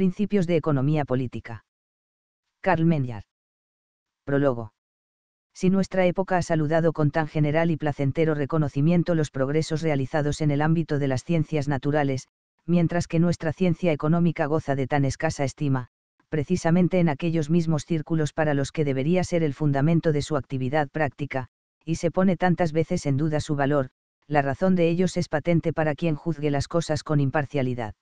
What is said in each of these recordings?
Principios de Economía Política. Karl Menyar. Prólogo. Si nuestra época ha saludado con tan general y placentero reconocimiento los progresos realizados en el ámbito de las ciencias naturales, mientras que nuestra ciencia económica goza de tan escasa estima, precisamente en aquellos mismos círculos para los que debería ser el fundamento de su actividad práctica, y se pone tantas veces en duda su valor, la razón de ellos es patente para quien juzgue las cosas con imparcialidad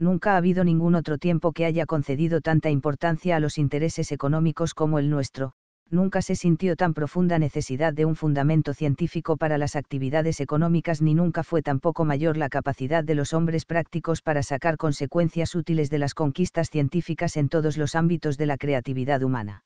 nunca ha habido ningún otro tiempo que haya concedido tanta importancia a los intereses económicos como el nuestro, nunca se sintió tan profunda necesidad de un fundamento científico para las actividades económicas ni nunca fue tampoco mayor la capacidad de los hombres prácticos para sacar consecuencias útiles de las conquistas científicas en todos los ámbitos de la creatividad humana.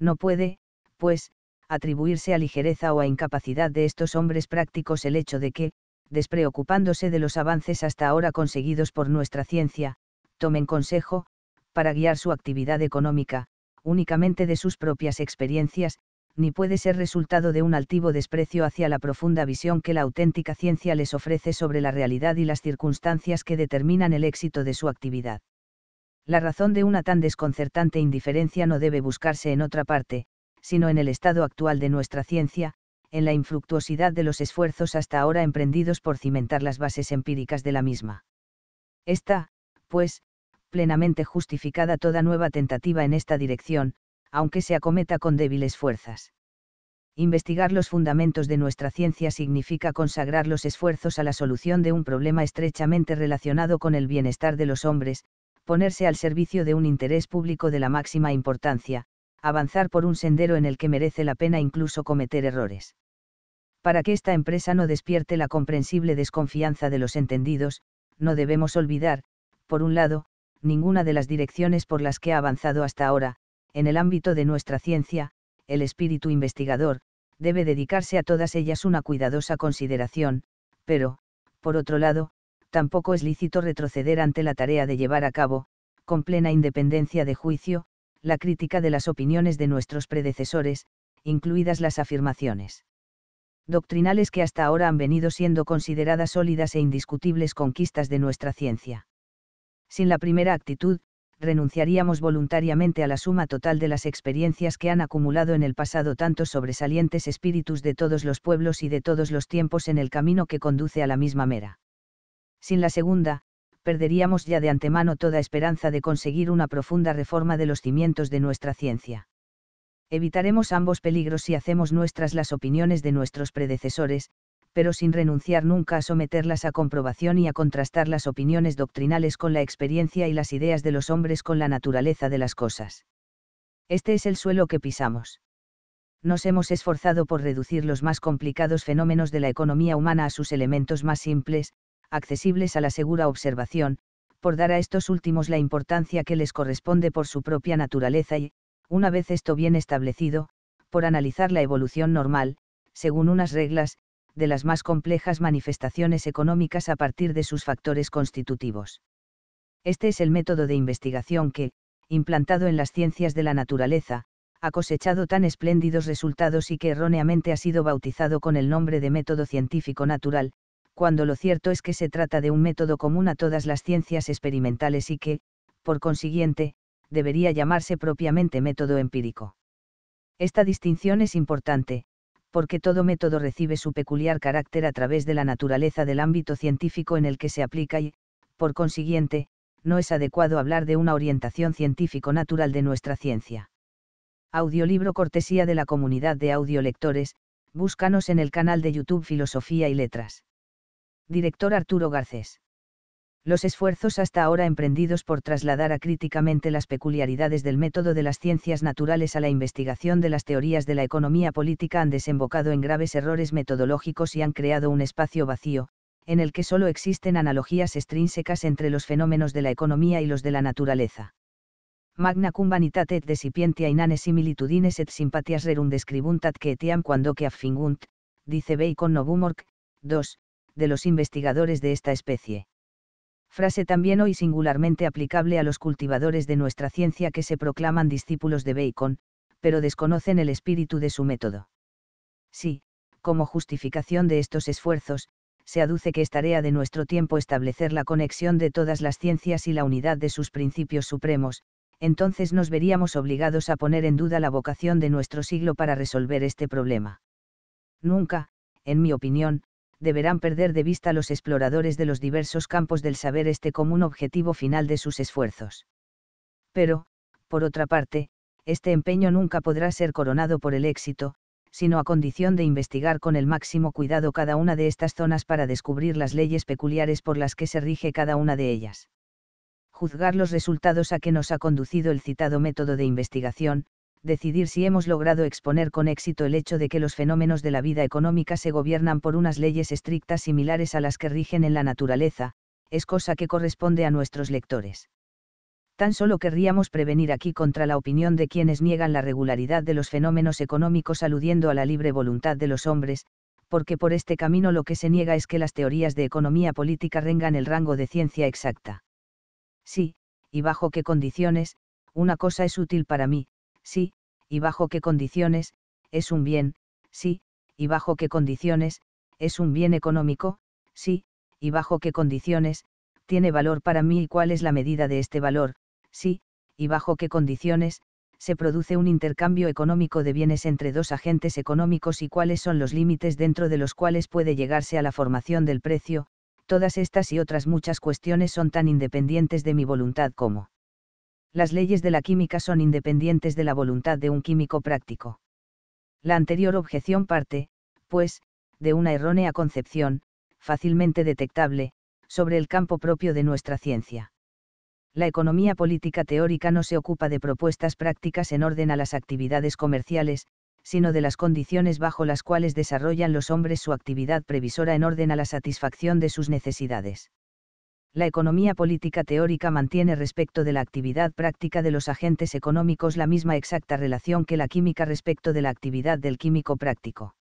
No puede, pues, atribuirse a ligereza o a incapacidad de estos hombres prácticos el hecho de que, despreocupándose de los avances hasta ahora conseguidos por nuestra ciencia, tomen consejo, para guiar su actividad económica, únicamente de sus propias experiencias, ni puede ser resultado de un altivo desprecio hacia la profunda visión que la auténtica ciencia les ofrece sobre la realidad y las circunstancias que determinan el éxito de su actividad. La razón de una tan desconcertante indiferencia no debe buscarse en otra parte, sino en el estado actual de nuestra ciencia, en la infructuosidad de los esfuerzos hasta ahora emprendidos por cimentar las bases empíricas de la misma. Está, pues, plenamente justificada toda nueva tentativa en esta dirección, aunque se acometa con débiles fuerzas. Investigar los fundamentos de nuestra ciencia significa consagrar los esfuerzos a la solución de un problema estrechamente relacionado con el bienestar de los hombres, ponerse al servicio de un interés público de la máxima importancia, avanzar por un sendero en el que merece la pena incluso cometer errores. Para que esta empresa no despierte la comprensible desconfianza de los entendidos, no debemos olvidar, por un lado, ninguna de las direcciones por las que ha avanzado hasta ahora, en el ámbito de nuestra ciencia, el espíritu investigador, debe dedicarse a todas ellas una cuidadosa consideración, pero, por otro lado, tampoco es lícito retroceder ante la tarea de llevar a cabo, con plena independencia de juicio, la crítica de las opiniones de nuestros predecesores, incluidas las afirmaciones doctrinales que hasta ahora han venido siendo consideradas sólidas e indiscutibles conquistas de nuestra ciencia. Sin la primera actitud, renunciaríamos voluntariamente a la suma total de las experiencias que han acumulado en el pasado tantos sobresalientes espíritus de todos los pueblos y de todos los tiempos en el camino que conduce a la misma mera. Sin la segunda, perderíamos ya de antemano toda esperanza de conseguir una profunda reforma de los cimientos de nuestra ciencia evitaremos ambos peligros si hacemos nuestras las opiniones de nuestros predecesores, pero sin renunciar nunca a someterlas a comprobación y a contrastar las opiniones doctrinales con la experiencia y las ideas de los hombres con la naturaleza de las cosas. Este es el suelo que pisamos. Nos hemos esforzado por reducir los más complicados fenómenos de la economía humana a sus elementos más simples, accesibles a la segura observación, por dar a estos últimos la importancia que les corresponde por su propia naturaleza y, una vez esto bien establecido, por analizar la evolución normal, según unas reglas, de las más complejas manifestaciones económicas a partir de sus factores constitutivos. Este es el método de investigación que, implantado en las ciencias de la naturaleza, ha cosechado tan espléndidos resultados y que erróneamente ha sido bautizado con el nombre de método científico natural, cuando lo cierto es que se trata de un método común a todas las ciencias experimentales y que, por consiguiente, debería llamarse propiamente método empírico. Esta distinción es importante, porque todo método recibe su peculiar carácter a través de la naturaleza del ámbito científico en el que se aplica y, por consiguiente, no es adecuado hablar de una orientación científico-natural de nuestra ciencia. Audiolibro cortesía de la comunidad de audiolectores, búscanos en el canal de YouTube Filosofía y Letras. Director Arturo Garcés los esfuerzos hasta ahora emprendidos por trasladar acríticamente las peculiaridades del método de las ciencias naturales a la investigación de las teorías de la economía política han desembocado en graves errores metodológicos y han creado un espacio vacío, en el que solo existen analogías extrínsecas entre los fenómenos de la economía y los de la naturaleza. Magna cum vanitate et decipientia inane similitudines et simpatias rerum describuntat que etiam quandoque que affingunt, dice Bacon Novumork, 2, de los investigadores de esta especie frase también hoy singularmente aplicable a los cultivadores de nuestra ciencia que se proclaman discípulos de Bacon, pero desconocen el espíritu de su método. Si, como justificación de estos esfuerzos, se aduce que es tarea de nuestro tiempo establecer la conexión de todas las ciencias y la unidad de sus principios supremos, entonces nos veríamos obligados a poner en duda la vocación de nuestro siglo para resolver este problema. Nunca, en mi opinión, deberán perder de vista los exploradores de los diversos campos del saber este común objetivo final de sus esfuerzos. Pero, por otra parte, este empeño nunca podrá ser coronado por el éxito, sino a condición de investigar con el máximo cuidado cada una de estas zonas para descubrir las leyes peculiares por las que se rige cada una de ellas. Juzgar los resultados a que nos ha conducido el citado método de investigación, decidir si hemos logrado exponer con éxito el hecho de que los fenómenos de la vida económica se gobiernan por unas leyes estrictas similares a las que rigen en la naturaleza, es cosa que corresponde a nuestros lectores. Tan solo querríamos prevenir aquí contra la opinión de quienes niegan la regularidad de los fenómenos económicos aludiendo a la libre voluntad de los hombres, porque por este camino lo que se niega es que las teorías de economía política rengan el rango de ciencia exacta. Sí, y bajo qué condiciones, una cosa es útil para mí, sí, y bajo qué condiciones, es un bien, sí, y bajo qué condiciones, es un bien económico, sí, y bajo qué condiciones, tiene valor para mí y cuál es la medida de este valor, sí, y bajo qué condiciones, se produce un intercambio económico de bienes entre dos agentes económicos y cuáles son los límites dentro de los cuales puede llegarse a la formación del precio, todas estas y otras muchas cuestiones son tan independientes de mi voluntad como las leyes de la química son independientes de la voluntad de un químico práctico. La anterior objeción parte, pues, de una errónea concepción, fácilmente detectable, sobre el campo propio de nuestra ciencia. La economía política teórica no se ocupa de propuestas prácticas en orden a las actividades comerciales, sino de las condiciones bajo las cuales desarrollan los hombres su actividad previsora en orden a la satisfacción de sus necesidades la economía política teórica mantiene respecto de la actividad práctica de los agentes económicos la misma exacta relación que la química respecto de la actividad del químico práctico.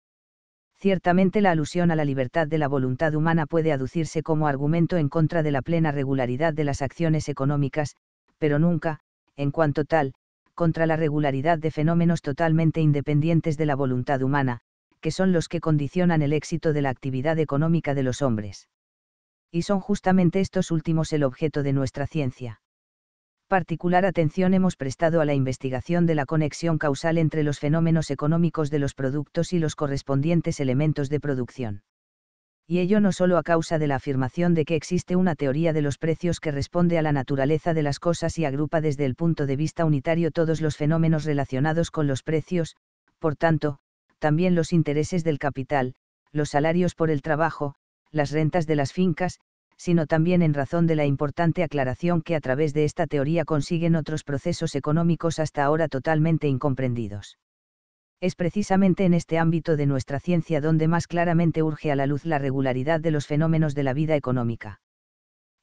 Ciertamente la alusión a la libertad de la voluntad humana puede aducirse como argumento en contra de la plena regularidad de las acciones económicas, pero nunca, en cuanto tal, contra la regularidad de fenómenos totalmente independientes de la voluntad humana, que son los que condicionan el éxito de la actividad económica de los hombres y son justamente estos últimos el objeto de nuestra ciencia. Particular atención hemos prestado a la investigación de la conexión causal entre los fenómenos económicos de los productos y los correspondientes elementos de producción. Y ello no solo a causa de la afirmación de que existe una teoría de los precios que responde a la naturaleza de las cosas y agrupa desde el punto de vista unitario todos los fenómenos relacionados con los precios, por tanto, también los intereses del capital, los salarios por el trabajo, las rentas de las fincas, sino también en razón de la importante aclaración que a través de esta teoría consiguen otros procesos económicos hasta ahora totalmente incomprendidos. Es precisamente en este ámbito de nuestra ciencia donde más claramente urge a la luz la regularidad de los fenómenos de la vida económica.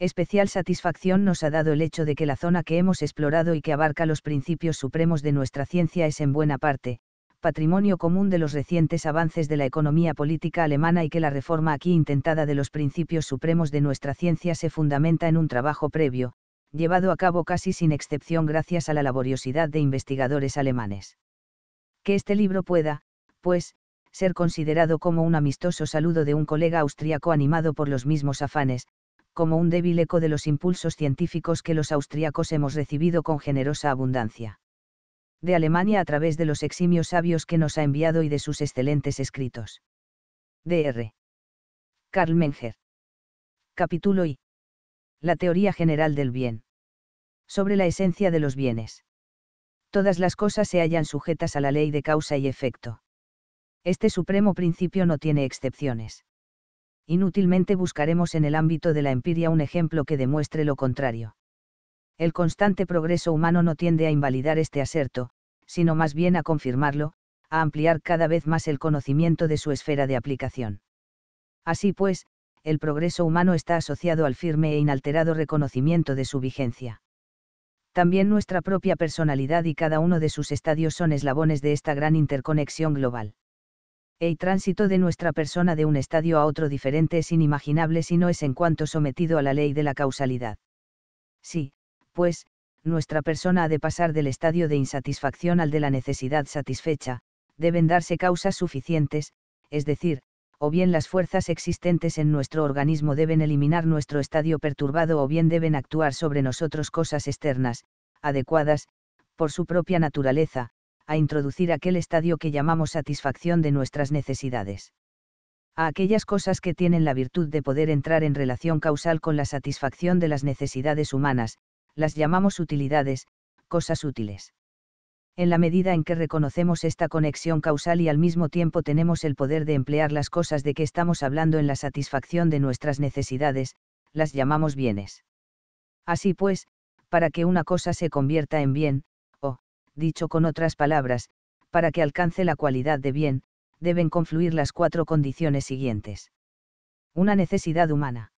Especial satisfacción nos ha dado el hecho de que la zona que hemos explorado y que abarca los principios supremos de nuestra ciencia es en buena parte, patrimonio común de los recientes avances de la economía política alemana y que la reforma aquí intentada de los principios supremos de nuestra ciencia se fundamenta en un trabajo previo, llevado a cabo casi sin excepción gracias a la laboriosidad de investigadores alemanes. Que este libro pueda, pues, ser considerado como un amistoso saludo de un colega austriaco animado por los mismos afanes, como un débil eco de los impulsos científicos que los austriacos hemos recibido con generosa abundancia de Alemania a través de los eximios sabios que nos ha enviado y de sus excelentes escritos. Dr. Karl Menger. Capítulo I. La teoría general del bien. Sobre la esencia de los bienes. Todas las cosas se hallan sujetas a la ley de causa y efecto. Este supremo principio no tiene excepciones. Inútilmente buscaremos en el ámbito de la empiria un ejemplo que demuestre lo contrario. El constante progreso humano no tiende a invalidar este aserto, sino más bien a confirmarlo, a ampliar cada vez más el conocimiento de su esfera de aplicación. Así pues, el progreso humano está asociado al firme e inalterado reconocimiento de su vigencia. También nuestra propia personalidad y cada uno de sus estadios son eslabones de esta gran interconexión global. El tránsito de nuestra persona de un estadio a otro diferente es inimaginable si no es en cuanto sometido a la ley de la causalidad. Sí, pues, nuestra persona ha de pasar del estadio de insatisfacción al de la necesidad satisfecha, deben darse causas suficientes, es decir, o bien las fuerzas existentes en nuestro organismo deben eliminar nuestro estadio perturbado o bien deben actuar sobre nosotros cosas externas, adecuadas, por su propia naturaleza, a introducir aquel estadio que llamamos satisfacción de nuestras necesidades. A aquellas cosas que tienen la virtud de poder entrar en relación causal con la satisfacción de las necesidades humanas, las llamamos utilidades, cosas útiles. En la medida en que reconocemos esta conexión causal y al mismo tiempo tenemos el poder de emplear las cosas de que estamos hablando en la satisfacción de nuestras necesidades, las llamamos bienes. Así pues, para que una cosa se convierta en bien, o, dicho con otras palabras, para que alcance la cualidad de bien, deben confluir las cuatro condiciones siguientes. Una necesidad humana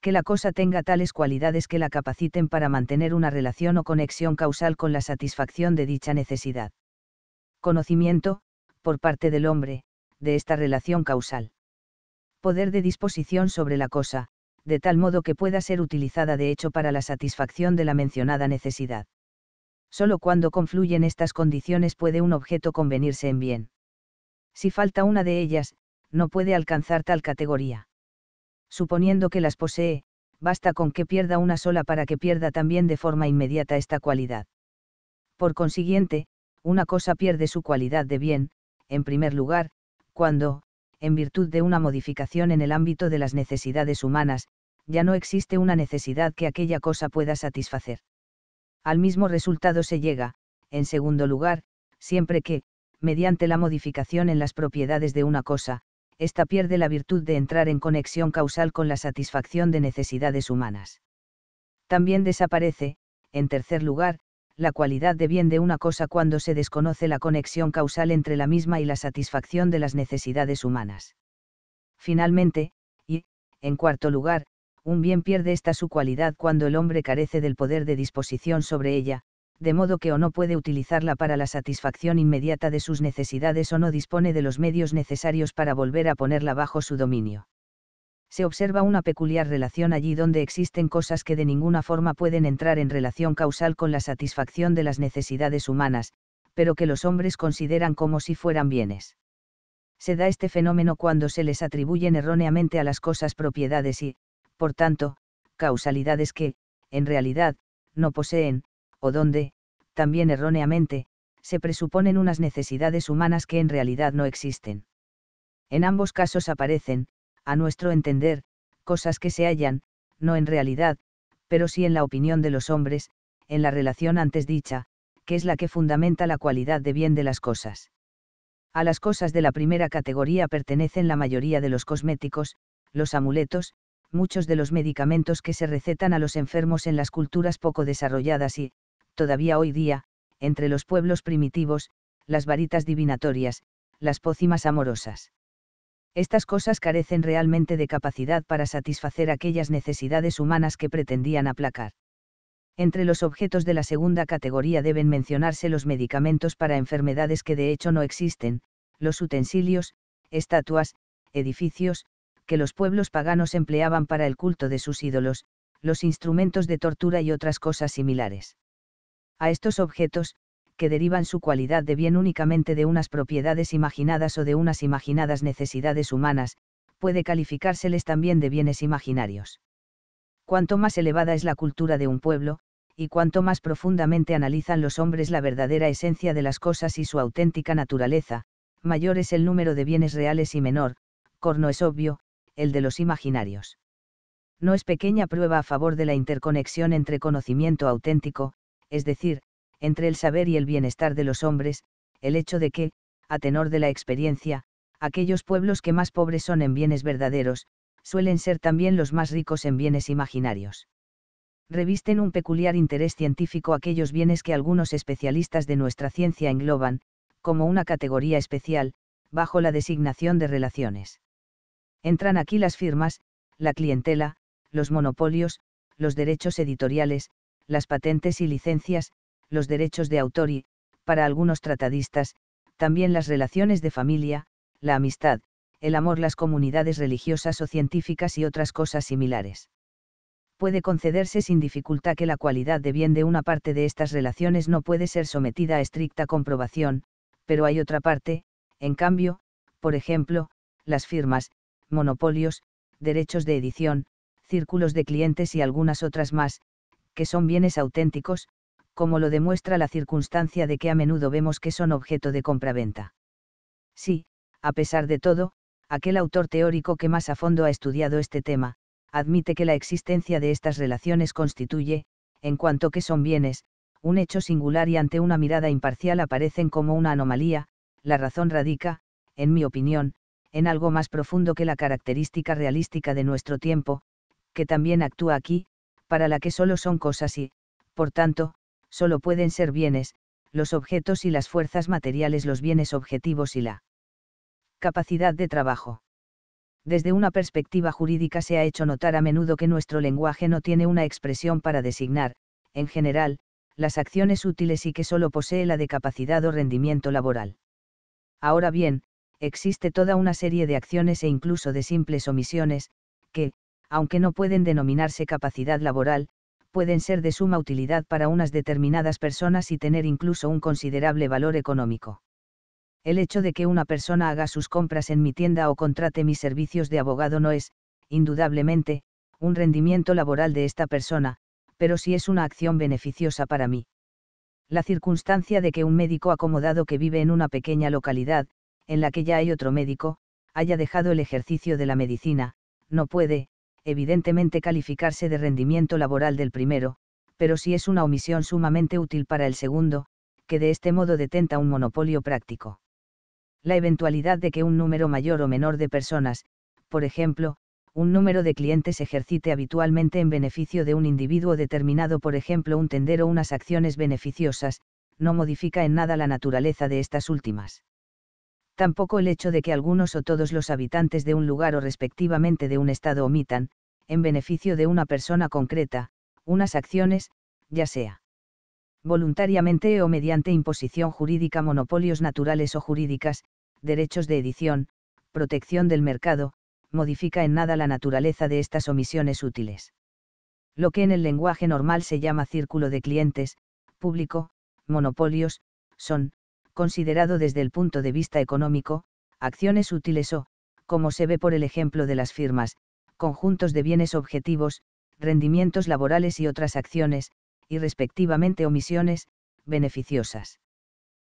que la cosa tenga tales cualidades que la capaciten para mantener una relación o conexión causal con la satisfacción de dicha necesidad. Conocimiento, por parte del hombre, de esta relación causal. Poder de disposición sobre la cosa, de tal modo que pueda ser utilizada de hecho para la satisfacción de la mencionada necesidad. Solo cuando confluyen estas condiciones puede un objeto convenirse en bien. Si falta una de ellas, no puede alcanzar tal categoría suponiendo que las posee, basta con que pierda una sola para que pierda también de forma inmediata esta cualidad. Por consiguiente, una cosa pierde su cualidad de bien, en primer lugar, cuando, en virtud de una modificación en el ámbito de las necesidades humanas, ya no existe una necesidad que aquella cosa pueda satisfacer. Al mismo resultado se llega, en segundo lugar, siempre que, mediante la modificación en las propiedades de una cosa, esta pierde la virtud de entrar en conexión causal con la satisfacción de necesidades humanas. También desaparece, en tercer lugar, la cualidad de bien de una cosa cuando se desconoce la conexión causal entre la misma y la satisfacción de las necesidades humanas. Finalmente, y, en cuarto lugar, un bien pierde esta su cualidad cuando el hombre carece del poder de disposición sobre ella, de modo que o no puede utilizarla para la satisfacción inmediata de sus necesidades o no dispone de los medios necesarios para volver a ponerla bajo su dominio. Se observa una peculiar relación allí donde existen cosas que de ninguna forma pueden entrar en relación causal con la satisfacción de las necesidades humanas, pero que los hombres consideran como si fueran bienes. Se da este fenómeno cuando se les atribuyen erróneamente a las cosas propiedades y, por tanto, causalidades que, en realidad, no poseen, o donde, también erróneamente, se presuponen unas necesidades humanas que en realidad no existen. En ambos casos aparecen, a nuestro entender, cosas que se hallan, no en realidad, pero sí en la opinión de los hombres, en la relación antes dicha, que es la que fundamenta la cualidad de bien de las cosas. A las cosas de la primera categoría pertenecen la mayoría de los cosméticos, los amuletos, muchos de los medicamentos que se recetan a los enfermos en las culturas poco desarrolladas y, todavía hoy día, entre los pueblos primitivos, las varitas divinatorias, las pócimas amorosas. Estas cosas carecen realmente de capacidad para satisfacer aquellas necesidades humanas que pretendían aplacar. Entre los objetos de la segunda categoría deben mencionarse los medicamentos para enfermedades que de hecho no existen, los utensilios, estatuas, edificios, que los pueblos paganos empleaban para el culto de sus ídolos, los instrumentos de tortura y otras cosas similares a estos objetos, que derivan su cualidad de bien únicamente de unas propiedades imaginadas o de unas imaginadas necesidades humanas, puede calificárseles también de bienes imaginarios. Cuanto más elevada es la cultura de un pueblo, y cuanto más profundamente analizan los hombres la verdadera esencia de las cosas y su auténtica naturaleza, mayor es el número de bienes reales y menor, corno es obvio, el de los imaginarios. No es pequeña prueba a favor de la interconexión entre conocimiento auténtico, es decir, entre el saber y el bienestar de los hombres, el hecho de que, a tenor de la experiencia, aquellos pueblos que más pobres son en bienes verdaderos, suelen ser también los más ricos en bienes imaginarios. Revisten un peculiar interés científico aquellos bienes que algunos especialistas de nuestra ciencia engloban, como una categoría especial, bajo la designación de relaciones. Entran aquí las firmas, la clientela, los monopolios, los derechos editoriales, las patentes y licencias, los derechos de autor y, para algunos tratadistas, también las relaciones de familia, la amistad, el amor, las comunidades religiosas o científicas y otras cosas similares. Puede concederse sin dificultad que la cualidad de bien de una parte de estas relaciones no puede ser sometida a estricta comprobación, pero hay otra parte, en cambio, por ejemplo, las firmas, monopolios, derechos de edición, círculos de clientes y algunas otras más, que son bienes auténticos, como lo demuestra la circunstancia de que a menudo vemos que son objeto de compraventa. Sí, a pesar de todo, aquel autor teórico que más a fondo ha estudiado este tema, admite que la existencia de estas relaciones constituye, en cuanto que son bienes, un hecho singular y ante una mirada imparcial aparecen como una anomalía, la razón radica, en mi opinión, en algo más profundo que la característica realística de nuestro tiempo, que también actúa aquí, para la que solo son cosas y, por tanto, solo pueden ser bienes, los objetos y las fuerzas materiales los bienes objetivos y la capacidad de trabajo. Desde una perspectiva jurídica se ha hecho notar a menudo que nuestro lenguaje no tiene una expresión para designar, en general, las acciones útiles y que solo posee la de capacidad o rendimiento laboral. Ahora bien, existe toda una serie de acciones e incluso de simples omisiones, que, aunque no pueden denominarse capacidad laboral, pueden ser de suma utilidad para unas determinadas personas y tener incluso un considerable valor económico. El hecho de que una persona haga sus compras en mi tienda o contrate mis servicios de abogado no es, indudablemente, un rendimiento laboral de esta persona, pero sí es una acción beneficiosa para mí. La circunstancia de que un médico acomodado que vive en una pequeña localidad, en la que ya hay otro médico, haya dejado el ejercicio de la medicina, no puede, evidentemente calificarse de rendimiento laboral del primero, pero si es una omisión sumamente útil para el segundo, que de este modo detenta un monopolio práctico. La eventualidad de que un número mayor o menor de personas, por ejemplo, un número de clientes ejercite habitualmente en beneficio de un individuo determinado, por ejemplo, un tendero, unas acciones beneficiosas, no modifica en nada la naturaleza de estas últimas tampoco el hecho de que algunos o todos los habitantes de un lugar o respectivamente de un estado omitan, en beneficio de una persona concreta, unas acciones, ya sea voluntariamente o mediante imposición jurídica monopolios naturales o jurídicas, derechos de edición, protección del mercado, modifica en nada la naturaleza de estas omisiones útiles. Lo que en el lenguaje normal se llama círculo de clientes, público, monopolios, son, considerado desde el punto de vista económico, acciones útiles o, como se ve por el ejemplo de las firmas, conjuntos de bienes objetivos, rendimientos laborales y otras acciones, y respectivamente omisiones, beneficiosas.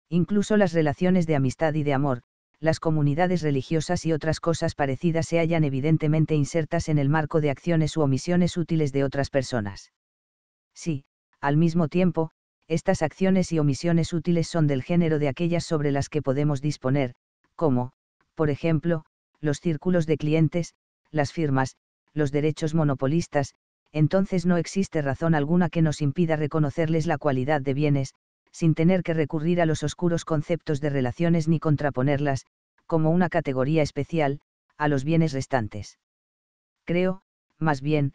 Incluso las relaciones de amistad y de amor, las comunidades religiosas y otras cosas parecidas se hallan evidentemente insertas en el marco de acciones u omisiones útiles de otras personas. Si, al mismo tiempo, estas acciones y omisiones útiles son del género de aquellas sobre las que podemos disponer, como, por ejemplo, los círculos de clientes, las firmas, los derechos monopolistas, entonces no existe razón alguna que nos impida reconocerles la cualidad de bienes, sin tener que recurrir a los oscuros conceptos de relaciones ni contraponerlas, como una categoría especial, a los bienes restantes. Creo, más bien,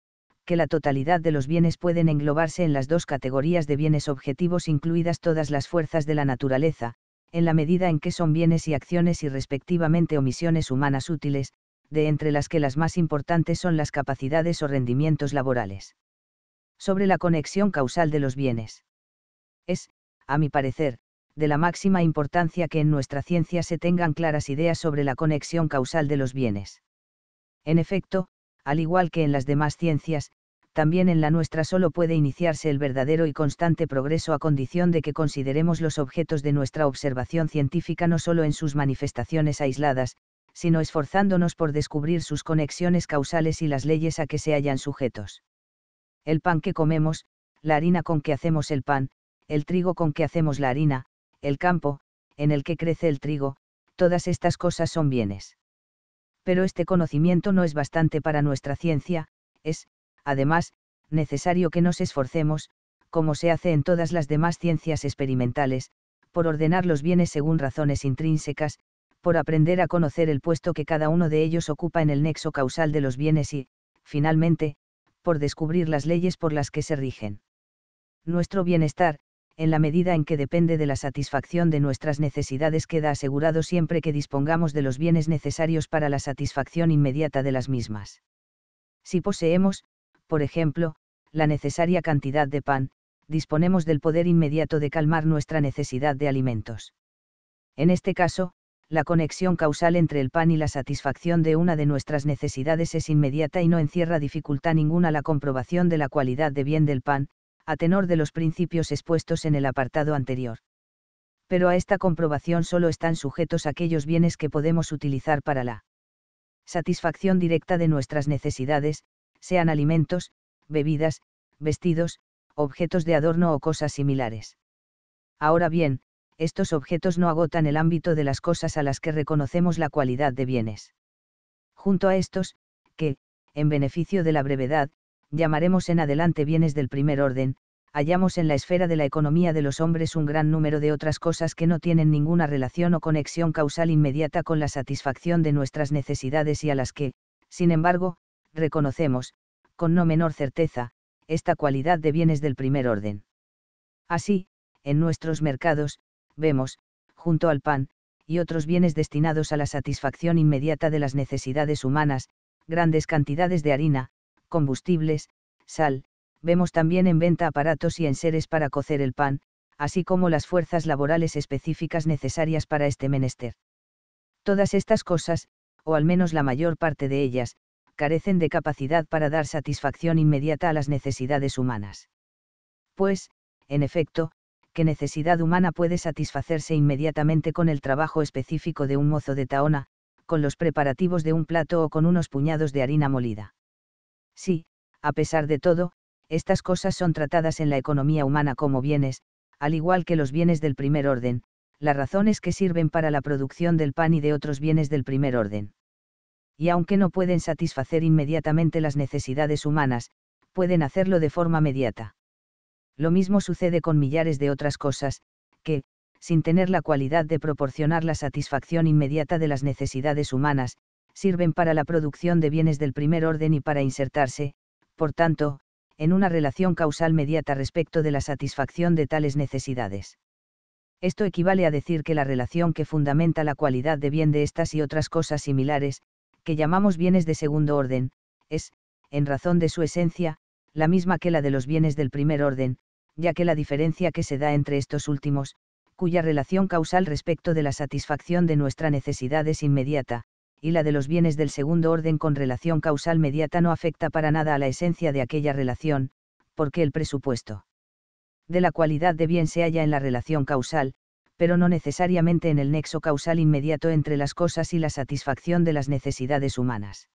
que la totalidad de los bienes pueden englobarse en las dos categorías de bienes objetivos incluidas todas las fuerzas de la naturaleza, en la medida en que son bienes y acciones y respectivamente omisiones humanas útiles, de entre las que las más importantes son las capacidades o rendimientos laborales. Sobre la conexión causal de los bienes. Es, a mi parecer, de la máxima importancia que en nuestra ciencia se tengan claras ideas sobre la conexión causal de los bienes. En efecto, al igual que en las demás ciencias, también en la nuestra solo puede iniciarse el verdadero y constante progreso a condición de que consideremos los objetos de nuestra observación científica no solo en sus manifestaciones aisladas, sino esforzándonos por descubrir sus conexiones causales y las leyes a que se hallan sujetos. El pan que comemos, la harina con que hacemos el pan, el trigo con que hacemos la harina, el campo, en el que crece el trigo, todas estas cosas son bienes. Pero este conocimiento no es bastante para nuestra ciencia, es, además, necesario que nos esforcemos, como se hace en todas las demás ciencias experimentales, por ordenar los bienes según razones intrínsecas, por aprender a conocer el puesto que cada uno de ellos ocupa en el nexo causal de los bienes y, finalmente, por descubrir las leyes por las que se rigen. Nuestro bienestar, en la medida en que depende de la satisfacción de nuestras necesidades, queda asegurado siempre que dispongamos de los bienes necesarios para la satisfacción inmediata de las mismas. Si poseemos, por ejemplo, la necesaria cantidad de pan, disponemos del poder inmediato de calmar nuestra necesidad de alimentos. En este caso, la conexión causal entre el pan y la satisfacción de una de nuestras necesidades es inmediata y no encierra dificultad ninguna la comprobación de la cualidad de bien del pan, a tenor de los principios expuestos en el apartado anterior. Pero a esta comprobación solo están sujetos aquellos bienes que podemos utilizar para la satisfacción directa de nuestras necesidades, sean alimentos, bebidas, vestidos, objetos de adorno o cosas similares. Ahora bien, estos objetos no agotan el ámbito de las cosas a las que reconocemos la cualidad de bienes. Junto a estos, que, en beneficio de la brevedad, llamaremos en adelante bienes del primer orden, hallamos en la esfera de la economía de los hombres un gran número de otras cosas que no tienen ninguna relación o conexión causal inmediata con la satisfacción de nuestras necesidades y a las que, sin embargo, reconocemos, con no menor certeza, esta cualidad de bienes del primer orden. Así, en nuestros mercados, vemos, junto al pan, y otros bienes destinados a la satisfacción inmediata de las necesidades humanas, grandes cantidades de harina, combustibles, sal, vemos también en venta aparatos y enseres para cocer el pan, así como las fuerzas laborales específicas necesarias para este menester. Todas estas cosas, o al menos la mayor parte de ellas, carecen de capacidad para dar satisfacción inmediata a las necesidades humanas. Pues, en efecto, ¿qué necesidad humana puede satisfacerse inmediatamente con el trabajo específico de un mozo de taona, con los preparativos de un plato o con unos puñados de harina molida? Sí, a pesar de todo, estas cosas son tratadas en la economía humana como bienes, al igual que los bienes del primer orden, las razones que sirven para la producción del pan y de otros bienes del primer orden y aunque no pueden satisfacer inmediatamente las necesidades humanas, pueden hacerlo de forma mediata. Lo mismo sucede con millares de otras cosas, que, sin tener la cualidad de proporcionar la satisfacción inmediata de las necesidades humanas, sirven para la producción de bienes del primer orden y para insertarse, por tanto, en una relación causal mediata respecto de la satisfacción de tales necesidades. Esto equivale a decir que la relación que fundamenta la cualidad de bien de estas y otras cosas similares, que llamamos bienes de segundo orden, es, en razón de su esencia, la misma que la de los bienes del primer orden, ya que la diferencia que se da entre estos últimos, cuya relación causal respecto de la satisfacción de nuestra necesidad es inmediata, y la de los bienes del segundo orden con relación causal mediata no afecta para nada a la esencia de aquella relación, porque el presupuesto de la cualidad de bien se halla en la relación causal, pero no necesariamente en el nexo causal inmediato entre las cosas y la satisfacción de las necesidades humanas.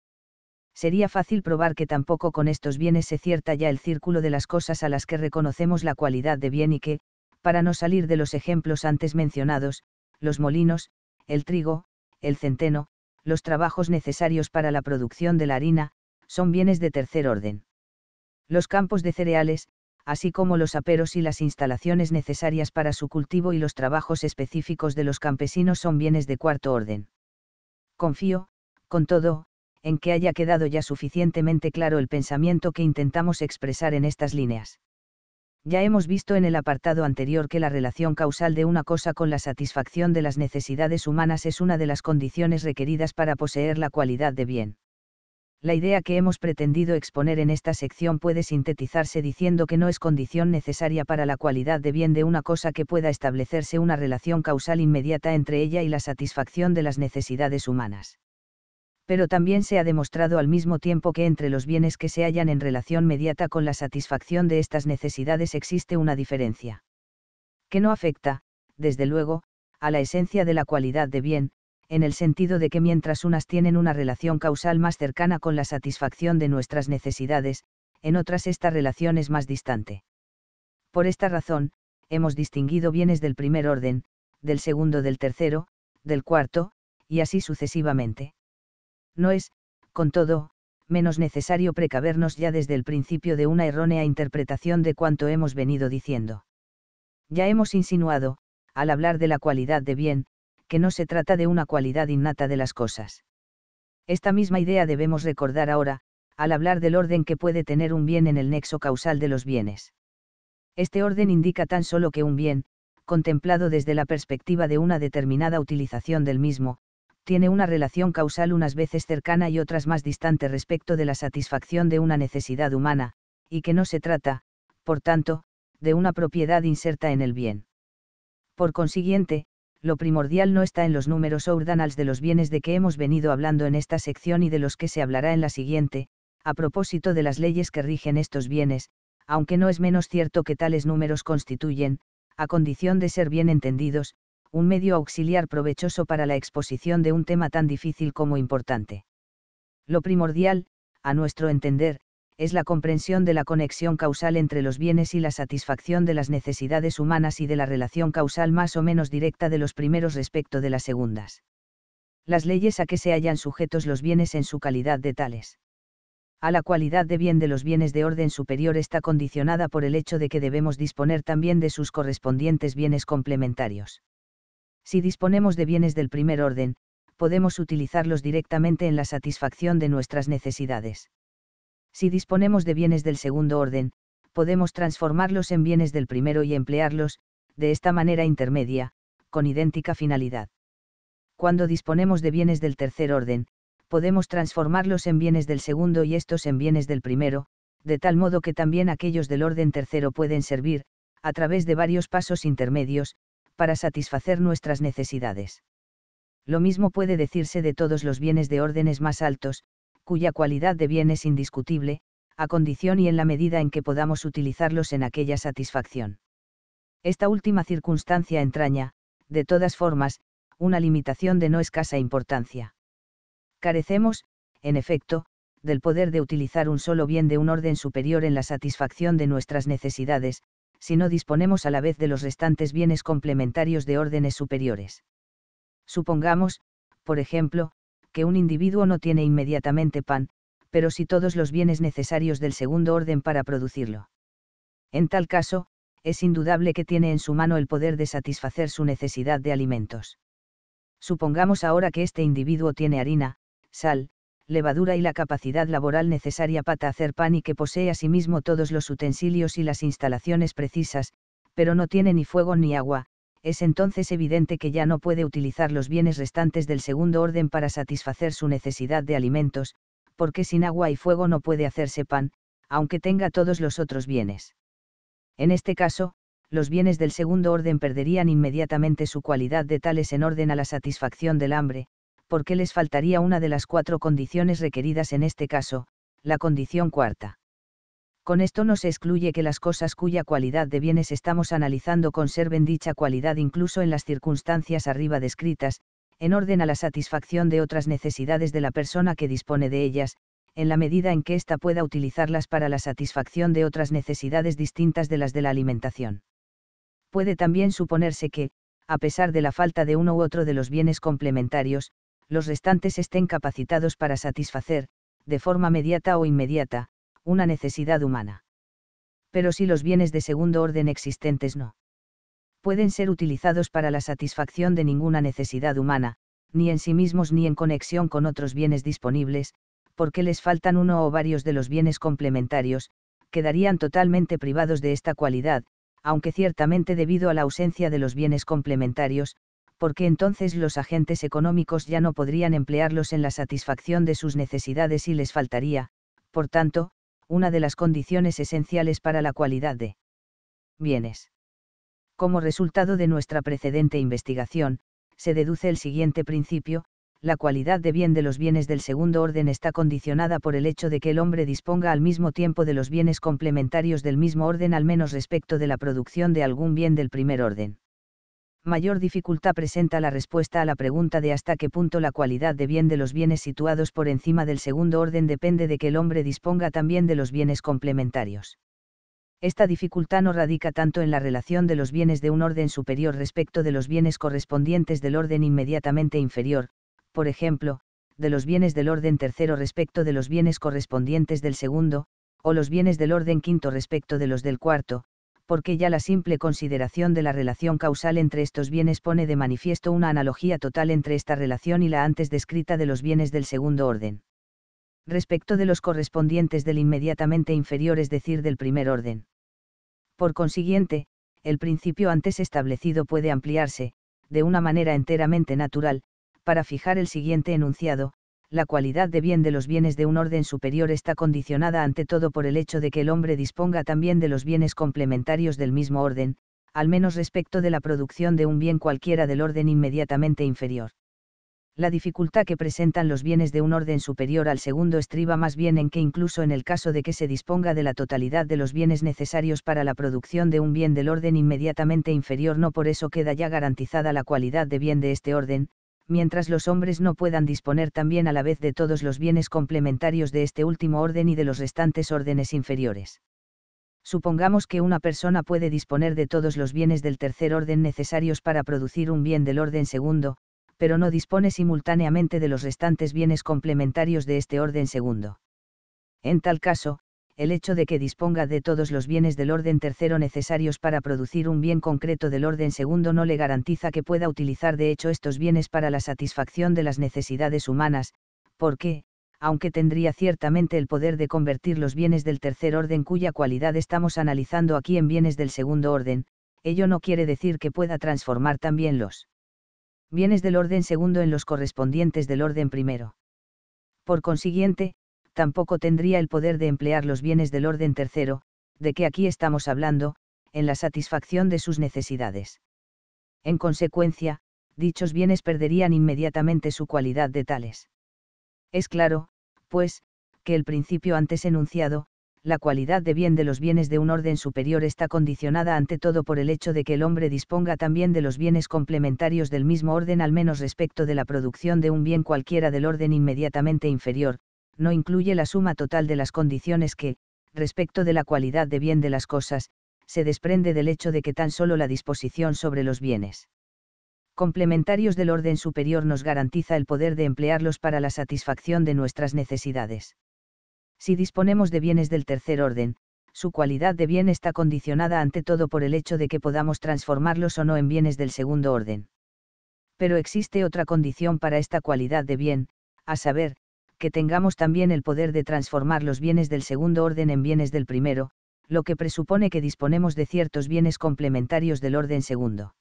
Sería fácil probar que tampoco con estos bienes se cierta ya el círculo de las cosas a las que reconocemos la cualidad de bien y que, para no salir de los ejemplos antes mencionados, los molinos, el trigo, el centeno, los trabajos necesarios para la producción de la harina, son bienes de tercer orden. Los campos de cereales, así como los aperos y las instalaciones necesarias para su cultivo y los trabajos específicos de los campesinos son bienes de cuarto orden. Confío, con todo, en que haya quedado ya suficientemente claro el pensamiento que intentamos expresar en estas líneas. Ya hemos visto en el apartado anterior que la relación causal de una cosa con la satisfacción de las necesidades humanas es una de las condiciones requeridas para poseer la cualidad de bien la idea que hemos pretendido exponer en esta sección puede sintetizarse diciendo que no es condición necesaria para la cualidad de bien de una cosa que pueda establecerse una relación causal inmediata entre ella y la satisfacción de las necesidades humanas. Pero también se ha demostrado al mismo tiempo que entre los bienes que se hallan en relación mediata con la satisfacción de estas necesidades existe una diferencia. Que no afecta, desde luego, a la esencia de la cualidad de bien, en el sentido de que mientras unas tienen una relación causal más cercana con la satisfacción de nuestras necesidades, en otras esta relación es más distante. Por esta razón, hemos distinguido bienes del primer orden, del segundo del tercero, del cuarto, y así sucesivamente. No es, con todo, menos necesario precavernos ya desde el principio de una errónea interpretación de cuanto hemos venido diciendo. Ya hemos insinuado, al hablar de la cualidad de bien, que no se trata de una cualidad innata de las cosas. Esta misma idea debemos recordar ahora, al hablar del orden que puede tener un bien en el nexo causal de los bienes. Este orden indica tan solo que un bien, contemplado desde la perspectiva de una determinada utilización del mismo, tiene una relación causal unas veces cercana y otras más distante respecto de la satisfacción de una necesidad humana, y que no se trata, por tanto, de una propiedad inserta en el bien. Por consiguiente, lo primordial no está en los números o de los bienes de que hemos venido hablando en esta sección y de los que se hablará en la siguiente, a propósito de las leyes que rigen estos bienes, aunque no es menos cierto que tales números constituyen, a condición de ser bien entendidos, un medio auxiliar provechoso para la exposición de un tema tan difícil como importante. Lo primordial, a nuestro entender, es la comprensión de la conexión causal entre los bienes y la satisfacción de las necesidades humanas y de la relación causal más o menos directa de los primeros respecto de las segundas. Las leyes a que se hallan sujetos los bienes en su calidad de tales. A la cualidad de bien de los bienes de orden superior está condicionada por el hecho de que debemos disponer también de sus correspondientes bienes complementarios. Si disponemos de bienes del primer orden, podemos utilizarlos directamente en la satisfacción de nuestras necesidades si disponemos de bienes del segundo orden, podemos transformarlos en bienes del primero y emplearlos, de esta manera intermedia, con idéntica finalidad. Cuando disponemos de bienes del tercer orden, podemos transformarlos en bienes del segundo y estos en bienes del primero, de tal modo que también aquellos del orden tercero pueden servir, a través de varios pasos intermedios, para satisfacer nuestras necesidades. Lo mismo puede decirse de todos los bienes de órdenes más altos, cuya cualidad de bien es indiscutible, a condición y en la medida en que podamos utilizarlos en aquella satisfacción. Esta última circunstancia entraña, de todas formas, una limitación de no escasa importancia. Carecemos, en efecto, del poder de utilizar un solo bien de un orden superior en la satisfacción de nuestras necesidades, si no disponemos a la vez de los restantes bienes complementarios de órdenes superiores. Supongamos, por ejemplo, que un individuo no tiene inmediatamente pan, pero sí todos los bienes necesarios del segundo orden para producirlo. En tal caso, es indudable que tiene en su mano el poder de satisfacer su necesidad de alimentos. Supongamos ahora que este individuo tiene harina, sal, levadura y la capacidad laboral necesaria para hacer pan y que posee asimismo todos los utensilios y las instalaciones precisas, pero no tiene ni fuego ni agua, es entonces evidente que ya no puede utilizar los bienes restantes del segundo orden para satisfacer su necesidad de alimentos, porque sin agua y fuego no puede hacerse pan, aunque tenga todos los otros bienes. En este caso, los bienes del segundo orden perderían inmediatamente su cualidad de tales en orden a la satisfacción del hambre, porque les faltaría una de las cuatro condiciones requeridas en este caso, la condición cuarta con esto no se excluye que las cosas cuya cualidad de bienes estamos analizando conserven dicha cualidad incluso en las circunstancias arriba descritas, en orden a la satisfacción de otras necesidades de la persona que dispone de ellas, en la medida en que ésta pueda utilizarlas para la satisfacción de otras necesidades distintas de las de la alimentación. Puede también suponerse que, a pesar de la falta de uno u otro de los bienes complementarios, los restantes estén capacitados para satisfacer, de forma mediata o inmediata, una necesidad humana. Pero si los bienes de segundo orden existentes no pueden ser utilizados para la satisfacción de ninguna necesidad humana, ni en sí mismos ni en conexión con otros bienes disponibles, porque les faltan uno o varios de los bienes complementarios, quedarían totalmente privados de esta cualidad, aunque ciertamente debido a la ausencia de los bienes complementarios, porque entonces los agentes económicos ya no podrían emplearlos en la satisfacción de sus necesidades y les faltaría, por tanto, una de las condiciones esenciales para la cualidad de bienes. Como resultado de nuestra precedente investigación, se deduce el siguiente principio, la cualidad de bien de los bienes del segundo orden está condicionada por el hecho de que el hombre disponga al mismo tiempo de los bienes complementarios del mismo orden al menos respecto de la producción de algún bien del primer orden mayor dificultad presenta la respuesta a la pregunta de hasta qué punto la cualidad de bien de los bienes situados por encima del segundo orden depende de que el hombre disponga también de los bienes complementarios. Esta dificultad no radica tanto en la relación de los bienes de un orden superior respecto de los bienes correspondientes del orden inmediatamente inferior, por ejemplo, de los bienes del orden tercero respecto de los bienes correspondientes del segundo, o los bienes del orden quinto respecto de los del cuarto, porque ya la simple consideración de la relación causal entre estos bienes pone de manifiesto una analogía total entre esta relación y la antes descrita de los bienes del segundo orden. Respecto de los correspondientes del inmediatamente inferior, es decir, del primer orden. Por consiguiente, el principio antes establecido puede ampliarse, de una manera enteramente natural, para fijar el siguiente enunciado, la cualidad de bien de los bienes de un orden superior está condicionada ante todo por el hecho de que el hombre disponga también de los bienes complementarios del mismo orden, al menos respecto de la producción de un bien cualquiera del orden inmediatamente inferior. La dificultad que presentan los bienes de un orden superior al segundo estriba más bien en que incluso en el caso de que se disponga de la totalidad de los bienes necesarios para la producción de un bien del orden inmediatamente inferior no por eso queda ya garantizada la cualidad de bien de este orden, mientras los hombres no puedan disponer también a la vez de todos los bienes complementarios de este último orden y de los restantes órdenes inferiores. Supongamos que una persona puede disponer de todos los bienes del tercer orden necesarios para producir un bien del orden segundo, pero no dispone simultáneamente de los restantes bienes complementarios de este orden segundo. En tal caso, el hecho de que disponga de todos los bienes del orden tercero necesarios para producir un bien concreto del orden segundo no le garantiza que pueda utilizar de hecho estos bienes para la satisfacción de las necesidades humanas, porque, aunque tendría ciertamente el poder de convertir los bienes del tercer orden cuya cualidad estamos analizando aquí en bienes del segundo orden, ello no quiere decir que pueda transformar también los bienes del orden segundo en los correspondientes del orden primero. Por consiguiente, tampoco tendría el poder de emplear los bienes del orden tercero, de que aquí estamos hablando, en la satisfacción de sus necesidades. En consecuencia, dichos bienes perderían inmediatamente su cualidad de tales. Es claro, pues, que el principio antes enunciado, la cualidad de bien de los bienes de un orden superior está condicionada ante todo por el hecho de que el hombre disponga también de los bienes complementarios del mismo orden al menos respecto de la producción de un bien cualquiera del orden inmediatamente inferior, no incluye la suma total de las condiciones que, respecto de la cualidad de bien de las cosas, se desprende del hecho de que tan solo la disposición sobre los bienes complementarios del orden superior nos garantiza el poder de emplearlos para la satisfacción de nuestras necesidades. Si disponemos de bienes del tercer orden, su cualidad de bien está condicionada ante todo por el hecho de que podamos transformarlos o no en bienes del segundo orden. Pero existe otra condición para esta cualidad de bien, a saber, que tengamos también el poder de transformar los bienes del segundo orden en bienes del primero, lo que presupone que disponemos de ciertos bienes complementarios del orden segundo.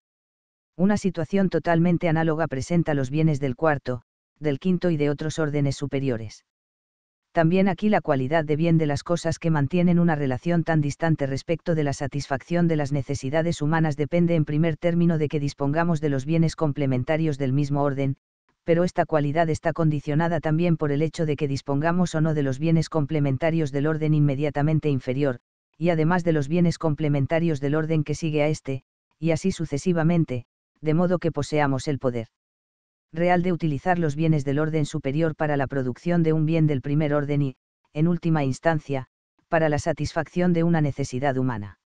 Una situación totalmente análoga presenta los bienes del cuarto, del quinto y de otros órdenes superiores. También aquí la cualidad de bien de las cosas que mantienen una relación tan distante respecto de la satisfacción de las necesidades humanas depende en primer término de que dispongamos de los bienes complementarios del mismo orden, pero esta cualidad está condicionada también por el hecho de que dispongamos o no de los bienes complementarios del orden inmediatamente inferior, y además de los bienes complementarios del orden que sigue a este, y así sucesivamente, de modo que poseamos el poder real de utilizar los bienes del orden superior para la producción de un bien del primer orden y, en última instancia, para la satisfacción de una necesidad humana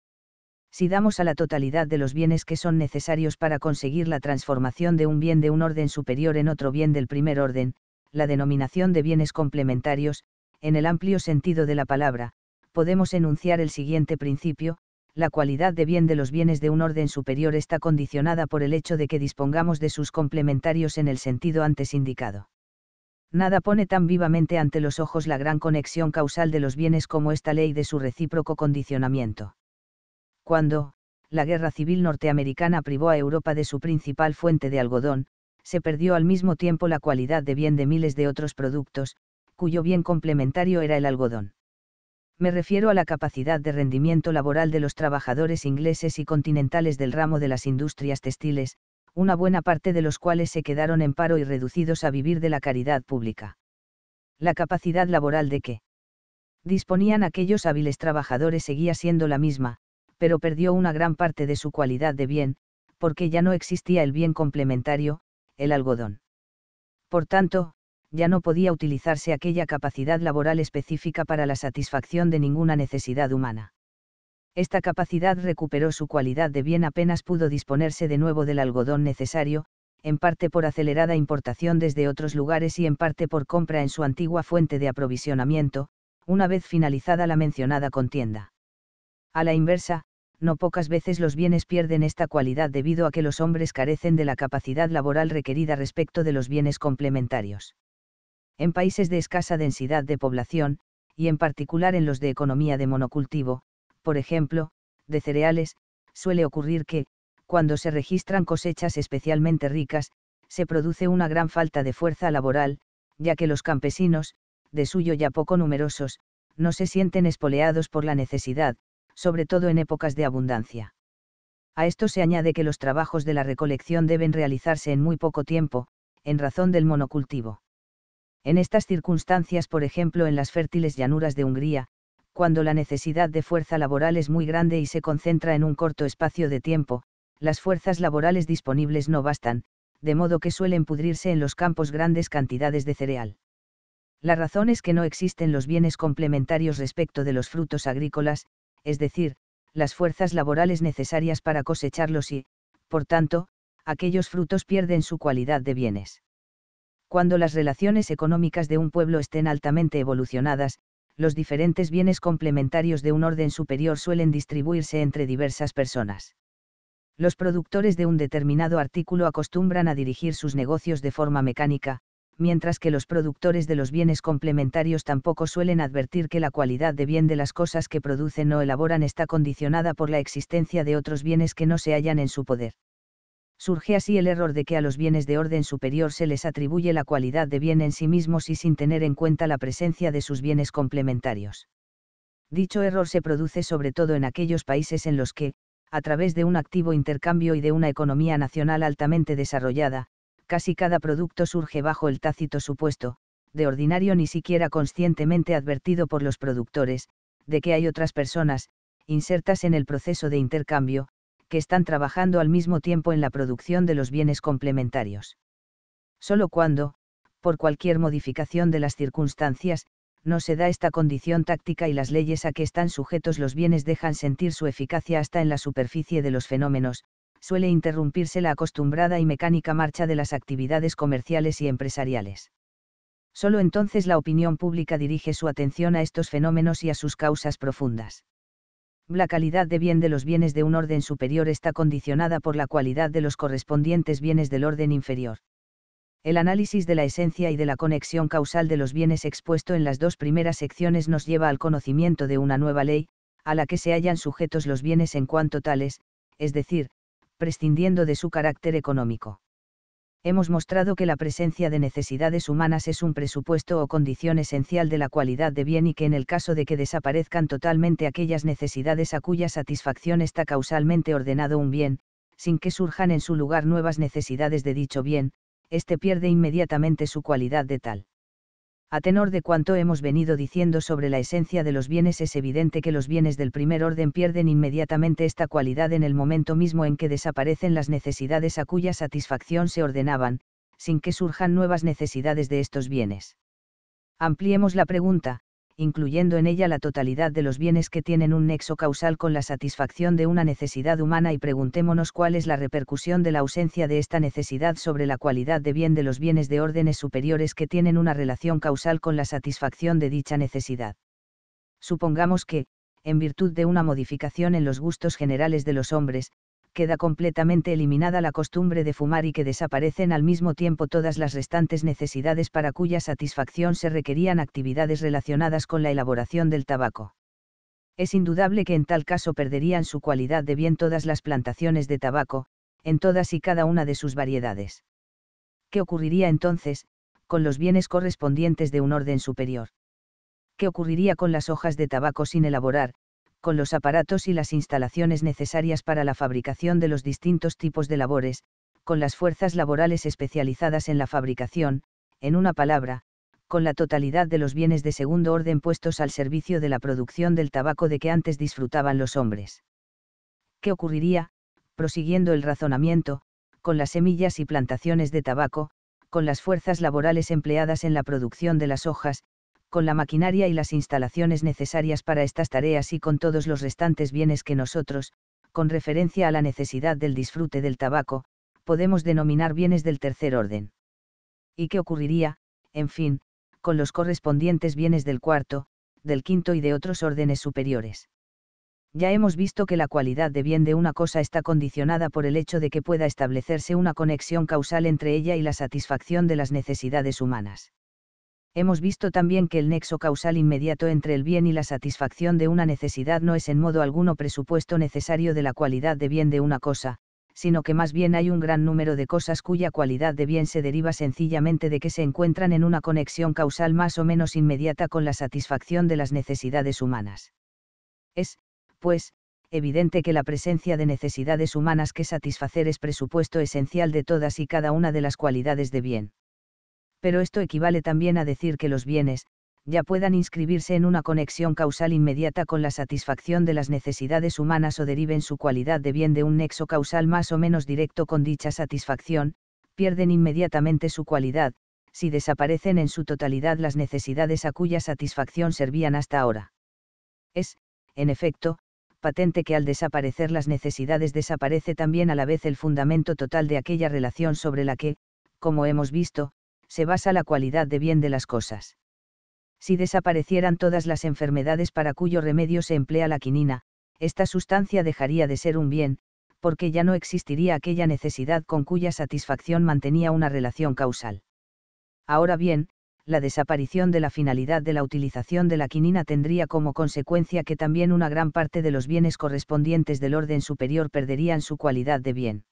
si damos a la totalidad de los bienes que son necesarios para conseguir la transformación de un bien de un orden superior en otro bien del primer orden, la denominación de bienes complementarios, en el amplio sentido de la palabra, podemos enunciar el siguiente principio, la cualidad de bien de los bienes de un orden superior está condicionada por el hecho de que dispongamos de sus complementarios en el sentido antes indicado. Nada pone tan vivamente ante los ojos la gran conexión causal de los bienes como esta ley de su recíproco condicionamiento cuando, la guerra civil norteamericana privó a Europa de su principal fuente de algodón, se perdió al mismo tiempo la cualidad de bien de miles de otros productos, cuyo bien complementario era el algodón. Me refiero a la capacidad de rendimiento laboral de los trabajadores ingleses y continentales del ramo de las industrias textiles, una buena parte de los cuales se quedaron en paro y reducidos a vivir de la caridad pública. La capacidad laboral de que disponían aquellos hábiles trabajadores seguía siendo la misma, pero perdió una gran parte de su cualidad de bien, porque ya no existía el bien complementario, el algodón. Por tanto, ya no podía utilizarse aquella capacidad laboral específica para la satisfacción de ninguna necesidad humana. Esta capacidad recuperó su cualidad de bien apenas pudo disponerse de nuevo del algodón necesario, en parte por acelerada importación desde otros lugares y en parte por compra en su antigua fuente de aprovisionamiento, una vez finalizada la mencionada contienda. A la inversa, no pocas veces los bienes pierden esta cualidad debido a que los hombres carecen de la capacidad laboral requerida respecto de los bienes complementarios. En países de escasa densidad de población, y en particular en los de economía de monocultivo, por ejemplo, de cereales, suele ocurrir que, cuando se registran cosechas especialmente ricas, se produce una gran falta de fuerza laboral, ya que los campesinos, de suyo ya poco numerosos, no se sienten espoleados por la necesidad, sobre todo en épocas de abundancia. A esto se añade que los trabajos de la recolección deben realizarse en muy poco tiempo, en razón del monocultivo. En estas circunstancias, por ejemplo, en las fértiles llanuras de Hungría, cuando la necesidad de fuerza laboral es muy grande y se concentra en un corto espacio de tiempo, las fuerzas laborales disponibles no bastan, de modo que suelen pudrirse en los campos grandes cantidades de cereal. La razón es que no existen los bienes complementarios respecto de los frutos agrícolas, es decir, las fuerzas laborales necesarias para cosecharlos y, por tanto, aquellos frutos pierden su cualidad de bienes. Cuando las relaciones económicas de un pueblo estén altamente evolucionadas, los diferentes bienes complementarios de un orden superior suelen distribuirse entre diversas personas. Los productores de un determinado artículo acostumbran a dirigir sus negocios de forma mecánica, mientras que los productores de los bienes complementarios tampoco suelen advertir que la cualidad de bien de las cosas que producen o elaboran está condicionada por la existencia de otros bienes que no se hallan en su poder. Surge así el error de que a los bienes de orden superior se les atribuye la cualidad de bien en sí mismos y sin tener en cuenta la presencia de sus bienes complementarios. Dicho error se produce sobre todo en aquellos países en los que, a través de un activo intercambio y de una economía nacional altamente desarrollada, casi cada producto surge bajo el tácito supuesto, de ordinario ni siquiera conscientemente advertido por los productores, de que hay otras personas, insertas en el proceso de intercambio, que están trabajando al mismo tiempo en la producción de los bienes complementarios. Solo cuando, por cualquier modificación de las circunstancias, no se da esta condición táctica y las leyes a que están sujetos los bienes dejan sentir su eficacia hasta en la superficie de los fenómenos, suele interrumpirse la acostumbrada y mecánica marcha de las actividades comerciales y empresariales. Solo entonces la opinión pública dirige su atención a estos fenómenos y a sus causas profundas. La calidad de bien de los bienes de un orden superior está condicionada por la cualidad de los correspondientes bienes del orden inferior. El análisis de la esencia y de la conexión causal de los bienes expuesto en las dos primeras secciones nos lleva al conocimiento de una nueva ley, a la que se hallan sujetos los bienes en cuanto tales, es decir, prescindiendo de su carácter económico. Hemos mostrado que la presencia de necesidades humanas es un presupuesto o condición esencial de la cualidad de bien y que en el caso de que desaparezcan totalmente aquellas necesidades a cuya satisfacción está causalmente ordenado un bien, sin que surjan en su lugar nuevas necesidades de dicho bien, éste pierde inmediatamente su cualidad de tal a tenor de cuanto hemos venido diciendo sobre la esencia de los bienes es evidente que los bienes del primer orden pierden inmediatamente esta cualidad en el momento mismo en que desaparecen las necesidades a cuya satisfacción se ordenaban, sin que surjan nuevas necesidades de estos bienes. Ampliemos la pregunta, incluyendo en ella la totalidad de los bienes que tienen un nexo causal con la satisfacción de una necesidad humana y preguntémonos cuál es la repercusión de la ausencia de esta necesidad sobre la cualidad de bien de los bienes de órdenes superiores que tienen una relación causal con la satisfacción de dicha necesidad. Supongamos que, en virtud de una modificación en los gustos generales de los hombres, queda completamente eliminada la costumbre de fumar y que desaparecen al mismo tiempo todas las restantes necesidades para cuya satisfacción se requerían actividades relacionadas con la elaboración del tabaco. Es indudable que en tal caso perderían su cualidad de bien todas las plantaciones de tabaco, en todas y cada una de sus variedades. ¿Qué ocurriría entonces, con los bienes correspondientes de un orden superior? ¿Qué ocurriría con las hojas de tabaco sin elaborar, con los aparatos y las instalaciones necesarias para la fabricación de los distintos tipos de labores, con las fuerzas laborales especializadas en la fabricación, en una palabra, con la totalidad de los bienes de segundo orden puestos al servicio de la producción del tabaco de que antes disfrutaban los hombres. ¿Qué ocurriría, prosiguiendo el razonamiento, con las semillas y plantaciones de tabaco, con las fuerzas laborales empleadas en la producción de las hojas, con la maquinaria y las instalaciones necesarias para estas tareas y con todos los restantes bienes que nosotros, con referencia a la necesidad del disfrute del tabaco, podemos denominar bienes del tercer orden. ¿Y qué ocurriría, en fin, con los correspondientes bienes del cuarto, del quinto y de otros órdenes superiores? Ya hemos visto que la cualidad de bien de una cosa está condicionada por el hecho de que pueda establecerse una conexión causal entre ella y la satisfacción de las necesidades humanas. Hemos visto también que el nexo causal inmediato entre el bien y la satisfacción de una necesidad no es en modo alguno presupuesto necesario de la cualidad de bien de una cosa, sino que más bien hay un gran número de cosas cuya cualidad de bien se deriva sencillamente de que se encuentran en una conexión causal más o menos inmediata con la satisfacción de las necesidades humanas. Es, pues, evidente que la presencia de necesidades humanas que satisfacer es presupuesto esencial de todas y cada una de las cualidades de bien pero esto equivale también a decir que los bienes, ya puedan inscribirse en una conexión causal inmediata con la satisfacción de las necesidades humanas o deriven su cualidad de bien de un nexo causal más o menos directo con dicha satisfacción, pierden inmediatamente su cualidad, si desaparecen en su totalidad las necesidades a cuya satisfacción servían hasta ahora. Es, en efecto, patente que al desaparecer las necesidades desaparece también a la vez el fundamento total de aquella relación sobre la que, como hemos visto, se basa la cualidad de bien de las cosas. Si desaparecieran todas las enfermedades para cuyo remedio se emplea la quinina, esta sustancia dejaría de ser un bien, porque ya no existiría aquella necesidad con cuya satisfacción mantenía una relación causal. Ahora bien, la desaparición de la finalidad de la utilización de la quinina tendría como consecuencia que también una gran parte de los bienes correspondientes del orden superior perderían su cualidad de bien.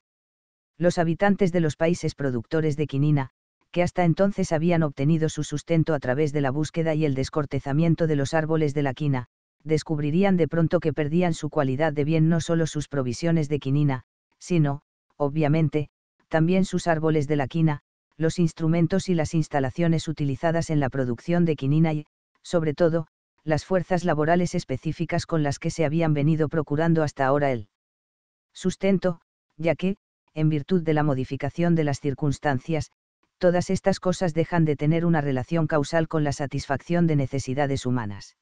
Los habitantes de los países productores de quinina, que hasta entonces habían obtenido su sustento a través de la búsqueda y el descortezamiento de los árboles de la quina, descubrirían de pronto que perdían su cualidad de bien no solo sus provisiones de quinina, sino, obviamente, también sus árboles de la quina, los instrumentos y las instalaciones utilizadas en la producción de quinina y, sobre todo, las fuerzas laborales específicas con las que se habían venido procurando hasta ahora el sustento, ya que, en virtud de la modificación de las circunstancias, todas estas cosas dejan de tener una relación causal con la satisfacción de necesidades humanas.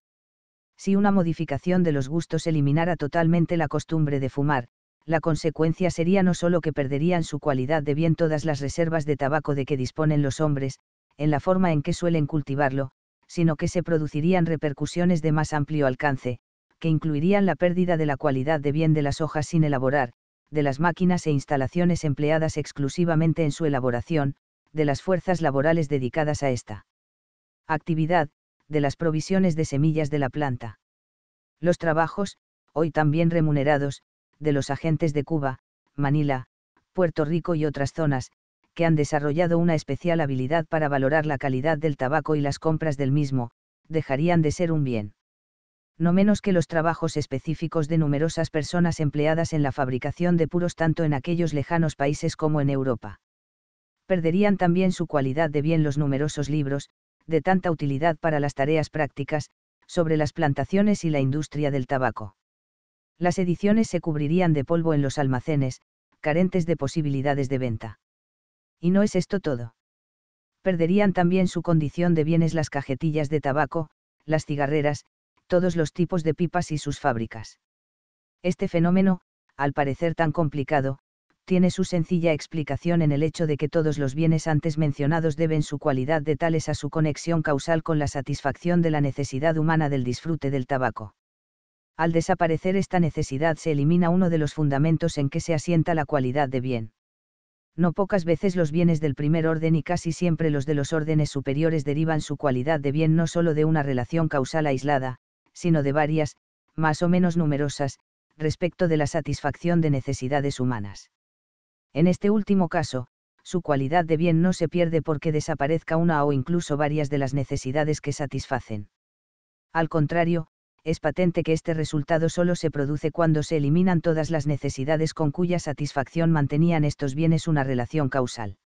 Si una modificación de los gustos eliminara totalmente la costumbre de fumar, la consecuencia sería no solo que perderían su cualidad de bien todas las reservas de tabaco de que disponen los hombres, en la forma en que suelen cultivarlo, sino que se producirían repercusiones de más amplio alcance, que incluirían la pérdida de la cualidad de bien de las hojas sin elaborar, de las máquinas e instalaciones empleadas exclusivamente en su elaboración, de las fuerzas laborales dedicadas a esta actividad, de las provisiones de semillas de la planta. Los trabajos, hoy también remunerados, de los agentes de Cuba, Manila, Puerto Rico y otras zonas, que han desarrollado una especial habilidad para valorar la calidad del tabaco y las compras del mismo, dejarían de ser un bien. No menos que los trabajos específicos de numerosas personas empleadas en la fabricación de puros tanto en aquellos lejanos países como en Europa perderían también su cualidad de bien los numerosos libros, de tanta utilidad para las tareas prácticas, sobre las plantaciones y la industria del tabaco. Las ediciones se cubrirían de polvo en los almacenes, carentes de posibilidades de venta. Y no es esto todo. Perderían también su condición de bienes las cajetillas de tabaco, las cigarreras, todos los tipos de pipas y sus fábricas. Este fenómeno, al parecer tan complicado, tiene su sencilla explicación en el hecho de que todos los bienes antes mencionados deben su cualidad de tales a su conexión causal con la satisfacción de la necesidad humana del disfrute del tabaco. Al desaparecer esta necesidad se elimina uno de los fundamentos en que se asienta la cualidad de bien. No pocas veces los bienes del primer orden y casi siempre los de los órdenes superiores derivan su cualidad de bien no sólo de una relación causal aislada, sino de varias, más o menos numerosas, respecto de la satisfacción de necesidades humanas en este último caso, su cualidad de bien no se pierde porque desaparezca una o incluso varias de las necesidades que satisfacen. Al contrario, es patente que este resultado solo se produce cuando se eliminan todas las necesidades con cuya satisfacción mantenían estos bienes una relación causal.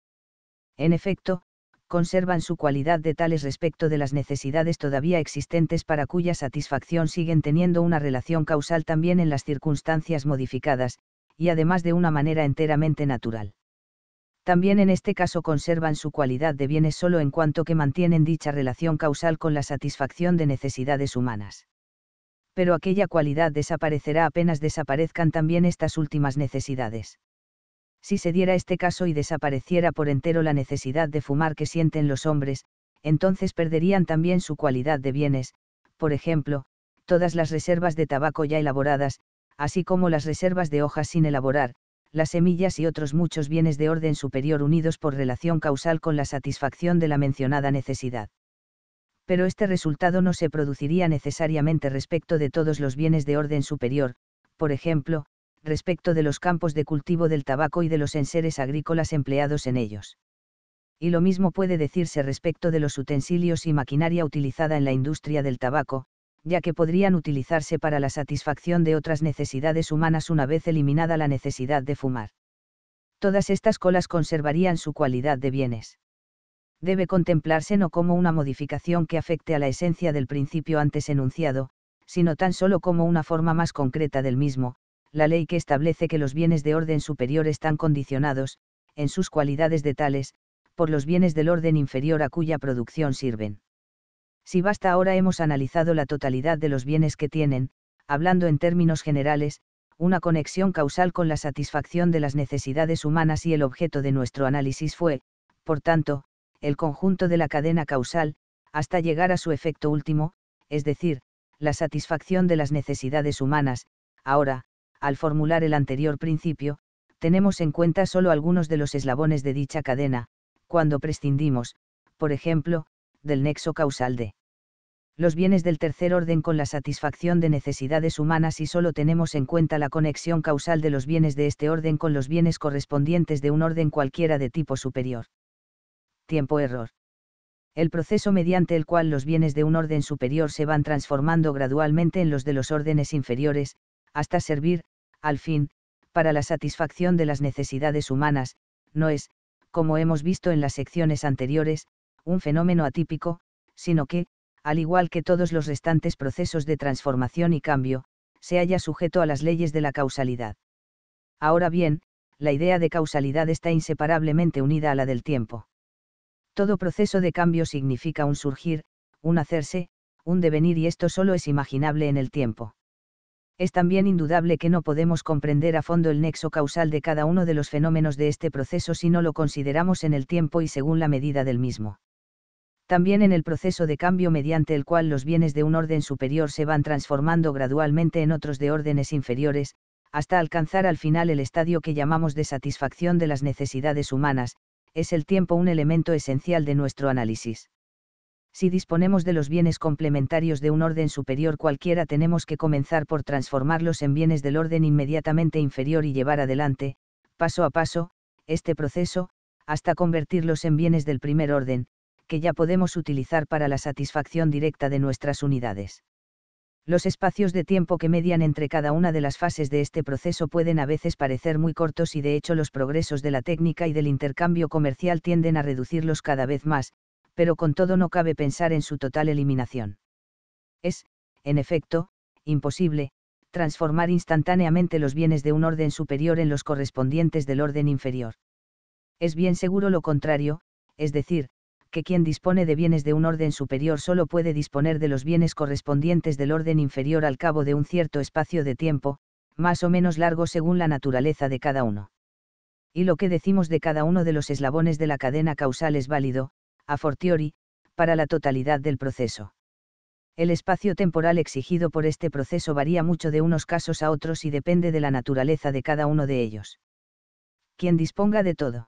En efecto, conservan su cualidad de tales respecto de las necesidades todavía existentes para cuya satisfacción siguen teniendo una relación causal también en las circunstancias modificadas, y además de una manera enteramente natural. También en este caso conservan su cualidad de bienes solo en cuanto que mantienen dicha relación causal con la satisfacción de necesidades humanas. Pero aquella cualidad desaparecerá apenas desaparezcan también estas últimas necesidades. Si se diera este caso y desapareciera por entero la necesidad de fumar que sienten los hombres, entonces perderían también su cualidad de bienes, por ejemplo, todas las reservas de tabaco ya elaboradas, así como las reservas de hojas sin elaborar, las semillas y otros muchos bienes de orden superior unidos por relación causal con la satisfacción de la mencionada necesidad. Pero este resultado no se produciría necesariamente respecto de todos los bienes de orden superior, por ejemplo, respecto de los campos de cultivo del tabaco y de los enseres agrícolas empleados en ellos. Y lo mismo puede decirse respecto de los utensilios y maquinaria utilizada en la industria del tabaco, ya que podrían utilizarse para la satisfacción de otras necesidades humanas una vez eliminada la necesidad de fumar. Todas estas colas conservarían su cualidad de bienes. Debe contemplarse no como una modificación que afecte a la esencia del principio antes enunciado, sino tan solo como una forma más concreta del mismo, la ley que establece que los bienes de orden superior están condicionados, en sus cualidades de tales, por los bienes del orden inferior a cuya producción sirven. Si basta ahora hemos analizado la totalidad de los bienes que tienen, hablando en términos generales, una conexión causal con la satisfacción de las necesidades humanas y el objeto de nuestro análisis fue, por tanto, el conjunto de la cadena causal, hasta llegar a su efecto último, es decir, la satisfacción de las necesidades humanas. Ahora, al formular el anterior principio, tenemos en cuenta solo algunos de los eslabones de dicha cadena, cuando prescindimos, por ejemplo, del nexo causal de los bienes del tercer orden con la satisfacción de necesidades humanas y solo tenemos en cuenta la conexión causal de los bienes de este orden con los bienes correspondientes de un orden cualquiera de tipo superior. Tiempo error. El proceso mediante el cual los bienes de un orden superior se van transformando gradualmente en los de los órdenes inferiores, hasta servir, al fin, para la satisfacción de las necesidades humanas, no es, como hemos visto en las secciones anteriores, un fenómeno atípico, sino que, al igual que todos los restantes procesos de transformación y cambio, se halla sujeto a las leyes de la causalidad. Ahora bien, la idea de causalidad está inseparablemente unida a la del tiempo. Todo proceso de cambio significa un surgir, un hacerse, un devenir y esto solo es imaginable en el tiempo. Es también indudable que no podemos comprender a fondo el nexo causal de cada uno de los fenómenos de este proceso si no lo consideramos en el tiempo y según la medida del mismo también en el proceso de cambio mediante el cual los bienes de un orden superior se van transformando gradualmente en otros de órdenes inferiores, hasta alcanzar al final el estadio que llamamos de satisfacción de las necesidades humanas, es el tiempo un elemento esencial de nuestro análisis. Si disponemos de los bienes complementarios de un orden superior cualquiera tenemos que comenzar por transformarlos en bienes del orden inmediatamente inferior y llevar adelante, paso a paso, este proceso, hasta convertirlos en bienes del primer orden, que ya podemos utilizar para la satisfacción directa de nuestras unidades. Los espacios de tiempo que median entre cada una de las fases de este proceso pueden a veces parecer muy cortos y de hecho los progresos de la técnica y del intercambio comercial tienden a reducirlos cada vez más, pero con todo no cabe pensar en su total eliminación. Es, en efecto, imposible, transformar instantáneamente los bienes de un orden superior en los correspondientes del orden inferior. Es bien seguro lo contrario, es decir, que quien dispone de bienes de un orden superior solo puede disponer de los bienes correspondientes del orden inferior al cabo de un cierto espacio de tiempo, más o menos largo según la naturaleza de cada uno. Y lo que decimos de cada uno de los eslabones de la cadena causal es válido, a fortiori, para la totalidad del proceso. El espacio temporal exigido por este proceso varía mucho de unos casos a otros y depende de la naturaleza de cada uno de ellos. Quien disponga de todo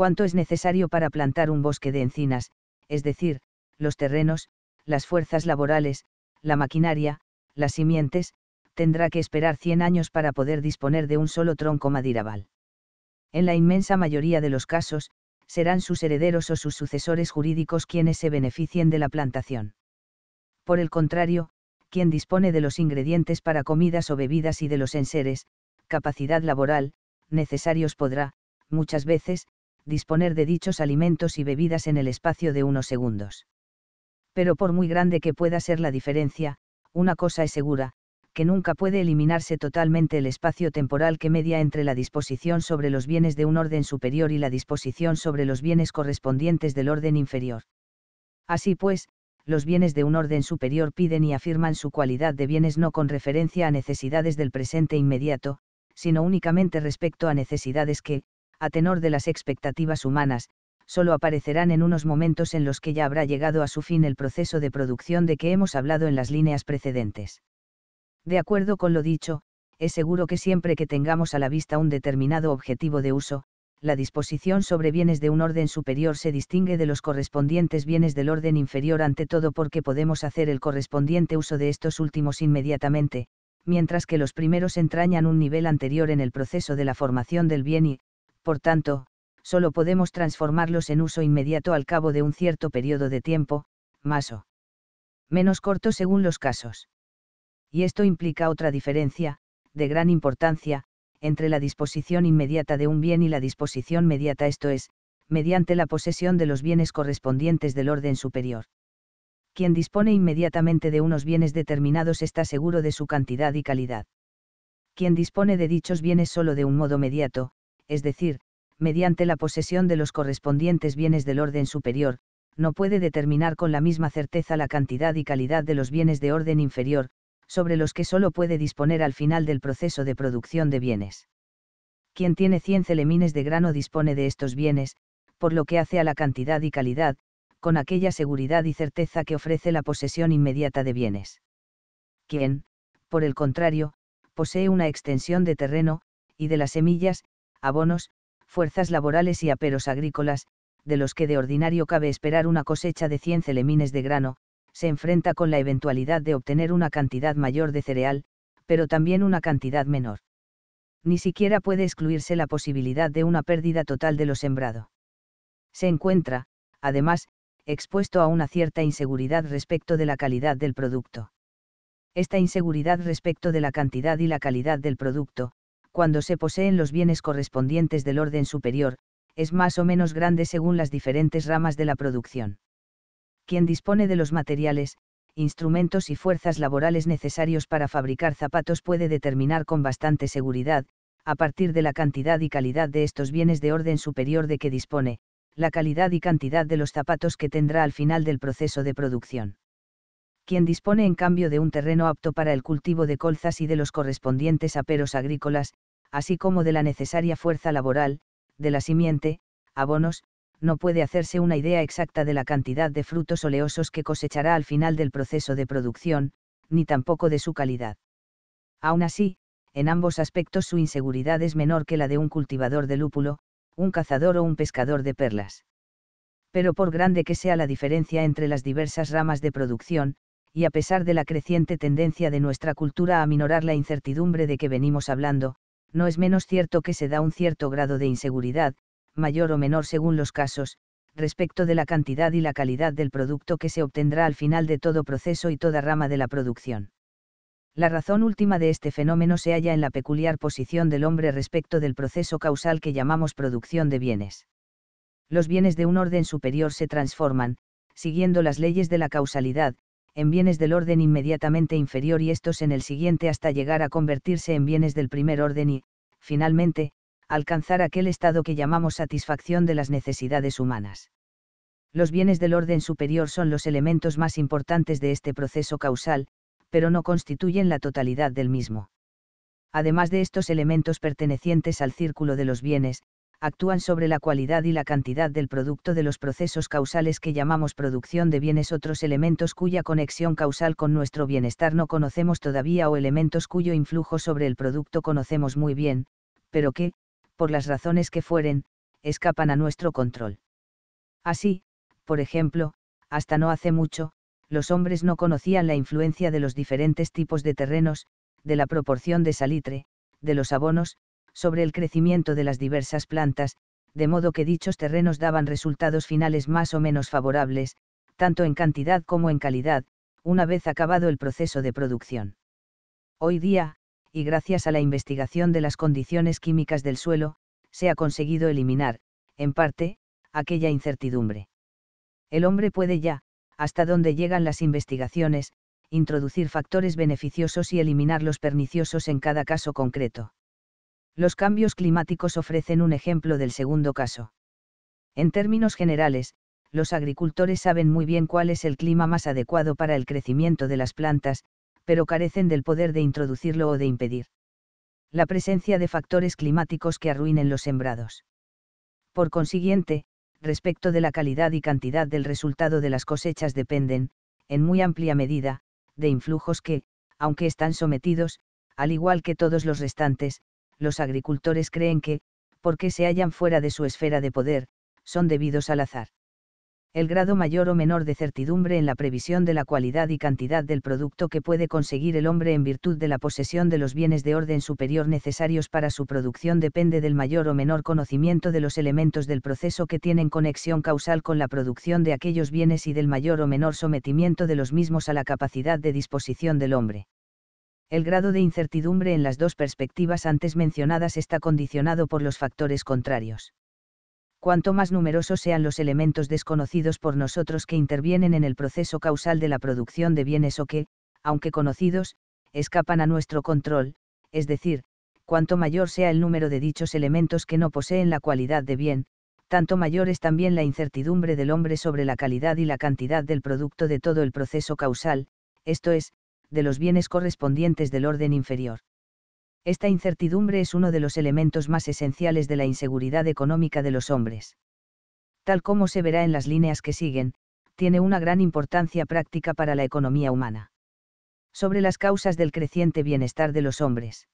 cuánto es necesario para plantar un bosque de encinas, es decir, los terrenos, las fuerzas laborales, la maquinaria, las simientes, tendrá que esperar 100 años para poder disponer de un solo tronco madiraval. En la inmensa mayoría de los casos, serán sus herederos o sus sucesores jurídicos quienes se beneficien de la plantación. Por el contrario, quien dispone de los ingredientes para comidas o bebidas y de los enseres, capacidad laboral, necesarios podrá, muchas veces, disponer de dichos alimentos y bebidas en el espacio de unos segundos. Pero por muy grande que pueda ser la diferencia, una cosa es segura, que nunca puede eliminarse totalmente el espacio temporal que media entre la disposición sobre los bienes de un orden superior y la disposición sobre los bienes correspondientes del orden inferior. Así pues, los bienes de un orden superior piden y afirman su cualidad de bienes no con referencia a necesidades del presente inmediato, sino únicamente respecto a necesidades que, a tenor de las expectativas humanas, solo aparecerán en unos momentos en los que ya habrá llegado a su fin el proceso de producción de que hemos hablado en las líneas precedentes. De acuerdo con lo dicho, es seguro que siempre que tengamos a la vista un determinado objetivo de uso, la disposición sobre bienes de un orden superior se distingue de los correspondientes bienes del orden inferior ante todo porque podemos hacer el correspondiente uso de estos últimos inmediatamente, mientras que los primeros entrañan un nivel anterior en el proceso de la formación del bien y, por tanto, solo podemos transformarlos en uso inmediato al cabo de un cierto periodo de tiempo, más o menos corto según los casos. Y esto implica otra diferencia, de gran importancia, entre la disposición inmediata de un bien y la disposición mediata, esto es, mediante la posesión de los bienes correspondientes del orden superior. Quien dispone inmediatamente de unos bienes determinados está seguro de su cantidad y calidad. Quien dispone de dichos bienes solo de un modo mediato, es decir, mediante la posesión de los correspondientes bienes del orden superior, no puede determinar con la misma certeza la cantidad y calidad de los bienes de orden inferior, sobre los que solo puede disponer al final del proceso de producción de bienes. Quien tiene 100 celemines de grano dispone de estos bienes, por lo que hace a la cantidad y calidad, con aquella seguridad y certeza que ofrece la posesión inmediata de bienes. Quien, por el contrario, posee una extensión de terreno, y de las semillas, abonos, fuerzas laborales y aperos agrícolas, de los que de ordinario cabe esperar una cosecha de 100 celemines de grano, se enfrenta con la eventualidad de obtener una cantidad mayor de cereal, pero también una cantidad menor. Ni siquiera puede excluirse la posibilidad de una pérdida total de lo sembrado. Se encuentra, además, expuesto a una cierta inseguridad respecto de la calidad del producto. Esta inseguridad respecto de la cantidad y la calidad del producto, cuando se poseen los bienes correspondientes del orden superior, es más o menos grande según las diferentes ramas de la producción. Quien dispone de los materiales, instrumentos y fuerzas laborales necesarios para fabricar zapatos puede determinar con bastante seguridad, a partir de la cantidad y calidad de estos bienes de orden superior de que dispone, la calidad y cantidad de los zapatos que tendrá al final del proceso de producción quien dispone en cambio de un terreno apto para el cultivo de colzas y de los correspondientes aperos agrícolas, así como de la necesaria fuerza laboral, de la simiente, abonos, no puede hacerse una idea exacta de la cantidad de frutos oleosos que cosechará al final del proceso de producción, ni tampoco de su calidad. Aún así, en ambos aspectos su inseguridad es menor que la de un cultivador de lúpulo, un cazador o un pescador de perlas. Pero por grande que sea la diferencia entre las diversas ramas de producción, y a pesar de la creciente tendencia de nuestra cultura a minorar la incertidumbre de que venimos hablando, no es menos cierto que se da un cierto grado de inseguridad, mayor o menor según los casos, respecto de la cantidad y la calidad del producto que se obtendrá al final de todo proceso y toda rama de la producción. La razón última de este fenómeno se halla en la peculiar posición del hombre respecto del proceso causal que llamamos producción de bienes. Los bienes de un orden superior se transforman, siguiendo las leyes de la causalidad, en bienes del orden inmediatamente inferior y estos en el siguiente hasta llegar a convertirse en bienes del primer orden y, finalmente, alcanzar aquel estado que llamamos satisfacción de las necesidades humanas. Los bienes del orden superior son los elementos más importantes de este proceso causal, pero no constituyen la totalidad del mismo. Además de estos elementos pertenecientes al círculo de los bienes, actúan sobre la cualidad y la cantidad del producto de los procesos causales que llamamos producción de bienes, otros elementos cuya conexión causal con nuestro bienestar no conocemos todavía o elementos cuyo influjo sobre el producto conocemos muy bien, pero que, por las razones que fueren, escapan a nuestro control. Así, por ejemplo, hasta no hace mucho, los hombres no conocían la influencia de los diferentes tipos de terrenos, de la proporción de salitre, de los abonos, sobre el crecimiento de las diversas plantas, de modo que dichos terrenos daban resultados finales más o menos favorables, tanto en cantidad como en calidad, una vez acabado el proceso de producción. Hoy día, y gracias a la investigación de las condiciones químicas del suelo, se ha conseguido eliminar, en parte, aquella incertidumbre. El hombre puede ya, hasta donde llegan las investigaciones, introducir factores beneficiosos y eliminar los perniciosos en cada caso concreto. Los cambios climáticos ofrecen un ejemplo del segundo caso. En términos generales, los agricultores saben muy bien cuál es el clima más adecuado para el crecimiento de las plantas, pero carecen del poder de introducirlo o de impedir. La presencia de factores climáticos que arruinen los sembrados. Por consiguiente, respecto de la calidad y cantidad del resultado de las cosechas dependen, en muy amplia medida, de influjos que, aunque están sometidos, al igual que todos los restantes, los agricultores creen que, porque se hallan fuera de su esfera de poder, son debidos al azar. El grado mayor o menor de certidumbre en la previsión de la cualidad y cantidad del producto que puede conseguir el hombre en virtud de la posesión de los bienes de orden superior necesarios para su producción depende del mayor o menor conocimiento de los elementos del proceso que tienen conexión causal con la producción de aquellos bienes y del mayor o menor sometimiento de los mismos a la capacidad de disposición del hombre el grado de incertidumbre en las dos perspectivas antes mencionadas está condicionado por los factores contrarios. Cuanto más numerosos sean los elementos desconocidos por nosotros que intervienen en el proceso causal de la producción de bienes o que, aunque conocidos, escapan a nuestro control, es decir, cuanto mayor sea el número de dichos elementos que no poseen la cualidad de bien, tanto mayor es también la incertidumbre del hombre sobre la calidad y la cantidad del producto de todo el proceso causal, esto es, de los bienes correspondientes del orden inferior. Esta incertidumbre es uno de los elementos más esenciales de la inseguridad económica de los hombres. Tal como se verá en las líneas que siguen, tiene una gran importancia práctica para la economía humana. Sobre las causas del creciente bienestar de los hombres.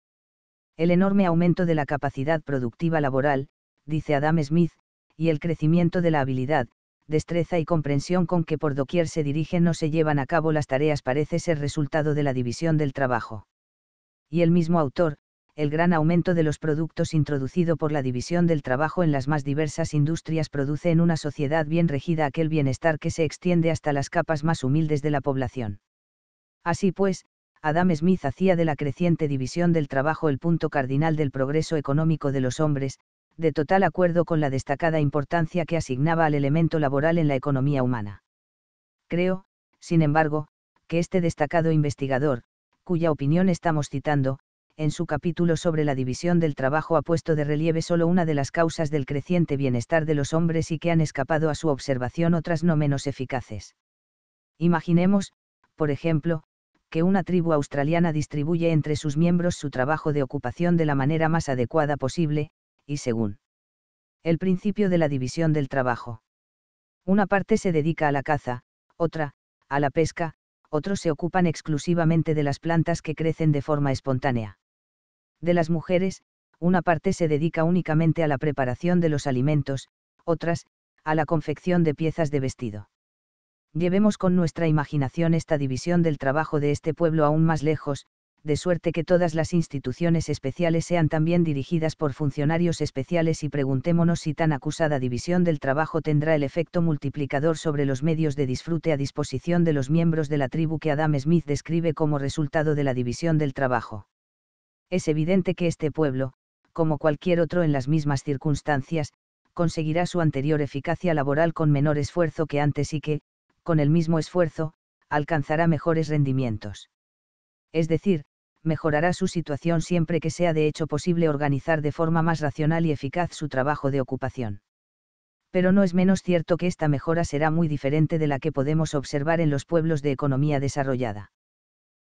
El enorme aumento de la capacidad productiva laboral, dice Adam Smith, y el crecimiento de la habilidad, destreza y comprensión con que por doquier se dirigen o se llevan a cabo las tareas parece ser resultado de la división del trabajo. Y el mismo autor, el gran aumento de los productos introducido por la división del trabajo en las más diversas industrias produce en una sociedad bien regida aquel bienestar que se extiende hasta las capas más humildes de la población. Así pues, Adam Smith hacía de la creciente división del trabajo el punto cardinal del progreso económico de los hombres, de total acuerdo con la destacada importancia que asignaba al elemento laboral en la economía humana. Creo, sin embargo, que este destacado investigador, cuya opinión estamos citando, en su capítulo sobre la división del trabajo ha puesto de relieve solo una de las causas del creciente bienestar de los hombres y que han escapado a su observación otras no menos eficaces. Imaginemos, por ejemplo, que una tribu australiana distribuye entre sus miembros su trabajo de ocupación de la manera más adecuada posible, y según el principio de la división del trabajo. Una parte se dedica a la caza, otra, a la pesca, otros se ocupan exclusivamente de las plantas que crecen de forma espontánea. De las mujeres, una parte se dedica únicamente a la preparación de los alimentos, otras, a la confección de piezas de vestido. Llevemos con nuestra imaginación esta división del trabajo de este pueblo aún más lejos, de suerte que todas las instituciones especiales sean también dirigidas por funcionarios especiales y preguntémonos si tan acusada división del trabajo tendrá el efecto multiplicador sobre los medios de disfrute a disposición de los miembros de la tribu que Adam Smith describe como resultado de la división del trabajo. Es evidente que este pueblo, como cualquier otro en las mismas circunstancias, conseguirá su anterior eficacia laboral con menor esfuerzo que antes y que, con el mismo esfuerzo, alcanzará mejores rendimientos. Es decir, mejorará su situación siempre que sea de hecho posible organizar de forma más racional y eficaz su trabajo de ocupación. Pero no es menos cierto que esta mejora será muy diferente de la que podemos observar en los pueblos de economía desarrollada.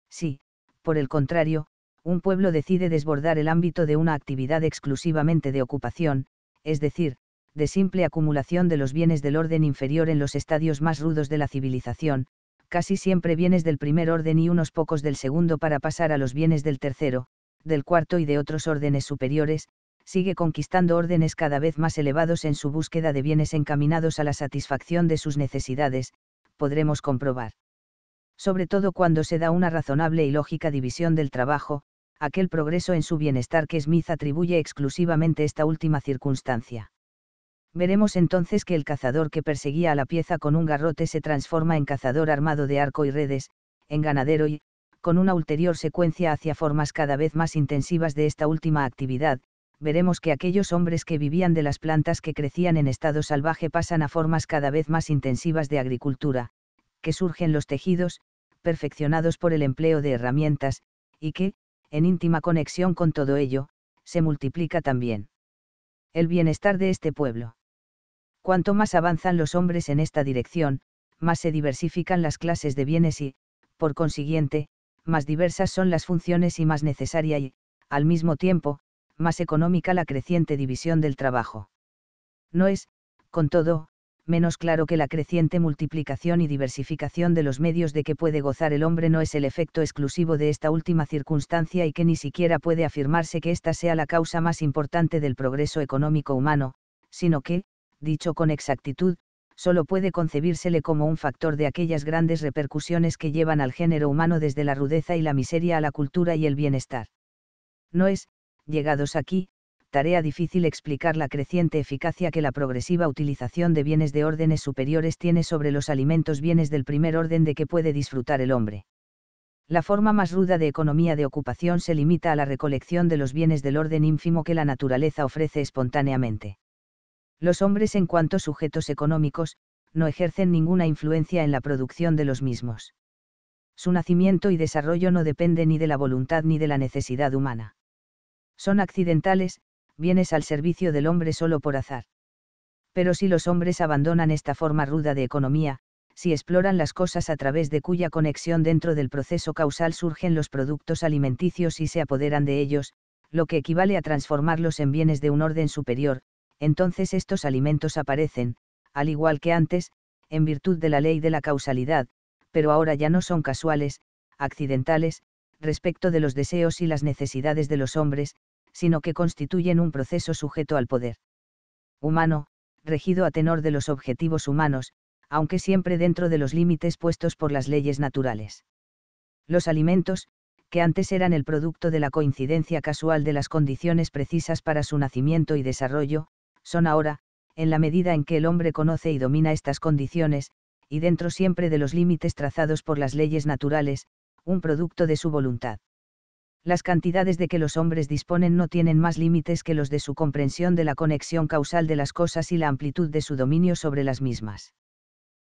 Si, por el contrario, un pueblo decide desbordar el ámbito de una actividad exclusivamente de ocupación, es decir, de simple acumulación de los bienes del orden inferior en los estadios más rudos de la civilización, casi siempre bienes del primer orden y unos pocos del segundo para pasar a los bienes del tercero, del cuarto y de otros órdenes superiores, sigue conquistando órdenes cada vez más elevados en su búsqueda de bienes encaminados a la satisfacción de sus necesidades, podremos comprobar. Sobre todo cuando se da una razonable y lógica división del trabajo, aquel progreso en su bienestar que Smith atribuye exclusivamente esta última circunstancia veremos entonces que el cazador que perseguía a la pieza con un garrote se transforma en cazador armado de arco y redes, en ganadero y, con una ulterior secuencia hacia formas cada vez más intensivas de esta última actividad, veremos que aquellos hombres que vivían de las plantas que crecían en estado salvaje pasan a formas cada vez más intensivas de agricultura, que surgen los tejidos, perfeccionados por el empleo de herramientas, y que, en íntima conexión con todo ello, se multiplica también. El bienestar de este pueblo. Cuanto más avanzan los hombres en esta dirección, más se diversifican las clases de bienes y, por consiguiente, más diversas son las funciones y más necesaria y, al mismo tiempo, más económica la creciente división del trabajo. No es, con todo, menos claro que la creciente multiplicación y diversificación de los medios de que puede gozar el hombre no es el efecto exclusivo de esta última circunstancia y que ni siquiera puede afirmarse que esta sea la causa más importante del progreso económico humano, sino que, dicho con exactitud, solo puede concebírsele como un factor de aquellas grandes repercusiones que llevan al género humano desde la rudeza y la miseria a la cultura y el bienestar. No es, llegados aquí, tarea difícil explicar la creciente eficacia que la progresiva utilización de bienes de órdenes superiores tiene sobre los alimentos bienes del primer orden de que puede disfrutar el hombre. La forma más ruda de economía de ocupación se limita a la recolección de los bienes del orden ínfimo que la naturaleza ofrece espontáneamente. Los hombres en cuanto sujetos económicos, no ejercen ninguna influencia en la producción de los mismos. Su nacimiento y desarrollo no depende ni de la voluntad ni de la necesidad humana. Son accidentales, bienes al servicio del hombre solo por azar. Pero si los hombres abandonan esta forma ruda de economía, si exploran las cosas a través de cuya conexión dentro del proceso causal surgen los productos alimenticios y se apoderan de ellos, lo que equivale a transformarlos en bienes de un orden superior, entonces estos alimentos aparecen, al igual que antes, en virtud de la ley de la causalidad, pero ahora ya no son casuales, accidentales, respecto de los deseos y las necesidades de los hombres, sino que constituyen un proceso sujeto al poder humano, regido a tenor de los objetivos humanos, aunque siempre dentro de los límites puestos por las leyes naturales. Los alimentos, que antes eran el producto de la coincidencia casual de las condiciones precisas para su nacimiento y desarrollo, son ahora, en la medida en que el hombre conoce y domina estas condiciones, y dentro siempre de los límites trazados por las leyes naturales, un producto de su voluntad. Las cantidades de que los hombres disponen no tienen más límites que los de su comprensión de la conexión causal de las cosas y la amplitud de su dominio sobre las mismas.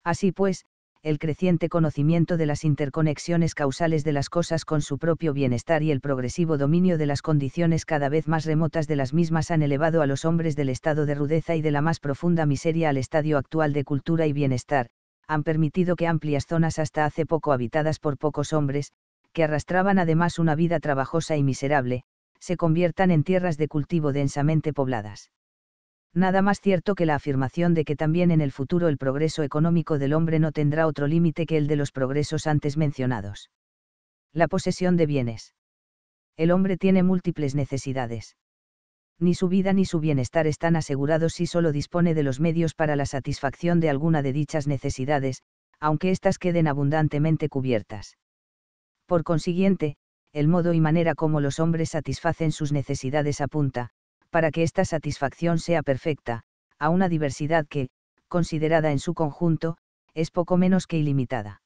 Así pues, el creciente conocimiento de las interconexiones causales de las cosas con su propio bienestar y el progresivo dominio de las condiciones cada vez más remotas de las mismas han elevado a los hombres del estado de rudeza y de la más profunda miseria al estadio actual de cultura y bienestar, han permitido que amplias zonas hasta hace poco habitadas por pocos hombres, que arrastraban además una vida trabajosa y miserable, se conviertan en tierras de cultivo densamente pobladas nada más cierto que la afirmación de que también en el futuro el progreso económico del hombre no tendrá otro límite que el de los progresos antes mencionados. La posesión de bienes. El hombre tiene múltiples necesidades. Ni su vida ni su bienestar están asegurados si solo dispone de los medios para la satisfacción de alguna de dichas necesidades, aunque éstas queden abundantemente cubiertas. Por consiguiente, el modo y manera como los hombres satisfacen sus necesidades apunta, para que esta satisfacción sea perfecta, a una diversidad que, considerada en su conjunto, es poco menos que ilimitada.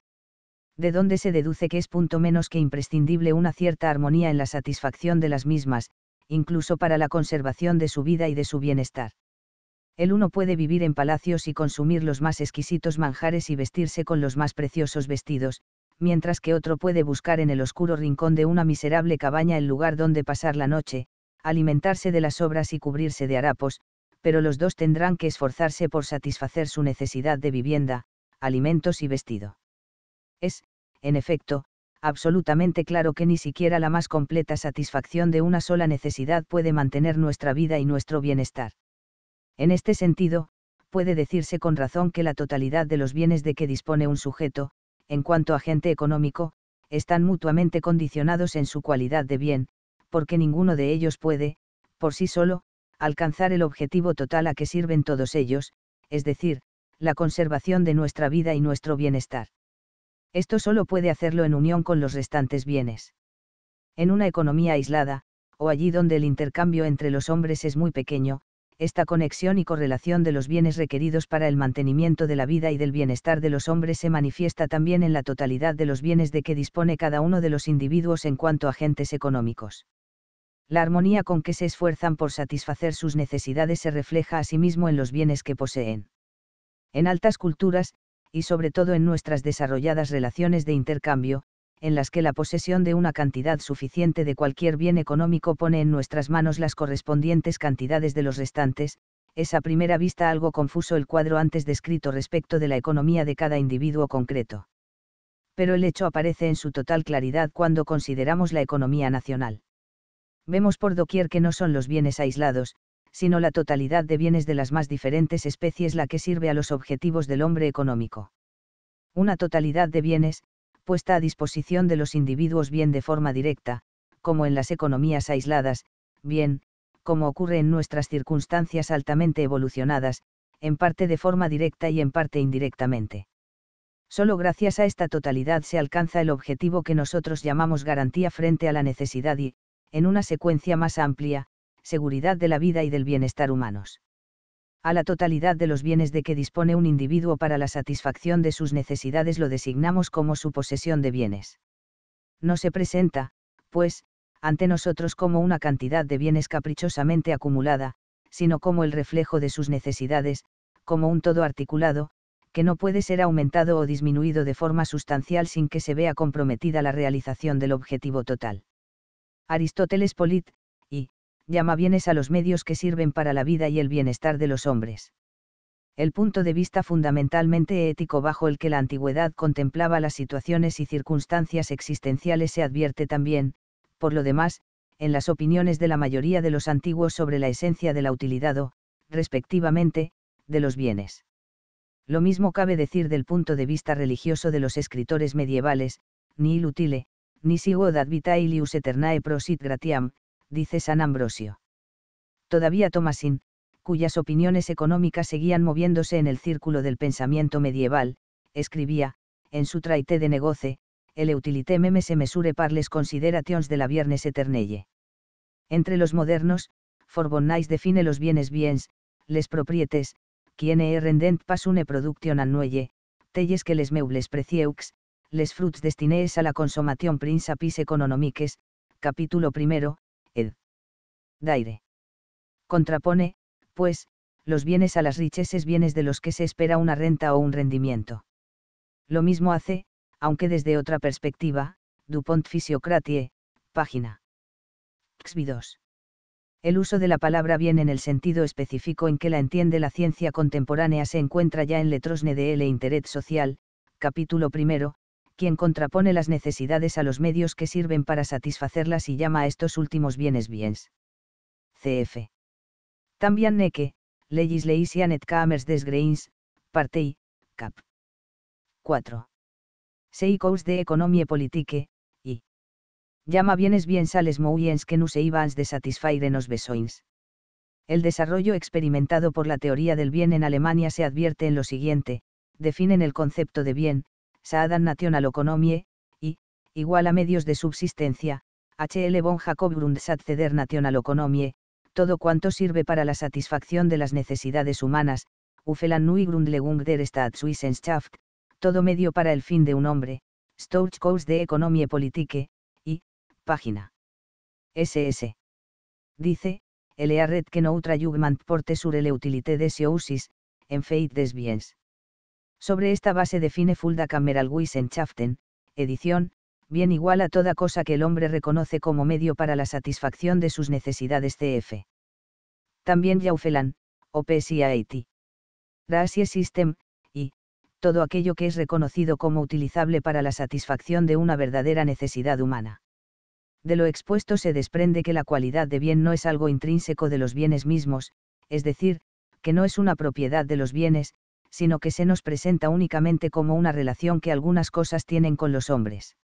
De donde se deduce que es punto menos que imprescindible una cierta armonía en la satisfacción de las mismas, incluso para la conservación de su vida y de su bienestar. El uno puede vivir en palacios y consumir los más exquisitos manjares y vestirse con los más preciosos vestidos, mientras que otro puede buscar en el oscuro rincón de una miserable cabaña el lugar donde pasar la noche, alimentarse de las obras y cubrirse de harapos, pero los dos tendrán que esforzarse por satisfacer su necesidad de vivienda, alimentos y vestido. Es, en efecto, absolutamente claro que ni siquiera la más completa satisfacción de una sola necesidad puede mantener nuestra vida y nuestro bienestar. En este sentido, puede decirse con razón que la totalidad de los bienes de que dispone un sujeto, en cuanto agente económico, están mutuamente condicionados en su cualidad de bien, porque ninguno de ellos puede, por sí solo, alcanzar el objetivo total a que sirven todos ellos, es decir, la conservación de nuestra vida y nuestro bienestar. Esto solo puede hacerlo en unión con los restantes bienes. En una economía aislada, o allí donde el intercambio entre los hombres es muy pequeño, esta conexión y correlación de los bienes requeridos para el mantenimiento de la vida y del bienestar de los hombres se manifiesta también en la totalidad de los bienes de que dispone cada uno de los individuos en cuanto agentes económicos la armonía con que se esfuerzan por satisfacer sus necesidades se refleja a sí mismo en los bienes que poseen. En altas culturas, y sobre todo en nuestras desarrolladas relaciones de intercambio, en las que la posesión de una cantidad suficiente de cualquier bien económico pone en nuestras manos las correspondientes cantidades de los restantes, es a primera vista algo confuso el cuadro antes descrito respecto de la economía de cada individuo concreto. Pero el hecho aparece en su total claridad cuando consideramos la economía nacional vemos por doquier que no son los bienes aislados, sino la totalidad de bienes de las más diferentes especies la que sirve a los objetivos del hombre económico. Una totalidad de bienes, puesta a disposición de los individuos bien de forma directa, como en las economías aisladas, bien, como ocurre en nuestras circunstancias altamente evolucionadas, en parte de forma directa y en parte indirectamente. Solo gracias a esta totalidad se alcanza el objetivo que nosotros llamamos garantía frente a la necesidad y, en una secuencia más amplia, seguridad de la vida y del bienestar humanos. A la totalidad de los bienes de que dispone un individuo para la satisfacción de sus necesidades lo designamos como su posesión de bienes. No se presenta, pues, ante nosotros como una cantidad de bienes caprichosamente acumulada, sino como el reflejo de sus necesidades, como un todo articulado, que no puede ser aumentado o disminuido de forma sustancial sin que se vea comprometida la realización del objetivo total. Aristóteles Polit, y, llama bienes a los medios que sirven para la vida y el bienestar de los hombres. El punto de vista fundamentalmente ético bajo el que la antigüedad contemplaba las situaciones y circunstancias existenciales se advierte también, por lo demás, en las opiniones de la mayoría de los antiguos sobre la esencia de la utilidad o, respectivamente, de los bienes. Lo mismo cabe decir del punto de vista religioso de los escritores medievales, nihil utile, Nisi dat vita ilius eternae prosit gratiam, dice San Ambrosio. Todavía Thomasin, cuyas opiniones económicas seguían moviéndose en el círculo del pensamiento medieval, escribía, en su traité de negoce, el utilité meme se mesure par les considerations de la viernes eternelle. Entre los modernos, Forbonnais define los bienes biens, les proprietes, quien e rendent pas une production annuelle, telles que les meubles precieux, les fruits destinés a la consommation principis economiques, capítulo primero, ed. Daire. Contrapone, pues, los bienes a las riquezas, bienes de los que se espera una renta o un rendimiento. Lo mismo hace, aunque desde otra perspectiva, Dupont Physiocratie, página. xb 2 el uso de la palabra bien en el sentido específico en que la entiende la ciencia contemporánea se encuentra ya en Letrosne de L. Social, capítulo primero, quien contrapone las necesidades a los medios que sirven para satisfacerlas y llama a estos últimos bienes bienes. CF. También neque, legislation et Kamers des grains, partei, cap. 4. Seikous de economie politique, y. Llama bienes bien sales les que nous eivans de satisfaire nos besoins. El desarrollo experimentado por la teoría del bien en Alemania se advierte en lo siguiente, definen el concepto de bien, Saadan National Economy, y, igual a medios de subsistencia, H.L. von Jacob ceder National Economie, todo cuanto sirve para la satisfacción de las necesidades humanas, Ufelan nui Grundlegung der Staatswissenschaft, todo medio para el fin de un hombre, Storchkurs de Economie Politique, y, página. SS. Dice, L.A. que no porte sur le utilité des en feit des biens. Sobre esta base define Fulda Chaften, edición, bien igual a toda cosa que el hombre reconoce como medio para la satisfacción de sus necesidades cf. También Yaufelan, OPSIAIT. Rasie System, y, todo aquello que es reconocido como utilizable para la satisfacción de una verdadera necesidad humana. De lo expuesto se desprende que la cualidad de bien no es algo intrínseco de los bienes mismos, es decir, que no es una propiedad de los bienes, sino que se nos presenta únicamente como una relación que algunas cosas tienen con los hombres.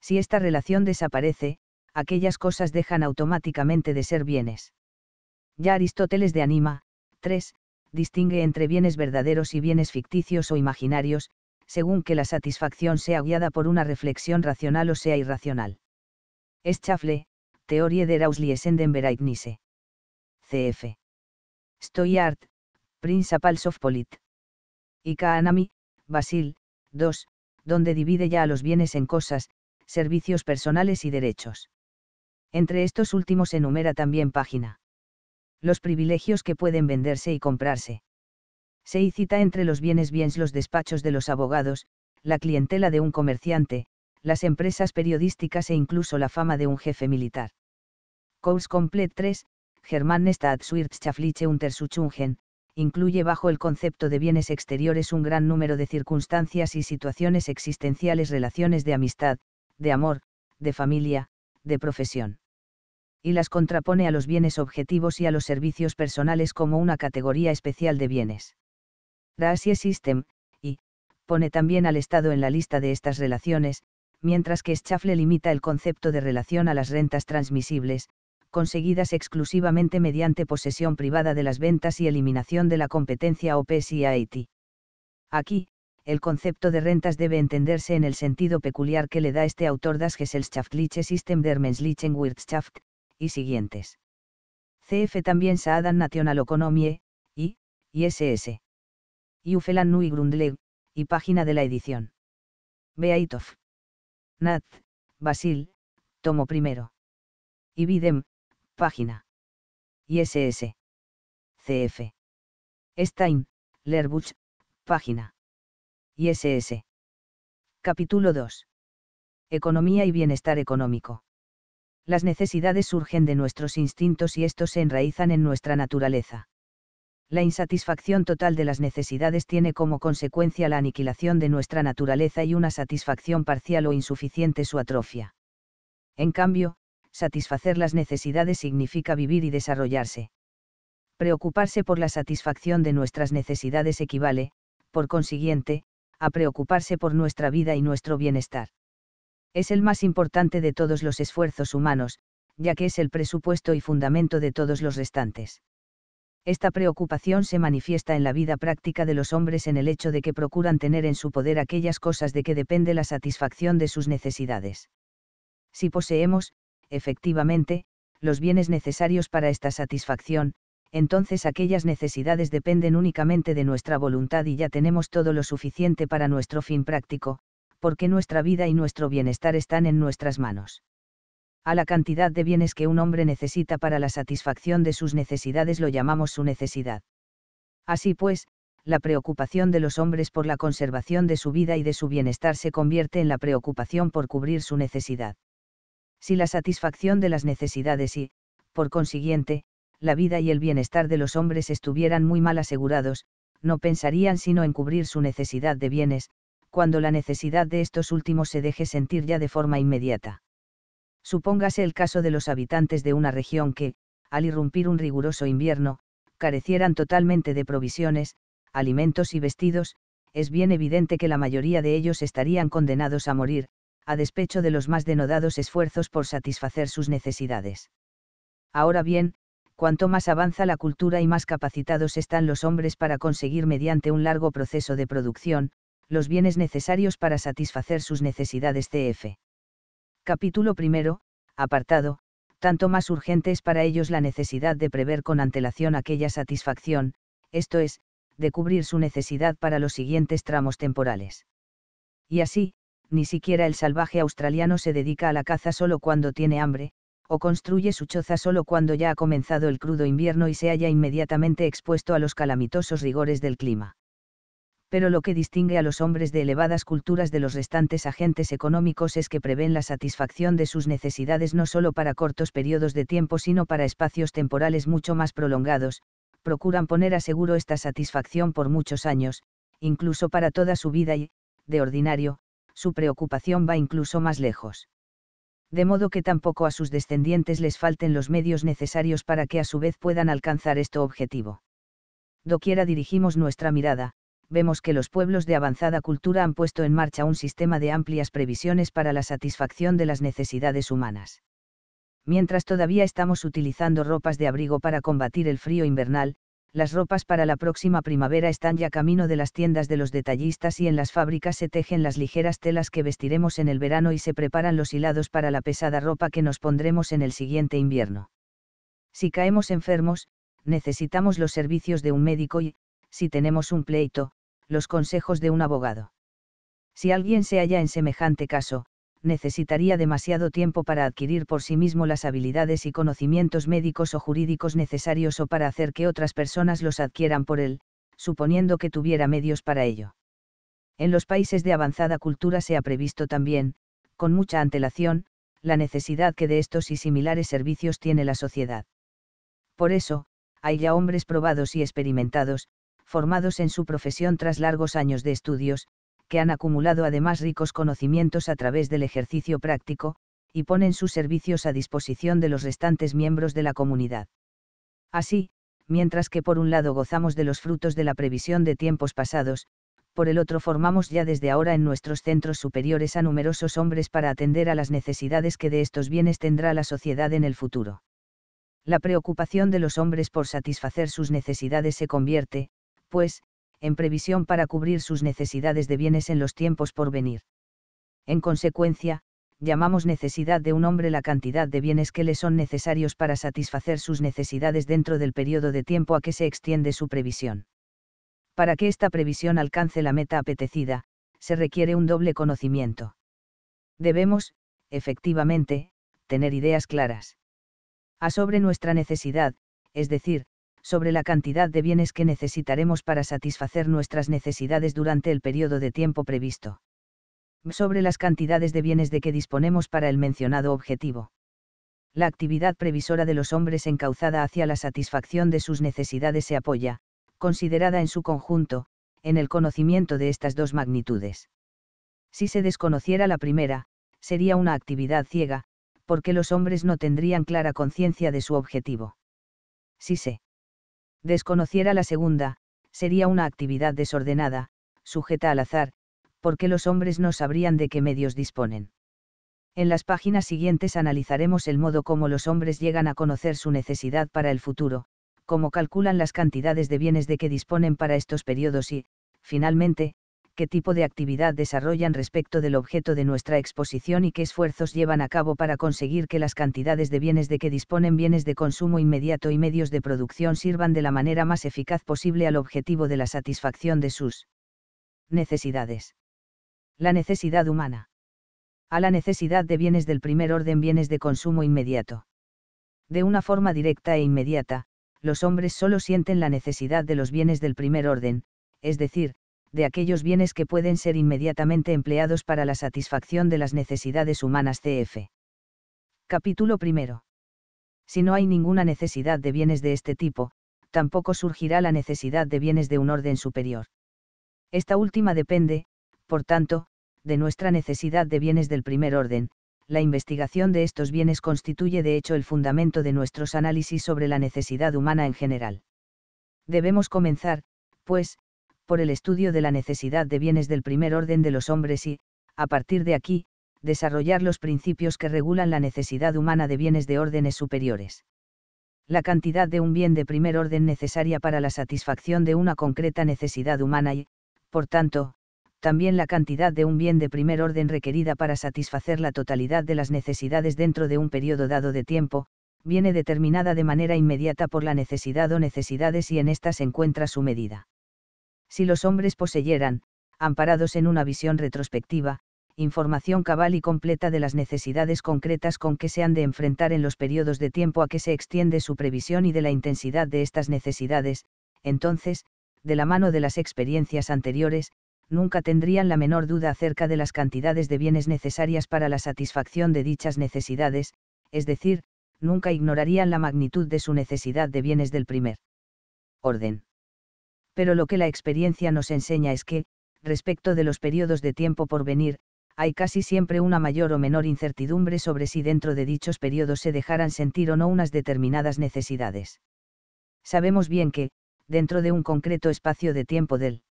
Si esta relación desaparece, aquellas cosas dejan automáticamente de ser bienes. Ya Aristóteles de Anima, 3, distingue entre bienes verdaderos y bienes ficticios o imaginarios, según que la satisfacción sea guiada por una reflexión racional o sea irracional. Eschafle, Teorie der Auslesendenbereitnisse. CF. Stoyart, Principles of Polit y Kaanami, Basil, 2, donde divide ya a los bienes en cosas, servicios personales y derechos. Entre estos últimos enumera también página. Los privilegios que pueden venderse y comprarse. Se cita entre los bienes bienes los despachos de los abogados, la clientela de un comerciante, las empresas periodísticas e incluso la fama de un jefe militar. Cours Complete 3, Germán schaffliche Untersuchungen, incluye bajo el concepto de bienes exteriores un gran número de circunstancias y situaciones existenciales, relaciones de amistad, de amor, de familia, de profesión. Y las contrapone a los bienes objetivos y a los servicios personales como una categoría especial de bienes. Rasie System, y, pone también al Estado en la lista de estas relaciones, mientras que Schaffle limita el concepto de relación a las rentas transmisibles, conseguidas exclusivamente mediante posesión privada de las ventas y eliminación de la competencia y Aquí, el concepto de rentas debe entenderse en el sentido peculiar que le da este autor Das Gesellschaftliche System der menschlichen Wirtschaft, y siguientes. CF también Saadan Nationalökonomie, y, ISS. Jufelan Nui Grundleg, y página de la edición. Beaitov. Nat, Basil, tomo primero. Ibidem, Página. ISS. CF. Stein, Lerbuch, página. ISS. Capítulo 2. Economía y bienestar económico. Las necesidades surgen de nuestros instintos y estos se enraizan en nuestra naturaleza. La insatisfacción total de las necesidades tiene como consecuencia la aniquilación de nuestra naturaleza y una satisfacción parcial o insuficiente su atrofia. En cambio, satisfacer las necesidades significa vivir y desarrollarse. Preocuparse por la satisfacción de nuestras necesidades equivale, por consiguiente, a preocuparse por nuestra vida y nuestro bienestar. Es el más importante de todos los esfuerzos humanos, ya que es el presupuesto y fundamento de todos los restantes. Esta preocupación se manifiesta en la vida práctica de los hombres en el hecho de que procuran tener en su poder aquellas cosas de que depende la satisfacción de sus necesidades. Si poseemos, efectivamente, los bienes necesarios para esta satisfacción, entonces aquellas necesidades dependen únicamente de nuestra voluntad y ya tenemos todo lo suficiente para nuestro fin práctico, porque nuestra vida y nuestro bienestar están en nuestras manos. A la cantidad de bienes que un hombre necesita para la satisfacción de sus necesidades lo llamamos su necesidad. Así pues, la preocupación de los hombres por la conservación de su vida y de su bienestar se convierte en la preocupación por cubrir su necesidad si la satisfacción de las necesidades y, por consiguiente, la vida y el bienestar de los hombres estuvieran muy mal asegurados, no pensarían sino en cubrir su necesidad de bienes, cuando la necesidad de estos últimos se deje sentir ya de forma inmediata. Supóngase el caso de los habitantes de una región que, al irrumpir un riguroso invierno, carecieran totalmente de provisiones, alimentos y vestidos, es bien evidente que la mayoría de ellos estarían condenados a morir, a despecho de los más denodados esfuerzos por satisfacer sus necesidades. Ahora bien, cuanto más avanza la cultura y más capacitados están los hombres para conseguir mediante un largo proceso de producción, los bienes necesarios para satisfacer sus necesidades CF. Capítulo primero, apartado, tanto más urgente es para ellos la necesidad de prever con antelación aquella satisfacción, esto es, de cubrir su necesidad para los siguientes tramos temporales. Y así, ni siquiera el salvaje australiano se dedica a la caza solo cuando tiene hambre, o construye su choza solo cuando ya ha comenzado el crudo invierno y se halla inmediatamente expuesto a los calamitosos rigores del clima. Pero lo que distingue a los hombres de elevadas culturas de los restantes agentes económicos es que prevén la satisfacción de sus necesidades no solo para cortos periodos de tiempo, sino para espacios temporales mucho más prolongados, procuran poner a seguro esta satisfacción por muchos años, incluso para toda su vida y, de ordinario, su preocupación va incluso más lejos. De modo que tampoco a sus descendientes les falten los medios necesarios para que a su vez puedan alcanzar este objetivo. Doquiera dirigimos nuestra mirada, vemos que los pueblos de avanzada cultura han puesto en marcha un sistema de amplias previsiones para la satisfacción de las necesidades humanas. Mientras todavía estamos utilizando ropas de abrigo para combatir el frío invernal, las ropas para la próxima primavera están ya camino de las tiendas de los detallistas y en las fábricas se tejen las ligeras telas que vestiremos en el verano y se preparan los hilados para la pesada ropa que nos pondremos en el siguiente invierno. Si caemos enfermos, necesitamos los servicios de un médico y, si tenemos un pleito, los consejos de un abogado. Si alguien se halla en semejante caso, necesitaría demasiado tiempo para adquirir por sí mismo las habilidades y conocimientos médicos o jurídicos necesarios o para hacer que otras personas los adquieran por él, suponiendo que tuviera medios para ello. En los países de avanzada cultura se ha previsto también, con mucha antelación, la necesidad que de estos y similares servicios tiene la sociedad. Por eso, hay ya hombres probados y experimentados, formados en su profesión tras largos años de estudios, que han acumulado además ricos conocimientos a través del ejercicio práctico, y ponen sus servicios a disposición de los restantes miembros de la comunidad. Así, mientras que por un lado gozamos de los frutos de la previsión de tiempos pasados, por el otro formamos ya desde ahora en nuestros centros superiores a numerosos hombres para atender a las necesidades que de estos bienes tendrá la sociedad en el futuro. La preocupación de los hombres por satisfacer sus necesidades se convierte, pues, en previsión para cubrir sus necesidades de bienes en los tiempos por venir. En consecuencia, llamamos necesidad de un hombre la cantidad de bienes que le son necesarios para satisfacer sus necesidades dentro del periodo de tiempo a que se extiende su previsión. Para que esta previsión alcance la meta apetecida, se requiere un doble conocimiento. Debemos, efectivamente, tener ideas claras. A sobre nuestra necesidad, es decir, sobre la cantidad de bienes que necesitaremos para satisfacer nuestras necesidades durante el periodo de tiempo previsto. Sobre las cantidades de bienes de que disponemos para el mencionado objetivo. La actividad previsora de los hombres encauzada hacia la satisfacción de sus necesidades se apoya, considerada en su conjunto, en el conocimiento de estas dos magnitudes. Si se desconociera la primera, sería una actividad ciega, porque los hombres no tendrían clara conciencia de su objetivo. Si se desconociera la segunda, sería una actividad desordenada, sujeta al azar, porque los hombres no sabrían de qué medios disponen. En las páginas siguientes analizaremos el modo como los hombres llegan a conocer su necesidad para el futuro, cómo calculan las cantidades de bienes de que disponen para estos periodos y, finalmente, qué tipo de actividad desarrollan respecto del objeto de nuestra exposición y qué esfuerzos llevan a cabo para conseguir que las cantidades de bienes de que disponen bienes de consumo inmediato y medios de producción sirvan de la manera más eficaz posible al objetivo de la satisfacción de sus necesidades. La necesidad humana. A la necesidad de bienes del primer orden bienes de consumo inmediato. De una forma directa e inmediata, los hombres solo sienten la necesidad de los bienes del primer orden, es decir, de aquellos bienes que pueden ser inmediatamente empleados para la satisfacción de las necesidades humanas CF. Capítulo primero. Si no hay ninguna necesidad de bienes de este tipo, tampoco surgirá la necesidad de bienes de un orden superior. Esta última depende, por tanto, de nuestra necesidad de bienes del primer orden, la investigación de estos bienes constituye de hecho el fundamento de nuestros análisis sobre la necesidad humana en general. Debemos comenzar, pues, por el estudio de la necesidad de bienes del primer orden de los hombres y, a partir de aquí, desarrollar los principios que regulan la necesidad humana de bienes de órdenes superiores. La cantidad de un bien de primer orden necesaria para la satisfacción de una concreta necesidad humana y, por tanto, también la cantidad de un bien de primer orden requerida para satisfacer la totalidad de las necesidades dentro de un periodo dado de tiempo, viene determinada de manera inmediata por la necesidad o necesidades y en ésta se encuentra su medida si los hombres poseyeran, amparados en una visión retrospectiva, información cabal y completa de las necesidades concretas con que se han de enfrentar en los periodos de tiempo a que se extiende su previsión y de la intensidad de estas necesidades, entonces, de la mano de las experiencias anteriores, nunca tendrían la menor duda acerca de las cantidades de bienes necesarias para la satisfacción de dichas necesidades, es decir, nunca ignorarían la magnitud de su necesidad de bienes del primer orden pero lo que la experiencia nos enseña es que, respecto de los periodos de tiempo por venir, hay casi siempre una mayor o menor incertidumbre sobre si dentro de dichos periodos se dejarán sentir o no unas determinadas necesidades. Sabemos bien que, dentro de un concreto espacio de tiempo del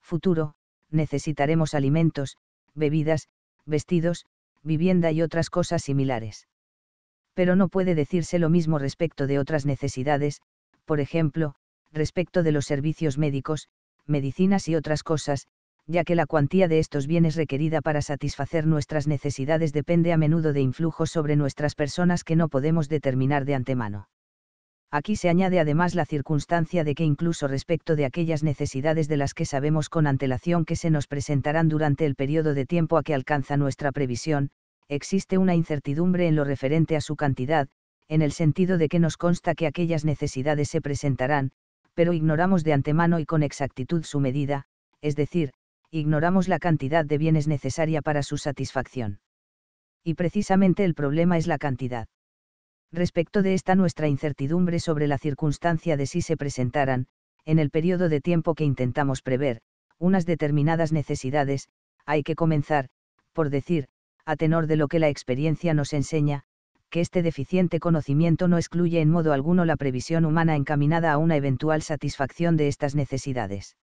futuro, necesitaremos alimentos, bebidas, vestidos, vivienda y otras cosas similares. Pero no puede decirse lo mismo respecto de otras necesidades, por ejemplo, respecto de los servicios médicos, medicinas y otras cosas, ya que la cuantía de estos bienes requerida para satisfacer nuestras necesidades depende a menudo de influjos sobre nuestras personas que no podemos determinar de antemano. Aquí se añade además la circunstancia de que incluso respecto de aquellas necesidades de las que sabemos con antelación que se nos presentarán durante el periodo de tiempo a que alcanza nuestra previsión, existe una incertidumbre en lo referente a su cantidad, en el sentido de que nos consta que aquellas necesidades se presentarán, pero ignoramos de antemano y con exactitud su medida, es decir, ignoramos la cantidad de bienes necesaria para su satisfacción. Y precisamente el problema es la cantidad. Respecto de esta nuestra incertidumbre sobre la circunstancia de si se presentaran, en el periodo de tiempo que intentamos prever, unas determinadas necesidades, hay que comenzar, por decir, a tenor de lo que la experiencia nos enseña, que este deficiente conocimiento no excluye en modo alguno la previsión humana encaminada a una eventual satisfacción de estas necesidades.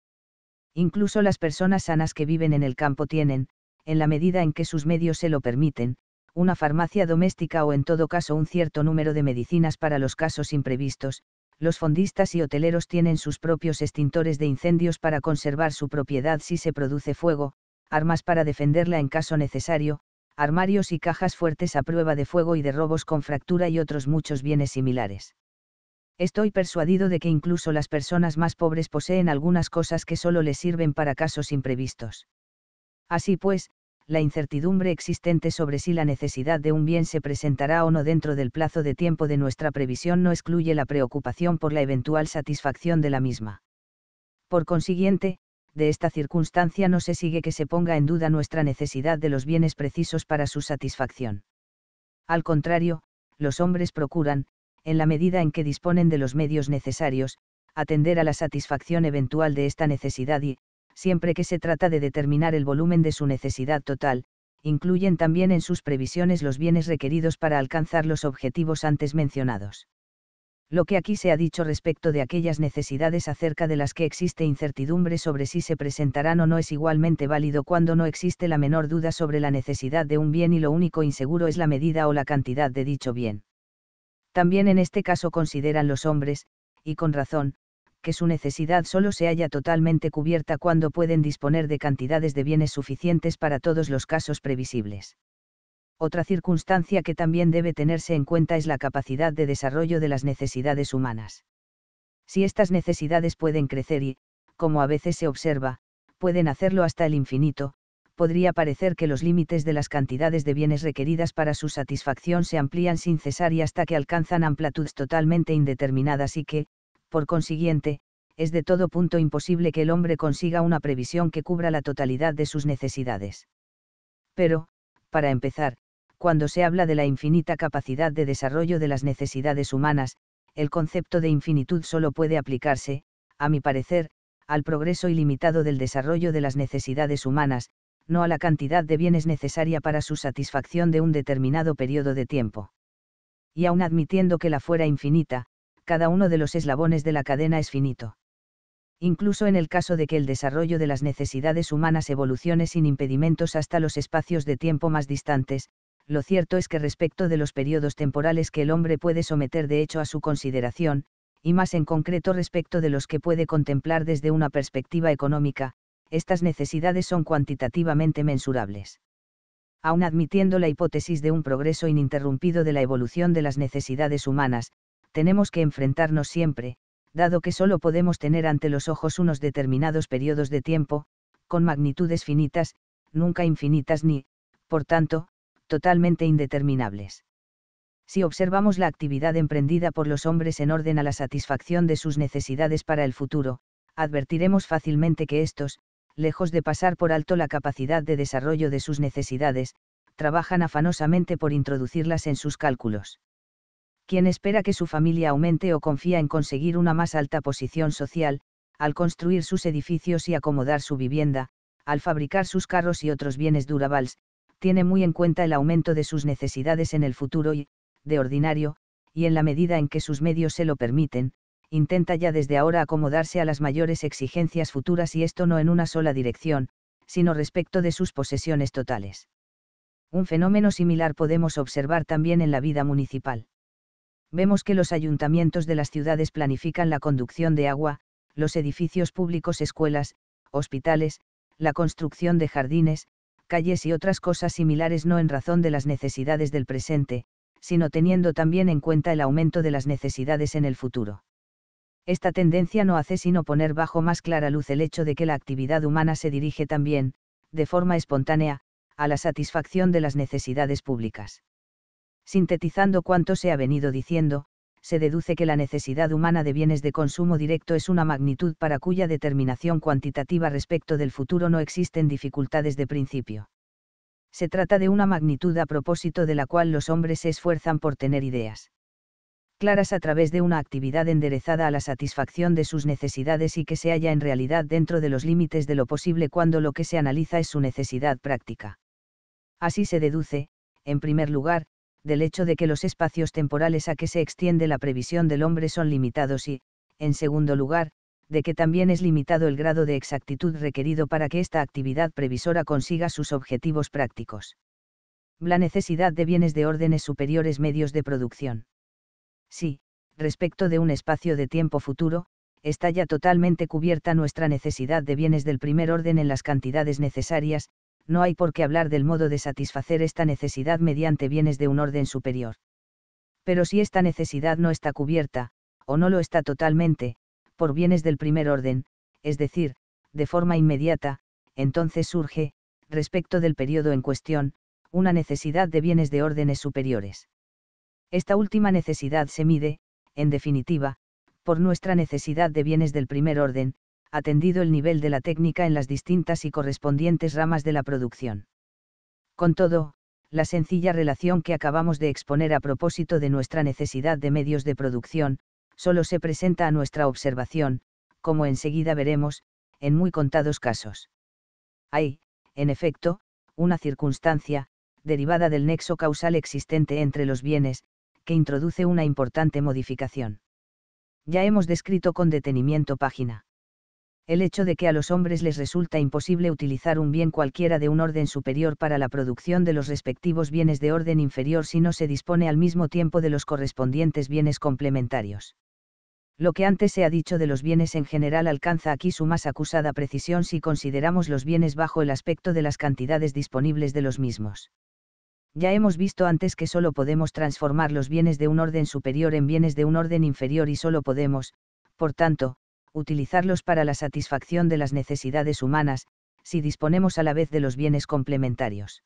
Incluso las personas sanas que viven en el campo tienen, en la medida en que sus medios se lo permiten, una farmacia doméstica o en todo caso un cierto número de medicinas para los casos imprevistos, los fondistas y hoteleros tienen sus propios extintores de incendios para conservar su propiedad si se produce fuego, armas para defenderla en caso necesario, armarios y cajas fuertes a prueba de fuego y de robos con fractura y otros muchos bienes similares. Estoy persuadido de que incluso las personas más pobres poseen algunas cosas que solo les sirven para casos imprevistos. Así pues, la incertidumbre existente sobre si la necesidad de un bien se presentará o no dentro del plazo de tiempo de nuestra previsión no excluye la preocupación por la eventual satisfacción de la misma. Por consiguiente, de esta circunstancia no se sigue que se ponga en duda nuestra necesidad de los bienes precisos para su satisfacción. Al contrario, los hombres procuran, en la medida en que disponen de los medios necesarios, atender a la satisfacción eventual de esta necesidad y, siempre que se trata de determinar el volumen de su necesidad total, incluyen también en sus previsiones los bienes requeridos para alcanzar los objetivos antes mencionados. Lo que aquí se ha dicho respecto de aquellas necesidades acerca de las que existe incertidumbre sobre si se presentarán o no es igualmente válido cuando no existe la menor duda sobre la necesidad de un bien y lo único inseguro es la medida o la cantidad de dicho bien. También en este caso consideran los hombres, y con razón, que su necesidad solo se halla totalmente cubierta cuando pueden disponer de cantidades de bienes suficientes para todos los casos previsibles. Otra circunstancia que también debe tenerse en cuenta es la capacidad de desarrollo de las necesidades humanas. Si estas necesidades pueden crecer y, como a veces se observa, pueden hacerlo hasta el infinito, podría parecer que los límites de las cantidades de bienes requeridas para su satisfacción se amplían sin cesar y hasta que alcanzan amplitudes totalmente indeterminadas y que, por consiguiente, es de todo punto imposible que el hombre consiga una previsión que cubra la totalidad de sus necesidades. Pero, para empezar, cuando se habla de la infinita capacidad de desarrollo de las necesidades humanas, el concepto de infinitud solo puede aplicarse, a mi parecer, al progreso ilimitado del desarrollo de las necesidades humanas, no a la cantidad de bienes necesaria para su satisfacción de un determinado periodo de tiempo. Y aun admitiendo que la fuera infinita, cada uno de los eslabones de la cadena es finito. Incluso en el caso de que el desarrollo de las necesidades humanas evolucione sin impedimentos hasta los espacios de tiempo más distantes, lo cierto es que respecto de los periodos temporales que el hombre puede someter de hecho a su consideración, y más en concreto respecto de los que puede contemplar desde una perspectiva económica, estas necesidades son cuantitativamente mensurables. Aun admitiendo la hipótesis de un progreso ininterrumpido de la evolución de las necesidades humanas, tenemos que enfrentarnos siempre, dado que solo podemos tener ante los ojos unos determinados periodos de tiempo, con magnitudes finitas, nunca infinitas ni, por tanto, totalmente indeterminables. Si observamos la actividad emprendida por los hombres en orden a la satisfacción de sus necesidades para el futuro, advertiremos fácilmente que estos, lejos de pasar por alto la capacidad de desarrollo de sus necesidades, trabajan afanosamente por introducirlas en sus cálculos. Quien espera que su familia aumente o confía en conseguir una más alta posición social, al construir sus edificios y acomodar su vivienda, al fabricar sus carros y otros bienes durables, tiene muy en cuenta el aumento de sus necesidades en el futuro y, de ordinario, y en la medida en que sus medios se lo permiten, intenta ya desde ahora acomodarse a las mayores exigencias futuras y esto no en una sola dirección, sino respecto de sus posesiones totales. Un fenómeno similar podemos observar también en la vida municipal. Vemos que los ayuntamientos de las ciudades planifican la conducción de agua, los edificios públicos, escuelas, hospitales, la construcción de jardines, calles y otras cosas similares no en razón de las necesidades del presente, sino teniendo también en cuenta el aumento de las necesidades en el futuro. Esta tendencia no hace sino poner bajo más clara luz el hecho de que la actividad humana se dirige también, de forma espontánea, a la satisfacción de las necesidades públicas. Sintetizando cuanto se ha venido diciendo, se deduce que la necesidad humana de bienes de consumo directo es una magnitud para cuya determinación cuantitativa respecto del futuro no existen dificultades de principio. Se trata de una magnitud a propósito de la cual los hombres se esfuerzan por tener ideas claras a través de una actividad enderezada a la satisfacción de sus necesidades y que se halla en realidad dentro de los límites de lo posible cuando lo que se analiza es su necesidad práctica. Así se deduce, en primer lugar, del hecho de que los espacios temporales a que se extiende la previsión del hombre son limitados y, en segundo lugar, de que también es limitado el grado de exactitud requerido para que esta actividad previsora consiga sus objetivos prácticos. La necesidad de bienes de órdenes superiores medios de producción. Si, respecto de un espacio de tiempo futuro, está ya totalmente cubierta nuestra necesidad de bienes del primer orden en las cantidades necesarias, no hay por qué hablar del modo de satisfacer esta necesidad mediante bienes de un orden superior. Pero si esta necesidad no está cubierta, o no lo está totalmente, por bienes del primer orden, es decir, de forma inmediata, entonces surge, respecto del periodo en cuestión, una necesidad de bienes de órdenes superiores. Esta última necesidad se mide, en definitiva, por nuestra necesidad de bienes del primer orden, atendido el nivel de la técnica en las distintas y correspondientes ramas de la producción. Con todo, la sencilla relación que acabamos de exponer a propósito de nuestra necesidad de medios de producción, solo se presenta a nuestra observación, como enseguida veremos, en muy contados casos. Hay, en efecto, una circunstancia, derivada del nexo causal existente entre los bienes, que introduce una importante modificación. Ya hemos descrito con detenimiento página el hecho de que a los hombres les resulta imposible utilizar un bien cualquiera de un orden superior para la producción de los respectivos bienes de orden inferior si no se dispone al mismo tiempo de los correspondientes bienes complementarios. Lo que antes se ha dicho de los bienes en general alcanza aquí su más acusada precisión si consideramos los bienes bajo el aspecto de las cantidades disponibles de los mismos. Ya hemos visto antes que solo podemos transformar los bienes de un orden superior en bienes de un orden inferior y solo podemos, por tanto, utilizarlos para la satisfacción de las necesidades humanas, si disponemos a la vez de los bienes complementarios.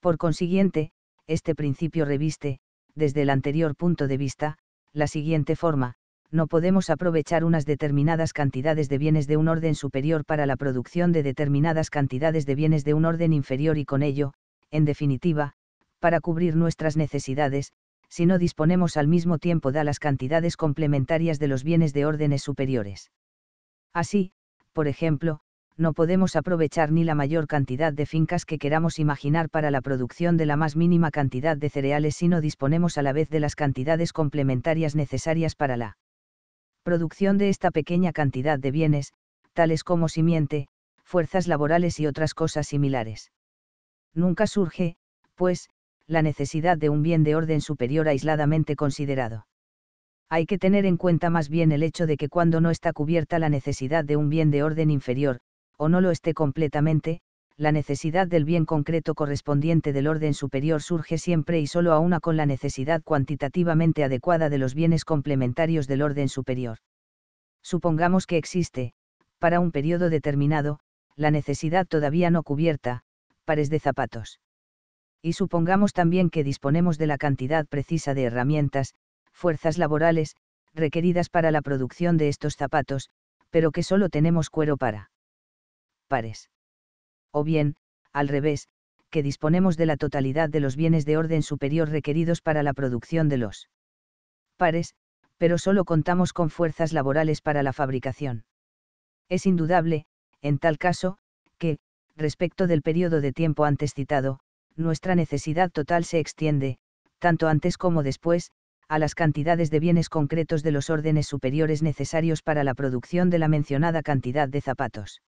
Por consiguiente, este principio reviste, desde el anterior punto de vista, la siguiente forma, no podemos aprovechar unas determinadas cantidades de bienes de un orden superior para la producción de determinadas cantidades de bienes de un orden inferior y con ello, en definitiva, para cubrir nuestras necesidades, si no disponemos al mismo tiempo de las cantidades complementarias de los bienes de órdenes superiores. Así, por ejemplo, no podemos aprovechar ni la mayor cantidad de fincas que queramos imaginar para la producción de la más mínima cantidad de cereales si no disponemos a la vez de las cantidades complementarias necesarias para la producción de esta pequeña cantidad de bienes, tales como simiente, fuerzas laborales y otras cosas similares. Nunca surge, pues, la necesidad de un bien de orden superior aisladamente considerado. Hay que tener en cuenta más bien el hecho de que cuando no está cubierta la necesidad de un bien de orden inferior, o no lo esté completamente, la necesidad del bien concreto correspondiente del orden superior surge siempre y solo a una con la necesidad cuantitativamente adecuada de los bienes complementarios del orden superior. Supongamos que existe, para un periodo determinado, la necesidad todavía no cubierta, pares de zapatos y supongamos también que disponemos de la cantidad precisa de herramientas, fuerzas laborales, requeridas para la producción de estos zapatos, pero que solo tenemos cuero para pares. O bien, al revés, que disponemos de la totalidad de los bienes de orden superior requeridos para la producción de los pares, pero solo contamos con fuerzas laborales para la fabricación. Es indudable, en tal caso, que, respecto del periodo de tiempo antes citado, nuestra necesidad total se extiende, tanto antes como después, a las cantidades de bienes concretos de los órdenes superiores necesarios para la producción de la mencionada cantidad de zapatos.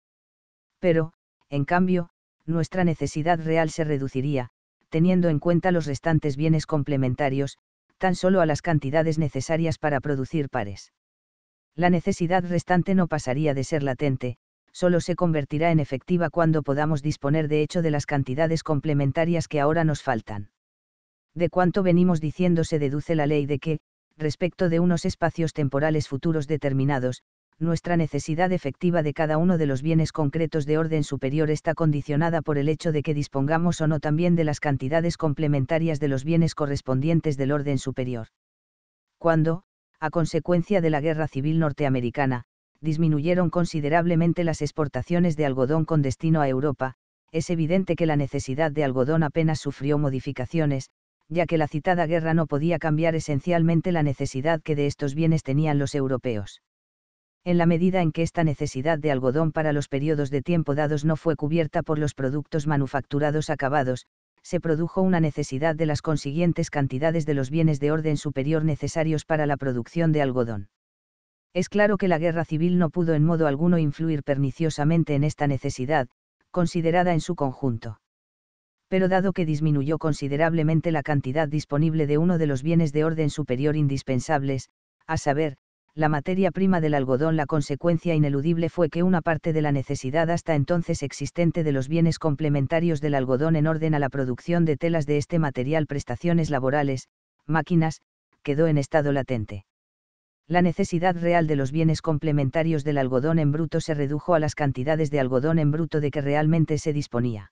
Pero, en cambio, nuestra necesidad real se reduciría, teniendo en cuenta los restantes bienes complementarios, tan solo a las cantidades necesarias para producir pares. La necesidad restante no pasaría de ser latente, solo se convertirá en efectiva cuando podamos disponer de hecho de las cantidades complementarias que ahora nos faltan. De cuanto venimos diciendo se deduce la ley de que, respecto de unos espacios temporales futuros determinados, nuestra necesidad efectiva de cada uno de los bienes concretos de orden superior está condicionada por el hecho de que dispongamos o no también de las cantidades complementarias de los bienes correspondientes del orden superior. Cuando, a consecuencia de la guerra civil norteamericana, disminuyeron considerablemente las exportaciones de algodón con destino a Europa, es evidente que la necesidad de algodón apenas sufrió modificaciones, ya que la citada guerra no podía cambiar esencialmente la necesidad que de estos bienes tenían los europeos. En la medida en que esta necesidad de algodón para los periodos de tiempo dados no fue cubierta por los productos manufacturados acabados, se produjo una necesidad de las consiguientes cantidades de los bienes de orden superior necesarios para la producción de algodón. Es claro que la guerra civil no pudo en modo alguno influir perniciosamente en esta necesidad, considerada en su conjunto. Pero dado que disminuyó considerablemente la cantidad disponible de uno de los bienes de orden superior indispensables, a saber, la materia prima del algodón, la consecuencia ineludible fue que una parte de la necesidad hasta entonces existente de los bienes complementarios del algodón en orden a la producción de telas de este material, prestaciones laborales, máquinas, quedó en estado latente la necesidad real de los bienes complementarios del algodón en bruto se redujo a las cantidades de algodón en bruto de que realmente se disponía.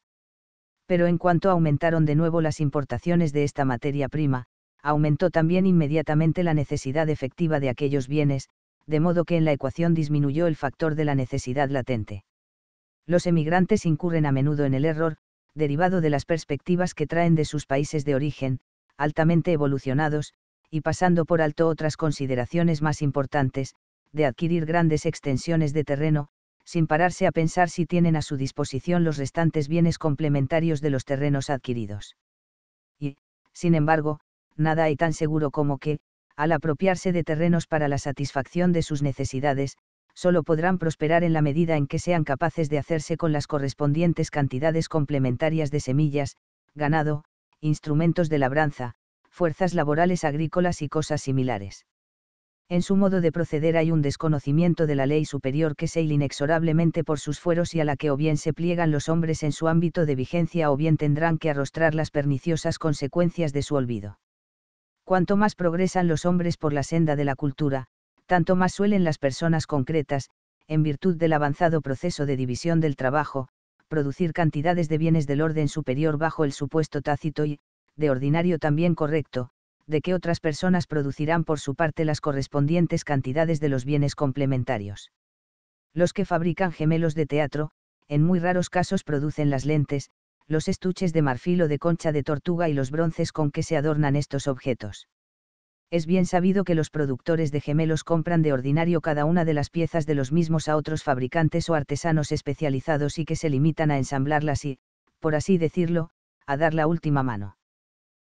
Pero en cuanto aumentaron de nuevo las importaciones de esta materia prima, aumentó también inmediatamente la necesidad efectiva de aquellos bienes, de modo que en la ecuación disminuyó el factor de la necesidad latente. Los emigrantes incurren a menudo en el error, derivado de las perspectivas que traen de sus países de origen, altamente evolucionados, y pasando por alto otras consideraciones más importantes, de adquirir grandes extensiones de terreno, sin pararse a pensar si tienen a su disposición los restantes bienes complementarios de los terrenos adquiridos. Y, sin embargo, nada hay tan seguro como que, al apropiarse de terrenos para la satisfacción de sus necesidades, solo podrán prosperar en la medida en que sean capaces de hacerse con las correspondientes cantidades complementarias de semillas, ganado, instrumentos de labranza, fuerzas laborales agrícolas y cosas similares. En su modo de proceder hay un desconocimiento de la ley superior que se hila inexorablemente por sus fueros y a la que o bien se pliegan los hombres en su ámbito de vigencia o bien tendrán que arrostrar las perniciosas consecuencias de su olvido. Cuanto más progresan los hombres por la senda de la cultura, tanto más suelen las personas concretas, en virtud del avanzado proceso de división del trabajo, producir cantidades de bienes del orden superior bajo el supuesto tácito y, de ordinario también correcto, de que otras personas producirán por su parte las correspondientes cantidades de los bienes complementarios. Los que fabrican gemelos de teatro, en muy raros casos producen las lentes, los estuches de marfil o de concha de tortuga y los bronces con que se adornan estos objetos. Es bien sabido que los productores de gemelos compran de ordinario cada una de las piezas de los mismos a otros fabricantes o artesanos especializados y que se limitan a ensamblarlas y, por así decirlo, a dar la última mano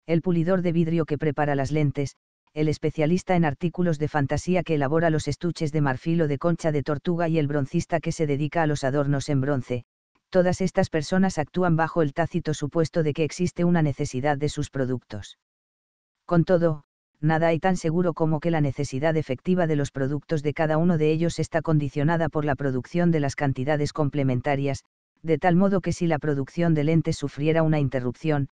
el pulidor de vidrio que prepara las lentes, el especialista en artículos de fantasía que elabora los estuches de marfil o de concha de tortuga y el broncista que se dedica a los adornos en bronce, todas estas personas actúan bajo el tácito supuesto de que existe una necesidad de sus productos. Con todo, nada hay tan seguro como que la necesidad efectiva de los productos de cada uno de ellos está condicionada por la producción de las cantidades complementarias, de tal modo que si la producción de lentes sufriera una interrupción,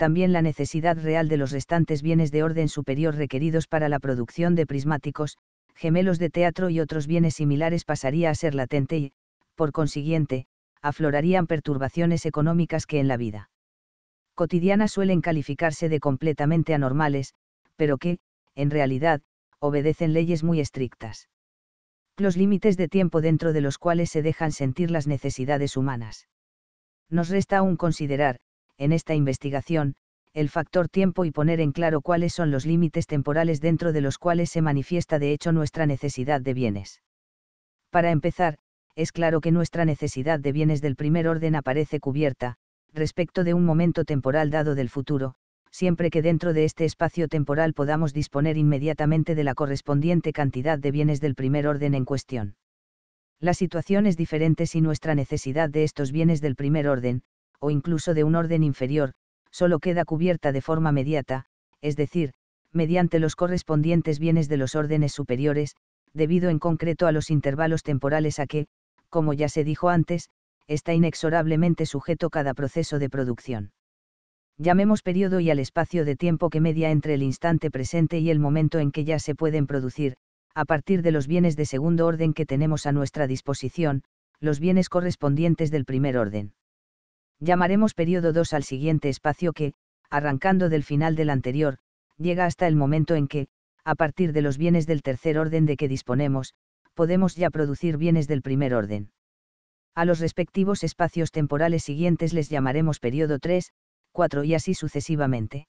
también la necesidad real de los restantes bienes de orden superior requeridos para la producción de prismáticos, gemelos de teatro y otros bienes similares pasaría a ser latente y, por consiguiente, aflorarían perturbaciones económicas que en la vida cotidiana suelen calificarse de completamente anormales, pero que, en realidad, obedecen leyes muy estrictas. Los límites de tiempo dentro de los cuales se dejan sentir las necesidades humanas. Nos resta aún considerar, en esta investigación, el factor tiempo y poner en claro cuáles son los límites temporales dentro de los cuales se manifiesta de hecho nuestra necesidad de bienes. Para empezar, es claro que nuestra necesidad de bienes del primer orden aparece cubierta, respecto de un momento temporal dado del futuro, siempre que dentro de este espacio temporal podamos disponer inmediatamente de la correspondiente cantidad de bienes del primer orden en cuestión. La situación es diferente si nuestra necesidad de estos bienes del primer orden, o incluso de un orden inferior, solo queda cubierta de forma mediata, es decir, mediante los correspondientes bienes de los órdenes superiores, debido en concreto a los intervalos temporales a que, como ya se dijo antes, está inexorablemente sujeto cada proceso de producción. Llamemos periodo y al espacio de tiempo que media entre el instante presente y el momento en que ya se pueden producir, a partir de los bienes de segundo orden que tenemos a nuestra disposición, los bienes correspondientes del primer orden llamaremos periodo 2 al siguiente espacio que, arrancando del final del anterior, llega hasta el momento en que, a partir de los bienes del tercer orden de que disponemos, podemos ya producir bienes del primer orden. A los respectivos espacios temporales siguientes les llamaremos periodo 3, 4 y así sucesivamente.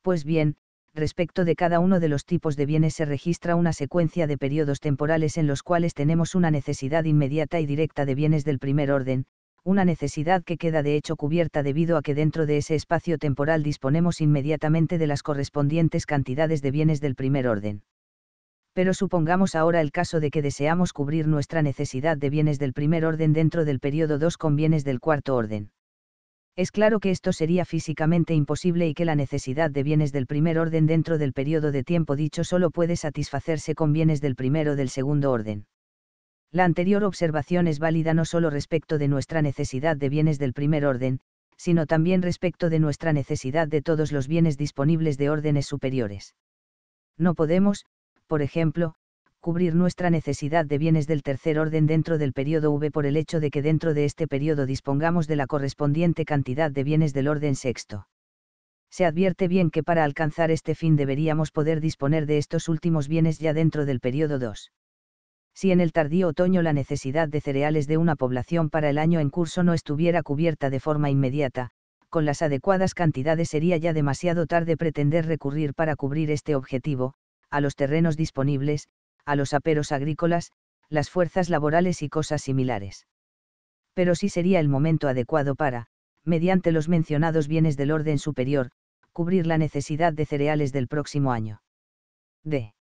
Pues bien, respecto de cada uno de los tipos de bienes se registra una secuencia de periodos temporales en los cuales tenemos una necesidad inmediata y directa de bienes del primer orden, una necesidad que queda de hecho cubierta debido a que dentro de ese espacio temporal disponemos inmediatamente de las correspondientes cantidades de bienes del primer orden. Pero supongamos ahora el caso de que deseamos cubrir nuestra necesidad de bienes del primer orden dentro del periodo 2 con bienes del cuarto orden. Es claro que esto sería físicamente imposible y que la necesidad de bienes del primer orden dentro del periodo de tiempo dicho solo puede satisfacerse con bienes del primero o del segundo orden. La anterior observación es válida no solo respecto de nuestra necesidad de bienes del primer orden, sino también respecto de nuestra necesidad de todos los bienes disponibles de órdenes superiores. No podemos, por ejemplo, cubrir nuestra necesidad de bienes del tercer orden dentro del periodo V por el hecho de que dentro de este periodo dispongamos de la correspondiente cantidad de bienes del orden sexto. Se advierte bien que para alcanzar este fin deberíamos poder disponer de estos últimos bienes ya dentro del periodo 2 si en el tardío otoño la necesidad de cereales de una población para el año en curso no estuviera cubierta de forma inmediata, con las adecuadas cantidades sería ya demasiado tarde pretender recurrir para cubrir este objetivo, a los terrenos disponibles, a los aperos agrícolas, las fuerzas laborales y cosas similares. Pero sí sería el momento adecuado para, mediante los mencionados bienes del orden superior, cubrir la necesidad de cereales del próximo año. d.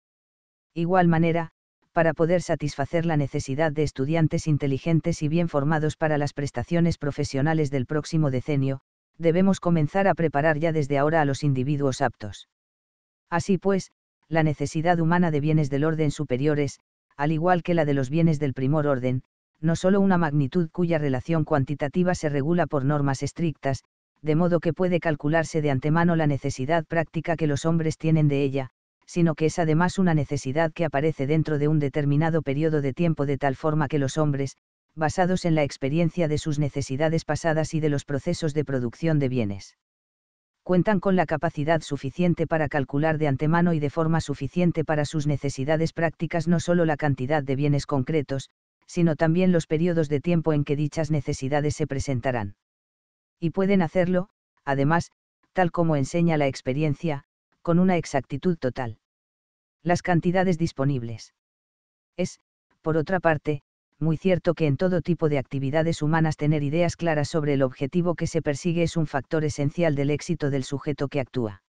igual manera, para poder satisfacer la necesidad de estudiantes inteligentes y bien formados para las prestaciones profesionales del próximo decenio, debemos comenzar a preparar ya desde ahora a los individuos aptos. Así pues, la necesidad humana de bienes del orden superiores, al igual que la de los bienes del primer orden, no solo una magnitud cuya relación cuantitativa se regula por normas estrictas, de modo que puede calcularse de antemano la necesidad práctica que los hombres tienen de ella, sino que es además una necesidad que aparece dentro de un determinado periodo de tiempo de tal forma que los hombres, basados en la experiencia de sus necesidades pasadas y de los procesos de producción de bienes, cuentan con la capacidad suficiente para calcular de antemano y de forma suficiente para sus necesidades prácticas no solo la cantidad de bienes concretos, sino también los periodos de tiempo en que dichas necesidades se presentarán. Y pueden hacerlo, además, tal como enseña la experiencia, con una exactitud total. Las cantidades disponibles. Es, por otra parte, muy cierto que en todo tipo de actividades humanas tener ideas claras sobre el objetivo que se persigue es un factor esencial del éxito del sujeto que actúa.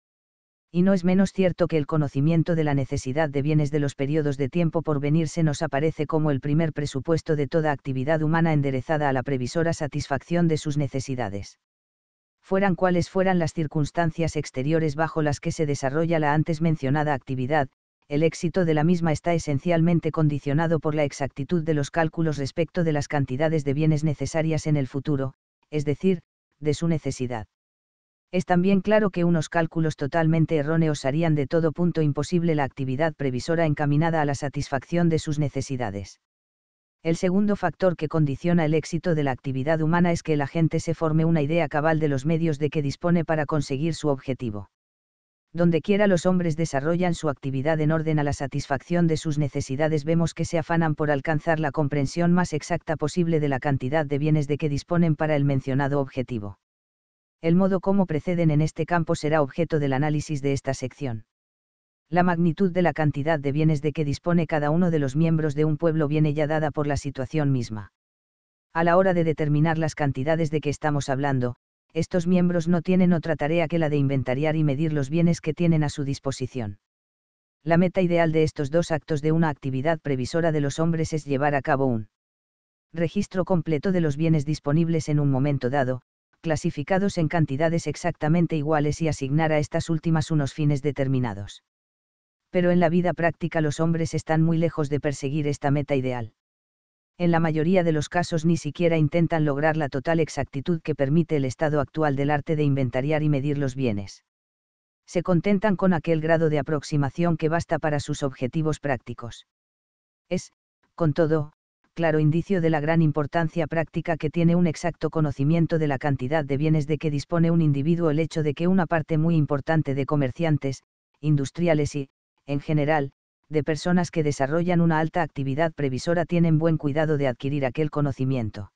Y no es menos cierto que el conocimiento de la necesidad de bienes de los periodos de tiempo por venir se nos aparece como el primer presupuesto de toda actividad humana enderezada a la previsora satisfacción de sus necesidades fueran cuales fueran las circunstancias exteriores bajo las que se desarrolla la antes mencionada actividad, el éxito de la misma está esencialmente condicionado por la exactitud de los cálculos respecto de las cantidades de bienes necesarias en el futuro, es decir, de su necesidad. Es también claro que unos cálculos totalmente erróneos harían de todo punto imposible la actividad previsora encaminada a la satisfacción de sus necesidades. El segundo factor que condiciona el éxito de la actividad humana es que la gente se forme una idea cabal de los medios de que dispone para conseguir su objetivo. Dondequiera los hombres desarrollan su actividad en orden a la satisfacción de sus necesidades, vemos que se afanan por alcanzar la comprensión más exacta posible de la cantidad de bienes de que disponen para el mencionado objetivo. El modo como preceden en este campo será objeto del análisis de esta sección. La magnitud de la cantidad de bienes de que dispone cada uno de los miembros de un pueblo viene ya dada por la situación misma. A la hora de determinar las cantidades de que estamos hablando, estos miembros no tienen otra tarea que la de inventariar y medir los bienes que tienen a su disposición. La meta ideal de estos dos actos de una actividad previsora de los hombres es llevar a cabo un registro completo de los bienes disponibles en un momento dado, clasificados en cantidades exactamente iguales y asignar a estas últimas unos fines determinados pero en la vida práctica los hombres están muy lejos de perseguir esta meta ideal. En la mayoría de los casos ni siquiera intentan lograr la total exactitud que permite el estado actual del arte de inventariar y medir los bienes. Se contentan con aquel grado de aproximación que basta para sus objetivos prácticos. Es, con todo, claro indicio de la gran importancia práctica que tiene un exacto conocimiento de la cantidad de bienes de que dispone un individuo el hecho de que una parte muy importante de comerciantes, industriales y, en general, de personas que desarrollan una alta actividad previsora tienen buen cuidado de adquirir aquel conocimiento.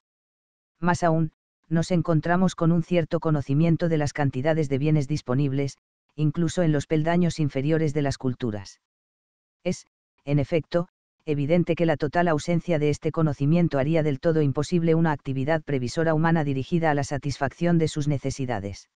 Más aún, nos encontramos con un cierto conocimiento de las cantidades de bienes disponibles, incluso en los peldaños inferiores de las culturas. Es, en efecto, evidente que la total ausencia de este conocimiento haría del todo imposible una actividad previsora humana dirigida a la satisfacción de sus necesidades.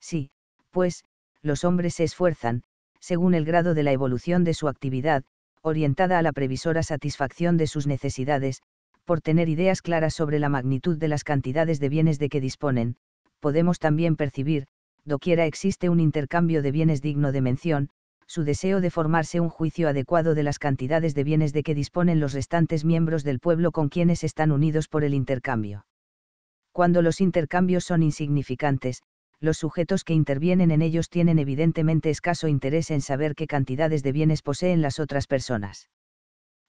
Sí, pues, los hombres se esfuerzan, según el grado de la evolución de su actividad, orientada a la previsora satisfacción de sus necesidades, por tener ideas claras sobre la magnitud de las cantidades de bienes de que disponen, podemos también percibir, doquiera existe un intercambio de bienes digno de mención, su deseo de formarse un juicio adecuado de las cantidades de bienes de que disponen los restantes miembros del pueblo con quienes están unidos por el intercambio. Cuando los intercambios son insignificantes, los sujetos que intervienen en ellos tienen evidentemente escaso interés en saber qué cantidades de bienes poseen las otras personas.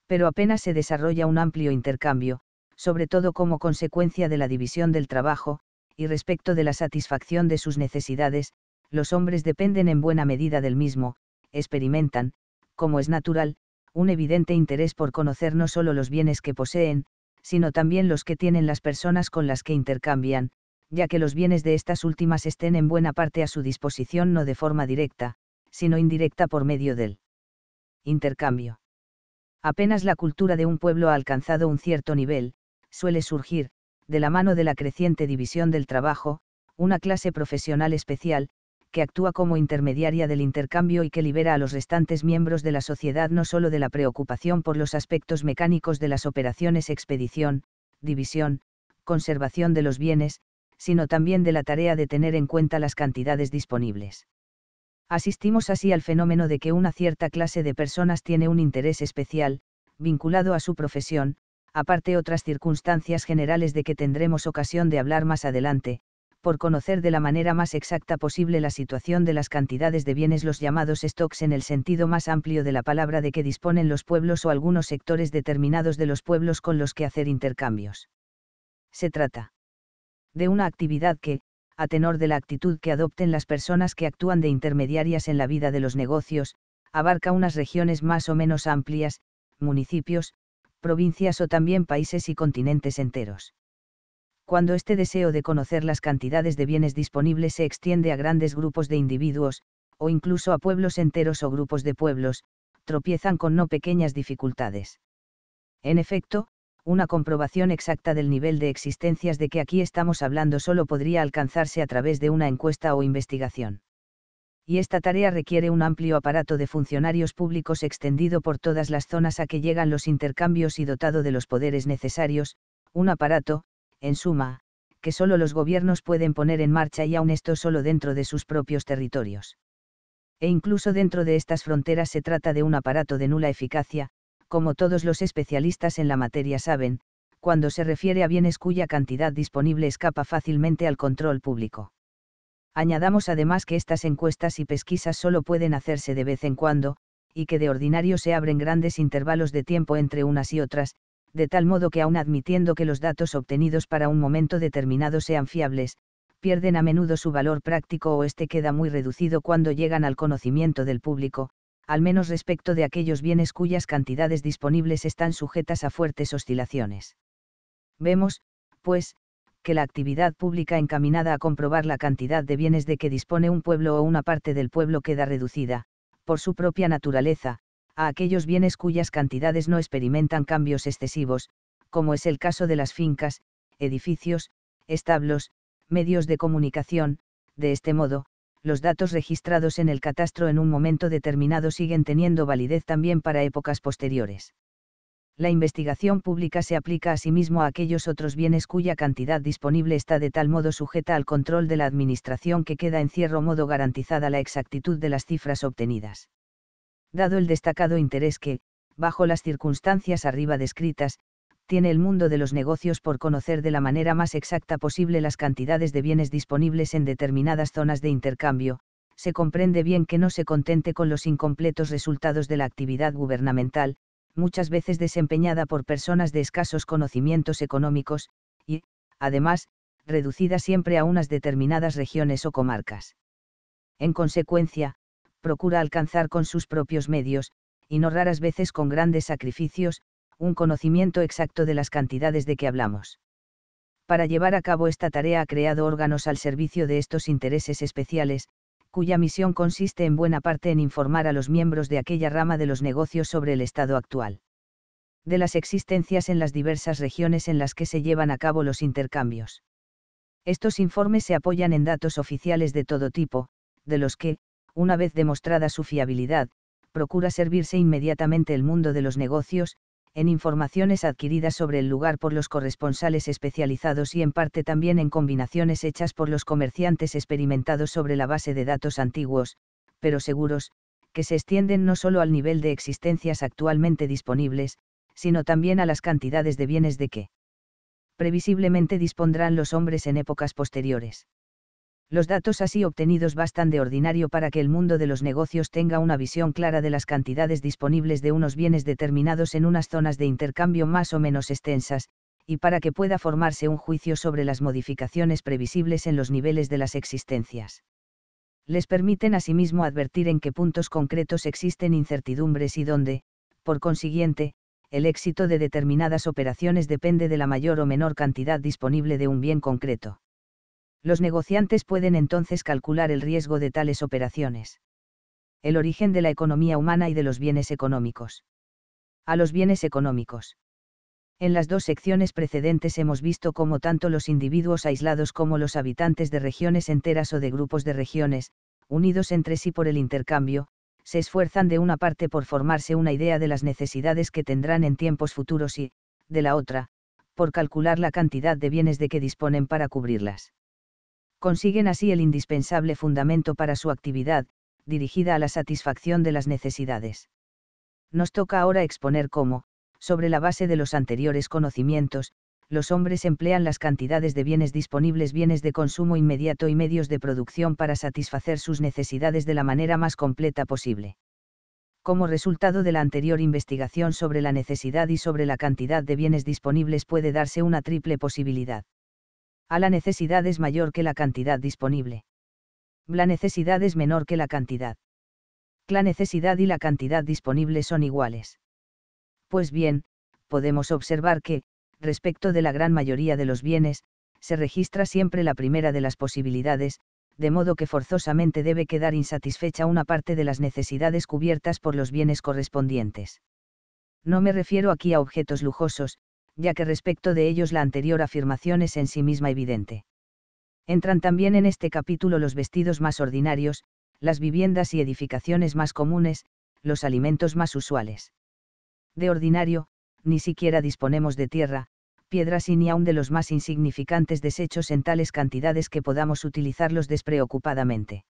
Pero apenas se desarrolla un amplio intercambio, sobre todo como consecuencia de la división del trabajo, y respecto de la satisfacción de sus necesidades, los hombres dependen en buena medida del mismo, experimentan, como es natural, un evidente interés por conocer no solo los bienes que poseen, sino también los que tienen las personas con las que intercambian, ya que los bienes de estas últimas estén en buena parte a su disposición no de forma directa, sino indirecta por medio del intercambio. Apenas la cultura de un pueblo ha alcanzado un cierto nivel, suele surgir, de la mano de la creciente división del trabajo, una clase profesional especial, que actúa como intermediaria del intercambio y que libera a los restantes miembros de la sociedad no sólo de la preocupación por los aspectos mecánicos de las operaciones expedición, división, conservación de los bienes, sino también de la tarea de tener en cuenta las cantidades disponibles. Asistimos así al fenómeno de que una cierta clase de personas tiene un interés especial, vinculado a su profesión, aparte otras circunstancias generales de que tendremos ocasión de hablar más adelante, por conocer de la manera más exacta posible la situación de las cantidades de bienes los llamados stocks en el sentido más amplio de la palabra de que disponen los pueblos o algunos sectores determinados de los pueblos con los que hacer intercambios. Se trata de una actividad que, a tenor de la actitud que adopten las personas que actúan de intermediarias en la vida de los negocios, abarca unas regiones más o menos amplias, municipios, provincias o también países y continentes enteros. Cuando este deseo de conocer las cantidades de bienes disponibles se extiende a grandes grupos de individuos, o incluso a pueblos enteros o grupos de pueblos, tropiezan con no pequeñas dificultades. En efecto, una comprobación exacta del nivel de existencias de que aquí estamos hablando solo podría alcanzarse a través de una encuesta o investigación. Y esta tarea requiere un amplio aparato de funcionarios públicos extendido por todas las zonas a que llegan los intercambios y dotado de los poderes necesarios, un aparato, en suma, que solo los gobiernos pueden poner en marcha y aun esto solo dentro de sus propios territorios. E incluso dentro de estas fronteras se trata de un aparato de nula eficacia, como todos los especialistas en la materia saben, cuando se refiere a bienes cuya cantidad disponible escapa fácilmente al control público. Añadamos además que estas encuestas y pesquisas solo pueden hacerse de vez en cuando, y que de ordinario se abren grandes intervalos de tiempo entre unas y otras, de tal modo que aun admitiendo que los datos obtenidos para un momento determinado sean fiables, pierden a menudo su valor práctico o este queda muy reducido cuando llegan al conocimiento del público, al menos respecto de aquellos bienes cuyas cantidades disponibles están sujetas a fuertes oscilaciones. Vemos, pues, que la actividad pública encaminada a comprobar la cantidad de bienes de que dispone un pueblo o una parte del pueblo queda reducida, por su propia naturaleza, a aquellos bienes cuyas cantidades no experimentan cambios excesivos, como es el caso de las fincas, edificios, establos, medios de comunicación, de este modo, los datos registrados en el catastro en un momento determinado siguen teniendo validez también para épocas posteriores. La investigación pública se aplica asimismo a aquellos otros bienes cuya cantidad disponible está de tal modo sujeta al control de la Administración que queda en cierro modo garantizada la exactitud de las cifras obtenidas. Dado el destacado interés que, bajo las circunstancias arriba descritas, tiene el mundo de los negocios por conocer de la manera más exacta posible las cantidades de bienes disponibles en determinadas zonas de intercambio, se comprende bien que no se contente con los incompletos resultados de la actividad gubernamental, muchas veces desempeñada por personas de escasos conocimientos económicos, y, además, reducida siempre a unas determinadas regiones o comarcas. En consecuencia, procura alcanzar con sus propios medios, y no raras veces con grandes sacrificios, un conocimiento exacto de las cantidades de que hablamos. Para llevar a cabo esta tarea ha creado órganos al servicio de estos intereses especiales, cuya misión consiste en buena parte en informar a los miembros de aquella rama de los negocios sobre el estado actual de las existencias en las diversas regiones en las que se llevan a cabo los intercambios. Estos informes se apoyan en datos oficiales de todo tipo, de los que, una vez demostrada su fiabilidad, procura servirse inmediatamente el mundo de los negocios, en informaciones adquiridas sobre el lugar por los corresponsales especializados y en parte también en combinaciones hechas por los comerciantes experimentados sobre la base de datos antiguos, pero seguros, que se extienden no solo al nivel de existencias actualmente disponibles, sino también a las cantidades de bienes de que previsiblemente dispondrán los hombres en épocas posteriores. Los datos así obtenidos bastan de ordinario para que el mundo de los negocios tenga una visión clara de las cantidades disponibles de unos bienes determinados en unas zonas de intercambio más o menos extensas, y para que pueda formarse un juicio sobre las modificaciones previsibles en los niveles de las existencias. Les permiten asimismo advertir en qué puntos concretos existen incertidumbres y dónde, por consiguiente, el éxito de determinadas operaciones depende de la mayor o menor cantidad disponible de un bien concreto los negociantes pueden entonces calcular el riesgo de tales operaciones. El origen de la economía humana y de los bienes económicos. A los bienes económicos. En las dos secciones precedentes hemos visto cómo tanto los individuos aislados como los habitantes de regiones enteras o de grupos de regiones, unidos entre sí por el intercambio, se esfuerzan de una parte por formarse una idea de las necesidades que tendrán en tiempos futuros y, de la otra, por calcular la cantidad de bienes de que disponen para cubrirlas consiguen así el indispensable fundamento para su actividad, dirigida a la satisfacción de las necesidades. Nos toca ahora exponer cómo, sobre la base de los anteriores conocimientos, los hombres emplean las cantidades de bienes disponibles, bienes de consumo inmediato y medios de producción para satisfacer sus necesidades de la manera más completa posible. Como resultado de la anterior investigación sobre la necesidad y sobre la cantidad de bienes disponibles puede darse una triple posibilidad. A la necesidad es mayor que la cantidad disponible. La necesidad es menor que la cantidad. La necesidad y la cantidad disponible son iguales. Pues bien, podemos observar que, respecto de la gran mayoría de los bienes, se registra siempre la primera de las posibilidades, de modo que forzosamente debe quedar insatisfecha una parte de las necesidades cubiertas por los bienes correspondientes. No me refiero aquí a objetos lujosos, ya que respecto de ellos la anterior afirmación es en sí misma evidente. Entran también en este capítulo los vestidos más ordinarios, las viviendas y edificaciones más comunes, los alimentos más usuales. De ordinario, ni siquiera disponemos de tierra, piedras y ni aun de los más insignificantes desechos en tales cantidades que podamos utilizarlos despreocupadamente.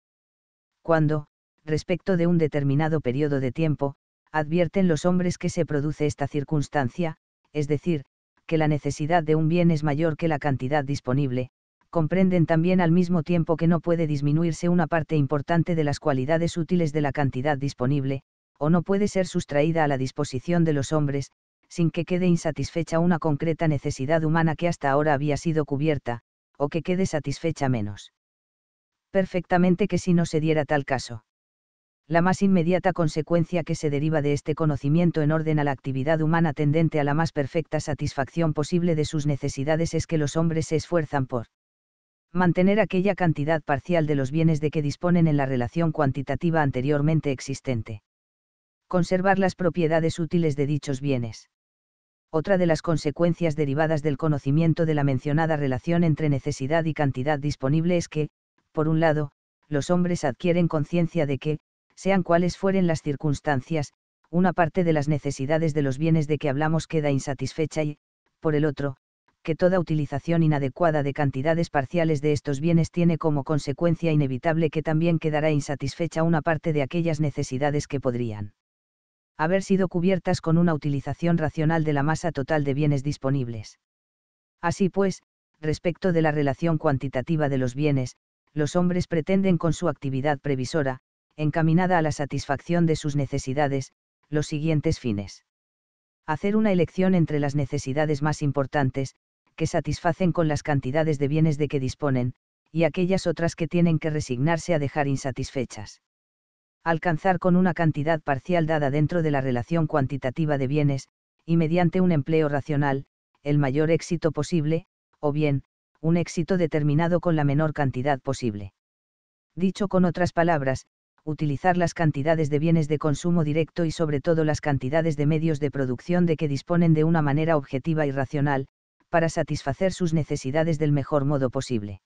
Cuando, respecto de un determinado periodo de tiempo, advierten los hombres que se produce esta circunstancia, es decir, que la necesidad de un bien es mayor que la cantidad disponible, comprenden también al mismo tiempo que no puede disminuirse una parte importante de las cualidades útiles de la cantidad disponible, o no puede ser sustraída a la disposición de los hombres, sin que quede insatisfecha una concreta necesidad humana que hasta ahora había sido cubierta, o que quede satisfecha menos. Perfectamente que si no se diera tal caso la más inmediata consecuencia que se deriva de este conocimiento en orden a la actividad humana tendente a la más perfecta satisfacción posible de sus necesidades es que los hombres se esfuerzan por mantener aquella cantidad parcial de los bienes de que disponen en la relación cuantitativa anteriormente existente. Conservar las propiedades útiles de dichos bienes. Otra de las consecuencias derivadas del conocimiento de la mencionada relación entre necesidad y cantidad disponible es que, por un lado, los hombres adquieren conciencia de que, sean cuales fueren las circunstancias, una parte de las necesidades de los bienes de que hablamos queda insatisfecha y, por el otro, que toda utilización inadecuada de cantidades parciales de estos bienes tiene como consecuencia inevitable que también quedará insatisfecha una parte de aquellas necesidades que podrían haber sido cubiertas con una utilización racional de la masa total de bienes disponibles. Así pues, respecto de la relación cuantitativa de los bienes, los hombres pretenden con su actividad previsora, encaminada a la satisfacción de sus necesidades, los siguientes fines. Hacer una elección entre las necesidades más importantes, que satisfacen con las cantidades de bienes de que disponen, y aquellas otras que tienen que resignarse a dejar insatisfechas. Alcanzar con una cantidad parcial dada dentro de la relación cuantitativa de bienes, y mediante un empleo racional, el mayor éxito posible, o bien, un éxito determinado con la menor cantidad posible. Dicho con otras palabras, utilizar las cantidades de bienes de consumo directo y sobre todo las cantidades de medios de producción de que disponen de una manera objetiva y racional, para satisfacer sus necesidades del mejor modo posible.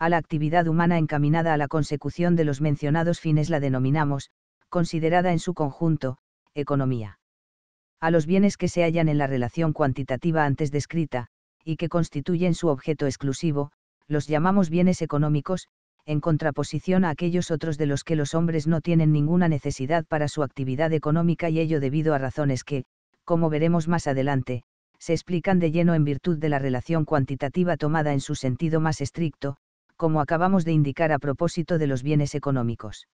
A la actividad humana encaminada a la consecución de los mencionados fines la denominamos, considerada en su conjunto, economía. A los bienes que se hallan en la relación cuantitativa antes descrita, y que constituyen su objeto exclusivo, los llamamos bienes económicos, en contraposición a aquellos otros de los que los hombres no tienen ninguna necesidad para su actividad económica y ello debido a razones que, como veremos más adelante, se explican de lleno en virtud de la relación cuantitativa tomada en su sentido más estricto, como acabamos de indicar a propósito de los bienes económicos.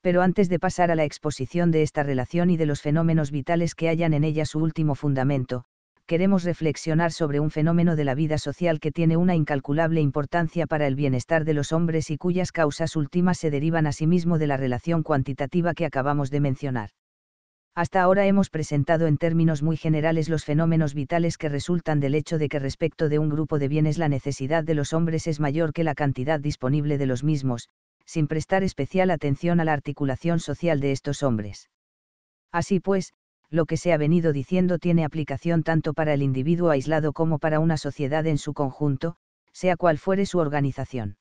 Pero antes de pasar a la exposición de esta relación y de los fenómenos vitales que hallan en ella su último fundamento, queremos reflexionar sobre un fenómeno de la vida social que tiene una incalculable importancia para el bienestar de los hombres y cuyas causas últimas se derivan asimismo de la relación cuantitativa que acabamos de mencionar. Hasta ahora hemos presentado en términos muy generales los fenómenos vitales que resultan del hecho de que respecto de un grupo de bienes la necesidad de los hombres es mayor que la cantidad disponible de los mismos, sin prestar especial atención a la articulación social de estos hombres. Así pues, lo que se ha venido diciendo tiene aplicación tanto para el individuo aislado como para una sociedad en su conjunto, sea cual fuere su organización.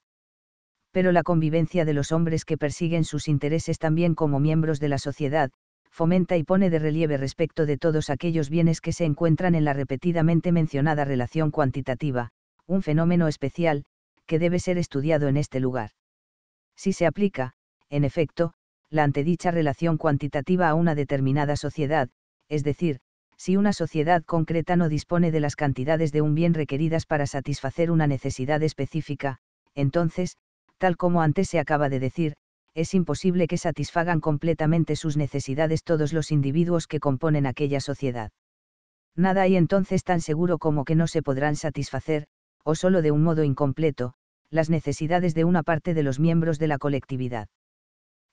Pero la convivencia de los hombres que persiguen sus intereses también como miembros de la sociedad, fomenta y pone de relieve respecto de todos aquellos bienes que se encuentran en la repetidamente mencionada relación cuantitativa, un fenómeno especial, que debe ser estudiado en este lugar. Si se aplica, en efecto, la antedicha relación cuantitativa a una determinada sociedad, es decir, si una sociedad concreta no dispone de las cantidades de un bien requeridas para satisfacer una necesidad específica, entonces, tal como antes se acaba de decir, es imposible que satisfagan completamente sus necesidades todos los individuos que componen aquella sociedad. Nada hay entonces tan seguro como que no se podrán satisfacer, o solo de un modo incompleto, las necesidades de una parte de los miembros de la colectividad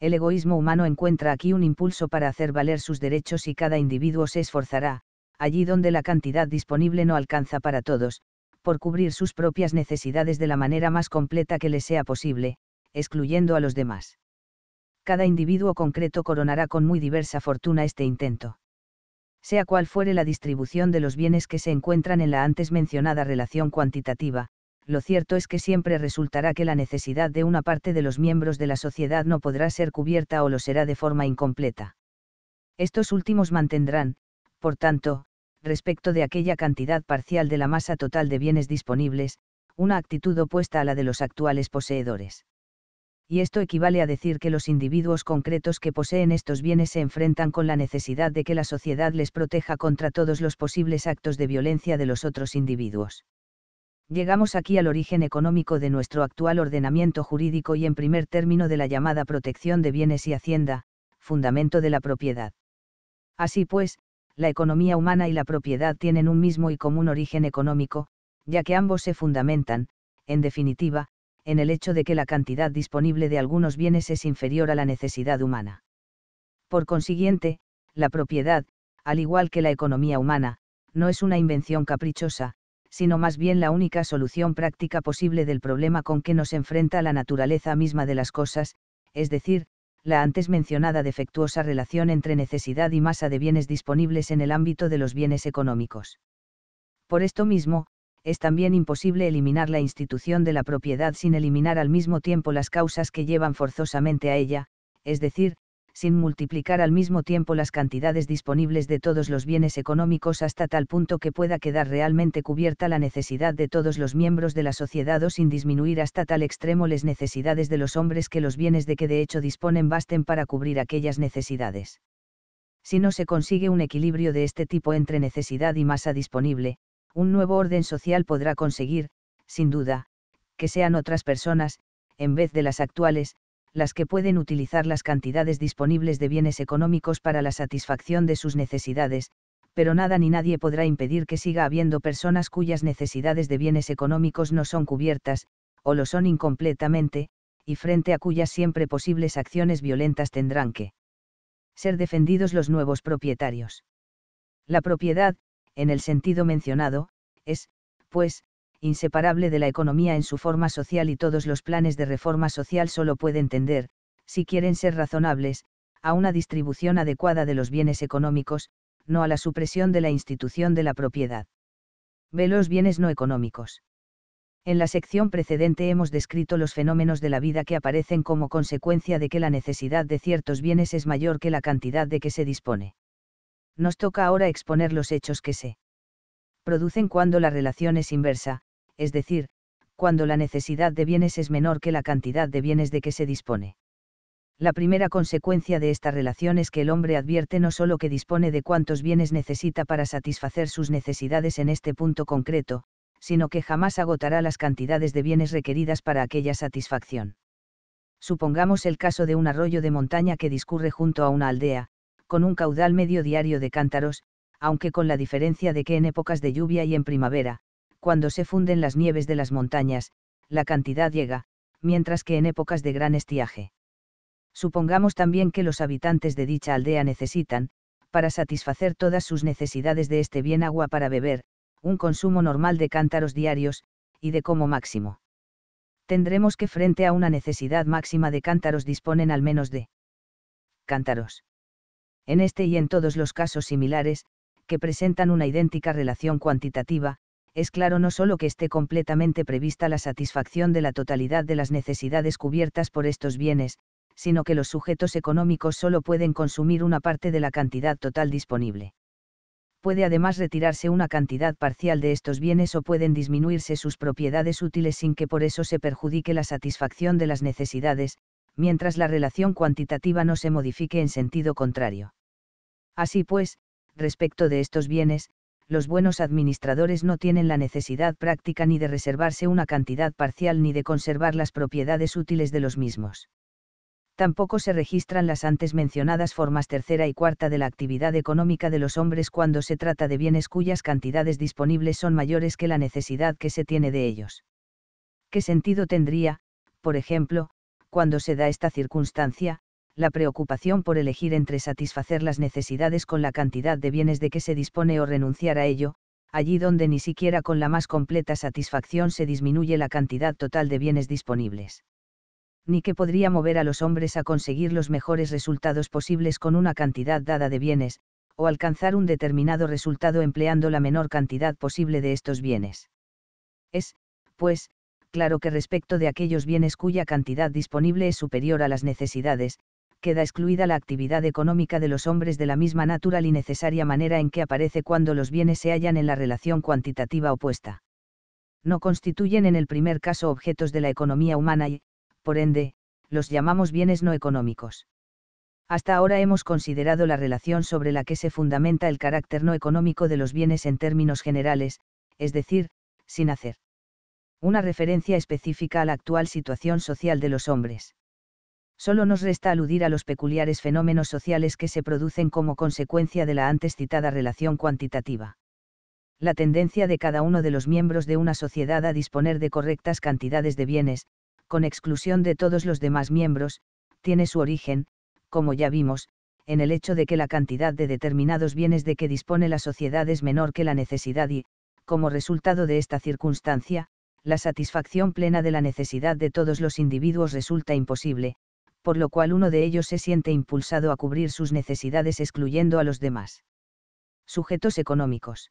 el egoísmo humano encuentra aquí un impulso para hacer valer sus derechos y cada individuo se esforzará, allí donde la cantidad disponible no alcanza para todos, por cubrir sus propias necesidades de la manera más completa que le sea posible, excluyendo a los demás. Cada individuo concreto coronará con muy diversa fortuna este intento. Sea cual fuere la distribución de los bienes que se encuentran en la antes mencionada relación cuantitativa, lo cierto es que siempre resultará que la necesidad de una parte de los miembros de la sociedad no podrá ser cubierta o lo será de forma incompleta. Estos últimos mantendrán, por tanto, respecto de aquella cantidad parcial de la masa total de bienes disponibles, una actitud opuesta a la de los actuales poseedores. Y esto equivale a decir que los individuos concretos que poseen estos bienes se enfrentan con la necesidad de que la sociedad les proteja contra todos los posibles actos de violencia de los otros individuos llegamos aquí al origen económico de nuestro actual ordenamiento jurídico y en primer término de la llamada protección de bienes y hacienda, fundamento de la propiedad. Así pues, la economía humana y la propiedad tienen un mismo y común origen económico, ya que ambos se fundamentan, en definitiva, en el hecho de que la cantidad disponible de algunos bienes es inferior a la necesidad humana. Por consiguiente, la propiedad, al igual que la economía humana, no es una invención caprichosa, sino más bien la única solución práctica posible del problema con que nos enfrenta la naturaleza misma de las cosas, es decir, la antes mencionada defectuosa relación entre necesidad y masa de bienes disponibles en el ámbito de los bienes económicos. Por esto mismo, es también imposible eliminar la institución de la propiedad sin eliminar al mismo tiempo las causas que llevan forzosamente a ella, es decir, sin multiplicar al mismo tiempo las cantidades disponibles de todos los bienes económicos hasta tal punto que pueda quedar realmente cubierta la necesidad de todos los miembros de la sociedad o sin disminuir hasta tal extremo las necesidades de los hombres que los bienes de que de hecho disponen basten para cubrir aquellas necesidades. Si no se consigue un equilibrio de este tipo entre necesidad y masa disponible, un nuevo orden social podrá conseguir, sin duda, que sean otras personas, en vez de las actuales, las que pueden utilizar las cantidades disponibles de bienes económicos para la satisfacción de sus necesidades, pero nada ni nadie podrá impedir que siga habiendo personas cuyas necesidades de bienes económicos no son cubiertas, o lo son incompletamente, y frente a cuyas siempre posibles acciones violentas tendrán que ser defendidos los nuevos propietarios. La propiedad, en el sentido mencionado, es, pues, inseparable de la economía en su forma social y todos los planes de reforma social solo pueden tender, si quieren ser razonables, a una distribución adecuada de los bienes económicos, no a la supresión de la institución de la propiedad. Ve los bienes no económicos. En la sección precedente hemos descrito los fenómenos de la vida que aparecen como consecuencia de que la necesidad de ciertos bienes es mayor que la cantidad de que se dispone. Nos toca ahora exponer los hechos que se producen cuando la relación es inversa, es decir, cuando la necesidad de bienes es menor que la cantidad de bienes de que se dispone. La primera consecuencia de esta relación es que el hombre advierte no solo que dispone de cuantos bienes necesita para satisfacer sus necesidades en este punto concreto, sino que jamás agotará las cantidades de bienes requeridas para aquella satisfacción. Supongamos el caso de un arroyo de montaña que discurre junto a una aldea, con un caudal medio diario de cántaros, aunque con la diferencia de que en épocas de lluvia y en primavera, cuando se funden las nieves de las montañas, la cantidad llega, mientras que en épocas de gran estiaje. Supongamos también que los habitantes de dicha aldea necesitan, para satisfacer todas sus necesidades de este bien agua para beber, un consumo normal de cántaros diarios, y de como máximo. Tendremos que frente a una necesidad máxima de cántaros disponen al menos de cántaros. En este y en todos los casos similares, que presentan una idéntica relación cuantitativa, es claro no solo que esté completamente prevista la satisfacción de la totalidad de las necesidades cubiertas por estos bienes, sino que los sujetos económicos solo pueden consumir una parte de la cantidad total disponible. Puede además retirarse una cantidad parcial de estos bienes o pueden disminuirse sus propiedades útiles sin que por eso se perjudique la satisfacción de las necesidades, mientras la relación cuantitativa no se modifique en sentido contrario. Así pues, respecto de estos bienes, los buenos administradores no tienen la necesidad práctica ni de reservarse una cantidad parcial ni de conservar las propiedades útiles de los mismos. Tampoco se registran las antes mencionadas formas tercera y cuarta de la actividad económica de los hombres cuando se trata de bienes cuyas cantidades disponibles son mayores que la necesidad que se tiene de ellos. ¿Qué sentido tendría, por ejemplo, cuando se da esta circunstancia, la preocupación por elegir entre satisfacer las necesidades con la cantidad de bienes de que se dispone o renunciar a ello, allí donde ni siquiera con la más completa satisfacción se disminuye la cantidad total de bienes disponibles. Ni que podría mover a los hombres a conseguir los mejores resultados posibles con una cantidad dada de bienes, o alcanzar un determinado resultado empleando la menor cantidad posible de estos bienes. Es, pues, claro que respecto de aquellos bienes cuya cantidad disponible es superior a las necesidades, queda excluida la actividad económica de los hombres de la misma natural y necesaria manera en que aparece cuando los bienes se hallan en la relación cuantitativa opuesta. No constituyen en el primer caso objetos de la economía humana y, por ende, los llamamos bienes no económicos. Hasta ahora hemos considerado la relación sobre la que se fundamenta el carácter no económico de los bienes en términos generales, es decir, sin hacer una referencia específica a la actual situación social de los hombres. Solo nos resta aludir a los peculiares fenómenos sociales que se producen como consecuencia de la antes citada relación cuantitativa. La tendencia de cada uno de los miembros de una sociedad a disponer de correctas cantidades de bienes, con exclusión de todos los demás miembros, tiene su origen, como ya vimos, en el hecho de que la cantidad de determinados bienes de que dispone la sociedad es menor que la necesidad y, como resultado de esta circunstancia, la satisfacción plena de la necesidad de todos los individuos resulta imposible, por lo cual uno de ellos se siente impulsado a cubrir sus necesidades excluyendo a los demás. Sujetos económicos.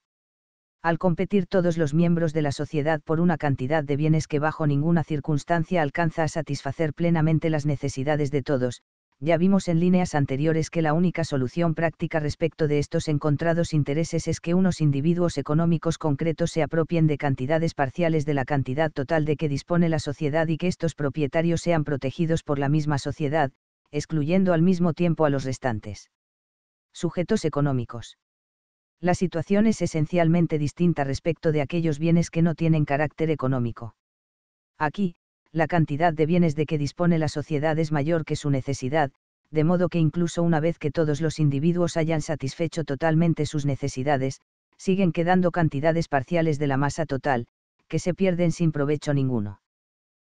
Al competir todos los miembros de la sociedad por una cantidad de bienes que bajo ninguna circunstancia alcanza a satisfacer plenamente las necesidades de todos, ya vimos en líneas anteriores que la única solución práctica respecto de estos encontrados intereses es que unos individuos económicos concretos se apropien de cantidades parciales de la cantidad total de que dispone la sociedad y que estos propietarios sean protegidos por la misma sociedad, excluyendo al mismo tiempo a los restantes. Sujetos económicos. La situación es esencialmente distinta respecto de aquellos bienes que no tienen carácter económico. Aquí, la cantidad de bienes de que dispone la sociedad es mayor que su necesidad, de modo que incluso una vez que todos los individuos hayan satisfecho totalmente sus necesidades, siguen quedando cantidades parciales de la masa total, que se pierden sin provecho ninguno.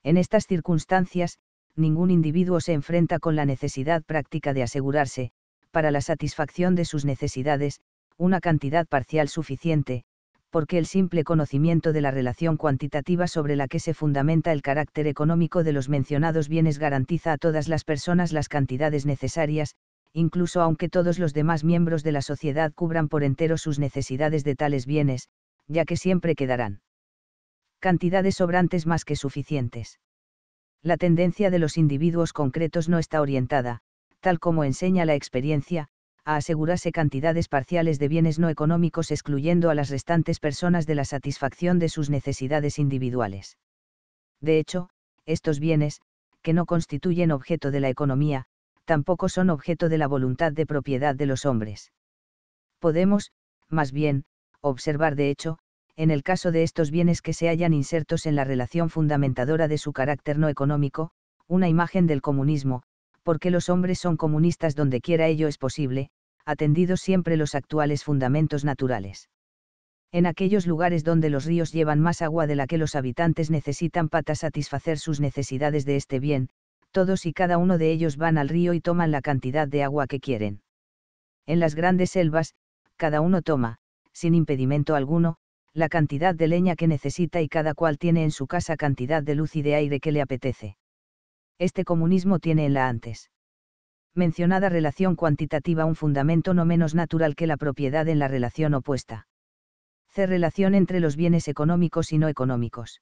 En estas circunstancias, ningún individuo se enfrenta con la necesidad práctica de asegurarse, para la satisfacción de sus necesidades, una cantidad parcial suficiente, porque el simple conocimiento de la relación cuantitativa sobre la que se fundamenta el carácter económico de los mencionados bienes garantiza a todas las personas las cantidades necesarias, incluso aunque todos los demás miembros de la sociedad cubran por entero sus necesidades de tales bienes, ya que siempre quedarán cantidades sobrantes más que suficientes. La tendencia de los individuos concretos no está orientada, tal como enseña la experiencia, a asegurarse cantidades parciales de bienes no económicos excluyendo a las restantes personas de la satisfacción de sus necesidades individuales. De hecho, estos bienes, que no constituyen objeto de la economía, tampoco son objeto de la voluntad de propiedad de los hombres. Podemos, más bien, observar de hecho, en el caso de estos bienes que se hallan insertos en la relación fundamentadora de su carácter no económico, una imagen del comunismo, porque los hombres son comunistas donde quiera ello es posible, atendidos siempre los actuales fundamentos naturales. En aquellos lugares donde los ríos llevan más agua de la que los habitantes necesitan para satisfacer sus necesidades de este bien, todos y cada uno de ellos van al río y toman la cantidad de agua que quieren. En las grandes selvas, cada uno toma, sin impedimento alguno, la cantidad de leña que necesita y cada cual tiene en su casa cantidad de luz y de aire que le apetece este comunismo tiene en la antes mencionada relación cuantitativa un fundamento no menos natural que la propiedad en la relación opuesta. C. Relación entre los bienes económicos y no económicos.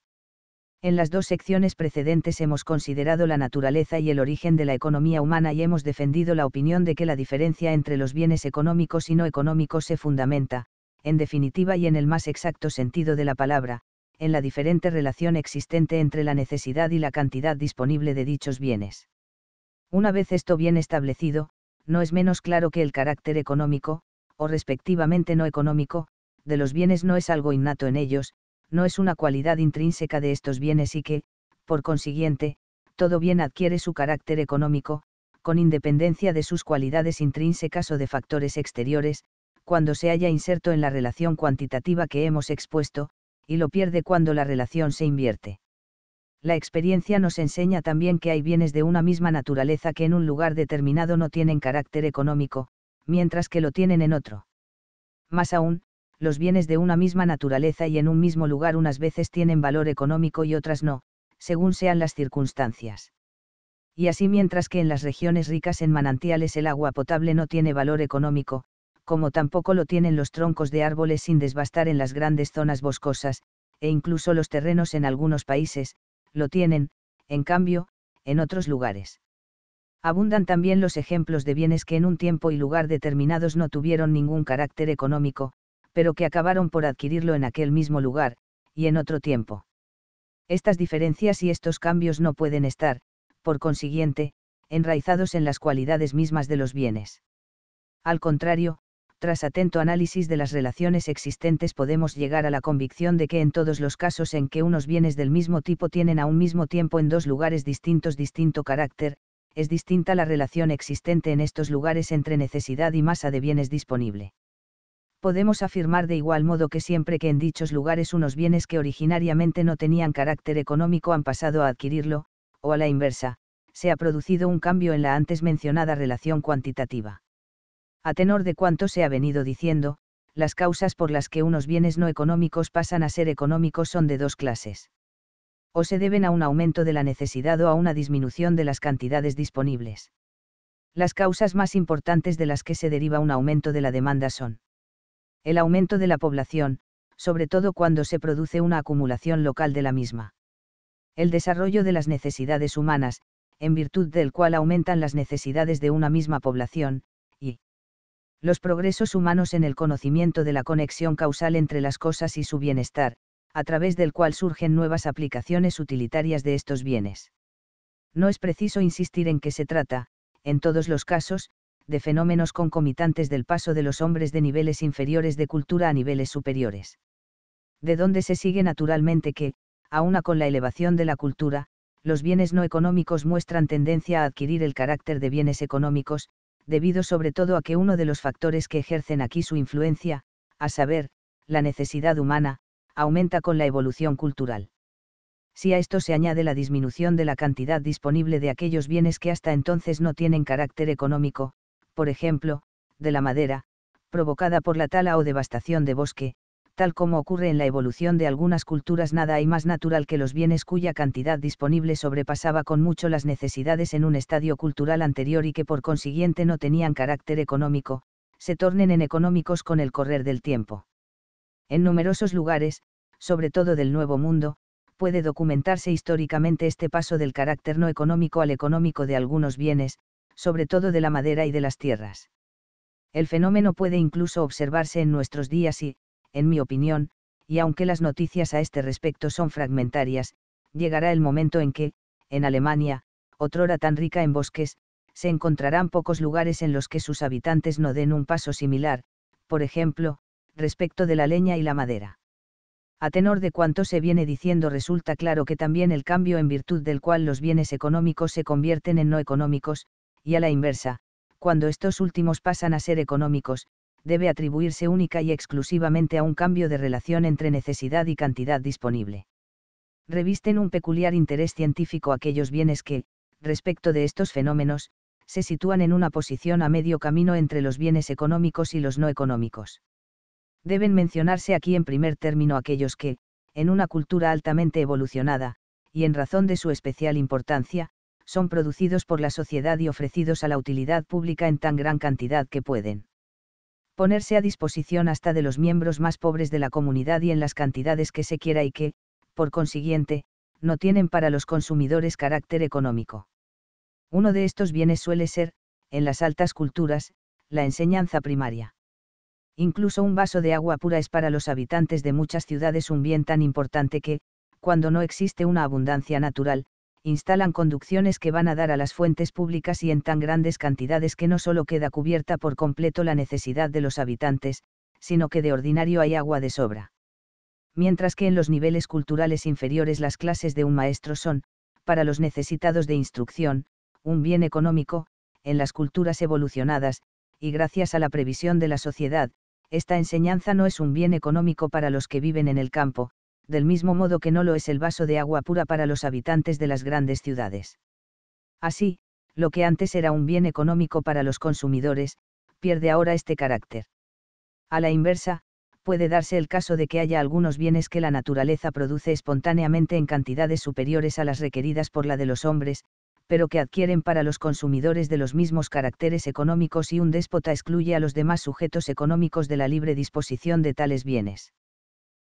En las dos secciones precedentes hemos considerado la naturaleza y el origen de la economía humana y hemos defendido la opinión de que la diferencia entre los bienes económicos y no económicos se fundamenta, en definitiva y en el más exacto sentido de la palabra, en la diferente relación existente entre la necesidad y la cantidad disponible de dichos bienes. Una vez esto bien establecido, no es menos claro que el carácter económico, o respectivamente no económico, de los bienes no es algo innato en ellos, no es una cualidad intrínseca de estos bienes y que, por consiguiente, todo bien adquiere su carácter económico, con independencia de sus cualidades intrínsecas o de factores exteriores, cuando se haya inserto en la relación cuantitativa que hemos expuesto, y lo pierde cuando la relación se invierte. La experiencia nos enseña también que hay bienes de una misma naturaleza que en un lugar determinado no tienen carácter económico, mientras que lo tienen en otro. Más aún, los bienes de una misma naturaleza y en un mismo lugar unas veces tienen valor económico y otras no, según sean las circunstancias. Y así mientras que en las regiones ricas en manantiales el agua potable no tiene valor económico, como tampoco lo tienen los troncos de árboles sin desbastar en las grandes zonas boscosas, e incluso los terrenos en algunos países, lo tienen, en cambio, en otros lugares. Abundan también los ejemplos de bienes que en un tiempo y lugar determinados no tuvieron ningún carácter económico, pero que acabaron por adquirirlo en aquel mismo lugar, y en otro tiempo. Estas diferencias y estos cambios no pueden estar, por consiguiente, enraizados en las cualidades mismas de los bienes. Al contrario, tras atento análisis de las relaciones existentes podemos llegar a la convicción de que en todos los casos en que unos bienes del mismo tipo tienen a un mismo tiempo en dos lugares distintos distinto carácter, es distinta la relación existente en estos lugares entre necesidad y masa de bienes disponible. Podemos afirmar de igual modo que siempre que en dichos lugares unos bienes que originariamente no tenían carácter económico han pasado a adquirirlo, o a la inversa, se ha producido un cambio en la antes mencionada relación cuantitativa a tenor de cuanto se ha venido diciendo, las causas por las que unos bienes no económicos pasan a ser económicos son de dos clases. O se deben a un aumento de la necesidad o a una disminución de las cantidades disponibles. Las causas más importantes de las que se deriva un aumento de la demanda son el aumento de la población, sobre todo cuando se produce una acumulación local de la misma. El desarrollo de las necesidades humanas, en virtud del cual aumentan las necesidades de una misma población, los progresos humanos en el conocimiento de la conexión causal entre las cosas y su bienestar, a través del cual surgen nuevas aplicaciones utilitarias de estos bienes. No es preciso insistir en que se trata, en todos los casos, de fenómenos concomitantes del paso de los hombres de niveles inferiores de cultura a niveles superiores. De donde se sigue naturalmente que, aun con la elevación de la cultura, los bienes no económicos muestran tendencia a adquirir el carácter de bienes económicos, debido sobre todo a que uno de los factores que ejercen aquí su influencia, a saber, la necesidad humana, aumenta con la evolución cultural. Si a esto se añade la disminución de la cantidad disponible de aquellos bienes que hasta entonces no tienen carácter económico, por ejemplo, de la madera, provocada por la tala o devastación de bosque, tal como ocurre en la evolución de algunas culturas, nada hay más natural que los bienes cuya cantidad disponible sobrepasaba con mucho las necesidades en un estadio cultural anterior y que por consiguiente no tenían carácter económico, se tornen en económicos con el correr del tiempo. En numerosos lugares, sobre todo del Nuevo Mundo, puede documentarse históricamente este paso del carácter no económico al económico de algunos bienes, sobre todo de la madera y de las tierras. El fenómeno puede incluso observarse en nuestros días y, en mi opinión, y aunque las noticias a este respecto son fragmentarias, llegará el momento en que, en Alemania, otrora tan rica en bosques, se encontrarán pocos lugares en los que sus habitantes no den un paso similar, por ejemplo, respecto de la leña y la madera. A tenor de cuanto se viene diciendo resulta claro que también el cambio en virtud del cual los bienes económicos se convierten en no económicos, y a la inversa, cuando estos últimos pasan a ser económicos, debe atribuirse única y exclusivamente a un cambio de relación entre necesidad y cantidad disponible. Revisten un peculiar interés científico aquellos bienes que, respecto de estos fenómenos, se sitúan en una posición a medio camino entre los bienes económicos y los no económicos. Deben mencionarse aquí en primer término aquellos que, en una cultura altamente evolucionada, y en razón de su especial importancia, son producidos por la sociedad y ofrecidos a la utilidad pública en tan gran cantidad que pueden ponerse a disposición hasta de los miembros más pobres de la comunidad y en las cantidades que se quiera y que, por consiguiente, no tienen para los consumidores carácter económico. Uno de estos bienes suele ser, en las altas culturas, la enseñanza primaria. Incluso un vaso de agua pura es para los habitantes de muchas ciudades un bien tan importante que, cuando no existe una abundancia natural, instalan conducciones que van a dar a las fuentes públicas y en tan grandes cantidades que no solo queda cubierta por completo la necesidad de los habitantes, sino que de ordinario hay agua de sobra. Mientras que en los niveles culturales inferiores las clases de un maestro son, para los necesitados de instrucción, un bien económico, en las culturas evolucionadas, y gracias a la previsión de la sociedad, esta enseñanza no es un bien económico para los que viven en el campo, del mismo modo que no lo es el vaso de agua pura para los habitantes de las grandes ciudades. Así, lo que antes era un bien económico para los consumidores, pierde ahora este carácter. A la inversa, puede darse el caso de que haya algunos bienes que la naturaleza produce espontáneamente en cantidades superiores a las requeridas por la de los hombres, pero que adquieren para los consumidores de los mismos caracteres económicos y un déspota excluye a los demás sujetos económicos de la libre disposición de tales bienes.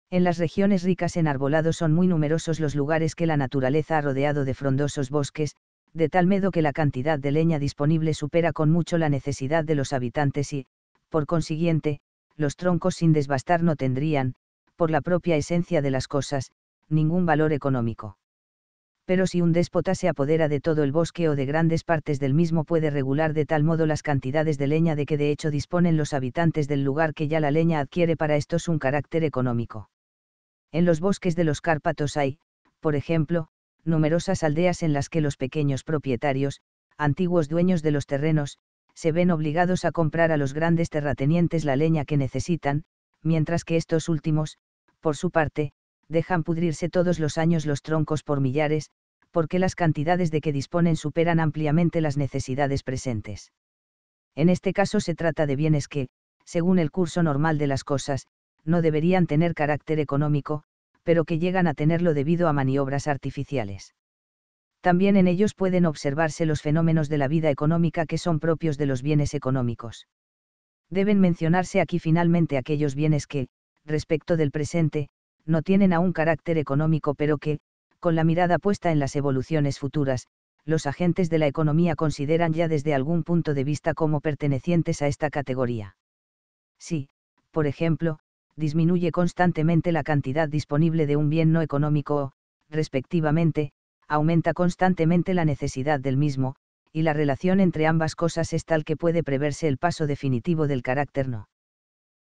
En las regiones ricas en arbolado son muy numerosos los lugares que la naturaleza ha rodeado de frondosos bosques, de tal modo que la cantidad de leña disponible supera con mucho la necesidad de los habitantes y, por consiguiente, los troncos sin desbastar no tendrían, por la propia esencia de las cosas, ningún valor económico. Pero si un déspota se apodera de todo el bosque o de grandes partes del mismo puede regular de tal modo las cantidades de leña de que de hecho disponen los habitantes del lugar que ya la leña adquiere para estos un carácter económico. En los bosques de los Cárpatos hay, por ejemplo, numerosas aldeas en las que los pequeños propietarios, antiguos dueños de los terrenos, se ven obligados a comprar a los grandes terratenientes la leña que necesitan, mientras que estos últimos, por su parte, dejan pudrirse todos los años los troncos por millares, porque las cantidades de que disponen superan ampliamente las necesidades presentes. En este caso se trata de bienes que, según el curso normal de las cosas, no deberían tener carácter económico, pero que llegan a tenerlo debido a maniobras artificiales. También en ellos pueden observarse los fenómenos de la vida económica que son propios de los bienes económicos. Deben mencionarse aquí finalmente aquellos bienes que, respecto del presente, no tienen aún carácter económico pero que, con la mirada puesta en las evoluciones futuras, los agentes de la economía consideran ya desde algún punto de vista como pertenecientes a esta categoría. Si, por ejemplo, disminuye constantemente la cantidad disponible de un bien no económico o, respectivamente, aumenta constantemente la necesidad del mismo, y la relación entre ambas cosas es tal que puede preverse el paso definitivo del carácter no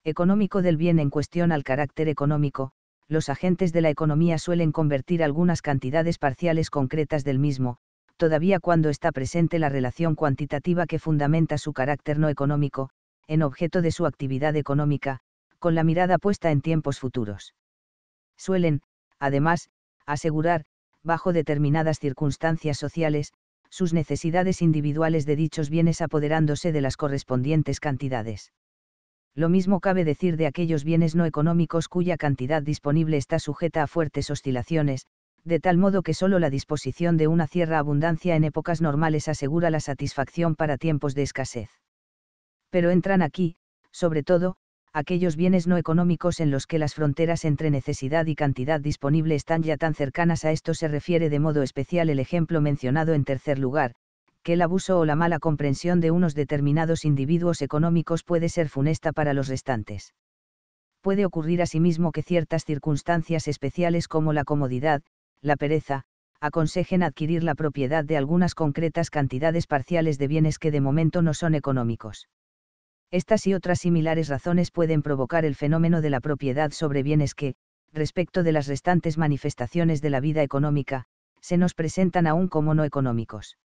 económico del bien en cuestión al carácter económico, los agentes de la economía suelen convertir algunas cantidades parciales concretas del mismo, todavía cuando está presente la relación cuantitativa que fundamenta su carácter no económico, en objeto de su actividad económica, con la mirada puesta en tiempos futuros. Suelen, además, asegurar, bajo determinadas circunstancias sociales, sus necesidades individuales de dichos bienes apoderándose de las correspondientes cantidades. Lo mismo cabe decir de aquellos bienes no económicos cuya cantidad disponible está sujeta a fuertes oscilaciones, de tal modo que solo la disposición de una cierta abundancia en épocas normales asegura la satisfacción para tiempos de escasez. Pero entran aquí, sobre todo, aquellos bienes no económicos en los que las fronteras entre necesidad y cantidad disponible están ya tan cercanas a esto se refiere de modo especial el ejemplo mencionado en tercer lugar, que el abuso o la mala comprensión de unos determinados individuos económicos puede ser funesta para los restantes. Puede ocurrir asimismo que ciertas circunstancias especiales como la comodidad, la pereza, aconsejen adquirir la propiedad de algunas concretas cantidades parciales de bienes que de momento no son económicos estas y otras similares razones pueden provocar el fenómeno de la propiedad sobre bienes que, respecto de las restantes manifestaciones de la vida económica, se nos presentan aún como no económicos.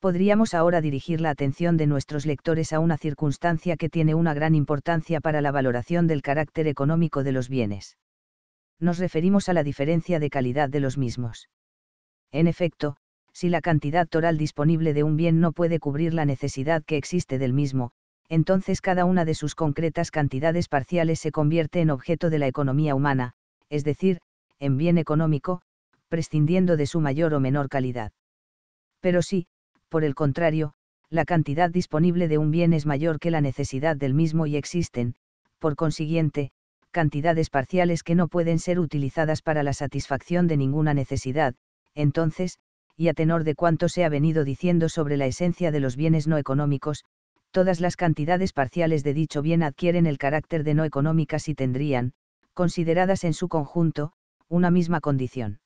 Podríamos ahora dirigir la atención de nuestros lectores a una circunstancia que tiene una gran importancia para la valoración del carácter económico de los bienes. Nos referimos a la diferencia de calidad de los mismos. En efecto, si la cantidad total disponible de un bien no puede cubrir la necesidad que existe del mismo, entonces cada una de sus concretas cantidades parciales se convierte en objeto de la economía humana, es decir, en bien económico, prescindiendo de su mayor o menor calidad. Pero si, por el contrario, la cantidad disponible de un bien es mayor que la necesidad del mismo y existen, por consiguiente, cantidades parciales que no pueden ser utilizadas para la satisfacción de ninguna necesidad, entonces, y a tenor de cuanto se ha venido diciendo sobre la esencia de los bienes no económicos, todas las cantidades parciales de dicho bien adquieren el carácter de no económicas y tendrían, consideradas en su conjunto, una misma condición.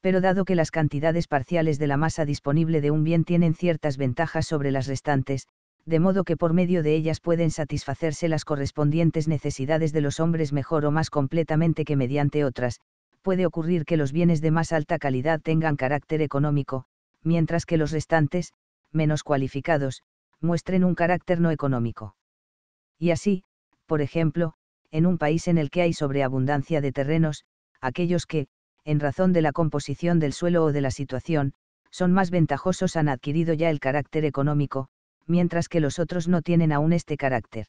Pero dado que las cantidades parciales de la masa disponible de un bien tienen ciertas ventajas sobre las restantes, de modo que por medio de ellas pueden satisfacerse las correspondientes necesidades de los hombres mejor o más completamente que mediante otras, puede ocurrir que los bienes de más alta calidad tengan carácter económico, mientras que los restantes, menos cualificados, muestren un carácter no económico. Y así, por ejemplo, en un país en el que hay sobreabundancia de terrenos, aquellos que, en razón de la composición del suelo o de la situación, son más ventajosos han adquirido ya el carácter económico, mientras que los otros no tienen aún este carácter.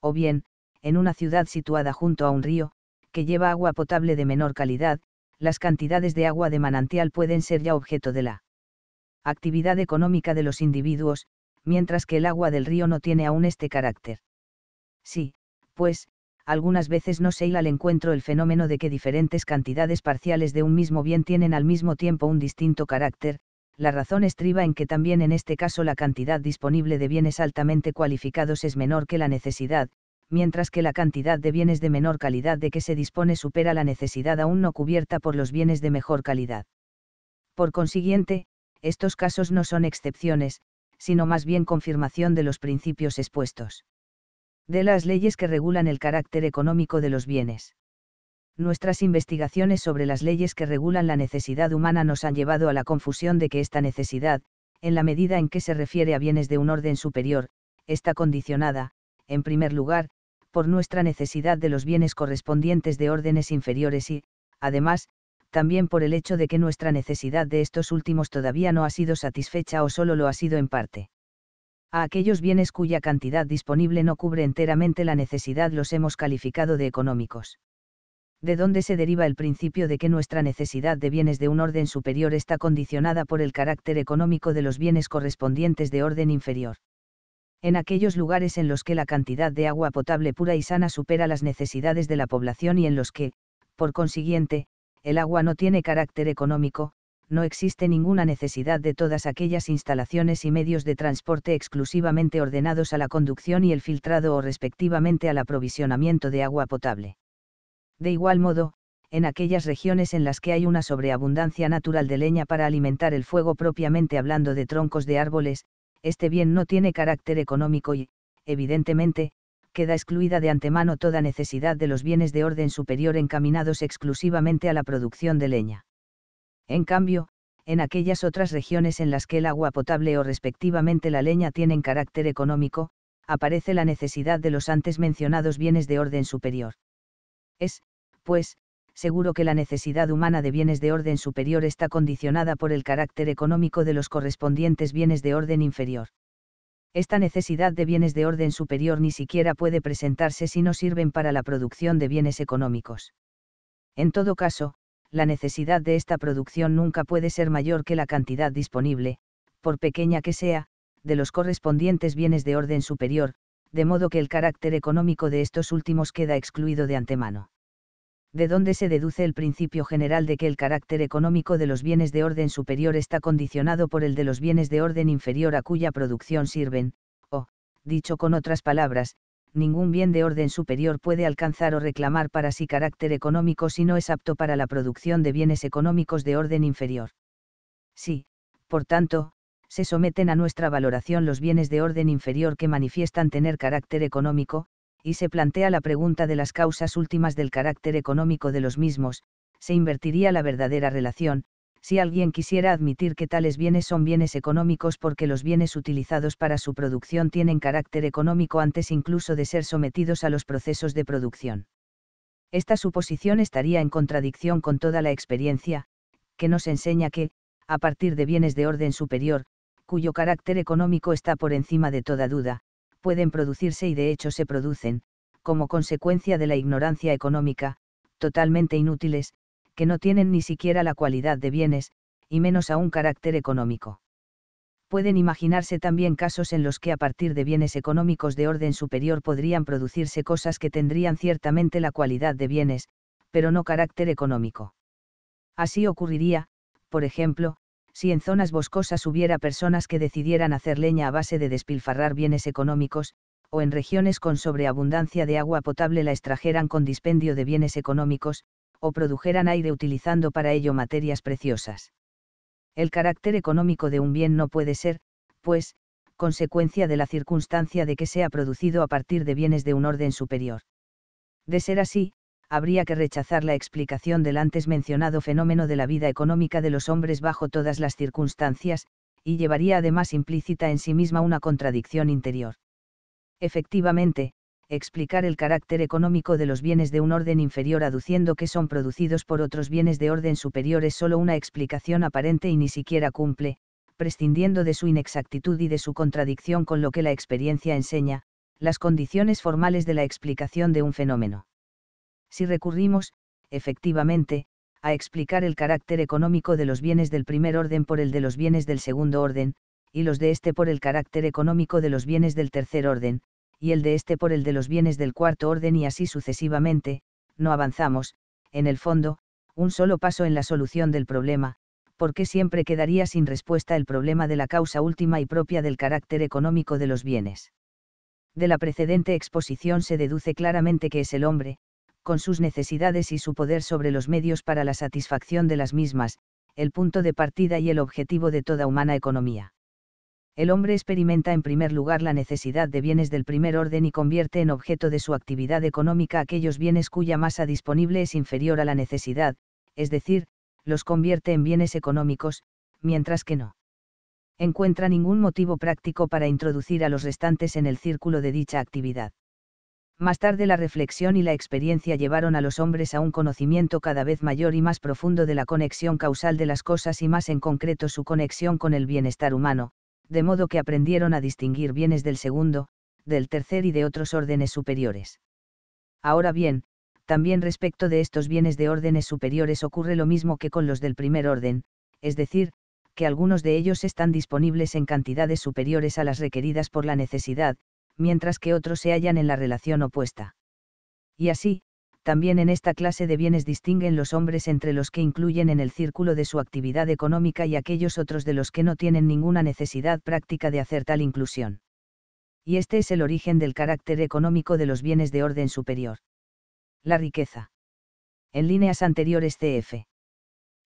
O bien, en una ciudad situada junto a un río, que lleva agua potable de menor calidad, las cantidades de agua de manantial pueden ser ya objeto de la actividad económica de los individuos, mientras que el agua del río no tiene aún este carácter. Sí, pues, algunas veces no se hila al encuentro el fenómeno de que diferentes cantidades parciales de un mismo bien tienen al mismo tiempo un distinto carácter, la razón estriba en que también en este caso la cantidad disponible de bienes altamente cualificados es menor que la necesidad, mientras que la cantidad de bienes de menor calidad de que se dispone supera la necesidad aún no cubierta por los bienes de mejor calidad. Por consiguiente, estos casos no son excepciones, sino más bien confirmación de los principios expuestos. De las leyes que regulan el carácter económico de los bienes. Nuestras investigaciones sobre las leyes que regulan la necesidad humana nos han llevado a la confusión de que esta necesidad, en la medida en que se refiere a bienes de un orden superior, está condicionada, en primer lugar, por nuestra necesidad de los bienes correspondientes de órdenes inferiores y, además, también por el hecho de que nuestra necesidad de estos últimos todavía no ha sido satisfecha o solo lo ha sido en parte. A aquellos bienes cuya cantidad disponible no cubre enteramente la necesidad los hemos calificado de económicos. De dónde se deriva el principio de que nuestra necesidad de bienes de un orden superior está condicionada por el carácter económico de los bienes correspondientes de orden inferior en aquellos lugares en los que la cantidad de agua potable pura y sana supera las necesidades de la población y en los que, por consiguiente, el agua no tiene carácter económico, no existe ninguna necesidad de todas aquellas instalaciones y medios de transporte exclusivamente ordenados a la conducción y el filtrado o respectivamente al aprovisionamiento de agua potable. De igual modo, en aquellas regiones en las que hay una sobreabundancia natural de leña para alimentar el fuego propiamente hablando de troncos de árboles, este bien no tiene carácter económico y, evidentemente, queda excluida de antemano toda necesidad de los bienes de orden superior encaminados exclusivamente a la producción de leña. En cambio, en aquellas otras regiones en las que el agua potable o respectivamente la leña tienen carácter económico, aparece la necesidad de los antes mencionados bienes de orden superior. Es, pues, seguro que la necesidad humana de bienes de orden superior está condicionada por el carácter económico de los correspondientes bienes de orden inferior esta necesidad de bienes de orden superior ni siquiera puede presentarse si no sirven para la producción de bienes económicos. En todo caso, la necesidad de esta producción nunca puede ser mayor que la cantidad disponible, por pequeña que sea, de los correspondientes bienes de orden superior, de modo que el carácter económico de estos últimos queda excluido de antemano de donde se deduce el principio general de que el carácter económico de los bienes de orden superior está condicionado por el de los bienes de orden inferior a cuya producción sirven, o, dicho con otras palabras, ningún bien de orden superior puede alcanzar o reclamar para sí carácter económico si no es apto para la producción de bienes económicos de orden inferior. Sí, por tanto, se someten a nuestra valoración los bienes de orden inferior que manifiestan tener carácter económico, y se plantea la pregunta de las causas últimas del carácter económico de los mismos, se invertiría la verdadera relación, si alguien quisiera admitir que tales bienes son bienes económicos porque los bienes utilizados para su producción tienen carácter económico antes incluso de ser sometidos a los procesos de producción. Esta suposición estaría en contradicción con toda la experiencia, que nos enseña que, a partir de bienes de orden superior, cuyo carácter económico está por encima de toda duda, pueden producirse y de hecho se producen, como consecuencia de la ignorancia económica, totalmente inútiles, que no tienen ni siquiera la cualidad de bienes, y menos aún carácter económico. Pueden imaginarse también casos en los que a partir de bienes económicos de orden superior podrían producirse cosas que tendrían ciertamente la cualidad de bienes, pero no carácter económico. Así ocurriría, por ejemplo, si en zonas boscosas hubiera personas que decidieran hacer leña a base de despilfarrar bienes económicos, o en regiones con sobreabundancia de agua potable la extrajeran con dispendio de bienes económicos, o produjeran aire utilizando para ello materias preciosas. El carácter económico de un bien no puede ser, pues, consecuencia de la circunstancia de que sea producido a partir de bienes de un orden superior. De ser así, habría que rechazar la explicación del antes mencionado fenómeno de la vida económica de los hombres bajo todas las circunstancias, y llevaría además implícita en sí misma una contradicción interior. Efectivamente, explicar el carácter económico de los bienes de un orden inferior aduciendo que son producidos por otros bienes de orden superior es solo una explicación aparente y ni siquiera cumple, prescindiendo de su inexactitud y de su contradicción con lo que la experiencia enseña, las condiciones formales de la explicación de un fenómeno si recurrimos, efectivamente, a explicar el carácter económico de los bienes del primer orden por el de los bienes del segundo orden, y los de este por el carácter económico de los bienes del tercer orden, y el de este por el de los bienes del cuarto orden y así sucesivamente, no avanzamos, en el fondo, un solo paso en la solución del problema, porque siempre quedaría sin respuesta el problema de la causa última y propia del carácter económico de los bienes. De la precedente exposición se deduce claramente que es el hombre, con sus necesidades y su poder sobre los medios para la satisfacción de las mismas, el punto de partida y el objetivo de toda humana economía. El hombre experimenta en primer lugar la necesidad de bienes del primer orden y convierte en objeto de su actividad económica aquellos bienes cuya masa disponible es inferior a la necesidad, es decir, los convierte en bienes económicos, mientras que no encuentra ningún motivo práctico para introducir a los restantes en el círculo de dicha actividad. Más tarde la reflexión y la experiencia llevaron a los hombres a un conocimiento cada vez mayor y más profundo de la conexión causal de las cosas y más en concreto su conexión con el bienestar humano, de modo que aprendieron a distinguir bienes del segundo, del tercer y de otros órdenes superiores. Ahora bien, también respecto de estos bienes de órdenes superiores ocurre lo mismo que con los del primer orden, es decir, que algunos de ellos están disponibles en cantidades superiores a las requeridas por la necesidad, mientras que otros se hallan en la relación opuesta. Y así, también en esta clase de bienes distinguen los hombres entre los que incluyen en el círculo de su actividad económica y aquellos otros de los que no tienen ninguna necesidad práctica de hacer tal inclusión. Y este es el origen del carácter económico de los bienes de orden superior. La riqueza. En líneas anteriores CF.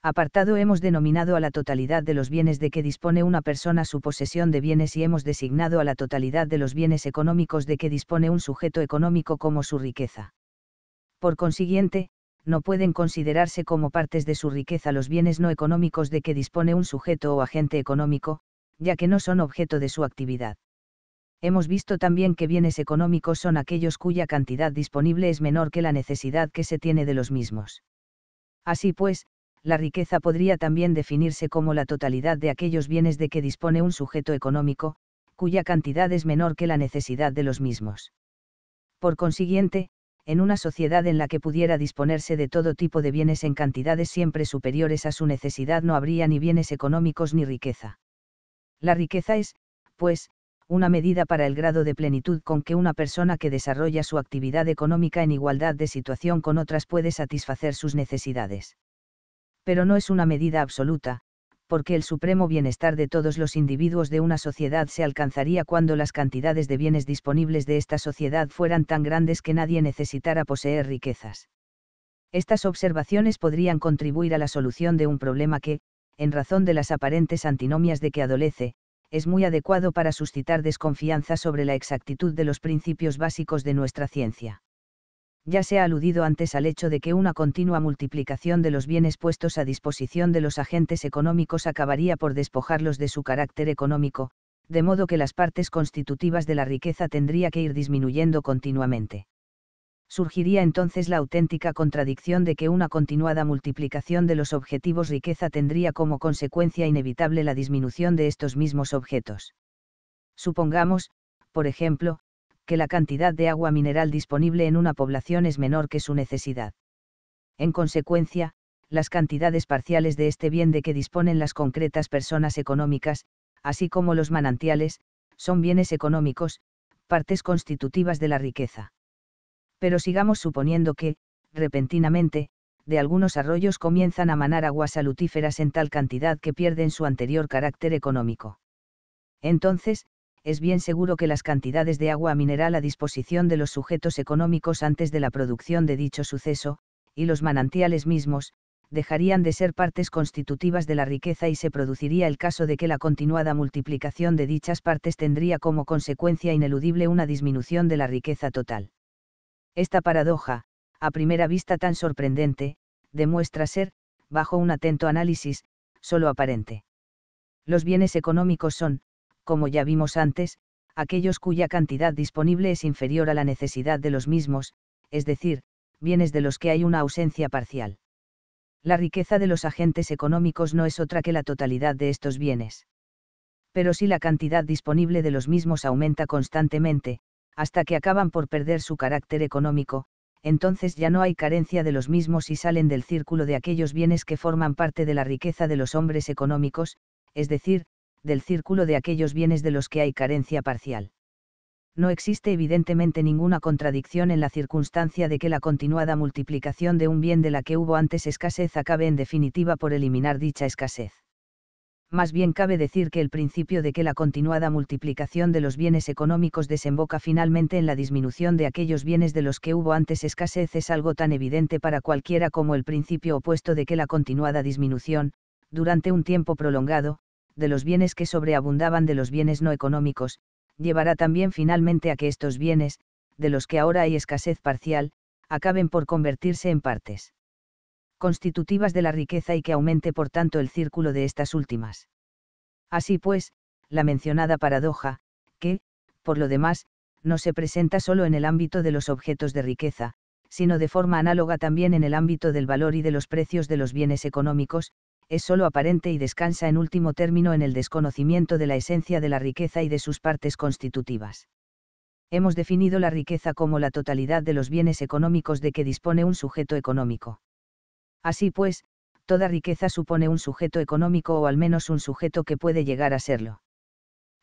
Apartado hemos denominado a la totalidad de los bienes de que dispone una persona su posesión de bienes y hemos designado a la totalidad de los bienes económicos de que dispone un sujeto económico como su riqueza. Por consiguiente, no pueden considerarse como partes de su riqueza los bienes no económicos de que dispone un sujeto o agente económico, ya que no son objeto de su actividad. Hemos visto también que bienes económicos son aquellos cuya cantidad disponible es menor que la necesidad que se tiene de los mismos. Así pues, la riqueza podría también definirse como la totalidad de aquellos bienes de que dispone un sujeto económico, cuya cantidad es menor que la necesidad de los mismos. Por consiguiente, en una sociedad en la que pudiera disponerse de todo tipo de bienes en cantidades siempre superiores a su necesidad no habría ni bienes económicos ni riqueza. La riqueza es, pues, una medida para el grado de plenitud con que una persona que desarrolla su actividad económica en igualdad de situación con otras puede satisfacer sus necesidades pero no es una medida absoluta, porque el supremo bienestar de todos los individuos de una sociedad se alcanzaría cuando las cantidades de bienes disponibles de esta sociedad fueran tan grandes que nadie necesitara poseer riquezas. Estas observaciones podrían contribuir a la solución de un problema que, en razón de las aparentes antinomias de que adolece, es muy adecuado para suscitar desconfianza sobre la exactitud de los principios básicos de nuestra ciencia. Ya se ha aludido antes al hecho de que una continua multiplicación de los bienes puestos a disposición de los agentes económicos acabaría por despojarlos de su carácter económico, de modo que las partes constitutivas de la riqueza tendría que ir disminuyendo continuamente. Surgiría entonces la auténtica contradicción de que una continuada multiplicación de los objetivos riqueza tendría como consecuencia inevitable la disminución de estos mismos objetos. Supongamos, por ejemplo, que la cantidad de agua mineral disponible en una población es menor que su necesidad. En consecuencia, las cantidades parciales de este bien de que disponen las concretas personas económicas, así como los manantiales, son bienes económicos, partes constitutivas de la riqueza. Pero sigamos suponiendo que, repentinamente, de algunos arroyos comienzan a manar aguas salutíferas en tal cantidad que pierden su anterior carácter económico. Entonces, es bien seguro que las cantidades de agua mineral a disposición de los sujetos económicos antes de la producción de dicho suceso, y los manantiales mismos, dejarían de ser partes constitutivas de la riqueza y se produciría el caso de que la continuada multiplicación de dichas partes tendría como consecuencia ineludible una disminución de la riqueza total. Esta paradoja, a primera vista tan sorprendente, demuestra ser, bajo un atento análisis, solo aparente. Los bienes económicos son, como ya vimos antes, aquellos cuya cantidad disponible es inferior a la necesidad de los mismos, es decir, bienes de los que hay una ausencia parcial. La riqueza de los agentes económicos no es otra que la totalidad de estos bienes. Pero si la cantidad disponible de los mismos aumenta constantemente, hasta que acaban por perder su carácter económico, entonces ya no hay carencia de los mismos y salen del círculo de aquellos bienes que forman parte de la riqueza de los hombres económicos, es decir, del círculo de aquellos bienes de los que hay carencia parcial. No existe evidentemente ninguna contradicción en la circunstancia de que la continuada multiplicación de un bien de la que hubo antes escasez acabe en definitiva por eliminar dicha escasez. Más bien cabe decir que el principio de que la continuada multiplicación de los bienes económicos desemboca finalmente en la disminución de aquellos bienes de los que hubo antes escasez es algo tan evidente para cualquiera como el principio opuesto de que la continuada disminución, durante un tiempo prolongado, de los bienes que sobreabundaban de los bienes no económicos, llevará también finalmente a que estos bienes, de los que ahora hay escasez parcial, acaben por convertirse en partes constitutivas de la riqueza y que aumente por tanto el círculo de estas últimas. Así pues, la mencionada paradoja, que, por lo demás, no se presenta solo en el ámbito de los objetos de riqueza, sino de forma análoga también en el ámbito del valor y de los precios de los bienes económicos, es sólo aparente y descansa en último término en el desconocimiento de la esencia de la riqueza y de sus partes constitutivas. Hemos definido la riqueza como la totalidad de los bienes económicos de que dispone un sujeto económico. Así pues, toda riqueza supone un sujeto económico o al menos un sujeto que puede llegar a serlo.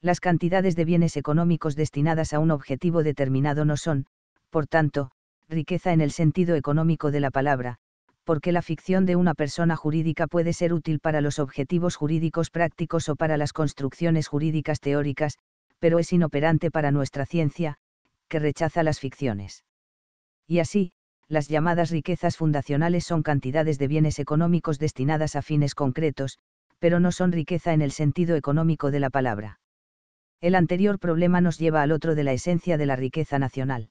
Las cantidades de bienes económicos destinadas a un objetivo determinado no son, por tanto, riqueza en el sentido económico de la palabra, porque la ficción de una persona jurídica puede ser útil para los objetivos jurídicos prácticos o para las construcciones jurídicas teóricas, pero es inoperante para nuestra ciencia, que rechaza las ficciones. Y así, las llamadas riquezas fundacionales son cantidades de bienes económicos destinadas a fines concretos, pero no son riqueza en el sentido económico de la palabra. El anterior problema nos lleva al otro de la esencia de la riqueza nacional.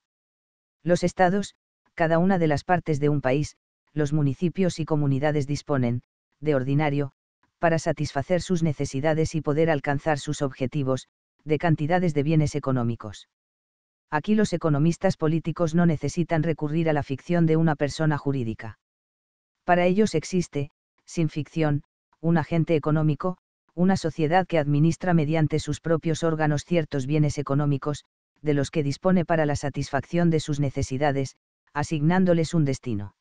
Los estados, cada una de las partes de un país, los municipios y comunidades disponen, de ordinario, para satisfacer sus necesidades y poder alcanzar sus objetivos, de cantidades de bienes económicos. Aquí los economistas políticos no necesitan recurrir a la ficción de una persona jurídica. Para ellos existe, sin ficción, un agente económico, una sociedad que administra mediante sus propios órganos ciertos bienes económicos, de los que dispone para la satisfacción de sus necesidades, asignándoles un destino.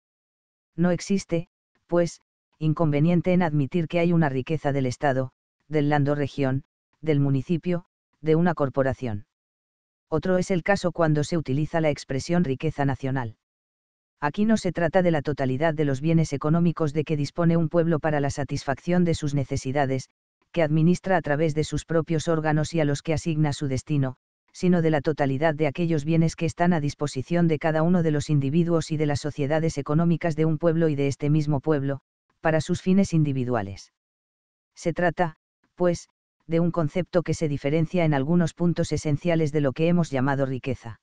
No existe, pues, inconveniente en admitir que hay una riqueza del Estado, del lando región, del municipio, de una corporación. Otro es el caso cuando se utiliza la expresión riqueza nacional. Aquí no se trata de la totalidad de los bienes económicos de que dispone un pueblo para la satisfacción de sus necesidades, que administra a través de sus propios órganos y a los que asigna su destino, sino de la totalidad de aquellos bienes que están a disposición de cada uno de los individuos y de las sociedades económicas de un pueblo y de este mismo pueblo, para sus fines individuales. Se trata, pues, de un concepto que se diferencia en algunos puntos esenciales de lo que hemos llamado riqueza.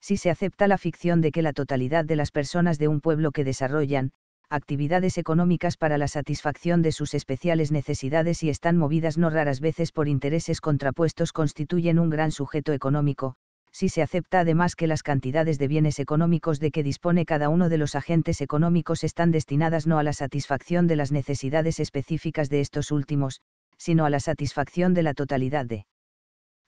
Si se acepta la ficción de que la totalidad de las personas de un pueblo que desarrollan, actividades económicas para la satisfacción de sus especiales necesidades y están movidas no raras veces por intereses contrapuestos constituyen un gran sujeto económico, si se acepta además que las cantidades de bienes económicos de que dispone cada uno de los agentes económicos están destinadas no a la satisfacción de las necesidades específicas de estos últimos, sino a la satisfacción de la totalidad de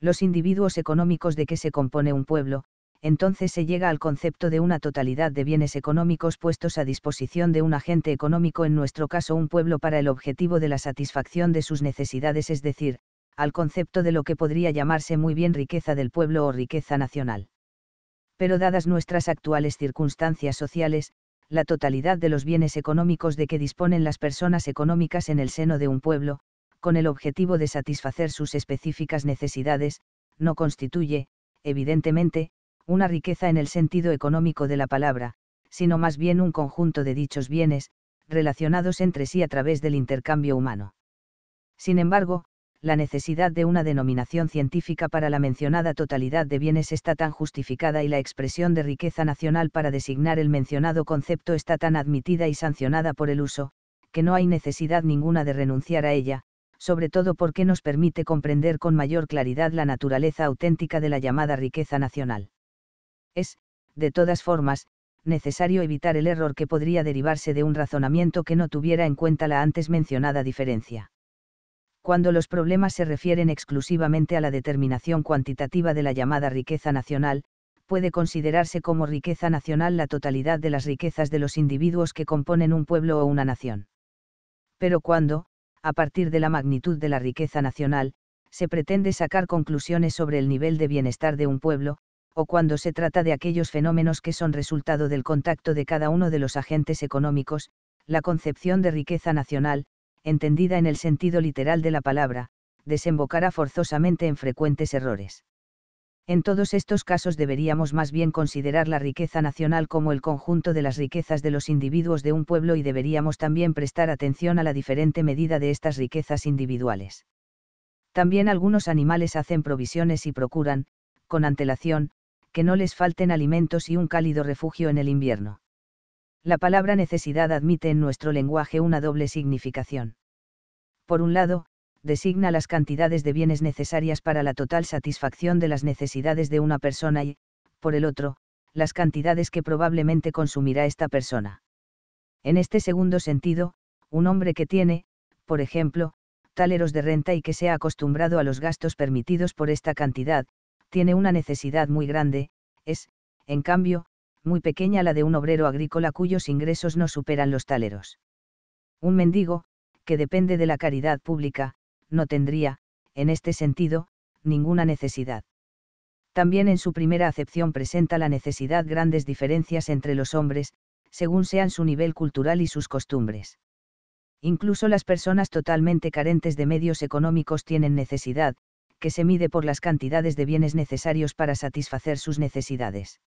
los individuos económicos de que se compone un pueblo, entonces se llega al concepto de una totalidad de bienes económicos puestos a disposición de un agente económico, en nuestro caso un pueblo, para el objetivo de la satisfacción de sus necesidades, es decir, al concepto de lo que podría llamarse muy bien riqueza del pueblo o riqueza nacional. Pero dadas nuestras actuales circunstancias sociales, la totalidad de los bienes económicos de que disponen las personas económicas en el seno de un pueblo, con el objetivo de satisfacer sus específicas necesidades, no constituye, evidentemente, una riqueza en el sentido económico de la palabra, sino más bien un conjunto de dichos bienes, relacionados entre sí a través del intercambio humano. Sin embargo, la necesidad de una denominación científica para la mencionada totalidad de bienes está tan justificada y la expresión de riqueza nacional para designar el mencionado concepto está tan admitida y sancionada por el uso, que no hay necesidad ninguna de renunciar a ella, sobre todo porque nos permite comprender con mayor claridad la naturaleza auténtica de la llamada riqueza nacional. Es, de todas formas, necesario evitar el error que podría derivarse de un razonamiento que no tuviera en cuenta la antes mencionada diferencia. Cuando los problemas se refieren exclusivamente a la determinación cuantitativa de la llamada riqueza nacional, puede considerarse como riqueza nacional la totalidad de las riquezas de los individuos que componen un pueblo o una nación. Pero cuando, a partir de la magnitud de la riqueza nacional, se pretende sacar conclusiones sobre el nivel de bienestar de un pueblo, o cuando se trata de aquellos fenómenos que son resultado del contacto de cada uno de los agentes económicos, la concepción de riqueza nacional, entendida en el sentido literal de la palabra, desembocará forzosamente en frecuentes errores. En todos estos casos deberíamos más bien considerar la riqueza nacional como el conjunto de las riquezas de los individuos de un pueblo y deberíamos también prestar atención a la diferente medida de estas riquezas individuales. También algunos animales hacen provisiones y procuran, con antelación, que no les falten alimentos y un cálido refugio en el invierno. La palabra necesidad admite en nuestro lenguaje una doble significación. Por un lado, designa las cantidades de bienes necesarias para la total satisfacción de las necesidades de una persona y, por el otro, las cantidades que probablemente consumirá esta persona. En este segundo sentido, un hombre que tiene, por ejemplo, taleros de renta y que sea acostumbrado a los gastos permitidos por esta cantidad, tiene una necesidad muy grande, es, en cambio, muy pequeña la de un obrero agrícola cuyos ingresos no superan los taleros. Un mendigo, que depende de la caridad pública, no tendría, en este sentido, ninguna necesidad. También en su primera acepción presenta la necesidad grandes diferencias entre los hombres, según sean su nivel cultural y sus costumbres. Incluso las personas totalmente carentes de medios económicos tienen necesidad, que se mide por las cantidades de bienes necesarios para satisfacer sus necesidades.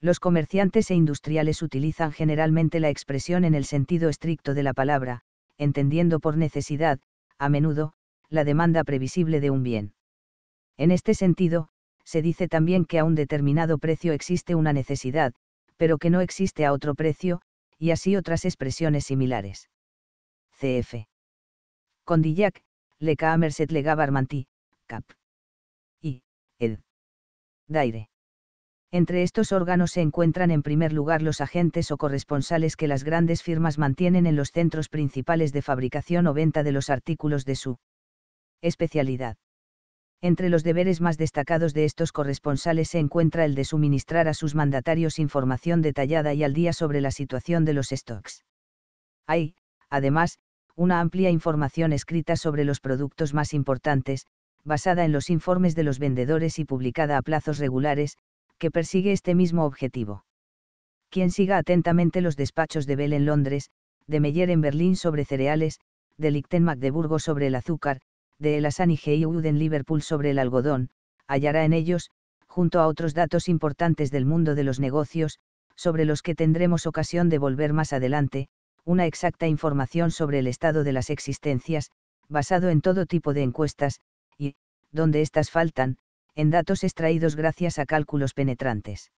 Los comerciantes e industriales utilizan generalmente la expresión en el sentido estricto de la palabra, entendiendo por necesidad, a menudo, la demanda previsible de un bien. En este sentido, se dice también que a un determinado precio existe una necesidad, pero que no existe a otro precio, y así otras expresiones similares. CF. Condillac, le Camerset le Gabarmanti, cap. Y, el daire. Entre estos órganos se encuentran en primer lugar los agentes o corresponsales que las grandes firmas mantienen en los centros principales de fabricación o venta de los artículos de su especialidad. Entre los deberes más destacados de estos corresponsales se encuentra el de suministrar a sus mandatarios información detallada y al día sobre la situación de los stocks. Hay, además, una amplia información escrita sobre los productos más importantes, basada en los informes de los vendedores y publicada a plazos regulares, que persigue este mismo objetivo. Quien siga atentamente los despachos de Bell en Londres, de Meyer en Berlín sobre cereales, de Lichten Magdeburgo sobre el azúcar, de Elasan y Heywood en Liverpool sobre el algodón, hallará en ellos, junto a otros datos importantes del mundo de los negocios, sobre los que tendremos ocasión de volver más adelante, una exacta información sobre el estado de las existencias, basado en todo tipo de encuestas, donde éstas faltan, en datos extraídos gracias a cálculos penetrantes.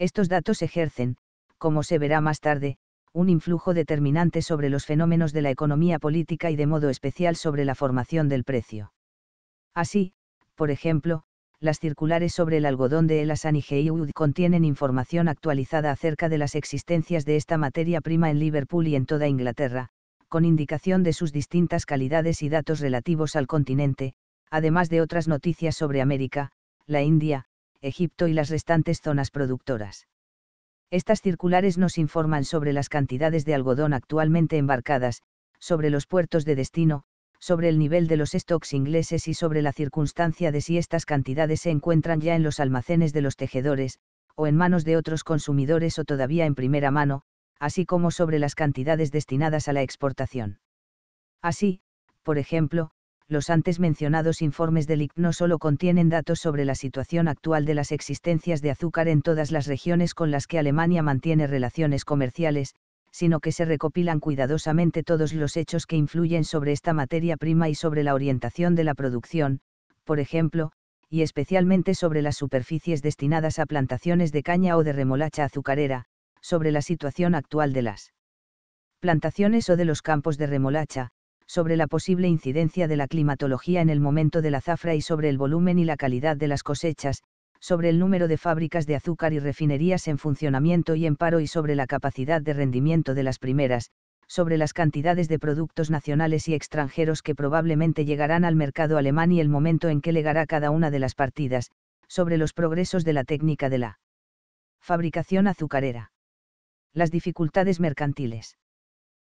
Estos datos ejercen, como se verá más tarde, un influjo determinante sobre los fenómenos de la economía política y de modo especial sobre la formación del precio. Así, por ejemplo, las circulares sobre el algodón de Elasan y Heywood contienen información actualizada acerca de las existencias de esta materia prima en Liverpool y en toda Inglaterra, con indicación de sus distintas calidades y datos relativos al continente, además de otras noticias sobre América, la India, Egipto y las restantes zonas productoras. Estas circulares nos informan sobre las cantidades de algodón actualmente embarcadas, sobre los puertos de destino, sobre el nivel de los stocks ingleses y sobre la circunstancia de si estas cantidades se encuentran ya en los almacenes de los tejedores, o en manos de otros consumidores o todavía en primera mano, así como sobre las cantidades destinadas a la exportación. Así, por ejemplo, los antes mencionados informes del IC no solo contienen datos sobre la situación actual de las existencias de azúcar en todas las regiones con las que Alemania mantiene relaciones comerciales, sino que se recopilan cuidadosamente todos los hechos que influyen sobre esta materia prima y sobre la orientación de la producción, por ejemplo, y especialmente sobre las superficies destinadas a plantaciones de caña o de remolacha azucarera, sobre la situación actual de las plantaciones o de los campos de remolacha, sobre la posible incidencia de la climatología en el momento de la zafra y sobre el volumen y la calidad de las cosechas, sobre el número de fábricas de azúcar y refinerías en funcionamiento y en paro y sobre la capacidad de rendimiento de las primeras, sobre las cantidades de productos nacionales y extranjeros que probablemente llegarán al mercado alemán y el momento en que llegará cada una de las partidas, sobre los progresos de la técnica de la fabricación azucarera. Las dificultades mercantiles.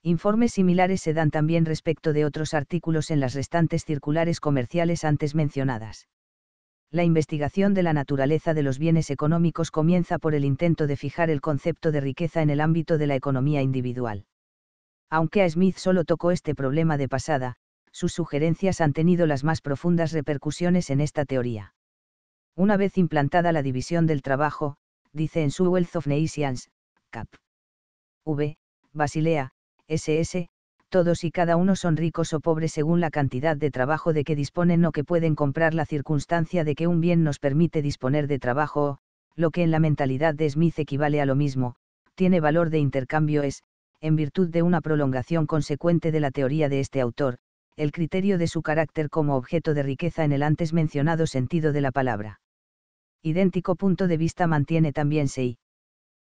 Informes similares se dan también respecto de otros artículos en las restantes circulares comerciales antes mencionadas. La investigación de la naturaleza de los bienes económicos comienza por el intento de fijar el concepto de riqueza en el ámbito de la economía individual. Aunque a Smith solo tocó este problema de pasada, sus sugerencias han tenido las más profundas repercusiones en esta teoría. Una vez implantada la división del trabajo, dice en su Wealth of Nations, Cap. V. Basilea, SS, todos y cada uno son ricos o pobres según la cantidad de trabajo de que disponen o que pueden comprar la circunstancia de que un bien nos permite disponer de trabajo o, lo que en la mentalidad de Smith equivale a lo mismo, tiene valor de intercambio es, en virtud de una prolongación consecuente de la teoría de este autor, el criterio de su carácter como objeto de riqueza en el antes mencionado sentido de la palabra. Idéntico punto de vista mantiene también SEI.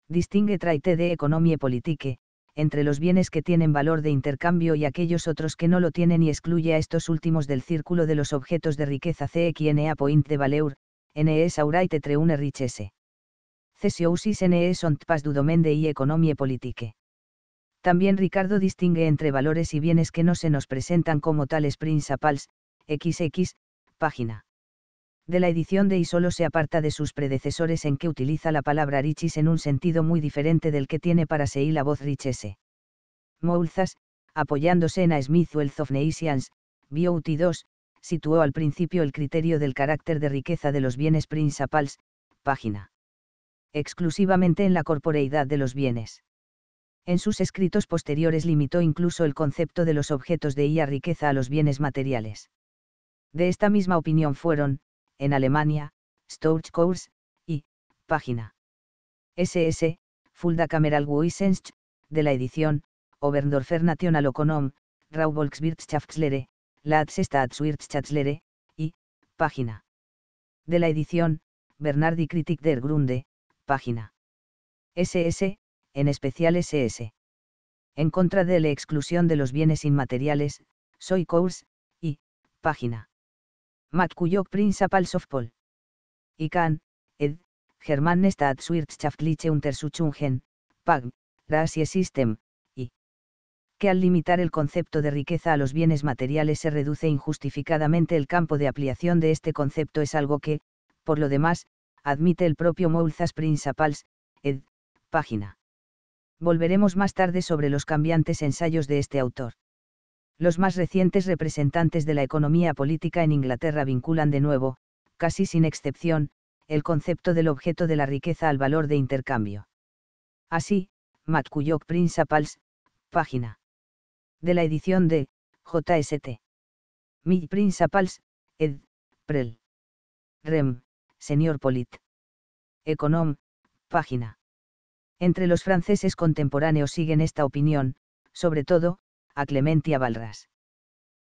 Distingue traite de economie politique, entre los bienes que tienen valor de intercambio y aquellos otros que no lo tienen y excluye a estos últimos del círculo de los objetos de riqueza CXNA point de valeur, NE treune richesse. Cesiousis NE sont pas du y economie politique. También Ricardo distingue entre valores y bienes que no se nos presentan como tales principales, XX, página de la edición de y solo se aparta de sus predecesores en que utiliza la palabra richis en un sentido muy diferente del que tiene para sí la voz richese. Moulzas, apoyándose en A Smith Wealth of Nations, Beauty 2, situó al principio el criterio del carácter de riqueza de los bienes principales, página. Exclusivamente en la corporeidad de los bienes. En sus escritos posteriores limitó incluso el concepto de los objetos de a riqueza a los bienes materiales. De esta misma opinión fueron, en Alemania, Storchkurs, y, página. SS, Fulda Kameralguisensch, de la edición, Oberndorfer Nationalökonom, Rauvolkswirtschaftslehre, Staatswirtschaftslehre, y, página. De la edición, Bernardi Kritik der Grunde, página. SS, en especial SS. En contra de la exclusión de los bienes inmateriales, Soy Kurs, y, página. Matkuyok Principals of Pol. Ikan, ed, German Untersuchungen, PAG, Rasie System, y que al limitar el concepto de riqueza a los bienes materiales se reduce injustificadamente el campo de aplicación de este concepto es algo que, por lo demás, admite el propio Moulzas Principals, ed, página. Volveremos más tarde sobre los cambiantes ensayos de este autor. Los más recientes representantes de la economía política en Inglaterra vinculan de nuevo, casi sin excepción, el concepto del objeto de la riqueza al valor de intercambio. Así, MacCulloch, Principals, página. De la edición de JST. Mill Principals, ed. Prel. Rem, señor Polit. Econom, página. Entre los franceses contemporáneos siguen esta opinión, sobre todo, a Clementia Balras.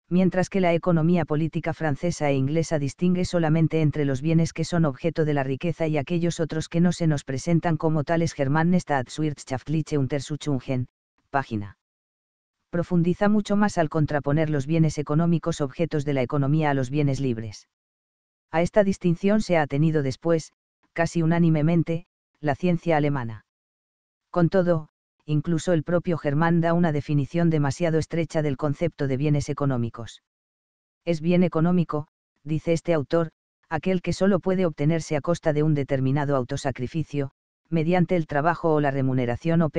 Mientras que la economía política francesa e inglesa distingue solamente entre los bienes que son objeto de la riqueza y aquellos otros que no se nos presentan como tales Germán Unter, Untersuchungen, página profundiza mucho más al contraponer los bienes económicos objetos de la economía a los bienes libres. A esta distinción se ha atenido después, casi unánimemente, la ciencia alemana. Con todo, incluso el propio Germán da una definición demasiado estrecha del concepto de bienes económicos. Es bien económico, dice este autor, aquel que solo puede obtenerse a costa de un determinado autosacrificio, mediante el trabajo o la remuneración o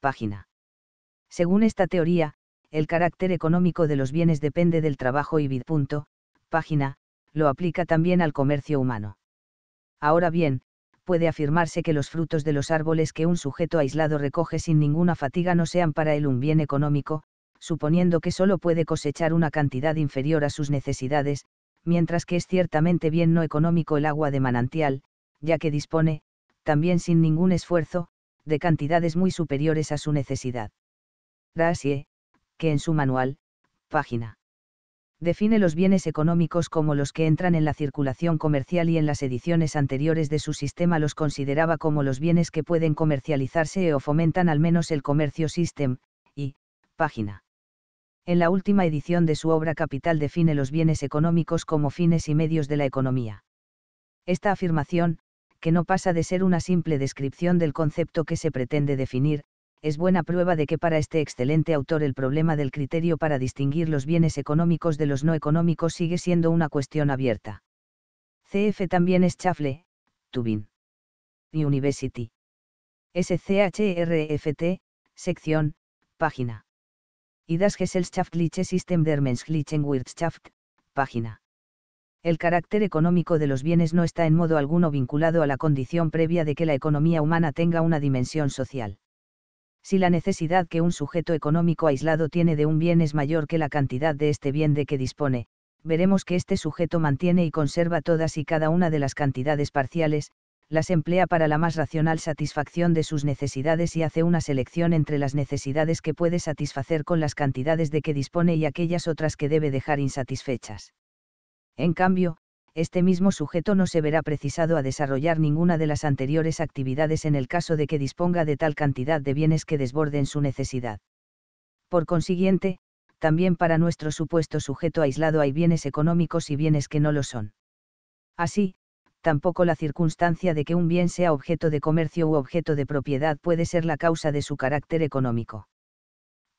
página. Según esta teoría, el carácter económico de los bienes depende del trabajo y vid. página, lo aplica también al comercio humano. Ahora bien, puede afirmarse que los frutos de los árboles que un sujeto aislado recoge sin ninguna fatiga no sean para él un bien económico, suponiendo que solo puede cosechar una cantidad inferior a sus necesidades, mientras que es ciertamente bien no económico el agua de manantial, ya que dispone, también sin ningún esfuerzo, de cantidades muy superiores a su necesidad. Gracie, que en su manual, página define los bienes económicos como los que entran en la circulación comercial y en las ediciones anteriores de su sistema los consideraba como los bienes que pueden comercializarse o fomentan al menos el comercio system, y, página. En la última edición de su obra Capital define los bienes económicos como fines y medios de la economía. Esta afirmación, que no pasa de ser una simple descripción del concepto que se pretende definir, es buena prueba de que para este excelente autor el problema del criterio para distinguir los bienes económicos de los no económicos sigue siendo una cuestión abierta. CF también es Chafle, Tubin. University. SCHRFT, sección, página. Y das Gesellschaftliche System der menschlichen Wirtschaft, página. El carácter económico de los bienes no está en modo alguno vinculado a la condición previa de que la economía humana tenga una dimensión social si la necesidad que un sujeto económico aislado tiene de un bien es mayor que la cantidad de este bien de que dispone, veremos que este sujeto mantiene y conserva todas y cada una de las cantidades parciales, las emplea para la más racional satisfacción de sus necesidades y hace una selección entre las necesidades que puede satisfacer con las cantidades de que dispone y aquellas otras que debe dejar insatisfechas. En cambio, este mismo sujeto no se verá precisado a desarrollar ninguna de las anteriores actividades en el caso de que disponga de tal cantidad de bienes que desborden su necesidad. Por consiguiente, también para nuestro supuesto sujeto aislado hay bienes económicos y bienes que no lo son. Así, tampoco la circunstancia de que un bien sea objeto de comercio u objeto de propiedad puede ser la causa de su carácter económico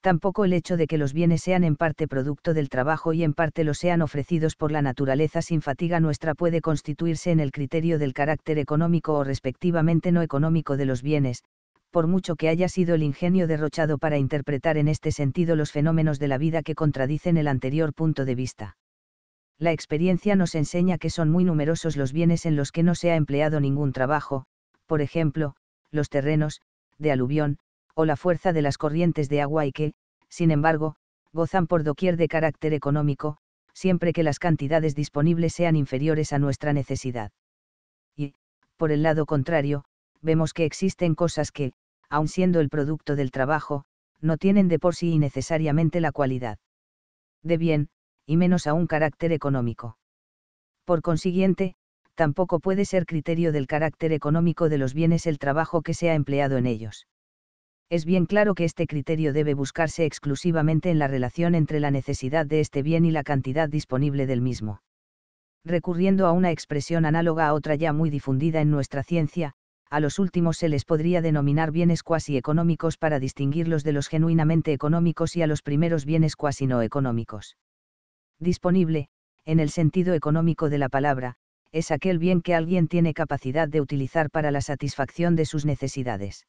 tampoco el hecho de que los bienes sean en parte producto del trabajo y en parte los sean ofrecidos por la naturaleza sin fatiga nuestra puede constituirse en el criterio del carácter económico o respectivamente no económico de los bienes, por mucho que haya sido el ingenio derrochado para interpretar en este sentido los fenómenos de la vida que contradicen el anterior punto de vista. La experiencia nos enseña que son muy numerosos los bienes en los que no se ha empleado ningún trabajo, por ejemplo, los terrenos, de aluvión, o la fuerza de las corrientes de agua y que, sin embargo, gozan por doquier de carácter económico, siempre que las cantidades disponibles sean inferiores a nuestra necesidad. Y, por el lado contrario, vemos que existen cosas que, aun siendo el producto del trabajo, no tienen de por sí y necesariamente la cualidad de bien, y menos a un carácter económico. Por consiguiente, tampoco puede ser criterio del carácter económico de los bienes el trabajo que se ha empleado en ellos es bien claro que este criterio debe buscarse exclusivamente en la relación entre la necesidad de este bien y la cantidad disponible del mismo. Recurriendo a una expresión análoga a otra ya muy difundida en nuestra ciencia, a los últimos se les podría denominar bienes cuasi económicos para distinguirlos de los genuinamente económicos y a los primeros bienes cuasi no económicos. Disponible, en el sentido económico de la palabra, es aquel bien que alguien tiene capacidad de utilizar para la satisfacción de sus necesidades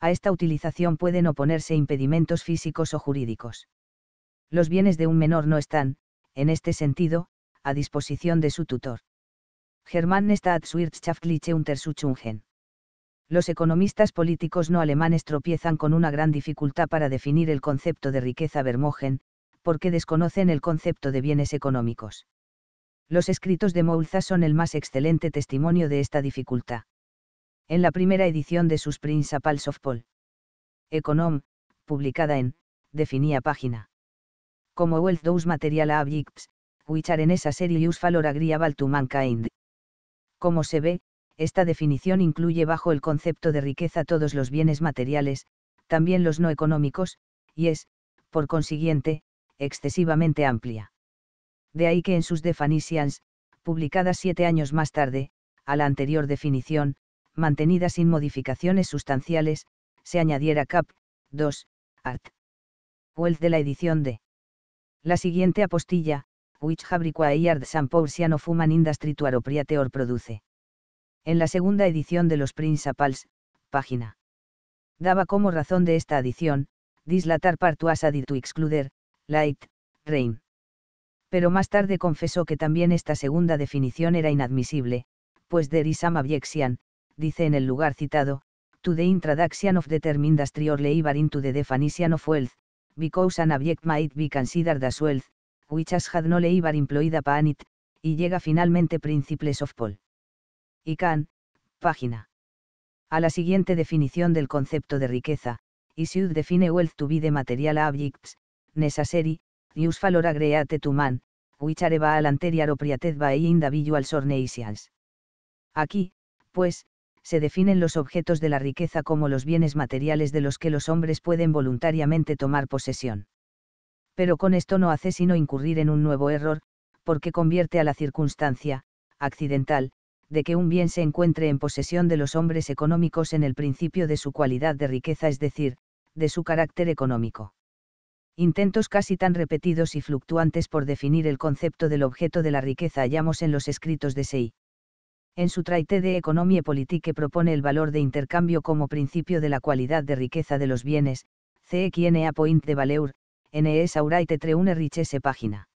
a esta utilización pueden oponerse impedimentos físicos o jurídicos. Los bienes de un menor no están, en este sentido, a disposición de su tutor. Germán Staatswirtschaftliche Untersuchungen. Los economistas políticos no alemanes tropiezan con una gran dificultad para definir el concepto de riqueza Vermogen, porque desconocen el concepto de bienes económicos. Los escritos de Moulza son el más excelente testimonio de esta dificultad en la primera edición de sus Principles of Paul. Econom, publicada en, definía página. Como Wealth Those Material Objects, which are in esa serie useful or agreeable to mankind. Como se ve, esta definición incluye bajo el concepto de riqueza todos los bienes materiales, también los no económicos, y es, por consiguiente, excesivamente amplia. De ahí que en sus definitions, publicadas siete años más tarde, a la anterior definición, mantenida sin modificaciones sustanciales, se añadiera Cap. 2, Art. Weld de la edición de la siguiente apostilla, which have required San Fuman Industry to appropriate or produce. En la segunda edición de los Principals, página. Daba como razón de esta adición, dislatar partu asadir to excluder, light, rain. Pero más tarde confesó que también esta segunda definición era inadmisible, pues there dice en el lugar citado, to the introduction of determined or labor into the definition of wealth, because an object might be considered as wealth, which has had no labor employed upon it, y llega finalmente Principles of Paul. can, página. A la siguiente definición del concepto de riqueza, should define wealth to be the material objects, necessary, useful or agreate to man, which are anterior by individuals or Aquí, pues, se definen los objetos de la riqueza como los bienes materiales de los que los hombres pueden voluntariamente tomar posesión. Pero con esto no hace sino incurrir en un nuevo error, porque convierte a la circunstancia, accidental, de que un bien se encuentre en posesión de los hombres económicos en el principio de su cualidad de riqueza, es decir, de su carácter económico. Intentos casi tan repetidos y fluctuantes por definir el concepto del objeto de la riqueza hallamos en los escritos de Sei. En su traité de economie politique propone el valor de intercambio como principio de la cualidad de riqueza de los bienes, a Point de Valeur, NES Auraite Treune Richesse página.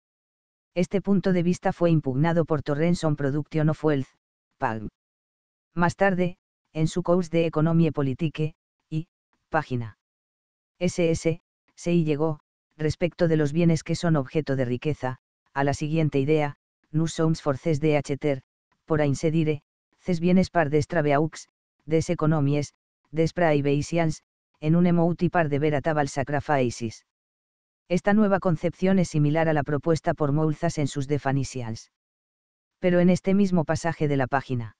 Este punto de vista fue impugnado por Torrenson Production of Wealth, PAG. Más tarde, en su cours de Economie Politique, y, página. SS, se llegó, respecto de los bienes que son objeto de riqueza, a la siguiente idea, nous sommes forces de por a insedire, ces bienes par d'estrabeaux, des economies, des en un emouti par de Verataval Sacrafaisis. Esta nueva concepción es similar a la propuesta por Moulzas en sus Defanicials. Pero en este mismo pasaje de la página.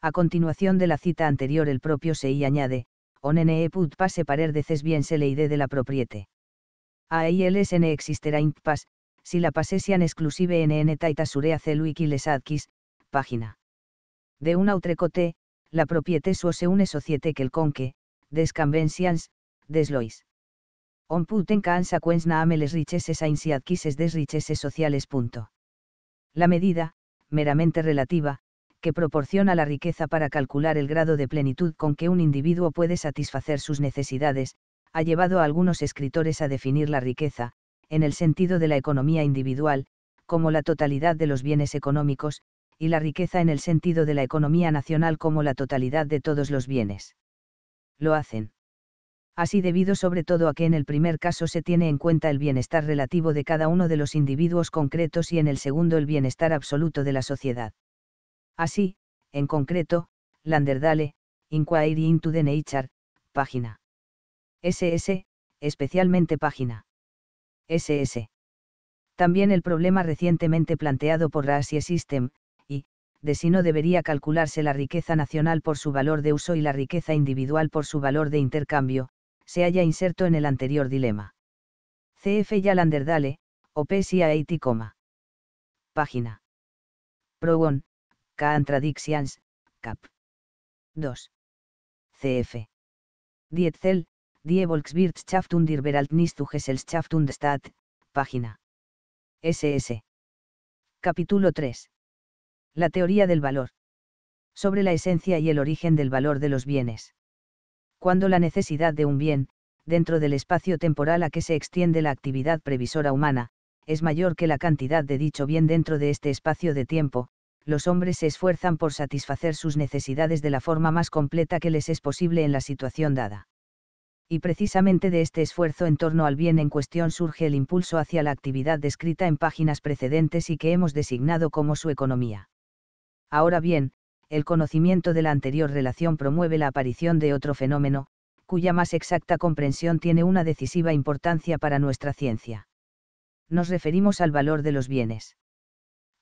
A continuación de la cita anterior el propio Sei añade, onene put pase parer de ces bien se leide de la propriete. A ILSN existera int pas, si la pasesian exclusive n taita surea les adquis, página. De un altre la la propriété se une société conque des conque, des lois. On peut en na ameles les richesses ainsi adquises des richesses sociales. La medida, meramente relativa, que proporciona la riqueza para calcular el grado de plenitud con que un individuo puede satisfacer sus necesidades, ha llevado a algunos escritores a definir la riqueza, en el sentido de la economía individual, como la totalidad de los bienes económicos, y la riqueza en el sentido de la economía nacional como la totalidad de todos los bienes. Lo hacen. Así debido sobre todo a que en el primer caso se tiene en cuenta el bienestar relativo de cada uno de los individuos concretos y en el segundo el bienestar absoluto de la sociedad. Así, en concreto, Landerdale, Inquiry into the Nature, página. SS, especialmente página. SS. También el problema recientemente planteado por Rasie System, de si no debería calcularse la riqueza nacional por su valor de uso y la riqueza individual por su valor de intercambio, se haya inserto en el anterior dilema. CF Yalanderdale, op. 80, e Página. Progon, Antradixians, Cap. 2. CF. Dietzel, Die Volkswirtschaft und und página. SS. Capítulo 3 la teoría del valor. Sobre la esencia y el origen del valor de los bienes. Cuando la necesidad de un bien, dentro del espacio temporal a que se extiende la actividad previsora humana, es mayor que la cantidad de dicho bien dentro de este espacio de tiempo, los hombres se esfuerzan por satisfacer sus necesidades de la forma más completa que les es posible en la situación dada. Y precisamente de este esfuerzo en torno al bien en cuestión surge el impulso hacia la actividad descrita en páginas precedentes y que hemos designado como su economía. Ahora bien, el conocimiento de la anterior relación promueve la aparición de otro fenómeno, cuya más exacta comprensión tiene una decisiva importancia para nuestra ciencia. Nos referimos al valor de los bienes.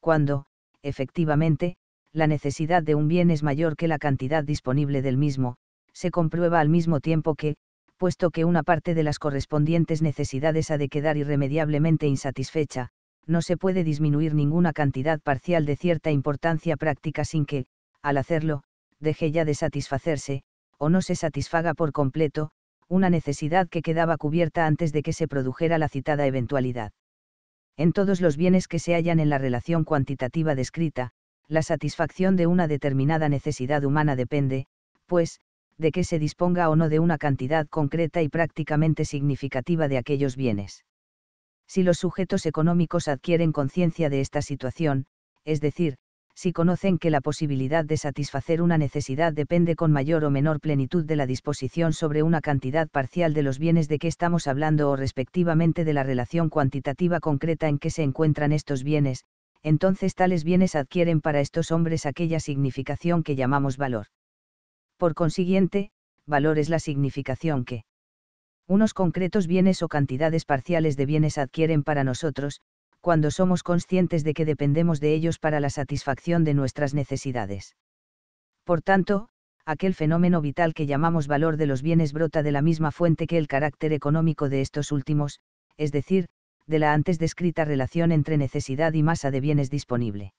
Cuando, efectivamente, la necesidad de un bien es mayor que la cantidad disponible del mismo, se comprueba al mismo tiempo que, puesto que una parte de las correspondientes necesidades ha de quedar irremediablemente insatisfecha, no se puede disminuir ninguna cantidad parcial de cierta importancia práctica sin que, al hacerlo, deje ya de satisfacerse, o no se satisfaga por completo, una necesidad que quedaba cubierta antes de que se produjera la citada eventualidad. En todos los bienes que se hallan en la relación cuantitativa descrita, la satisfacción de una determinada necesidad humana depende, pues, de que se disponga o no de una cantidad concreta y prácticamente significativa de aquellos bienes si los sujetos económicos adquieren conciencia de esta situación, es decir, si conocen que la posibilidad de satisfacer una necesidad depende con mayor o menor plenitud de la disposición sobre una cantidad parcial de los bienes de que estamos hablando o respectivamente de la relación cuantitativa concreta en que se encuentran estos bienes, entonces tales bienes adquieren para estos hombres aquella significación que llamamos valor. Por consiguiente, valor es la significación que unos concretos bienes o cantidades parciales de bienes adquieren para nosotros, cuando somos conscientes de que dependemos de ellos para la satisfacción de nuestras necesidades. Por tanto, aquel fenómeno vital que llamamos valor de los bienes brota de la misma fuente que el carácter económico de estos últimos, es decir, de la antes descrita relación entre necesidad y masa de bienes disponible.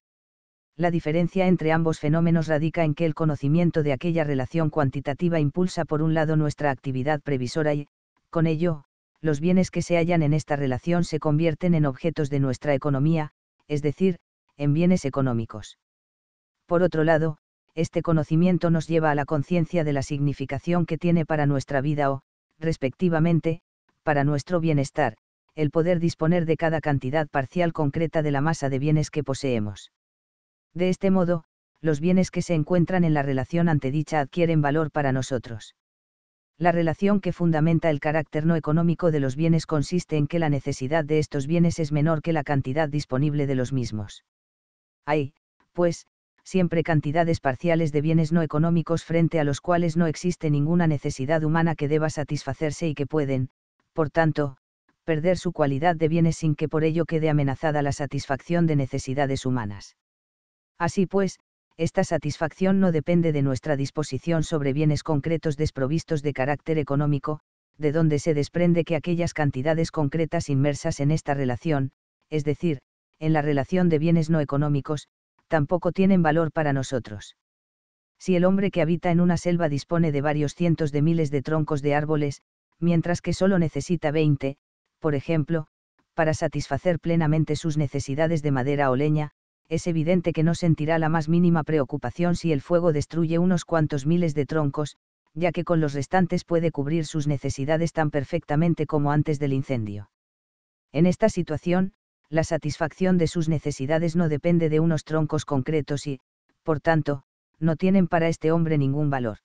La diferencia entre ambos fenómenos radica en que el conocimiento de aquella relación cuantitativa impulsa por un lado nuestra actividad previsora y, con ello, los bienes que se hallan en esta relación se convierten en objetos de nuestra economía, es decir, en bienes económicos. Por otro lado, este conocimiento nos lleva a la conciencia de la significación que tiene para nuestra vida o, respectivamente, para nuestro bienestar, el poder disponer de cada cantidad parcial concreta de la masa de bienes que poseemos. De este modo, los bienes que se encuentran en la relación antedicha adquieren valor para nosotros la relación que fundamenta el carácter no económico de los bienes consiste en que la necesidad de estos bienes es menor que la cantidad disponible de los mismos. Hay, pues, siempre cantidades parciales de bienes no económicos frente a los cuales no existe ninguna necesidad humana que deba satisfacerse y que pueden, por tanto, perder su cualidad de bienes sin que por ello quede amenazada la satisfacción de necesidades humanas. Así pues, esta satisfacción no depende de nuestra disposición sobre bienes concretos desprovistos de carácter económico, de donde se desprende que aquellas cantidades concretas inmersas en esta relación, es decir, en la relación de bienes no económicos, tampoco tienen valor para nosotros. Si el hombre que habita en una selva dispone de varios cientos de miles de troncos de árboles, mientras que solo necesita 20, por ejemplo, para satisfacer plenamente sus necesidades de madera o leña, es evidente que no sentirá la más mínima preocupación si el fuego destruye unos cuantos miles de troncos, ya que con los restantes puede cubrir sus necesidades tan perfectamente como antes del incendio. En esta situación, la satisfacción de sus necesidades no depende de unos troncos concretos y, por tanto, no tienen para este hombre ningún valor.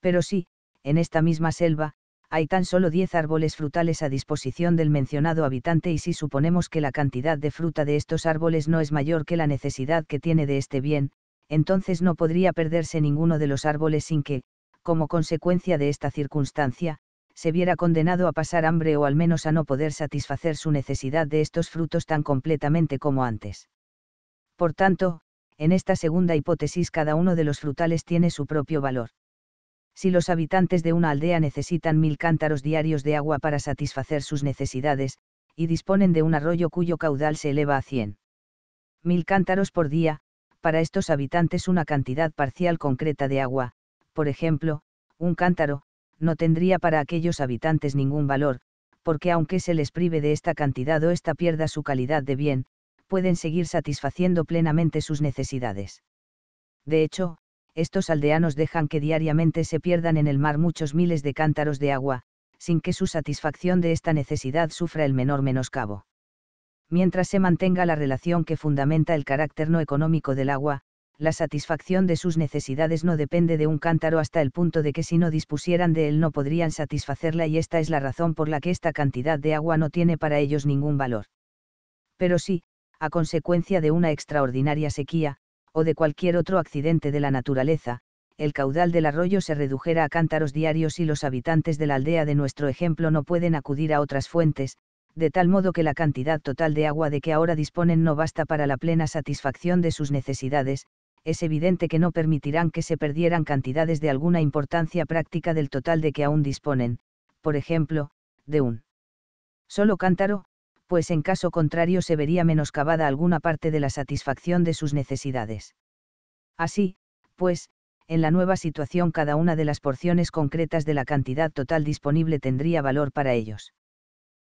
Pero sí, en esta misma selva, hay tan solo 10 árboles frutales a disposición del mencionado habitante y si suponemos que la cantidad de fruta de estos árboles no es mayor que la necesidad que tiene de este bien, entonces no podría perderse ninguno de los árboles sin que, como consecuencia de esta circunstancia, se viera condenado a pasar hambre o al menos a no poder satisfacer su necesidad de estos frutos tan completamente como antes. Por tanto, en esta segunda hipótesis cada uno de los frutales tiene su propio valor si los habitantes de una aldea necesitan mil cántaros diarios de agua para satisfacer sus necesidades, y disponen de un arroyo cuyo caudal se eleva a 100. Mil cántaros por día, para estos habitantes una cantidad parcial concreta de agua, por ejemplo, un cántaro, no tendría para aquellos habitantes ningún valor, porque aunque se les prive de esta cantidad o esta pierda su calidad de bien, pueden seguir satisfaciendo plenamente sus necesidades. De hecho, estos aldeanos dejan que diariamente se pierdan en el mar muchos miles de cántaros de agua, sin que su satisfacción de esta necesidad sufra el menor menoscabo. Mientras se mantenga la relación que fundamenta el carácter no económico del agua, la satisfacción de sus necesidades no depende de un cántaro hasta el punto de que si no dispusieran de él no podrían satisfacerla y esta es la razón por la que esta cantidad de agua no tiene para ellos ningún valor. Pero sí, a consecuencia de una extraordinaria sequía, o de cualquier otro accidente de la naturaleza, el caudal del arroyo se redujera a cántaros diarios y los habitantes de la aldea de nuestro ejemplo no pueden acudir a otras fuentes, de tal modo que la cantidad total de agua de que ahora disponen no basta para la plena satisfacción de sus necesidades, es evidente que no permitirán que se perdieran cantidades de alguna importancia práctica del total de que aún disponen, por ejemplo, de un solo cántaro, pues en caso contrario se vería menoscabada alguna parte de la satisfacción de sus necesidades. Así, pues, en la nueva situación cada una de las porciones concretas de la cantidad total disponible tendría valor para ellos.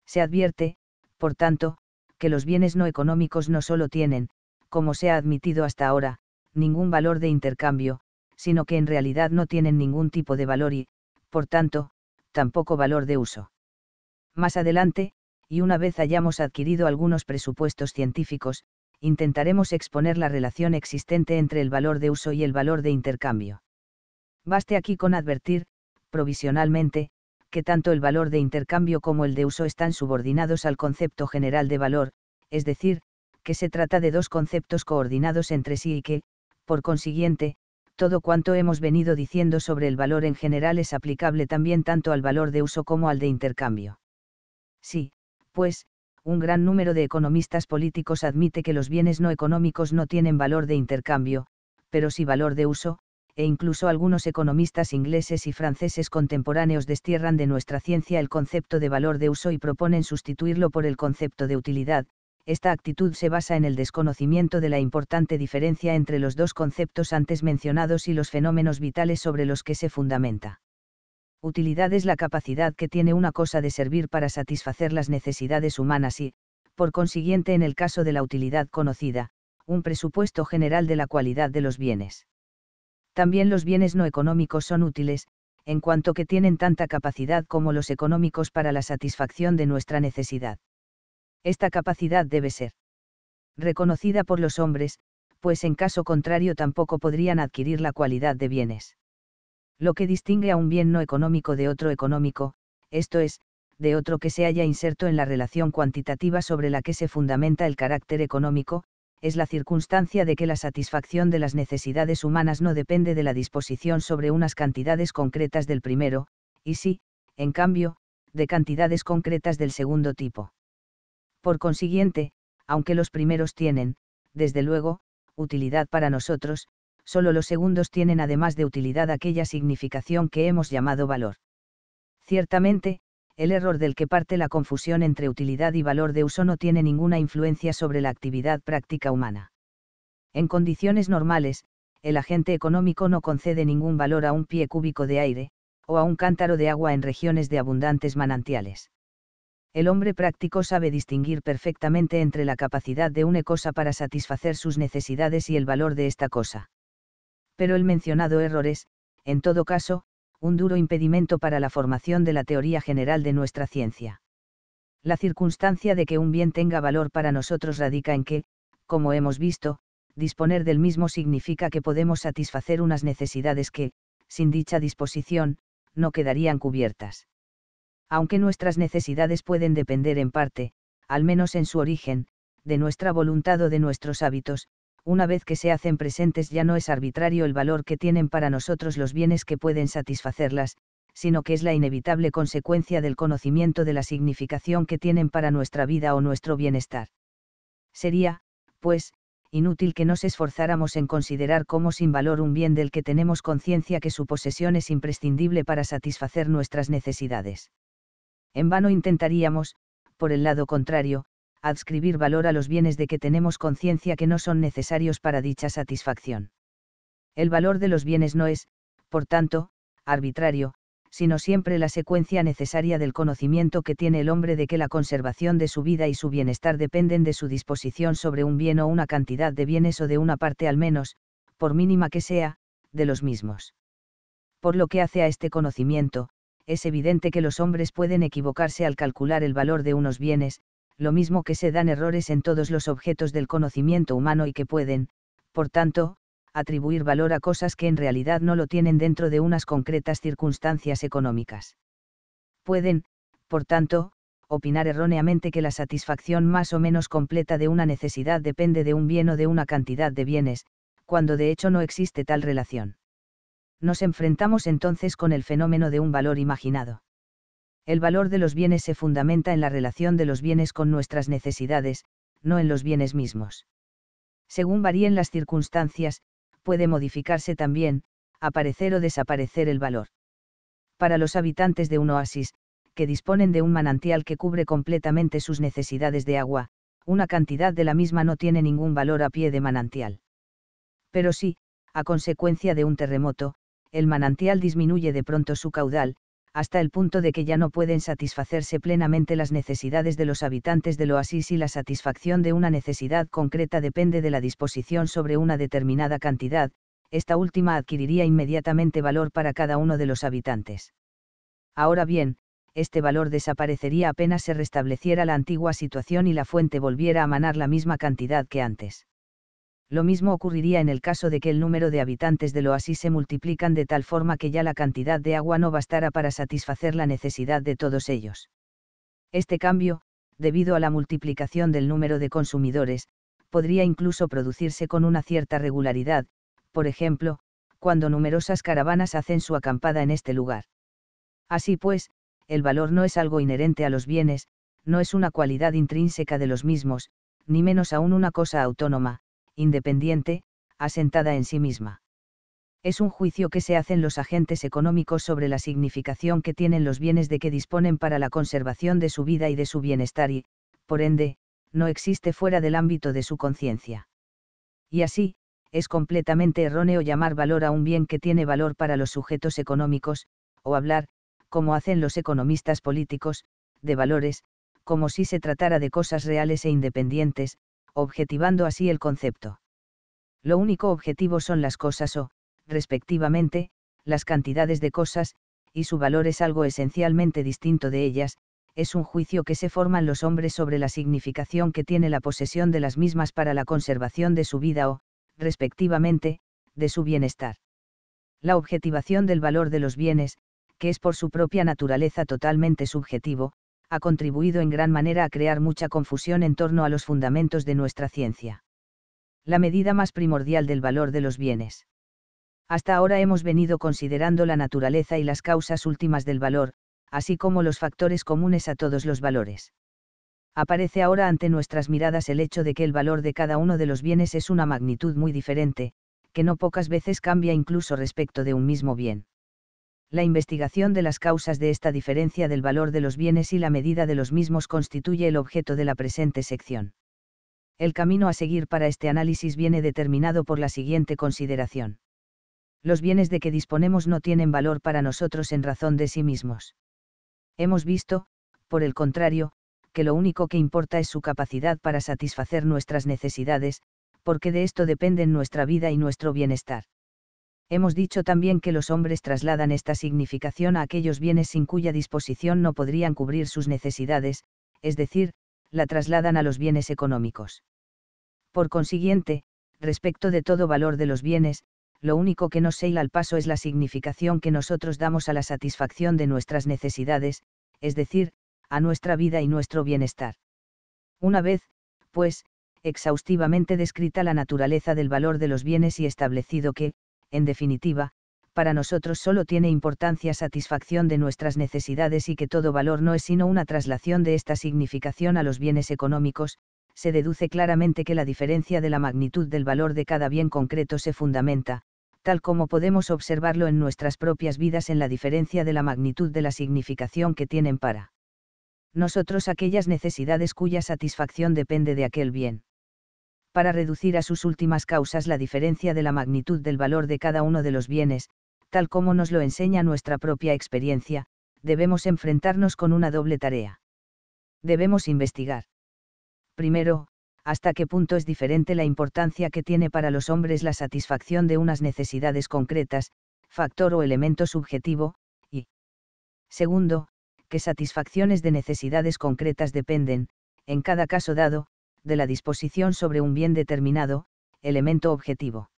Se advierte, por tanto, que los bienes no económicos no solo tienen, como se ha admitido hasta ahora, ningún valor de intercambio, sino que en realidad no tienen ningún tipo de valor y, por tanto, tampoco valor de uso. Más adelante, y una vez hayamos adquirido algunos presupuestos científicos, intentaremos exponer la relación existente entre el valor de uso y el valor de intercambio. Baste aquí con advertir, provisionalmente, que tanto el valor de intercambio como el de uso están subordinados al concepto general de valor, es decir, que se trata de dos conceptos coordinados entre sí y que, por consiguiente, todo cuanto hemos venido diciendo sobre el valor en general es aplicable también tanto al valor de uso como al de intercambio. Sí, pues, un gran número de economistas políticos admite que los bienes no económicos no tienen valor de intercambio, pero sí valor de uso, e incluso algunos economistas ingleses y franceses contemporáneos destierran de nuestra ciencia el concepto de valor de uso y proponen sustituirlo por el concepto de utilidad. Esta actitud se basa en el desconocimiento de la importante diferencia entre los dos conceptos antes mencionados y los fenómenos vitales sobre los que se fundamenta. Utilidad es la capacidad que tiene una cosa de servir para satisfacer las necesidades humanas y, por consiguiente en el caso de la utilidad conocida, un presupuesto general de la cualidad de los bienes. También los bienes no económicos son útiles, en cuanto que tienen tanta capacidad como los económicos para la satisfacción de nuestra necesidad. Esta capacidad debe ser reconocida por los hombres, pues en caso contrario tampoco podrían adquirir la cualidad de bienes lo que distingue a un bien no económico de otro económico, esto es, de otro que se haya inserto en la relación cuantitativa sobre la que se fundamenta el carácter económico, es la circunstancia de que la satisfacción de las necesidades humanas no depende de la disposición sobre unas cantidades concretas del primero, y sí, en cambio, de cantidades concretas del segundo tipo. Por consiguiente, aunque los primeros tienen, desde luego, utilidad para nosotros, solo los segundos tienen además de utilidad aquella significación que hemos llamado valor. Ciertamente, el error del que parte la confusión entre utilidad y valor de uso no tiene ninguna influencia sobre la actividad práctica humana. En condiciones normales, el agente económico no concede ningún valor a un pie cúbico de aire, o a un cántaro de agua en regiones de abundantes manantiales. El hombre práctico sabe distinguir perfectamente entre la capacidad de una cosa para satisfacer sus necesidades y el valor de esta cosa pero el mencionado error es, en todo caso, un duro impedimento para la formación de la teoría general de nuestra ciencia. La circunstancia de que un bien tenga valor para nosotros radica en que, como hemos visto, disponer del mismo significa que podemos satisfacer unas necesidades que, sin dicha disposición, no quedarían cubiertas. Aunque nuestras necesidades pueden depender en parte, al menos en su origen, de nuestra voluntad o de nuestros hábitos, una vez que se hacen presentes ya no es arbitrario el valor que tienen para nosotros los bienes que pueden satisfacerlas, sino que es la inevitable consecuencia del conocimiento de la significación que tienen para nuestra vida o nuestro bienestar. Sería, pues, inútil que nos esforzáramos en considerar como sin valor un bien del que tenemos conciencia que su posesión es imprescindible para satisfacer nuestras necesidades. En vano intentaríamos, por el lado contrario, adscribir valor a los bienes de que tenemos conciencia que no son necesarios para dicha satisfacción. El valor de los bienes no es, por tanto, arbitrario, sino siempre la secuencia necesaria del conocimiento que tiene el hombre de que la conservación de su vida y su bienestar dependen de su disposición sobre un bien o una cantidad de bienes o de una parte al menos, por mínima que sea, de los mismos. Por lo que hace a este conocimiento, es evidente que los hombres pueden equivocarse al calcular el valor de unos bienes, lo mismo que se dan errores en todos los objetos del conocimiento humano y que pueden, por tanto, atribuir valor a cosas que en realidad no lo tienen dentro de unas concretas circunstancias económicas. Pueden, por tanto, opinar erróneamente que la satisfacción más o menos completa de una necesidad depende de un bien o de una cantidad de bienes, cuando de hecho no existe tal relación. Nos enfrentamos entonces con el fenómeno de un valor imaginado. El valor de los bienes se fundamenta en la relación de los bienes con nuestras necesidades, no en los bienes mismos. Según varíen las circunstancias, puede modificarse también, aparecer o desaparecer el valor. Para los habitantes de un oasis, que disponen de un manantial que cubre completamente sus necesidades de agua, una cantidad de la misma no tiene ningún valor a pie de manantial. Pero si, a consecuencia de un terremoto, el manantial disminuye de pronto su caudal, hasta el punto de que ya no pueden satisfacerse plenamente las necesidades de los habitantes del oasis y la satisfacción de una necesidad concreta depende de la disposición sobre una determinada cantidad, esta última adquiriría inmediatamente valor para cada uno de los habitantes. Ahora bien, este valor desaparecería apenas se restableciera la antigua situación y la fuente volviera a manar la misma cantidad que antes. Lo mismo ocurriría en el caso de que el número de habitantes del oasis se multiplican de tal forma que ya la cantidad de agua no bastara para satisfacer la necesidad de todos ellos. Este cambio, debido a la multiplicación del número de consumidores, podría incluso producirse con una cierta regularidad, por ejemplo, cuando numerosas caravanas hacen su acampada en este lugar. Así pues, el valor no es algo inherente a los bienes, no es una cualidad intrínseca de los mismos, ni menos aún una cosa autónoma, independiente, asentada en sí misma. Es un juicio que se hacen los agentes económicos sobre la significación que tienen los bienes de que disponen para la conservación de su vida y de su bienestar y, por ende, no existe fuera del ámbito de su conciencia. Y así, es completamente erróneo llamar valor a un bien que tiene valor para los sujetos económicos, o hablar, como hacen los economistas políticos, de valores, como si se tratara de cosas reales e independientes, objetivando así el concepto. Lo único objetivo son las cosas o, respectivamente, las cantidades de cosas, y su valor es algo esencialmente distinto de ellas, es un juicio que se forman los hombres sobre la significación que tiene la posesión de las mismas para la conservación de su vida o, respectivamente, de su bienestar. La objetivación del valor de los bienes, que es por su propia naturaleza totalmente subjetivo, ha contribuido en gran manera a crear mucha confusión en torno a los fundamentos de nuestra ciencia. La medida más primordial del valor de los bienes. Hasta ahora hemos venido considerando la naturaleza y las causas últimas del valor, así como los factores comunes a todos los valores. Aparece ahora ante nuestras miradas el hecho de que el valor de cada uno de los bienes es una magnitud muy diferente, que no pocas veces cambia incluso respecto de un mismo bien la investigación de las causas de esta diferencia del valor de los bienes y la medida de los mismos constituye el objeto de la presente sección. El camino a seguir para este análisis viene determinado por la siguiente consideración. Los bienes de que disponemos no tienen valor para nosotros en razón de sí mismos. Hemos visto, por el contrario, que lo único que importa es su capacidad para satisfacer nuestras necesidades, porque de esto dependen nuestra vida y nuestro bienestar. Hemos dicho también que los hombres trasladan esta significación a aquellos bienes sin cuya disposición no podrían cubrir sus necesidades, es decir, la trasladan a los bienes económicos. Por consiguiente, respecto de todo valor de los bienes, lo único que nos seila al paso es la significación que nosotros damos a la satisfacción de nuestras necesidades, es decir, a nuestra vida y nuestro bienestar. Una vez, pues, exhaustivamente descrita la naturaleza del valor de los bienes y establecido que, en definitiva, para nosotros solo tiene importancia satisfacción de nuestras necesidades y que todo valor no es sino una traslación de esta significación a los bienes económicos, se deduce claramente que la diferencia de la magnitud del valor de cada bien concreto se fundamenta, tal como podemos observarlo en nuestras propias vidas en la diferencia de la magnitud de la significación que tienen para nosotros aquellas necesidades cuya satisfacción depende de aquel bien para reducir a sus últimas causas la diferencia de la magnitud del valor de cada uno de los bienes, tal como nos lo enseña nuestra propia experiencia, debemos enfrentarnos con una doble tarea. Debemos investigar. Primero, hasta qué punto es diferente la importancia que tiene para los hombres la satisfacción de unas necesidades concretas, factor o elemento subjetivo, y segundo, qué satisfacciones de necesidades concretas dependen, en cada caso dado, de la disposición sobre un bien determinado, elemento objetivo.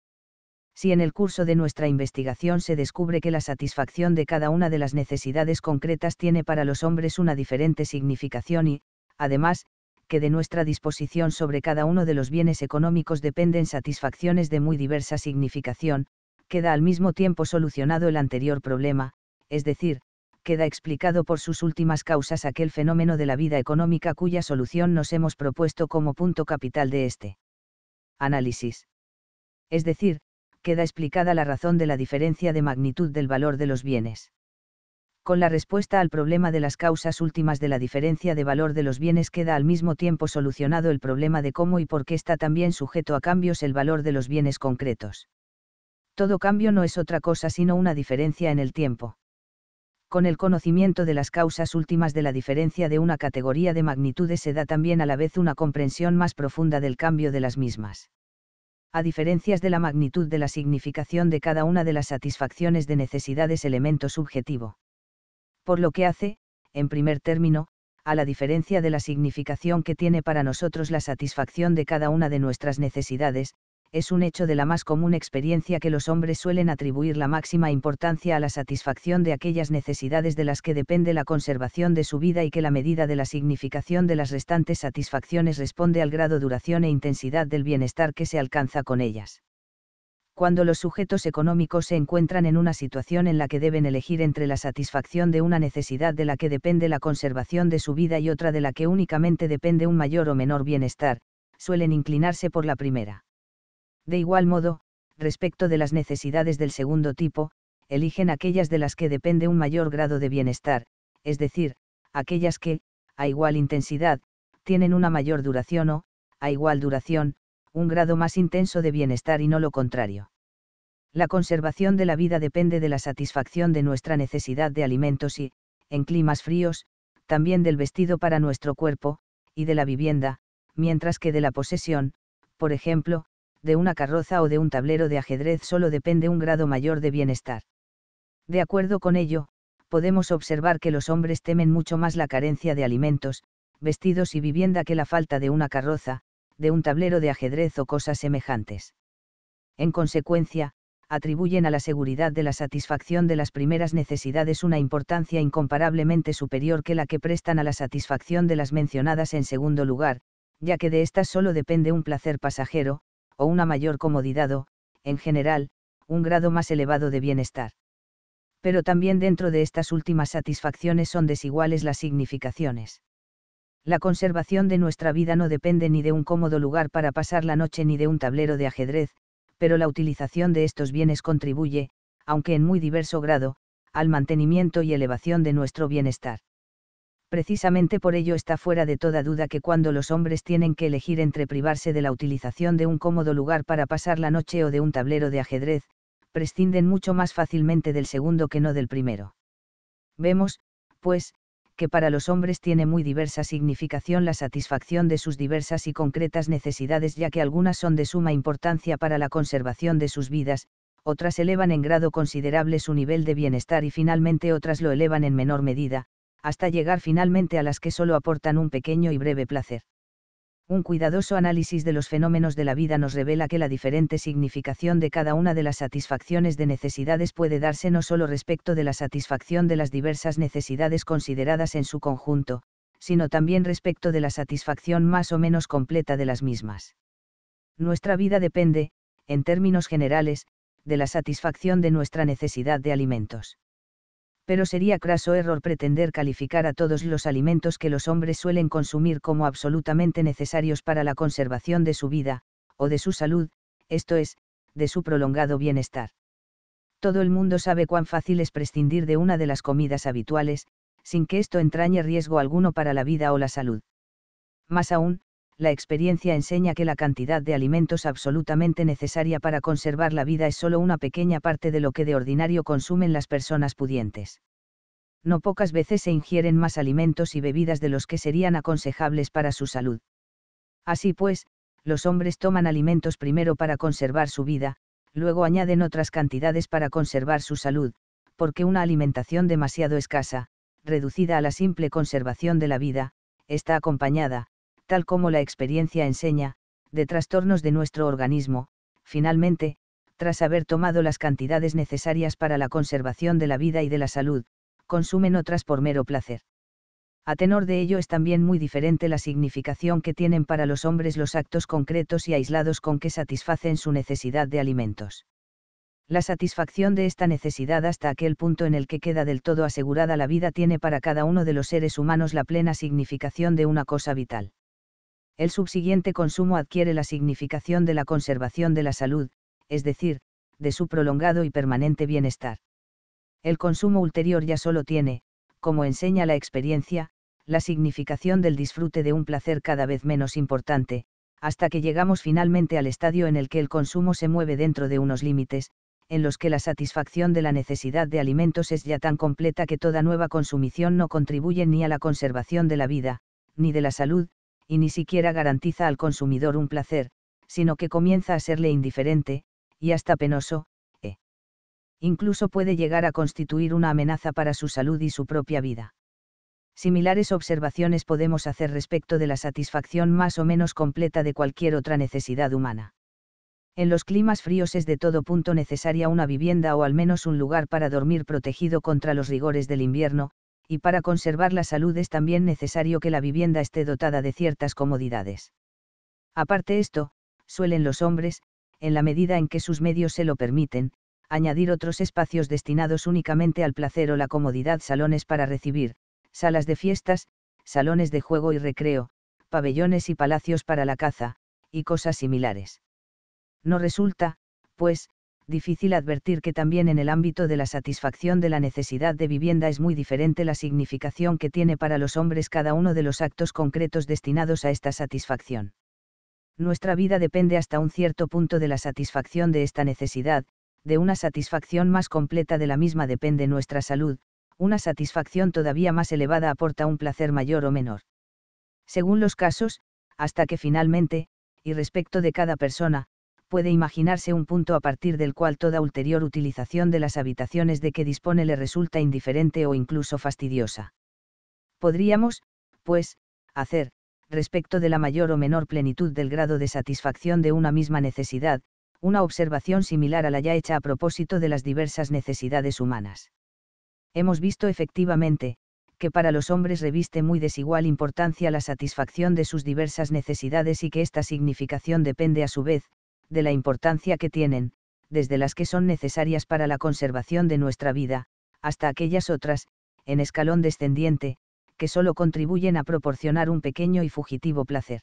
Si en el curso de nuestra investigación se descubre que la satisfacción de cada una de las necesidades concretas tiene para los hombres una diferente significación y, además, que de nuestra disposición sobre cada uno de los bienes económicos dependen satisfacciones de muy diversa significación, queda al mismo tiempo solucionado el anterior problema, es decir, queda explicado por sus últimas causas aquel fenómeno de la vida económica cuya solución nos hemos propuesto como punto capital de este análisis. Es decir, queda explicada la razón de la diferencia de magnitud del valor de los bienes. Con la respuesta al problema de las causas últimas de la diferencia de valor de los bienes queda al mismo tiempo solucionado el problema de cómo y por qué está también sujeto a cambios el valor de los bienes concretos. Todo cambio no es otra cosa sino una diferencia en el tiempo con el conocimiento de las causas últimas de la diferencia de una categoría de magnitudes se da también a la vez una comprensión más profunda del cambio de las mismas. A diferencias de la magnitud de la significación de cada una de las satisfacciones de necesidades elemento subjetivo. Por lo que hace, en primer término, a la diferencia de la significación que tiene para nosotros la satisfacción de cada una de nuestras necesidades, es un hecho de la más común experiencia que los hombres suelen atribuir la máxima importancia a la satisfacción de aquellas necesidades de las que depende la conservación de su vida y que la medida de la significación de las restantes satisfacciones responde al grado, duración e intensidad del bienestar que se alcanza con ellas. Cuando los sujetos económicos se encuentran en una situación en la que deben elegir entre la satisfacción de una necesidad de la que depende la conservación de su vida y otra de la que únicamente depende un mayor o menor bienestar, suelen inclinarse por la primera de igual modo, respecto de las necesidades del segundo tipo, eligen aquellas de las que depende un mayor grado de bienestar, es decir, aquellas que, a igual intensidad, tienen una mayor duración o, a igual duración, un grado más intenso de bienestar y no lo contrario. La conservación de la vida depende de la satisfacción de nuestra necesidad de alimentos y, en climas fríos, también del vestido para nuestro cuerpo, y de la vivienda, mientras que de la posesión, por ejemplo, de una carroza o de un tablero de ajedrez solo depende un grado mayor de bienestar. De acuerdo con ello, podemos observar que los hombres temen mucho más la carencia de alimentos, vestidos y vivienda que la falta de una carroza, de un tablero de ajedrez o cosas semejantes. En consecuencia, atribuyen a la seguridad de la satisfacción de las primeras necesidades una importancia incomparablemente superior que la que prestan a la satisfacción de las mencionadas en segundo lugar, ya que de estas solo depende un placer pasajero, o una mayor comodidad o, en general, un grado más elevado de bienestar. Pero también dentro de estas últimas satisfacciones son desiguales las significaciones. La conservación de nuestra vida no depende ni de un cómodo lugar para pasar la noche ni de un tablero de ajedrez, pero la utilización de estos bienes contribuye, aunque en muy diverso grado, al mantenimiento y elevación de nuestro bienestar. Precisamente por ello está fuera de toda duda que cuando los hombres tienen que elegir entre privarse de la utilización de un cómodo lugar para pasar la noche o de un tablero de ajedrez, prescinden mucho más fácilmente del segundo que no del primero. Vemos, pues, que para los hombres tiene muy diversa significación la satisfacción de sus diversas y concretas necesidades ya que algunas son de suma importancia para la conservación de sus vidas, otras elevan en grado considerable su nivel de bienestar y finalmente otras lo elevan en menor medida, hasta llegar finalmente a las que solo aportan un pequeño y breve placer. Un cuidadoso análisis de los fenómenos de la vida nos revela que la diferente significación de cada una de las satisfacciones de necesidades puede darse no solo respecto de la satisfacción de las diversas necesidades consideradas en su conjunto, sino también respecto de la satisfacción más o menos completa de las mismas. Nuestra vida depende, en términos generales, de la satisfacción de nuestra necesidad de alimentos pero sería craso error pretender calificar a todos los alimentos que los hombres suelen consumir como absolutamente necesarios para la conservación de su vida, o de su salud, esto es, de su prolongado bienestar. Todo el mundo sabe cuán fácil es prescindir de una de las comidas habituales, sin que esto entrañe riesgo alguno para la vida o la salud. Más aún, la experiencia enseña que la cantidad de alimentos absolutamente necesaria para conservar la vida es solo una pequeña parte de lo que de ordinario consumen las personas pudientes. No pocas veces se ingieren más alimentos y bebidas de los que serían aconsejables para su salud. Así pues, los hombres toman alimentos primero para conservar su vida, luego añaden otras cantidades para conservar su salud, porque una alimentación demasiado escasa, reducida a la simple conservación de la vida, está acompañada, tal como la experiencia enseña, de trastornos de nuestro organismo, finalmente, tras haber tomado las cantidades necesarias para la conservación de la vida y de la salud, consumen otras por mero placer. A tenor de ello es también muy diferente la significación que tienen para los hombres los actos concretos y aislados con que satisfacen su necesidad de alimentos. La satisfacción de esta necesidad hasta aquel punto en el que queda del todo asegurada la vida tiene para cada uno de los seres humanos la plena significación de una cosa vital el subsiguiente consumo adquiere la significación de la conservación de la salud, es decir, de su prolongado y permanente bienestar. El consumo ulterior ya solo tiene, como enseña la experiencia, la significación del disfrute de un placer cada vez menos importante, hasta que llegamos finalmente al estadio en el que el consumo se mueve dentro de unos límites, en los que la satisfacción de la necesidad de alimentos es ya tan completa que toda nueva consumición no contribuye ni a la conservación de la vida, ni de la salud, y ni siquiera garantiza al consumidor un placer, sino que comienza a serle indiferente, y hasta penoso, e incluso puede llegar a constituir una amenaza para su salud y su propia vida. Similares observaciones podemos hacer respecto de la satisfacción más o menos completa de cualquier otra necesidad humana. En los climas fríos es de todo punto necesaria una vivienda o al menos un lugar para dormir protegido contra los rigores del invierno, y para conservar la salud es también necesario que la vivienda esté dotada de ciertas comodidades. Aparte esto, suelen los hombres, en la medida en que sus medios se lo permiten, añadir otros espacios destinados únicamente al placer o la comodidad, salones para recibir, salas de fiestas, salones de juego y recreo, pabellones y palacios para la caza, y cosas similares. No resulta, pues, difícil advertir que también en el ámbito de la satisfacción de la necesidad de vivienda es muy diferente la significación que tiene para los hombres cada uno de los actos concretos destinados a esta satisfacción. Nuestra vida depende hasta un cierto punto de la satisfacción de esta necesidad, de una satisfacción más completa de la misma depende nuestra salud, una satisfacción todavía más elevada aporta un placer mayor o menor. Según los casos, hasta que finalmente, y respecto de cada persona, puede imaginarse un punto a partir del cual toda ulterior utilización de las habitaciones de que dispone le resulta indiferente o incluso fastidiosa. Podríamos, pues, hacer, respecto de la mayor o menor plenitud del grado de satisfacción de una misma necesidad, una observación similar a la ya hecha a propósito de las diversas necesidades humanas. Hemos visto efectivamente, que para los hombres reviste muy desigual importancia la satisfacción de sus diversas necesidades y que esta significación depende a su vez, de la importancia que tienen, desde las que son necesarias para la conservación de nuestra vida, hasta aquellas otras, en escalón descendiente, que solo contribuyen a proporcionar un pequeño y fugitivo placer.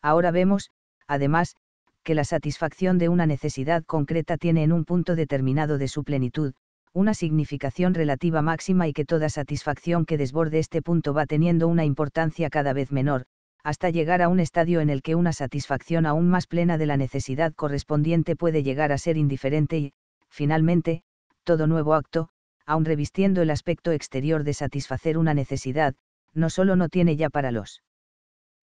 Ahora vemos, además, que la satisfacción de una necesidad concreta tiene en un punto determinado de su plenitud, una significación relativa máxima y que toda satisfacción que desborde este punto va teniendo una importancia cada vez menor, hasta llegar a un estadio en el que una satisfacción aún más plena de la necesidad correspondiente puede llegar a ser indiferente y, finalmente, todo nuevo acto, aun revistiendo el aspecto exterior de satisfacer una necesidad, no solo no tiene ya para los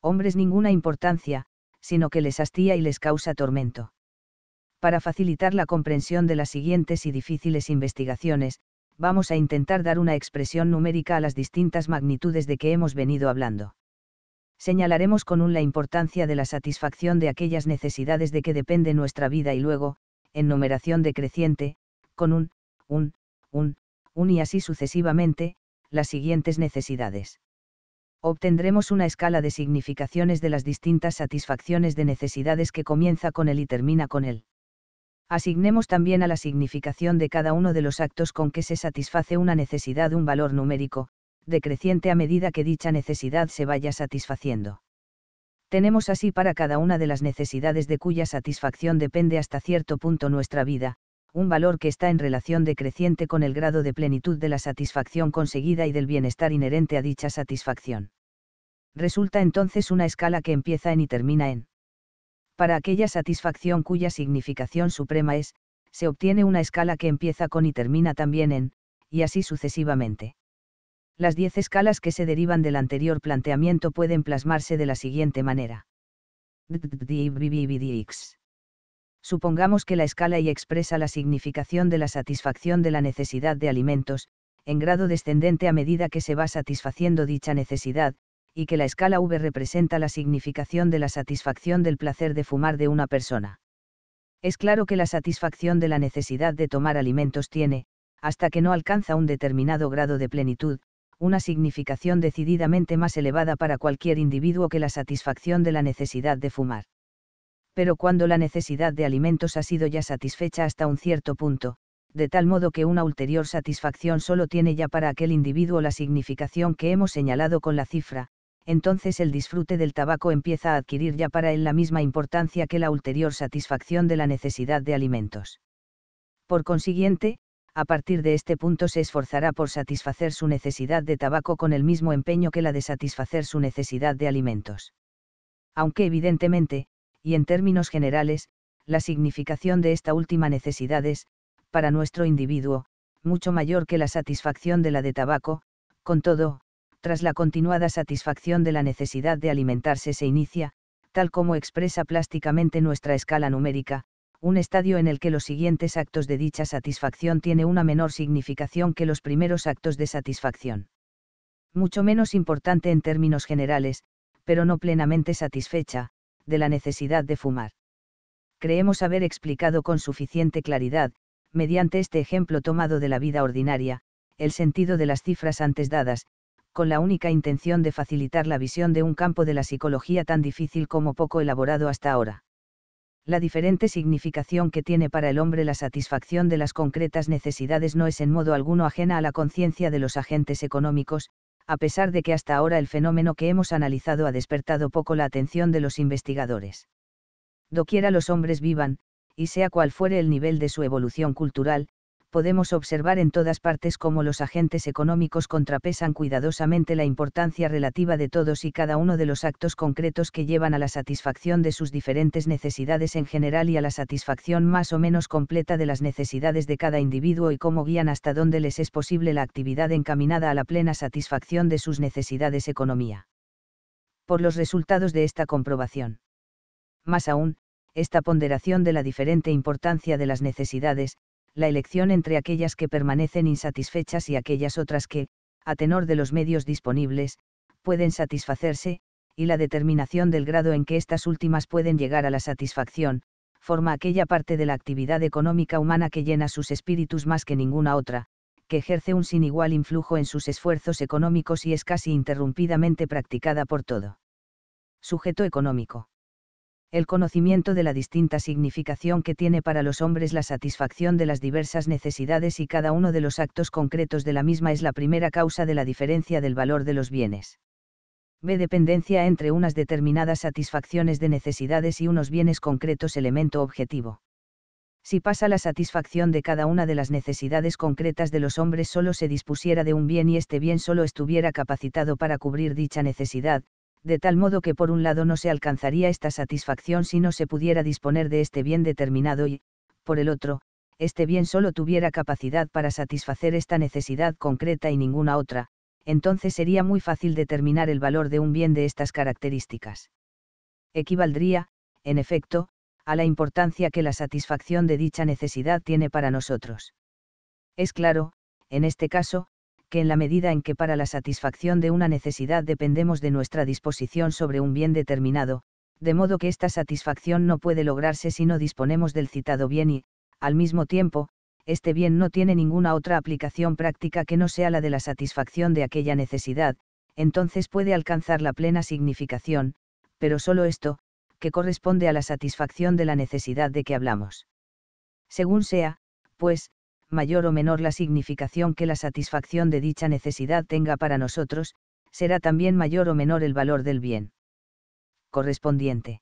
hombres ninguna importancia, sino que les hastía y les causa tormento. Para facilitar la comprensión de las siguientes y difíciles investigaciones, vamos a intentar dar una expresión numérica a las distintas magnitudes de que hemos venido hablando señalaremos con un la importancia de la satisfacción de aquellas necesidades de que depende nuestra vida y luego, en numeración decreciente, con un, un, un, un y así sucesivamente, las siguientes necesidades. Obtendremos una escala de significaciones de las distintas satisfacciones de necesidades que comienza con él y termina con él. Asignemos también a la significación de cada uno de los actos con que se satisface una necesidad un valor numérico, decreciente a medida que dicha necesidad se vaya satisfaciendo. Tenemos así para cada una de las necesidades de cuya satisfacción depende hasta cierto punto nuestra vida, un valor que está en relación decreciente con el grado de plenitud de la satisfacción conseguida y del bienestar inherente a dicha satisfacción. Resulta entonces una escala que empieza en y termina en. Para aquella satisfacción cuya significación suprema es, se obtiene una escala que empieza con y termina también en, y así sucesivamente las diez escalas que se derivan del anterior planteamiento pueden plasmarse de la siguiente manera. Supongamos que la escala Y expresa la significación de la satisfacción de la necesidad de alimentos, en grado descendente a medida que se va satisfaciendo dicha necesidad, y que la escala V representa la significación de la satisfacción del placer de fumar de una persona. Es claro que la satisfacción de la necesidad de tomar alimentos tiene, hasta que no alcanza un determinado grado de plenitud, una significación decididamente más elevada para cualquier individuo que la satisfacción de la necesidad de fumar. Pero cuando la necesidad de alimentos ha sido ya satisfecha hasta un cierto punto, de tal modo que una ulterior satisfacción solo tiene ya para aquel individuo la significación que hemos señalado con la cifra, entonces el disfrute del tabaco empieza a adquirir ya para él la misma importancia que la ulterior satisfacción de la necesidad de alimentos. Por consiguiente, a partir de este punto se esforzará por satisfacer su necesidad de tabaco con el mismo empeño que la de satisfacer su necesidad de alimentos. Aunque evidentemente, y en términos generales, la significación de esta última necesidad es, para nuestro individuo, mucho mayor que la satisfacción de la de tabaco, con todo, tras la continuada satisfacción de la necesidad de alimentarse se inicia, tal como expresa plásticamente nuestra escala numérica, un estadio en el que los siguientes actos de dicha satisfacción tiene una menor significación que los primeros actos de satisfacción. Mucho menos importante en términos generales, pero no plenamente satisfecha, de la necesidad de fumar. Creemos haber explicado con suficiente claridad, mediante este ejemplo tomado de la vida ordinaria, el sentido de las cifras antes dadas, con la única intención de facilitar la visión de un campo de la psicología tan difícil como poco elaborado hasta ahora la diferente significación que tiene para el hombre la satisfacción de las concretas necesidades no es en modo alguno ajena a la conciencia de los agentes económicos, a pesar de que hasta ahora el fenómeno que hemos analizado ha despertado poco la atención de los investigadores. Doquiera los hombres vivan, y sea cual fuere el nivel de su evolución cultural, podemos observar en todas partes cómo los agentes económicos contrapesan cuidadosamente la importancia relativa de todos y cada uno de los actos concretos que llevan a la satisfacción de sus diferentes necesidades en general y a la satisfacción más o menos completa de las necesidades de cada individuo y cómo guían hasta dónde les es posible la actividad encaminada a la plena satisfacción de sus necesidades economía. Por los resultados de esta comprobación. Más aún, esta ponderación de la diferente importancia de las necesidades, la elección entre aquellas que permanecen insatisfechas y aquellas otras que, a tenor de los medios disponibles, pueden satisfacerse, y la determinación del grado en que estas últimas pueden llegar a la satisfacción, forma aquella parte de la actividad económica humana que llena sus espíritus más que ninguna otra, que ejerce un sin igual influjo en sus esfuerzos económicos y es casi interrumpidamente practicada por todo. Sujeto económico el conocimiento de la distinta significación que tiene para los hombres la satisfacción de las diversas necesidades y cada uno de los actos concretos de la misma es la primera causa de la diferencia del valor de los bienes. Ve Dependencia entre unas determinadas satisfacciones de necesidades y unos bienes concretos elemento objetivo. Si pasa la satisfacción de cada una de las necesidades concretas de los hombres solo se dispusiera de un bien y este bien solo estuviera capacitado para cubrir dicha necesidad, de tal modo que por un lado no se alcanzaría esta satisfacción si no se pudiera disponer de este bien determinado y, por el otro, este bien solo tuviera capacidad para satisfacer esta necesidad concreta y ninguna otra, entonces sería muy fácil determinar el valor de un bien de estas características. Equivaldría, en efecto, a la importancia que la satisfacción de dicha necesidad tiene para nosotros. Es claro, en este caso, que en la medida en que para la satisfacción de una necesidad dependemos de nuestra disposición sobre un bien determinado, de modo que esta satisfacción no puede lograrse si no disponemos del citado bien y, al mismo tiempo, este bien no tiene ninguna otra aplicación práctica que no sea la de la satisfacción de aquella necesidad, entonces puede alcanzar la plena significación, pero solo esto, que corresponde a la satisfacción de la necesidad de que hablamos. Según sea, pues, mayor o menor la significación que la satisfacción de dicha necesidad tenga para nosotros, será también mayor o menor el valor del bien correspondiente.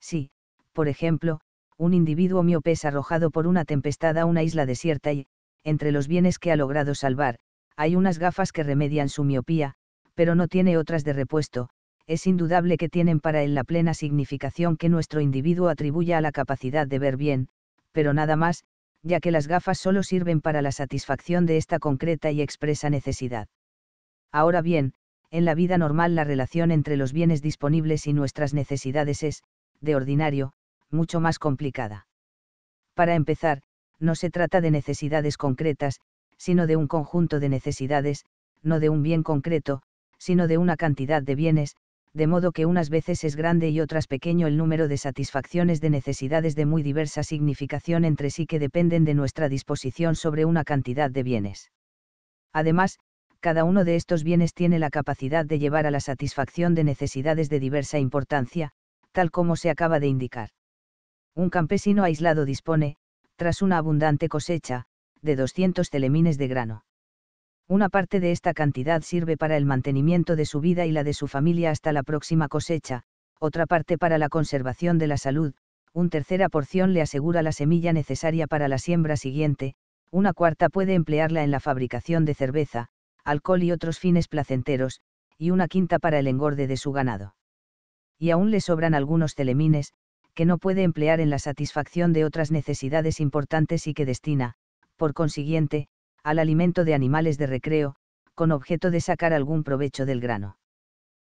Si, por ejemplo, un individuo miope es arrojado por una tempestad a una isla desierta y, entre los bienes que ha logrado salvar, hay unas gafas que remedian su miopía, pero no tiene otras de repuesto, es indudable que tienen para él la plena significación que nuestro individuo atribuye a la capacidad de ver bien, pero nada más, ya que las gafas solo sirven para la satisfacción de esta concreta y expresa necesidad. Ahora bien, en la vida normal la relación entre los bienes disponibles y nuestras necesidades es, de ordinario, mucho más complicada. Para empezar, no se trata de necesidades concretas, sino de un conjunto de necesidades, no de un bien concreto, sino de una cantidad de bienes, de modo que unas veces es grande y otras pequeño el número de satisfacciones de necesidades de muy diversa significación entre sí que dependen de nuestra disposición sobre una cantidad de bienes. Además, cada uno de estos bienes tiene la capacidad de llevar a la satisfacción de necesidades de diversa importancia, tal como se acaba de indicar. Un campesino aislado dispone, tras una abundante cosecha, de 200 telemines de grano una parte de esta cantidad sirve para el mantenimiento de su vida y la de su familia hasta la próxima cosecha, otra parte para la conservación de la salud, una tercera porción le asegura la semilla necesaria para la siembra siguiente, una cuarta puede emplearla en la fabricación de cerveza, alcohol y otros fines placenteros, y una quinta para el engorde de su ganado. Y aún le sobran algunos telemines, que no puede emplear en la satisfacción de otras necesidades importantes y que destina, por consiguiente, al alimento de animales de recreo, con objeto de sacar algún provecho del grano.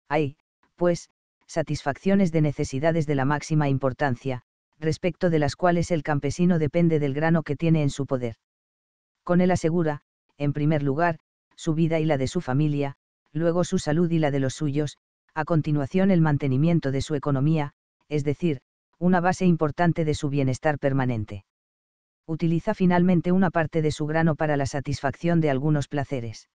Hay, pues, satisfacciones de necesidades de la máxima importancia, respecto de las cuales el campesino depende del grano que tiene en su poder. Con él asegura, en primer lugar, su vida y la de su familia, luego su salud y la de los suyos, a continuación el mantenimiento de su economía, es decir, una base importante de su bienestar permanente utiliza finalmente una parte de su grano para la satisfacción de algunos placeres.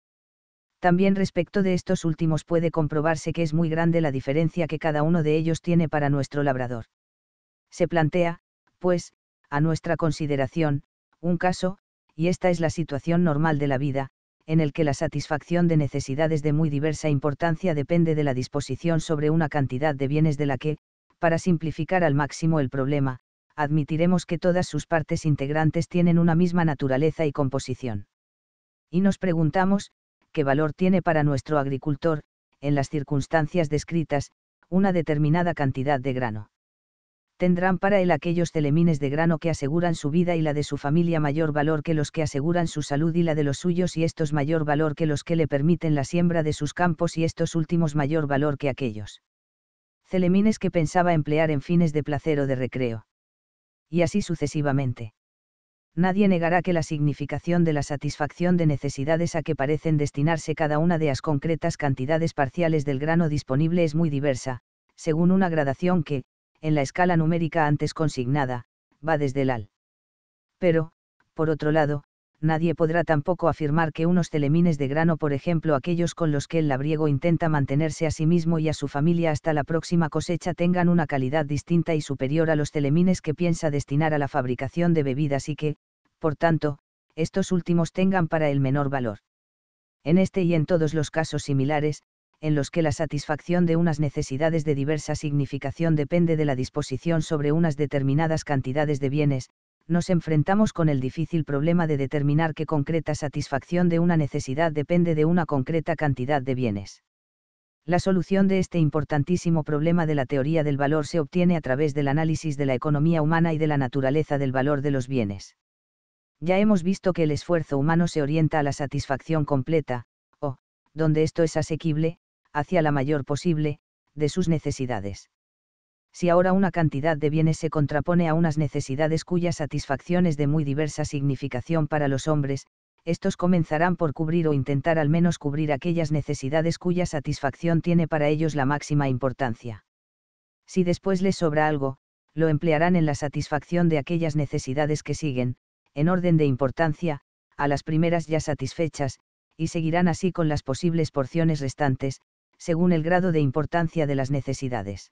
También respecto de estos últimos puede comprobarse que es muy grande la diferencia que cada uno de ellos tiene para nuestro labrador. Se plantea, pues, a nuestra consideración, un caso, y esta es la situación normal de la vida, en el que la satisfacción de necesidades de muy diversa importancia depende de la disposición sobre una cantidad de bienes de la que, para simplificar al máximo el problema, admitiremos que todas sus partes integrantes tienen una misma naturaleza y composición. Y nos preguntamos, ¿qué valor tiene para nuestro agricultor, en las circunstancias descritas, una determinada cantidad de grano? Tendrán para él aquellos celemines de grano que aseguran su vida y la de su familia mayor valor que los que aseguran su salud y la de los suyos y estos mayor valor que los que le permiten la siembra de sus campos y estos últimos mayor valor que aquellos. Celemines que pensaba emplear en fines de placer o de recreo y así sucesivamente. Nadie negará que la significación de la satisfacción de necesidades a que parecen destinarse cada una de las concretas cantidades parciales del grano disponible es muy diversa, según una gradación que, en la escala numérica antes consignada, va desde el al. Pero, por otro lado, nadie podrá tampoco afirmar que unos telemines de grano, por ejemplo aquellos con los que el labriego intenta mantenerse a sí mismo y a su familia hasta la próxima cosecha, tengan una calidad distinta y superior a los telemines que piensa destinar a la fabricación de bebidas y que, por tanto, estos últimos tengan para el menor valor. En este y en todos los casos similares, en los que la satisfacción de unas necesidades de diversa significación depende de la disposición sobre unas determinadas cantidades de bienes, nos enfrentamos con el difícil problema de determinar qué concreta satisfacción de una necesidad depende de una concreta cantidad de bienes. La solución de este importantísimo problema de la teoría del valor se obtiene a través del análisis de la economía humana y de la naturaleza del valor de los bienes. Ya hemos visto que el esfuerzo humano se orienta a la satisfacción completa, o, donde esto es asequible, hacia la mayor posible, de sus necesidades si ahora una cantidad de bienes se contrapone a unas necesidades cuya satisfacción es de muy diversa significación para los hombres, estos comenzarán por cubrir o intentar al menos cubrir aquellas necesidades cuya satisfacción tiene para ellos la máxima importancia. Si después les sobra algo, lo emplearán en la satisfacción de aquellas necesidades que siguen, en orden de importancia, a las primeras ya satisfechas, y seguirán así con las posibles porciones restantes, según el grado de importancia de las necesidades.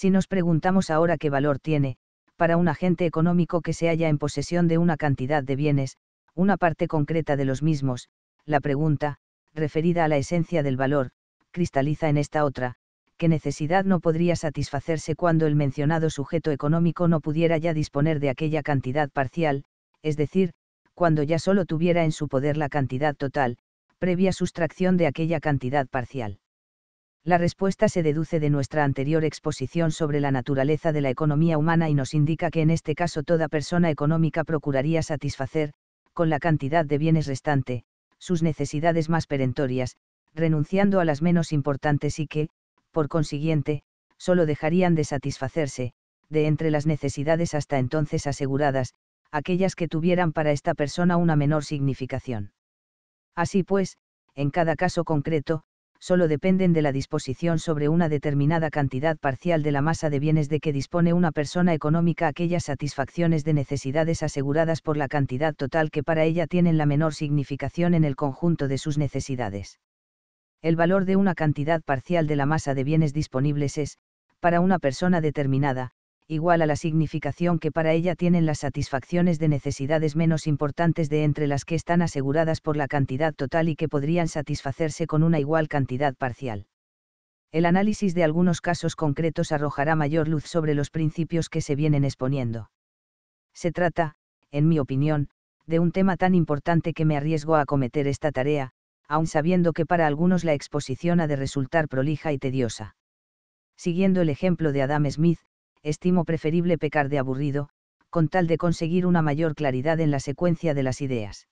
Si nos preguntamos ahora qué valor tiene, para un agente económico que se halla en posesión de una cantidad de bienes, una parte concreta de los mismos, la pregunta, referida a la esencia del valor, cristaliza en esta otra, que necesidad no podría satisfacerse cuando el mencionado sujeto económico no pudiera ya disponer de aquella cantidad parcial, es decir, cuando ya solo tuviera en su poder la cantidad total, previa sustracción de aquella cantidad parcial. La respuesta se deduce de nuestra anterior exposición sobre la naturaleza de la economía humana y nos indica que en este caso toda persona económica procuraría satisfacer, con la cantidad de bienes restante, sus necesidades más perentorias, renunciando a las menos importantes y que, por consiguiente, solo dejarían de satisfacerse, de entre las necesidades hasta entonces aseguradas, aquellas que tuvieran para esta persona una menor significación. Así pues, en cada caso concreto, solo dependen de la disposición sobre una determinada cantidad parcial de la masa de bienes de que dispone una persona económica aquellas satisfacciones de necesidades aseguradas por la cantidad total que para ella tienen la menor significación en el conjunto de sus necesidades. El valor de una cantidad parcial de la masa de bienes disponibles es, para una persona determinada, igual a la significación que para ella tienen las satisfacciones de necesidades menos importantes de entre las que están aseguradas por la cantidad total y que podrían satisfacerse con una igual cantidad parcial. El análisis de algunos casos concretos arrojará mayor luz sobre los principios que se vienen exponiendo. Se trata, en mi opinión, de un tema tan importante que me arriesgo a acometer esta tarea, aun sabiendo que para algunos la exposición ha de resultar prolija y tediosa. Siguiendo el ejemplo de Adam Smith, estimo preferible pecar de aburrido, con tal de conseguir una mayor claridad en la secuencia de las ideas.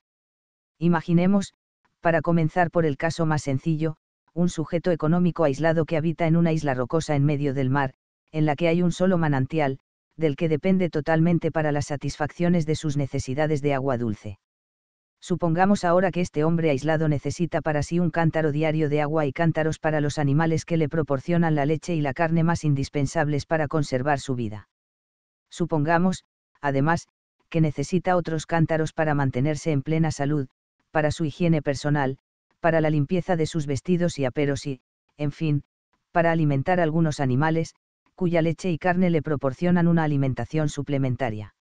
Imaginemos, para comenzar por el caso más sencillo, un sujeto económico aislado que habita en una isla rocosa en medio del mar, en la que hay un solo manantial, del que depende totalmente para las satisfacciones de sus necesidades de agua dulce. Supongamos ahora que este hombre aislado necesita para sí un cántaro diario de agua y cántaros para los animales que le proporcionan la leche y la carne más indispensables para conservar su vida. Supongamos, además, que necesita otros cántaros para mantenerse en plena salud, para su higiene personal, para la limpieza de sus vestidos y aperos y, en fin, para alimentar algunos animales, cuya leche y carne le proporcionan una alimentación suplementaria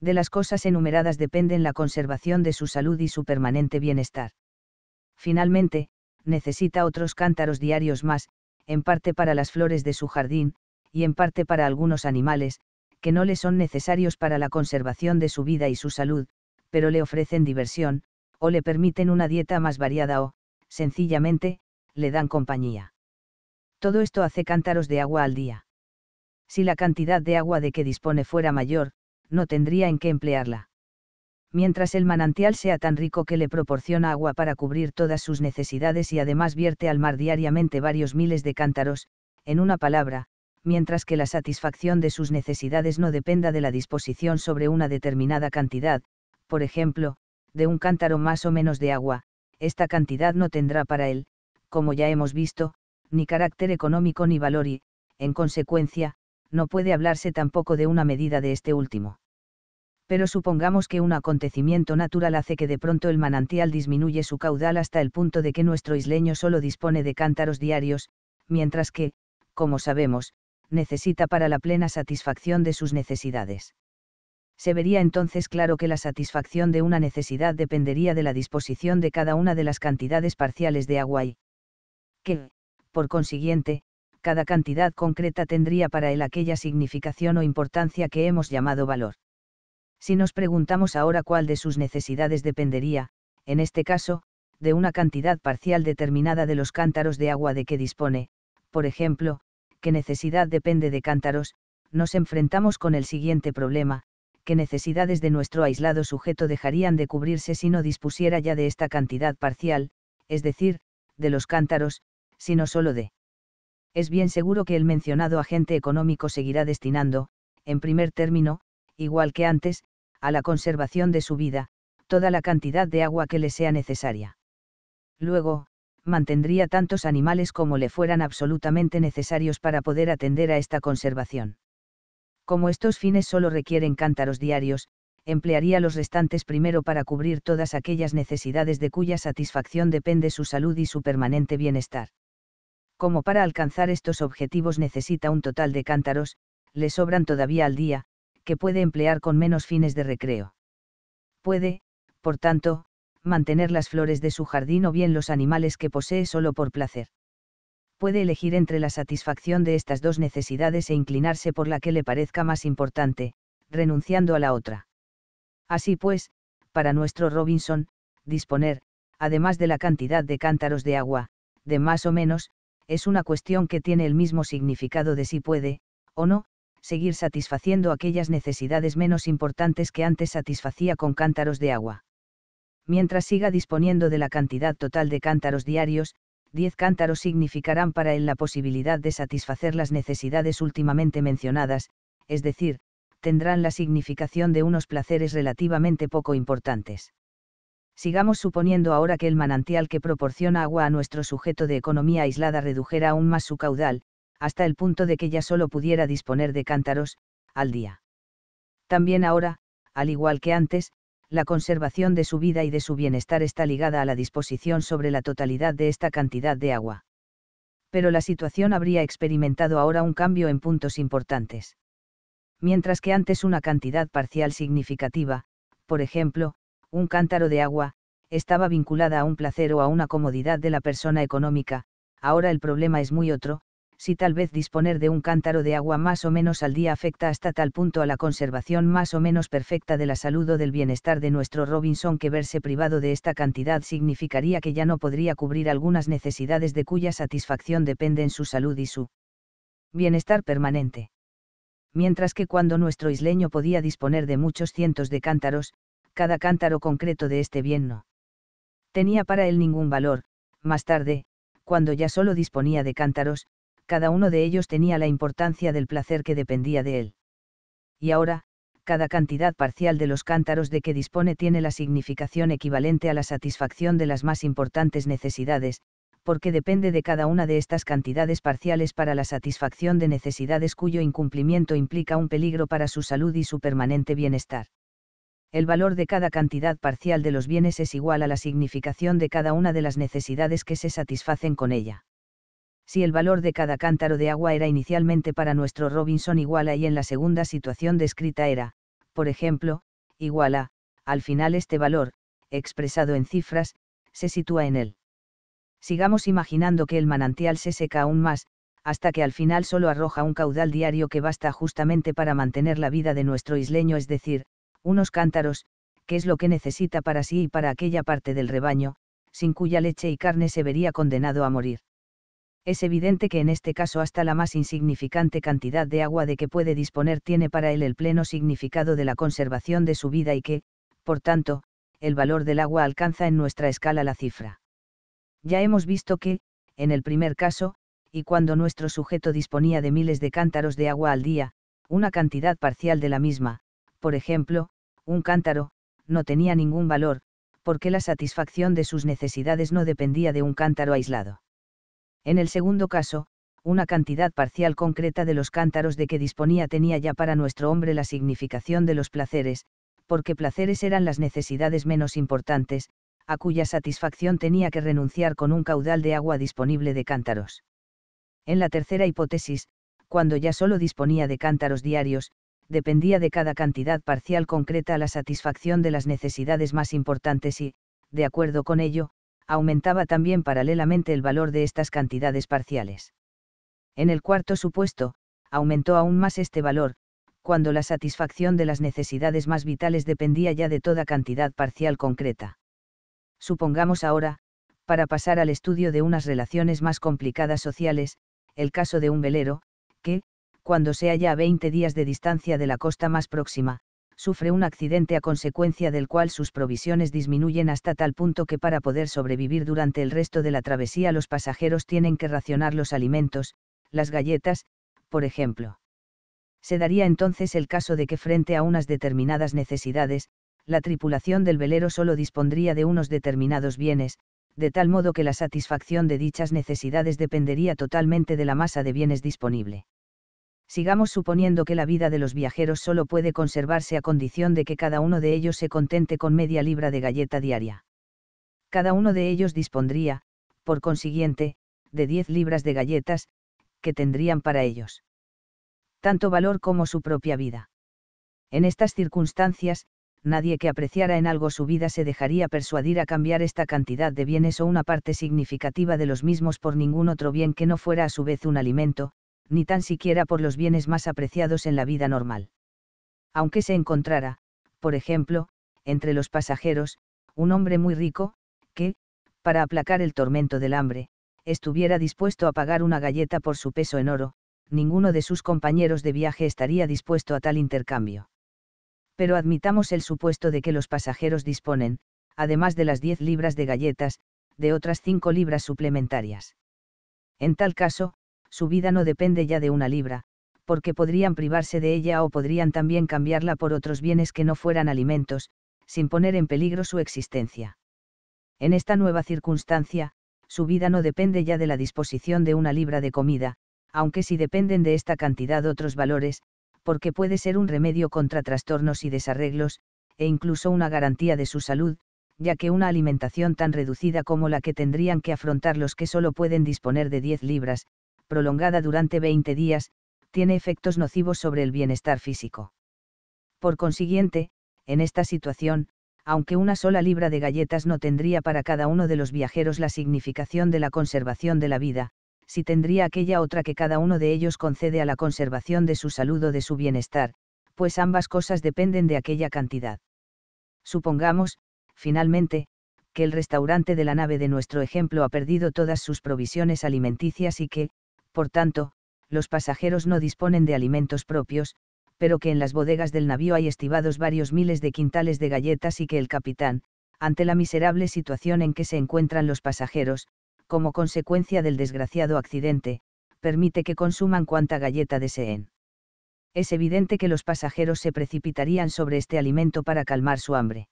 de las cosas enumeradas dependen la conservación de su salud y su permanente bienestar. Finalmente, necesita otros cántaros diarios más, en parte para las flores de su jardín, y en parte para algunos animales, que no le son necesarios para la conservación de su vida y su salud, pero le ofrecen diversión, o le permiten una dieta más variada o, sencillamente, le dan compañía. Todo esto hace cántaros de agua al día. Si la cantidad de agua de que dispone fuera mayor, no tendría en qué emplearla. Mientras el manantial sea tan rico que le proporciona agua para cubrir todas sus necesidades y además vierte al mar diariamente varios miles de cántaros, en una palabra, mientras que la satisfacción de sus necesidades no dependa de la disposición sobre una determinada cantidad, por ejemplo, de un cántaro más o menos de agua, esta cantidad no tendrá para él, como ya hemos visto, ni carácter económico ni valor y, en consecuencia, no puede hablarse tampoco de una medida de este último. Pero supongamos que un acontecimiento natural hace que de pronto el manantial disminuye su caudal hasta el punto de que nuestro isleño solo dispone de cántaros diarios, mientras que, como sabemos, necesita para la plena satisfacción de sus necesidades. Se vería entonces claro que la satisfacción de una necesidad dependería de la disposición de cada una de las cantidades parciales de agua y que, por consiguiente, cada cantidad concreta tendría para él aquella significación o importancia que hemos llamado valor. Si nos preguntamos ahora cuál de sus necesidades dependería, en este caso, de una cantidad parcial determinada de los cántaros de agua de que dispone, por ejemplo, qué necesidad depende de cántaros, nos enfrentamos con el siguiente problema, qué necesidades de nuestro aislado sujeto dejarían de cubrirse si no dispusiera ya de esta cantidad parcial, es decir, de los cántaros, sino solo de es bien seguro que el mencionado agente económico seguirá destinando, en primer término, igual que antes, a la conservación de su vida, toda la cantidad de agua que le sea necesaria. Luego, mantendría tantos animales como le fueran absolutamente necesarios para poder atender a esta conservación. Como estos fines solo requieren cántaros diarios, emplearía los restantes primero para cubrir todas aquellas necesidades de cuya satisfacción depende su salud y su permanente bienestar. Como para alcanzar estos objetivos necesita un total de cántaros, le sobran todavía al día, que puede emplear con menos fines de recreo. Puede, por tanto, mantener las flores de su jardín o bien los animales que posee solo por placer. Puede elegir entre la satisfacción de estas dos necesidades e inclinarse por la que le parezca más importante, renunciando a la otra. Así pues, para nuestro Robinson, disponer, además de la cantidad de cántaros de agua, de más o menos, es una cuestión que tiene el mismo significado de si puede, o no, seguir satisfaciendo aquellas necesidades menos importantes que antes satisfacía con cántaros de agua. Mientras siga disponiendo de la cantidad total de cántaros diarios, 10 cántaros significarán para él la posibilidad de satisfacer las necesidades últimamente mencionadas, es decir, tendrán la significación de unos placeres relativamente poco importantes sigamos suponiendo ahora que el manantial que proporciona agua a nuestro sujeto de economía aislada redujera aún más su caudal, hasta el punto de que ya solo pudiera disponer de cántaros, al día. También ahora, al igual que antes, la conservación de su vida y de su bienestar está ligada a la disposición sobre la totalidad de esta cantidad de agua. Pero la situación habría experimentado ahora un cambio en puntos importantes. Mientras que antes una cantidad parcial significativa, por ejemplo, un cántaro de agua, estaba vinculada a un placer o a una comodidad de la persona económica, ahora el problema es muy otro, si tal vez disponer de un cántaro de agua más o menos al día afecta hasta tal punto a la conservación más o menos perfecta de la salud o del bienestar de nuestro Robinson que verse privado de esta cantidad significaría que ya no podría cubrir algunas necesidades de cuya satisfacción dependen su salud y su bienestar permanente. Mientras que cuando nuestro isleño podía disponer de muchos cientos de cántaros, cada cántaro concreto de este bien no tenía para él ningún valor, más tarde, cuando ya solo disponía de cántaros, cada uno de ellos tenía la importancia del placer que dependía de él. Y ahora, cada cantidad parcial de los cántaros de que dispone tiene la significación equivalente a la satisfacción de las más importantes necesidades, porque depende de cada una de estas cantidades parciales para la satisfacción de necesidades cuyo incumplimiento implica un peligro para su salud y su permanente bienestar el valor de cada cantidad parcial de los bienes es igual a la significación de cada una de las necesidades que se satisfacen con ella. Si el valor de cada cántaro de agua era inicialmente para nuestro Robinson igual a y en la segunda situación descrita era, por ejemplo, igual a, al final este valor, expresado en cifras, se sitúa en él. Sigamos imaginando que el manantial se seca aún más, hasta que al final solo arroja un caudal diario que basta justamente para mantener la vida de nuestro isleño, es decir, unos cántaros, que es lo que necesita para sí y para aquella parte del rebaño, sin cuya leche y carne se vería condenado a morir. Es evidente que en este caso hasta la más insignificante cantidad de agua de que puede disponer tiene para él el pleno significado de la conservación de su vida y que, por tanto, el valor del agua alcanza en nuestra escala la cifra. Ya hemos visto que, en el primer caso, y cuando nuestro sujeto disponía de miles de cántaros de agua al día, una cantidad parcial de la misma, por ejemplo, un cántaro, no tenía ningún valor, porque la satisfacción de sus necesidades no dependía de un cántaro aislado. En el segundo caso, una cantidad parcial concreta de los cántaros de que disponía tenía ya para nuestro hombre la significación de los placeres, porque placeres eran las necesidades menos importantes, a cuya satisfacción tenía que renunciar con un caudal de agua disponible de cántaros. En la tercera hipótesis, cuando ya solo disponía de cántaros diarios, dependía de cada cantidad parcial concreta la satisfacción de las necesidades más importantes y, de acuerdo con ello, aumentaba también paralelamente el valor de estas cantidades parciales. En el cuarto supuesto, aumentó aún más este valor, cuando la satisfacción de las necesidades más vitales dependía ya de toda cantidad parcial concreta. Supongamos ahora, para pasar al estudio de unas relaciones más complicadas sociales, el caso de un velero, que, cuando se halla a 20 días de distancia de la costa más próxima, sufre un accidente a consecuencia del cual sus provisiones disminuyen hasta tal punto que para poder sobrevivir durante el resto de la travesía los pasajeros tienen que racionar los alimentos, las galletas, por ejemplo. Se daría entonces el caso de que frente a unas determinadas necesidades, la tripulación del velero solo dispondría de unos determinados bienes, de tal modo que la satisfacción de dichas necesidades dependería totalmente de la masa de bienes disponible sigamos suponiendo que la vida de los viajeros solo puede conservarse a condición de que cada uno de ellos se contente con media libra de galleta diaria. Cada uno de ellos dispondría, por consiguiente, de 10 libras de galletas, que tendrían para ellos tanto valor como su propia vida. En estas circunstancias, nadie que apreciara en algo su vida se dejaría persuadir a cambiar esta cantidad de bienes o una parte significativa de los mismos por ningún otro bien que no fuera a su vez un alimento, ni tan siquiera por los bienes más apreciados en la vida normal. Aunque se encontrara, por ejemplo, entre los pasajeros, un hombre muy rico, que, para aplacar el tormento del hambre, estuviera dispuesto a pagar una galleta por su peso en oro, ninguno de sus compañeros de viaje estaría dispuesto a tal intercambio. Pero admitamos el supuesto de que los pasajeros disponen, además de las 10 libras de galletas, de otras 5 libras suplementarias. En tal caso, su vida no depende ya de una libra, porque podrían privarse de ella o podrían también cambiarla por otros bienes que no fueran alimentos, sin poner en peligro su existencia. En esta nueva circunstancia, su vida no depende ya de la disposición de una libra de comida, aunque si dependen de esta cantidad otros valores, porque puede ser un remedio contra trastornos y desarreglos, e incluso una garantía de su salud, ya que una alimentación tan reducida como la que tendrían que afrontar los que solo pueden disponer de 10 libras, prolongada durante 20 días, tiene efectos nocivos sobre el bienestar físico. Por consiguiente, en esta situación, aunque una sola libra de galletas no tendría para cada uno de los viajeros la significación de la conservación de la vida, si tendría aquella otra que cada uno de ellos concede a la conservación de su salud o de su bienestar, pues ambas cosas dependen de aquella cantidad. Supongamos, finalmente, que el restaurante de la nave de nuestro ejemplo ha perdido todas sus provisiones alimenticias y que, por tanto, los pasajeros no disponen de alimentos propios, pero que en las bodegas del navío hay estivados varios miles de quintales de galletas y que el capitán, ante la miserable situación en que se encuentran los pasajeros, como consecuencia del desgraciado accidente, permite que consuman cuanta galleta deseen. Es evidente que los pasajeros se precipitarían sobre este alimento para calmar su hambre.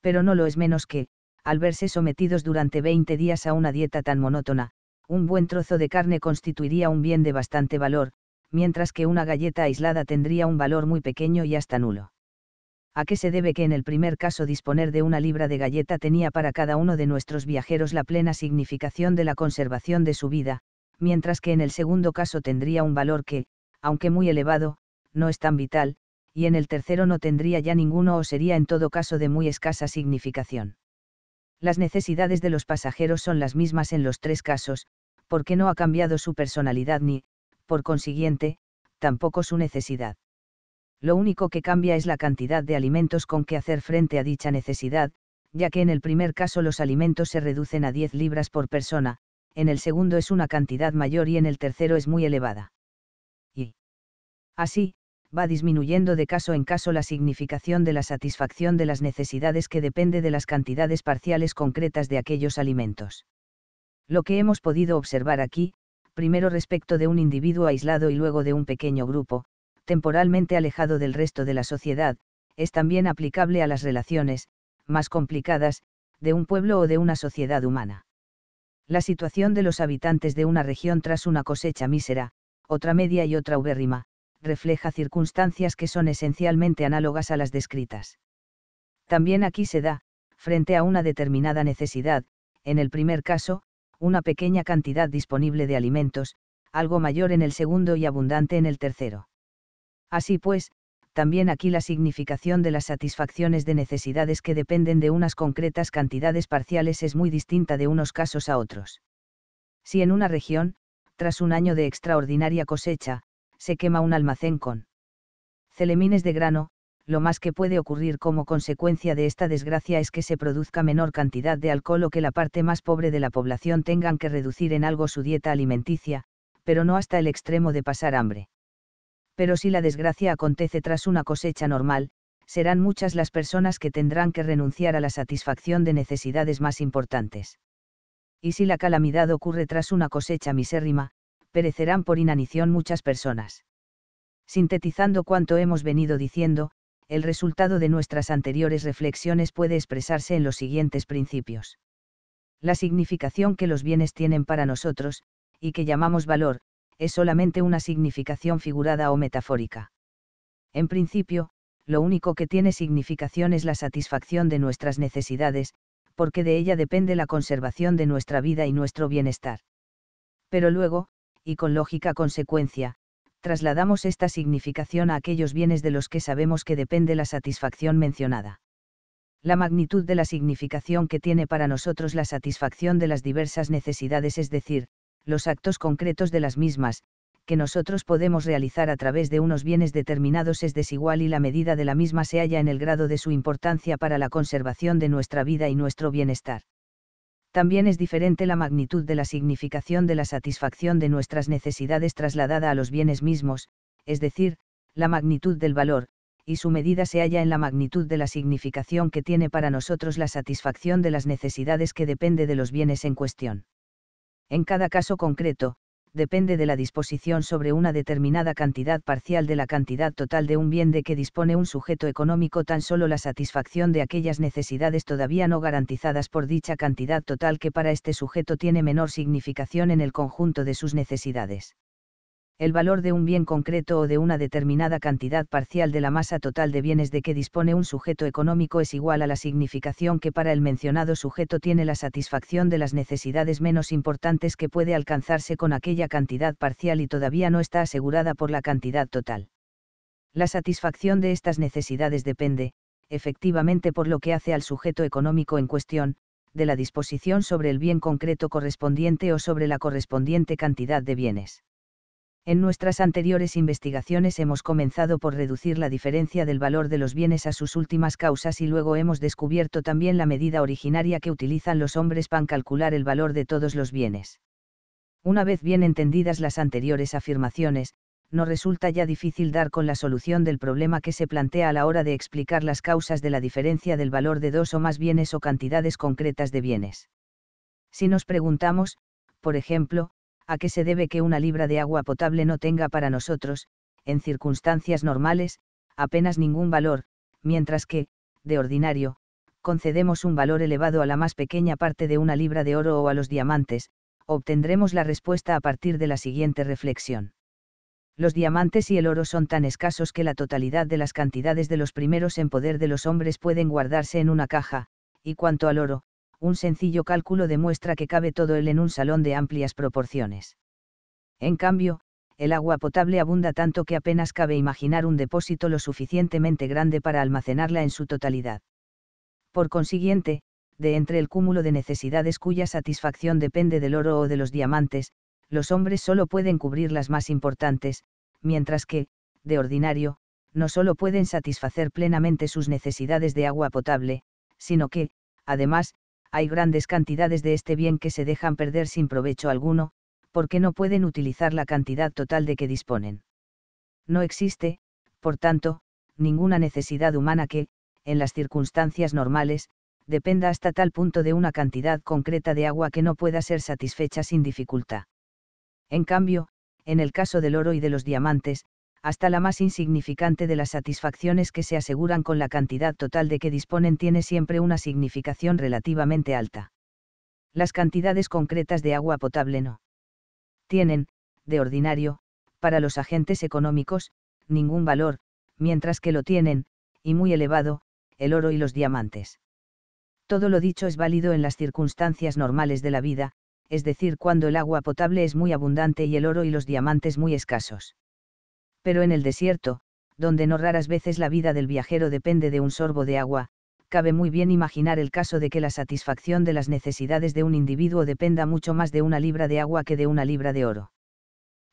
Pero no lo es menos que, al verse sometidos durante 20 días a una dieta tan monótona, un buen trozo de carne constituiría un bien de bastante valor, mientras que una galleta aislada tendría un valor muy pequeño y hasta nulo. ¿A qué se debe que en el primer caso disponer de una libra de galleta tenía para cada uno de nuestros viajeros la plena significación de la conservación de su vida, mientras que en el segundo caso tendría un valor que, aunque muy elevado, no es tan vital, y en el tercero no tendría ya ninguno o sería en todo caso de muy escasa significación? las necesidades de los pasajeros son las mismas en los tres casos, porque no ha cambiado su personalidad ni, por consiguiente, tampoco su necesidad. Lo único que cambia es la cantidad de alimentos con que hacer frente a dicha necesidad, ya que en el primer caso los alimentos se reducen a 10 libras por persona, en el segundo es una cantidad mayor y en el tercero es muy elevada. Y así, va disminuyendo de caso en caso la significación de la satisfacción de las necesidades que depende de las cantidades parciales concretas de aquellos alimentos. Lo que hemos podido observar aquí, primero respecto de un individuo aislado y luego de un pequeño grupo, temporalmente alejado del resto de la sociedad, es también aplicable a las relaciones, más complicadas, de un pueblo o de una sociedad humana. La situación de los habitantes de una región tras una cosecha mísera, otra media y otra ubérrima, refleja circunstancias que son esencialmente análogas a las descritas. También aquí se da, frente a una determinada necesidad, en el primer caso, una pequeña cantidad disponible de alimentos, algo mayor en el segundo y abundante en el tercero. Así pues, también aquí la significación de las satisfacciones de necesidades que dependen de unas concretas cantidades parciales es muy distinta de unos casos a otros. Si en una región, tras un año de extraordinaria cosecha, se quema un almacén con celemines de grano, lo más que puede ocurrir como consecuencia de esta desgracia es que se produzca menor cantidad de alcohol o que la parte más pobre de la población tengan que reducir en algo su dieta alimenticia, pero no hasta el extremo de pasar hambre. Pero si la desgracia acontece tras una cosecha normal, serán muchas las personas que tendrán que renunciar a la satisfacción de necesidades más importantes. Y si la calamidad ocurre tras una cosecha misérrima, perecerán por inanición muchas personas. Sintetizando cuanto hemos venido diciendo, el resultado de nuestras anteriores reflexiones puede expresarse en los siguientes principios. La significación que los bienes tienen para nosotros, y que llamamos valor, es solamente una significación figurada o metafórica. En principio, lo único que tiene significación es la satisfacción de nuestras necesidades, porque de ella depende la conservación de nuestra vida y nuestro bienestar. Pero luego, y con lógica consecuencia, trasladamos esta significación a aquellos bienes de los que sabemos que depende la satisfacción mencionada. La magnitud de la significación que tiene para nosotros la satisfacción de las diversas necesidades, es decir, los actos concretos de las mismas, que nosotros podemos realizar a través de unos bienes determinados es desigual y la medida de la misma se halla en el grado de su importancia para la conservación de nuestra vida y nuestro bienestar también es diferente la magnitud de la significación de la satisfacción de nuestras necesidades trasladada a los bienes mismos, es decir, la magnitud del valor, y su medida se halla en la magnitud de la significación que tiene para nosotros la satisfacción de las necesidades que depende de los bienes en cuestión. En cada caso concreto, depende de la disposición sobre una determinada cantidad parcial de la cantidad total de un bien de que dispone un sujeto económico tan solo la satisfacción de aquellas necesidades todavía no garantizadas por dicha cantidad total que para este sujeto tiene menor significación en el conjunto de sus necesidades el valor de un bien concreto o de una determinada cantidad parcial de la masa total de bienes de que dispone un sujeto económico es igual a la significación que para el mencionado sujeto tiene la satisfacción de las necesidades menos importantes que puede alcanzarse con aquella cantidad parcial y todavía no está asegurada por la cantidad total. La satisfacción de estas necesidades depende, efectivamente por lo que hace al sujeto económico en cuestión, de la disposición sobre el bien concreto correspondiente o sobre la correspondiente cantidad de bienes en nuestras anteriores investigaciones hemos comenzado por reducir la diferencia del valor de los bienes a sus últimas causas y luego hemos descubierto también la medida originaria que utilizan los hombres para calcular el valor de todos los bienes. Una vez bien entendidas las anteriores afirmaciones, no resulta ya difícil dar con la solución del problema que se plantea a la hora de explicar las causas de la diferencia del valor de dos o más bienes o cantidades concretas de bienes. Si nos preguntamos, por ejemplo, ¿a qué se debe que una libra de agua potable no tenga para nosotros, en circunstancias normales, apenas ningún valor, mientras que, de ordinario, concedemos un valor elevado a la más pequeña parte de una libra de oro o a los diamantes? Obtendremos la respuesta a partir de la siguiente reflexión. Los diamantes y el oro son tan escasos que la totalidad de las cantidades de los primeros en poder de los hombres pueden guardarse en una caja, y cuanto al oro, un sencillo cálculo demuestra que cabe todo él en un salón de amplias proporciones. En cambio, el agua potable abunda tanto que apenas cabe imaginar un depósito lo suficientemente grande para almacenarla en su totalidad. Por consiguiente, de entre el cúmulo de necesidades cuya satisfacción depende del oro o de los diamantes, los hombres solo pueden cubrir las más importantes, mientras que, de ordinario, no solo pueden satisfacer plenamente sus necesidades de agua potable, sino que, además, hay grandes cantidades de este bien que se dejan perder sin provecho alguno, porque no pueden utilizar la cantidad total de que disponen. No existe, por tanto, ninguna necesidad humana que, en las circunstancias normales, dependa hasta tal punto de una cantidad concreta de agua que no pueda ser satisfecha sin dificultad. En cambio, en el caso del oro y de los diamantes, hasta la más insignificante de las satisfacciones que se aseguran con la cantidad total de que disponen tiene siempre una significación relativamente alta. Las cantidades concretas de agua potable no tienen, de ordinario, para los agentes económicos, ningún valor, mientras que lo tienen, y muy elevado, el oro y los diamantes. Todo lo dicho es válido en las circunstancias normales de la vida, es decir, cuando el agua potable es muy abundante y el oro y los diamantes muy escasos pero en el desierto, donde no raras veces la vida del viajero depende de un sorbo de agua, cabe muy bien imaginar el caso de que la satisfacción de las necesidades de un individuo dependa mucho más de una libra de agua que de una libra de oro.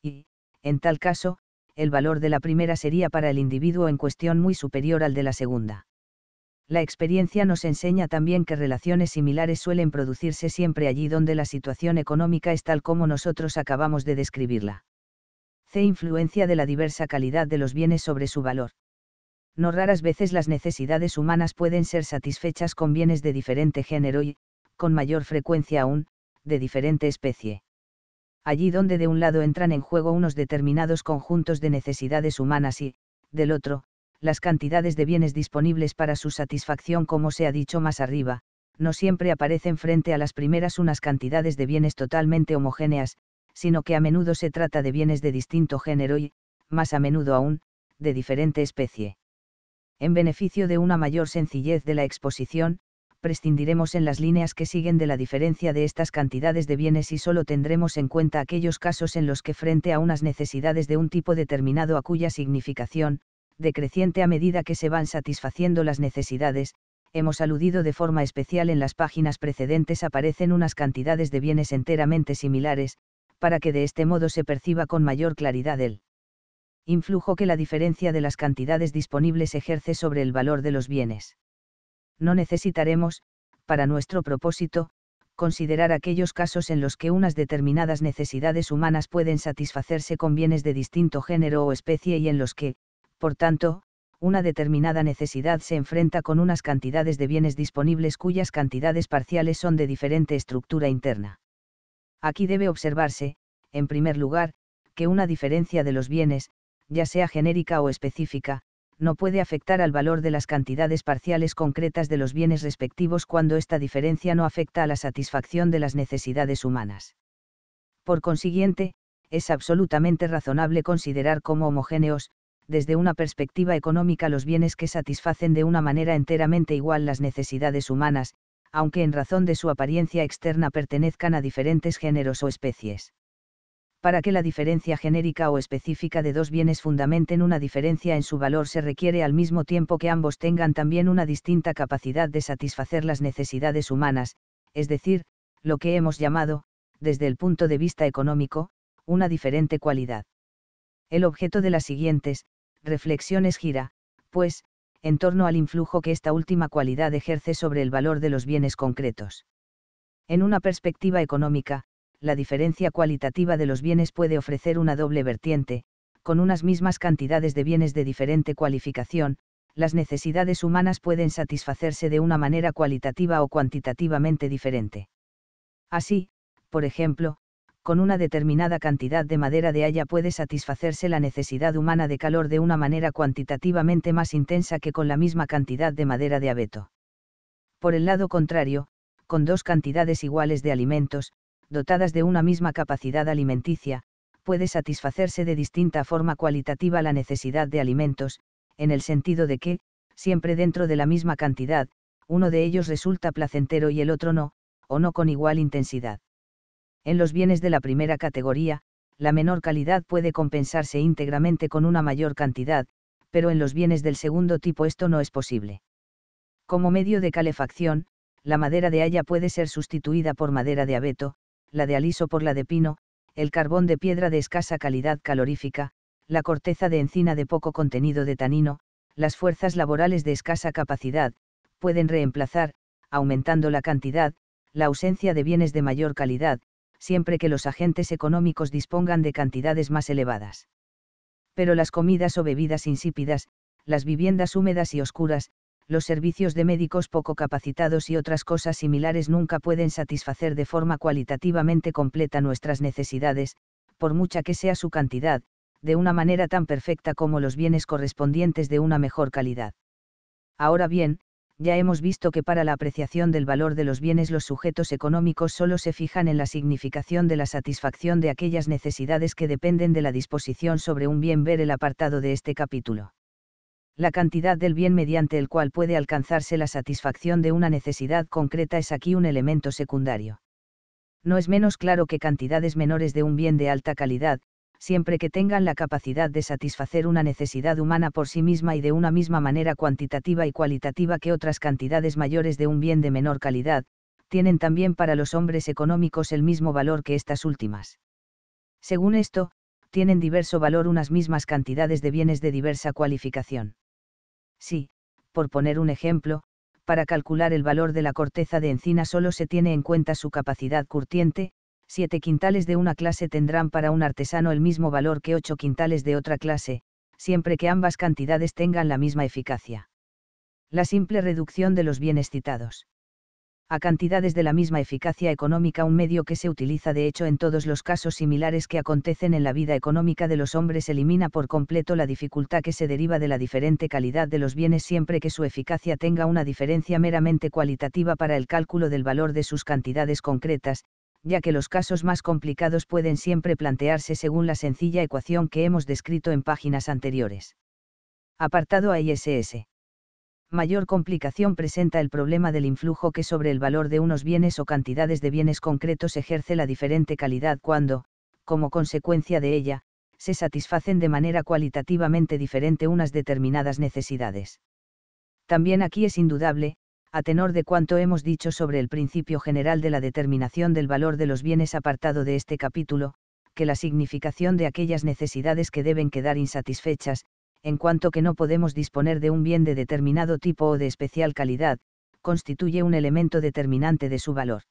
Y, en tal caso, el valor de la primera sería para el individuo en cuestión muy superior al de la segunda. La experiencia nos enseña también que relaciones similares suelen producirse siempre allí donde la situación económica es tal como nosotros acabamos de describirla. C. Influencia de la diversa calidad de los bienes sobre su valor. No raras veces las necesidades humanas pueden ser satisfechas con bienes de diferente género y, con mayor frecuencia aún, de diferente especie. Allí donde de un lado entran en juego unos determinados conjuntos de necesidades humanas y, del otro, las cantidades de bienes disponibles para su satisfacción como se ha dicho más arriba, no siempre aparecen frente a las primeras unas cantidades de bienes totalmente homogéneas, sino que a menudo se trata de bienes de distinto género y, más a menudo aún, de diferente especie. En beneficio de una mayor sencillez de la exposición, prescindiremos en las líneas que siguen de la diferencia de estas cantidades de bienes y solo tendremos en cuenta aquellos casos en los que frente a unas necesidades de un tipo determinado a cuya significación, decreciente a medida que se van satisfaciendo las necesidades, hemos aludido de forma especial en las páginas precedentes aparecen unas cantidades de bienes enteramente similares, para que de este modo se perciba con mayor claridad el influjo que la diferencia de las cantidades disponibles ejerce sobre el valor de los bienes. No necesitaremos, para nuestro propósito, considerar aquellos casos en los que unas determinadas necesidades humanas pueden satisfacerse con bienes de distinto género o especie y en los que, por tanto, una determinada necesidad se enfrenta con unas cantidades de bienes disponibles cuyas cantidades parciales son de diferente estructura interna. Aquí debe observarse, en primer lugar, que una diferencia de los bienes, ya sea genérica o específica, no puede afectar al valor de las cantidades parciales concretas de los bienes respectivos cuando esta diferencia no afecta a la satisfacción de las necesidades humanas. Por consiguiente, es absolutamente razonable considerar como homogéneos, desde una perspectiva económica, los bienes que satisfacen de una manera enteramente igual las necesidades humanas, aunque en razón de su apariencia externa pertenezcan a diferentes géneros o especies. Para que la diferencia genérica o específica de dos bienes fundamenten una diferencia en su valor se requiere al mismo tiempo que ambos tengan también una distinta capacidad de satisfacer las necesidades humanas, es decir, lo que hemos llamado, desde el punto de vista económico, una diferente cualidad. El objeto de las siguientes reflexiones gira, pues, en torno al influjo que esta última cualidad ejerce sobre el valor de los bienes concretos. En una perspectiva económica, la diferencia cualitativa de los bienes puede ofrecer una doble vertiente, con unas mismas cantidades de bienes de diferente cualificación, las necesidades humanas pueden satisfacerse de una manera cualitativa o cuantitativamente diferente. Así, por ejemplo, con una determinada cantidad de madera de haya puede satisfacerse la necesidad humana de calor de una manera cuantitativamente más intensa que con la misma cantidad de madera de abeto. Por el lado contrario, con dos cantidades iguales de alimentos, dotadas de una misma capacidad alimenticia, puede satisfacerse de distinta forma cualitativa la necesidad de alimentos, en el sentido de que, siempre dentro de la misma cantidad, uno de ellos resulta placentero y el otro no, o no con igual intensidad. En los bienes de la primera categoría, la menor calidad puede compensarse íntegramente con una mayor cantidad, pero en los bienes del segundo tipo esto no es posible. Como medio de calefacción, la madera de haya puede ser sustituida por madera de abeto, la de aliso por la de pino, el carbón de piedra de escasa calidad calorífica, la corteza de encina de poco contenido de tanino, las fuerzas laborales de escasa capacidad, pueden reemplazar, aumentando la cantidad, la ausencia de bienes de mayor calidad, siempre que los agentes económicos dispongan de cantidades más elevadas. Pero las comidas o bebidas insípidas, las viviendas húmedas y oscuras, los servicios de médicos poco capacitados y otras cosas similares nunca pueden satisfacer de forma cualitativamente completa nuestras necesidades, por mucha que sea su cantidad, de una manera tan perfecta como los bienes correspondientes de una mejor calidad. Ahora bien, ya hemos visto que para la apreciación del valor de los bienes los sujetos económicos solo se fijan en la significación de la satisfacción de aquellas necesidades que dependen de la disposición sobre un bien ver el apartado de este capítulo. La cantidad del bien mediante el cual puede alcanzarse la satisfacción de una necesidad concreta es aquí un elemento secundario. No es menos claro que cantidades menores de un bien de alta calidad, siempre que tengan la capacidad de satisfacer una necesidad humana por sí misma y de una misma manera cuantitativa y cualitativa que otras cantidades mayores de un bien de menor calidad, tienen también para los hombres económicos el mismo valor que estas últimas. Según esto, tienen diverso valor unas mismas cantidades de bienes de diversa cualificación. Si, por poner un ejemplo, para calcular el valor de la corteza de encina solo se tiene en cuenta su capacidad curtiente, siete quintales de una clase tendrán para un artesano el mismo valor que ocho quintales de otra clase, siempre que ambas cantidades tengan la misma eficacia. La simple reducción de los bienes citados a cantidades de la misma eficacia económica un medio que se utiliza de hecho en todos los casos similares que acontecen en la vida económica de los hombres elimina por completo la dificultad que se deriva de la diferente calidad de los bienes siempre que su eficacia tenga una diferencia meramente cualitativa para el cálculo del valor de sus cantidades concretas, ya que los casos más complicados pueden siempre plantearse según la sencilla ecuación que hemos descrito en páginas anteriores. Apartado a ISS. Mayor complicación presenta el problema del influjo que sobre el valor de unos bienes o cantidades de bienes concretos ejerce la diferente calidad cuando, como consecuencia de ella, se satisfacen de manera cualitativamente diferente unas determinadas necesidades. También aquí es indudable, a tenor de cuanto hemos dicho sobre el principio general de la determinación del valor de los bienes apartado de este capítulo, que la significación de aquellas necesidades que deben quedar insatisfechas, en cuanto que no podemos disponer de un bien de determinado tipo o de especial calidad, constituye un elemento determinante de su valor.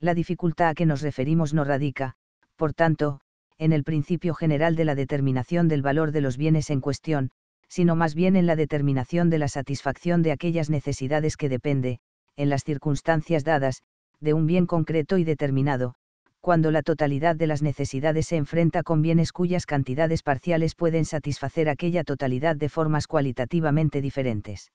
La dificultad a que nos referimos no radica, por tanto, en el principio general de la determinación del valor de los bienes en cuestión, sino más bien en la determinación de la satisfacción de aquellas necesidades que depende, en las circunstancias dadas, de un bien concreto y determinado, cuando la totalidad de las necesidades se enfrenta con bienes cuyas cantidades parciales pueden satisfacer aquella totalidad de formas cualitativamente diferentes.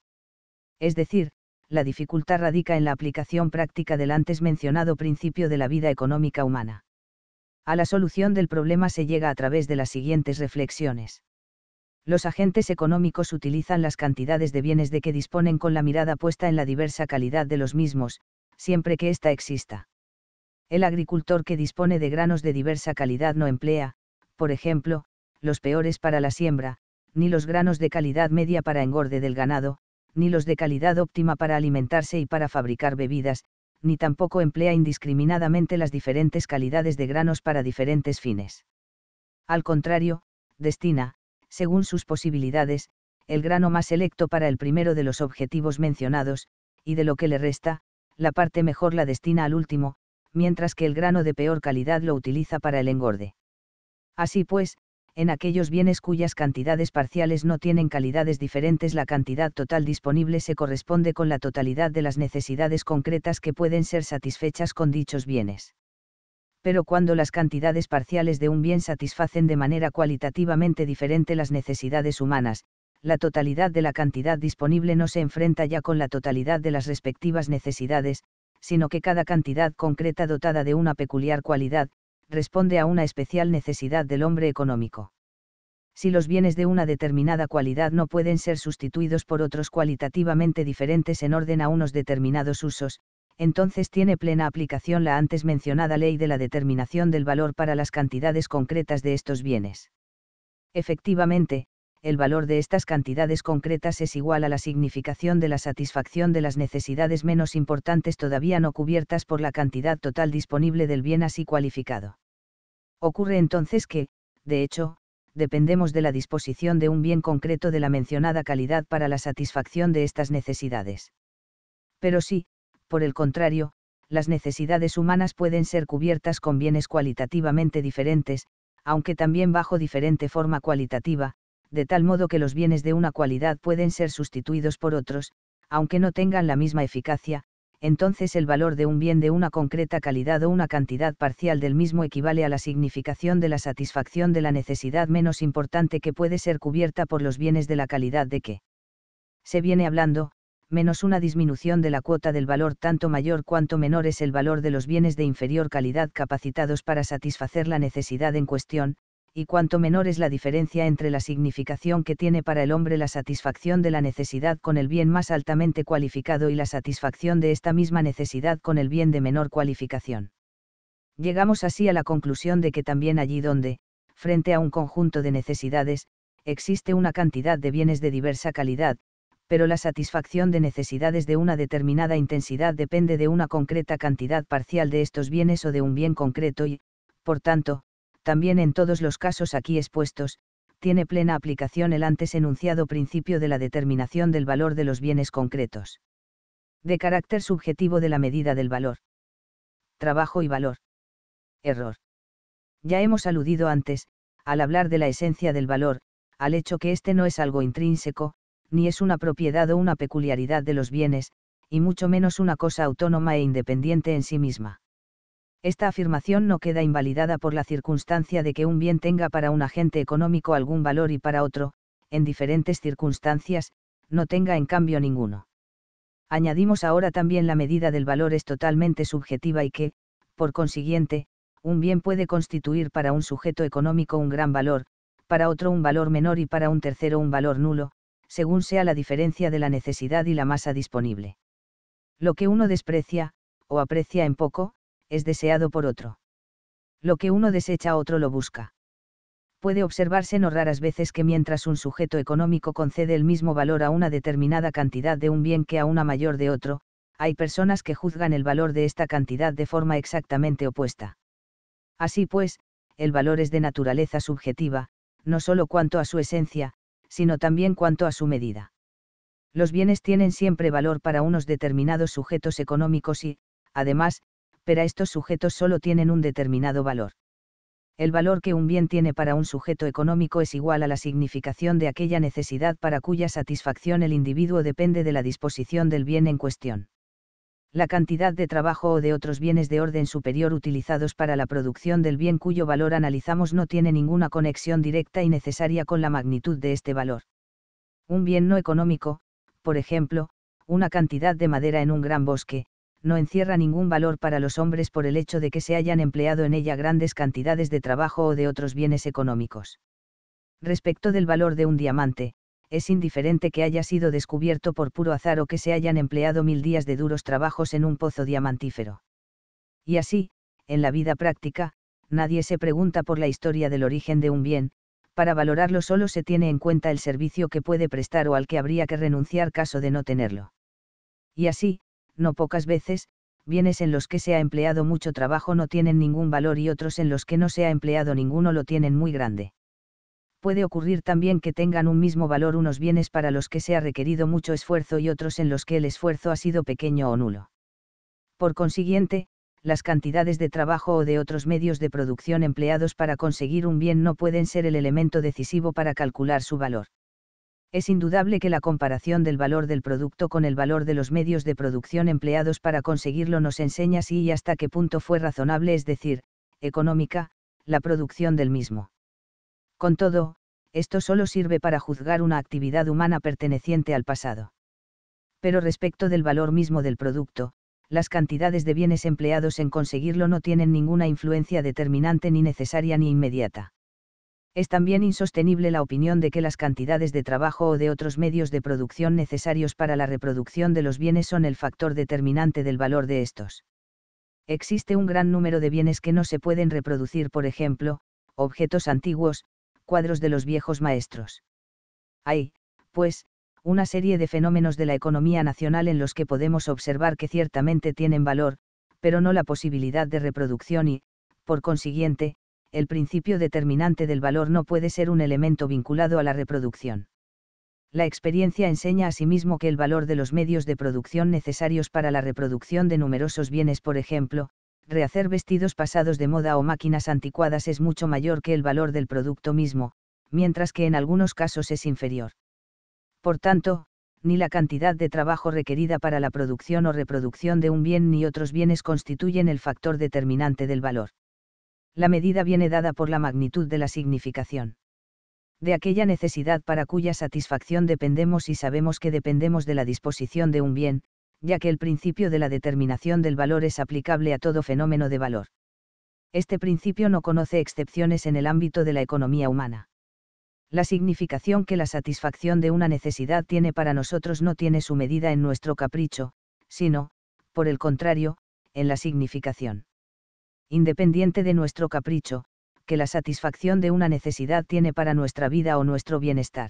Es decir, la dificultad radica en la aplicación práctica del antes mencionado principio de la vida económica humana. A la solución del problema se llega a través de las siguientes reflexiones los agentes económicos utilizan las cantidades de bienes de que disponen con la mirada puesta en la diversa calidad de los mismos, siempre que ésta exista. El agricultor que dispone de granos de diversa calidad no emplea, por ejemplo, los peores para la siembra, ni los granos de calidad media para engorde del ganado, ni los de calidad óptima para alimentarse y para fabricar bebidas, ni tampoco emplea indiscriminadamente las diferentes calidades de granos para diferentes fines. Al contrario, destina, según sus posibilidades, el grano más selecto para el primero de los objetivos mencionados, y de lo que le resta, la parte mejor la destina al último, mientras que el grano de peor calidad lo utiliza para el engorde. Así pues, en aquellos bienes cuyas cantidades parciales no tienen calidades diferentes, la cantidad total disponible se corresponde con la totalidad de las necesidades concretas que pueden ser satisfechas con dichos bienes pero cuando las cantidades parciales de un bien satisfacen de manera cualitativamente diferente las necesidades humanas, la totalidad de la cantidad disponible no se enfrenta ya con la totalidad de las respectivas necesidades, sino que cada cantidad concreta dotada de una peculiar cualidad, responde a una especial necesidad del hombre económico. Si los bienes de una determinada cualidad no pueden ser sustituidos por otros cualitativamente diferentes en orden a unos determinados usos, entonces tiene plena aplicación la antes mencionada ley de la determinación del valor para las cantidades concretas de estos bienes. Efectivamente, el valor de estas cantidades concretas es igual a la significación de la satisfacción de las necesidades menos importantes todavía no cubiertas por la cantidad total disponible del bien así cualificado. Ocurre entonces que, de hecho, dependemos de la disposición de un bien concreto de la mencionada calidad para la satisfacción de estas necesidades. Pero si, por el contrario, las necesidades humanas pueden ser cubiertas con bienes cualitativamente diferentes, aunque también bajo diferente forma cualitativa, de tal modo que los bienes de una cualidad pueden ser sustituidos por otros, aunque no tengan la misma eficacia, entonces el valor de un bien de una concreta calidad o una cantidad parcial del mismo equivale a la significación de la satisfacción de la necesidad menos importante que puede ser cubierta por los bienes de la calidad de que se viene hablando, menos una disminución de la cuota del valor tanto mayor cuanto menor es el valor de los bienes de inferior calidad capacitados para satisfacer la necesidad en cuestión, y cuanto menor es la diferencia entre la significación que tiene para el hombre la satisfacción de la necesidad con el bien más altamente cualificado y la satisfacción de esta misma necesidad con el bien de menor cualificación. Llegamos así a la conclusión de que también allí donde, frente a un conjunto de necesidades, existe una cantidad de bienes de diversa calidad, pero la satisfacción de necesidades de una determinada intensidad depende de una concreta cantidad parcial de estos bienes o de un bien concreto y, por tanto, también en todos los casos aquí expuestos, tiene plena aplicación el antes enunciado principio de la determinación del valor de los bienes concretos. De carácter subjetivo de la medida del valor. Trabajo y valor. Error. Ya hemos aludido antes, al hablar de la esencia del valor, al hecho que éste no es algo intrínseco, ni es una propiedad o una peculiaridad de los bienes, y mucho menos una cosa autónoma e independiente en sí misma. Esta afirmación no queda invalidada por la circunstancia de que un bien tenga para un agente económico algún valor y para otro, en diferentes circunstancias, no tenga en cambio ninguno. Añadimos ahora también la medida del valor es totalmente subjetiva y que, por consiguiente, un bien puede constituir para un sujeto económico un gran valor, para otro un valor menor y para un tercero un valor nulo, según sea la diferencia de la necesidad y la masa disponible. Lo que uno desprecia, o aprecia en poco, es deseado por otro. Lo que uno desecha otro lo busca. Puede observarse no raras veces que mientras un sujeto económico concede el mismo valor a una determinada cantidad de un bien que a una mayor de otro, hay personas que juzgan el valor de esta cantidad de forma exactamente opuesta. Así pues, el valor es de naturaleza subjetiva, no sólo cuanto a su esencia, sino también cuanto a su medida. Los bienes tienen siempre valor para unos determinados sujetos económicos y, además, para estos sujetos solo tienen un determinado valor. El valor que un bien tiene para un sujeto económico es igual a la significación de aquella necesidad para cuya satisfacción el individuo depende de la disposición del bien en cuestión la cantidad de trabajo o de otros bienes de orden superior utilizados para la producción del bien cuyo valor analizamos no tiene ninguna conexión directa y necesaria con la magnitud de este valor. Un bien no económico, por ejemplo, una cantidad de madera en un gran bosque, no encierra ningún valor para los hombres por el hecho de que se hayan empleado en ella grandes cantidades de trabajo o de otros bienes económicos. Respecto del valor de un diamante, es indiferente que haya sido descubierto por puro azar o que se hayan empleado mil días de duros trabajos en un pozo diamantífero. Y así, en la vida práctica, nadie se pregunta por la historia del origen de un bien, para valorarlo solo se tiene en cuenta el servicio que puede prestar o al que habría que renunciar caso de no tenerlo. Y así, no pocas veces, bienes en los que se ha empleado mucho trabajo no tienen ningún valor y otros en los que no se ha empleado ninguno lo tienen muy grande puede ocurrir también que tengan un mismo valor unos bienes para los que se ha requerido mucho esfuerzo y otros en los que el esfuerzo ha sido pequeño o nulo. Por consiguiente, las cantidades de trabajo o de otros medios de producción empleados para conseguir un bien no pueden ser el elemento decisivo para calcular su valor. Es indudable que la comparación del valor del producto con el valor de los medios de producción empleados para conseguirlo nos enseña si y hasta qué punto fue razonable, es decir, económica, la producción del mismo. Con todo, esto solo sirve para juzgar una actividad humana perteneciente al pasado. Pero respecto del valor mismo del producto, las cantidades de bienes empleados en conseguirlo no tienen ninguna influencia determinante ni necesaria ni inmediata. Es también insostenible la opinión de que las cantidades de trabajo o de otros medios de producción necesarios para la reproducción de los bienes son el factor determinante del valor de estos. Existe un gran número de bienes que no se pueden reproducir, por ejemplo, objetos antiguos, cuadros de los viejos maestros. Hay, pues, una serie de fenómenos de la economía nacional en los que podemos observar que ciertamente tienen valor, pero no la posibilidad de reproducción y, por consiguiente, el principio determinante del valor no puede ser un elemento vinculado a la reproducción. La experiencia enseña asimismo que el valor de los medios de producción necesarios para la reproducción de numerosos bienes, por ejemplo, rehacer vestidos pasados de moda o máquinas anticuadas es mucho mayor que el valor del producto mismo, mientras que en algunos casos es inferior. Por tanto, ni la cantidad de trabajo requerida para la producción o reproducción de un bien ni otros bienes constituyen el factor determinante del valor. La medida viene dada por la magnitud de la significación. De aquella necesidad para cuya satisfacción dependemos y sabemos que dependemos de la disposición de un bien, ya que el principio de la determinación del valor es aplicable a todo fenómeno de valor. Este principio no conoce excepciones en el ámbito de la economía humana. La significación que la satisfacción de una necesidad tiene para nosotros no tiene su medida en nuestro capricho, sino, por el contrario, en la significación. Independiente de nuestro capricho, que la satisfacción de una necesidad tiene para nuestra vida o nuestro bienestar.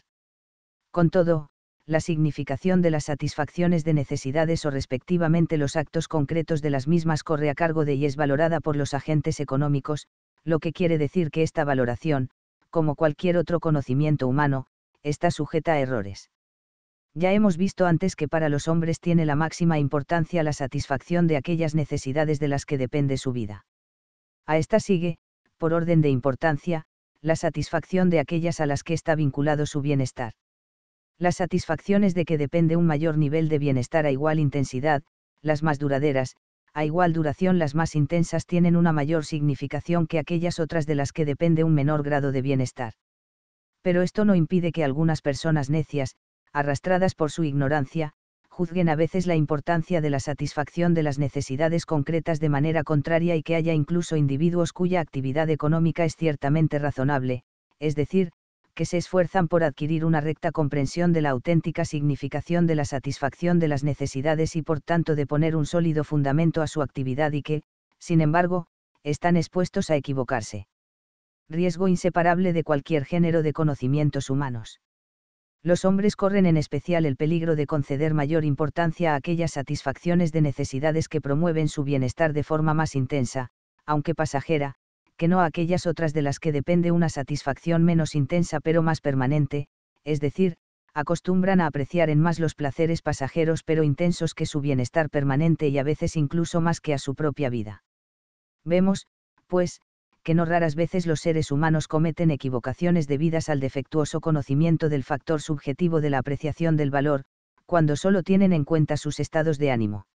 Con todo, la significación de las satisfacciones de necesidades o respectivamente los actos concretos de las mismas corre a cargo de y es valorada por los agentes económicos, lo que quiere decir que esta valoración, como cualquier otro conocimiento humano, está sujeta a errores. Ya hemos visto antes que para los hombres tiene la máxima importancia la satisfacción de aquellas necesidades de las que depende su vida. A esta sigue, por orden de importancia, la satisfacción de aquellas a las que está vinculado su bienestar las satisfacciones de que depende un mayor nivel de bienestar a igual intensidad, las más duraderas, a igual duración las más intensas tienen una mayor significación que aquellas otras de las que depende un menor grado de bienestar. Pero esto no impide que algunas personas necias, arrastradas por su ignorancia, juzguen a veces la importancia de la satisfacción de las necesidades concretas de manera contraria y que haya incluso individuos cuya actividad económica es ciertamente razonable, es decir, que se esfuerzan por adquirir una recta comprensión de la auténtica significación de la satisfacción de las necesidades y por tanto de poner un sólido fundamento a su actividad y que, sin embargo, están expuestos a equivocarse. Riesgo inseparable de cualquier género de conocimientos humanos. Los hombres corren en especial el peligro de conceder mayor importancia a aquellas satisfacciones de necesidades que promueven su bienestar de forma más intensa, aunque pasajera, que no aquellas otras de las que depende una satisfacción menos intensa pero más permanente, es decir, acostumbran a apreciar en más los placeres pasajeros pero intensos que su bienestar permanente y a veces incluso más que a su propia vida. Vemos, pues, que no raras veces los seres humanos cometen equivocaciones debidas al defectuoso conocimiento del factor subjetivo de la apreciación del valor, cuando solo tienen en cuenta sus estados de ánimo.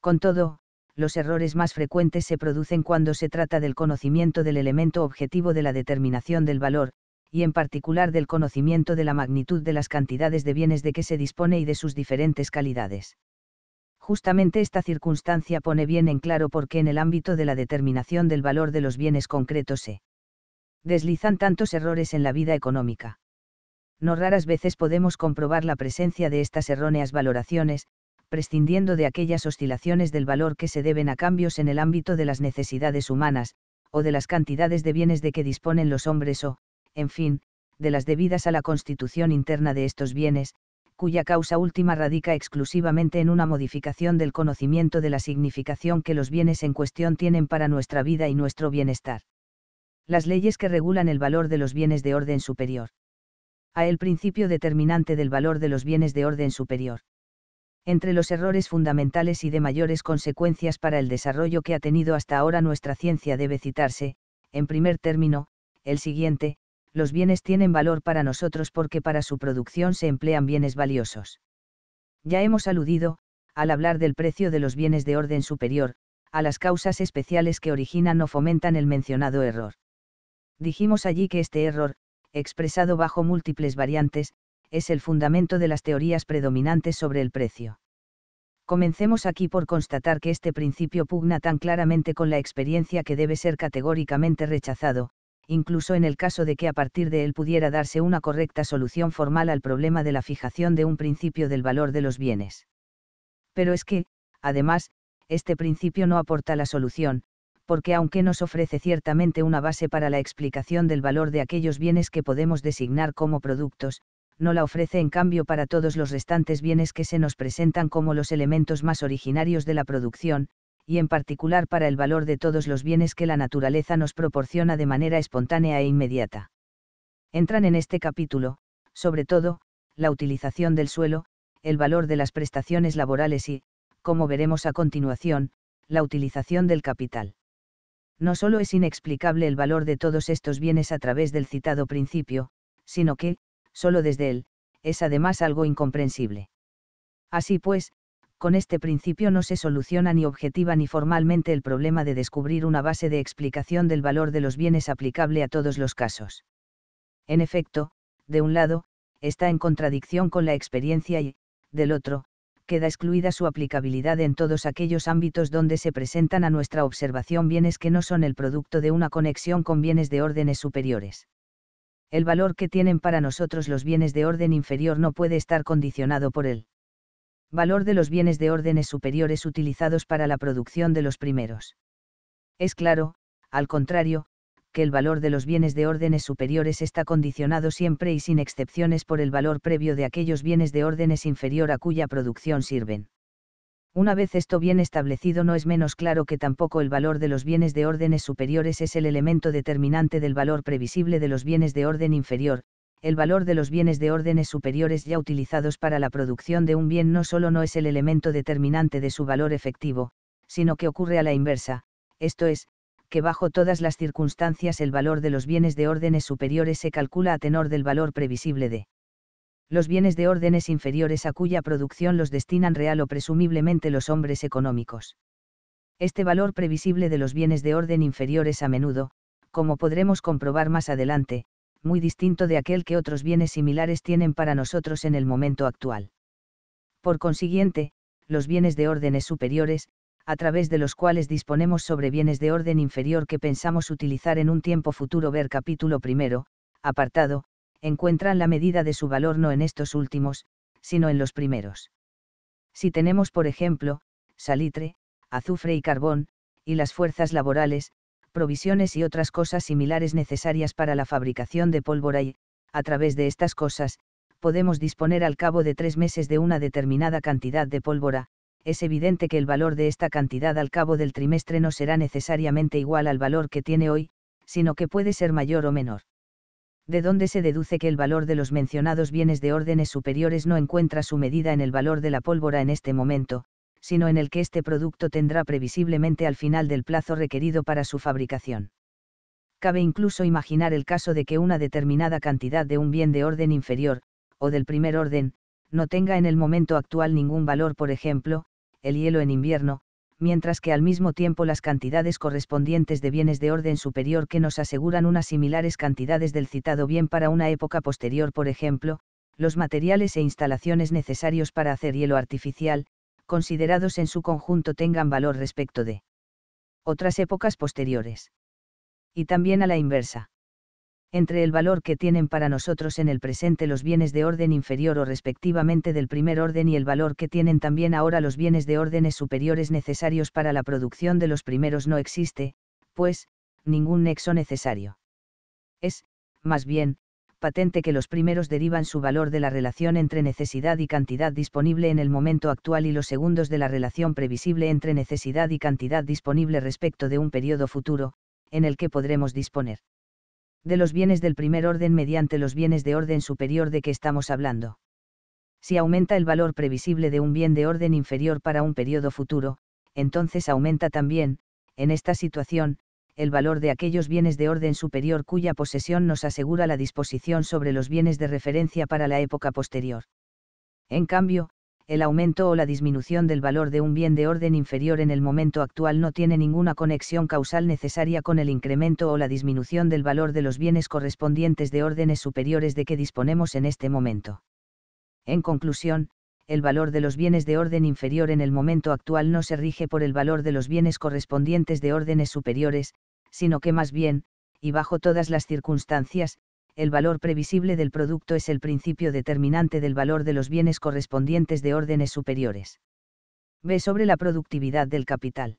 Con todo, los errores más frecuentes se producen cuando se trata del conocimiento del elemento objetivo de la determinación del valor, y en particular del conocimiento de la magnitud de las cantidades de bienes de que se dispone y de sus diferentes calidades. Justamente esta circunstancia pone bien en claro por qué en el ámbito de la determinación del valor de los bienes concretos se deslizan tantos errores en la vida económica. No raras veces podemos comprobar la presencia de estas erróneas valoraciones, prescindiendo de aquellas oscilaciones del valor que se deben a cambios en el ámbito de las necesidades humanas, o de las cantidades de bienes de que disponen los hombres o, en fin, de las debidas a la constitución interna de estos bienes, cuya causa última radica exclusivamente en una modificación del conocimiento de la significación que los bienes en cuestión tienen para nuestra vida y nuestro bienestar. Las leyes que regulan el valor de los bienes de orden superior. A el principio determinante del valor de los bienes de orden superior entre los errores fundamentales y de mayores consecuencias para el desarrollo que ha tenido hasta ahora nuestra ciencia debe citarse, en primer término, el siguiente, los bienes tienen valor para nosotros porque para su producción se emplean bienes valiosos. Ya hemos aludido, al hablar del precio de los bienes de orden superior, a las causas especiales que originan o fomentan el mencionado error. Dijimos allí que este error, expresado bajo múltiples variantes, es el fundamento de las teorías predominantes sobre el precio. Comencemos aquí por constatar que este principio pugna tan claramente con la experiencia que debe ser categóricamente rechazado, incluso en el caso de que a partir de él pudiera darse una correcta solución formal al problema de la fijación de un principio del valor de los bienes. Pero es que, además, este principio no aporta la solución, porque aunque nos ofrece ciertamente una base para la explicación del valor de aquellos bienes que podemos designar como productos, no la ofrece en cambio para todos los restantes bienes que se nos presentan como los elementos más originarios de la producción, y en particular para el valor de todos los bienes que la naturaleza nos proporciona de manera espontánea e inmediata. Entran en este capítulo, sobre todo, la utilización del suelo, el valor de las prestaciones laborales y, como veremos a continuación, la utilización del capital. No solo es inexplicable el valor de todos estos bienes a través del citado principio, sino que, solo desde él, es además algo incomprensible. Así pues, con este principio no se soluciona ni objetiva ni formalmente el problema de descubrir una base de explicación del valor de los bienes aplicable a todos los casos. En efecto, de un lado, está en contradicción con la experiencia y, del otro, queda excluida su aplicabilidad en todos aquellos ámbitos donde se presentan a nuestra observación bienes que no son el producto de una conexión con bienes de órdenes superiores el valor que tienen para nosotros los bienes de orden inferior no puede estar condicionado por el valor de los bienes de órdenes superiores utilizados para la producción de los primeros. Es claro, al contrario, que el valor de los bienes de órdenes superiores está condicionado siempre y sin excepciones por el valor previo de aquellos bienes de órdenes inferior a cuya producción sirven. Una vez esto bien establecido no es menos claro que tampoco el valor de los bienes de órdenes superiores es el elemento determinante del valor previsible de los bienes de orden inferior, el valor de los bienes de órdenes superiores ya utilizados para la producción de un bien no solo no es el elemento determinante de su valor efectivo, sino que ocurre a la inversa, esto es, que bajo todas las circunstancias el valor de los bienes de órdenes superiores se calcula a tenor del valor previsible de los bienes de órdenes inferiores a cuya producción los destinan real o presumiblemente los hombres económicos. Este valor previsible de los bienes de orden inferiores a menudo, como podremos comprobar más adelante, muy distinto de aquel que otros bienes similares tienen para nosotros en el momento actual. Por consiguiente, los bienes de órdenes superiores, a través de los cuales disponemos sobre bienes de orden inferior que pensamos utilizar en un tiempo futuro ver capítulo primero, apartado, encuentran la medida de su valor no en estos últimos, sino en los primeros. Si tenemos, por ejemplo, salitre, azufre y carbón, y las fuerzas laborales, provisiones y otras cosas similares necesarias para la fabricación de pólvora y, a través de estas cosas, podemos disponer al cabo de tres meses de una determinada cantidad de pólvora, es evidente que el valor de esta cantidad al cabo del trimestre no será necesariamente igual al valor que tiene hoy, sino que puede ser mayor o menor de donde se deduce que el valor de los mencionados bienes de órdenes superiores no encuentra su medida en el valor de la pólvora en este momento, sino en el que este producto tendrá previsiblemente al final del plazo requerido para su fabricación. Cabe incluso imaginar el caso de que una determinada cantidad de un bien de orden inferior, o del primer orden, no tenga en el momento actual ningún valor, por ejemplo, el hielo en invierno, mientras que al mismo tiempo las cantidades correspondientes de bienes de orden superior que nos aseguran unas similares cantidades del citado bien para una época posterior, por ejemplo, los materiales e instalaciones necesarios para hacer hielo artificial, considerados en su conjunto tengan valor respecto de otras épocas posteriores. Y también a la inversa entre el valor que tienen para nosotros en el presente los bienes de orden inferior o respectivamente del primer orden y el valor que tienen también ahora los bienes de órdenes superiores necesarios para la producción de los primeros no existe, pues, ningún nexo necesario. Es, más bien, patente que los primeros derivan su valor de la relación entre necesidad y cantidad disponible en el momento actual y los segundos de la relación previsible entre necesidad y cantidad disponible respecto de un periodo futuro, en el que podremos disponer de los bienes del primer orden mediante los bienes de orden superior de que estamos hablando. Si aumenta el valor previsible de un bien de orden inferior para un periodo futuro, entonces aumenta también, en esta situación, el valor de aquellos bienes de orden superior cuya posesión nos asegura la disposición sobre los bienes de referencia para la época posterior. En cambio, el aumento o la disminución del valor de un bien de orden inferior en el momento actual no tiene ninguna conexión causal necesaria con el incremento o la disminución del valor de los bienes correspondientes de órdenes superiores de que disponemos en este momento. En conclusión, el valor de los bienes de orden inferior en el momento actual no se rige por el valor de los bienes correspondientes de órdenes superiores, sino que más bien, y bajo todas las circunstancias, el valor previsible del producto es el principio determinante del valor de los bienes correspondientes de órdenes superiores. B. Sobre la productividad del capital.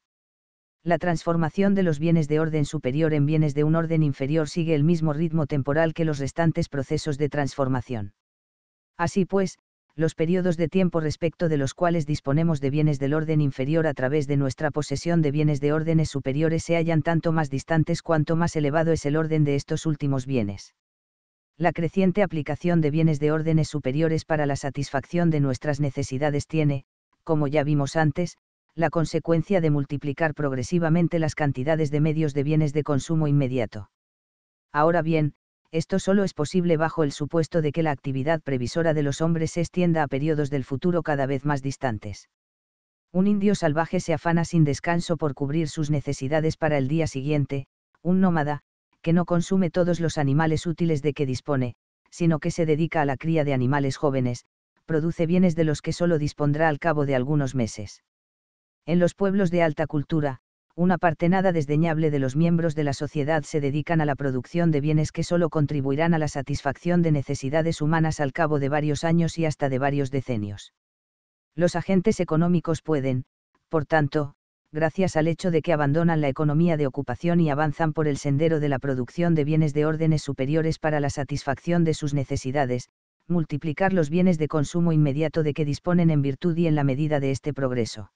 La transformación de los bienes de orden superior en bienes de un orden inferior sigue el mismo ritmo temporal que los restantes procesos de transformación. Así pues, los periodos de tiempo respecto de los cuales disponemos de bienes del orden inferior a través de nuestra posesión de bienes de órdenes superiores se hallan tanto más distantes cuanto más elevado es el orden de estos últimos bienes la creciente aplicación de bienes de órdenes superiores para la satisfacción de nuestras necesidades tiene, como ya vimos antes, la consecuencia de multiplicar progresivamente las cantidades de medios de bienes de consumo inmediato. Ahora bien, esto solo es posible bajo el supuesto de que la actividad previsora de los hombres se extienda a periodos del futuro cada vez más distantes. Un indio salvaje se afana sin descanso por cubrir sus necesidades para el día siguiente, un nómada, que no consume todos los animales útiles de que dispone, sino que se dedica a la cría de animales jóvenes, produce bienes de los que solo dispondrá al cabo de algunos meses. En los pueblos de alta cultura, una parte nada desdeñable de los miembros de la sociedad se dedican a la producción de bienes que solo contribuirán a la satisfacción de necesidades humanas al cabo de varios años y hasta de varios decenios. Los agentes económicos pueden, por tanto, gracias al hecho de que abandonan la economía de ocupación y avanzan por el sendero de la producción de bienes de órdenes superiores para la satisfacción de sus necesidades, multiplicar los bienes de consumo inmediato de que disponen en virtud y en la medida de este progreso.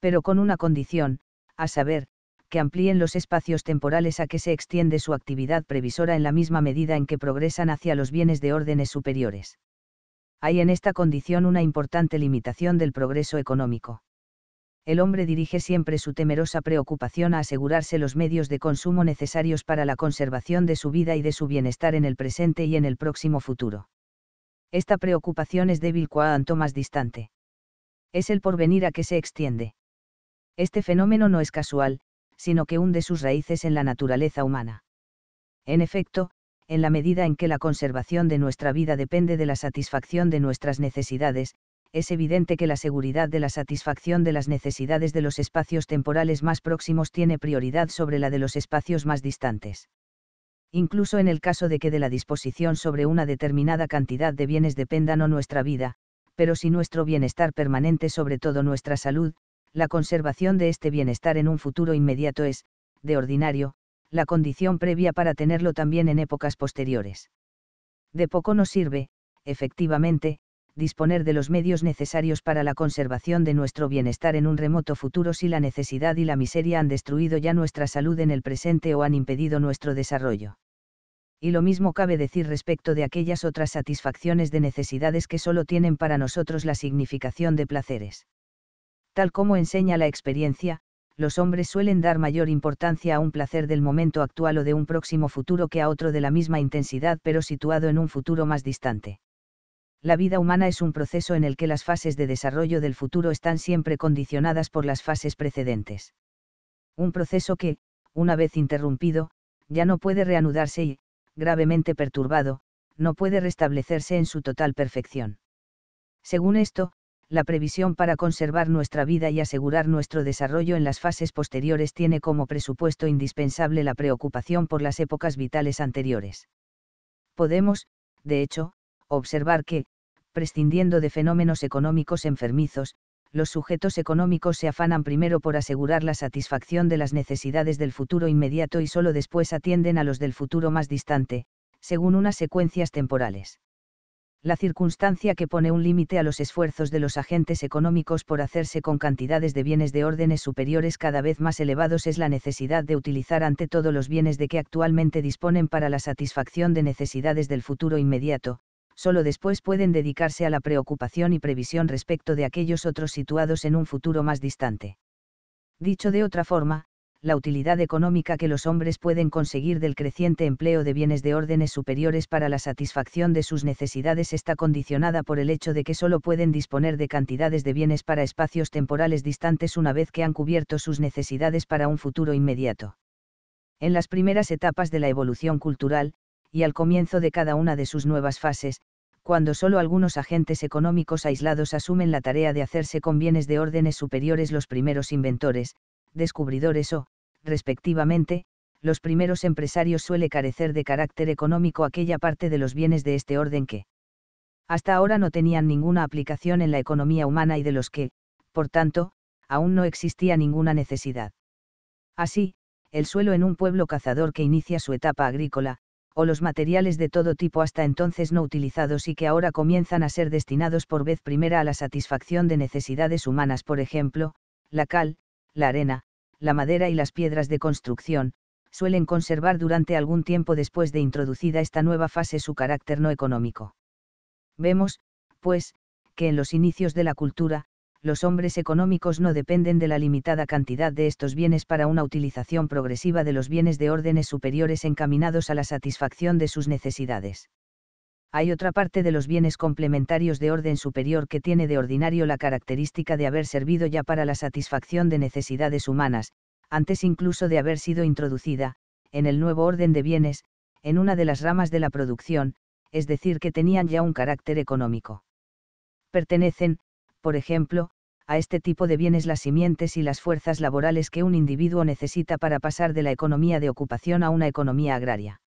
Pero con una condición, a saber, que amplíen los espacios temporales a que se extiende su actividad previsora en la misma medida en que progresan hacia los bienes de órdenes superiores. Hay en esta condición una importante limitación del progreso económico el hombre dirige siempre su temerosa preocupación a asegurarse los medios de consumo necesarios para la conservación de su vida y de su bienestar en el presente y en el próximo futuro. Esta preocupación es débil cuanto más distante. Es el porvenir a que se extiende. Este fenómeno no es casual, sino que hunde sus raíces en la naturaleza humana. En efecto, en la medida en que la conservación de nuestra vida depende de la satisfacción de nuestras necesidades, es evidente que la seguridad de la satisfacción de las necesidades de los espacios temporales más próximos tiene prioridad sobre la de los espacios más distantes. Incluso en el caso de que de la disposición sobre una determinada cantidad de bienes dependa no nuestra vida, pero si nuestro bienestar permanente, sobre todo nuestra salud, la conservación de este bienestar en un futuro inmediato es, de ordinario, la condición previa para tenerlo también en épocas posteriores. De poco nos sirve, efectivamente, disponer de los medios necesarios para la conservación de nuestro bienestar en un remoto futuro si la necesidad y la miseria han destruido ya nuestra salud en el presente o han impedido nuestro desarrollo. Y lo mismo cabe decir respecto de aquellas otras satisfacciones de necesidades que solo tienen para nosotros la significación de placeres. Tal como enseña la experiencia, los hombres suelen dar mayor importancia a un placer del momento actual o de un próximo futuro que a otro de la misma intensidad pero situado en un futuro más distante la vida humana es un proceso en el que las fases de desarrollo del futuro están siempre condicionadas por las fases precedentes. Un proceso que, una vez interrumpido, ya no puede reanudarse y, gravemente perturbado, no puede restablecerse en su total perfección. Según esto, la previsión para conservar nuestra vida y asegurar nuestro desarrollo en las fases posteriores tiene como presupuesto indispensable la preocupación por las épocas vitales anteriores. Podemos, de hecho, observar que, prescindiendo de fenómenos económicos enfermizos, los sujetos económicos se afanan primero por asegurar la satisfacción de las necesidades del futuro inmediato y solo después atienden a los del futuro más distante, según unas secuencias temporales. La circunstancia que pone un límite a los esfuerzos de los agentes económicos por hacerse con cantidades de bienes de órdenes superiores cada vez más elevados es la necesidad de utilizar ante todo los bienes de que actualmente disponen para la satisfacción de necesidades del futuro inmediato, sólo después pueden dedicarse a la preocupación y previsión respecto de aquellos otros situados en un futuro más distante. Dicho de otra forma, la utilidad económica que los hombres pueden conseguir del creciente empleo de bienes de órdenes superiores para la satisfacción de sus necesidades está condicionada por el hecho de que solo pueden disponer de cantidades de bienes para espacios temporales distantes una vez que han cubierto sus necesidades para un futuro inmediato. En las primeras etapas de la evolución cultural, y al comienzo de cada una de sus nuevas fases, cuando solo algunos agentes económicos aislados asumen la tarea de hacerse con bienes de órdenes superiores los primeros inventores, descubridores o, respectivamente, los primeros empresarios suele carecer de carácter económico aquella parte de los bienes de este orden que hasta ahora no tenían ninguna aplicación en la economía humana y de los que, por tanto, aún no existía ninguna necesidad. Así, el suelo en un pueblo cazador que inicia su etapa agrícola, o los materiales de todo tipo hasta entonces no utilizados y que ahora comienzan a ser destinados por vez primera a la satisfacción de necesidades humanas, por ejemplo, la cal, la arena, la madera y las piedras de construcción, suelen conservar durante algún tiempo después de introducida esta nueva fase su carácter no económico. Vemos, pues, que en los inicios de la cultura, los hombres económicos no dependen de la limitada cantidad de estos bienes para una utilización progresiva de los bienes de órdenes superiores encaminados a la satisfacción de sus necesidades. Hay otra parte de los bienes complementarios de orden superior que tiene de ordinario la característica de haber servido ya para la satisfacción de necesidades humanas, antes incluso de haber sido introducida, en el nuevo orden de bienes, en una de las ramas de la producción, es decir, que tenían ya un carácter económico. Pertenecen, por ejemplo, a este tipo de bienes las simientes y las fuerzas laborales que un individuo necesita para pasar de la economía de ocupación a una economía agraria.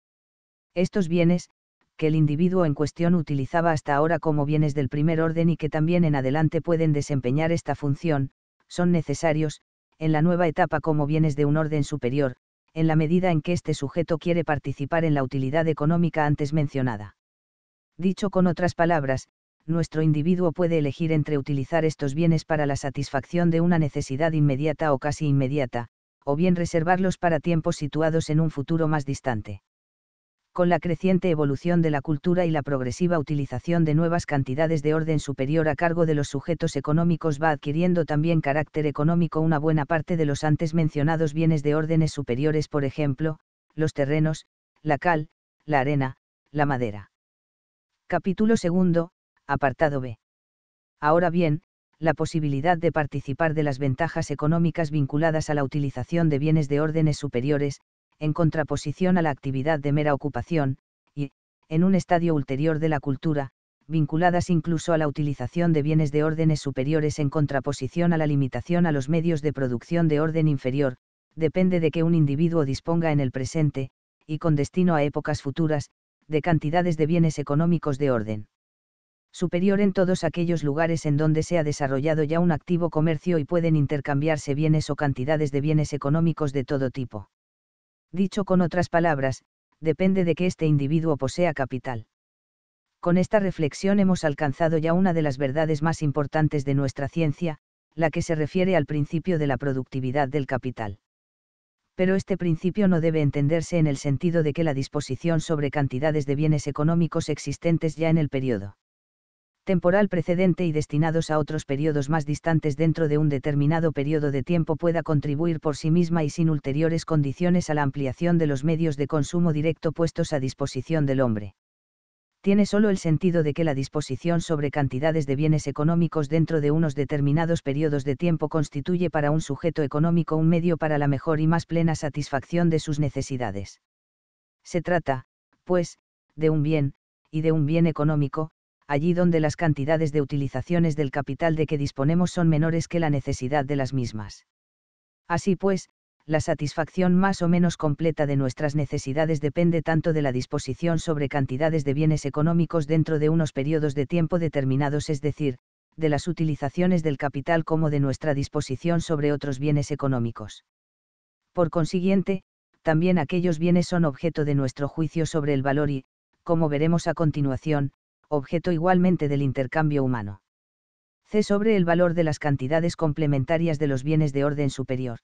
Estos bienes, que el individuo en cuestión utilizaba hasta ahora como bienes del primer orden y que también en adelante pueden desempeñar esta función, son necesarios, en la nueva etapa como bienes de un orden superior, en la medida en que este sujeto quiere participar en la utilidad económica antes mencionada. Dicho con otras palabras, nuestro individuo puede elegir entre utilizar estos bienes para la satisfacción de una necesidad inmediata o casi inmediata, o bien reservarlos para tiempos situados en un futuro más distante. Con la creciente evolución de la cultura y la progresiva utilización de nuevas cantidades de orden superior a cargo de los sujetos económicos va adquiriendo también carácter económico una buena parte de los antes mencionados bienes de órdenes superiores, por ejemplo, los terrenos, la cal, la arena, la madera. Capítulo 2 apartado B. Ahora bien, la posibilidad de participar de las ventajas económicas vinculadas a la utilización de bienes de órdenes superiores, en contraposición a la actividad de mera ocupación, y, en un estadio ulterior de la cultura, vinculadas incluso a la utilización de bienes de órdenes superiores en contraposición a la limitación a los medios de producción de orden inferior, depende de que un individuo disponga en el presente, y con destino a épocas futuras, de cantidades de bienes económicos de orden superior en todos aquellos lugares en donde se ha desarrollado ya un activo comercio y pueden intercambiarse bienes o cantidades de bienes económicos de todo tipo. Dicho con otras palabras, depende de que este individuo posea capital. Con esta reflexión hemos alcanzado ya una de las verdades más importantes de nuestra ciencia, la que se refiere al principio de la productividad del capital. Pero este principio no debe entenderse en el sentido de que la disposición sobre cantidades de bienes económicos existentes ya en el periodo temporal precedente y destinados a otros periodos más distantes dentro de un determinado periodo de tiempo pueda contribuir por sí misma y sin ulteriores condiciones a la ampliación de los medios de consumo directo puestos a disposición del hombre. Tiene solo el sentido de que la disposición sobre cantidades de bienes económicos dentro de unos determinados periodos de tiempo constituye para un sujeto económico un medio para la mejor y más plena satisfacción de sus necesidades. Se trata, pues, de un bien, y de un bien económico, allí donde las cantidades de utilizaciones del capital de que disponemos son menores que la necesidad de las mismas. Así pues, la satisfacción más o menos completa de nuestras necesidades depende tanto de la disposición sobre cantidades de bienes económicos dentro de unos periodos de tiempo determinados, es decir, de las utilizaciones del capital como de nuestra disposición sobre otros bienes económicos. Por consiguiente, también aquellos bienes son objeto de nuestro juicio sobre el valor y, como veremos a continuación, objeto igualmente del intercambio humano. C sobre el valor de las cantidades complementarias de los bienes de orden superior.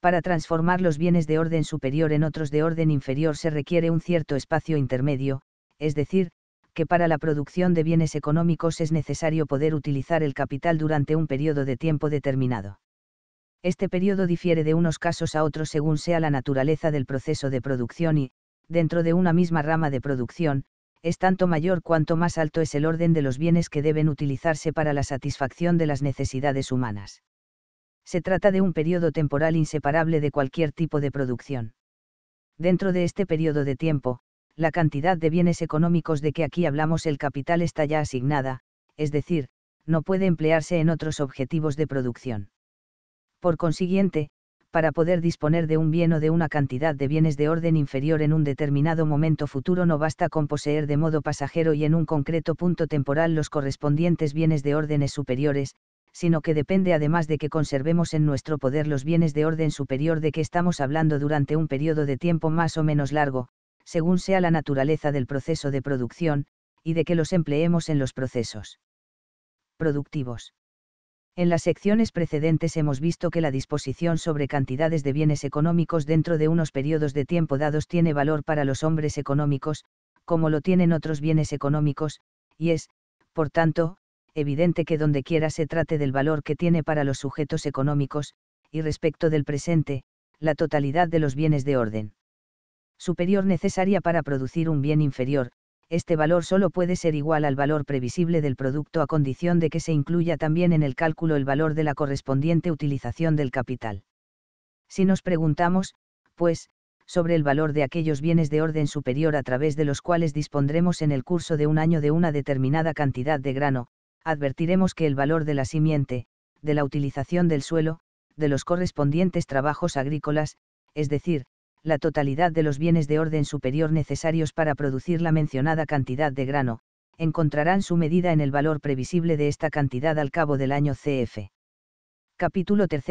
Para transformar los bienes de orden superior en otros de orden inferior se requiere un cierto espacio intermedio, es decir, que para la producción de bienes económicos es necesario poder utilizar el capital durante un periodo de tiempo determinado. Este periodo difiere de unos casos a otros según sea la naturaleza del proceso de producción y, dentro de una misma rama de producción, es tanto mayor cuanto más alto es el orden de los bienes que deben utilizarse para la satisfacción de las necesidades humanas. Se trata de un periodo temporal inseparable de cualquier tipo de producción. Dentro de este periodo de tiempo, la cantidad de bienes económicos de que aquí hablamos el capital está ya asignada, es decir, no puede emplearse en otros objetivos de producción. Por consiguiente, para poder disponer de un bien o de una cantidad de bienes de orden inferior en un determinado momento futuro no basta con poseer de modo pasajero y en un concreto punto temporal los correspondientes bienes de órdenes superiores, sino que depende además de que conservemos en nuestro poder los bienes de orden superior de que estamos hablando durante un periodo de tiempo más o menos largo, según sea la naturaleza del proceso de producción, y de que los empleemos en los procesos productivos. En las secciones precedentes hemos visto que la disposición sobre cantidades de bienes económicos dentro de unos periodos de tiempo dados tiene valor para los hombres económicos, como lo tienen otros bienes económicos, y es, por tanto, evidente que donde quiera se trate del valor que tiene para los sujetos económicos, y respecto del presente, la totalidad de los bienes de orden superior necesaria para producir un bien inferior, este valor solo puede ser igual al valor previsible del producto a condición de que se incluya también en el cálculo el valor de la correspondiente utilización del capital. Si nos preguntamos, pues, sobre el valor de aquellos bienes de orden superior a través de los cuales dispondremos en el curso de un año de una determinada cantidad de grano, advertiremos que el valor de la simiente, de la utilización del suelo, de los correspondientes trabajos agrícolas, es decir, la totalidad de los bienes de orden superior necesarios para producir la mencionada cantidad de grano, encontrarán su medida en el valor previsible de esta cantidad al cabo del año CF. Capítulo 3,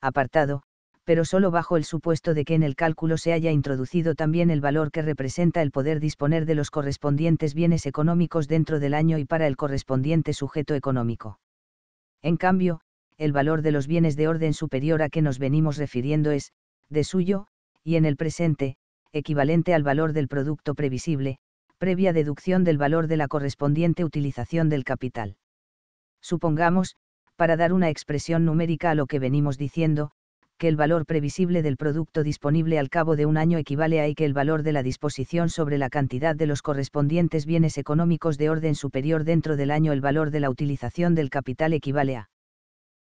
apartado, pero solo bajo el supuesto de que en el cálculo se haya introducido también el valor que representa el poder disponer de los correspondientes bienes económicos dentro del año y para el correspondiente sujeto económico. En cambio, el valor de los bienes de orden superior a que nos venimos refiriendo es, de suyo, y en el presente, equivalente al valor del producto previsible, previa deducción del valor de la correspondiente utilización del capital. Supongamos, para dar una expresión numérica a lo que venimos diciendo, que el valor previsible del producto disponible al cabo de un año equivale a y que el valor de la disposición sobre la cantidad de los correspondientes bienes económicos de orden superior dentro del año el valor de la utilización del capital equivale a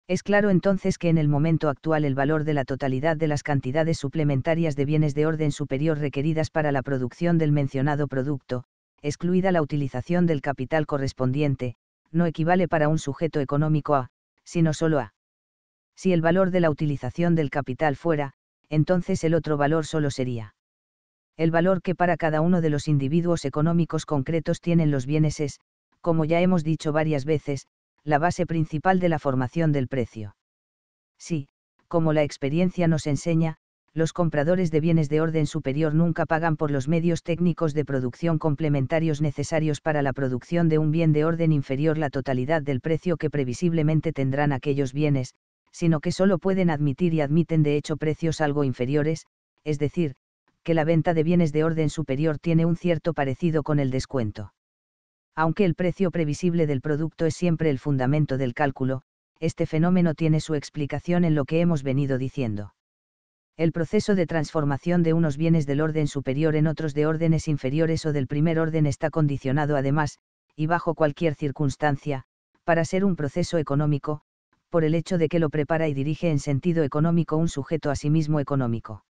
es claro entonces que en el momento actual el valor de la totalidad de las cantidades suplementarias de bienes de orden superior requeridas para la producción del mencionado producto, excluida la utilización del capital correspondiente, no equivale para un sujeto económico a, sino solo a. Si el valor de la utilización del capital fuera, entonces el otro valor solo sería. El valor que para cada uno de los individuos económicos concretos tienen los bienes es, como ya hemos dicho varias veces, la base principal de la formación del precio. Sí, como la experiencia nos enseña, los compradores de bienes de orden superior nunca pagan por los medios técnicos de producción complementarios necesarios para la producción de un bien de orden inferior la totalidad del precio que previsiblemente tendrán aquellos bienes, sino que solo pueden admitir y admiten de hecho precios algo inferiores, es decir, que la venta de bienes de orden superior tiene un cierto parecido con el descuento. Aunque el precio previsible del producto es siempre el fundamento del cálculo, este fenómeno tiene su explicación en lo que hemos venido diciendo. El proceso de transformación de unos bienes del orden superior en otros de órdenes inferiores o del primer orden está condicionado además, y bajo cualquier circunstancia, para ser un proceso económico, por el hecho de que lo prepara y dirige en sentido económico un sujeto a sí mismo económico.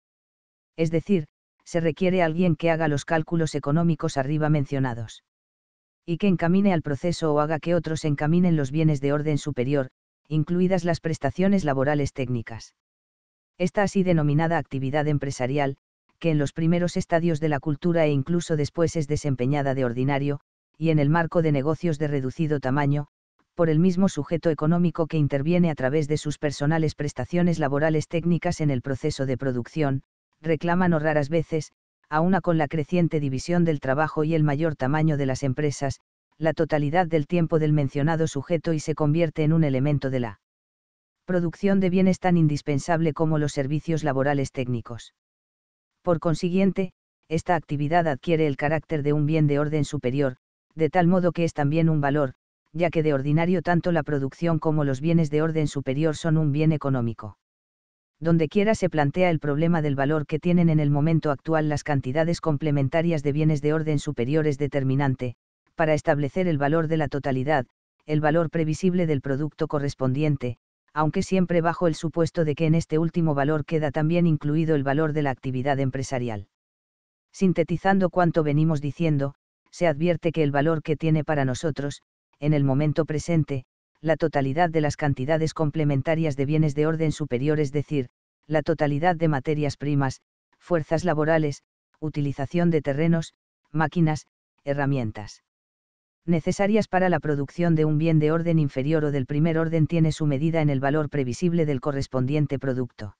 Es decir, se requiere alguien que haga los cálculos económicos arriba mencionados y que encamine al proceso o haga que otros encaminen los bienes de orden superior, incluidas las prestaciones laborales técnicas. Esta así denominada actividad empresarial, que en los primeros estadios de la cultura e incluso después es desempeñada de ordinario, y en el marco de negocios de reducido tamaño, por el mismo sujeto económico que interviene a través de sus personales prestaciones laborales técnicas en el proceso de producción, reclaman o raras veces, una con la creciente división del trabajo y el mayor tamaño de las empresas, la totalidad del tiempo del mencionado sujeto y se convierte en un elemento de la producción de bienes tan indispensable como los servicios laborales técnicos. Por consiguiente, esta actividad adquiere el carácter de un bien de orden superior, de tal modo que es también un valor, ya que de ordinario tanto la producción como los bienes de orden superior son un bien económico donde quiera se plantea el problema del valor que tienen en el momento actual las cantidades complementarias de bienes de orden superior es determinante, para establecer el valor de la totalidad, el valor previsible del producto correspondiente, aunque siempre bajo el supuesto de que en este último valor queda también incluido el valor de la actividad empresarial. Sintetizando cuanto venimos diciendo, se advierte que el valor que tiene para nosotros, en el momento presente, la totalidad de las cantidades complementarias de bienes de orden superior, es decir, la totalidad de materias primas, fuerzas laborales, utilización de terrenos, máquinas, herramientas necesarias para la producción de un bien de orden inferior o del primer orden tiene su medida en el valor previsible del correspondiente producto.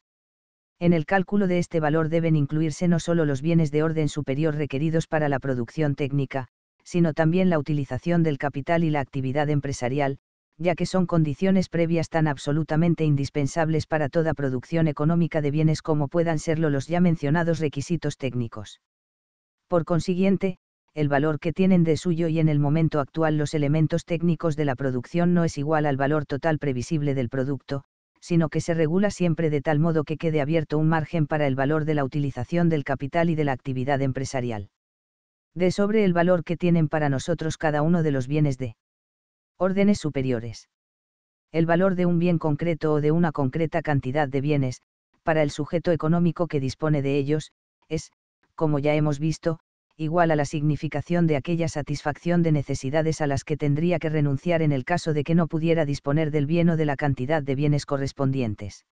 En el cálculo de este valor deben incluirse no solo los bienes de orden superior requeridos para la producción técnica, sino también la utilización del capital y la actividad empresarial, ya que son condiciones previas tan absolutamente indispensables para toda producción económica de bienes como puedan serlo los ya mencionados requisitos técnicos. Por consiguiente, el valor que tienen de suyo y en el momento actual los elementos técnicos de la producción no es igual al valor total previsible del producto, sino que se regula siempre de tal modo que quede abierto un margen para el valor de la utilización del capital y de la actividad empresarial. De sobre el valor que tienen para nosotros cada uno de los bienes de órdenes superiores. El valor de un bien concreto o de una concreta cantidad de bienes, para el sujeto económico que dispone de ellos, es, como ya hemos visto, igual a la significación de aquella satisfacción de necesidades a las que tendría que renunciar en el caso de que no pudiera disponer del bien o de la cantidad de bienes correspondientes.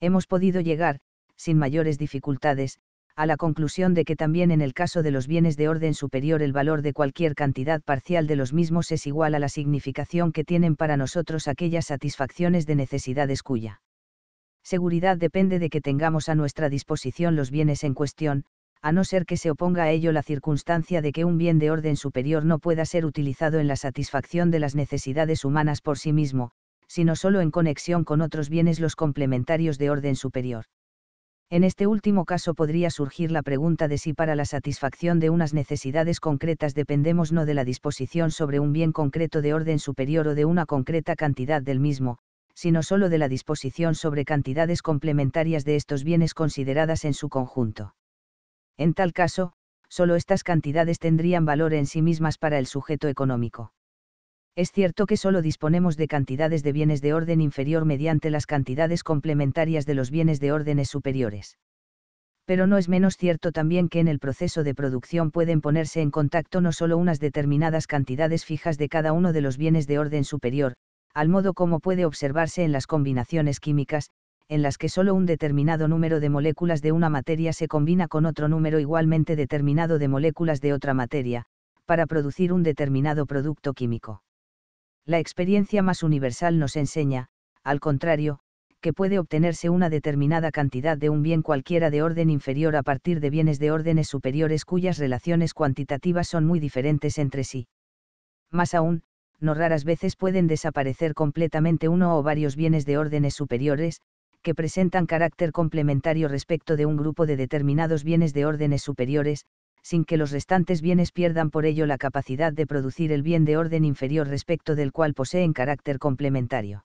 Hemos podido llegar, sin mayores dificultades, a la conclusión de que también en el caso de los bienes de orden superior el valor de cualquier cantidad parcial de los mismos es igual a la significación que tienen para nosotros aquellas satisfacciones de necesidades cuya seguridad depende de que tengamos a nuestra disposición los bienes en cuestión, a no ser que se oponga a ello la circunstancia de que un bien de orden superior no pueda ser utilizado en la satisfacción de las necesidades humanas por sí mismo, sino solo en conexión con otros bienes los complementarios de orden superior. En este último caso podría surgir la pregunta de si para la satisfacción de unas necesidades concretas dependemos no de la disposición sobre un bien concreto de orden superior o de una concreta cantidad del mismo, sino sólo de la disposición sobre cantidades complementarias de estos bienes consideradas en su conjunto. En tal caso, sólo estas cantidades tendrían valor en sí mismas para el sujeto económico. Es cierto que solo disponemos de cantidades de bienes de orden inferior mediante las cantidades complementarias de los bienes de órdenes superiores. Pero no es menos cierto también que en el proceso de producción pueden ponerse en contacto no solo unas determinadas cantidades fijas de cada uno de los bienes de orden superior, al modo como puede observarse en las combinaciones químicas, en las que solo un determinado número de moléculas de una materia se combina con otro número igualmente determinado de moléculas de otra materia, para producir un determinado producto químico la experiencia más universal nos enseña, al contrario, que puede obtenerse una determinada cantidad de un bien cualquiera de orden inferior a partir de bienes de órdenes superiores cuyas relaciones cuantitativas son muy diferentes entre sí. Más aún, no raras veces pueden desaparecer completamente uno o varios bienes de órdenes superiores, que presentan carácter complementario respecto de un grupo de determinados bienes de órdenes superiores, sin que los restantes bienes pierdan por ello la capacidad de producir el bien de orden inferior respecto del cual poseen carácter complementario.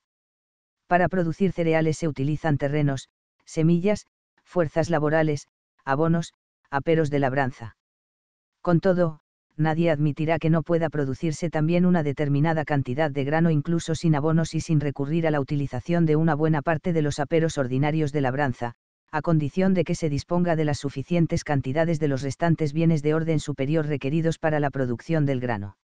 Para producir cereales se utilizan terrenos, semillas, fuerzas laborales, abonos, aperos de labranza. Con todo, nadie admitirá que no pueda producirse también una determinada cantidad de grano incluso sin abonos y sin recurrir a la utilización de una buena parte de los aperos ordinarios de labranza, a condición de que se disponga de las suficientes cantidades de los restantes bienes de orden superior requeridos para la producción del grano.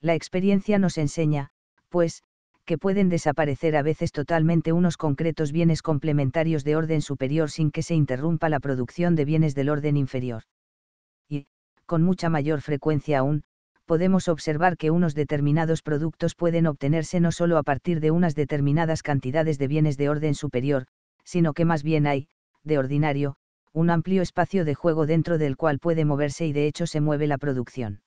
La experiencia nos enseña, pues, que pueden desaparecer a veces totalmente unos concretos bienes complementarios de orden superior sin que se interrumpa la producción de bienes del orden inferior. Y, con mucha mayor frecuencia aún, podemos observar que unos determinados productos pueden obtenerse no solo a partir de unas determinadas cantidades de bienes de orden superior, sino que más bien hay, de ordinario, un amplio espacio de juego dentro del cual puede moverse y de hecho se mueve la producción.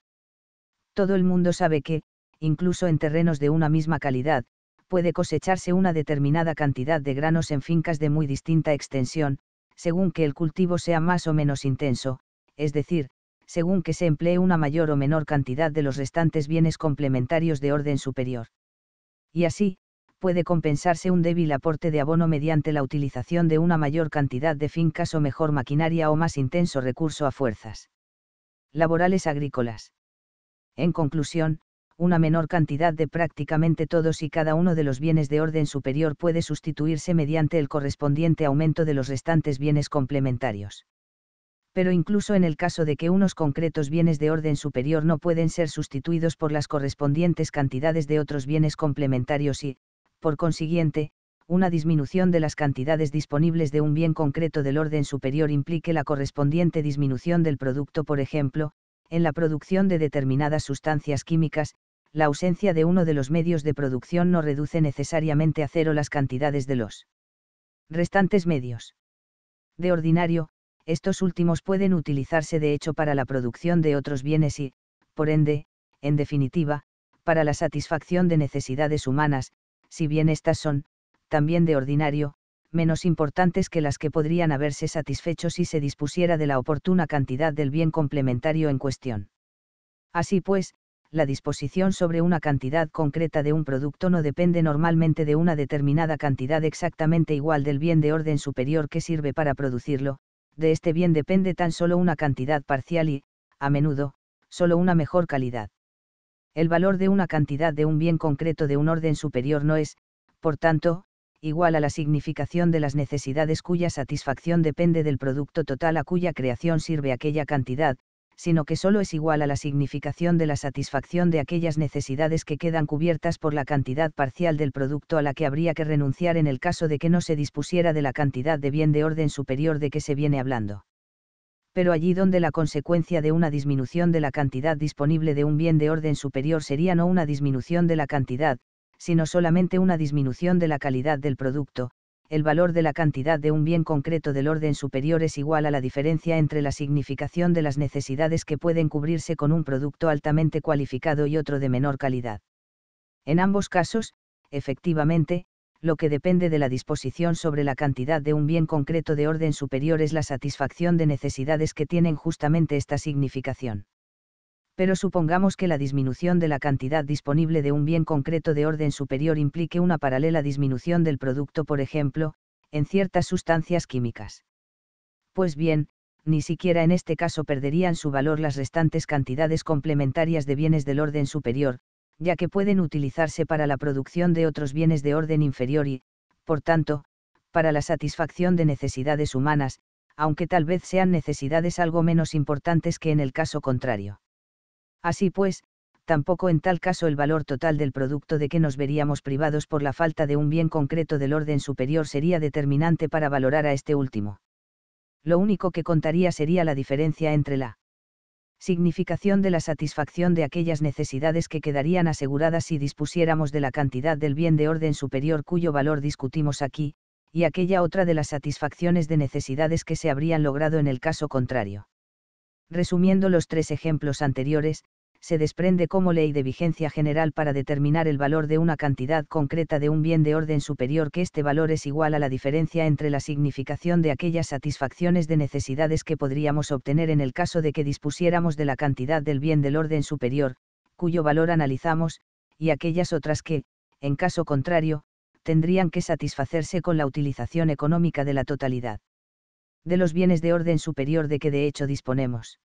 Todo el mundo sabe que, incluso en terrenos de una misma calidad, puede cosecharse una determinada cantidad de granos en fincas de muy distinta extensión, según que el cultivo sea más o menos intenso, es decir, según que se emplee una mayor o menor cantidad de los restantes bienes complementarios de orden superior. Y así, puede compensarse un débil aporte de abono mediante la utilización de una mayor cantidad de fincas o mejor maquinaria o más intenso recurso a fuerzas laborales agrícolas. En conclusión, una menor cantidad de prácticamente todos y cada uno de los bienes de orden superior puede sustituirse mediante el correspondiente aumento de los restantes bienes complementarios. Pero incluso en el caso de que unos concretos bienes de orden superior no pueden ser sustituidos por las correspondientes cantidades de otros bienes complementarios y, por consiguiente, una disminución de las cantidades disponibles de un bien concreto del orden superior implique la correspondiente disminución del producto, por ejemplo, en la producción de determinadas sustancias químicas, la ausencia de uno de los medios de producción no reduce necesariamente a cero las cantidades de los restantes medios. De ordinario, estos últimos pueden utilizarse de hecho para la producción de otros bienes y, por ende, en definitiva, para la satisfacción de necesidades humanas, si bien estas son, también de ordinario, menos importantes que las que podrían haberse satisfecho si se dispusiera de la oportuna cantidad del bien complementario en cuestión. Así pues, la disposición sobre una cantidad concreta de un producto no depende normalmente de una determinada cantidad exactamente igual del bien de orden superior que sirve para producirlo, de este bien depende tan solo una cantidad parcial y, a menudo, solo una mejor calidad. El valor de una cantidad de un bien concreto de un orden superior no es, por tanto, igual a la significación de las necesidades cuya satisfacción depende del producto total a cuya creación sirve aquella cantidad, sino que solo es igual a la significación de la satisfacción de aquellas necesidades que quedan cubiertas por la cantidad parcial del producto a la que habría que renunciar en el caso de que no se dispusiera de la cantidad de bien de orden superior de que se viene hablando pero allí donde la consecuencia de una disminución de la cantidad disponible de un bien de orden superior sería no una disminución de la cantidad, sino solamente una disminución de la calidad del producto, el valor de la cantidad de un bien concreto del orden superior es igual a la diferencia entre la significación de las necesidades que pueden cubrirse con un producto altamente cualificado y otro de menor calidad. En ambos casos, efectivamente, lo que depende de la disposición sobre la cantidad de un bien concreto de orden superior es la satisfacción de necesidades que tienen justamente esta significación. Pero supongamos que la disminución de la cantidad disponible de un bien concreto de orden superior implique una paralela disminución del producto, por ejemplo, en ciertas sustancias químicas. Pues bien, ni siquiera en este caso perderían su valor las restantes cantidades complementarias de bienes del orden superior, ya que pueden utilizarse para la producción de otros bienes de orden inferior y, por tanto, para la satisfacción de necesidades humanas, aunque tal vez sean necesidades algo menos importantes que en el caso contrario. Así pues, tampoco en tal caso el valor total del producto de que nos veríamos privados por la falta de un bien concreto del orden superior sería determinante para valorar a este último. Lo único que contaría sería la diferencia entre la significación de la satisfacción de aquellas necesidades que quedarían aseguradas si dispusiéramos de la cantidad del bien de orden superior cuyo valor discutimos aquí, y aquella otra de las satisfacciones de necesidades que se habrían logrado en el caso contrario. Resumiendo los tres ejemplos anteriores, se desprende como ley de vigencia general para determinar el valor de una cantidad concreta de un bien de orden superior que este valor es igual a la diferencia entre la significación de aquellas satisfacciones de necesidades que podríamos obtener en el caso de que dispusiéramos de la cantidad del bien del orden superior, cuyo valor analizamos, y aquellas otras que, en caso contrario, tendrían que satisfacerse con la utilización económica de la totalidad. De los bienes de orden superior de que de hecho disponemos.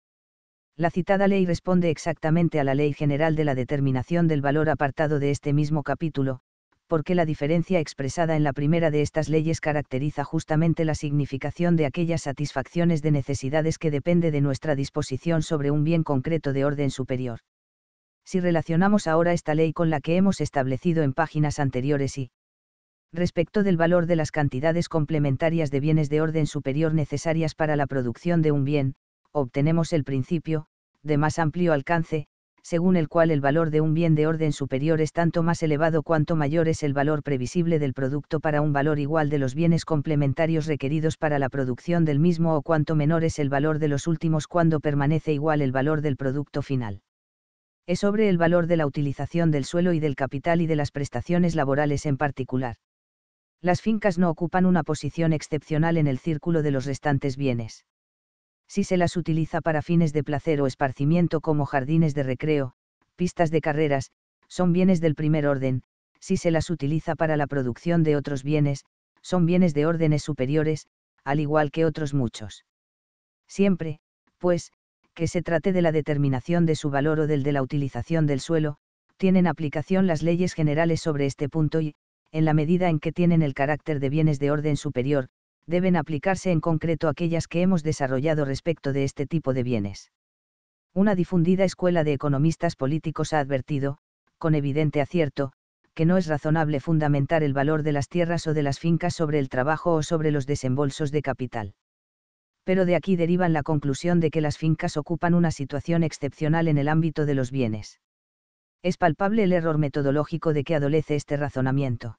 La citada ley responde exactamente a la Ley General de la Determinación del Valor apartado de este mismo capítulo, porque la diferencia expresada en la primera de estas leyes caracteriza justamente la significación de aquellas satisfacciones de necesidades que depende de nuestra disposición sobre un bien concreto de orden superior. Si relacionamos ahora esta ley con la que hemos establecido en páginas anteriores y respecto del valor de las cantidades complementarias de bienes de orden superior necesarias para la producción de un bien, obtenemos el principio, de más amplio alcance, según el cual el valor de un bien de orden superior es tanto más elevado cuanto mayor es el valor previsible del producto para un valor igual de los bienes complementarios requeridos para la producción del mismo o cuanto menor es el valor de los últimos cuando permanece igual el valor del producto final. Es sobre el valor de la utilización del suelo y del capital y de las prestaciones laborales en particular. Las fincas no ocupan una posición excepcional en el círculo de los restantes bienes si se las utiliza para fines de placer o esparcimiento como jardines de recreo, pistas de carreras, son bienes del primer orden, si se las utiliza para la producción de otros bienes, son bienes de órdenes superiores, al igual que otros muchos. Siempre, pues, que se trate de la determinación de su valor o del de la utilización del suelo, tienen aplicación las leyes generales sobre este punto y, en la medida en que tienen el carácter de bienes de orden superior, deben aplicarse en concreto aquellas que hemos desarrollado respecto de este tipo de bienes. Una difundida escuela de economistas políticos ha advertido, con evidente acierto, que no es razonable fundamentar el valor de las tierras o de las fincas sobre el trabajo o sobre los desembolsos de capital. Pero de aquí derivan la conclusión de que las fincas ocupan una situación excepcional en el ámbito de los bienes. Es palpable el error metodológico de que adolece este razonamiento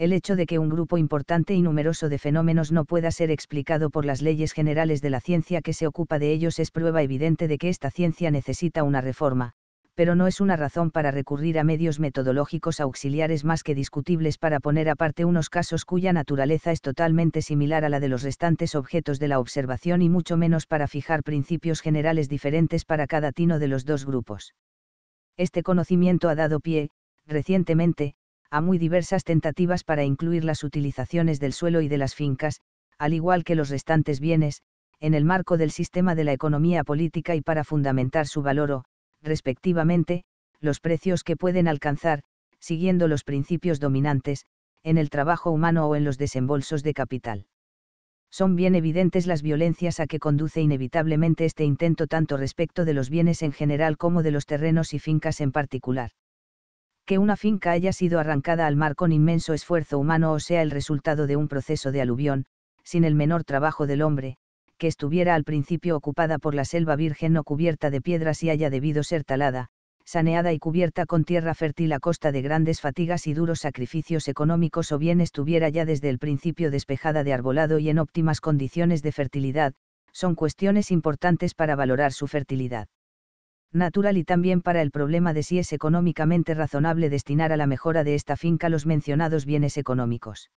el hecho de que un grupo importante y numeroso de fenómenos no pueda ser explicado por las leyes generales de la ciencia que se ocupa de ellos es prueba evidente de que esta ciencia necesita una reforma, pero no es una razón para recurrir a medios metodológicos auxiliares más que discutibles para poner aparte unos casos cuya naturaleza es totalmente similar a la de los restantes objetos de la observación y mucho menos para fijar principios generales diferentes para cada tino de los dos grupos. Este conocimiento ha dado pie, recientemente, a muy diversas tentativas para incluir las utilizaciones del suelo y de las fincas, al igual que los restantes bienes, en el marco del sistema de la economía política y para fundamentar su valor o, respectivamente, los precios que pueden alcanzar, siguiendo los principios dominantes, en el trabajo humano o en los desembolsos de capital. Son bien evidentes las violencias a que conduce inevitablemente este intento tanto respecto de los bienes en general como de los terrenos y fincas en particular que una finca haya sido arrancada al mar con inmenso esfuerzo humano o sea el resultado de un proceso de aluvión, sin el menor trabajo del hombre, que estuviera al principio ocupada por la selva virgen o cubierta de piedras y haya debido ser talada, saneada y cubierta con tierra fértil a costa de grandes fatigas y duros sacrificios económicos o bien estuviera ya desde el principio despejada de arbolado y en óptimas condiciones de fertilidad, son cuestiones importantes para valorar su fertilidad natural y también para el problema de si es económicamente razonable destinar a la mejora de esta finca los mencionados bienes económicos.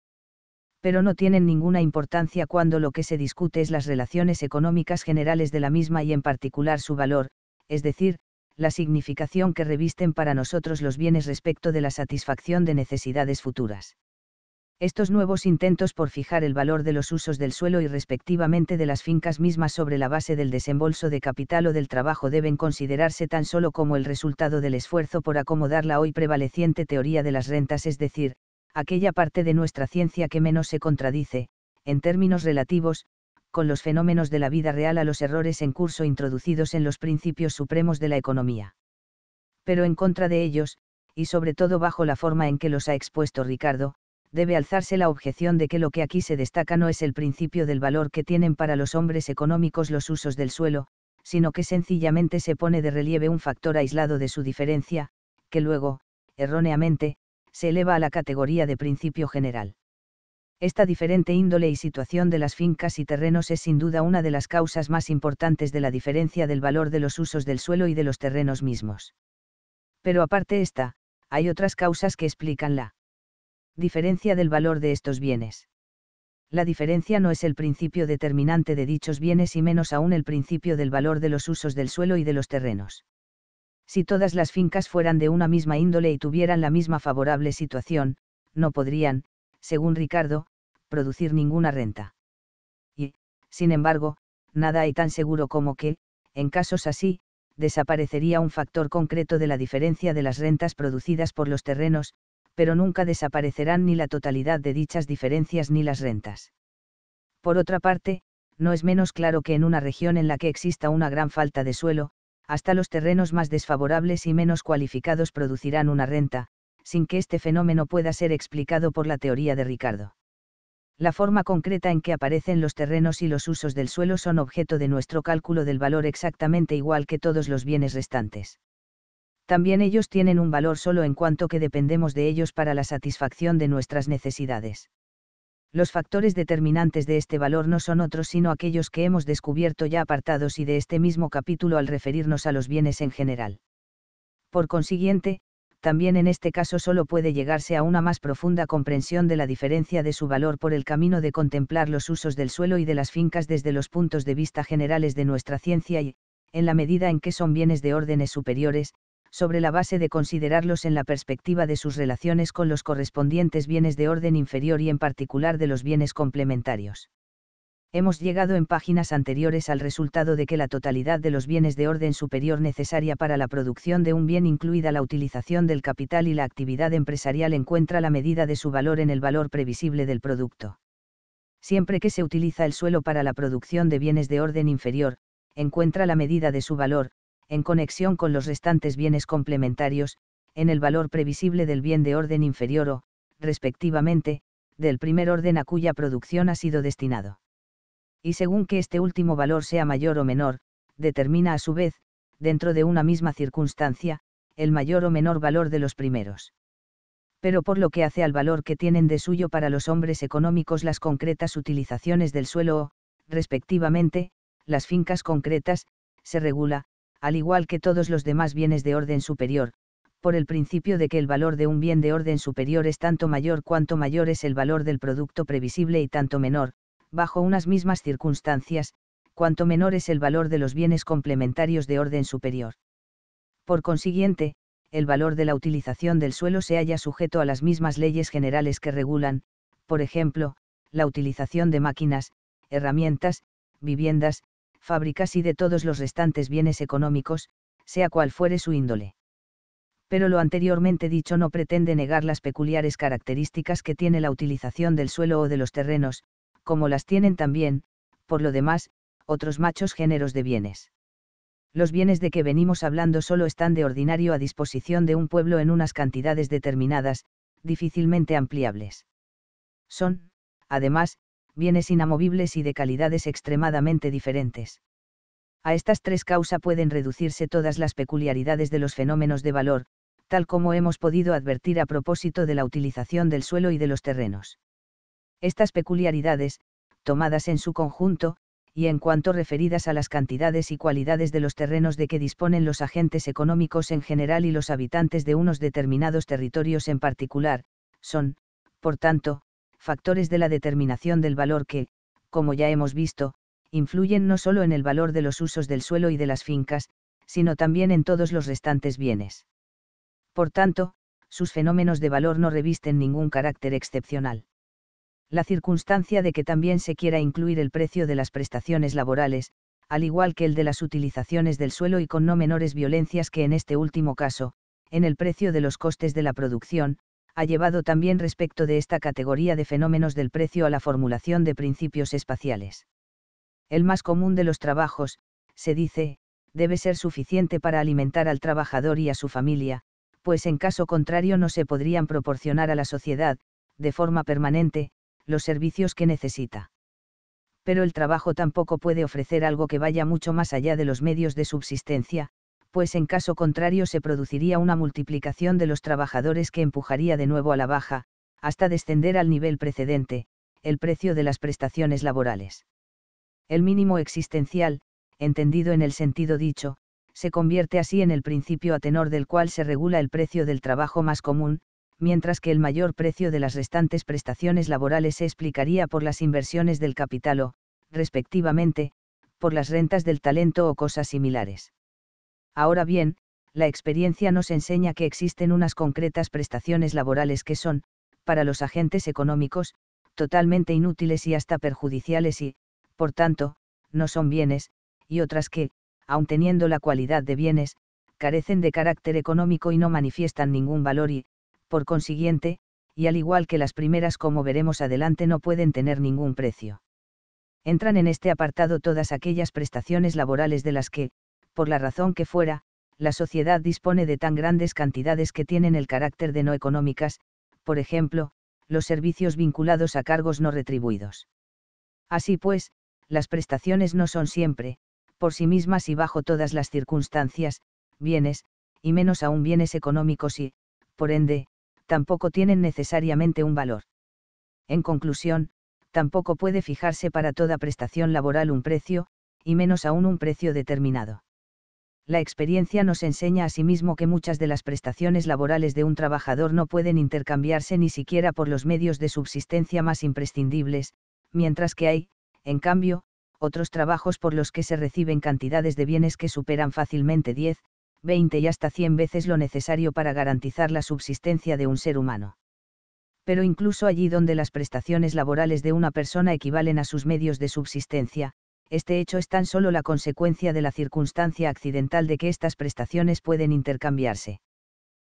Pero no tienen ninguna importancia cuando lo que se discute es las relaciones económicas generales de la misma y en particular su valor, es decir, la significación que revisten para nosotros los bienes respecto de la satisfacción de necesidades futuras. Estos nuevos intentos por fijar el valor de los usos del suelo y respectivamente de las fincas mismas sobre la base del desembolso de capital o del trabajo deben considerarse tan solo como el resultado del esfuerzo por acomodar la hoy prevaleciente teoría de las rentas, es decir, aquella parte de nuestra ciencia que menos se contradice, en términos relativos, con los fenómenos de la vida real a los errores en curso introducidos en los principios supremos de la economía. Pero en contra de ellos, y sobre todo bajo la forma en que los ha expuesto Ricardo, debe alzarse la objeción de que lo que aquí se destaca no es el principio del valor que tienen para los hombres económicos los usos del suelo, sino que sencillamente se pone de relieve un factor aislado de su diferencia, que luego, erróneamente, se eleva a la categoría de principio general. Esta diferente índole y situación de las fincas y terrenos es sin duda una de las causas más importantes de la diferencia del valor de los usos del suelo y de los terrenos mismos. Pero aparte esta, hay otras causas que explican diferencia del valor de estos bienes. La diferencia no es el principio determinante de dichos bienes y menos aún el principio del valor de los usos del suelo y de los terrenos. Si todas las fincas fueran de una misma índole y tuvieran la misma favorable situación, no podrían, según Ricardo, producir ninguna renta. Y, sin embargo, nada hay tan seguro como que, en casos así, desaparecería un factor concreto de la diferencia de las rentas producidas por los terrenos, pero nunca desaparecerán ni la totalidad de dichas diferencias ni las rentas. Por otra parte, no es menos claro que en una región en la que exista una gran falta de suelo, hasta los terrenos más desfavorables y menos cualificados producirán una renta, sin que este fenómeno pueda ser explicado por la teoría de Ricardo. La forma concreta en que aparecen los terrenos y los usos del suelo son objeto de nuestro cálculo del valor exactamente igual que todos los bienes restantes también ellos tienen un valor solo en cuanto que dependemos de ellos para la satisfacción de nuestras necesidades. Los factores determinantes de este valor no son otros sino aquellos que hemos descubierto ya apartados y de este mismo capítulo al referirnos a los bienes en general. Por consiguiente, también en este caso solo puede llegarse a una más profunda comprensión de la diferencia de su valor por el camino de contemplar los usos del suelo y de las fincas desde los puntos de vista generales de nuestra ciencia y, en la medida en que son bienes de órdenes superiores, sobre la base de considerarlos en la perspectiva de sus relaciones con los correspondientes bienes de orden inferior y en particular de los bienes complementarios. Hemos llegado en páginas anteriores al resultado de que la totalidad de los bienes de orden superior necesaria para la producción de un bien incluida la utilización del capital y la actividad empresarial encuentra la medida de su valor en el valor previsible del producto. Siempre que se utiliza el suelo para la producción de bienes de orden inferior, encuentra la medida de su valor, en conexión con los restantes bienes complementarios, en el valor previsible del bien de orden inferior o, respectivamente, del primer orden a cuya producción ha sido destinado. Y según que este último valor sea mayor o menor, determina a su vez, dentro de una misma circunstancia, el mayor o menor valor de los primeros. Pero por lo que hace al valor que tienen de suyo para los hombres económicos las concretas utilizaciones del suelo o, respectivamente, las fincas concretas, se regula, al igual que todos los demás bienes de orden superior, por el principio de que el valor de un bien de orden superior es tanto mayor cuanto mayor es el valor del producto previsible y tanto menor, bajo unas mismas circunstancias, cuanto menor es el valor de los bienes complementarios de orden superior. Por consiguiente, el valor de la utilización del suelo se halla sujeto a las mismas leyes generales que regulan, por ejemplo, la utilización de máquinas, herramientas, viviendas, fábricas y de todos los restantes bienes económicos, sea cual fuere su índole. Pero lo anteriormente dicho no pretende negar las peculiares características que tiene la utilización del suelo o de los terrenos, como las tienen también, por lo demás, otros machos géneros de bienes. Los bienes de que venimos hablando solo están de ordinario a disposición de un pueblo en unas cantidades determinadas, difícilmente ampliables. Son, además, bienes inamovibles y de calidades extremadamente diferentes. A estas tres causas pueden reducirse todas las peculiaridades de los fenómenos de valor, tal como hemos podido advertir a propósito de la utilización del suelo y de los terrenos. Estas peculiaridades, tomadas en su conjunto, y en cuanto referidas a las cantidades y cualidades de los terrenos de que disponen los agentes económicos en general y los habitantes de unos determinados territorios en particular, son, por tanto, factores de la determinación del valor que, como ya hemos visto, influyen no solo en el valor de los usos del suelo y de las fincas, sino también en todos los restantes bienes. Por tanto, sus fenómenos de valor no revisten ningún carácter excepcional. La circunstancia de que también se quiera incluir el precio de las prestaciones laborales, al igual que el de las utilizaciones del suelo y con no menores violencias que en este último caso, en el precio de los costes de la producción, ha llevado también respecto de esta categoría de fenómenos del precio a la formulación de principios espaciales. El más común de los trabajos, se dice, debe ser suficiente para alimentar al trabajador y a su familia, pues en caso contrario no se podrían proporcionar a la sociedad, de forma permanente, los servicios que necesita. Pero el trabajo tampoco puede ofrecer algo que vaya mucho más allá de los medios de subsistencia, pues en caso contrario se produciría una multiplicación de los trabajadores que empujaría de nuevo a la baja, hasta descender al nivel precedente, el precio de las prestaciones laborales. El mínimo existencial, entendido en el sentido dicho, se convierte así en el principio a tenor del cual se regula el precio del trabajo más común, mientras que el mayor precio de las restantes prestaciones laborales se explicaría por las inversiones del capital o, respectivamente, por las rentas del talento o cosas similares. Ahora bien, la experiencia nos enseña que existen unas concretas prestaciones laborales que son, para los agentes económicos, totalmente inútiles y hasta perjudiciales y, por tanto, no son bienes, y otras que, aun teniendo la cualidad de bienes, carecen de carácter económico y no manifiestan ningún valor y, por consiguiente, y al igual que las primeras como veremos adelante no pueden tener ningún precio. Entran en este apartado todas aquellas prestaciones laborales de las que, por la razón que fuera, la sociedad dispone de tan grandes cantidades que tienen el carácter de no económicas, por ejemplo, los servicios vinculados a cargos no retribuidos. Así pues, las prestaciones no son siempre, por sí mismas y bajo todas las circunstancias, bienes, y menos aún bienes económicos y, por ende, tampoco tienen necesariamente un valor. En conclusión, tampoco puede fijarse para toda prestación laboral un precio, y menos aún un precio determinado la experiencia nos enseña asimismo que muchas de las prestaciones laborales de un trabajador no pueden intercambiarse ni siquiera por los medios de subsistencia más imprescindibles, mientras que hay, en cambio, otros trabajos por los que se reciben cantidades de bienes que superan fácilmente 10, 20 y hasta 100 veces lo necesario para garantizar la subsistencia de un ser humano. Pero incluso allí donde las prestaciones laborales de una persona equivalen a sus medios de subsistencia, este hecho es tan solo la consecuencia de la circunstancia accidental de que estas prestaciones pueden intercambiarse.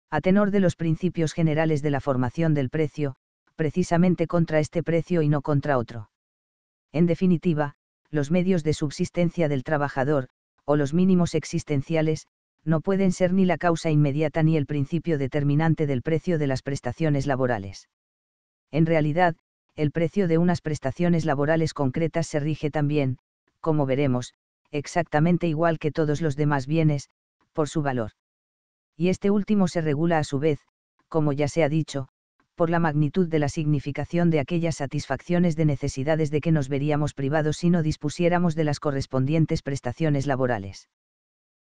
A tenor de los principios generales de la formación del precio, precisamente contra este precio y no contra otro. En definitiva, los medios de subsistencia del trabajador, o los mínimos existenciales, no pueden ser ni la causa inmediata ni el principio determinante del precio de las prestaciones laborales. En realidad, el precio de unas prestaciones laborales concretas se rige también, como veremos, exactamente igual que todos los demás bienes, por su valor. Y este último se regula a su vez, como ya se ha dicho, por la magnitud de la significación de aquellas satisfacciones de necesidades de que nos veríamos privados si no dispusiéramos de las correspondientes prestaciones laborales.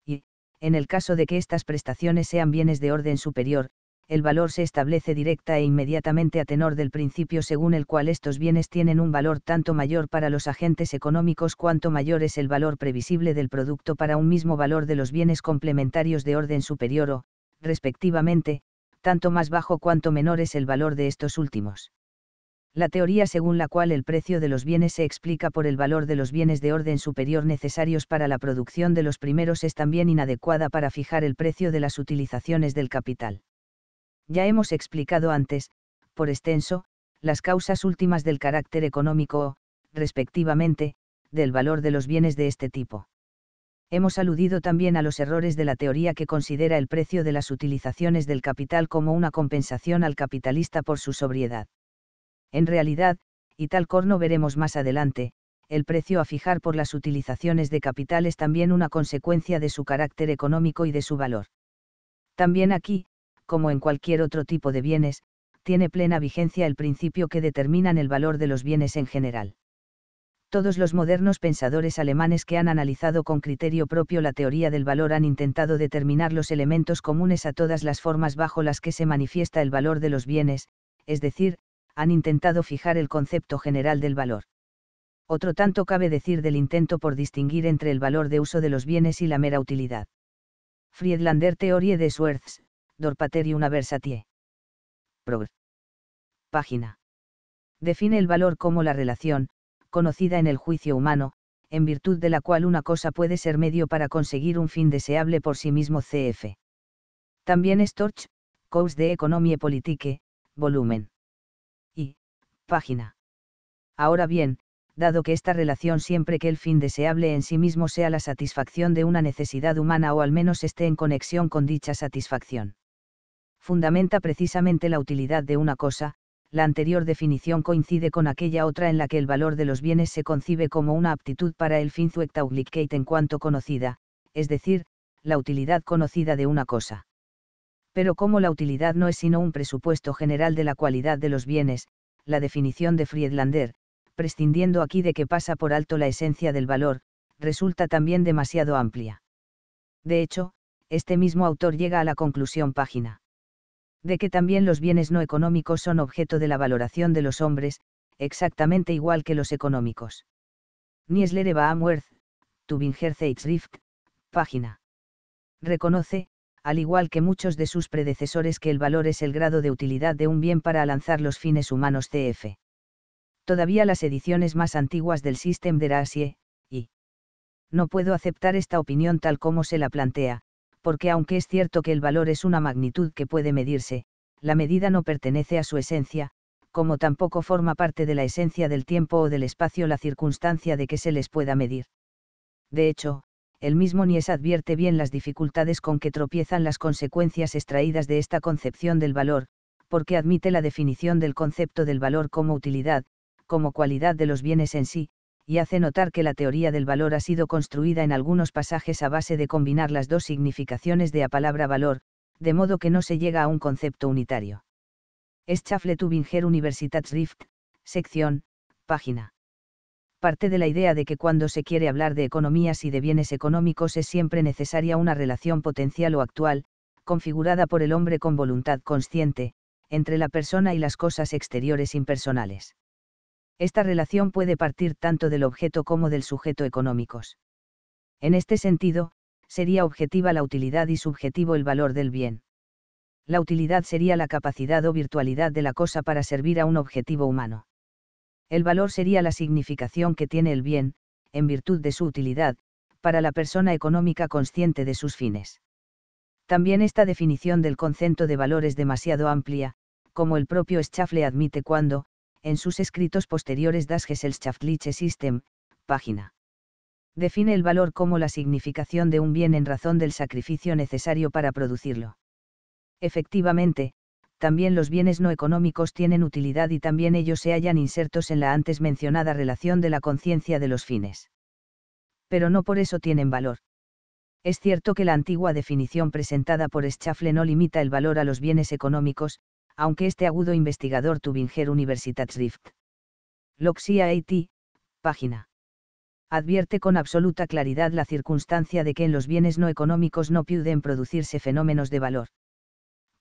Y, en el caso de que estas prestaciones sean bienes de orden superior, el valor se establece directa e inmediatamente a tenor del principio según el cual estos bienes tienen un valor tanto mayor para los agentes económicos cuanto mayor es el valor previsible del producto para un mismo valor de los bienes complementarios de orden superior o, respectivamente, tanto más bajo cuanto menor es el valor de estos últimos. La teoría según la cual el precio de los bienes se explica por el valor de los bienes de orden superior necesarios para la producción de los primeros es también inadecuada para fijar el precio de las utilizaciones del capital. Ya hemos explicado antes, por extenso, las causas últimas del carácter económico o, respectivamente, del valor de los bienes de este tipo. Hemos aludido también a los errores de la teoría que considera el precio de las utilizaciones del capital como una compensación al capitalista por su sobriedad. En realidad, y tal corno veremos más adelante, el precio a fijar por las utilizaciones de capital es también una consecuencia de su carácter económico y de su valor. También aquí, como en cualquier otro tipo de bienes, tiene plena vigencia el principio que determinan el valor de los bienes en general. Todos los modernos pensadores alemanes que han analizado con criterio propio la teoría del valor han intentado determinar los elementos comunes a todas las formas bajo las que se manifiesta el valor de los bienes, es decir, han intentado fijar el concepto general del valor. Otro tanto cabe decir del intento por distinguir entre el valor de uso de los bienes y la mera utilidad. Friedlander Theorie de Werts, una Versatie. Prog. Página. Define el valor como la relación, conocida en el juicio humano, en virtud de la cual una cosa puede ser medio para conseguir un fin deseable por sí mismo cf. También Storch, Cours de Economie Politique, volumen. Y, página. Ahora bien, dado que esta relación siempre que el fin deseable en sí mismo sea la satisfacción de una necesidad humana o al menos esté en conexión con dicha satisfacción fundamenta precisamente la utilidad de una cosa, la anterior definición coincide con aquella otra en la que el valor de los bienes se concibe como una aptitud para el fin zuektauglikeit en cuanto conocida, es decir, la utilidad conocida de una cosa. Pero como la utilidad no es sino un presupuesto general de la cualidad de los bienes, la definición de Friedlander, prescindiendo aquí de que pasa por alto la esencia del valor, resulta también demasiado amplia. De hecho, este mismo autor llega a la conclusión página de que también los bienes no económicos son objeto de la valoración de los hombres, exactamente igual que los económicos. Niesler Baamworth, Tubinger Zeitschrift, página. Reconoce, al igual que muchos de sus predecesores, que el valor es el grado de utilidad de un bien para lanzar los fines humanos CF. Todavía las ediciones más antiguas del System der Asie, y. No puedo aceptar esta opinión tal como se la plantea, porque aunque es cierto que el valor es una magnitud que puede medirse, la medida no pertenece a su esencia, como tampoco forma parte de la esencia del tiempo o del espacio la circunstancia de que se les pueda medir. De hecho, el mismo Nies advierte bien las dificultades con que tropiezan las consecuencias extraídas de esta concepción del valor, porque admite la definición del concepto del valor como utilidad, como cualidad de los bienes en sí, y hace notar que la teoría del valor ha sido construida en algunos pasajes a base de combinar las dos significaciones de la palabra valor, de modo que no se llega a un concepto unitario. schaffle Tubinger Universitätsrift, sección, página. Parte de la idea de que cuando se quiere hablar de economías y de bienes económicos es siempre necesaria una relación potencial o actual, configurada por el hombre con voluntad consciente, entre la persona y las cosas exteriores impersonales esta relación puede partir tanto del objeto como del sujeto económicos. En este sentido, sería objetiva la utilidad y subjetivo el valor del bien. La utilidad sería la capacidad o virtualidad de la cosa para servir a un objetivo humano. El valor sería la significación que tiene el bien, en virtud de su utilidad, para la persona económica consciente de sus fines. También esta definición del concepto de valor es demasiado amplia, como el propio Schaffle admite cuando, en sus escritos posteriores Das Gesellschaftliche System, página. Define el valor como la significación de un bien en razón del sacrificio necesario para producirlo. Efectivamente, también los bienes no económicos tienen utilidad y también ellos se hallan insertos en la antes mencionada relación de la conciencia de los fines. Pero no por eso tienen valor. Es cierto que la antigua definición presentada por Schaffle no limita el valor a los bienes económicos, aunque este agudo investigador Tübinger Universitätsrift. Loxia IT, página. Advierte con absoluta claridad la circunstancia de que en los bienes no económicos no pueden producirse fenómenos de valor.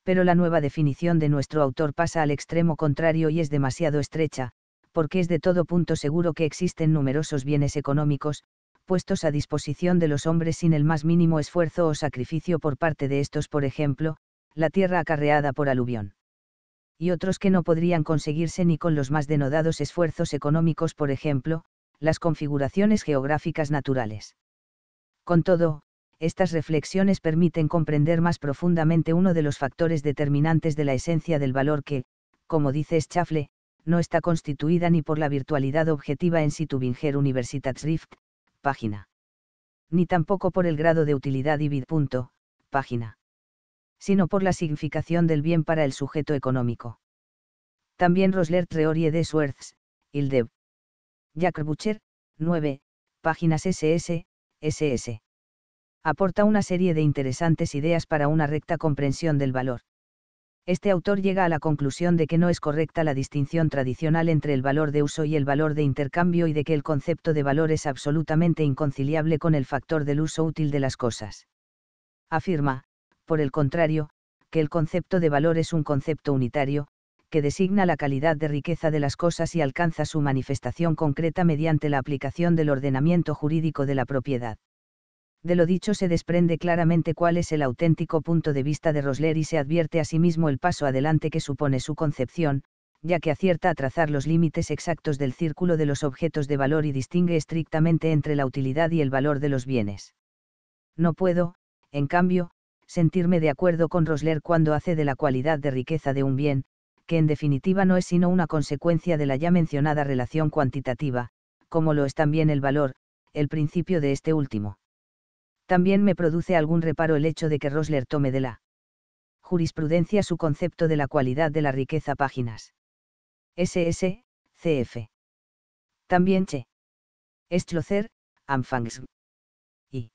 Pero la nueva definición de nuestro autor pasa al extremo contrario y es demasiado estrecha, porque es de todo punto seguro que existen numerosos bienes económicos, puestos a disposición de los hombres sin el más mínimo esfuerzo o sacrificio por parte de estos, por ejemplo, la tierra acarreada por aluvión y otros que no podrían conseguirse ni con los más denodados esfuerzos económicos, por ejemplo, las configuraciones geográficas naturales. Con todo, estas reflexiones permiten comprender más profundamente uno de los factores determinantes de la esencia del valor que, como dice Schaffle, no está constituida ni por la virtualidad objetiva en situ Binger Universitatsrift, página. Ni tampoco por el grado de utilidad y vid. página sino por la significación del bien para el sujeto económico. También Rosler Treorie de Werts, Ildev. Jack Butcher, 9, páginas SS, SS. Aporta una serie de interesantes ideas para una recta comprensión del valor. Este autor llega a la conclusión de que no es correcta la distinción tradicional entre el valor de uso y el valor de intercambio y de que el concepto de valor es absolutamente inconciliable con el factor del uso útil de las cosas. Afirma, por el contrario, que el concepto de valor es un concepto unitario, que designa la calidad de riqueza de las cosas y alcanza su manifestación concreta mediante la aplicación del ordenamiento jurídico de la propiedad. De lo dicho se desprende claramente cuál es el auténtico punto de vista de Rosler y se advierte a sí el paso adelante que supone su concepción, ya que acierta a trazar los límites exactos del círculo de los objetos de valor y distingue estrictamente entre la utilidad y el valor de los bienes. No puedo, en cambio, sentirme de acuerdo con Rosler cuando hace de la cualidad de riqueza de un bien, que en definitiva no es sino una consecuencia de la ya mencionada relación cuantitativa, como lo es también el valor, el principio de este último. También me produce algún reparo el hecho de que Rosler tome de la jurisprudencia su concepto de la cualidad de la riqueza páginas. SS, CF. También Che. Schlozer, Anfangs. Y.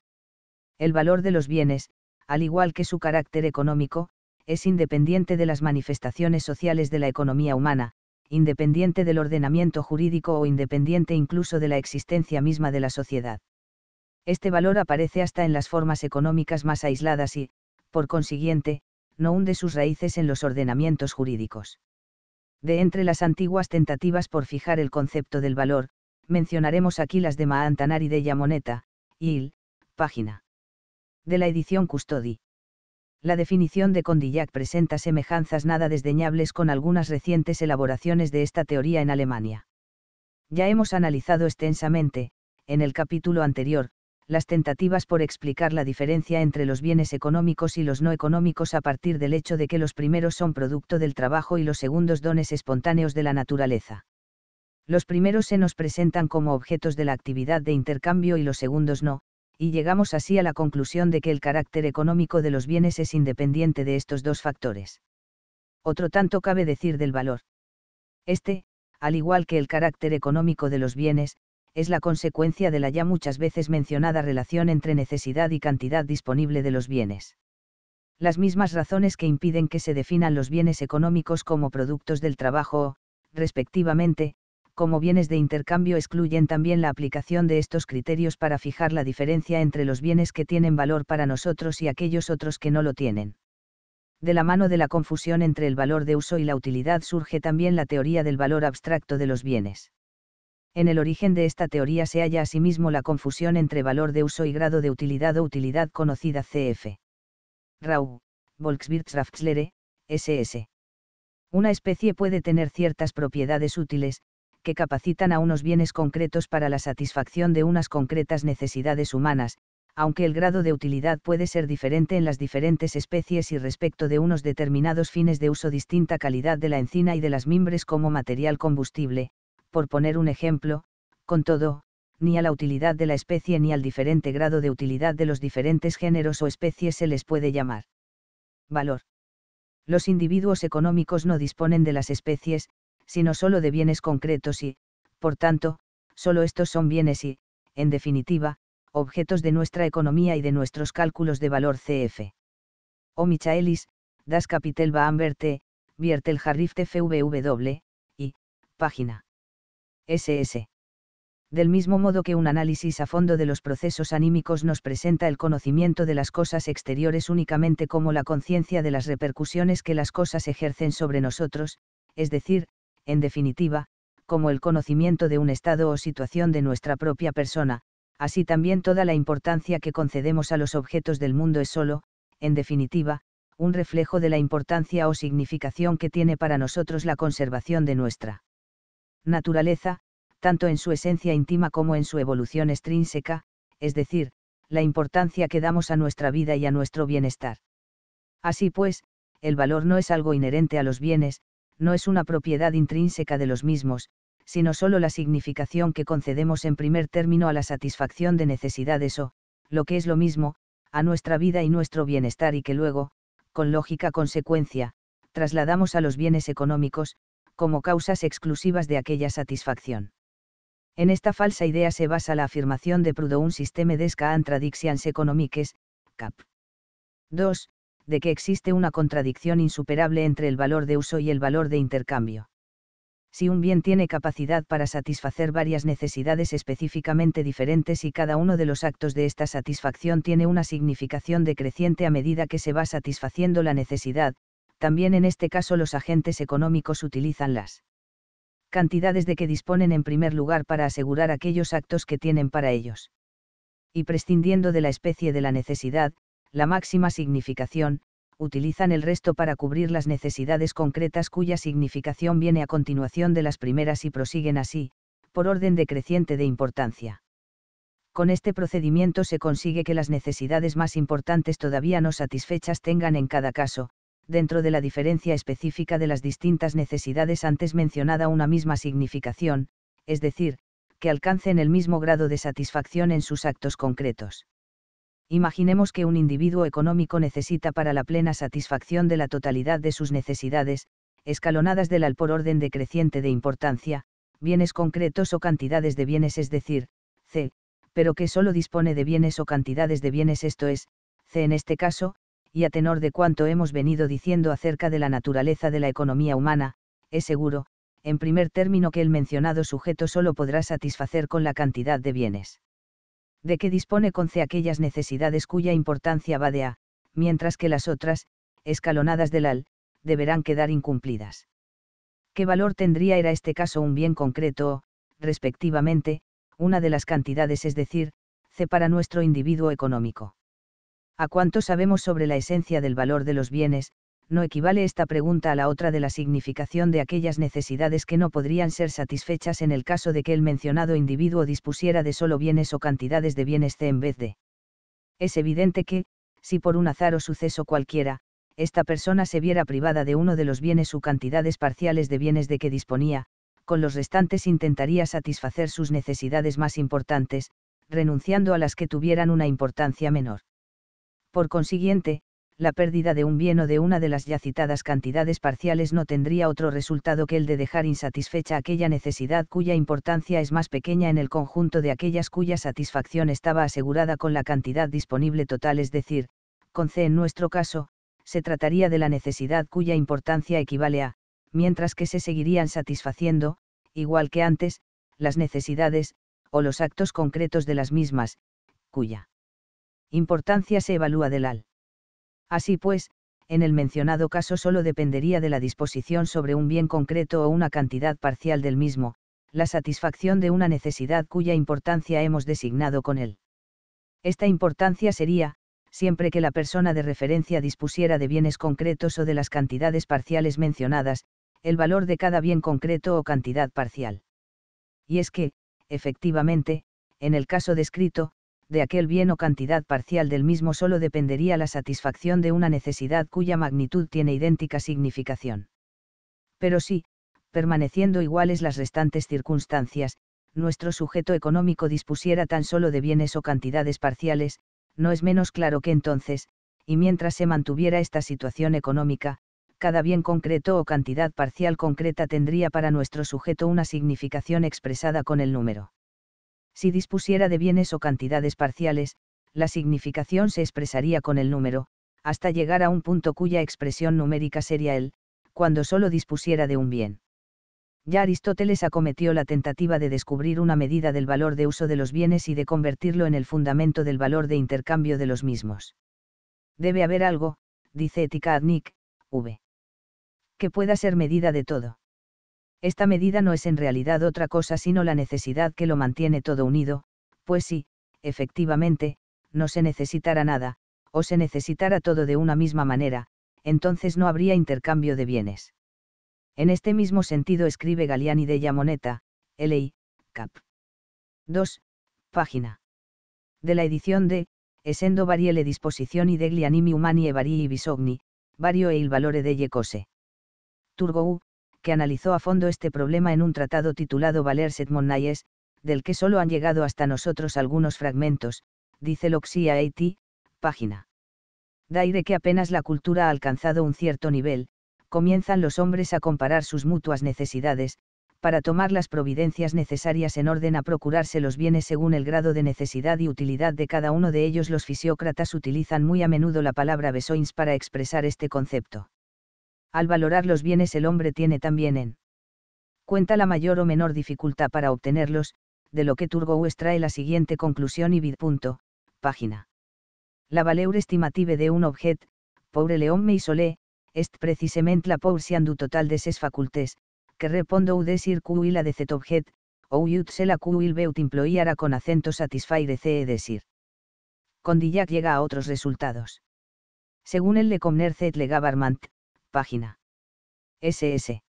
El valor de los bienes, al igual que su carácter económico, es independiente de las manifestaciones sociales de la economía humana, independiente del ordenamiento jurídico o independiente incluso de la existencia misma de la sociedad. Este valor aparece hasta en las formas económicas más aisladas y, por consiguiente, no hunde sus raíces en los ordenamientos jurídicos. De entre las antiguas tentativas por fijar el concepto del valor, mencionaremos aquí las de y de Yamoneta, y página de la edición Custodi. La definición de Condillac presenta semejanzas nada desdeñables con algunas recientes elaboraciones de esta teoría en Alemania. Ya hemos analizado extensamente, en el capítulo anterior, las tentativas por explicar la diferencia entre los bienes económicos y los no económicos a partir del hecho de que los primeros son producto del trabajo y los segundos dones espontáneos de la naturaleza. Los primeros se nos presentan como objetos de la actividad de intercambio y los segundos no, y llegamos así a la conclusión de que el carácter económico de los bienes es independiente de estos dos factores. Otro tanto cabe decir del valor. Este, al igual que el carácter económico de los bienes, es la consecuencia de la ya muchas veces mencionada relación entre necesidad y cantidad disponible de los bienes. Las mismas razones que impiden que se definan los bienes económicos como productos del trabajo respectivamente, como bienes de intercambio excluyen también la aplicación de estos criterios para fijar la diferencia entre los bienes que tienen valor para nosotros y aquellos otros que no lo tienen. De la mano de la confusión entre el valor de uso y la utilidad surge también la teoría del valor abstracto de los bienes. En el origen de esta teoría se halla asimismo la confusión entre valor de uso y grado de utilidad o utilidad conocida CF. Rau, Volkswirtschaftslehre, SS. Una especie puede tener ciertas propiedades útiles, que capacitan a unos bienes concretos para la satisfacción de unas concretas necesidades humanas, aunque el grado de utilidad puede ser diferente en las diferentes especies y respecto de unos determinados fines de uso distinta calidad de la encina y de las mimbres como material combustible, por poner un ejemplo, con todo, ni a la utilidad de la especie ni al diferente grado de utilidad de los diferentes géneros o especies se les puede llamar valor. Los individuos económicos no disponen de las especies, sino solo de bienes concretos y, por tanto, solo estos son bienes y, en definitiva, objetos de nuestra economía y de nuestros cálculos de valor CF. O Michaelis, Das Kapitel el Viertel Jarrifte FVW, y, página. SS. Del mismo modo que un análisis a fondo de los procesos anímicos nos presenta el conocimiento de las cosas exteriores únicamente como la conciencia de las repercusiones que las cosas ejercen sobre nosotros, es decir, en definitiva, como el conocimiento de un estado o situación de nuestra propia persona, así también toda la importancia que concedemos a los objetos del mundo es solo, en definitiva, un reflejo de la importancia o significación que tiene para nosotros la conservación de nuestra naturaleza, tanto en su esencia íntima como en su evolución extrínseca, es decir, la importancia que damos a nuestra vida y a nuestro bienestar. Así pues, el valor no es algo inherente a los bienes, no es una propiedad intrínseca de los mismos, sino solo la significación que concedemos en primer término a la satisfacción de necesidades o, lo que es lo mismo, a nuestra vida y nuestro bienestar y que luego, con lógica consecuencia, trasladamos a los bienes económicos, como causas exclusivas de aquella satisfacción. En esta falsa idea se basa la afirmación de Proudhon système des Contradictions Economiques, CAP. 2 de que existe una contradicción insuperable entre el valor de uso y el valor de intercambio. Si un bien tiene capacidad para satisfacer varias necesidades específicamente diferentes y cada uno de los actos de esta satisfacción tiene una significación decreciente a medida que se va satisfaciendo la necesidad, también en este caso los agentes económicos utilizan las cantidades de que disponen en primer lugar para asegurar aquellos actos que tienen para ellos. Y prescindiendo de la especie de la necesidad, la máxima significación, utilizan el resto para cubrir las necesidades concretas cuya significación viene a continuación de las primeras y prosiguen así, por orden decreciente de importancia. Con este procedimiento se consigue que las necesidades más importantes todavía no satisfechas tengan en cada caso, dentro de la diferencia específica de las distintas necesidades antes mencionada una misma significación, es decir, que alcancen el mismo grado de satisfacción en sus actos concretos imaginemos que un individuo económico necesita para la plena satisfacción de la totalidad de sus necesidades, escalonadas del al por orden decreciente de importancia, bienes concretos o cantidades de bienes, es decir, C, pero que solo dispone de bienes o cantidades de bienes, esto es, C en este caso, y a tenor de cuanto hemos venido diciendo acerca de la naturaleza de la economía humana, es seguro, en primer término que el mencionado sujeto solo podrá satisfacer con la cantidad de bienes de que dispone C aquellas necesidades cuya importancia va de A, mientras que las otras, escalonadas del AL, deberán quedar incumplidas. ¿Qué valor tendría era este caso un bien concreto o, respectivamente, una de las cantidades, es decir, C para nuestro individuo económico? A cuánto sabemos sobre la esencia del valor de los bienes, no equivale esta pregunta a la otra de la significación de aquellas necesidades que no podrían ser satisfechas en el caso de que el mencionado individuo dispusiera de solo bienes o cantidades de bienes C en vez de. Es evidente que, si por un azar o suceso cualquiera, esta persona se viera privada de uno de los bienes o cantidades parciales de bienes de que disponía, con los restantes intentaría satisfacer sus necesidades más importantes, renunciando a las que tuvieran una importancia menor. Por consiguiente, la pérdida de un bien o de una de las ya citadas cantidades parciales no tendría otro resultado que el de dejar insatisfecha aquella necesidad cuya importancia es más pequeña en el conjunto de aquellas cuya satisfacción estaba asegurada con la cantidad disponible total, es decir, con C en nuestro caso, se trataría de la necesidad cuya importancia equivale a, mientras que se seguirían satisfaciendo, igual que antes, las necesidades, o los actos concretos de las mismas, cuya importancia se evalúa del al Así pues, en el mencionado caso solo dependería de la disposición sobre un bien concreto o una cantidad parcial del mismo, la satisfacción de una necesidad cuya importancia hemos designado con él. Esta importancia sería, siempre que la persona de referencia dispusiera de bienes concretos o de las cantidades parciales mencionadas, el valor de cada bien concreto o cantidad parcial. Y es que, efectivamente, en el caso descrito, de aquel bien o cantidad parcial del mismo solo dependería la satisfacción de una necesidad cuya magnitud tiene idéntica significación. Pero si, permaneciendo iguales las restantes circunstancias, nuestro sujeto económico dispusiera tan solo de bienes o cantidades parciales, no es menos claro que entonces, y mientras se mantuviera esta situación económica, cada bien concreto o cantidad parcial concreta tendría para nuestro sujeto una significación expresada con el número. Si dispusiera de bienes o cantidades parciales, la significación se expresaría con el número, hasta llegar a un punto cuya expresión numérica sería el, cuando solo dispusiera de un bien. Ya Aristóteles acometió la tentativa de descubrir una medida del valor de uso de los bienes y de convertirlo en el fundamento del valor de intercambio de los mismos. Debe haber algo, dice Etika Adnik, v. que pueda ser medida de todo. Esta medida no es en realidad otra cosa sino la necesidad que lo mantiene todo unido, pues si, efectivamente, no se necesitara nada, o se necesitara todo de una misma manera, entonces no habría intercambio de bienes. En este mismo sentido escribe Galiani de Yamoneta, L.I., Cap. 2, página. De la edición de, Esendo varie le disposizioni degli animi umani e varii bisogni, vario e il valore delle cose. U analizó a fondo este problema en un tratado titulado Valer et del que solo han llegado hasta nosotros algunos fragmentos, dice Loxia Haiti, página. Daire que apenas la cultura ha alcanzado un cierto nivel, comienzan los hombres a comparar sus mutuas necesidades, para tomar las providencias necesarias en orden a procurarse los bienes según el grado de necesidad y utilidad de cada uno de ellos. Los fisiócratas utilizan muy a menudo la palabra besoins para expresar este concepto al valorar los bienes el hombre tiene también en cuenta la mayor o menor dificultad para obtenerlos, de lo que turgo extrae la siguiente conclusión y vid. página. La valeur estimative de un objet, león me isolé, est precisamente la portion du total de ses facultés, que repondo ou desir y la de cet objet, ou ut se la employara con acento satisfaire ce e desir. Condillac llega a otros resultados. Según el Le Legabarmant, página. SS.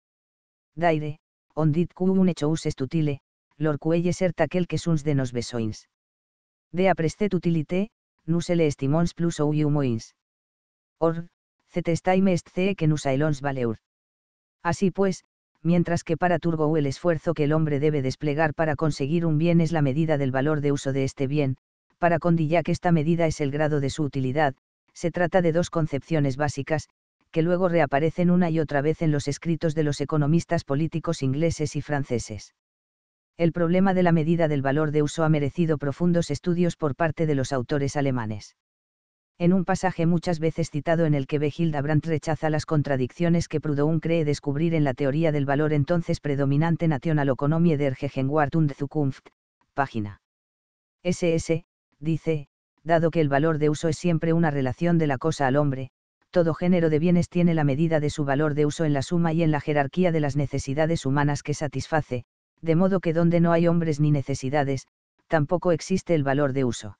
Daire, on dit qu'un un hecho utile, lor cuelle ser taquel que suns de nos besoins. De aprestet utilité, nusele estimons plus ou humoins. Or, cetestaime est ce que nus aelons valeur. Así pues, mientras que para Turgo el esfuerzo que el hombre debe desplegar para conseguir un bien es la medida del valor de uso de este bien, para Condillac esta medida es el grado de su utilidad, se trata de dos concepciones básicas, que luego reaparecen una y otra vez en los escritos de los economistas políticos ingleses y franceses. El problema de la medida del valor de uso ha merecido profundos estudios por parte de los autores alemanes. En un pasaje muchas veces citado en el que B. Brandt rechaza las contradicciones que Proudhon cree descubrir en la teoría del valor entonces predominante National Economie der Gegenwart und Zukunft, página. SS, dice, dado que el valor de uso es siempre una relación de la cosa al hombre, todo género de bienes tiene la medida de su valor de uso en la suma y en la jerarquía de las necesidades humanas que satisface, de modo que donde no hay hombres ni necesidades, tampoco existe el valor de uso.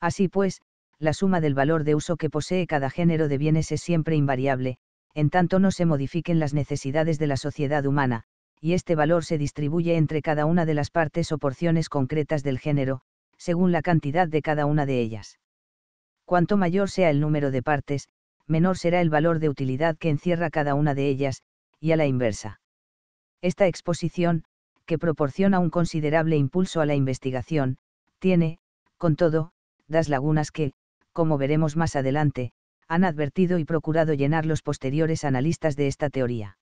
Así pues, la suma del valor de uso que posee cada género de bienes es siempre invariable, en tanto no se modifiquen las necesidades de la sociedad humana, y este valor se distribuye entre cada una de las partes o porciones concretas del género, según la cantidad de cada una de ellas. Cuanto mayor sea el número de partes, menor será el valor de utilidad que encierra cada una de ellas, y a la inversa. Esta exposición, que proporciona un considerable impulso a la investigación, tiene, con todo, das lagunas que, como veremos más adelante, han advertido y procurado llenar los posteriores analistas de esta teoría.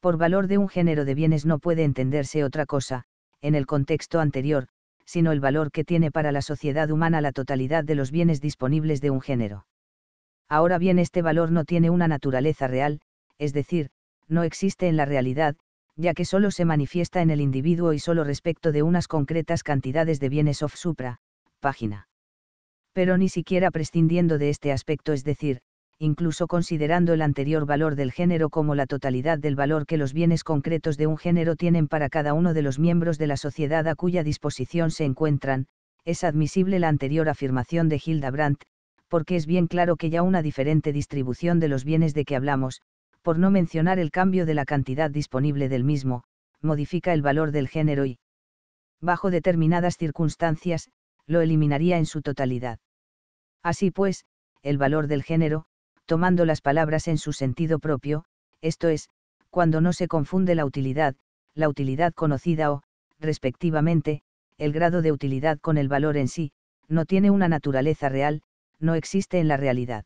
Por valor de un género de bienes no puede entenderse otra cosa, en el contexto anterior, sino el valor que tiene para la sociedad humana la totalidad de los bienes disponibles de un género. Ahora bien este valor no tiene una naturaleza real, es decir, no existe en la realidad, ya que solo se manifiesta en el individuo y solo respecto de unas concretas cantidades de bienes of supra, página. Pero ni siquiera prescindiendo de este aspecto, es decir, incluso considerando el anterior valor del género como la totalidad del valor que los bienes concretos de un género tienen para cada uno de los miembros de la sociedad a cuya disposición se encuentran, es admisible la anterior afirmación de Hilda Brandt, porque es bien claro que ya una diferente distribución de los bienes de que hablamos, por no mencionar el cambio de la cantidad disponible del mismo, modifica el valor del género y, bajo determinadas circunstancias, lo eliminaría en su totalidad. Así pues, el valor del género, tomando las palabras en su sentido propio, esto es, cuando no se confunde la utilidad, la utilidad conocida o, respectivamente, el grado de utilidad con el valor en sí, no tiene una naturaleza real, no existe en la realidad.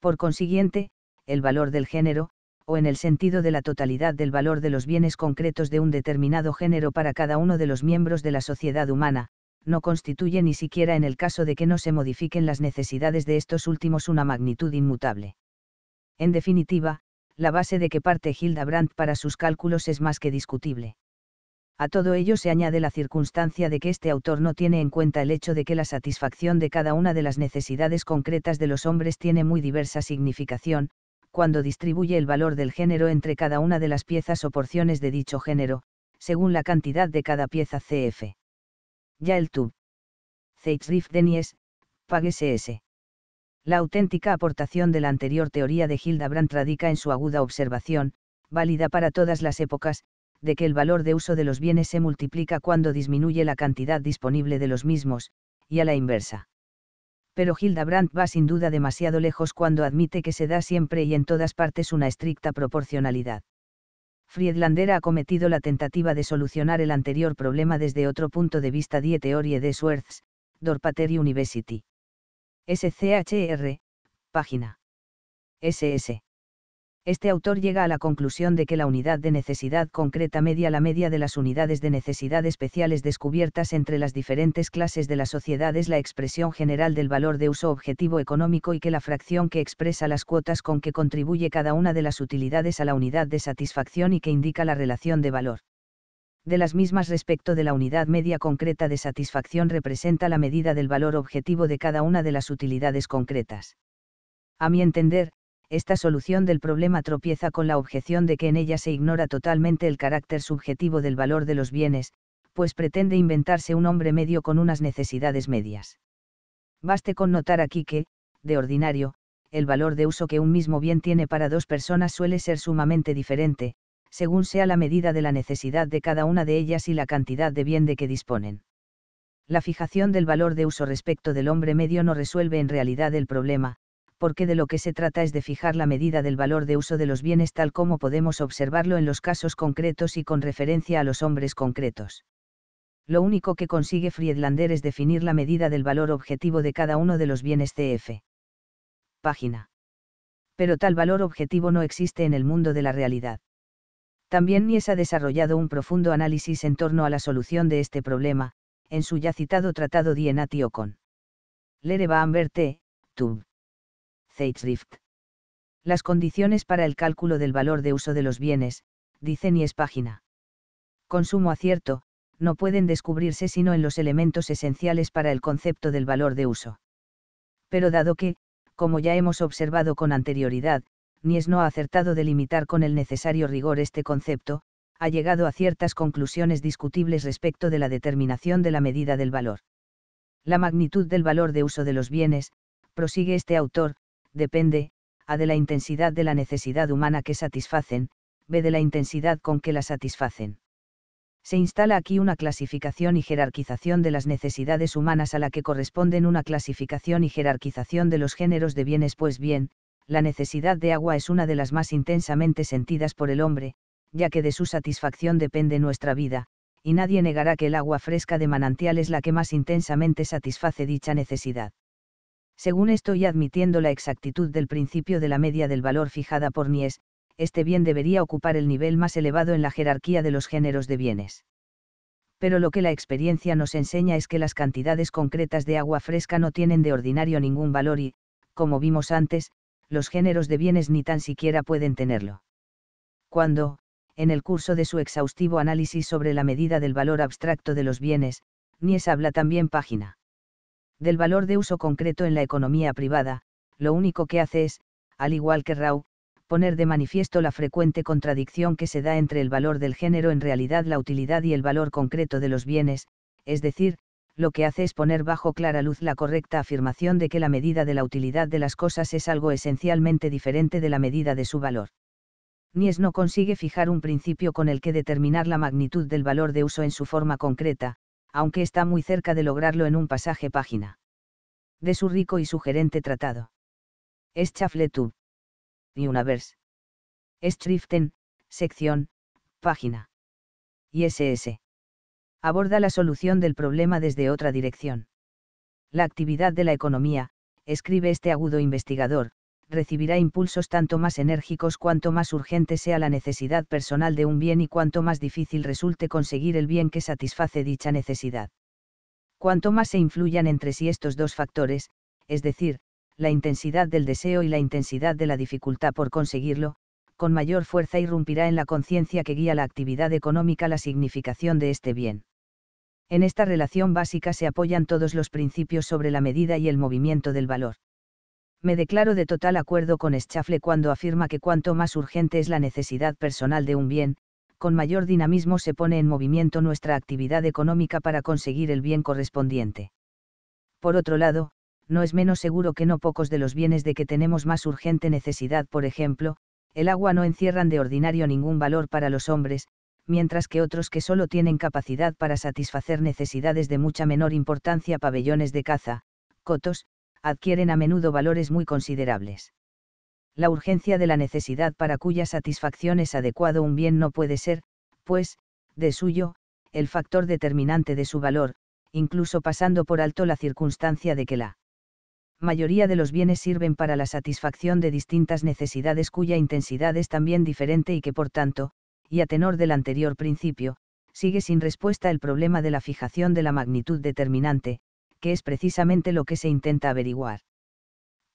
Por consiguiente, el valor del género, o en el sentido de la totalidad del valor de los bienes concretos de un determinado género para cada uno de los miembros de la sociedad humana, no constituye ni siquiera en el caso de que no se modifiquen las necesidades de estos últimos una magnitud inmutable. En definitiva, la base de que parte Hilda Brandt para sus cálculos es más que discutible. A todo ello se añade la circunstancia de que este autor no tiene en cuenta el hecho de que la satisfacción de cada una de las necesidades concretas de los hombres tiene muy diversa significación, cuando distribuye el valor del género entre cada una de las piezas o porciones de dicho género, según la cantidad de cada pieza CF. Ya el tub. Zeitschrift Denies, Pag. SS. La auténtica aportación de la anterior teoría de Hildebrand radica en su aguda observación, válida para todas las épocas, de que el valor de uso de los bienes se multiplica cuando disminuye la cantidad disponible de los mismos, y a la inversa. Pero Hildebrandt va sin duda demasiado lejos cuando admite que se da siempre y en todas partes una estricta proporcionalidad. Friedlander ha cometido la tentativa de solucionar el anterior problema desde otro punto de vista Die Theorie des Werths, Dorpater University. SCHR, página. SS este autor llega a la conclusión de que la unidad de necesidad concreta media la media de las unidades de necesidad especiales descubiertas entre las diferentes clases de la sociedad es la expresión general del valor de uso objetivo económico y que la fracción que expresa las cuotas con que contribuye cada una de las utilidades a la unidad de satisfacción y que indica la relación de valor de las mismas respecto de la unidad media concreta de satisfacción representa la medida del valor objetivo de cada una de las utilidades concretas. A mi entender, esta solución del problema tropieza con la objeción de que en ella se ignora totalmente el carácter subjetivo del valor de los bienes, pues pretende inventarse un hombre medio con unas necesidades medias. Baste con notar aquí que, de ordinario, el valor de uso que un mismo bien tiene para dos personas suele ser sumamente diferente, según sea la medida de la necesidad de cada una de ellas y la cantidad de bien de que disponen. La fijación del valor de uso respecto del hombre medio no resuelve en realidad el problema, porque de lo que se trata es de fijar la medida del valor de uso de los bienes tal como podemos observarlo en los casos concretos y con referencia a los hombres concretos. Lo único que consigue Friedlander es definir la medida del valor objetivo de cada uno de los bienes CF. Página. Pero tal valor objetivo no existe en el mundo de la realidad. También Nies ha desarrollado un profundo análisis en torno a la solución de este problema, en su ya citado tratado Dienatio con Lere Tub. Las condiciones para el cálculo del valor de uso de los bienes, dice Nies página. Consumo acierto, no pueden descubrirse sino en los elementos esenciales para el concepto del valor de uso. Pero dado que, como ya hemos observado con anterioridad, Nies no ha acertado de limitar con el necesario rigor este concepto, ha llegado a ciertas conclusiones discutibles respecto de la determinación de la medida del valor. La magnitud del valor de uso de los bienes, prosigue este autor, depende, A de la intensidad de la necesidad humana que satisfacen, B de la intensidad con que la satisfacen. Se instala aquí una clasificación y jerarquización de las necesidades humanas a la que corresponden una clasificación y jerarquización de los géneros de bienes, pues bien, la necesidad de agua es una de las más intensamente sentidas por el hombre, ya que de su satisfacción depende nuestra vida, y nadie negará que el agua fresca de manantial es la que más intensamente satisface dicha necesidad. Según estoy admitiendo la exactitud del principio de la media del valor fijada por Nies, este bien debería ocupar el nivel más elevado en la jerarquía de los géneros de bienes. Pero lo que la experiencia nos enseña es que las cantidades concretas de agua fresca no tienen de ordinario ningún valor y, como vimos antes, los géneros de bienes ni tan siquiera pueden tenerlo. Cuando, en el curso de su exhaustivo análisis sobre la medida del valor abstracto de los bienes, Nies habla también página del valor de uso concreto en la economía privada, lo único que hace es, al igual que Rau, poner de manifiesto la frecuente contradicción que se da entre el valor del género en realidad la utilidad y el valor concreto de los bienes, es decir, lo que hace es poner bajo clara luz la correcta afirmación de que la medida de la utilidad de las cosas es algo esencialmente diferente de la medida de su valor. Nies no consigue fijar un principio con el que determinar la magnitud del valor de uso en su forma concreta, aunque está muy cerca de lograrlo en un pasaje página. De su rico y sugerente tratado. Es Chafletub. Es Schriften, sección, página. Y SS. Aborda la solución del problema desde otra dirección. La actividad de la economía, escribe este agudo investigador, recibirá impulsos tanto más enérgicos cuanto más urgente sea la necesidad personal de un bien y cuanto más difícil resulte conseguir el bien que satisface dicha necesidad. Cuanto más se influyan entre sí estos dos factores, es decir, la intensidad del deseo y la intensidad de la dificultad por conseguirlo, con mayor fuerza irrumpirá en la conciencia que guía la actividad económica la significación de este bien. En esta relación básica se apoyan todos los principios sobre la medida y el movimiento del valor me declaro de total acuerdo con Schaffle cuando afirma que cuanto más urgente es la necesidad personal de un bien, con mayor dinamismo se pone en movimiento nuestra actividad económica para conseguir el bien correspondiente. Por otro lado, no es menos seguro que no pocos de los bienes de que tenemos más urgente necesidad, por ejemplo, el agua no encierran de ordinario ningún valor para los hombres, mientras que otros que solo tienen capacidad para satisfacer necesidades de mucha menor importancia, pabellones de caza, cotos, adquieren a menudo valores muy considerables. La urgencia de la necesidad para cuya satisfacción es adecuado un bien no puede ser, pues, de suyo, el factor determinante de su valor, incluso pasando por alto la circunstancia de que la mayoría de los bienes sirven para la satisfacción de distintas necesidades cuya intensidad es también diferente y que por tanto, y a tenor del anterior principio, sigue sin respuesta el problema de la fijación de la magnitud determinante, que es precisamente lo que se intenta averiguar.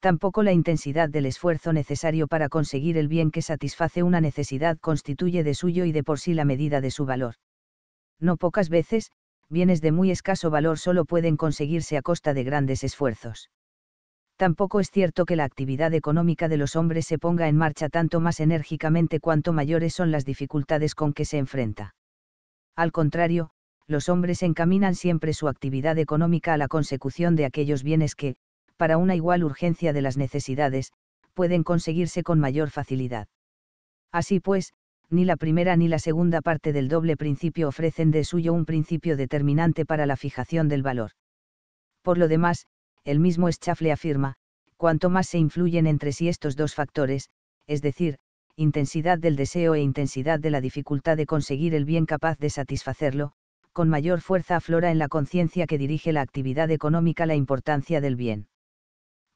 Tampoco la intensidad del esfuerzo necesario para conseguir el bien que satisface una necesidad constituye de suyo y de por sí la medida de su valor. No pocas veces, bienes de muy escaso valor solo pueden conseguirse a costa de grandes esfuerzos. Tampoco es cierto que la actividad económica de los hombres se ponga en marcha tanto más enérgicamente cuanto mayores son las dificultades con que se enfrenta. Al contrario, los hombres encaminan siempre su actividad económica a la consecución de aquellos bienes que, para una igual urgencia de las necesidades, pueden conseguirse con mayor facilidad. Así pues, ni la primera ni la segunda parte del doble principio ofrecen de suyo un principio determinante para la fijación del valor. Por lo demás, el mismo Schaffle afirma, cuanto más se influyen entre sí estos dos factores, es decir, intensidad del deseo e intensidad de la dificultad de conseguir el bien capaz de satisfacerlo, con mayor fuerza aflora en la conciencia que dirige la actividad económica la importancia del bien.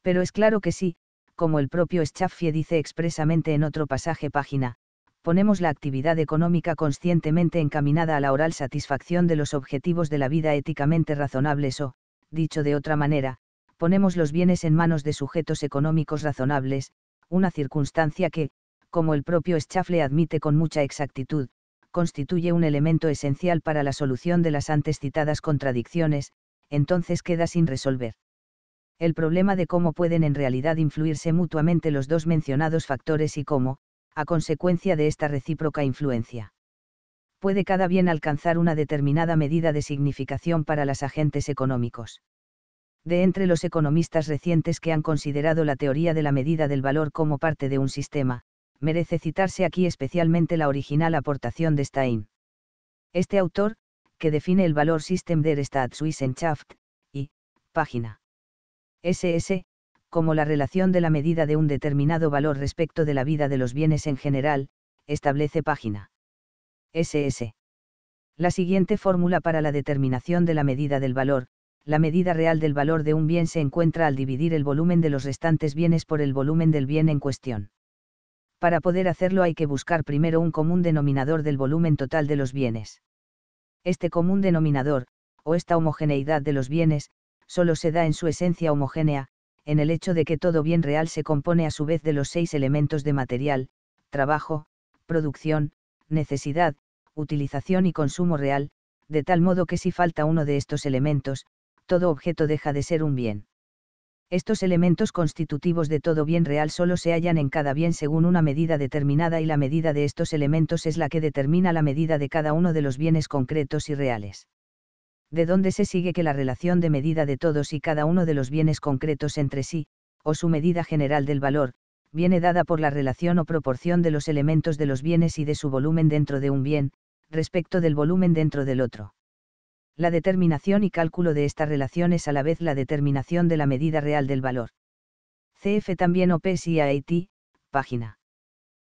Pero es claro que sí, como el propio Schaffie dice expresamente en otro pasaje página, ponemos la actividad económica conscientemente encaminada a la oral satisfacción de los objetivos de la vida éticamente razonables o, dicho de otra manera, ponemos los bienes en manos de sujetos económicos razonables, una circunstancia que, como el propio Schaffie admite con mucha exactitud, constituye un elemento esencial para la solución de las antes citadas contradicciones, entonces queda sin resolver. El problema de cómo pueden en realidad influirse mutuamente los dos mencionados factores y cómo, a consecuencia de esta recíproca influencia, puede cada bien alcanzar una determinada medida de significación para los agentes económicos. De entre los economistas recientes que han considerado la teoría de la medida del valor como parte de un sistema, merece citarse aquí especialmente la original aportación de Stein. Este autor, que define el valor System der Staatswissenschaft, y, página. SS, como la relación de la medida de un determinado valor respecto de la vida de los bienes en general, establece página. SS. La siguiente fórmula para la determinación de la medida del valor, la medida real del valor de un bien se encuentra al dividir el volumen de los restantes bienes por el volumen del bien en cuestión para poder hacerlo hay que buscar primero un común denominador del volumen total de los bienes. Este común denominador, o esta homogeneidad de los bienes, solo se da en su esencia homogénea, en el hecho de que todo bien real se compone a su vez de los seis elementos de material, trabajo, producción, necesidad, utilización y consumo real, de tal modo que si falta uno de estos elementos, todo objeto deja de ser un bien. Estos elementos constitutivos de todo bien real solo se hallan en cada bien según una medida determinada y la medida de estos elementos es la que determina la medida de cada uno de los bienes concretos y reales. De donde se sigue que la relación de medida de todos y cada uno de los bienes concretos entre sí, o su medida general del valor, viene dada por la relación o proporción de los elementos de los bienes y de su volumen dentro de un bien, respecto del volumen dentro del otro la determinación y cálculo de esta relación es a la vez la determinación de la medida real del valor. CF también OPSIAIT, página.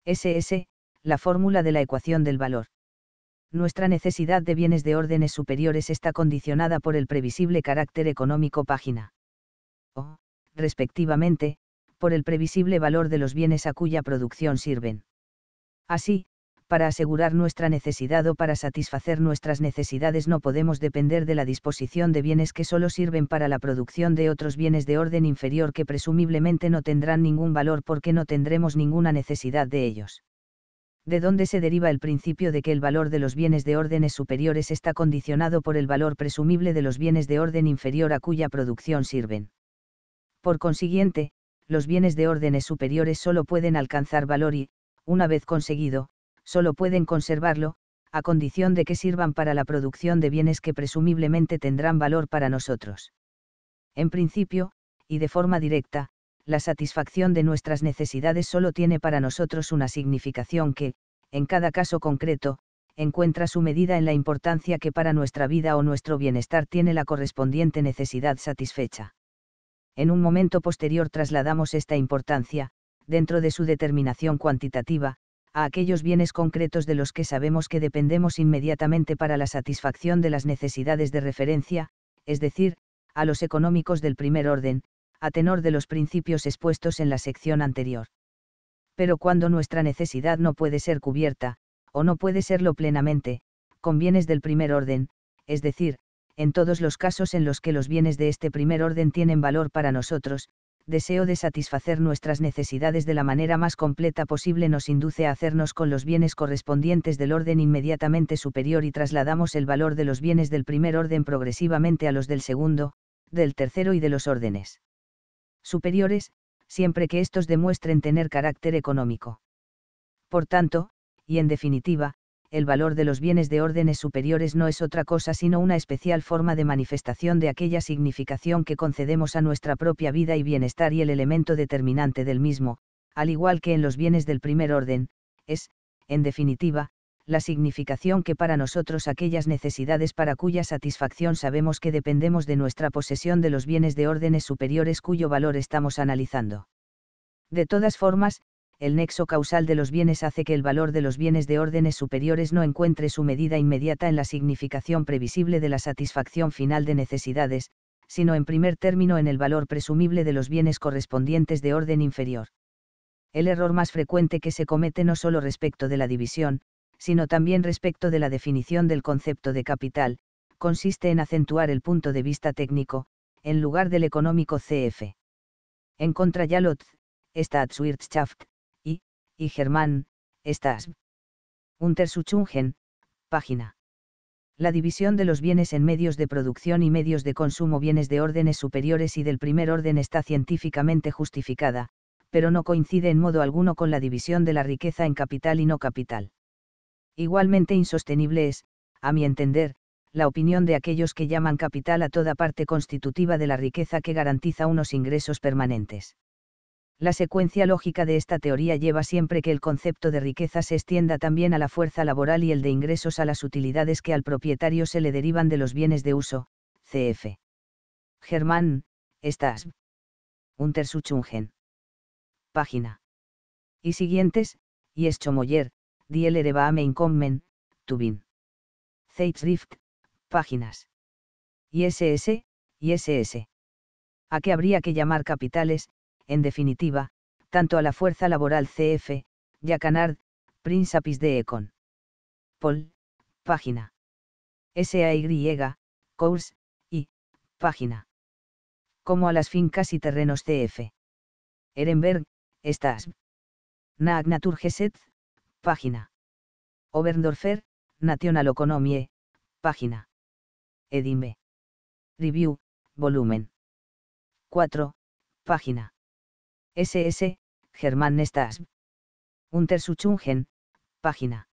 SS, la fórmula de la ecuación del valor. Nuestra necesidad de bienes de órdenes superiores está condicionada por el previsible carácter económico página. O, respectivamente, por el previsible valor de los bienes a cuya producción sirven. Así, para asegurar nuestra necesidad o para satisfacer nuestras necesidades no podemos depender de la disposición de bienes que solo sirven para la producción de otros bienes de orden inferior que presumiblemente no tendrán ningún valor porque no tendremos ninguna necesidad de ellos. De dónde se deriva el principio de que el valor de los bienes de órdenes superiores está condicionado por el valor presumible de los bienes de orden inferior a cuya producción sirven. Por consiguiente, los bienes de órdenes superiores solo pueden alcanzar valor y, una vez conseguido, solo pueden conservarlo, a condición de que sirvan para la producción de bienes que presumiblemente tendrán valor para nosotros. En principio, y de forma directa, la satisfacción de nuestras necesidades solo tiene para nosotros una significación que, en cada caso concreto, encuentra su medida en la importancia que para nuestra vida o nuestro bienestar tiene la correspondiente necesidad satisfecha. En un momento posterior trasladamos esta importancia, dentro de su determinación cuantitativa, a aquellos bienes concretos de los que sabemos que dependemos inmediatamente para la satisfacción de las necesidades de referencia, es decir, a los económicos del primer orden, a tenor de los principios expuestos en la sección anterior. Pero cuando nuestra necesidad no puede ser cubierta, o no puede serlo plenamente, con bienes del primer orden, es decir, en todos los casos en los que los bienes de este primer orden tienen valor para nosotros, deseo de satisfacer nuestras necesidades de la manera más completa posible nos induce a hacernos con los bienes correspondientes del orden inmediatamente superior y trasladamos el valor de los bienes del primer orden progresivamente a los del segundo, del tercero y de los órdenes superiores, siempre que estos demuestren tener carácter económico. Por tanto, y en definitiva, el valor de los bienes de órdenes superiores no es otra cosa sino una especial forma de manifestación de aquella significación que concedemos a nuestra propia vida y bienestar y el elemento determinante del mismo, al igual que en los bienes del primer orden, es, en definitiva, la significación que para nosotros aquellas necesidades para cuya satisfacción sabemos que dependemos de nuestra posesión de los bienes de órdenes superiores cuyo valor estamos analizando. De todas formas, el nexo causal de los bienes hace que el valor de los bienes de órdenes superiores no encuentre su medida inmediata en la significación previsible de la satisfacción final de necesidades, sino en primer término en el valor presumible de los bienes correspondientes de orden inferior. El error más frecuente que se comete no solo respecto de la división, sino también respecto de la definición del concepto de capital, consiste en acentuar el punto de vista técnico, en lugar del económico CF. En contra está Staatswirtschaft, y Germán, estás. Untersuchungen, página. La división de los bienes en medios de producción y medios de consumo, bienes de órdenes superiores y del primer orden está científicamente justificada, pero no coincide en modo alguno con la división de la riqueza en capital y no capital. Igualmente insostenible es, a mi entender, la opinión de aquellos que llaman capital a toda parte constitutiva de la riqueza que garantiza unos ingresos permanentes. La secuencia lógica de esta teoría lleva siempre que el concepto de riqueza se extienda también a la fuerza laboral y el de ingresos a las utilidades que al propietario se le derivan de los bienes de uso, cf. Germán, estás. Untersuchungen. Página. Y siguientes, y es Chomoyer, Die Erevame Inkommen, Tubin. Zeitschrift, páginas. Y y ss. ¿A qué habría que llamar capitales, en definitiva, tanto a la fuerza laboral CF, Jacanard, Principis de Econ. Pol, página. SAY, Cours, y, página. Como a las fincas y terrenos CF. Ehrenberg, Stasb. Naag página. Oberndorfer, National Economie, página. Edimbe. Review, volumen. 4, página. SS, Germán Nestasb. Untersuchungen, página.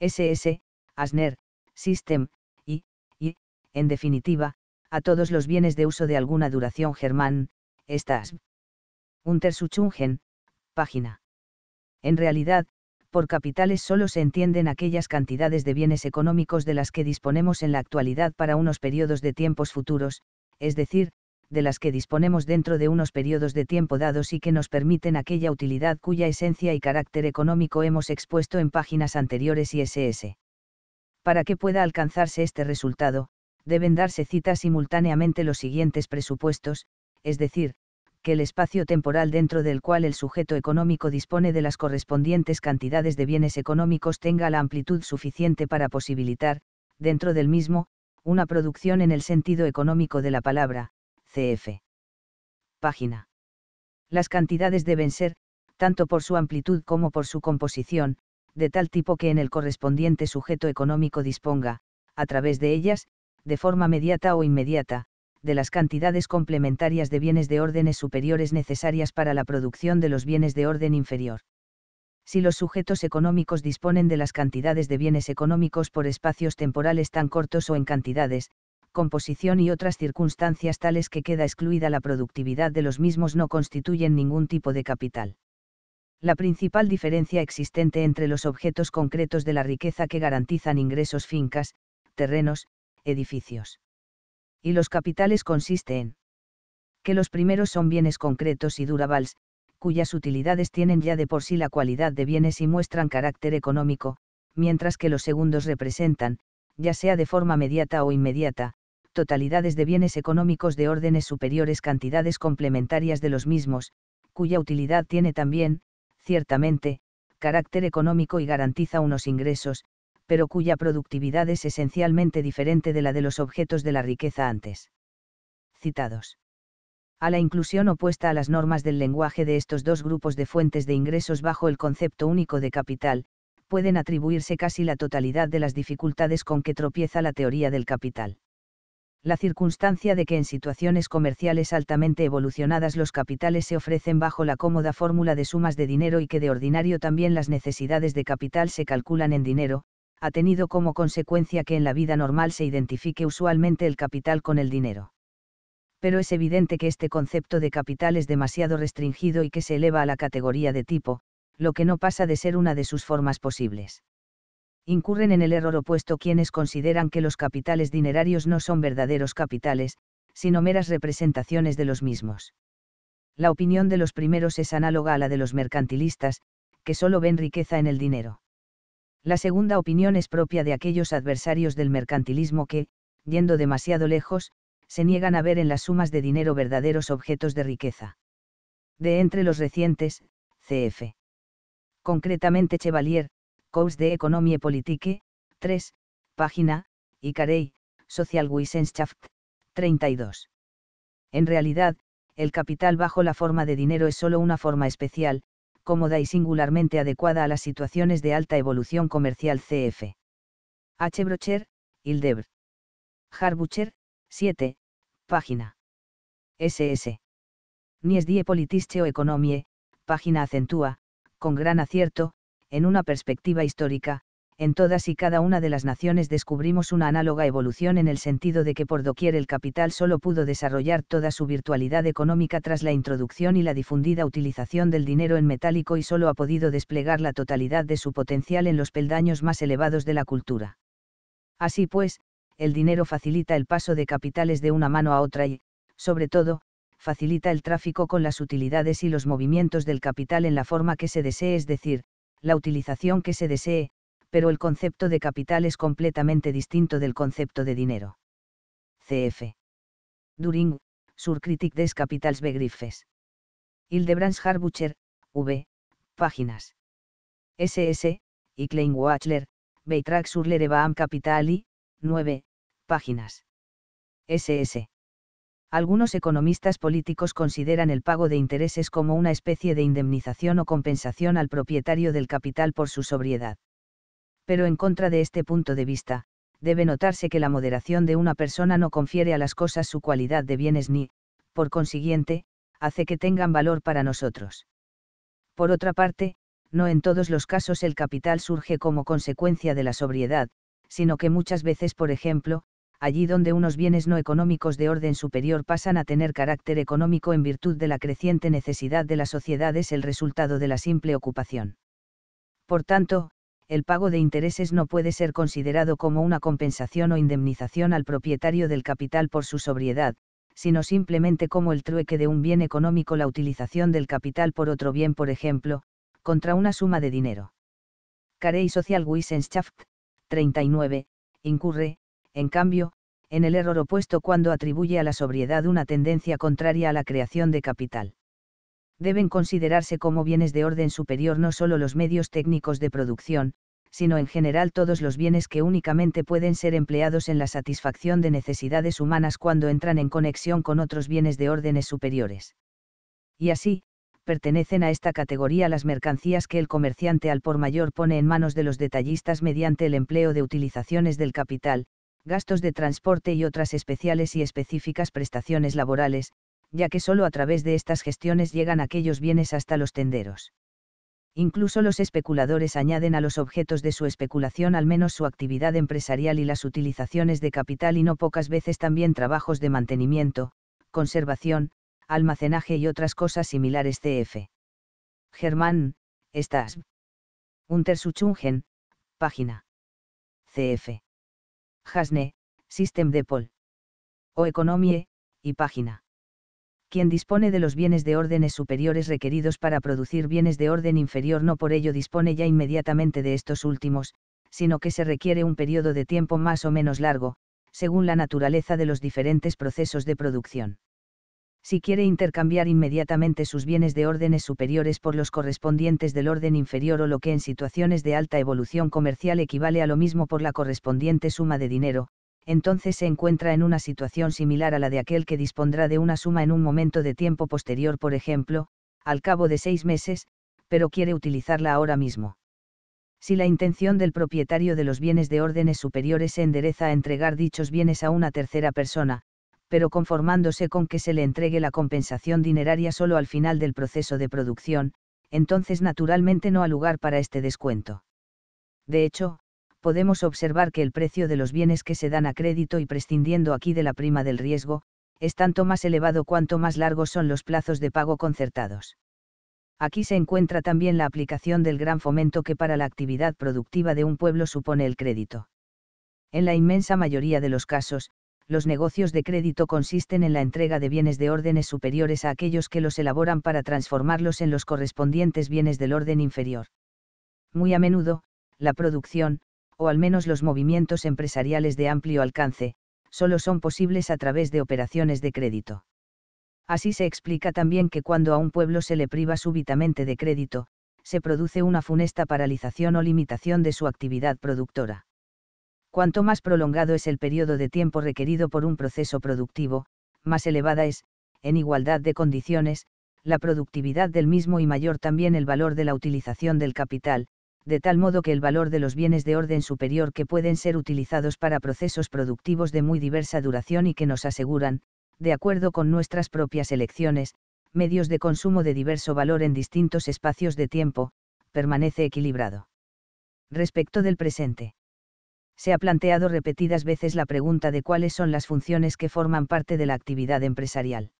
SS, Asner, System, y, y, en definitiva, a todos los bienes de uso de alguna duración Germán, Stasb. Untersuchungen, página. En realidad, por capitales solo se entienden aquellas cantidades de bienes económicos de las que disponemos en la actualidad para unos periodos de tiempos futuros, es decir, de las que disponemos dentro de unos periodos de tiempo dados y que nos permiten aquella utilidad cuya esencia y carácter económico hemos expuesto en páginas anteriores y SS. Para que pueda alcanzarse este resultado, deben darse cita simultáneamente los siguientes presupuestos, es decir, que el espacio temporal dentro del cual el sujeto económico dispone de las correspondientes cantidades de bienes económicos tenga la amplitud suficiente para posibilitar, dentro del mismo, una producción en el sentido económico de la palabra, cf. Página. Las cantidades deben ser, tanto por su amplitud como por su composición, de tal tipo que en el correspondiente sujeto económico disponga, a través de ellas, de forma mediata o inmediata, de las cantidades complementarias de bienes de órdenes superiores necesarias para la producción de los bienes de orden inferior. Si los sujetos económicos disponen de las cantidades de bienes económicos por espacios temporales tan cortos o en cantidades, composición y otras circunstancias tales que queda excluida la productividad de los mismos no constituyen ningún tipo de capital. La principal diferencia existente entre los objetos concretos de la riqueza que garantizan ingresos fincas, terrenos, edificios. Y los capitales consiste en que los primeros son bienes concretos y durables, cuyas utilidades tienen ya de por sí la cualidad de bienes y muestran carácter económico, mientras que los segundos representan, ya sea de forma mediata o inmediata, totalidades de bienes económicos de órdenes superiores cantidades complementarias de los mismos, cuya utilidad tiene también, ciertamente, carácter económico y garantiza unos ingresos, pero cuya productividad es esencialmente diferente de la de los objetos de la riqueza antes citados. A la inclusión opuesta a las normas del lenguaje de estos dos grupos de fuentes de ingresos bajo el concepto único de capital, pueden atribuirse casi la totalidad de las dificultades con que tropieza la teoría del capital la circunstancia de que en situaciones comerciales altamente evolucionadas los capitales se ofrecen bajo la cómoda fórmula de sumas de dinero y que de ordinario también las necesidades de capital se calculan en dinero, ha tenido como consecuencia que en la vida normal se identifique usualmente el capital con el dinero. Pero es evidente que este concepto de capital es demasiado restringido y que se eleva a la categoría de tipo, lo que no pasa de ser una de sus formas posibles incurren en el error opuesto quienes consideran que los capitales dinerarios no son verdaderos capitales, sino meras representaciones de los mismos. La opinión de los primeros es análoga a la de los mercantilistas, que solo ven riqueza en el dinero. La segunda opinión es propia de aquellos adversarios del mercantilismo que, yendo demasiado lejos, se niegan a ver en las sumas de dinero verdaderos objetos de riqueza. De entre los recientes, CF. Concretamente Chevalier, Cours de Economie Politique, 3, página, Icarey, Social 32. En realidad, el capital bajo la forma de dinero es solo una forma especial, cómoda y singularmente adecuada a las situaciones de alta evolución comercial CF. H. Brocher, Hildebr. Harbucher, 7, página. SS. Nies die politische o economie, página acentúa, con gran acierto, en una perspectiva histórica, en todas y cada una de las naciones descubrimos una análoga evolución en el sentido de que por doquier el capital solo pudo desarrollar toda su virtualidad económica tras la introducción y la difundida utilización del dinero en metálico y solo ha podido desplegar la totalidad de su potencial en los peldaños más elevados de la cultura. Así pues, el dinero facilita el paso de capitales de una mano a otra y, sobre todo, facilita el tráfico con las utilidades y los movimientos del capital en la forma que se desee, es decir, la utilización que se desee, pero el concepto de capital es completamente distinto del concepto de dinero. CF. During, Sur des Capitals Begriffes. Hildebrands Harbucher, V. Páginas. SS, y Klein Wachler, Beitrag sur Capital y, 9. Páginas. SS algunos economistas políticos consideran el pago de intereses como una especie de indemnización o compensación al propietario del capital por su sobriedad. Pero en contra de este punto de vista, debe notarse que la moderación de una persona no confiere a las cosas su cualidad de bienes ni, por consiguiente, hace que tengan valor para nosotros. Por otra parte, no en todos los casos el capital surge como consecuencia de la sobriedad, sino que muchas veces, por ejemplo, allí donde unos bienes no económicos de orden superior pasan a tener carácter económico en virtud de la creciente necesidad de la sociedad es el resultado de la simple ocupación. Por tanto, el pago de intereses no puede ser considerado como una compensación o indemnización al propietario del capital por su sobriedad, sino simplemente como el trueque de un bien económico la utilización del capital por otro bien, por ejemplo, contra una suma de dinero. Carey Social Wissenschaft, 39, incurre, en cambio, en el error opuesto cuando atribuye a la sobriedad una tendencia contraria a la creación de capital. Deben considerarse como bienes de orden superior no solo los medios técnicos de producción, sino en general todos los bienes que únicamente pueden ser empleados en la satisfacción de necesidades humanas cuando entran en conexión con otros bienes de órdenes superiores. Y así, pertenecen a esta categoría las mercancías que el comerciante al por mayor pone en manos de los detallistas mediante el empleo de utilizaciones del capital, gastos de transporte y otras especiales y específicas prestaciones laborales, ya que solo a través de estas gestiones llegan aquellos bienes hasta los tenderos. Incluso los especuladores añaden a los objetos de su especulación al menos su actividad empresarial y las utilizaciones de capital y no pocas veces también trabajos de mantenimiento, conservación, almacenaje y otras cosas similares CF. Germán, estás. Untersuchungen, página. CF. Hasne, System Depol. O Economie, y página. Quien dispone de los bienes de órdenes superiores requeridos para producir bienes de orden inferior no por ello dispone ya inmediatamente de estos últimos, sino que se requiere un periodo de tiempo más o menos largo, según la naturaleza de los diferentes procesos de producción si quiere intercambiar inmediatamente sus bienes de órdenes superiores por los correspondientes del orden inferior o lo que en situaciones de alta evolución comercial equivale a lo mismo por la correspondiente suma de dinero, entonces se encuentra en una situación similar a la de aquel que dispondrá de una suma en un momento de tiempo posterior, por ejemplo, al cabo de seis meses, pero quiere utilizarla ahora mismo. Si la intención del propietario de los bienes de órdenes superiores se endereza a entregar dichos bienes a una tercera persona, pero conformándose con que se le entregue la compensación dineraria solo al final del proceso de producción, entonces naturalmente no ha lugar para este descuento. De hecho, podemos observar que el precio de los bienes que se dan a crédito y prescindiendo aquí de la prima del riesgo, es tanto más elevado cuanto más largos son los plazos de pago concertados. Aquí se encuentra también la aplicación del gran fomento que para la actividad productiva de un pueblo supone el crédito. En la inmensa mayoría de los casos, los negocios de crédito consisten en la entrega de bienes de órdenes superiores a aquellos que los elaboran para transformarlos en los correspondientes bienes del orden inferior. Muy a menudo, la producción, o al menos los movimientos empresariales de amplio alcance, solo son posibles a través de operaciones de crédito. Así se explica también que cuando a un pueblo se le priva súbitamente de crédito, se produce una funesta paralización o limitación de su actividad productora. Cuanto más prolongado es el periodo de tiempo requerido por un proceso productivo, más elevada es, en igualdad de condiciones, la productividad del mismo y mayor también el valor de la utilización del capital, de tal modo que el valor de los bienes de orden superior que pueden ser utilizados para procesos productivos de muy diversa duración y que nos aseguran, de acuerdo con nuestras propias elecciones, medios de consumo de diverso valor en distintos espacios de tiempo, permanece equilibrado. Respecto del presente se ha planteado repetidas veces la pregunta de cuáles son las funciones que forman parte de la actividad empresarial.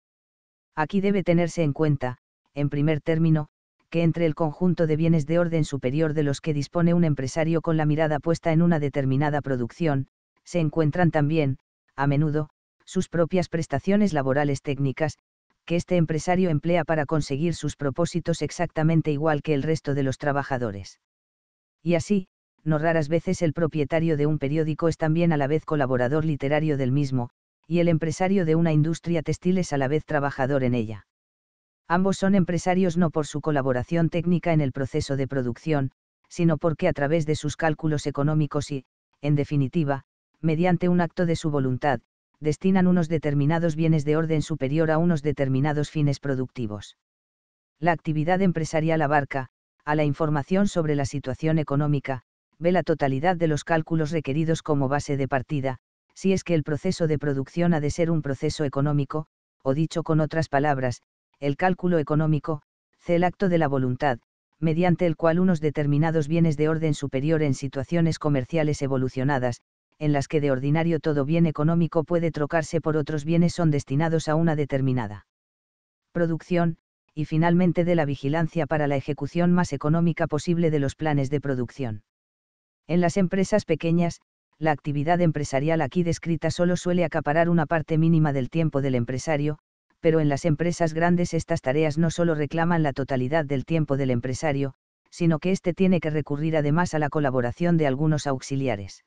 Aquí debe tenerse en cuenta, en primer término, que entre el conjunto de bienes de orden superior de los que dispone un empresario con la mirada puesta en una determinada producción, se encuentran también, a menudo, sus propias prestaciones laborales técnicas, que este empresario emplea para conseguir sus propósitos exactamente igual que el resto de los trabajadores. Y así, no raras veces el propietario de un periódico es también a la vez colaborador literario del mismo, y el empresario de una industria textil es a la vez trabajador en ella. Ambos son empresarios no por su colaboración técnica en el proceso de producción, sino porque a través de sus cálculos económicos y, en definitiva, mediante un acto de su voluntad, destinan unos determinados bienes de orden superior a unos determinados fines productivos. La actividad empresarial abarca, a la información sobre la situación económica, ve la totalidad de los cálculos requeridos como base de partida, si es que el proceso de producción ha de ser un proceso económico, o dicho con otras palabras, el cálculo económico, c. el acto de la voluntad, mediante el cual unos determinados bienes de orden superior en situaciones comerciales evolucionadas, en las que de ordinario todo bien económico puede trocarse por otros bienes son destinados a una determinada producción, y finalmente de la vigilancia para la ejecución más económica posible de los planes de producción. En las empresas pequeñas, la actividad empresarial aquí descrita solo suele acaparar una parte mínima del tiempo del empresario, pero en las empresas grandes estas tareas no solo reclaman la totalidad del tiempo del empresario, sino que éste tiene que recurrir además a la colaboración de algunos auxiliares.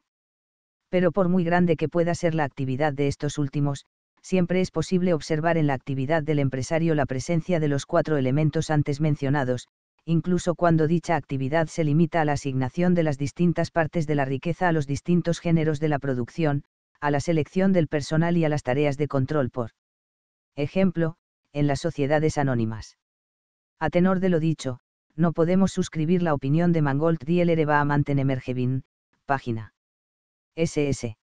Pero por muy grande que pueda ser la actividad de estos últimos, siempre es posible observar en la actividad del empresario la presencia de los cuatro elementos antes mencionados, incluso cuando dicha actividad se limita a la asignación de las distintas partes de la riqueza a los distintos géneros de la producción, a la selección del personal y a las tareas de control por ejemplo, en las sociedades anónimas. A tenor de lo dicho, no podemos suscribir la opinión de Mangold Dielereva a emergevin página SS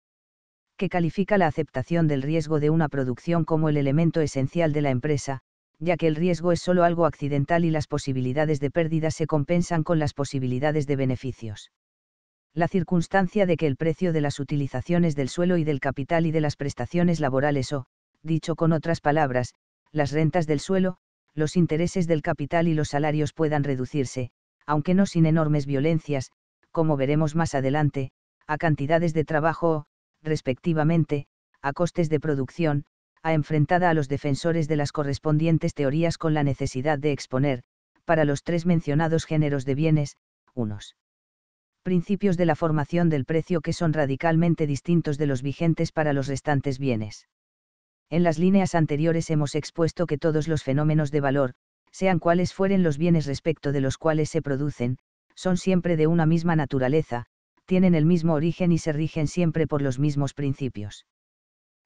que califica la aceptación del riesgo de una producción como el elemento esencial de la empresa, ya que el riesgo es solo algo accidental y las posibilidades de pérdida se compensan con las posibilidades de beneficios. La circunstancia de que el precio de las utilizaciones del suelo y del capital y de las prestaciones laborales o, dicho con otras palabras, las rentas del suelo, los intereses del capital y los salarios puedan reducirse, aunque no sin enormes violencias, como veremos más adelante, a cantidades de trabajo o, respectivamente, a costes de producción, ha enfrentada a los defensores de las correspondientes teorías con la necesidad de exponer, para los tres mencionados géneros de bienes, unos principios de la formación del precio que son radicalmente distintos de los vigentes para los restantes bienes. En las líneas anteriores hemos expuesto que todos los fenómenos de valor, sean cuales fueren los bienes respecto de los cuales se producen, son siempre de una misma naturaleza, tienen el mismo origen y se rigen siempre por los mismos principios.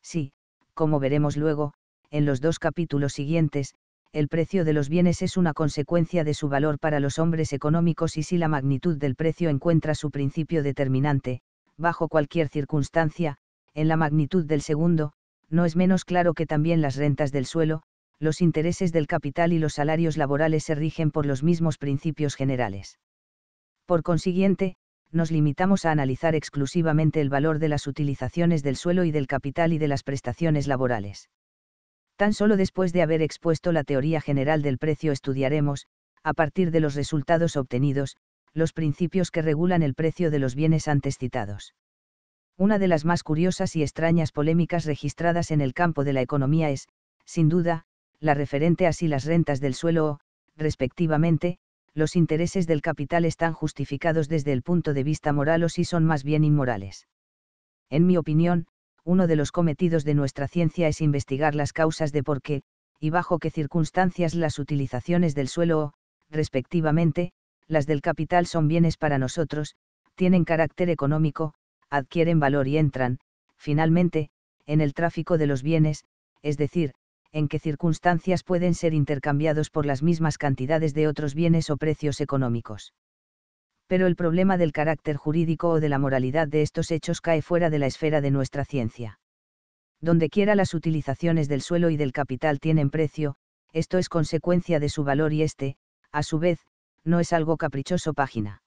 Sí como veremos luego, en los dos capítulos siguientes, el precio de los bienes es una consecuencia de su valor para los hombres económicos y si la magnitud del precio encuentra su principio determinante, bajo cualquier circunstancia, en la magnitud del segundo, no es menos claro que también las rentas del suelo, los intereses del capital y los salarios laborales se rigen por los mismos principios generales. Por consiguiente, nos limitamos a analizar exclusivamente el valor de las utilizaciones del suelo y del capital y de las prestaciones laborales. Tan solo después de haber expuesto la teoría general del precio estudiaremos, a partir de los resultados obtenidos, los principios que regulan el precio de los bienes antes citados. Una de las más curiosas y extrañas polémicas registradas en el campo de la economía es, sin duda, la referente a si las rentas del suelo o, respectivamente, los intereses del capital están justificados desde el punto de vista moral o si son más bien inmorales. En mi opinión, uno de los cometidos de nuestra ciencia es investigar las causas de por qué, y bajo qué circunstancias las utilizaciones del suelo o, respectivamente, las del capital son bienes para nosotros, tienen carácter económico, adquieren valor y entran, finalmente, en el tráfico de los bienes, es decir, en qué circunstancias pueden ser intercambiados por las mismas cantidades de otros bienes o precios económicos. Pero el problema del carácter jurídico o de la moralidad de estos hechos cae fuera de la esfera de nuestra ciencia. Donde quiera las utilizaciones del suelo y del capital tienen precio, esto es consecuencia de su valor y este, a su vez, no es algo caprichoso página,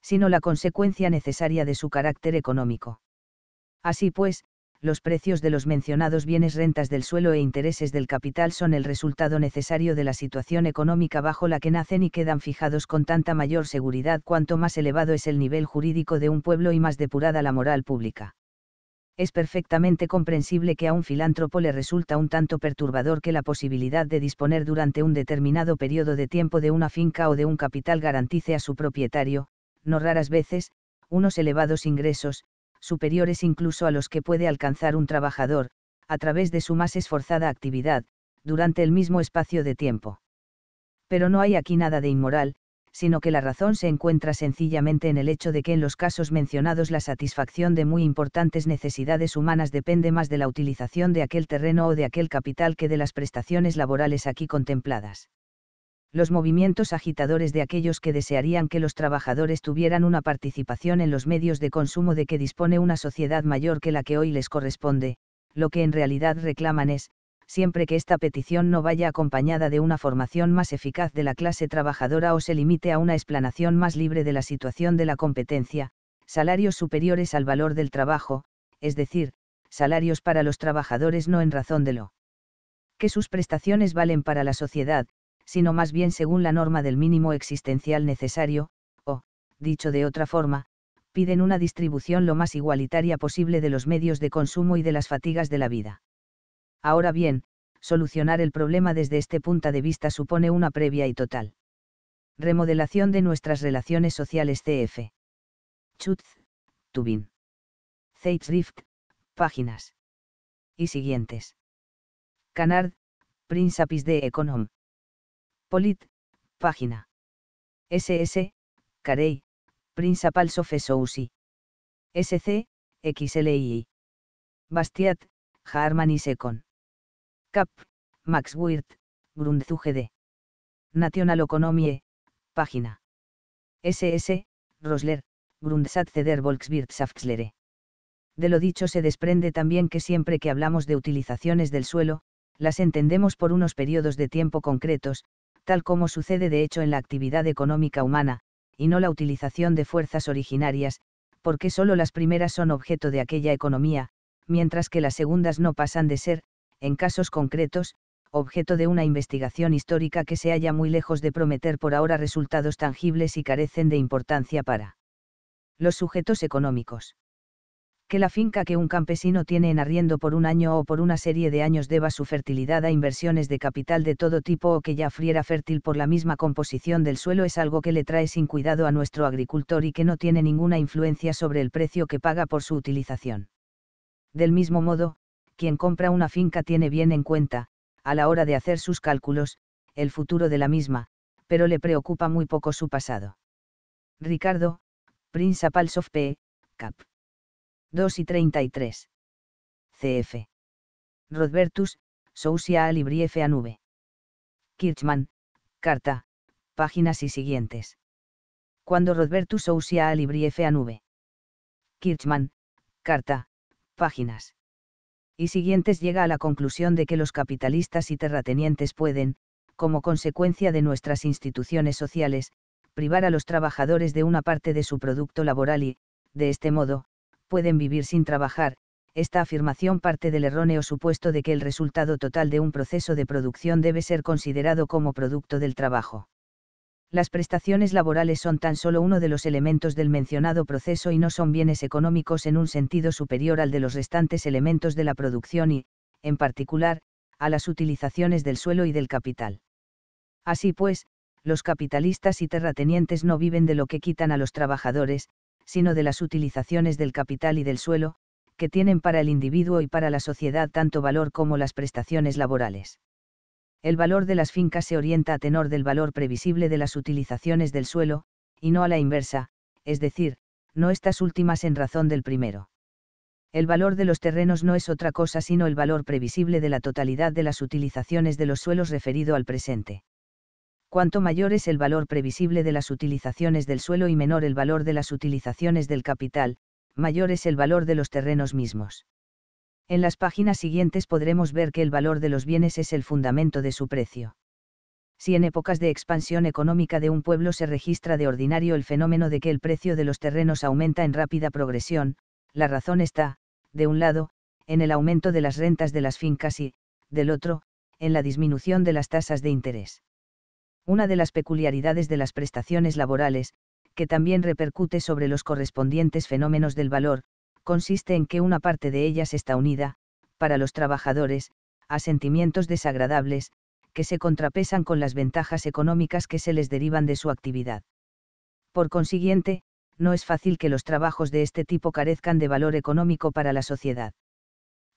sino la consecuencia necesaria de su carácter económico. Así pues, los precios de los mencionados bienes rentas del suelo e intereses del capital son el resultado necesario de la situación económica bajo la que nacen y quedan fijados con tanta mayor seguridad cuanto más elevado es el nivel jurídico de un pueblo y más depurada la moral pública. Es perfectamente comprensible que a un filántropo le resulta un tanto perturbador que la posibilidad de disponer durante un determinado periodo de tiempo de una finca o de un capital garantice a su propietario, no raras veces, unos elevados ingresos, superiores incluso a los que puede alcanzar un trabajador, a través de su más esforzada actividad, durante el mismo espacio de tiempo. Pero no hay aquí nada de inmoral, sino que la razón se encuentra sencillamente en el hecho de que en los casos mencionados la satisfacción de muy importantes necesidades humanas depende más de la utilización de aquel terreno o de aquel capital que de las prestaciones laborales aquí contempladas los movimientos agitadores de aquellos que desearían que los trabajadores tuvieran una participación en los medios de consumo de que dispone una sociedad mayor que la que hoy les corresponde, lo que en realidad reclaman es, siempre que esta petición no vaya acompañada de una formación más eficaz de la clase trabajadora o se limite a una explanación más libre de la situación de la competencia, salarios superiores al valor del trabajo, es decir, salarios para los trabajadores no en razón de lo que sus prestaciones valen para la sociedad, sino más bien según la norma del mínimo existencial necesario, o, dicho de otra forma, piden una distribución lo más igualitaria posible de los medios de consumo y de las fatigas de la vida. Ahora bien, solucionar el problema desde este punto de vista supone una previa y total. Remodelación de nuestras relaciones sociales CF. Chutz, Tubin. Zeitschrift, páginas. Y siguientes. Canard, Principis de Econom. Polit, página. SS, Carey, Principal of SC, XLI. Bastiat, Harman y Secon. Cap, Max Wirt, Grundzuge de. National Economie, página. SS, Rosler, Grundsatz der Volkswirtschaftslehre. De lo dicho se desprende también que siempre que hablamos de utilizaciones del suelo, las entendemos por unos periodos de tiempo concretos, tal como sucede de hecho en la actividad económica humana, y no la utilización de fuerzas originarias, porque solo las primeras son objeto de aquella economía, mientras que las segundas no pasan de ser, en casos concretos, objeto de una investigación histórica que se halla muy lejos de prometer por ahora resultados tangibles y carecen de importancia para los sujetos económicos que la finca que un campesino tiene en arriendo por un año o por una serie de años deba su fertilidad a inversiones de capital de todo tipo o que ya friera fértil por la misma composición del suelo es algo que le trae sin cuidado a nuestro agricultor y que no tiene ninguna influencia sobre el precio que paga por su utilización. Del mismo modo, quien compra una finca tiene bien en cuenta, a la hora de hacer sus cálculos, el futuro de la misma, pero le preocupa muy poco su pasado. Ricardo, Principal of P. Cap. 2 y 33. CF. Rodbertus, Sousia alibriefe a nube Kirchmann, carta, páginas y siguientes. Cuando Rodbertus Sousia F a nube. Kirchmann, carta, páginas y siguientes llega a la conclusión de que los capitalistas y terratenientes pueden, como consecuencia de nuestras instituciones sociales, privar a los trabajadores de una parte de su producto laboral y, de este modo, pueden vivir sin trabajar, esta afirmación parte del erróneo supuesto de que el resultado total de un proceso de producción debe ser considerado como producto del trabajo. Las prestaciones laborales son tan solo uno de los elementos del mencionado proceso y no son bienes económicos en un sentido superior al de los restantes elementos de la producción y, en particular, a las utilizaciones del suelo y del capital. Así pues, los capitalistas y terratenientes no viven de lo que quitan a los trabajadores, sino de las utilizaciones del capital y del suelo, que tienen para el individuo y para la sociedad tanto valor como las prestaciones laborales. El valor de las fincas se orienta a tenor del valor previsible de las utilizaciones del suelo, y no a la inversa, es decir, no estas últimas en razón del primero. El valor de los terrenos no es otra cosa sino el valor previsible de la totalidad de las utilizaciones de los suelos referido al presente cuanto mayor es el valor previsible de las utilizaciones del suelo y menor el valor de las utilizaciones del capital, mayor es el valor de los terrenos mismos. En las páginas siguientes podremos ver que el valor de los bienes es el fundamento de su precio. Si en épocas de expansión económica de un pueblo se registra de ordinario el fenómeno de que el precio de los terrenos aumenta en rápida progresión, la razón está, de un lado, en el aumento de las rentas de las fincas y, del otro, en la disminución de las tasas de interés una de las peculiaridades de las prestaciones laborales, que también repercute sobre los correspondientes fenómenos del valor, consiste en que una parte de ellas está unida, para los trabajadores, a sentimientos desagradables, que se contrapesan con las ventajas económicas que se les derivan de su actividad. Por consiguiente, no es fácil que los trabajos de este tipo carezcan de valor económico para la sociedad.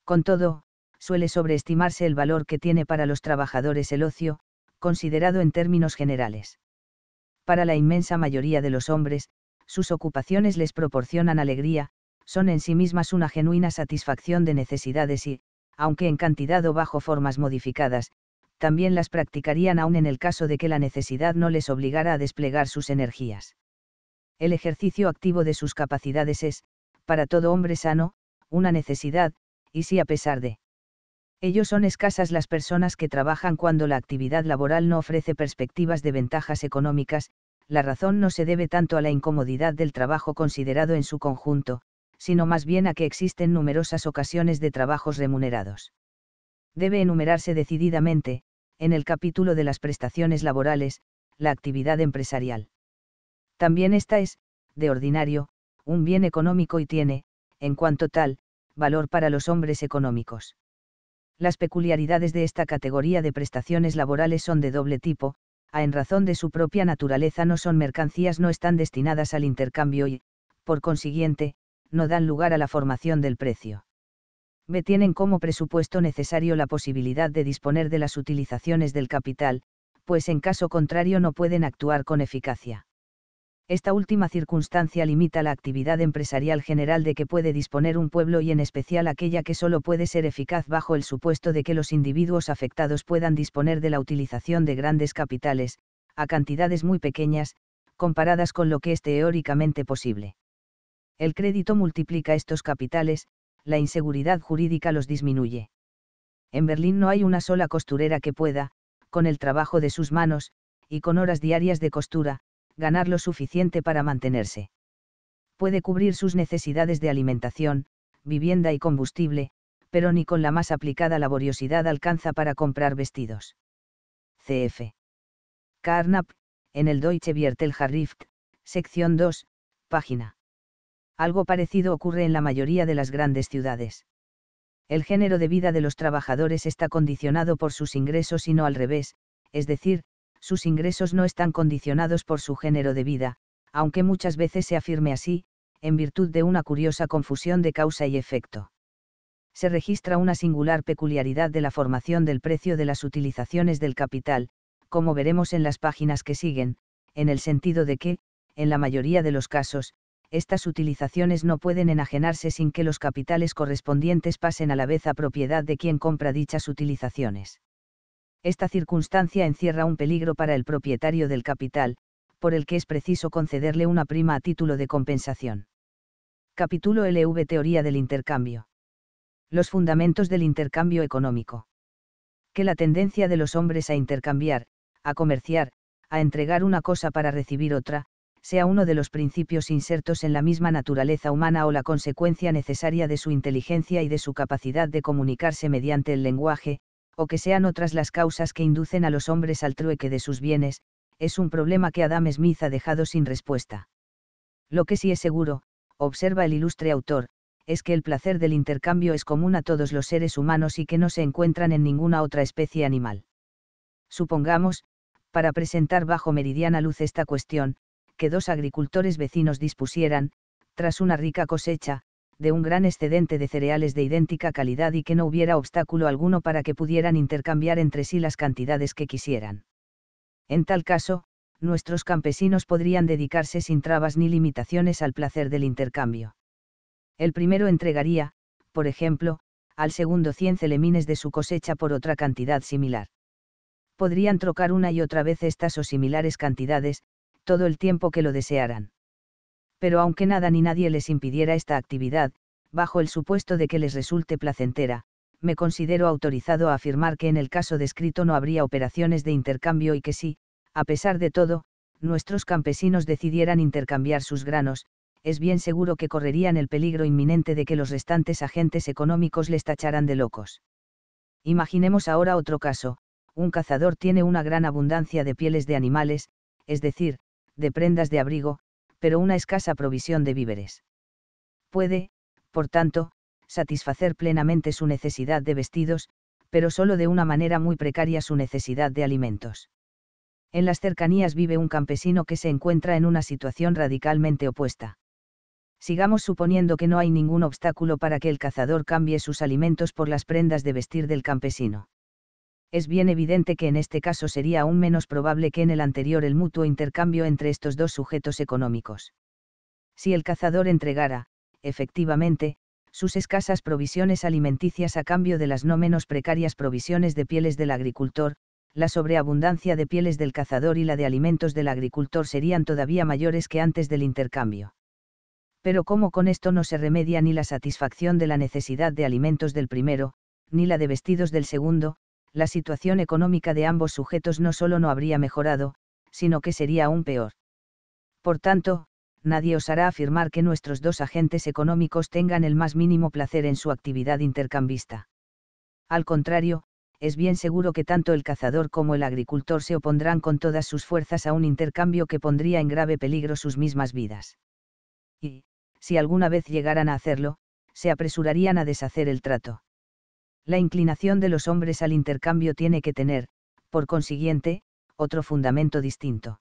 Con todo, suele sobreestimarse el valor que tiene para los trabajadores el ocio, considerado en términos generales. Para la inmensa mayoría de los hombres, sus ocupaciones les proporcionan alegría, son en sí mismas una genuina satisfacción de necesidades y, aunque en cantidad o bajo formas modificadas, también las practicarían aún en el caso de que la necesidad no les obligara a desplegar sus energías. El ejercicio activo de sus capacidades es, para todo hombre sano, una necesidad, y si a pesar de ellos son escasas las personas que trabajan cuando la actividad laboral no ofrece perspectivas de ventajas económicas, la razón no se debe tanto a la incomodidad del trabajo considerado en su conjunto, sino más bien a que existen numerosas ocasiones de trabajos remunerados. Debe enumerarse decididamente, en el capítulo de las prestaciones laborales, la actividad empresarial. También esta es, de ordinario, un bien económico y tiene, en cuanto tal, valor para los hombres económicos. Las peculiaridades de esta categoría de prestaciones laborales son de doble tipo, a en razón de su propia naturaleza no son mercancías, no están destinadas al intercambio y, por consiguiente, no dan lugar a la formación del precio. B. Tienen como presupuesto necesario la posibilidad de disponer de las utilizaciones del capital, pues en caso contrario no pueden actuar con eficacia. Esta última circunstancia limita la actividad empresarial general de que puede disponer un pueblo y en especial aquella que solo puede ser eficaz bajo el supuesto de que los individuos afectados puedan disponer de la utilización de grandes capitales, a cantidades muy pequeñas, comparadas con lo que es teóricamente posible. El crédito multiplica estos capitales, la inseguridad jurídica los disminuye. En Berlín no hay una sola costurera que pueda, con el trabajo de sus manos, y con horas diarias de costura, ganar lo suficiente para mantenerse. Puede cubrir sus necesidades de alimentación, vivienda y combustible, pero ni con la más aplicada laboriosidad alcanza para comprar vestidos. CF. Carnap, en el Deutsche Rift, sección 2, página. Algo parecido ocurre en la mayoría de las grandes ciudades. El género de vida de los trabajadores está condicionado por sus ingresos y no al revés, es decir, sus ingresos no están condicionados por su género de vida, aunque muchas veces se afirme así, en virtud de una curiosa confusión de causa y efecto. Se registra una singular peculiaridad de la formación del precio de las utilizaciones del capital, como veremos en las páginas que siguen, en el sentido de que, en la mayoría de los casos, estas utilizaciones no pueden enajenarse sin que los capitales correspondientes pasen a la vez a propiedad de quien compra dichas utilizaciones esta circunstancia encierra un peligro para el propietario del capital, por el que es preciso concederle una prima a título de compensación. Capítulo LV Teoría del intercambio. Los fundamentos del intercambio económico. Que la tendencia de los hombres a intercambiar, a comerciar, a entregar una cosa para recibir otra, sea uno de los principios insertos en la misma naturaleza humana o la consecuencia necesaria de su inteligencia y de su capacidad de comunicarse mediante el lenguaje, o que sean otras las causas que inducen a los hombres al trueque de sus bienes, es un problema que Adam Smith ha dejado sin respuesta. Lo que sí es seguro, observa el ilustre autor, es que el placer del intercambio es común a todos los seres humanos y que no se encuentran en ninguna otra especie animal. Supongamos, para presentar bajo meridiana luz esta cuestión, que dos agricultores vecinos dispusieran, tras una rica cosecha, de un gran excedente de cereales de idéntica calidad y que no hubiera obstáculo alguno para que pudieran intercambiar entre sí las cantidades que quisieran. En tal caso, nuestros campesinos podrían dedicarse sin trabas ni limitaciones al placer del intercambio. El primero entregaría, por ejemplo, al segundo 100 celemines de su cosecha por otra cantidad similar. Podrían trocar una y otra vez estas o similares cantidades, todo el tiempo que lo desearan pero aunque nada ni nadie les impidiera esta actividad, bajo el supuesto de que les resulte placentera, me considero autorizado a afirmar que en el caso descrito no habría operaciones de intercambio y que si, a pesar de todo, nuestros campesinos decidieran intercambiar sus granos, es bien seguro que correrían el peligro inminente de que los restantes agentes económicos les tacharan de locos. Imaginemos ahora otro caso, un cazador tiene una gran abundancia de pieles de animales, es decir, de prendas de abrigo, pero una escasa provisión de víveres. Puede, por tanto, satisfacer plenamente su necesidad de vestidos, pero solo de una manera muy precaria su necesidad de alimentos. En las cercanías vive un campesino que se encuentra en una situación radicalmente opuesta. Sigamos suponiendo que no hay ningún obstáculo para que el cazador cambie sus alimentos por las prendas de vestir del campesino es bien evidente que en este caso sería aún menos probable que en el anterior el mutuo intercambio entre estos dos sujetos económicos. Si el cazador entregara, efectivamente, sus escasas provisiones alimenticias a cambio de las no menos precarias provisiones de pieles del agricultor, la sobreabundancia de pieles del cazador y la de alimentos del agricultor serían todavía mayores que antes del intercambio. Pero como con esto no se remedia ni la satisfacción de la necesidad de alimentos del primero, ni la de vestidos del segundo, la situación económica de ambos sujetos no solo no habría mejorado, sino que sería aún peor. Por tanto, nadie osará afirmar que nuestros dos agentes económicos tengan el más mínimo placer en su actividad intercambista. Al contrario, es bien seguro que tanto el cazador como el agricultor se opondrán con todas sus fuerzas a un intercambio que pondría en grave peligro sus mismas vidas. Y, si alguna vez llegaran a hacerlo, se apresurarían a deshacer el trato la inclinación de los hombres al intercambio tiene que tener, por consiguiente, otro fundamento distinto.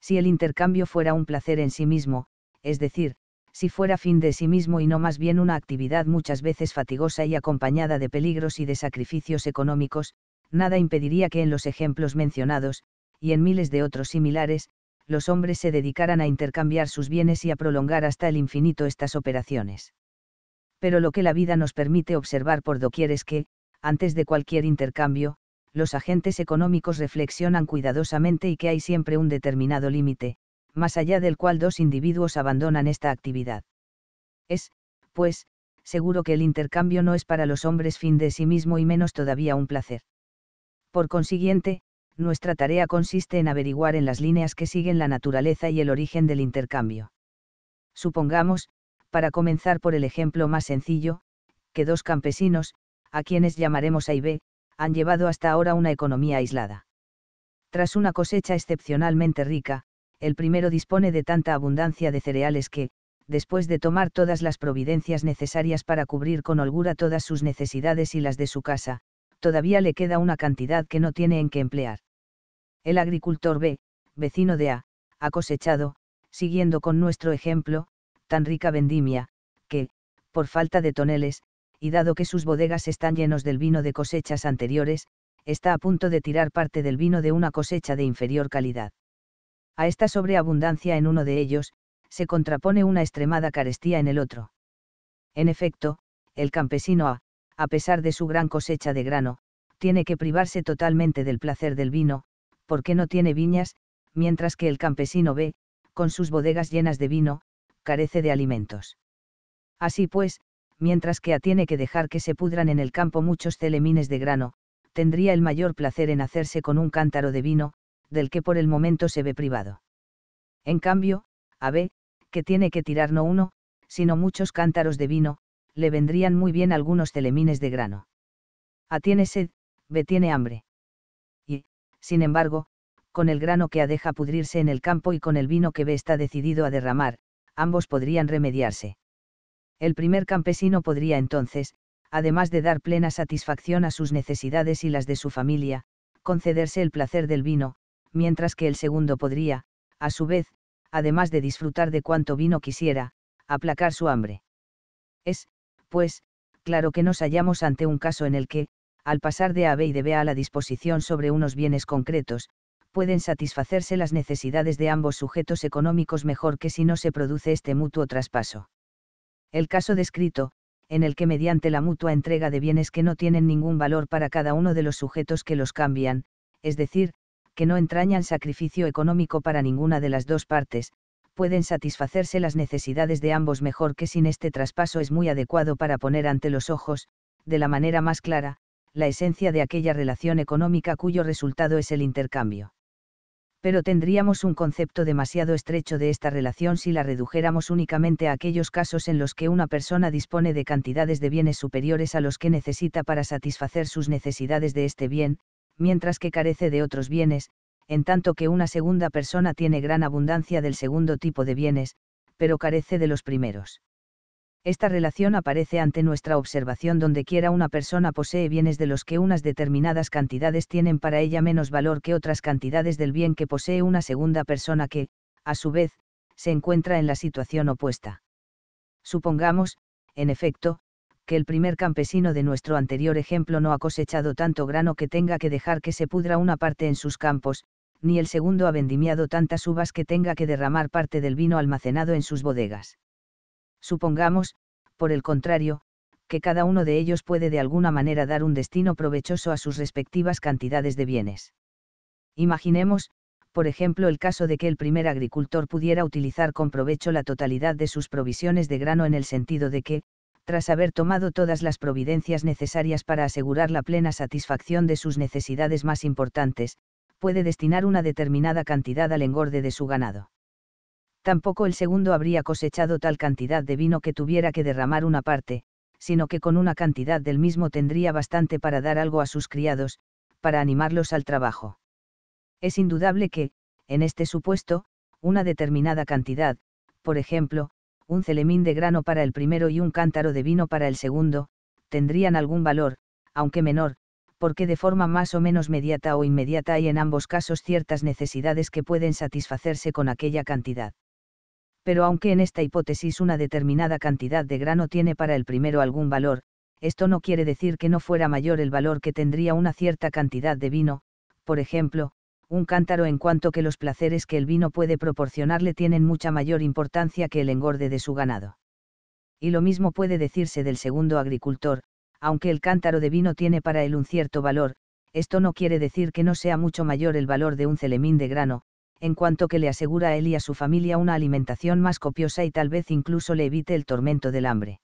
Si el intercambio fuera un placer en sí mismo, es decir, si fuera fin de sí mismo y no más bien una actividad muchas veces fatigosa y acompañada de peligros y de sacrificios económicos, nada impediría que en los ejemplos mencionados, y en miles de otros similares, los hombres se dedicaran a intercambiar sus bienes y a prolongar hasta el infinito estas operaciones pero lo que la vida nos permite observar por doquier es que, antes de cualquier intercambio, los agentes económicos reflexionan cuidadosamente y que hay siempre un determinado límite, más allá del cual dos individuos abandonan esta actividad. Es, pues, seguro que el intercambio no es para los hombres fin de sí mismo y menos todavía un placer. Por consiguiente, nuestra tarea consiste en averiguar en las líneas que siguen la naturaleza y el origen del intercambio. Supongamos, para comenzar por el ejemplo más sencillo, que dos campesinos, a quienes llamaremos A y B, han llevado hasta ahora una economía aislada. Tras una cosecha excepcionalmente rica, el primero dispone de tanta abundancia de cereales que, después de tomar todas las providencias necesarias para cubrir con holgura todas sus necesidades y las de su casa, todavía le queda una cantidad que no tiene en qué emplear. El agricultor B, vecino de A, ha cosechado, siguiendo con nuestro ejemplo, tan rica vendimia, que, por falta de toneles, y dado que sus bodegas están llenos del vino de cosechas anteriores, está a punto de tirar parte del vino de una cosecha de inferior calidad. A esta sobreabundancia en uno de ellos, se contrapone una extremada carestía en el otro. En efecto, el campesino A, a pesar de su gran cosecha de grano, tiene que privarse totalmente del placer del vino, porque no tiene viñas, mientras que el campesino B, con sus bodegas llenas de vino, carece de alimentos. Así pues, mientras que A tiene que dejar que se pudran en el campo muchos celemines de grano, tendría el mayor placer en hacerse con un cántaro de vino, del que por el momento se ve privado. En cambio, a B, que tiene que tirar no uno, sino muchos cántaros de vino, le vendrían muy bien algunos celemines de grano. A tiene sed, B tiene hambre. Y, sin embargo, con el grano que A deja pudrirse en el campo y con el vino que B está decidido a derramar, ambos podrían remediarse. El primer campesino podría entonces, además de dar plena satisfacción a sus necesidades y las de su familia, concederse el placer del vino, mientras que el segundo podría, a su vez, además de disfrutar de cuanto vino quisiera, aplacar su hambre. Es, pues, claro que nos hallamos ante un caso en el que, al pasar de A a B y de B a la disposición sobre unos bienes concretos, pueden satisfacerse las necesidades de ambos sujetos económicos mejor que si no se produce este mutuo traspaso. El caso descrito, en el que mediante la mutua entrega de bienes que no tienen ningún valor para cada uno de los sujetos que los cambian, es decir, que no entrañan sacrificio económico para ninguna de las dos partes, pueden satisfacerse las necesidades de ambos mejor que sin este traspaso es muy adecuado para poner ante los ojos, de la manera más clara, la esencia de aquella relación económica cuyo resultado es el intercambio pero tendríamos un concepto demasiado estrecho de esta relación si la redujéramos únicamente a aquellos casos en los que una persona dispone de cantidades de bienes superiores a los que necesita para satisfacer sus necesidades de este bien, mientras que carece de otros bienes, en tanto que una segunda persona tiene gran abundancia del segundo tipo de bienes, pero carece de los primeros. Esta relación aparece ante nuestra observación donde una persona posee bienes de los que unas determinadas cantidades tienen para ella menos valor que otras cantidades del bien que posee una segunda persona que, a su vez, se encuentra en la situación opuesta. Supongamos, en efecto, que el primer campesino de nuestro anterior ejemplo no ha cosechado tanto grano que tenga que dejar que se pudra una parte en sus campos, ni el segundo ha vendimiado tantas uvas que tenga que derramar parte del vino almacenado en sus bodegas. Supongamos, por el contrario, que cada uno de ellos puede de alguna manera dar un destino provechoso a sus respectivas cantidades de bienes. Imaginemos, por ejemplo, el caso de que el primer agricultor pudiera utilizar con provecho la totalidad de sus provisiones de grano en el sentido de que, tras haber tomado todas las providencias necesarias para asegurar la plena satisfacción de sus necesidades más importantes, puede destinar una determinada cantidad al engorde de su ganado tampoco el segundo habría cosechado tal cantidad de vino que tuviera que derramar una parte, sino que con una cantidad del mismo tendría bastante para dar algo a sus criados, para animarlos al trabajo. Es indudable que, en este supuesto, una determinada cantidad, por ejemplo, un celemín de grano para el primero y un cántaro de vino para el segundo, tendrían algún valor, aunque menor, porque de forma más o menos mediata o inmediata hay en ambos casos ciertas necesidades que pueden satisfacerse con aquella cantidad pero aunque en esta hipótesis una determinada cantidad de grano tiene para el primero algún valor, esto no quiere decir que no fuera mayor el valor que tendría una cierta cantidad de vino, por ejemplo, un cántaro en cuanto que los placeres que el vino puede proporcionarle tienen mucha mayor importancia que el engorde de su ganado. Y lo mismo puede decirse del segundo agricultor, aunque el cántaro de vino tiene para él un cierto valor, esto no quiere decir que no sea mucho mayor el valor de un celemín de grano, en cuanto que le asegura a él y a su familia una alimentación más copiosa y tal vez incluso le evite el tormento del hambre.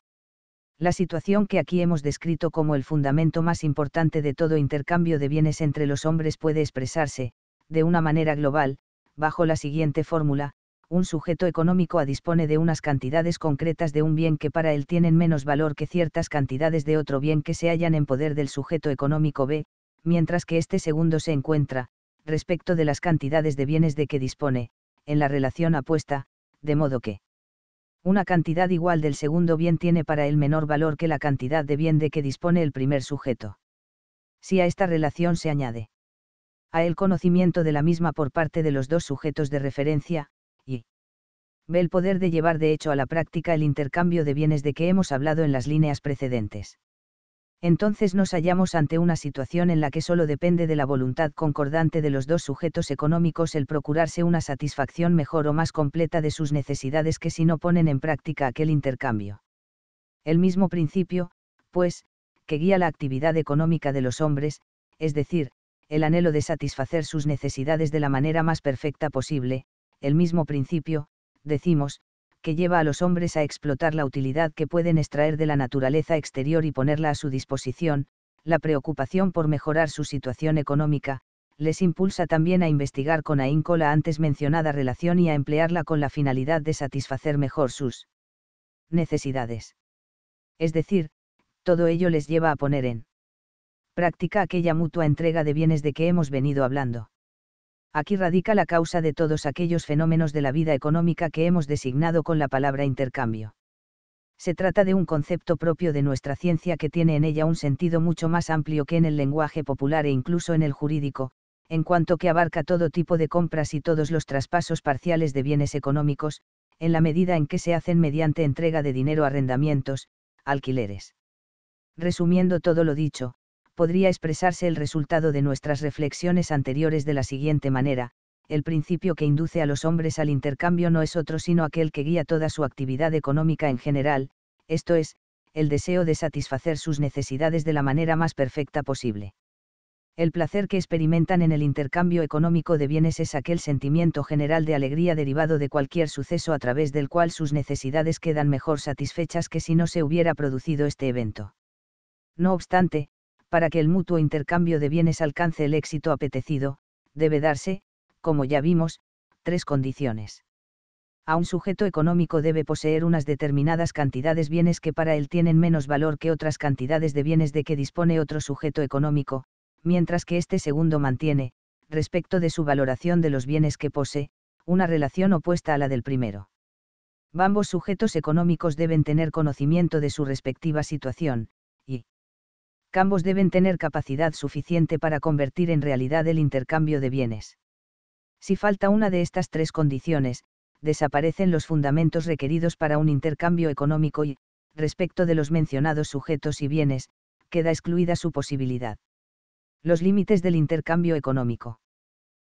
La situación que aquí hemos descrito como el fundamento más importante de todo intercambio de bienes entre los hombres puede expresarse, de una manera global, bajo la siguiente fórmula, un sujeto económico a dispone de unas cantidades concretas de un bien que para él tienen menos valor que ciertas cantidades de otro bien que se hallan en poder del sujeto económico B, mientras que este segundo se encuentra, respecto de las cantidades de bienes de que dispone, en la relación apuesta, de modo que una cantidad igual del segundo bien tiene para él menor valor que la cantidad de bien de que dispone el primer sujeto. Si a esta relación se añade a el conocimiento de la misma por parte de los dos sujetos de referencia, y ve el poder de llevar de hecho a la práctica el intercambio de bienes de que hemos hablado en las líneas precedentes entonces nos hallamos ante una situación en la que solo depende de la voluntad concordante de los dos sujetos económicos el procurarse una satisfacción mejor o más completa de sus necesidades que si no ponen en práctica aquel intercambio. El mismo principio, pues, que guía la actividad económica de los hombres, es decir, el anhelo de satisfacer sus necesidades de la manera más perfecta posible, el mismo principio, decimos, que lleva a los hombres a explotar la utilidad que pueden extraer de la naturaleza exterior y ponerla a su disposición, la preocupación por mejorar su situación económica, les impulsa también a investigar con ahínco la antes mencionada relación y a emplearla con la finalidad de satisfacer mejor sus necesidades. Es decir, todo ello les lleva a poner en práctica aquella mutua entrega de bienes de que hemos venido hablando aquí radica la causa de todos aquellos fenómenos de la vida económica que hemos designado con la palabra intercambio. Se trata de un concepto propio de nuestra ciencia que tiene en ella un sentido mucho más amplio que en el lenguaje popular e incluso en el jurídico, en cuanto que abarca todo tipo de compras y todos los traspasos parciales de bienes económicos, en la medida en que se hacen mediante entrega de dinero arrendamientos, alquileres. Resumiendo todo lo dicho, podría expresarse el resultado de nuestras reflexiones anteriores de la siguiente manera, el principio que induce a los hombres al intercambio no es otro sino aquel que guía toda su actividad económica en general, esto es, el deseo de satisfacer sus necesidades de la manera más perfecta posible. El placer que experimentan en el intercambio económico de bienes es aquel sentimiento general de alegría derivado de cualquier suceso a través del cual sus necesidades quedan mejor satisfechas que si no se hubiera producido este evento. No obstante, para que el mutuo intercambio de bienes alcance el éxito apetecido, debe darse, como ya vimos, tres condiciones. A un sujeto económico debe poseer unas determinadas cantidades de bienes que para él tienen menos valor que otras cantidades de bienes de que dispone otro sujeto económico, mientras que este segundo mantiene, respecto de su valoración de los bienes que posee, una relación opuesta a la del primero. Ambos sujetos económicos deben tener conocimiento de su respectiva situación, ambos deben tener capacidad suficiente para convertir en realidad el intercambio de bienes. Si falta una de estas tres condiciones, desaparecen los fundamentos requeridos para un intercambio económico y, respecto de los mencionados sujetos y bienes, queda excluida su posibilidad. Los límites del intercambio económico.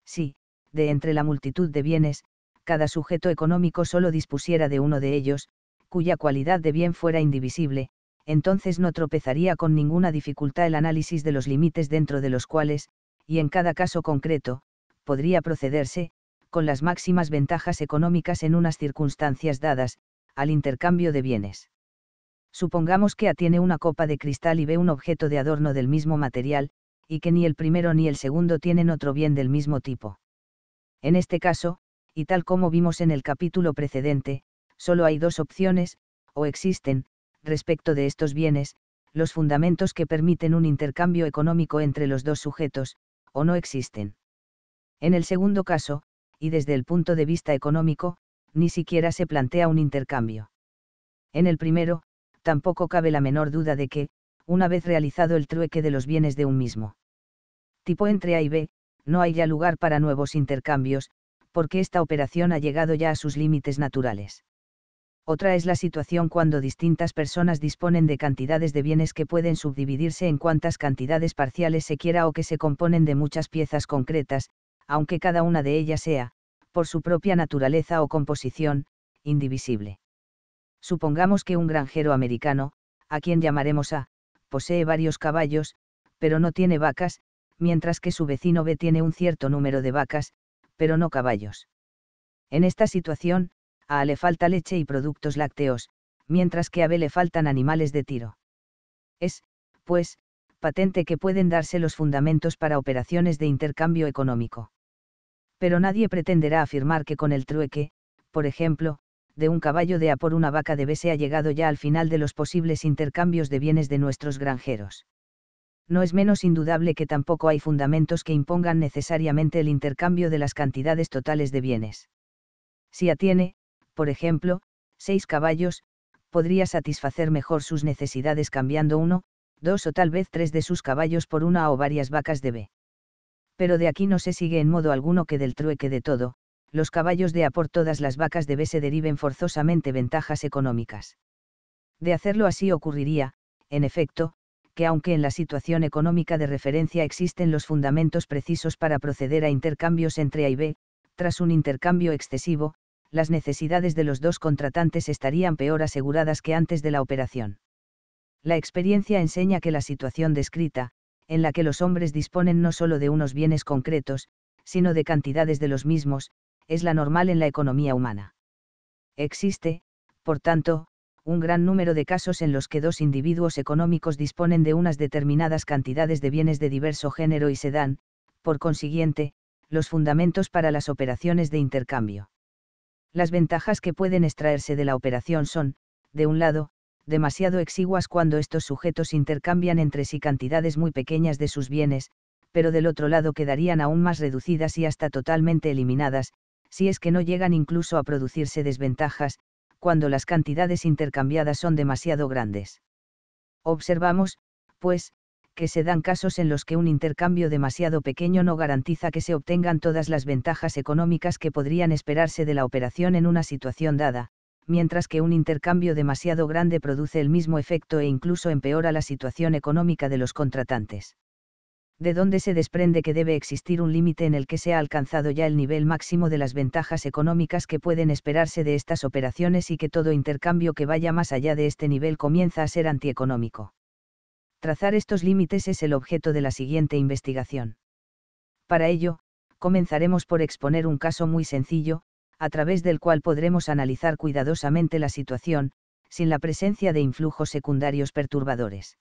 Si, de entre la multitud de bienes, cada sujeto económico solo dispusiera de uno de ellos, cuya cualidad de bien fuera indivisible, entonces no tropezaría con ninguna dificultad el análisis de los límites dentro de los cuales, y en cada caso concreto, podría procederse, con las máximas ventajas económicas en unas circunstancias dadas, al intercambio de bienes. Supongamos que A tiene una copa de cristal y ve un objeto de adorno del mismo material, y que ni el primero ni el segundo tienen otro bien del mismo tipo. En este caso, y tal como vimos en el capítulo precedente, solo hay dos opciones, o existen, respecto de estos bienes, los fundamentos que permiten un intercambio económico entre los dos sujetos, o no existen. En el segundo caso, y desde el punto de vista económico, ni siquiera se plantea un intercambio. En el primero, tampoco cabe la menor duda de que, una vez realizado el trueque de los bienes de un mismo tipo entre A y B, no hay ya lugar para nuevos intercambios, porque esta operación ha llegado ya a sus límites naturales otra es la situación cuando distintas personas disponen de cantidades de bienes que pueden subdividirse en cuantas cantidades parciales se quiera o que se componen de muchas piezas concretas, aunque cada una de ellas sea, por su propia naturaleza o composición, indivisible. Supongamos que un granjero americano, a quien llamaremos A, posee varios caballos, pero no tiene vacas, mientras que su vecino B tiene un cierto número de vacas, pero no caballos. En esta situación, a A le falta leche y productos lácteos, mientras que a B le faltan animales de tiro. Es, pues, patente que pueden darse los fundamentos para operaciones de intercambio económico. Pero nadie pretenderá afirmar que con el trueque, por ejemplo, de un caballo de A por una vaca de B se ha llegado ya al final de los posibles intercambios de bienes de nuestros granjeros. No es menos indudable que tampoco hay fundamentos que impongan necesariamente el intercambio de las cantidades totales de bienes. Si A por ejemplo, seis caballos, podría satisfacer mejor sus necesidades cambiando uno, dos o tal vez tres de sus caballos por una o varias vacas de B. Pero de aquí no se sigue en modo alguno que del trueque de todo, los caballos de A por todas las vacas de B se deriven forzosamente ventajas económicas. De hacerlo así ocurriría, en efecto, que aunque en la situación económica de referencia existen los fundamentos precisos para proceder a intercambios entre A y B, tras un intercambio excesivo, las necesidades de los dos contratantes estarían peor aseguradas que antes de la operación. La experiencia enseña que la situación descrita, en la que los hombres disponen no solo de unos bienes concretos, sino de cantidades de los mismos, es la normal en la economía humana. Existe, por tanto, un gran número de casos en los que dos individuos económicos disponen de unas determinadas cantidades de bienes de diverso género y se dan, por consiguiente, los fundamentos para las operaciones de intercambio. Las ventajas que pueden extraerse de la operación son, de un lado, demasiado exiguas cuando estos sujetos intercambian entre sí cantidades muy pequeñas de sus bienes, pero del otro lado quedarían aún más reducidas y hasta totalmente eliminadas, si es que no llegan incluso a producirse desventajas, cuando las cantidades intercambiadas son demasiado grandes. Observamos, pues, que se dan casos en los que un intercambio demasiado pequeño no garantiza que se obtengan todas las ventajas económicas que podrían esperarse de la operación en una situación dada, mientras que un intercambio demasiado grande produce el mismo efecto e incluso empeora la situación económica de los contratantes. De donde se desprende que debe existir un límite en el que se ha alcanzado ya el nivel máximo de las ventajas económicas que pueden esperarse de estas operaciones y que todo intercambio que vaya más allá de este nivel comienza a ser antieconómico. Trazar estos límites es el objeto de la siguiente investigación. Para ello, comenzaremos por exponer un caso muy sencillo, a través del cual podremos analizar cuidadosamente la situación, sin la presencia de influjos secundarios perturbadores.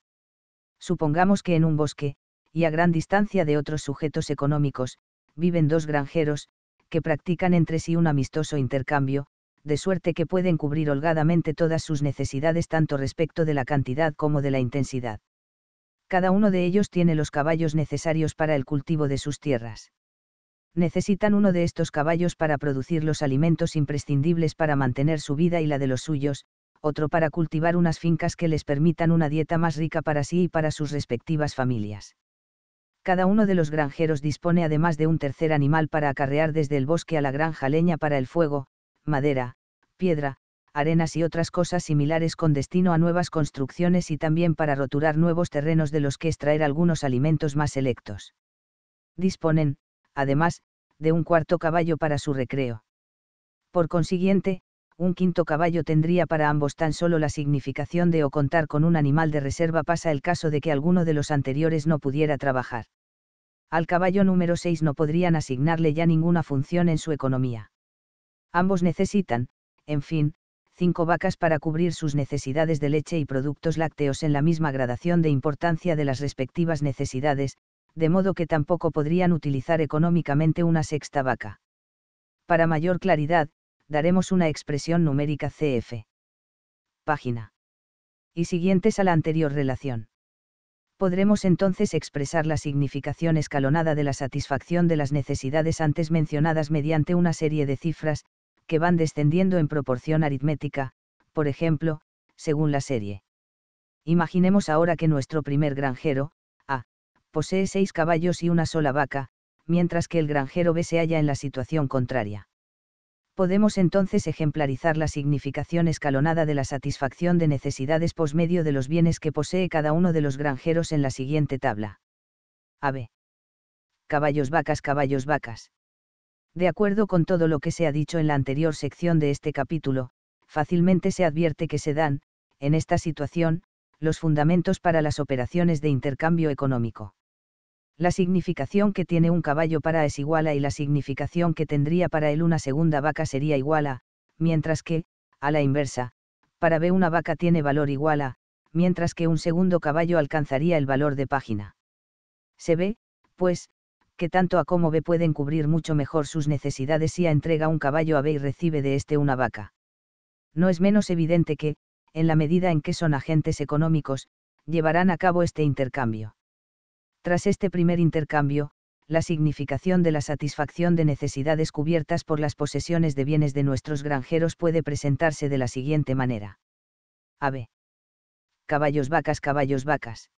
Supongamos que en un bosque, y a gran distancia de otros sujetos económicos, viven dos granjeros, que practican entre sí un amistoso intercambio, de suerte que pueden cubrir holgadamente todas sus necesidades tanto respecto de la cantidad como de la intensidad cada uno de ellos tiene los caballos necesarios para el cultivo de sus tierras. Necesitan uno de estos caballos para producir los alimentos imprescindibles para mantener su vida y la de los suyos, otro para cultivar unas fincas que les permitan una dieta más rica para sí y para sus respectivas familias. Cada uno de los granjeros dispone además de un tercer animal para acarrear desde el bosque a la granja leña para el fuego, madera, piedra, arenas y otras cosas similares con destino a nuevas construcciones y también para roturar nuevos terrenos de los que extraer algunos alimentos más selectos. Disponen, además, de un cuarto caballo para su recreo. Por consiguiente, un quinto caballo tendría para ambos tan solo la significación de o contar con un animal de reserva pasa el caso de que alguno de los anteriores no pudiera trabajar. Al caballo número 6 no podrían asignarle ya ninguna función en su economía. Ambos necesitan, en fin, cinco vacas para cubrir sus necesidades de leche y productos lácteos en la misma gradación de importancia de las respectivas necesidades, de modo que tampoco podrían utilizar económicamente una sexta vaca. Para mayor claridad, daremos una expresión numérica CF. Página. Y siguientes a la anterior relación. Podremos entonces expresar la significación escalonada de la satisfacción de las necesidades antes mencionadas mediante una serie de cifras, que van descendiendo en proporción aritmética, por ejemplo, según la serie. Imaginemos ahora que nuestro primer granjero, A, posee seis caballos y una sola vaca, mientras que el granjero B se halla en la situación contraria. Podemos entonces ejemplarizar la significación escalonada de la satisfacción de necesidades posmedio de los bienes que posee cada uno de los granjeros en la siguiente tabla. A. B. Caballos vacas caballos vacas. De acuerdo con todo lo que se ha dicho en la anterior sección de este capítulo, fácilmente se advierte que se dan, en esta situación, los fundamentos para las operaciones de intercambio económico. La significación que tiene un caballo para es igual a y la significación que tendría para él una segunda vaca sería igual a, mientras que, a la inversa, para B una vaca tiene valor igual a, mientras que un segundo caballo alcanzaría el valor de página. Se ve, pues, que tanto a como B pueden cubrir mucho mejor sus necesidades si A entrega un caballo a B y recibe de este una vaca. No es menos evidente que, en la medida en que son agentes económicos, llevarán a cabo este intercambio. Tras este primer intercambio, la significación de la satisfacción de necesidades cubiertas por las posesiones de bienes de nuestros granjeros puede presentarse de la siguiente manera. B. Caballos vacas, caballos vacas.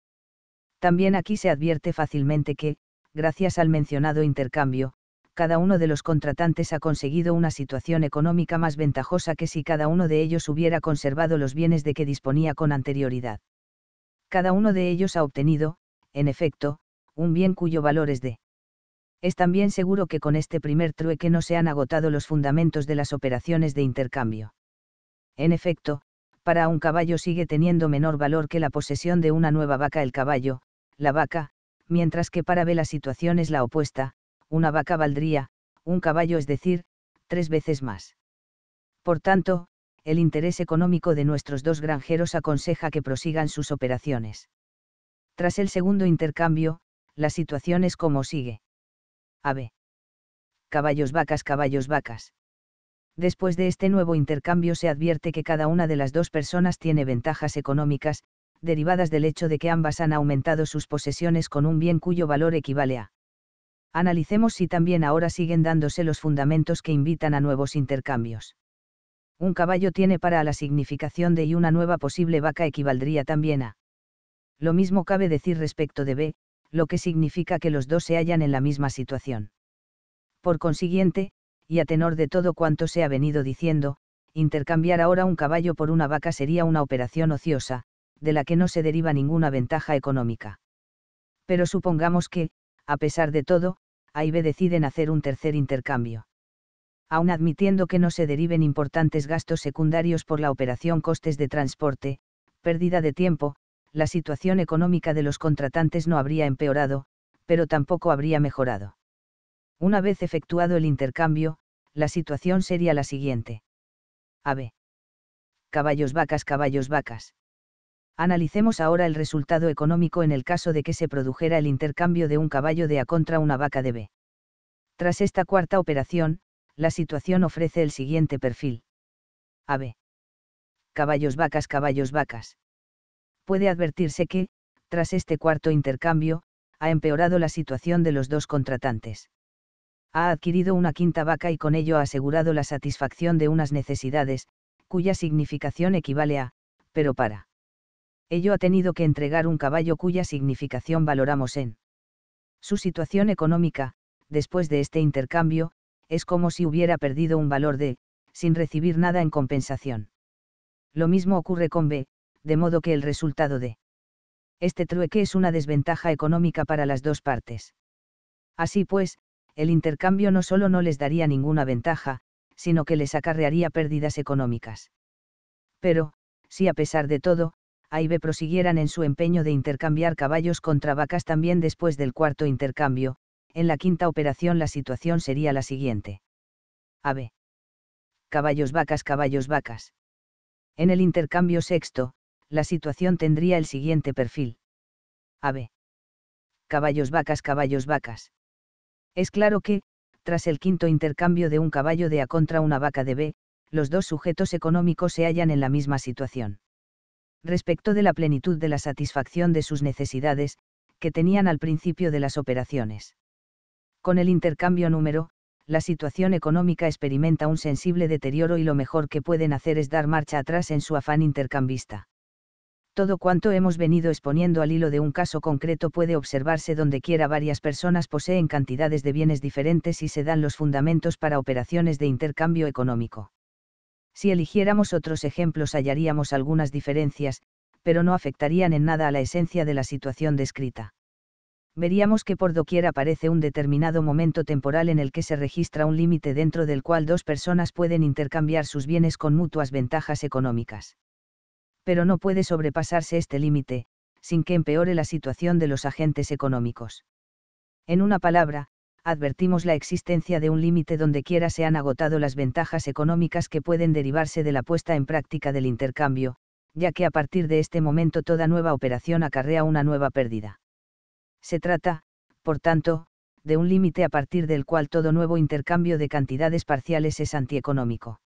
También aquí se advierte fácilmente que, gracias al mencionado intercambio, cada uno de los contratantes ha conseguido una situación económica más ventajosa que si cada uno de ellos hubiera conservado los bienes de que disponía con anterioridad. Cada uno de ellos ha obtenido, en efecto, un bien cuyo valor es de. Es también seguro que con este primer trueque no se han agotado los fundamentos de las operaciones de intercambio. En efecto, para un caballo sigue teniendo menor valor que la posesión de una nueva vaca el caballo, la vaca, mientras que para B la situación es la opuesta, una vaca valdría, un caballo es decir, tres veces más. Por tanto, el interés económico de nuestros dos granjeros aconseja que prosigan sus operaciones. Tras el segundo intercambio, la situación es como sigue. A B. Caballos vacas, caballos vacas. Después de este nuevo intercambio se advierte que cada una de las dos personas tiene ventajas económicas, derivadas del hecho de que ambas han aumentado sus posesiones con un bien cuyo valor equivale a. Analicemos si también ahora siguen dándose los fundamentos que invitan a nuevos intercambios. Un caballo tiene para la significación de y una nueva posible vaca equivaldría también a. Lo mismo cabe decir respecto de B, lo que significa que los dos se hallan en la misma situación. Por consiguiente, y a tenor de todo cuanto se ha venido diciendo, intercambiar ahora un caballo por una vaca sería una operación ociosa, de la que no se deriva ninguna ventaja económica. Pero supongamos que, a pesar de todo, A y B deciden hacer un tercer intercambio. Aun admitiendo que no se deriven importantes gastos secundarios por la operación costes de transporte, pérdida de tiempo, la situación económica de los contratantes no habría empeorado, pero tampoco habría mejorado. Una vez efectuado el intercambio, la situación sería la siguiente. AB. Caballos vacas, caballos vacas. Analicemos ahora el resultado económico en el caso de que se produjera el intercambio de un caballo de A contra una vaca de B. Tras esta cuarta operación, la situación ofrece el siguiente perfil. AB. Caballos vacas caballos vacas. Puede advertirse que, tras este cuarto intercambio, ha empeorado la situación de los dos contratantes. Ha adquirido una quinta vaca y con ello ha asegurado la satisfacción de unas necesidades, cuya significación equivale a, pero para ello ha tenido que entregar un caballo cuya significación valoramos en su situación económica, después de este intercambio, es como si hubiera perdido un valor de, sin recibir nada en compensación. Lo mismo ocurre con B, de modo que el resultado de este trueque es una desventaja económica para las dos partes. Así pues, el intercambio no solo no les daría ninguna ventaja, sino que les acarrearía pérdidas económicas. Pero, si a pesar de todo, a y B prosiguieran en su empeño de intercambiar caballos contra vacas también después del cuarto intercambio, en la quinta operación la situación sería la siguiente. A B. Caballos vacas caballos vacas. En el intercambio sexto, la situación tendría el siguiente perfil. A B. Caballos vacas caballos vacas. Es claro que, tras el quinto intercambio de un caballo de A contra una vaca de B, los dos sujetos económicos se hallan en la misma situación respecto de la plenitud de la satisfacción de sus necesidades, que tenían al principio de las operaciones. Con el intercambio número, la situación económica experimenta un sensible deterioro y lo mejor que pueden hacer es dar marcha atrás en su afán intercambista. Todo cuanto hemos venido exponiendo al hilo de un caso concreto puede observarse donde quiera varias personas poseen cantidades de bienes diferentes y se dan los fundamentos para operaciones de intercambio económico. Si eligiéramos otros ejemplos hallaríamos algunas diferencias, pero no afectarían en nada a la esencia de la situación descrita. Veríamos que por doquier aparece un determinado momento temporal en el que se registra un límite dentro del cual dos personas pueden intercambiar sus bienes con mutuas ventajas económicas. Pero no puede sobrepasarse este límite, sin que empeore la situación de los agentes económicos. En una palabra, advertimos la existencia de un límite donde quiera se han agotado las ventajas económicas que pueden derivarse de la puesta en práctica del intercambio, ya que a partir de este momento toda nueva operación acarrea una nueva pérdida. Se trata, por tanto, de un límite a partir del cual todo nuevo intercambio de cantidades parciales es antieconómico.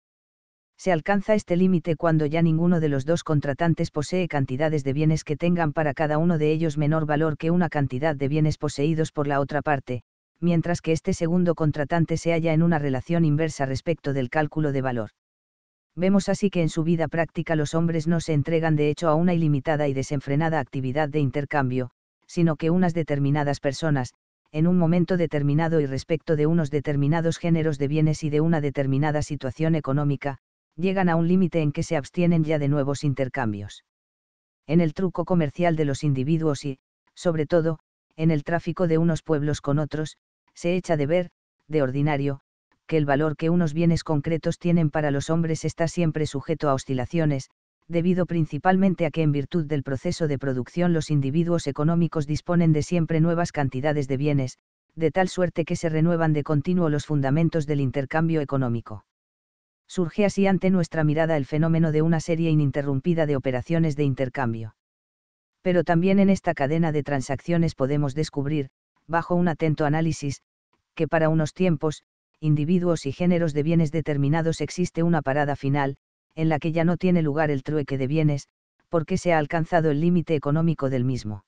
Se alcanza este límite cuando ya ninguno de los dos contratantes posee cantidades de bienes que tengan para cada uno de ellos menor valor que una cantidad de bienes poseídos por la otra parte, mientras que este segundo contratante se halla en una relación inversa respecto del cálculo de valor. Vemos así que en su vida práctica los hombres no se entregan de hecho a una ilimitada y desenfrenada actividad de intercambio, sino que unas determinadas personas, en un momento determinado y respecto de unos determinados géneros de bienes y de una determinada situación económica, llegan a un límite en que se abstienen ya de nuevos intercambios. En el truco comercial de los individuos y, sobre todo, en el tráfico de unos pueblos con otros, se echa de ver, de ordinario, que el valor que unos bienes concretos tienen para los hombres está siempre sujeto a oscilaciones, debido principalmente a que en virtud del proceso de producción los individuos económicos disponen de siempre nuevas cantidades de bienes, de tal suerte que se renuevan de continuo los fundamentos del intercambio económico. Surge así ante nuestra mirada el fenómeno de una serie ininterrumpida de operaciones de intercambio. Pero también en esta cadena de transacciones podemos descubrir, bajo un atento análisis, que para unos tiempos, individuos y géneros de bienes determinados existe una parada final, en la que ya no tiene lugar el trueque de bienes, porque se ha alcanzado el límite económico del mismo.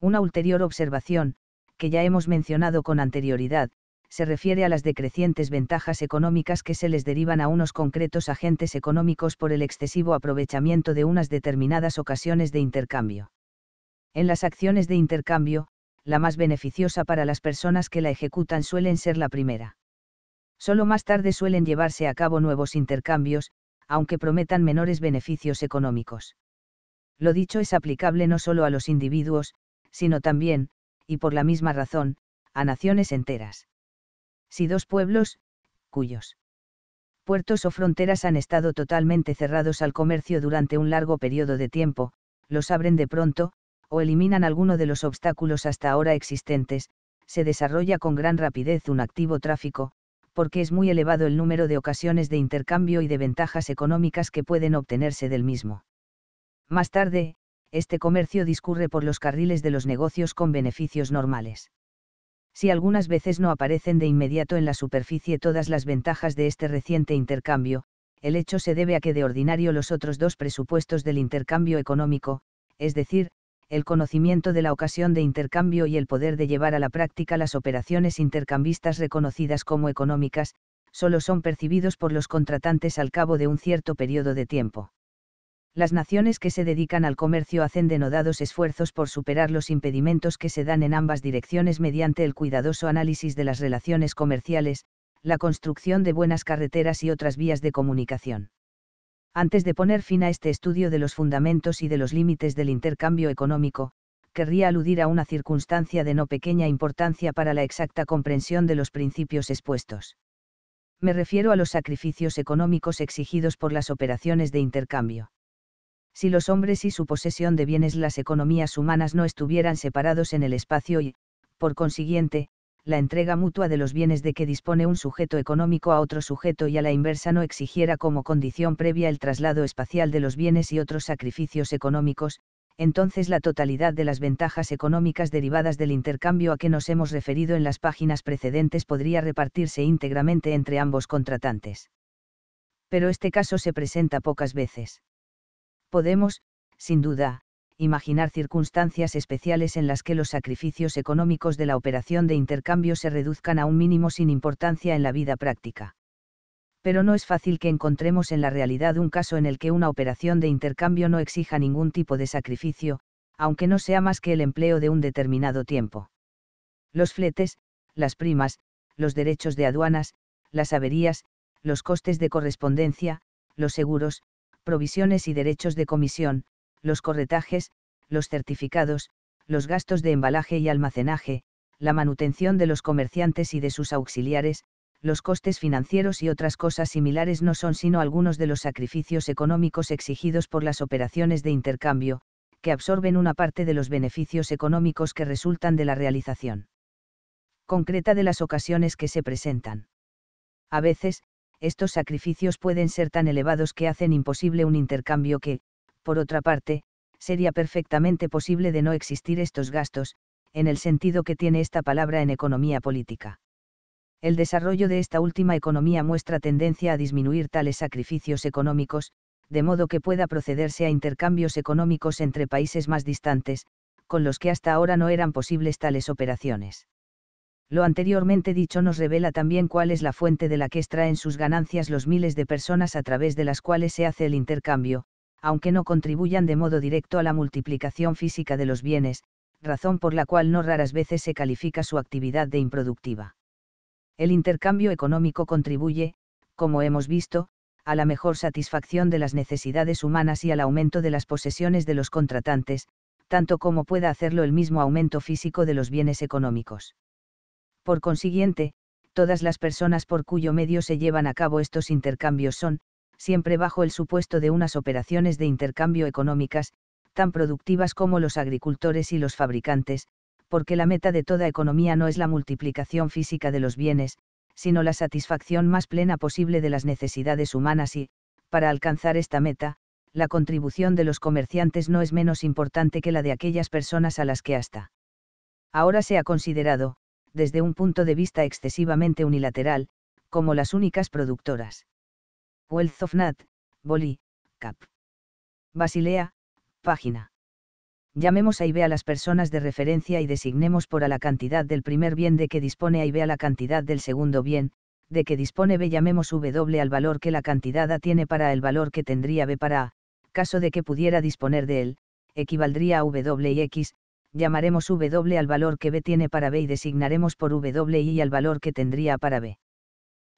Una ulterior observación, que ya hemos mencionado con anterioridad, se refiere a las decrecientes ventajas económicas que se les derivan a unos concretos agentes económicos por el excesivo aprovechamiento de unas determinadas ocasiones de intercambio. En las acciones de intercambio, la más beneficiosa para las personas que la ejecutan suelen ser la primera. Solo más tarde suelen llevarse a cabo nuevos intercambios, aunque prometan menores beneficios económicos. Lo dicho es aplicable no solo a los individuos, sino también, y por la misma razón, a naciones enteras. Si dos pueblos, cuyos puertos o fronteras han estado totalmente cerrados al comercio durante un largo periodo de tiempo, los abren de pronto, o eliminan alguno de los obstáculos hasta ahora existentes, se desarrolla con gran rapidez un activo tráfico, porque es muy elevado el número de ocasiones de intercambio y de ventajas económicas que pueden obtenerse del mismo. Más tarde, este comercio discurre por los carriles de los negocios con beneficios normales. Si algunas veces no aparecen de inmediato en la superficie todas las ventajas de este reciente intercambio, el hecho se debe a que de ordinario los otros dos presupuestos del intercambio económico, es decir, el conocimiento de la ocasión de intercambio y el poder de llevar a la práctica las operaciones intercambistas reconocidas como económicas, solo son percibidos por los contratantes al cabo de un cierto periodo de tiempo. Las naciones que se dedican al comercio hacen denodados esfuerzos por superar los impedimentos que se dan en ambas direcciones mediante el cuidadoso análisis de las relaciones comerciales, la construcción de buenas carreteras y otras vías de comunicación. Antes de poner fin a este estudio de los fundamentos y de los límites del intercambio económico, querría aludir a una circunstancia de no pequeña importancia para la exacta comprensión de los principios expuestos. Me refiero a los sacrificios económicos exigidos por las operaciones de intercambio. Si los hombres y su posesión de bienes las economías humanas no estuvieran separados en el espacio y, por consiguiente, la entrega mutua de los bienes de que dispone un sujeto económico a otro sujeto y a la inversa no exigiera como condición previa el traslado espacial de los bienes y otros sacrificios económicos, entonces la totalidad de las ventajas económicas derivadas del intercambio a que nos hemos referido en las páginas precedentes podría repartirse íntegramente entre ambos contratantes. Pero este caso se presenta pocas veces. Podemos, sin duda, imaginar circunstancias especiales en las que los sacrificios económicos de la operación de intercambio se reduzcan a un mínimo sin importancia en la vida práctica. Pero no es fácil que encontremos en la realidad un caso en el que una operación de intercambio no exija ningún tipo de sacrificio, aunque no sea más que el empleo de un determinado tiempo. Los fletes, las primas, los derechos de aduanas, las averías, los costes de correspondencia, los seguros, provisiones y derechos de comisión, los corretajes, los certificados, los gastos de embalaje y almacenaje, la manutención de los comerciantes y de sus auxiliares, los costes financieros y otras cosas similares no son sino algunos de los sacrificios económicos exigidos por las operaciones de intercambio, que absorben una parte de los beneficios económicos que resultan de la realización concreta de las ocasiones que se presentan. A veces, estos sacrificios pueden ser tan elevados que hacen imposible un intercambio que, por otra parte, sería perfectamente posible de no existir estos gastos, en el sentido que tiene esta palabra en economía política. El desarrollo de esta última economía muestra tendencia a disminuir tales sacrificios económicos, de modo que pueda procederse a intercambios económicos entre países más distantes, con los que hasta ahora no eran posibles tales operaciones. Lo anteriormente dicho nos revela también cuál es la fuente de la que extraen sus ganancias los miles de personas a través de las cuales se hace el intercambio, aunque no contribuyan de modo directo a la multiplicación física de los bienes, razón por la cual no raras veces se califica su actividad de improductiva. El intercambio económico contribuye, como hemos visto, a la mejor satisfacción de las necesidades humanas y al aumento de las posesiones de los contratantes, tanto como pueda hacerlo el mismo aumento físico de los bienes económicos. Por consiguiente, todas las personas por cuyo medio se llevan a cabo estos intercambios son, siempre bajo el supuesto de unas operaciones de intercambio económicas, tan productivas como los agricultores y los fabricantes, porque la meta de toda economía no es la multiplicación física de los bienes, sino la satisfacción más plena posible de las necesidades humanas y, para alcanzar esta meta, la contribución de los comerciantes no es menos importante que la de aquellas personas a las que hasta ahora se ha considerado, desde un punto de vista excesivamente unilateral, como las únicas productoras Wealth of Nat, Boli, Cap. Basilea, página. Llamemos a IB a las personas de referencia y designemos por a la cantidad del primer bien de que dispone a b a la cantidad del segundo bien, de que dispone B llamemos W al valor que la cantidad A tiene para el valor que tendría B para A, caso de que pudiera disponer de él, equivaldría a W y X, llamaremos W al valor que B tiene para B y designaremos por W y al valor que tendría para B.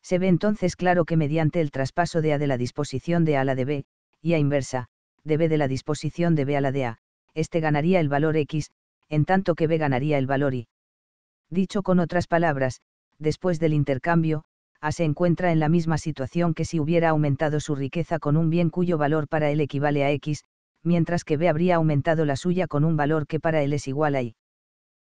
Se ve entonces claro que mediante el traspaso de A de la disposición de A a la de B, y A inversa, de B de la disposición de B a la de A, este ganaría el valor X, en tanto que B ganaría el valor Y. Dicho con otras palabras, después del intercambio, A se encuentra en la misma situación que si hubiera aumentado su riqueza con un bien cuyo valor para él equivale a X, mientras que B habría aumentado la suya con un valor que para él es igual a Y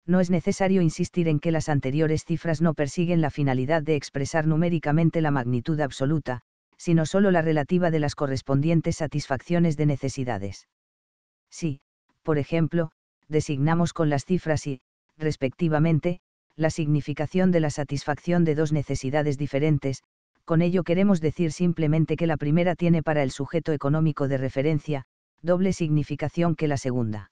no es necesario insistir en que las anteriores cifras no persiguen la finalidad de expresar numéricamente la magnitud absoluta, sino solo la relativa de las correspondientes satisfacciones de necesidades. Si, por ejemplo, designamos con las cifras y, respectivamente, la significación de la satisfacción de dos necesidades diferentes, con ello queremos decir simplemente que la primera tiene para el sujeto económico de referencia, doble significación que la segunda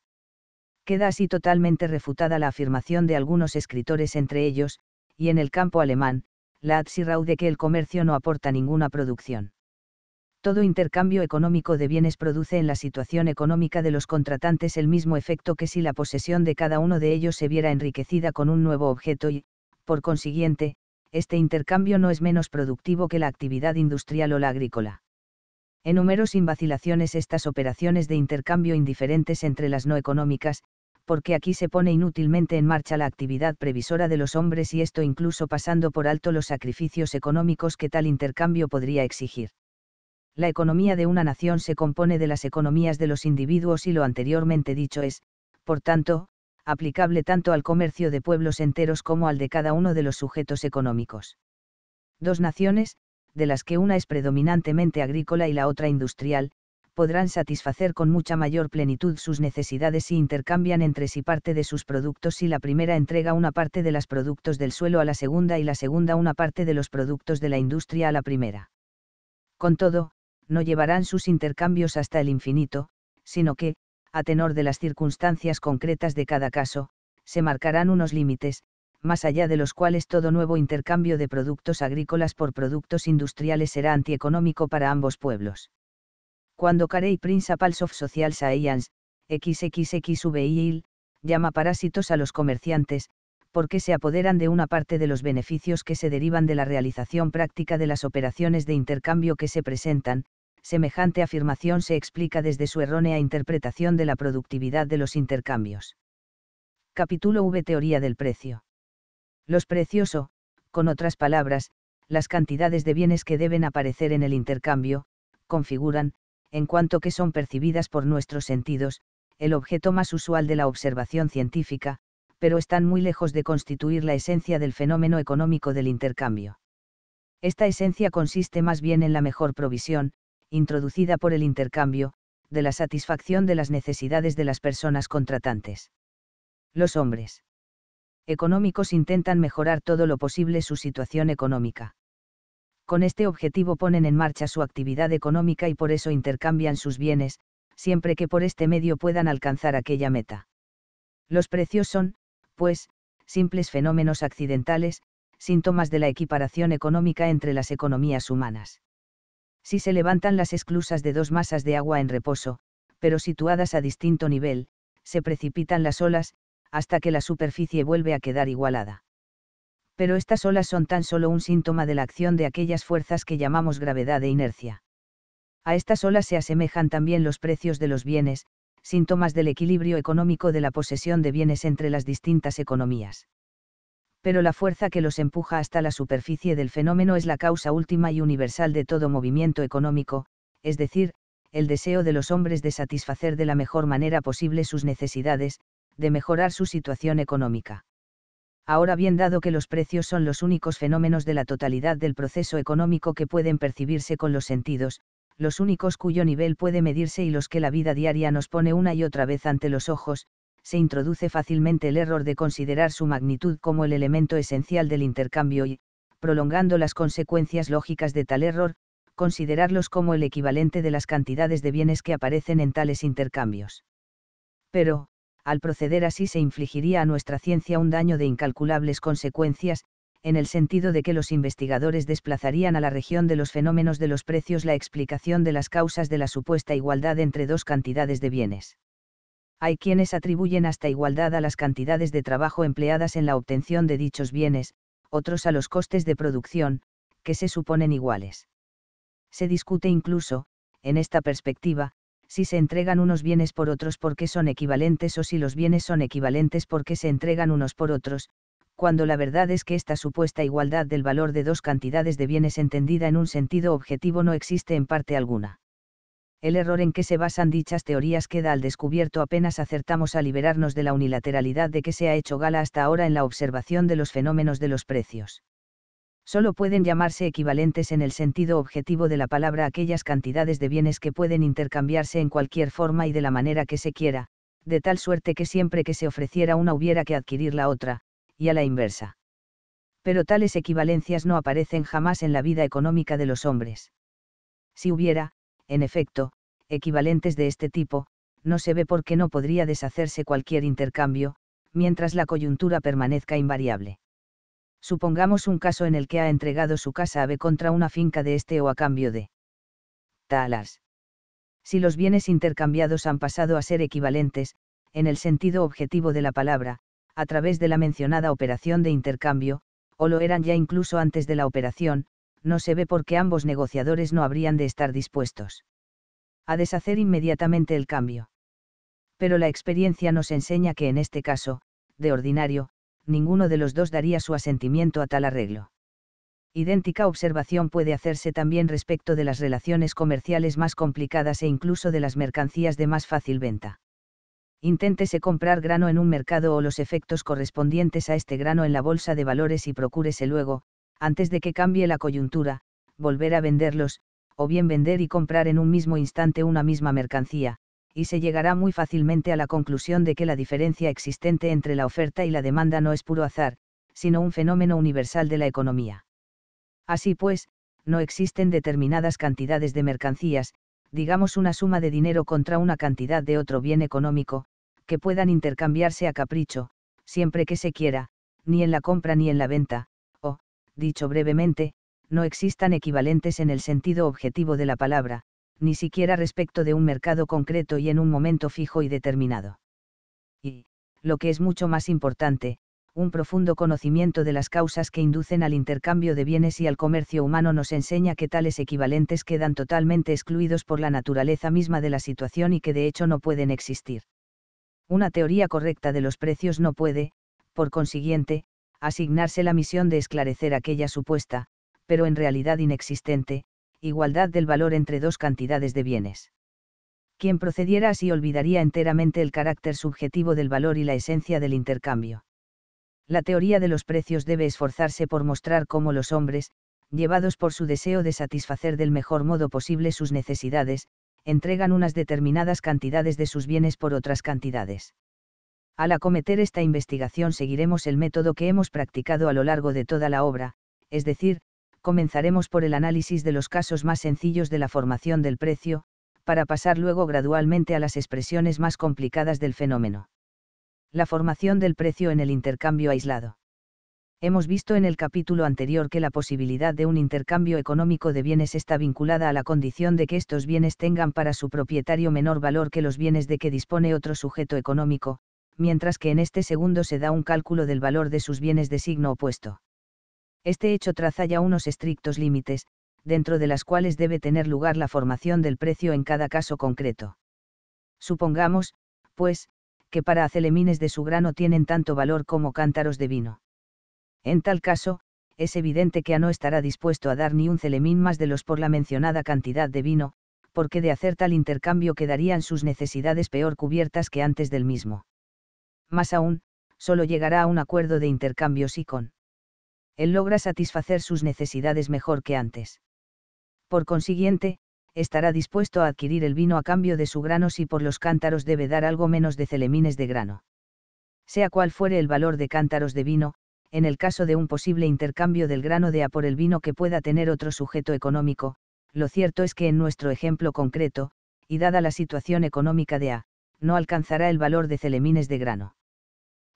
queda así totalmente refutada la afirmación de algunos escritores entre ellos, y en el campo alemán, la Rau de que el comercio no aporta ninguna producción. Todo intercambio económico de bienes produce en la situación económica de los contratantes el mismo efecto que si la posesión de cada uno de ellos se viera enriquecida con un nuevo objeto y, por consiguiente, este intercambio no es menos productivo que la actividad industrial o la agrícola. Enumero sin vacilaciones estas operaciones de intercambio indiferentes entre las no económicas, porque aquí se pone inútilmente en marcha la actividad previsora de los hombres y esto incluso pasando por alto los sacrificios económicos que tal intercambio podría exigir. La economía de una nación se compone de las economías de los individuos y lo anteriormente dicho es, por tanto, aplicable tanto al comercio de pueblos enteros como al de cada uno de los sujetos económicos. Dos naciones, de las que una es predominantemente agrícola y la otra industrial, podrán satisfacer con mucha mayor plenitud sus necesidades si intercambian entre sí parte de sus productos si la primera entrega una parte de los productos del suelo a la segunda y la segunda una parte de los productos de la industria a la primera. Con todo, no llevarán sus intercambios hasta el infinito, sino que, a tenor de las circunstancias concretas de cada caso, se marcarán unos límites, más allá de los cuales todo nuevo intercambio de productos agrícolas por productos industriales será antieconómico para ambos pueblos cuando Carey Principles of Social Science, XXXVIL, llama parásitos a los comerciantes, porque se apoderan de una parte de los beneficios que se derivan de la realización práctica de las operaciones de intercambio que se presentan, semejante afirmación se explica desde su errónea interpretación de la productividad de los intercambios. Capítulo V Teoría del precio. Los precios o, con otras palabras, las cantidades de bienes que deben aparecer en el intercambio, configuran, en cuanto que son percibidas por nuestros sentidos, el objeto más usual de la observación científica, pero están muy lejos de constituir la esencia del fenómeno económico del intercambio. Esta esencia consiste más bien en la mejor provisión, introducida por el intercambio, de la satisfacción de las necesidades de las personas contratantes. Los hombres económicos intentan mejorar todo lo posible su situación económica con este objetivo ponen en marcha su actividad económica y por eso intercambian sus bienes, siempre que por este medio puedan alcanzar aquella meta. Los precios son, pues, simples fenómenos accidentales, síntomas de la equiparación económica entre las economías humanas. Si se levantan las esclusas de dos masas de agua en reposo, pero situadas a distinto nivel, se precipitan las olas, hasta que la superficie vuelve a quedar igualada pero estas olas son tan solo un síntoma de la acción de aquellas fuerzas que llamamos gravedad e inercia. A estas olas se asemejan también los precios de los bienes, síntomas del equilibrio económico de la posesión de bienes entre las distintas economías. Pero la fuerza que los empuja hasta la superficie del fenómeno es la causa última y universal de todo movimiento económico, es decir, el deseo de los hombres de satisfacer de la mejor manera posible sus necesidades, de mejorar su situación económica. Ahora bien, dado que los precios son los únicos fenómenos de la totalidad del proceso económico que pueden percibirse con los sentidos, los únicos cuyo nivel puede medirse y los que la vida diaria nos pone una y otra vez ante los ojos, se introduce fácilmente el error de considerar su magnitud como el elemento esencial del intercambio y, prolongando las consecuencias lógicas de tal error, considerarlos como el equivalente de las cantidades de bienes que aparecen en tales intercambios. Pero, al proceder así se infligiría a nuestra ciencia un daño de incalculables consecuencias, en el sentido de que los investigadores desplazarían a la región de los fenómenos de los precios la explicación de las causas de la supuesta igualdad entre dos cantidades de bienes. Hay quienes atribuyen hasta igualdad a las cantidades de trabajo empleadas en la obtención de dichos bienes, otros a los costes de producción, que se suponen iguales. Se discute incluso, en esta perspectiva, si se entregan unos bienes por otros porque son equivalentes o si los bienes son equivalentes porque se entregan unos por otros, cuando la verdad es que esta supuesta igualdad del valor de dos cantidades de bienes entendida en un sentido objetivo no existe en parte alguna. El error en que se basan dichas teorías queda al descubierto apenas acertamos a liberarnos de la unilateralidad de que se ha hecho gala hasta ahora en la observación de los fenómenos de los precios. Sólo pueden llamarse equivalentes en el sentido objetivo de la palabra aquellas cantidades de bienes que pueden intercambiarse en cualquier forma y de la manera que se quiera, de tal suerte que siempre que se ofreciera una hubiera que adquirir la otra, y a la inversa. Pero tales equivalencias no aparecen jamás en la vida económica de los hombres. Si hubiera, en efecto, equivalentes de este tipo, no se ve por qué no podría deshacerse cualquier intercambio, mientras la coyuntura permanezca invariable supongamos un caso en el que ha entregado su casa a B contra una finca de este o a cambio de talas. Si los bienes intercambiados han pasado a ser equivalentes, en el sentido objetivo de la palabra, a través de la mencionada operación de intercambio, o lo eran ya incluso antes de la operación, no se ve por qué ambos negociadores no habrían de estar dispuestos a deshacer inmediatamente el cambio. Pero la experiencia nos enseña que en este caso, de ordinario, ninguno de los dos daría su asentimiento a tal arreglo. Idéntica observación puede hacerse también respecto de las relaciones comerciales más complicadas e incluso de las mercancías de más fácil venta. Inténtese comprar grano en un mercado o los efectos correspondientes a este grano en la bolsa de valores y procúrese luego, antes de que cambie la coyuntura, volver a venderlos, o bien vender y comprar en un mismo instante una misma mercancía, y se llegará muy fácilmente a la conclusión de que la diferencia existente entre la oferta y la demanda no es puro azar, sino un fenómeno universal de la economía. Así pues, no existen determinadas cantidades de mercancías, digamos una suma de dinero contra una cantidad de otro bien económico, que puedan intercambiarse a capricho, siempre que se quiera, ni en la compra ni en la venta, o, dicho brevemente, no existan equivalentes en el sentido objetivo de la palabra, ni siquiera respecto de un mercado concreto y en un momento fijo y determinado. Y, lo que es mucho más importante, un profundo conocimiento de las causas que inducen al intercambio de bienes y al comercio humano nos enseña que tales equivalentes quedan totalmente excluidos por la naturaleza misma de la situación y que de hecho no pueden existir. Una teoría correcta de los precios no puede, por consiguiente, asignarse la misión de esclarecer aquella supuesta, pero en realidad inexistente, igualdad del valor entre dos cantidades de bienes. Quien procediera así olvidaría enteramente el carácter subjetivo del valor y la esencia del intercambio. La teoría de los precios debe esforzarse por mostrar cómo los hombres, llevados por su deseo de satisfacer del mejor modo posible sus necesidades, entregan unas determinadas cantidades de sus bienes por otras cantidades. Al acometer esta investigación seguiremos el método que hemos practicado a lo largo de toda la obra, es decir, comenzaremos por el análisis de los casos más sencillos de la formación del precio, para pasar luego gradualmente a las expresiones más complicadas del fenómeno. La formación del precio en el intercambio aislado. Hemos visto en el capítulo anterior que la posibilidad de un intercambio económico de bienes está vinculada a la condición de que estos bienes tengan para su propietario menor valor que los bienes de que dispone otro sujeto económico, mientras que en este segundo se da un cálculo del valor de sus bienes de signo opuesto. Este hecho traza ya unos estrictos límites, dentro de las cuales debe tener lugar la formación del precio en cada caso concreto. Supongamos, pues, que para acelemines de su grano tienen tanto valor como cántaros de vino. En tal caso, es evidente que a no estará dispuesto a dar ni un celemín más de los por la mencionada cantidad de vino, porque de hacer tal intercambio quedarían sus necesidades peor cubiertas que antes del mismo. Más aún, solo llegará a un acuerdo de intercambio si con él logra satisfacer sus necesidades mejor que antes. Por consiguiente, estará dispuesto a adquirir el vino a cambio de su grano si por los cántaros debe dar algo menos de celemines de grano. Sea cual fuere el valor de cántaros de vino, en el caso de un posible intercambio del grano de A por el vino que pueda tener otro sujeto económico, lo cierto es que en nuestro ejemplo concreto, y dada la situación económica de A, no alcanzará el valor de celemines de grano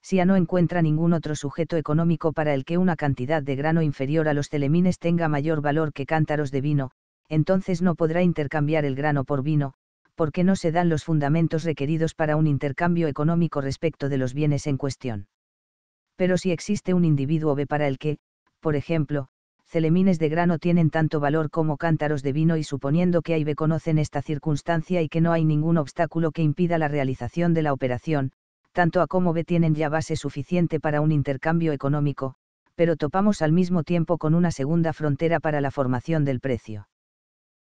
si no encuentra ningún otro sujeto económico para el que una cantidad de grano inferior a los celemines tenga mayor valor que cántaros de vino, entonces no podrá intercambiar el grano por vino, porque no se dan los fundamentos requeridos para un intercambio económico respecto de los bienes en cuestión. Pero si existe un individuo B para el que, por ejemplo, celemines de grano tienen tanto valor como cántaros de vino y suponiendo que B conocen esta circunstancia y que no hay ningún obstáculo que impida la realización de la operación, tanto A como B tienen ya base suficiente para un intercambio económico, pero topamos al mismo tiempo con una segunda frontera para la formación del precio.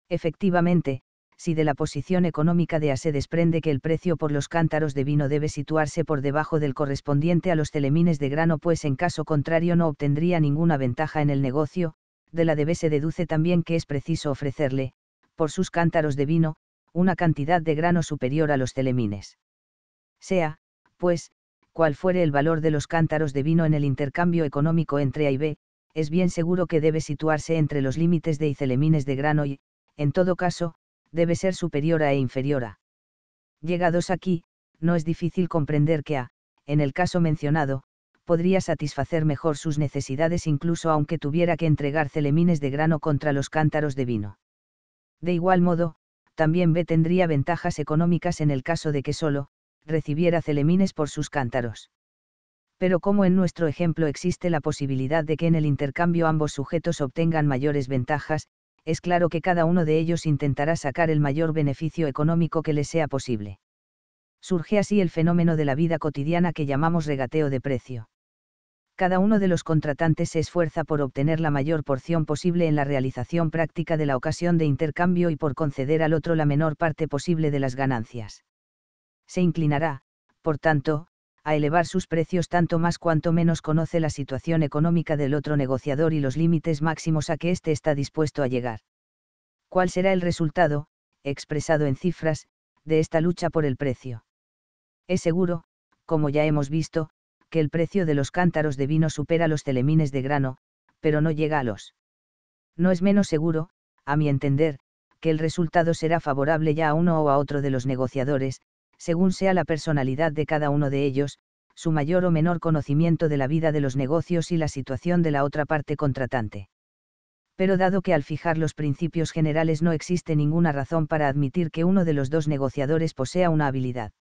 Efectivamente, si de la posición económica de A se desprende que el precio por los cántaros de vino debe situarse por debajo del correspondiente a los telemines de grano, pues en caso contrario no obtendría ninguna ventaja en el negocio, de la de B se deduce también que es preciso ofrecerle, por sus cántaros de vino, una cantidad de grano superior a los telemines. Sea, pues, cual fuere el valor de los cántaros de vino en el intercambio económico entre A y B, es bien seguro que debe situarse entre los límites de y celemines de grano y, en todo caso, debe ser superior a e inferior a. Llegados aquí, no es difícil comprender que A, en el caso mencionado, podría satisfacer mejor sus necesidades incluso aunque tuviera que entregar celemines de grano contra los cántaros de vino. De igual modo, también B tendría ventajas económicas en el caso de que solo, recibiera celemines por sus cántaros. Pero como en nuestro ejemplo existe la posibilidad de que en el intercambio ambos sujetos obtengan mayores ventajas, es claro que cada uno de ellos intentará sacar el mayor beneficio económico que le sea posible. Surge así el fenómeno de la vida cotidiana que llamamos regateo de precio cada uno de los contratantes se esfuerza por obtener la mayor porción posible en la realización práctica de la ocasión de intercambio y por conceder al otro la menor parte posible de las ganancias se inclinará, por tanto, a elevar sus precios tanto más cuanto menos conoce la situación económica del otro negociador y los límites máximos a que éste está dispuesto a llegar. ¿Cuál será el resultado, expresado en cifras, de esta lucha por el precio? Es seguro, como ya hemos visto, que el precio de los cántaros de vino supera los telemines de grano, pero no llega a los. No es menos seguro, a mi entender, que el resultado será favorable ya a uno o a otro de los negociadores, según sea la personalidad de cada uno de ellos, su mayor o menor conocimiento de la vida de los negocios y la situación de la otra parte contratante. Pero dado que al fijar los principios generales no existe ninguna razón para admitir que uno de los dos negociadores posea una habilidad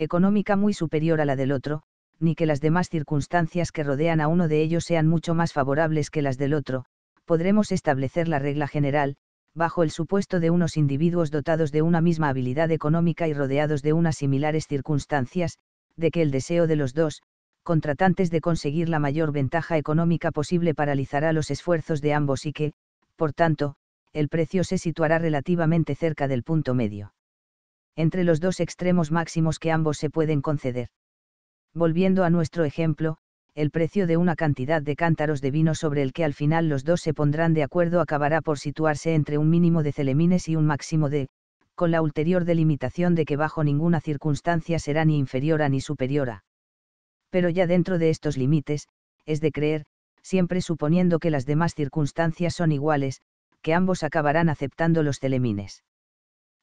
económica muy superior a la del otro, ni que las demás circunstancias que rodean a uno de ellos sean mucho más favorables que las del otro, podremos establecer la regla general, bajo el supuesto de unos individuos dotados de una misma habilidad económica y rodeados de unas similares circunstancias, de que el deseo de los dos, contratantes de conseguir la mayor ventaja económica posible paralizará los esfuerzos de ambos y que, por tanto, el precio se situará relativamente cerca del punto medio. Entre los dos extremos máximos que ambos se pueden conceder. Volviendo a nuestro ejemplo, el precio de una cantidad de cántaros de vino sobre el que al final los dos se pondrán de acuerdo acabará por situarse entre un mínimo de celemines y un máximo de, con la ulterior delimitación de que bajo ninguna circunstancia será ni inferior ni superior a. Pero ya dentro de estos límites, es de creer, siempre suponiendo que las demás circunstancias son iguales, que ambos acabarán aceptando los celemines.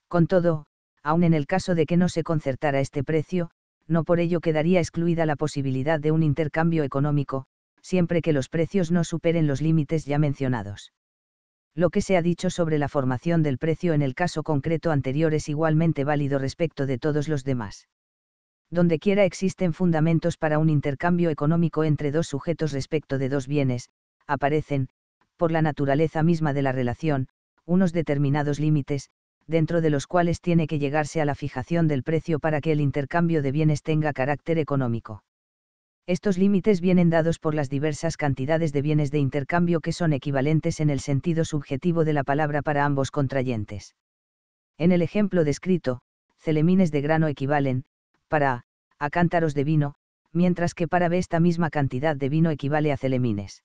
Con todo, aun en el caso de que no se concertara este precio, no por ello quedaría excluida la posibilidad de un intercambio económico, siempre que los precios no superen los límites ya mencionados. Lo que se ha dicho sobre la formación del precio en el caso concreto anterior es igualmente válido respecto de todos los demás. Donde quiera existen fundamentos para un intercambio económico entre dos sujetos respecto de dos bienes, aparecen, por la naturaleza misma de la relación, unos determinados límites, dentro de los cuales tiene que llegarse a la fijación del precio para que el intercambio de bienes tenga carácter económico. Estos límites vienen dados por las diversas cantidades de bienes de intercambio que son equivalentes en el sentido subjetivo de la palabra para ambos contrayentes. En el ejemplo descrito, celemines de grano equivalen, para A, a cántaros de vino, mientras que para B esta misma cantidad de vino equivale a celemines.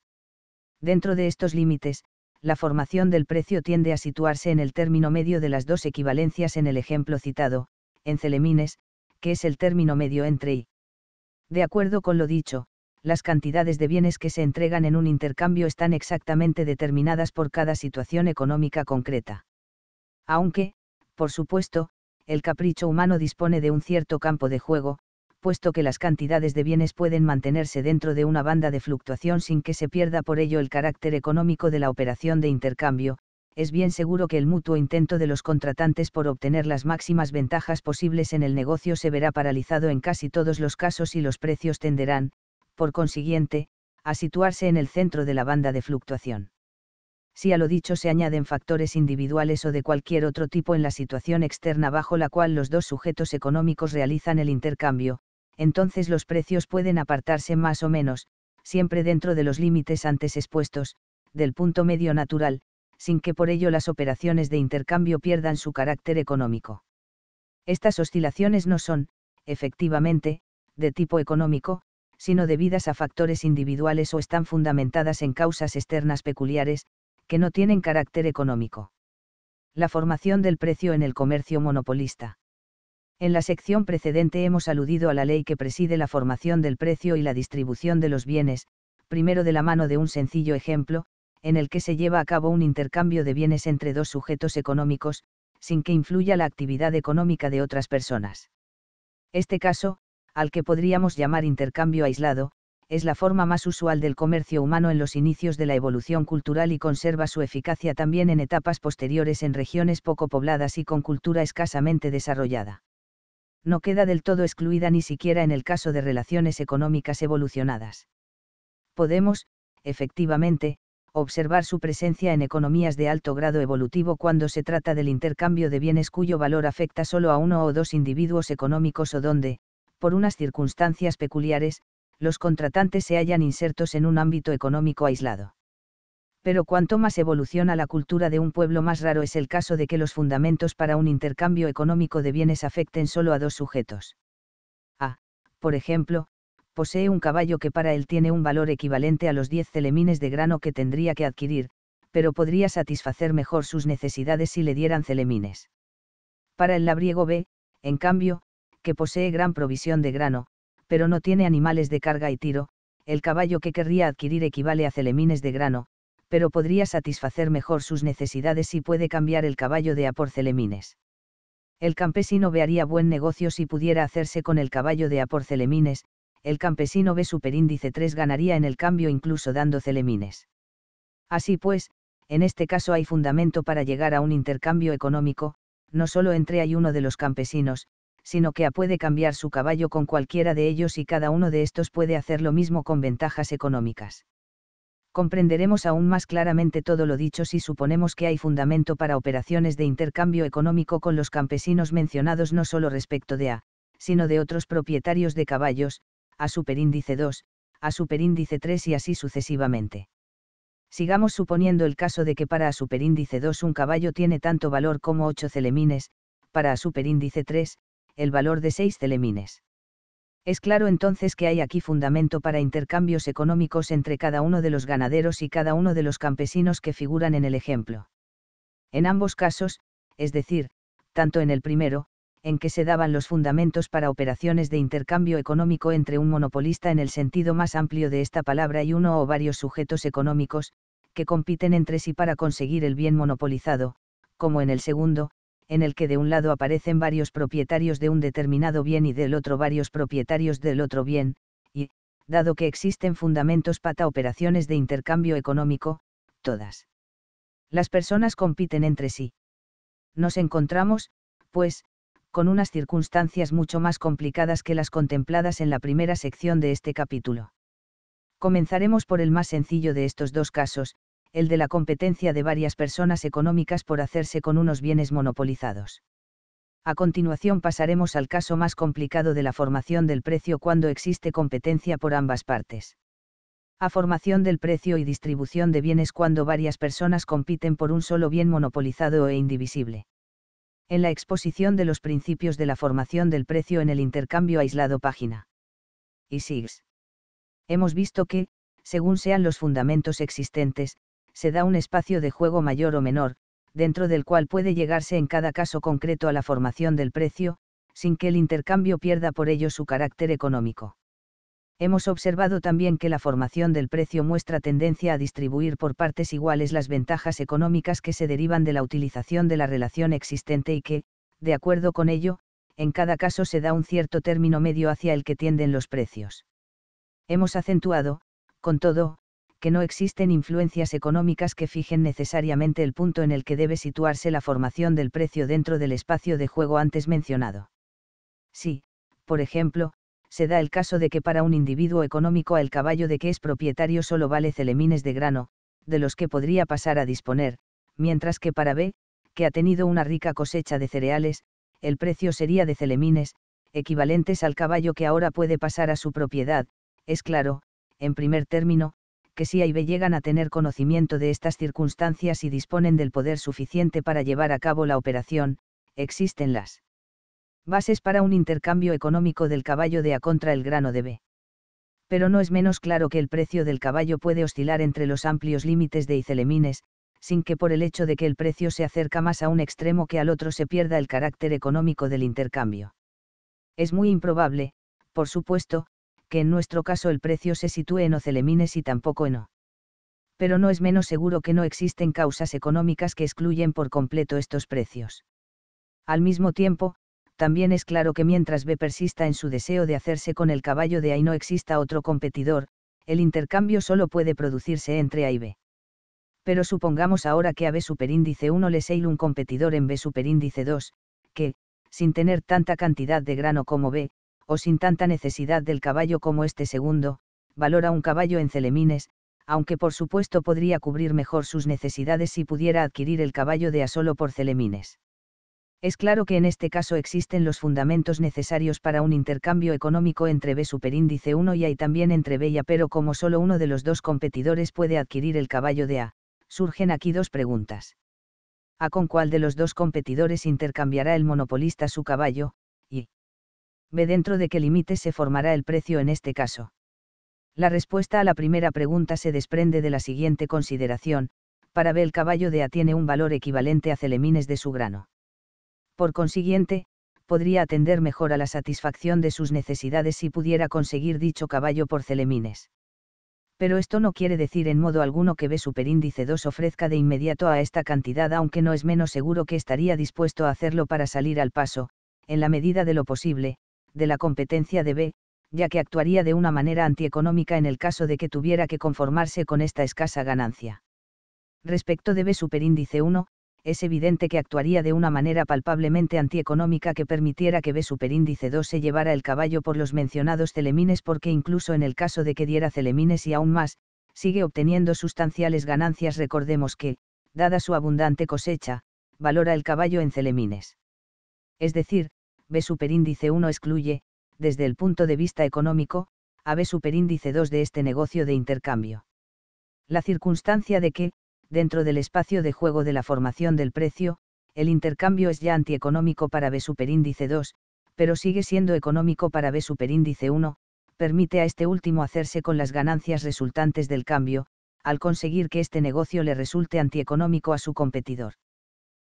Dentro de estos límites, la formación del precio tiende a situarse en el término medio de las dos equivalencias en el ejemplo citado, en celemines, que es el término medio entre y. De acuerdo con lo dicho, las cantidades de bienes que se entregan en un intercambio están exactamente determinadas por cada situación económica concreta. Aunque, por supuesto, el capricho humano dispone de un cierto campo de juego, puesto que las cantidades de bienes pueden mantenerse dentro de una banda de fluctuación sin que se pierda por ello el carácter económico de la operación de intercambio, es bien seguro que el mutuo intento de los contratantes por obtener las máximas ventajas posibles en el negocio se verá paralizado en casi todos los casos y los precios tenderán, por consiguiente, a situarse en el centro de la banda de fluctuación. Si a lo dicho se añaden factores individuales o de cualquier otro tipo en la situación externa bajo la cual los dos sujetos económicos realizan el intercambio, entonces los precios pueden apartarse más o menos, siempre dentro de los límites antes expuestos, del punto medio natural, sin que por ello las operaciones de intercambio pierdan su carácter económico. Estas oscilaciones no son, efectivamente, de tipo económico, sino debidas a factores individuales o están fundamentadas en causas externas peculiares, que no tienen carácter económico. La formación del precio en el comercio monopolista. En la sección precedente hemos aludido a la ley que preside la formación del precio y la distribución de los bienes, primero de la mano de un sencillo ejemplo, en el que se lleva a cabo un intercambio de bienes entre dos sujetos económicos, sin que influya la actividad económica de otras personas. Este caso, al que podríamos llamar intercambio aislado, es la forma más usual del comercio humano en los inicios de la evolución cultural y conserva su eficacia también en etapas posteriores en regiones poco pobladas y con cultura escasamente desarrollada no queda del todo excluida ni siquiera en el caso de relaciones económicas evolucionadas. Podemos, efectivamente, observar su presencia en economías de alto grado evolutivo cuando se trata del intercambio de bienes cuyo valor afecta solo a uno o dos individuos económicos o donde, por unas circunstancias peculiares, los contratantes se hallan insertos en un ámbito económico aislado pero cuanto más evoluciona la cultura de un pueblo más raro es el caso de que los fundamentos para un intercambio económico de bienes afecten solo a dos sujetos. A, por ejemplo, posee un caballo que para él tiene un valor equivalente a los 10 celemines de grano que tendría que adquirir, pero podría satisfacer mejor sus necesidades si le dieran celemines. Para el labriego B, en cambio, que posee gran provisión de grano, pero no tiene animales de carga y tiro, el caballo que querría adquirir equivale a celemines de grano, pero podría satisfacer mejor sus necesidades si puede cambiar el caballo de a por celemines. El campesino B haría buen negocio si pudiera hacerse con el caballo de a por celemines, el campesino B superíndice 3 ganaría en el cambio incluso dando celemines. Así pues, en este caso hay fundamento para llegar a un intercambio económico, no solo entre A y uno de los campesinos, sino que A puede cambiar su caballo con cualquiera de ellos y cada uno de estos puede hacer lo mismo con ventajas económicas comprenderemos aún más claramente todo lo dicho si suponemos que hay fundamento para operaciones de intercambio económico con los campesinos mencionados no solo respecto de A, sino de otros propietarios de caballos, A superíndice 2, A superíndice 3 y así sucesivamente. Sigamos suponiendo el caso de que para A superíndice 2 un caballo tiene tanto valor como 8 celemines, para A superíndice 3, el valor de 6 celemines. Es claro entonces que hay aquí fundamento para intercambios económicos entre cada uno de los ganaderos y cada uno de los campesinos que figuran en el ejemplo. En ambos casos, es decir, tanto en el primero, en que se daban los fundamentos para operaciones de intercambio económico entre un monopolista en el sentido más amplio de esta palabra y uno o varios sujetos económicos, que compiten entre sí para conseguir el bien monopolizado, como en el segundo, en el que de un lado aparecen varios propietarios de un determinado bien y del otro varios propietarios del otro bien, y, dado que existen fundamentos para operaciones de intercambio económico, todas. Las personas compiten entre sí. Nos encontramos, pues, con unas circunstancias mucho más complicadas que las contempladas en la primera sección de este capítulo. Comenzaremos por el más sencillo de estos dos casos, el de la competencia de varias personas económicas por hacerse con unos bienes monopolizados. A continuación pasaremos al caso más complicado de la formación del precio cuando existe competencia por ambas partes. A formación del precio y distribución de bienes cuando varias personas compiten por un solo bien monopolizado e indivisible. En la exposición de los principios de la formación del precio en el intercambio aislado página. Y SIGS. Hemos visto que, según sean los fundamentos existentes, se da un espacio de juego mayor o menor, dentro del cual puede llegarse en cada caso concreto a la formación del precio, sin que el intercambio pierda por ello su carácter económico. Hemos observado también que la formación del precio muestra tendencia a distribuir por partes iguales las ventajas económicas que se derivan de la utilización de la relación existente y que, de acuerdo con ello, en cada caso se da un cierto término medio hacia el que tienden los precios. Hemos acentuado, con todo, que no existen influencias económicas que fijen necesariamente el punto en el que debe situarse la formación del precio dentro del espacio de juego antes mencionado. Si, por ejemplo, se da el caso de que para un individuo económico el caballo de que es propietario solo vale celemines de grano, de los que podría pasar a disponer, mientras que para B, que ha tenido una rica cosecha de cereales, el precio sería de celemines, equivalentes al caballo que ahora puede pasar a su propiedad, es claro, en primer término, que si A y B llegan a tener conocimiento de estas circunstancias y disponen del poder suficiente para llevar a cabo la operación, existen las bases para un intercambio económico del caballo de A contra el grano de B. Pero no es menos claro que el precio del caballo puede oscilar entre los amplios límites de Icelemines, sin que por el hecho de que el precio se acerca más a un extremo que al otro se pierda el carácter económico del intercambio. Es muy improbable, por supuesto, que en nuestro caso el precio se sitúe en ocelemines y tampoco en o. Pero no es menos seguro que no existen causas económicas que excluyen por completo estos precios. Al mismo tiempo, también es claro que mientras B persista en su deseo de hacerse con el caballo de A y no exista otro competidor, el intercambio solo puede producirse entre A y B. Pero supongamos ahora que a B superíndice 1 le sale un competidor en B superíndice 2, que, sin tener tanta cantidad de grano como B, o sin tanta necesidad del caballo como este segundo, valora un caballo en Celemines, aunque por supuesto podría cubrir mejor sus necesidades si pudiera adquirir el caballo de a solo por Celemines. Es claro que en este caso existen los fundamentos necesarios para un intercambio económico entre B superíndice 1 y A y también entre B y A, pero como solo uno de los dos competidores puede adquirir el caballo de A, surgen aquí dos preguntas. ¿A con cuál de los dos competidores intercambiará el monopolista su caballo? ve dentro de qué límites se formará el precio en este caso. La respuesta a la primera pregunta se desprende de la siguiente consideración, para B el caballo de A tiene un valor equivalente a celemines de su grano. Por consiguiente, podría atender mejor a la satisfacción de sus necesidades si pudiera conseguir dicho caballo por celemines. Pero esto no quiere decir en modo alguno que B superíndice 2 ofrezca de inmediato a esta cantidad, aunque no es menos seguro que estaría dispuesto a hacerlo para salir al paso, en la medida de lo posible, de la competencia de B, ya que actuaría de una manera antieconómica en el caso de que tuviera que conformarse con esta escasa ganancia. Respecto de B superíndice 1, es evidente que actuaría de una manera palpablemente antieconómica que permitiera que B superíndice 2 se llevara el caballo por los mencionados celemines porque incluso en el caso de que diera celemines y aún más, sigue obteniendo sustanciales ganancias recordemos que, dada su abundante cosecha, valora el caballo en celemines. Es decir, B superíndice 1 excluye, desde el punto de vista económico, a B superíndice 2 de este negocio de intercambio. La circunstancia de que, dentro del espacio de juego de la formación del precio, el intercambio es ya antieconómico para B superíndice 2, pero sigue siendo económico para B superíndice 1, permite a este último hacerse con las ganancias resultantes del cambio, al conseguir que este negocio le resulte antieconómico a su competidor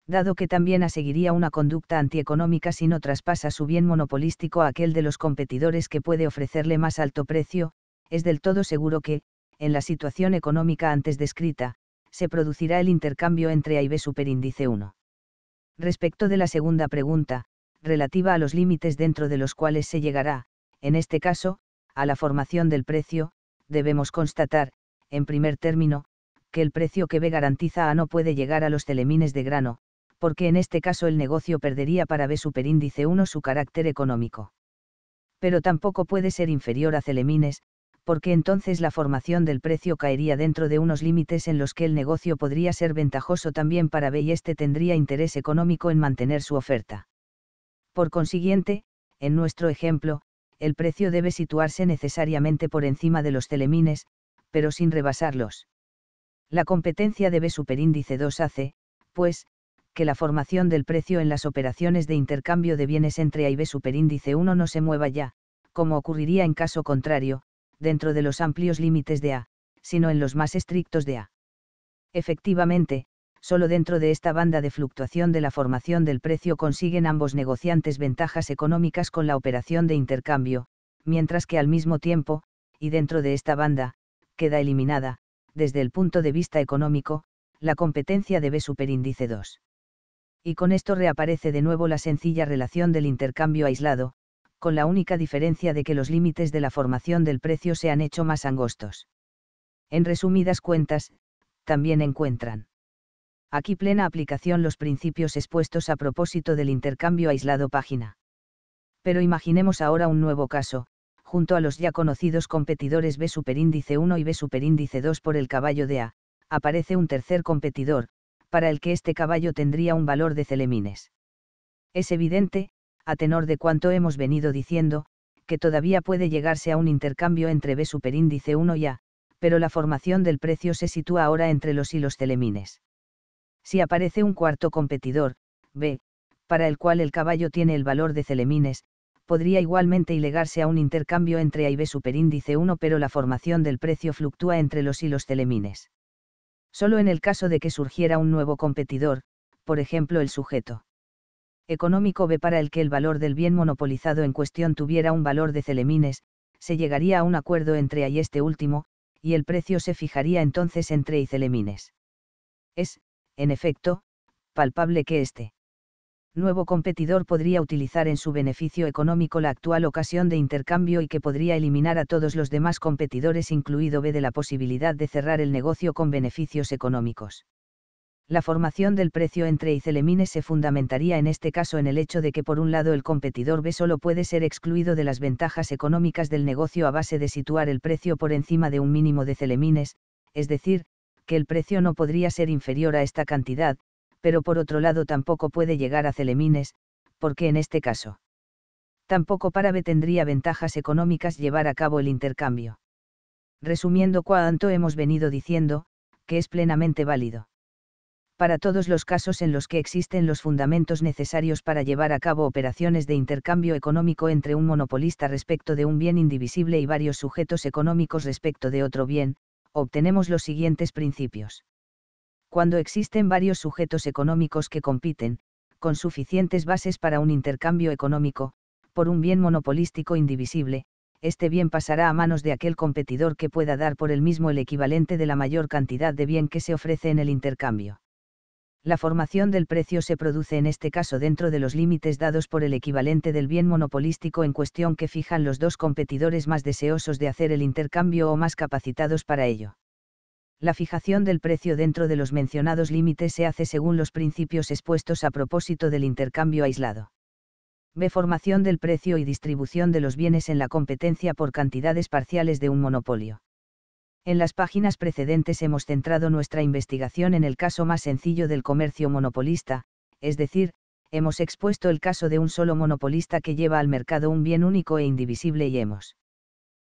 dado que también aseguiría una conducta antieconómica si no traspasa su bien monopolístico a aquel de los competidores que puede ofrecerle más alto precio, es del todo seguro que, en la situación económica antes descrita, se producirá el intercambio entre A y B superíndice 1. Respecto de la segunda pregunta, relativa a los límites dentro de los cuales se llegará, en este caso, a la formación del precio, debemos constatar, en primer término, que el precio que B garantiza A no puede llegar a los telemines de grano, porque en este caso el negocio perdería para B superíndice 1 su carácter económico. Pero tampoco puede ser inferior a celemines, porque entonces la formación del precio caería dentro de unos límites en los que el negocio podría ser ventajoso también para B y este tendría interés económico en mantener su oferta. Por consiguiente, en nuestro ejemplo, el precio debe situarse necesariamente por encima de los celemines, pero sin rebasarlos. La competencia de B superíndice 2 hace, pues, que la formación del precio en las operaciones de intercambio de bienes entre A y B superíndice 1 no se mueva ya, como ocurriría en caso contrario, dentro de los amplios límites de A, sino en los más estrictos de A. Efectivamente, solo dentro de esta banda de fluctuación de la formación del precio consiguen ambos negociantes ventajas económicas con la operación de intercambio, mientras que al mismo tiempo, y dentro de esta banda, queda eliminada, desde el punto de vista económico, la competencia de B superíndice 2 y con esto reaparece de nuevo la sencilla relación del intercambio aislado, con la única diferencia de que los límites de la formación del precio se han hecho más angostos. En resumidas cuentas, también encuentran aquí plena aplicación los principios expuestos a propósito del intercambio aislado página. Pero imaginemos ahora un nuevo caso, junto a los ya conocidos competidores B superíndice 1 y B superíndice 2 por el caballo de A, aparece un tercer competidor, para el que este caballo tendría un valor de celemines. Es evidente, a tenor de cuanto hemos venido diciendo, que todavía puede llegarse a un intercambio entre B superíndice 1 y A, pero la formación del precio se sitúa ahora entre los y los celemines. Si aparece un cuarto competidor, B, para el cual el caballo tiene el valor de celemines, podría igualmente ilegarse a un intercambio entre A y B superíndice 1 pero la formación del precio fluctúa entre los hilos celemines. Solo en el caso de que surgiera un nuevo competidor, por ejemplo el sujeto económico B para el que el valor del bien monopolizado en cuestión tuviera un valor de celemines, se llegaría a un acuerdo entre A y este último, y el precio se fijaría entonces entre y celemines. Es, en efecto, palpable que este nuevo competidor podría utilizar en su beneficio económico la actual ocasión de intercambio y que podría eliminar a todos los demás competidores incluido B de la posibilidad de cerrar el negocio con beneficios económicos. La formación del precio entre y celemines se fundamentaría en este caso en el hecho de que por un lado el competidor B solo puede ser excluido de las ventajas económicas del negocio a base de situar el precio por encima de un mínimo de celemines, es decir, que el precio no podría ser inferior a esta cantidad, pero por otro lado tampoco puede llegar a Celemines, porque en este caso tampoco Parabe tendría ventajas económicas llevar a cabo el intercambio. Resumiendo cuanto hemos venido diciendo, que es plenamente válido. Para todos los casos en los que existen los fundamentos necesarios para llevar a cabo operaciones de intercambio económico entre un monopolista respecto de un bien indivisible y varios sujetos económicos respecto de otro bien, obtenemos los siguientes principios cuando existen varios sujetos económicos que compiten, con suficientes bases para un intercambio económico, por un bien monopolístico indivisible, este bien pasará a manos de aquel competidor que pueda dar por el mismo el equivalente de la mayor cantidad de bien que se ofrece en el intercambio. La formación del precio se produce en este caso dentro de los límites dados por el equivalente del bien monopolístico en cuestión que fijan los dos competidores más deseosos de hacer el intercambio o más capacitados para ello la fijación del precio dentro de los mencionados límites se hace según los principios expuestos a propósito del intercambio aislado. B. Formación del precio y distribución de los bienes en la competencia por cantidades parciales de un monopolio. En las páginas precedentes hemos centrado nuestra investigación en el caso más sencillo del comercio monopolista, es decir, hemos expuesto el caso de un solo monopolista que lleva al mercado un bien único e indivisible y hemos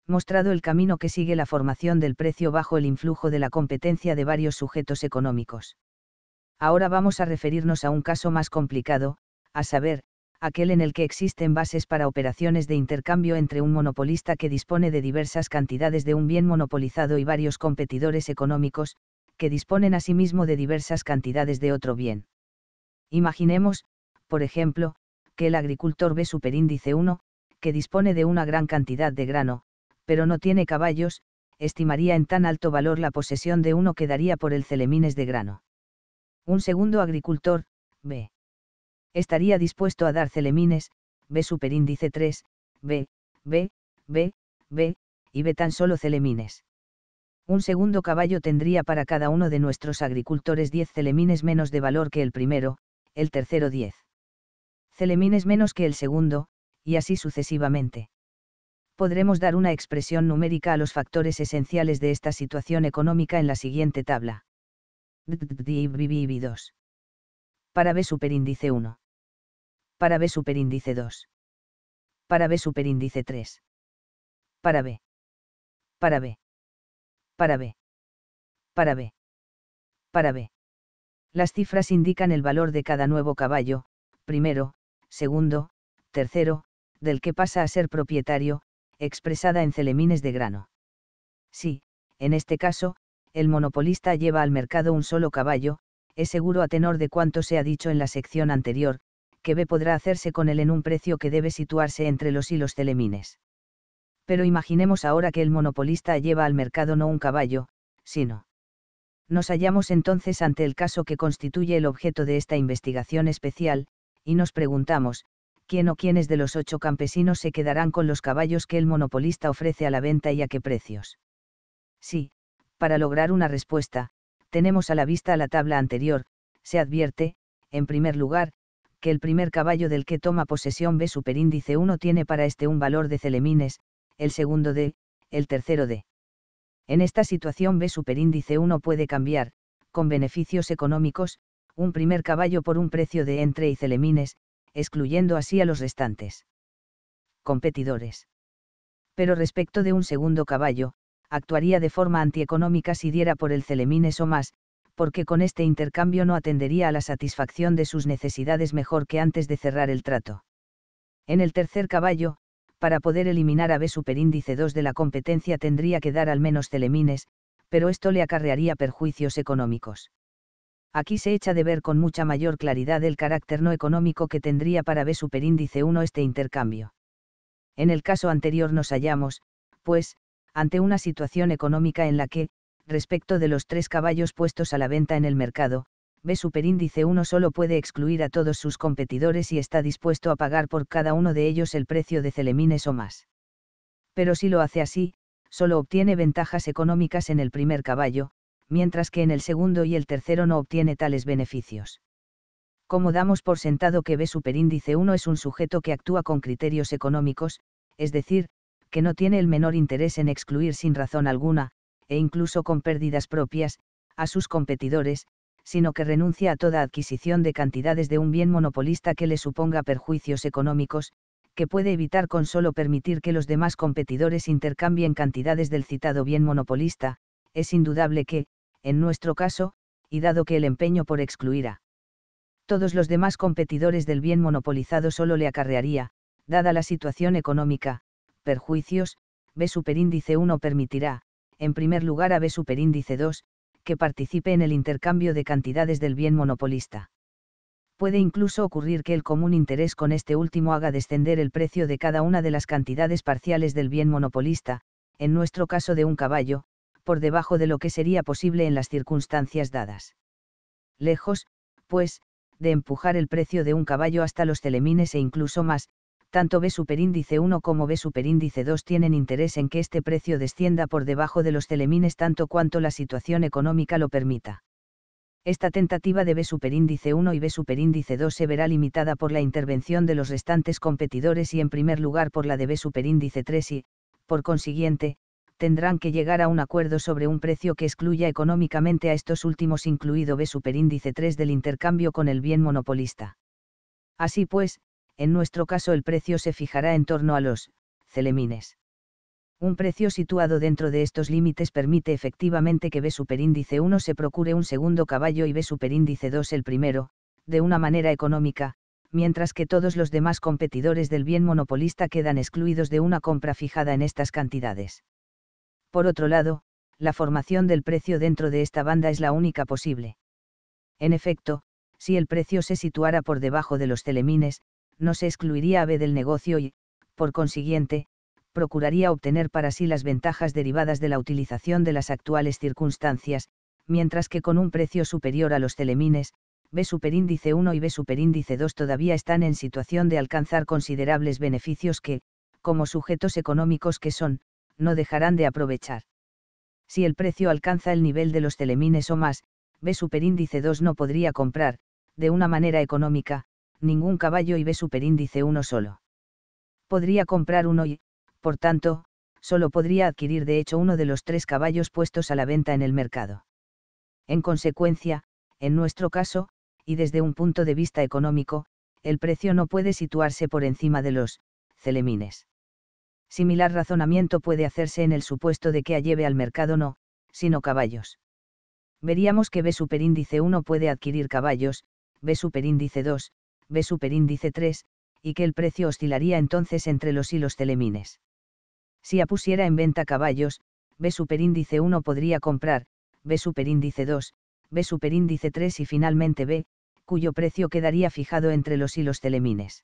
mostrado el camino que sigue la formación del precio bajo el influjo de la competencia de varios sujetos económicos. Ahora vamos a referirnos a un caso más complicado, a saber, aquel en el que existen bases para operaciones de intercambio entre un monopolista que dispone de diversas cantidades de un bien monopolizado y varios competidores económicos, que disponen asimismo de diversas cantidades de otro bien. Imaginemos, por ejemplo, que el agricultor ve superíndice 1, que dispone de una gran cantidad de grano, pero no tiene caballos, estimaría en tan alto valor la posesión de uno que daría por el celemines de grano. Un segundo agricultor, B. Estaría dispuesto a dar celemines, B superíndice 3, B, B, B, B, y B tan solo celemines. Un segundo caballo tendría para cada uno de nuestros agricultores 10 celemines menos de valor que el primero, el tercero 10 celemines menos que el segundo, y así sucesivamente podremos dar una expresión numérica a los factores esenciales de esta situación económica en la siguiente tabla. Para B superíndice 1. Para B superíndice 2. Para B superíndice 3. Para B. Para B. Para B. Para B. Para B. Las cifras indican el valor de cada nuevo caballo, primero, segundo, tercero, del que pasa a ser propietario, expresada en celemines de grano. Si, en este caso, el monopolista lleva al mercado un solo caballo, es seguro a tenor de cuanto se ha dicho en la sección anterior, que B podrá hacerse con él en un precio que debe situarse entre los y los celemines. Pero imaginemos ahora que el monopolista lleva al mercado no un caballo, sino. Nos hallamos entonces ante el caso que constituye el objeto de esta investigación especial, y nos preguntamos, quién o quiénes de los ocho campesinos se quedarán con los caballos que el monopolista ofrece a la venta y a qué precios. Sí, para lograr una respuesta, tenemos a la vista la tabla anterior, se advierte, en primer lugar, que el primer caballo del que toma posesión B superíndice 1 tiene para este un valor de celemines, el segundo de, el tercero de. En esta situación B superíndice 1 puede cambiar, con beneficios económicos, un primer caballo por un precio de entre y celemines, excluyendo así a los restantes competidores. Pero respecto de un segundo caballo, actuaría de forma antieconómica si diera por el celemines o más, porque con este intercambio no atendería a la satisfacción de sus necesidades mejor que antes de cerrar el trato. En el tercer caballo, para poder eliminar a B superíndice 2 de la competencia tendría que dar al menos celemines, pero esto le acarrearía perjuicios económicos aquí se echa de ver con mucha mayor claridad el carácter no económico que tendría para B superíndice 1 este intercambio. En el caso anterior nos hallamos, pues, ante una situación económica en la que, respecto de los tres caballos puestos a la venta en el mercado, B superíndice 1 solo puede excluir a todos sus competidores y está dispuesto a pagar por cada uno de ellos el precio de celemines o más. Pero si lo hace así, solo obtiene ventajas económicas en el primer caballo, mientras que en el segundo y el tercero no obtiene tales beneficios. Como damos por sentado que B superíndice 1 es un sujeto que actúa con criterios económicos, es decir, que no tiene el menor interés en excluir sin razón alguna, e incluso con pérdidas propias, a sus competidores, sino que renuncia a toda adquisición de cantidades de un bien monopolista que le suponga perjuicios económicos, que puede evitar con solo permitir que los demás competidores intercambien cantidades del citado bien monopolista, es indudable que, en nuestro caso, y dado que el empeño por excluir a todos los demás competidores del bien monopolizado solo le acarrearía, dada la situación económica, perjuicios, B superíndice 1 permitirá, en primer lugar a B superíndice 2, que participe en el intercambio de cantidades del bien monopolista. Puede incluso ocurrir que el común interés con este último haga descender el precio de cada una de las cantidades parciales del bien monopolista, en nuestro caso de un caballo, por debajo de lo que sería posible en las circunstancias dadas. Lejos, pues, de empujar el precio de un caballo hasta los telemines e incluso más, tanto B superíndice 1 como B superíndice 2 tienen interés en que este precio descienda por debajo de los telemines tanto cuanto la situación económica lo permita. Esta tentativa de B superíndice 1 y B superíndice 2 se verá limitada por la intervención de los restantes competidores y en primer lugar por la de B superíndice 3 y, por consiguiente, tendrán que llegar a un acuerdo sobre un precio que excluya económicamente a estos últimos incluido B superíndice 3 del intercambio con el bien monopolista. Así pues, en nuestro caso el precio se fijará en torno a los celemines. Un precio situado dentro de estos límites permite efectivamente que B superíndice 1 se procure un segundo caballo y B superíndice 2 el primero, de una manera económica, mientras que todos los demás competidores del bien monopolista quedan excluidos de una compra fijada en estas cantidades. Por otro lado, la formación del precio dentro de esta banda es la única posible. En efecto, si el precio se situara por debajo de los telemines, no se excluiría a B del negocio y, por consiguiente, procuraría obtener para sí las ventajas derivadas de la utilización de las actuales circunstancias, mientras que con un precio superior a los telemines, B superíndice 1 y B superíndice 2 todavía están en situación de alcanzar considerables beneficios que, como sujetos económicos que son, no dejarán de aprovechar. Si el precio alcanza el nivel de los Celemines o más, B superíndice 2 no podría comprar, de una manera económica, ningún caballo y B superíndice 1 solo. Podría comprar uno y, por tanto, solo podría adquirir de hecho uno de los tres caballos puestos a la venta en el mercado. En consecuencia, en nuestro caso, y desde un punto de vista económico, el precio no puede situarse por encima de los celemines. Similar razonamiento puede hacerse en el supuesto de que A lleve al mercado no, sino caballos. Veríamos que B superíndice 1 puede adquirir caballos, B superíndice 2, B superíndice 3, y que el precio oscilaría entonces entre los hilos telemines. Si A pusiera en venta caballos, B superíndice 1 podría comprar, B superíndice 2, B superíndice 3 y finalmente B, cuyo precio quedaría fijado entre los hilos telemines.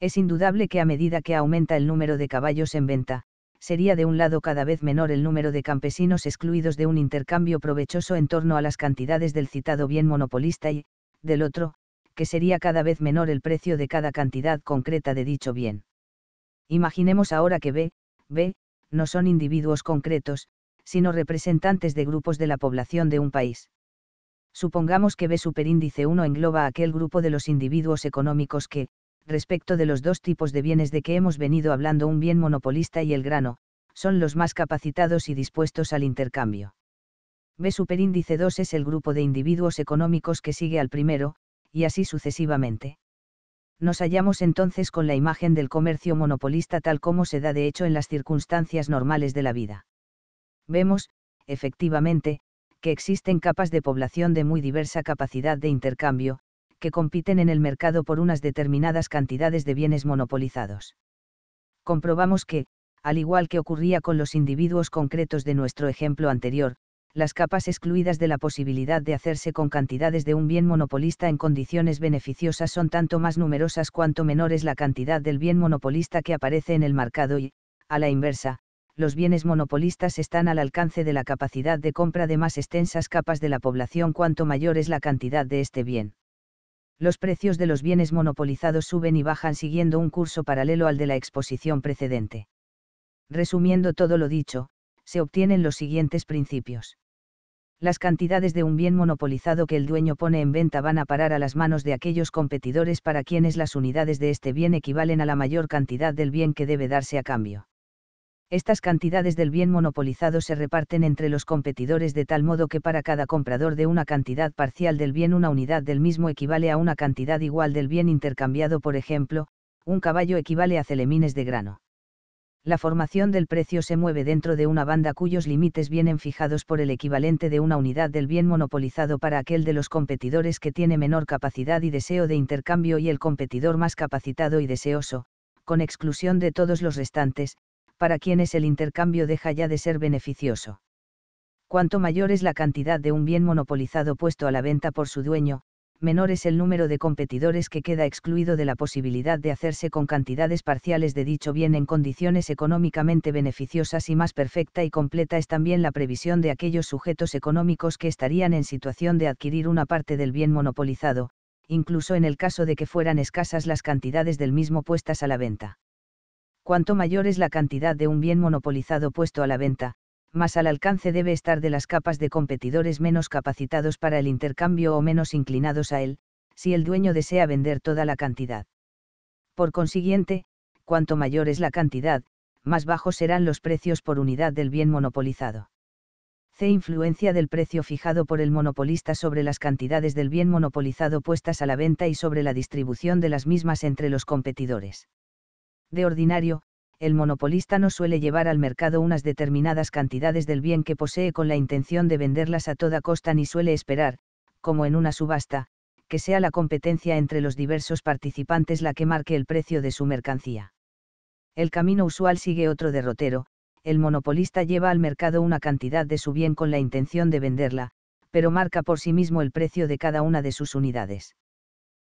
Es indudable que a medida que aumenta el número de caballos en venta, sería de un lado cada vez menor el número de campesinos excluidos de un intercambio provechoso en torno a las cantidades del citado bien monopolista y, del otro, que sería cada vez menor el precio de cada cantidad concreta de dicho bien. Imaginemos ahora que B, B, no son individuos concretos, sino representantes de grupos de la población de un país. Supongamos que B superíndice 1 engloba aquel grupo de los individuos económicos que, respecto de los dos tipos de bienes de que hemos venido hablando, un bien monopolista y el grano, son los más capacitados y dispuestos al intercambio. B superíndice 2 es el grupo de individuos económicos que sigue al primero, y así sucesivamente. Nos hallamos entonces con la imagen del comercio monopolista tal como se da de hecho en las circunstancias normales de la vida. Vemos, efectivamente, que existen capas de población de muy diversa capacidad de intercambio, que compiten en el mercado por unas determinadas cantidades de bienes monopolizados. Comprobamos que, al igual que ocurría con los individuos concretos de nuestro ejemplo anterior, las capas excluidas de la posibilidad de hacerse con cantidades de un bien monopolista en condiciones beneficiosas son tanto más numerosas cuanto menor es la cantidad del bien monopolista que aparece en el mercado y, a la inversa, los bienes monopolistas están al alcance de la capacidad de compra de más extensas capas de la población cuanto mayor es la cantidad de este bien los precios de los bienes monopolizados suben y bajan siguiendo un curso paralelo al de la exposición precedente. Resumiendo todo lo dicho, se obtienen los siguientes principios. Las cantidades de un bien monopolizado que el dueño pone en venta van a parar a las manos de aquellos competidores para quienes las unidades de este bien equivalen a la mayor cantidad del bien que debe darse a cambio estas cantidades del bien monopolizado se reparten entre los competidores de tal modo que para cada comprador de una cantidad parcial del bien una unidad del mismo equivale a una cantidad igual del bien intercambiado, por ejemplo, un caballo equivale a celemines de grano. La formación del precio se mueve dentro de una banda cuyos límites vienen fijados por el equivalente de una unidad del bien monopolizado para aquel de los competidores que tiene menor capacidad y deseo de intercambio y el competidor más capacitado y deseoso, con exclusión de todos los restantes, para quienes el intercambio deja ya de ser beneficioso. Cuanto mayor es la cantidad de un bien monopolizado puesto a la venta por su dueño, menor es el número de competidores que queda excluido de la posibilidad de hacerse con cantidades parciales de dicho bien en condiciones económicamente beneficiosas y más perfecta y completa es también la previsión de aquellos sujetos económicos que estarían en situación de adquirir una parte del bien monopolizado, incluso en el caso de que fueran escasas las cantidades del mismo puestas a la venta. Cuanto mayor es la cantidad de un bien monopolizado puesto a la venta, más al alcance debe estar de las capas de competidores menos capacitados para el intercambio o menos inclinados a él, si el dueño desea vender toda la cantidad. Por consiguiente, cuanto mayor es la cantidad, más bajos serán los precios por unidad del bien monopolizado. C. Influencia del precio fijado por el monopolista sobre las cantidades del bien monopolizado puestas a la venta y sobre la distribución de las mismas entre los competidores. De ordinario, el monopolista no suele llevar al mercado unas determinadas cantidades del bien que posee con la intención de venderlas a toda costa ni suele esperar, como en una subasta, que sea la competencia entre los diversos participantes la que marque el precio de su mercancía. El camino usual sigue otro derrotero, el monopolista lleva al mercado una cantidad de su bien con la intención de venderla, pero marca por sí mismo el precio de cada una de sus unidades.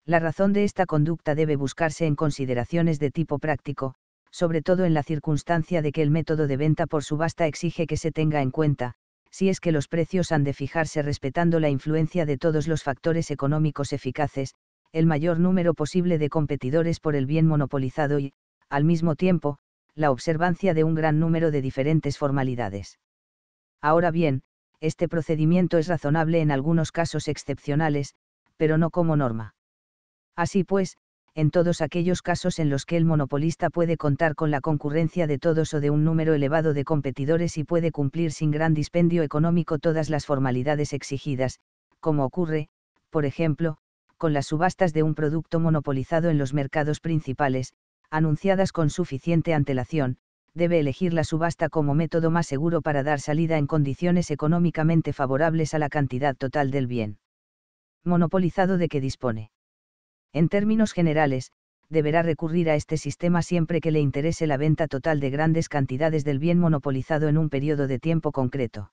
La razón de esta conducta debe buscarse en consideraciones de tipo práctico, sobre todo en la circunstancia de que el método de venta por subasta exige que se tenga en cuenta, si es que los precios han de fijarse respetando la influencia de todos los factores económicos eficaces, el mayor número posible de competidores por el bien monopolizado y, al mismo tiempo, la observancia de un gran número de diferentes formalidades. Ahora bien, este procedimiento es razonable en algunos casos excepcionales, pero no como norma. Así pues, en todos aquellos casos en los que el monopolista puede contar con la concurrencia de todos o de un número elevado de competidores y puede cumplir sin gran dispendio económico todas las formalidades exigidas, como ocurre, por ejemplo, con las subastas de un producto monopolizado en los mercados principales, anunciadas con suficiente antelación, debe elegir la subasta como método más seguro para dar salida en condiciones económicamente favorables a la cantidad total del bien monopolizado de que dispone. En términos generales, deberá recurrir a este sistema siempre que le interese la venta total de grandes cantidades del bien monopolizado en un periodo de tiempo concreto.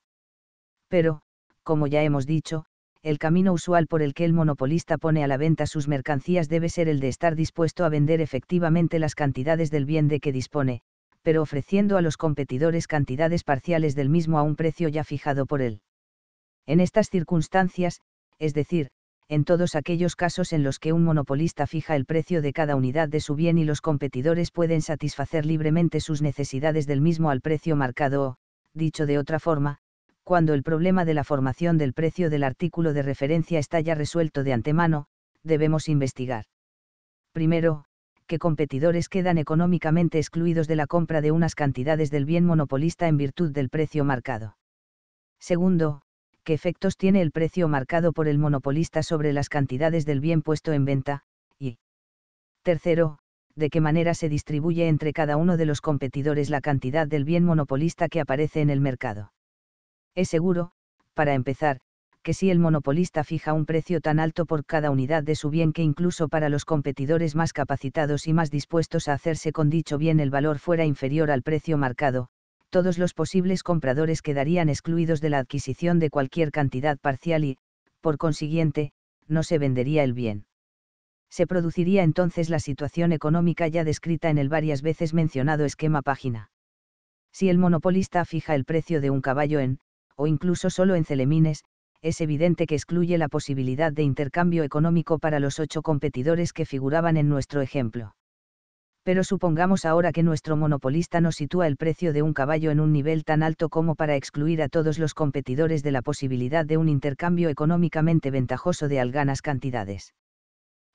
Pero, como ya hemos dicho, el camino usual por el que el monopolista pone a la venta sus mercancías debe ser el de estar dispuesto a vender efectivamente las cantidades del bien de que dispone, pero ofreciendo a los competidores cantidades parciales del mismo a un precio ya fijado por él. En estas circunstancias, es decir, en todos aquellos casos en los que un monopolista fija el precio de cada unidad de su bien y los competidores pueden satisfacer libremente sus necesidades del mismo al precio marcado o, dicho de otra forma, cuando el problema de la formación del precio del artículo de referencia está ya resuelto de antemano, debemos investigar. Primero, que competidores quedan económicamente excluidos de la compra de unas cantidades del bien monopolista en virtud del precio marcado. Segundo, qué efectos tiene el precio marcado por el monopolista sobre las cantidades del bien puesto en venta, y tercero, de qué manera se distribuye entre cada uno de los competidores la cantidad del bien monopolista que aparece en el mercado. Es seguro, para empezar, que si el monopolista fija un precio tan alto por cada unidad de su bien que incluso para los competidores más capacitados y más dispuestos a hacerse con dicho bien el valor fuera inferior al precio marcado, todos los posibles compradores quedarían excluidos de la adquisición de cualquier cantidad parcial y, por consiguiente, no se vendería el bien. Se produciría entonces la situación económica ya descrita en el varias veces mencionado esquema página. Si el monopolista fija el precio de un caballo en, o incluso solo en celemines, es evidente que excluye la posibilidad de intercambio económico para los ocho competidores que figuraban en nuestro ejemplo pero supongamos ahora que nuestro monopolista no sitúa el precio de un caballo en un nivel tan alto como para excluir a todos los competidores de la posibilidad de un intercambio económicamente ventajoso de alganas cantidades.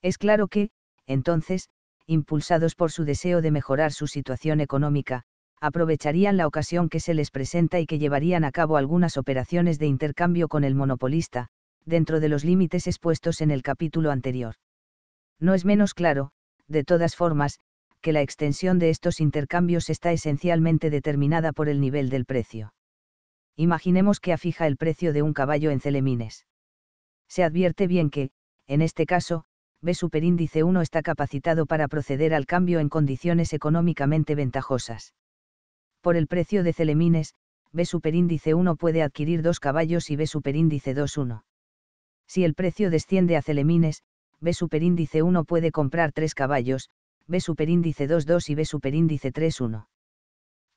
Es claro que, entonces, impulsados por su deseo de mejorar su situación económica, aprovecharían la ocasión que se les presenta y que llevarían a cabo algunas operaciones de intercambio con el monopolista, dentro de los límites expuestos en el capítulo anterior. No es menos claro, de todas formas, que la extensión de estos intercambios está esencialmente determinada por el nivel del precio. Imaginemos que afija el precio de un caballo en celemines. Se advierte bien que, en este caso, B superíndice 1 está capacitado para proceder al cambio en condiciones económicamente ventajosas. Por el precio de celemines, B superíndice 1 puede adquirir dos caballos y B superíndice 2-1. Si el precio desciende a celemines, B superíndice 1 puede comprar tres caballos, B superíndice 2-2 y B superíndice 3.1.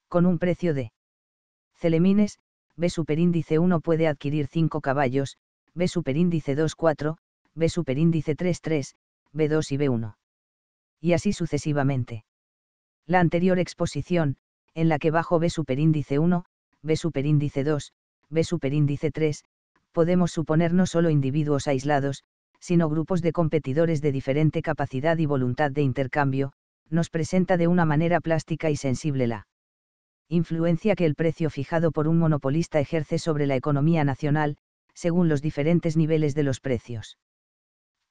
Con un precio de Celemines, B superíndice 1 puede adquirir 5 caballos, B superíndice 2-4, B superíndice 3-3, B2 y B1. Y así sucesivamente. La anterior exposición, en la que bajo B superíndice 1, B superíndice 2, B superíndice 3, podemos suponer no solo individuos aislados, sino grupos de competidores de diferente capacidad y voluntad de intercambio, nos presenta de una manera plástica y sensible la influencia que el precio fijado por un monopolista ejerce sobre la economía nacional, según los diferentes niveles de los precios.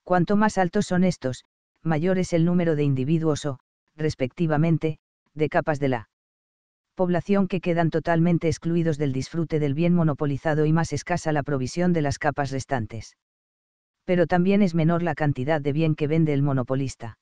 Cuanto más altos son estos, mayor es el número de individuos o, respectivamente, de capas de la población que quedan totalmente excluidos del disfrute del bien monopolizado y más escasa la provisión de las capas restantes pero también es menor la cantidad de bien que vende el monopolista.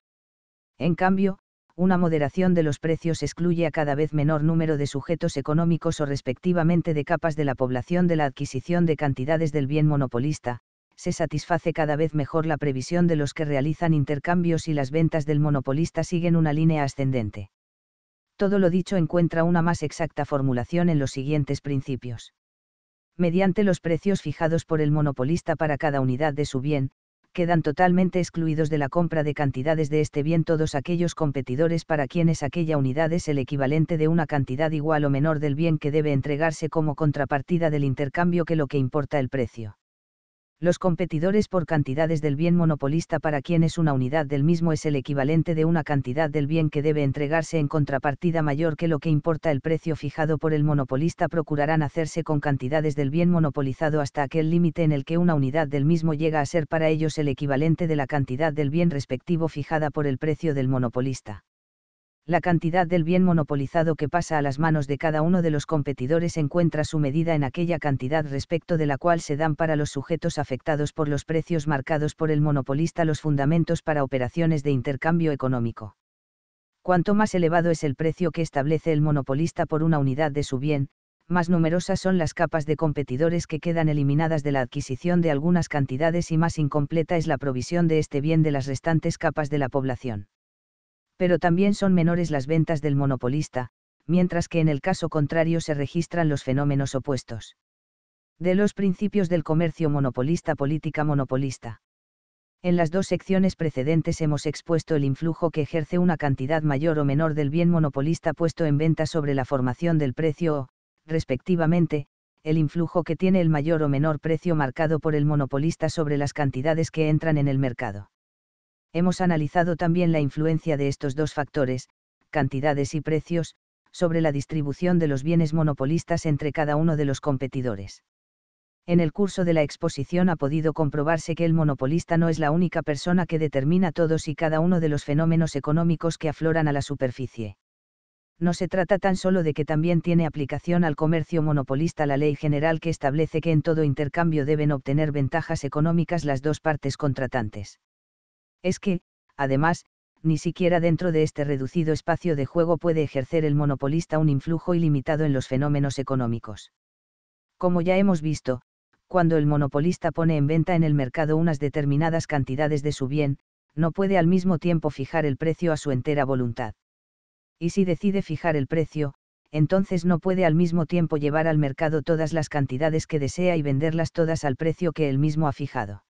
En cambio, una moderación de los precios excluye a cada vez menor número de sujetos económicos o respectivamente de capas de la población de la adquisición de cantidades del bien monopolista, se satisface cada vez mejor la previsión de los que realizan intercambios y las ventas del monopolista siguen una línea ascendente. Todo lo dicho encuentra una más exacta formulación en los siguientes principios mediante los precios fijados por el monopolista para cada unidad de su bien, quedan totalmente excluidos de la compra de cantidades de este bien todos aquellos competidores para quienes aquella unidad es el equivalente de una cantidad igual o menor del bien que debe entregarse como contrapartida del intercambio que lo que importa el precio los competidores por cantidades del bien monopolista para quienes una unidad del mismo es el equivalente de una cantidad del bien que debe entregarse en contrapartida mayor que lo que importa el precio fijado por el monopolista procurarán hacerse con cantidades del bien monopolizado hasta aquel límite en el que una unidad del mismo llega a ser para ellos el equivalente de la cantidad del bien respectivo fijada por el precio del monopolista la cantidad del bien monopolizado que pasa a las manos de cada uno de los competidores encuentra su medida en aquella cantidad respecto de la cual se dan para los sujetos afectados por los precios marcados por el monopolista los fundamentos para operaciones de intercambio económico. Cuanto más elevado es el precio que establece el monopolista por una unidad de su bien, más numerosas son las capas de competidores que quedan eliminadas de la adquisición de algunas cantidades y más incompleta es la provisión de este bien de las restantes capas de la población pero también son menores las ventas del monopolista, mientras que en el caso contrario se registran los fenómenos opuestos. De los principios del comercio monopolista política monopolista. En las dos secciones precedentes hemos expuesto el influjo que ejerce una cantidad mayor o menor del bien monopolista puesto en venta sobre la formación del precio o, respectivamente, el influjo que tiene el mayor o menor precio marcado por el monopolista sobre las cantidades que entran en el mercado. Hemos analizado también la influencia de estos dos factores, cantidades y precios, sobre la distribución de los bienes monopolistas entre cada uno de los competidores. En el curso de la exposición ha podido comprobarse que el monopolista no es la única persona que determina todos y cada uno de los fenómenos económicos que afloran a la superficie. No se trata tan solo de que también tiene aplicación al comercio monopolista la ley general que establece que en todo intercambio deben obtener ventajas económicas las dos partes contratantes es que, además, ni siquiera dentro de este reducido espacio de juego puede ejercer el monopolista un influjo ilimitado en los fenómenos económicos. Como ya hemos visto, cuando el monopolista pone en venta en el mercado unas determinadas cantidades de su bien, no puede al mismo tiempo fijar el precio a su entera voluntad. Y si decide fijar el precio, entonces no puede al mismo tiempo llevar al mercado todas las cantidades que desea y venderlas todas al precio que él mismo ha fijado.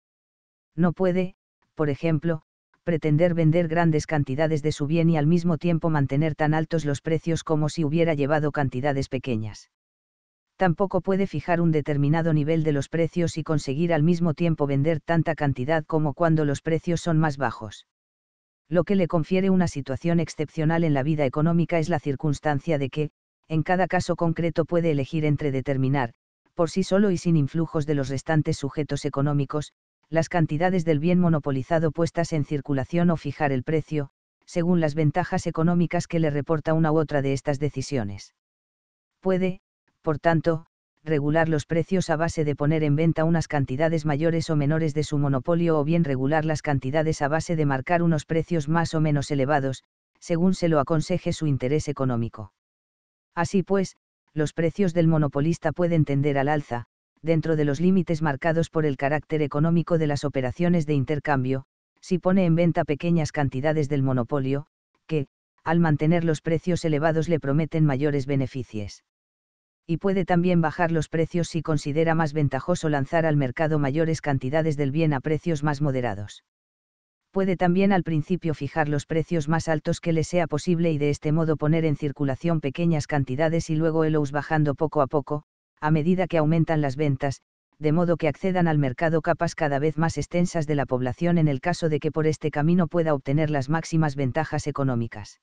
No puede, por ejemplo, pretender vender grandes cantidades de su bien y al mismo tiempo mantener tan altos los precios como si hubiera llevado cantidades pequeñas. Tampoco puede fijar un determinado nivel de los precios y conseguir al mismo tiempo vender tanta cantidad como cuando los precios son más bajos. Lo que le confiere una situación excepcional en la vida económica es la circunstancia de que, en cada caso concreto puede elegir entre determinar, por sí solo y sin influjos de los restantes sujetos económicos, las cantidades del bien monopolizado puestas en circulación o fijar el precio, según las ventajas económicas que le reporta una u otra de estas decisiones. Puede, por tanto, regular los precios a base de poner en venta unas cantidades mayores o menores de su monopolio o bien regular las cantidades a base de marcar unos precios más o menos elevados, según se lo aconseje su interés económico. Así pues, los precios del monopolista pueden tender al alza, dentro de los límites marcados por el carácter económico de las operaciones de intercambio, si pone en venta pequeñas cantidades del monopolio, que, al mantener los precios elevados le prometen mayores beneficios. Y puede también bajar los precios si considera más ventajoso lanzar al mercado mayores cantidades del bien a precios más moderados. Puede también al principio fijar los precios más altos que le sea posible y de este modo poner en circulación pequeñas cantidades y luego elos bajando poco a poco, a medida que aumentan las ventas, de modo que accedan al mercado capas cada vez más extensas de la población en el caso de que por este camino pueda obtener las máximas ventajas económicas.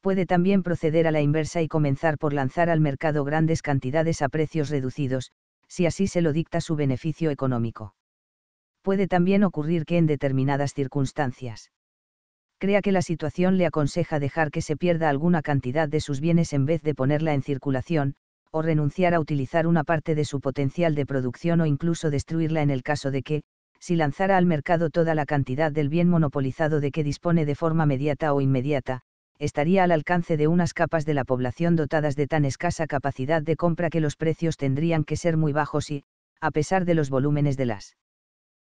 Puede también proceder a la inversa y comenzar por lanzar al mercado grandes cantidades a precios reducidos, si así se lo dicta su beneficio económico. Puede también ocurrir que en determinadas circunstancias crea que la situación le aconseja dejar que se pierda alguna cantidad de sus bienes en vez de ponerla en circulación, o renunciar a utilizar una parte de su potencial de producción o incluso destruirla en el caso de que, si lanzara al mercado toda la cantidad del bien monopolizado de que dispone de forma mediata o inmediata, estaría al alcance de unas capas de la población dotadas de tan escasa capacidad de compra que los precios tendrían que ser muy bajos y, a pesar de los volúmenes de las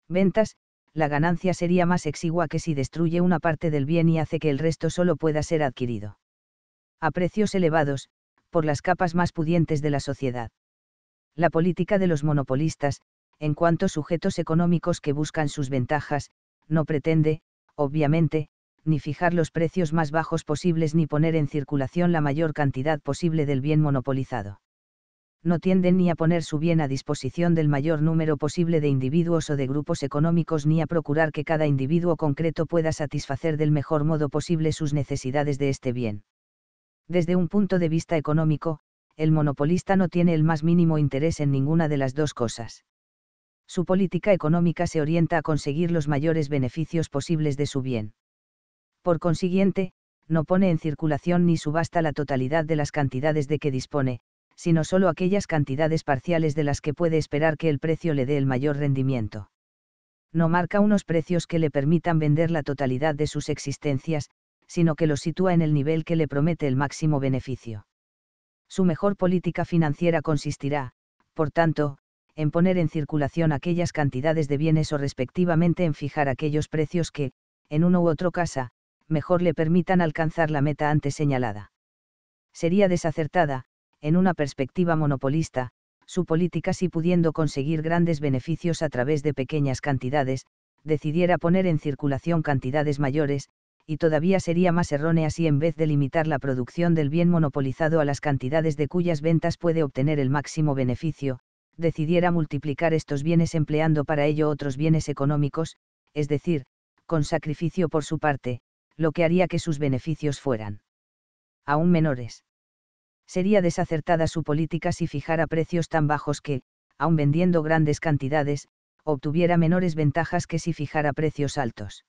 ventas, la ganancia sería más exigua que si destruye una parte del bien y hace que el resto solo pueda ser adquirido. A precios elevados, por las capas más pudientes de la sociedad. La política de los monopolistas, en cuanto sujetos económicos que buscan sus ventajas, no pretende, obviamente, ni fijar los precios más bajos posibles ni poner en circulación la mayor cantidad posible del bien monopolizado. No tienden ni a poner su bien a disposición del mayor número posible de individuos o de grupos económicos ni a procurar que cada individuo concreto pueda satisfacer del mejor modo posible sus necesidades de este bien. Desde un punto de vista económico, el monopolista no tiene el más mínimo interés en ninguna de las dos cosas. Su política económica se orienta a conseguir los mayores beneficios posibles de su bien. Por consiguiente, no pone en circulación ni subasta la totalidad de las cantidades de que dispone, sino solo aquellas cantidades parciales de las que puede esperar que el precio le dé el mayor rendimiento. No marca unos precios que le permitan vender la totalidad de sus existencias, sino que lo sitúa en el nivel que le promete el máximo beneficio. Su mejor política financiera consistirá, por tanto, en poner en circulación aquellas cantidades de bienes o respectivamente en fijar aquellos precios que, en uno u otro caso, mejor le permitan alcanzar la meta antes señalada. Sería desacertada, en una perspectiva monopolista, su política si pudiendo conseguir grandes beneficios a través de pequeñas cantidades, decidiera poner en circulación cantidades mayores, y todavía sería más errónea si en vez de limitar la producción del bien monopolizado a las cantidades de cuyas ventas puede obtener el máximo beneficio, decidiera multiplicar estos bienes empleando para ello otros bienes económicos, es decir, con sacrificio por su parte, lo que haría que sus beneficios fueran aún menores. Sería desacertada su política si fijara precios tan bajos que, aun vendiendo grandes cantidades, obtuviera menores ventajas que si fijara precios altos.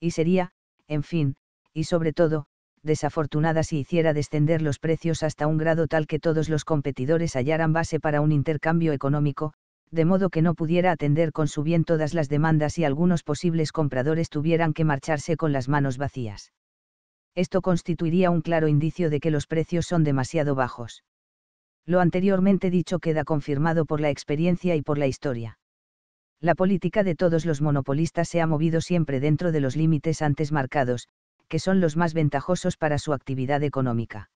Y sería, en fin, y sobre todo, desafortunada si hiciera descender los precios hasta un grado tal que todos los competidores hallaran base para un intercambio económico, de modo que no pudiera atender con su bien todas las demandas y algunos posibles compradores tuvieran que marcharse con las manos vacías. Esto constituiría un claro indicio de que los precios son demasiado bajos. Lo anteriormente dicho queda confirmado por la experiencia y por la historia la política de todos los monopolistas se ha movido siempre dentro de los límites antes marcados, que son los más ventajosos para su actividad económica.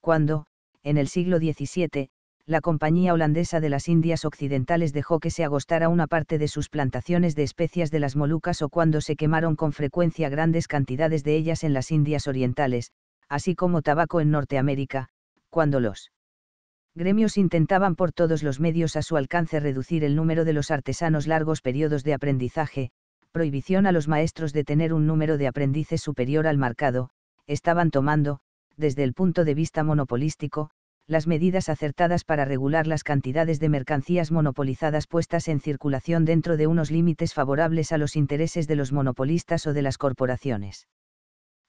Cuando, en el siglo XVII, la Compañía Holandesa de las Indias Occidentales dejó que se agostara una parte de sus plantaciones de especias de las Molucas o cuando se quemaron con frecuencia grandes cantidades de ellas en las Indias Orientales, así como tabaco en Norteamérica, cuando los gremios intentaban por todos los medios a su alcance reducir el número de los artesanos largos periodos de aprendizaje, prohibición a los maestros de tener un número de aprendices superior al marcado, estaban tomando, desde el punto de vista monopolístico, las medidas acertadas para regular las cantidades de mercancías monopolizadas puestas en circulación dentro de unos límites favorables a los intereses de los monopolistas o de las corporaciones.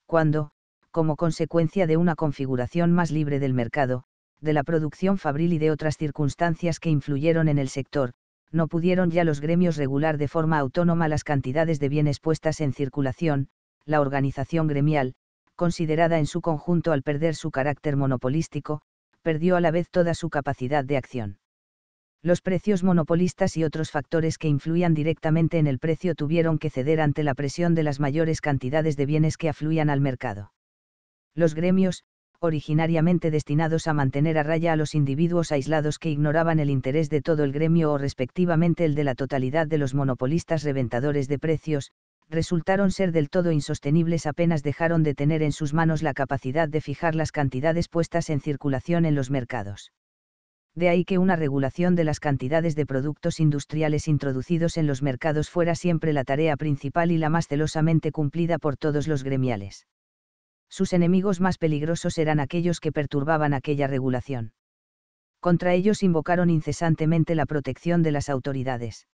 Cuando, como consecuencia de una configuración más libre del mercado, de la producción fabril y de otras circunstancias que influyeron en el sector, no pudieron ya los gremios regular de forma autónoma las cantidades de bienes puestas en circulación, la organización gremial, considerada en su conjunto al perder su carácter monopolístico, perdió a la vez toda su capacidad de acción. Los precios monopolistas y otros factores que influían directamente en el precio tuvieron que ceder ante la presión de las mayores cantidades de bienes que afluían al mercado. Los gremios, originariamente destinados a mantener a raya a los individuos aislados que ignoraban el interés de todo el gremio o respectivamente el de la totalidad de los monopolistas reventadores de precios, resultaron ser del todo insostenibles apenas dejaron de tener en sus manos la capacidad de fijar las cantidades puestas en circulación en los mercados. De ahí que una regulación de las cantidades de productos industriales introducidos en los mercados fuera siempre la tarea principal y la más celosamente cumplida por todos los gremiales sus enemigos más peligrosos eran aquellos que perturbaban aquella regulación. Contra ellos invocaron incesantemente la protección de las autoridades.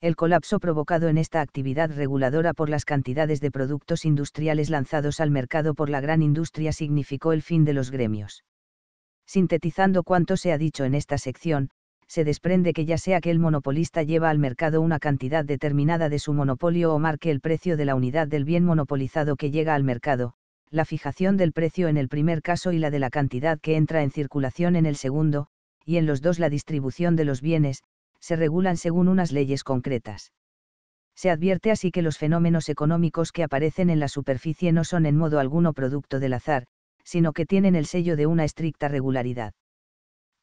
El colapso provocado en esta actividad reguladora por las cantidades de productos industriales lanzados al mercado por la gran industria significó el fin de los gremios. Sintetizando cuanto se ha dicho en esta sección, se desprende que ya sea que el monopolista lleva al mercado una cantidad determinada de su monopolio o marque el precio de la unidad del bien monopolizado que llega al mercado, la fijación del precio en el primer caso y la de la cantidad que entra en circulación en el segundo, y en los dos la distribución de los bienes, se regulan según unas leyes concretas. Se advierte así que los fenómenos económicos que aparecen en la superficie no son en modo alguno producto del azar, sino que tienen el sello de una estricta regularidad.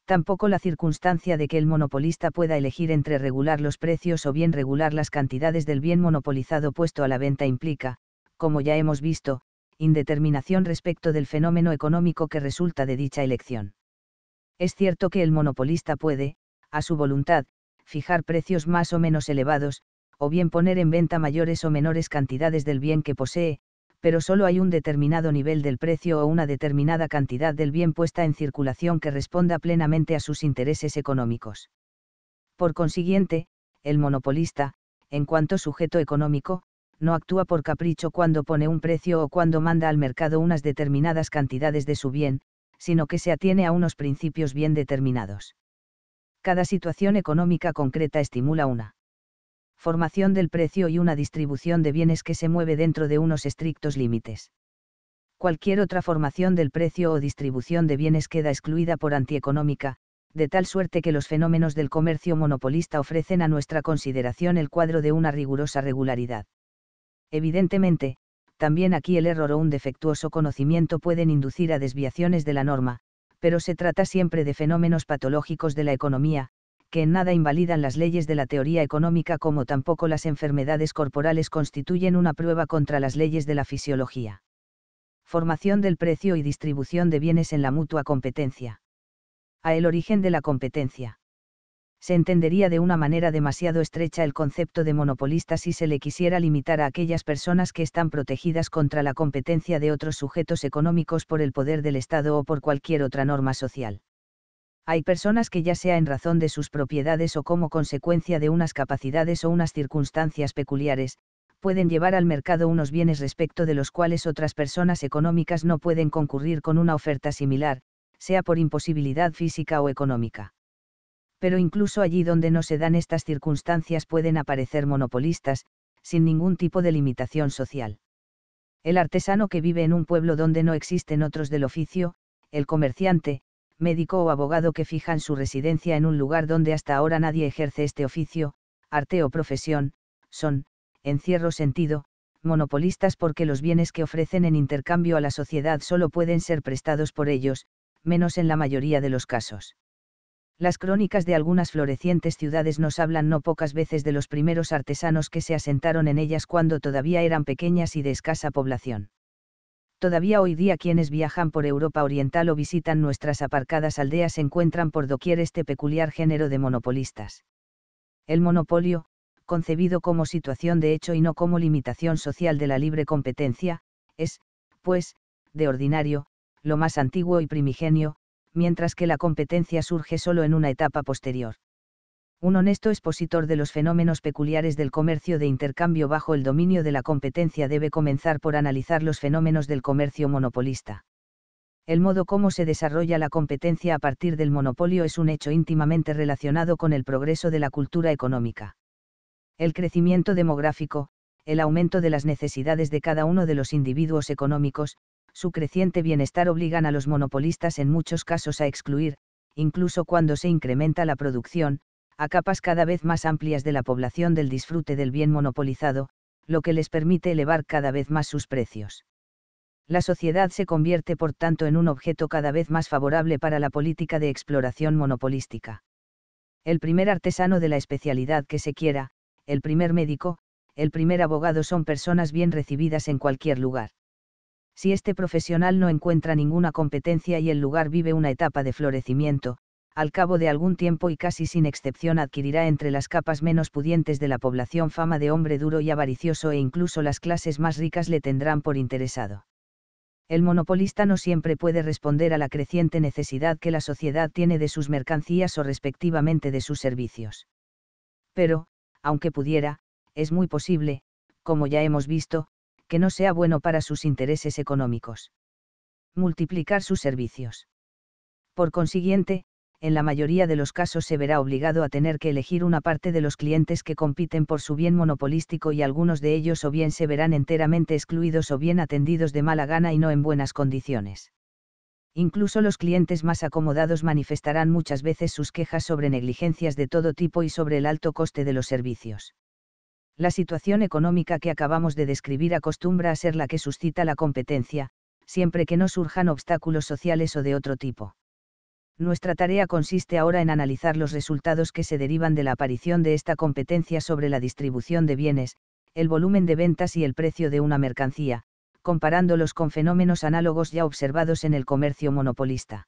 Tampoco la circunstancia de que el monopolista pueda elegir entre regular los precios o bien regular las cantidades del bien monopolizado puesto a la venta implica, como ya hemos visto, indeterminación respecto del fenómeno económico que resulta de dicha elección. Es cierto que el monopolista puede, a su voluntad, fijar precios más o menos elevados, o bien poner en venta mayores o menores cantidades del bien que posee, pero solo hay un determinado nivel del precio o una determinada cantidad del bien puesta en circulación que responda plenamente a sus intereses económicos. Por consiguiente, el monopolista, en cuanto sujeto económico, no actúa por capricho cuando pone un precio o cuando manda al mercado unas determinadas cantidades de su bien, sino que se atiene a unos principios bien determinados. Cada situación económica concreta estimula una formación del precio y una distribución de bienes que se mueve dentro de unos estrictos límites. Cualquier otra formación del precio o distribución de bienes queda excluida por antieconómica, de tal suerte que los fenómenos del comercio monopolista ofrecen a nuestra consideración el cuadro de una rigurosa regularidad. Evidentemente, también aquí el error o un defectuoso conocimiento pueden inducir a desviaciones de la norma, pero se trata siempre de fenómenos patológicos de la economía, que en nada invalidan las leyes de la teoría económica como tampoco las enfermedades corporales constituyen una prueba contra las leyes de la fisiología. Formación del precio y distribución de bienes en la mutua competencia. A el origen de la competencia se entendería de una manera demasiado estrecha el concepto de monopolista si se le quisiera limitar a aquellas personas que están protegidas contra la competencia de otros sujetos económicos por el poder del Estado o por cualquier otra norma social. Hay personas que ya sea en razón de sus propiedades o como consecuencia de unas capacidades o unas circunstancias peculiares, pueden llevar al mercado unos bienes respecto de los cuales otras personas económicas no pueden concurrir con una oferta similar, sea por imposibilidad física o económica pero incluso allí donde no se dan estas circunstancias pueden aparecer monopolistas, sin ningún tipo de limitación social. El artesano que vive en un pueblo donde no existen otros del oficio, el comerciante, médico o abogado que fijan su residencia en un lugar donde hasta ahora nadie ejerce este oficio, arte o profesión, son, en cierto sentido, monopolistas porque los bienes que ofrecen en intercambio a la sociedad solo pueden ser prestados por ellos, menos en la mayoría de los casos. Las crónicas de algunas florecientes ciudades nos hablan no pocas veces de los primeros artesanos que se asentaron en ellas cuando todavía eran pequeñas y de escasa población. Todavía hoy día quienes viajan por Europa Oriental o visitan nuestras aparcadas aldeas encuentran por doquier este peculiar género de monopolistas. El monopolio, concebido como situación de hecho y no como limitación social de la libre competencia, es, pues, de ordinario, lo más antiguo y primigenio, mientras que la competencia surge solo en una etapa posterior. Un honesto expositor de los fenómenos peculiares del comercio de intercambio bajo el dominio de la competencia debe comenzar por analizar los fenómenos del comercio monopolista. El modo como se desarrolla la competencia a partir del monopolio es un hecho íntimamente relacionado con el progreso de la cultura económica. El crecimiento demográfico, el aumento de las necesidades de cada uno de los individuos económicos, su creciente bienestar obligan a los monopolistas en muchos casos a excluir, incluso cuando se incrementa la producción, a capas cada vez más amplias de la población del disfrute del bien monopolizado, lo que les permite elevar cada vez más sus precios. La sociedad se convierte por tanto en un objeto cada vez más favorable para la política de exploración monopolística. El primer artesano de la especialidad que se quiera, el primer médico, el primer abogado son personas bien recibidas en cualquier lugar si este profesional no encuentra ninguna competencia y el lugar vive una etapa de florecimiento, al cabo de algún tiempo y casi sin excepción adquirirá entre las capas menos pudientes de la población fama de hombre duro y avaricioso e incluso las clases más ricas le tendrán por interesado. El monopolista no siempre puede responder a la creciente necesidad que la sociedad tiene de sus mercancías o respectivamente de sus servicios. Pero, aunque pudiera, es muy posible, como ya hemos visto, que no sea bueno para sus intereses económicos. Multiplicar sus servicios. Por consiguiente, en la mayoría de los casos se verá obligado a tener que elegir una parte de los clientes que compiten por su bien monopolístico y algunos de ellos o bien se verán enteramente excluidos o bien atendidos de mala gana y no en buenas condiciones. Incluso los clientes más acomodados manifestarán muchas veces sus quejas sobre negligencias de todo tipo y sobre el alto coste de los servicios la situación económica que acabamos de describir acostumbra a ser la que suscita la competencia, siempre que no surjan obstáculos sociales o de otro tipo. Nuestra tarea consiste ahora en analizar los resultados que se derivan de la aparición de esta competencia sobre la distribución de bienes, el volumen de ventas y el precio de una mercancía, comparándolos con fenómenos análogos ya observados en el comercio monopolista.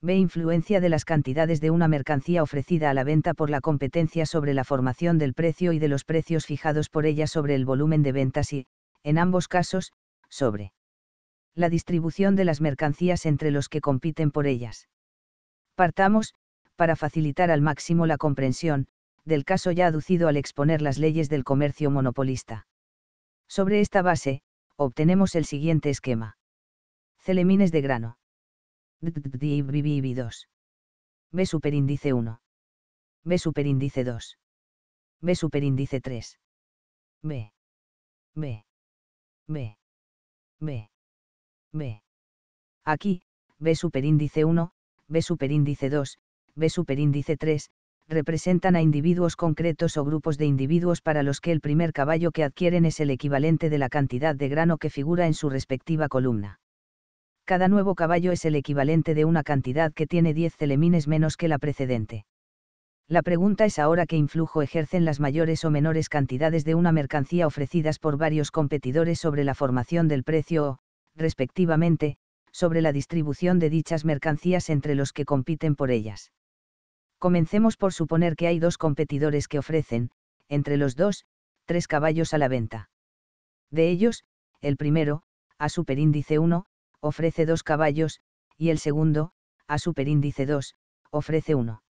B. Influencia de las cantidades de una mercancía ofrecida a la venta por la competencia sobre la formación del precio y de los precios fijados por ella sobre el volumen de ventas y, en ambos casos, sobre la distribución de las mercancías entre los que compiten por ellas. Partamos, para facilitar al máximo la comprensión, del caso ya aducido al exponer las leyes del comercio monopolista. Sobre esta base, obtenemos el siguiente esquema. Celemines de grano b 2 B superíndice 1. B superíndice 2. B superíndice 3. B. B. B. B. B. Aquí, B superíndice 1, B superíndice 2, B superíndice 3, representan a individuos concretos o grupos de individuos para los que el primer caballo que adquieren es el equivalente de la cantidad de grano que figura en su respectiva columna cada nuevo caballo es el equivalente de una cantidad que tiene 10 celemines menos que la precedente. La pregunta es ahora qué influjo ejercen las mayores o menores cantidades de una mercancía ofrecidas por varios competidores sobre la formación del precio o, respectivamente, sobre la distribución de dichas mercancías entre los que compiten por ellas. Comencemos por suponer que hay dos competidores que ofrecen, entre los dos, tres caballos a la venta. De ellos, el primero, a superíndice 1, ofrece dos caballos, y el segundo, a superíndice 2, ofrece uno.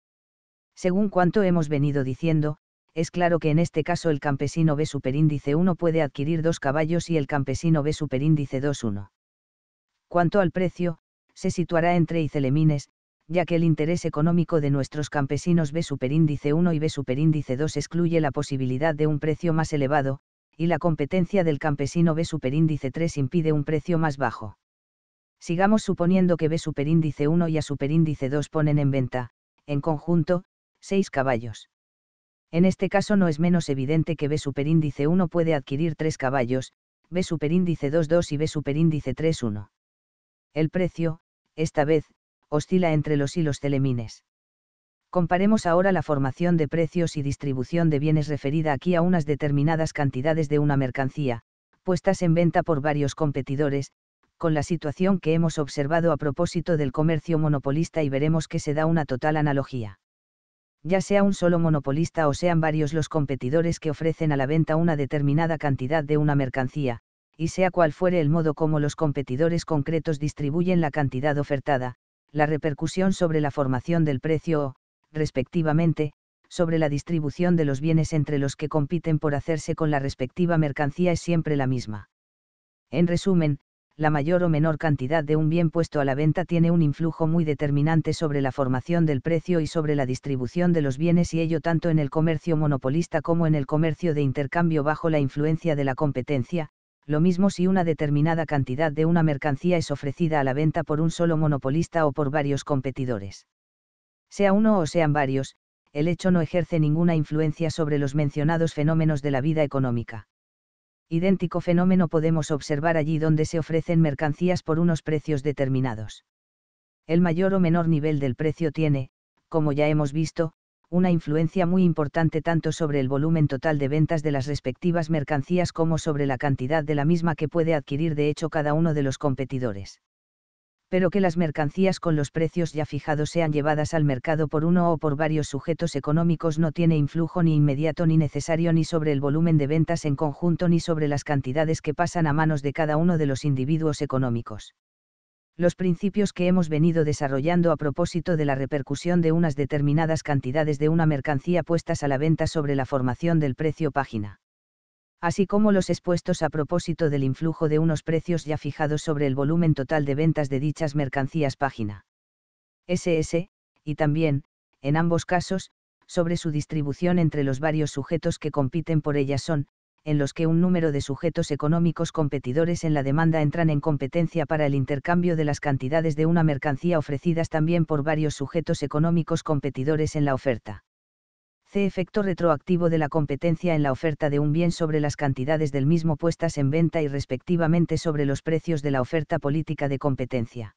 Según cuanto hemos venido diciendo, es claro que en este caso el campesino B superíndice 1 puede adquirir dos caballos y el campesino B superíndice 2-1. Cuanto al precio, se situará entre Icelemines, ya que el interés económico de nuestros campesinos B superíndice 1 y B superíndice 2 excluye la posibilidad de un precio más elevado, y la competencia del campesino B superíndice 3 impide un precio más bajo. Sigamos suponiendo que B superíndice 1 y A superíndice 2 ponen en venta, en conjunto, 6 caballos. En este caso no es menos evidente que B superíndice 1 puede adquirir 3 caballos, B superíndice 2 2 y B superíndice 3 1. El precio, esta vez, oscila entre los hilos los telemines. Comparemos ahora la formación de precios y distribución de bienes referida aquí a unas determinadas cantidades de una mercancía, puestas en venta por varios competidores, con la situación que hemos observado a propósito del comercio monopolista y veremos que se da una total analogía. Ya sea un solo monopolista o sean varios los competidores que ofrecen a la venta una determinada cantidad de una mercancía, y sea cual fuere el modo como los competidores concretos distribuyen la cantidad ofertada, la repercusión sobre la formación del precio o, respectivamente, sobre la distribución de los bienes entre los que compiten por hacerse con la respectiva mercancía es siempre la misma. En resumen, la mayor o menor cantidad de un bien puesto a la venta tiene un influjo muy determinante sobre la formación del precio y sobre la distribución de los bienes y ello tanto en el comercio monopolista como en el comercio de intercambio bajo la influencia de la competencia, lo mismo si una determinada cantidad de una mercancía es ofrecida a la venta por un solo monopolista o por varios competidores. Sea uno o sean varios, el hecho no ejerce ninguna influencia sobre los mencionados fenómenos de la vida económica idéntico fenómeno podemos observar allí donde se ofrecen mercancías por unos precios determinados. El mayor o menor nivel del precio tiene, como ya hemos visto, una influencia muy importante tanto sobre el volumen total de ventas de las respectivas mercancías como sobre la cantidad de la misma que puede adquirir de hecho cada uno de los competidores pero que las mercancías con los precios ya fijados sean llevadas al mercado por uno o por varios sujetos económicos no tiene influjo ni inmediato ni necesario ni sobre el volumen de ventas en conjunto ni sobre las cantidades que pasan a manos de cada uno de los individuos económicos. Los principios que hemos venido desarrollando a propósito de la repercusión de unas determinadas cantidades de una mercancía puestas a la venta sobre la formación del precio página así como los expuestos a propósito del influjo de unos precios ya fijados sobre el volumen total de ventas de dichas mercancías página. SS, y también, en ambos casos, sobre su distribución entre los varios sujetos que compiten por ellas son, en los que un número de sujetos económicos competidores en la demanda entran en competencia para el intercambio de las cantidades de una mercancía ofrecidas también por varios sujetos económicos competidores en la oferta. C. Efecto retroactivo de la competencia en la oferta de un bien sobre las cantidades del mismo puestas en venta y respectivamente sobre los precios de la oferta política de competencia.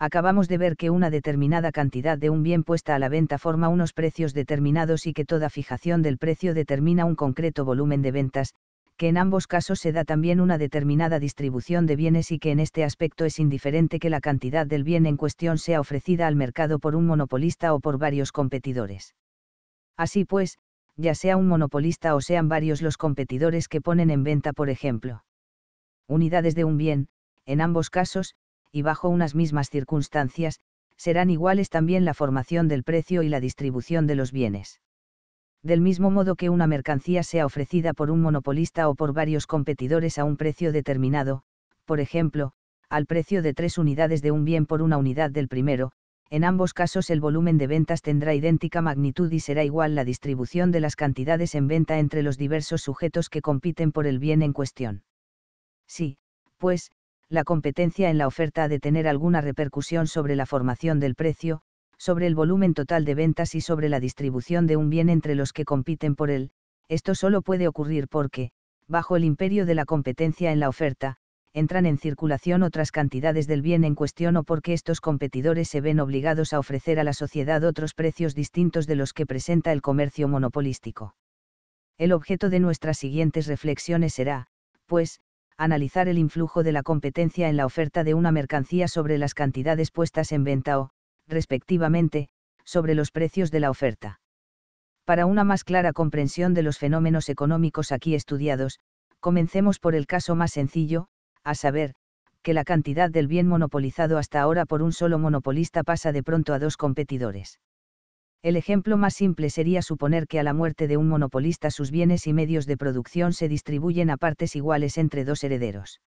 Acabamos de ver que una determinada cantidad de un bien puesta a la venta forma unos precios determinados y que toda fijación del precio determina un concreto volumen de ventas, que en ambos casos se da también una determinada distribución de bienes y que en este aspecto es indiferente que la cantidad del bien en cuestión sea ofrecida al mercado por un monopolista o por varios competidores. Así pues, ya sea un monopolista o sean varios los competidores que ponen en venta, por ejemplo, unidades de un bien, en ambos casos, y bajo unas mismas circunstancias, serán iguales también la formación del precio y la distribución de los bienes. Del mismo modo que una mercancía sea ofrecida por un monopolista o por varios competidores a un precio determinado, por ejemplo, al precio de tres unidades de un bien por una unidad del primero, en ambos casos el volumen de ventas tendrá idéntica magnitud y será igual la distribución de las cantidades en venta entre los diversos sujetos que compiten por el bien en cuestión. Sí, pues, la competencia en la oferta ha de tener alguna repercusión sobre la formación del precio, sobre el volumen total de ventas y sobre la distribución de un bien entre los que compiten por él, esto solo puede ocurrir porque, bajo el imperio de la competencia en la oferta, entran en circulación otras cantidades del bien en cuestión o porque estos competidores se ven obligados a ofrecer a la sociedad otros precios distintos de los que presenta el comercio monopolístico. El objeto de nuestras siguientes reflexiones será, pues, analizar el influjo de la competencia en la oferta de una mercancía sobre las cantidades puestas en venta o, respectivamente, sobre los precios de la oferta. Para una más clara comprensión de los fenómenos económicos aquí estudiados, comencemos por el caso más sencillo, a saber, que la cantidad del bien monopolizado hasta ahora por un solo monopolista pasa de pronto a dos competidores. El ejemplo más simple sería suponer que a la muerte de un monopolista sus bienes y medios de producción se distribuyen a partes iguales entre dos herederos.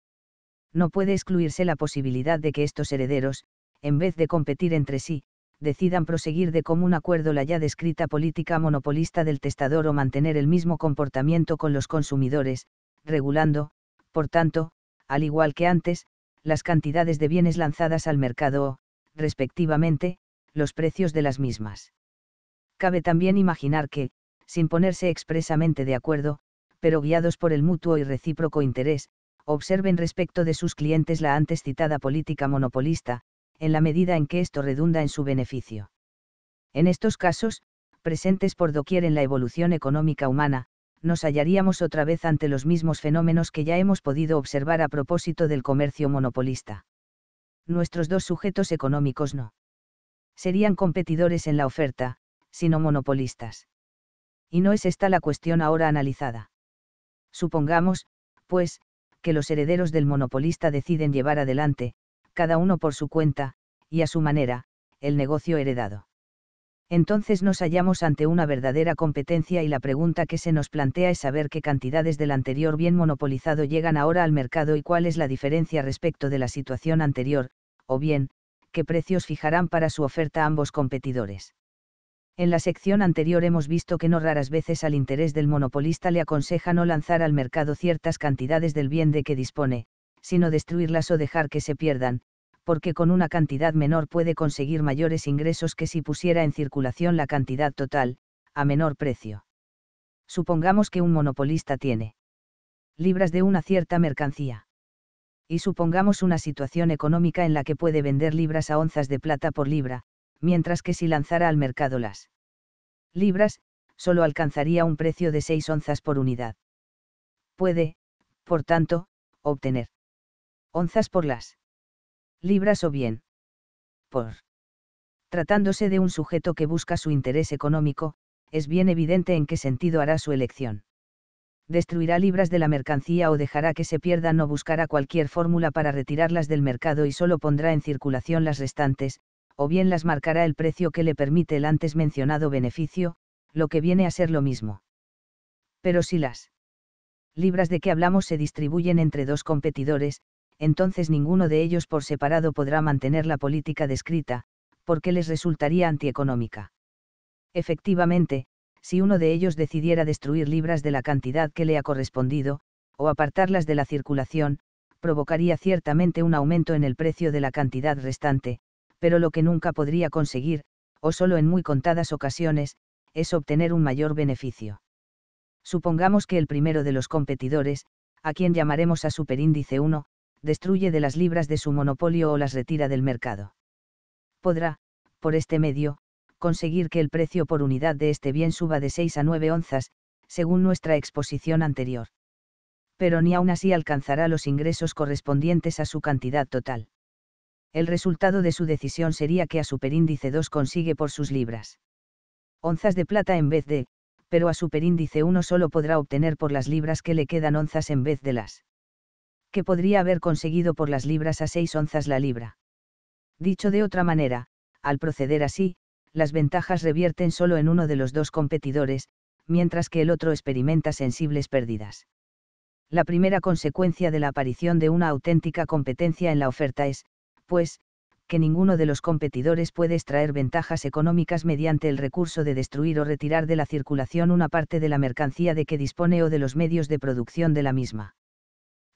No puede excluirse la posibilidad de que estos herederos, en vez de competir entre sí, decidan proseguir de común acuerdo la ya descrita política monopolista del testador o mantener el mismo comportamiento con los consumidores, regulando, por tanto, al igual que antes, las cantidades de bienes lanzadas al mercado o, respectivamente, los precios de las mismas. Cabe también imaginar que, sin ponerse expresamente de acuerdo, pero guiados por el mutuo y recíproco interés, observen respecto de sus clientes la antes citada política monopolista, en la medida en que esto redunda en su beneficio. En estos casos, presentes por doquier en la evolución económica humana, nos hallaríamos otra vez ante los mismos fenómenos que ya hemos podido observar a propósito del comercio monopolista. Nuestros dos sujetos económicos no. Serían competidores en la oferta, sino monopolistas. Y no es esta la cuestión ahora analizada. Supongamos, pues, que los herederos del monopolista deciden llevar adelante, cada uno por su cuenta, y a su manera, el negocio heredado entonces nos hallamos ante una verdadera competencia y la pregunta que se nos plantea es saber qué cantidades del anterior bien monopolizado llegan ahora al mercado y cuál es la diferencia respecto de la situación anterior, o bien, qué precios fijarán para su oferta ambos competidores. En la sección anterior hemos visto que no raras veces al interés del monopolista le aconseja no lanzar al mercado ciertas cantidades del bien de que dispone, sino destruirlas o dejar que se pierdan, porque con una cantidad menor puede conseguir mayores ingresos que si pusiera en circulación la cantidad total, a menor precio. Supongamos que un monopolista tiene libras de una cierta mercancía. Y supongamos una situación económica en la que puede vender libras a onzas de plata por libra, mientras que si lanzara al mercado las libras, solo alcanzaría un precio de 6 onzas por unidad. Puede, por tanto, obtener onzas por las libras o bien. Por. Tratándose de un sujeto que busca su interés económico, es bien evidente en qué sentido hará su elección. Destruirá libras de la mercancía o dejará que se pierdan o buscará cualquier fórmula para retirarlas del mercado y solo pondrá en circulación las restantes, o bien las marcará el precio que le permite el antes mencionado beneficio, lo que viene a ser lo mismo. Pero si las libras de que hablamos se distribuyen entre dos competidores, entonces ninguno de ellos por separado podrá mantener la política descrita, porque les resultaría antieconómica. Efectivamente, si uno de ellos decidiera destruir libras de la cantidad que le ha correspondido, o apartarlas de la circulación, provocaría ciertamente un aumento en el precio de la cantidad restante, pero lo que nunca podría conseguir, o solo en muy contadas ocasiones, es obtener un mayor beneficio. Supongamos que el primero de los competidores, a quien llamaremos a superíndice 1, destruye de las libras de su monopolio o las retira del mercado. Podrá, por este medio, conseguir que el precio por unidad de este bien suba de 6 a 9 onzas, según nuestra exposición anterior. Pero ni aún así alcanzará los ingresos correspondientes a su cantidad total. El resultado de su decisión sería que a superíndice 2 consigue por sus libras. Onzas de plata en vez de, pero a superíndice 1 solo podrá obtener por las libras que le quedan onzas en vez de las que podría haber conseguido por las libras a seis onzas la libra. Dicho de otra manera, al proceder así, las ventajas revierten solo en uno de los dos competidores, mientras que el otro experimenta sensibles pérdidas. La primera consecuencia de la aparición de una auténtica competencia en la oferta es, pues, que ninguno de los competidores puede extraer ventajas económicas mediante el recurso de destruir o retirar de la circulación una parte de la mercancía de que dispone o de los medios de producción de la misma.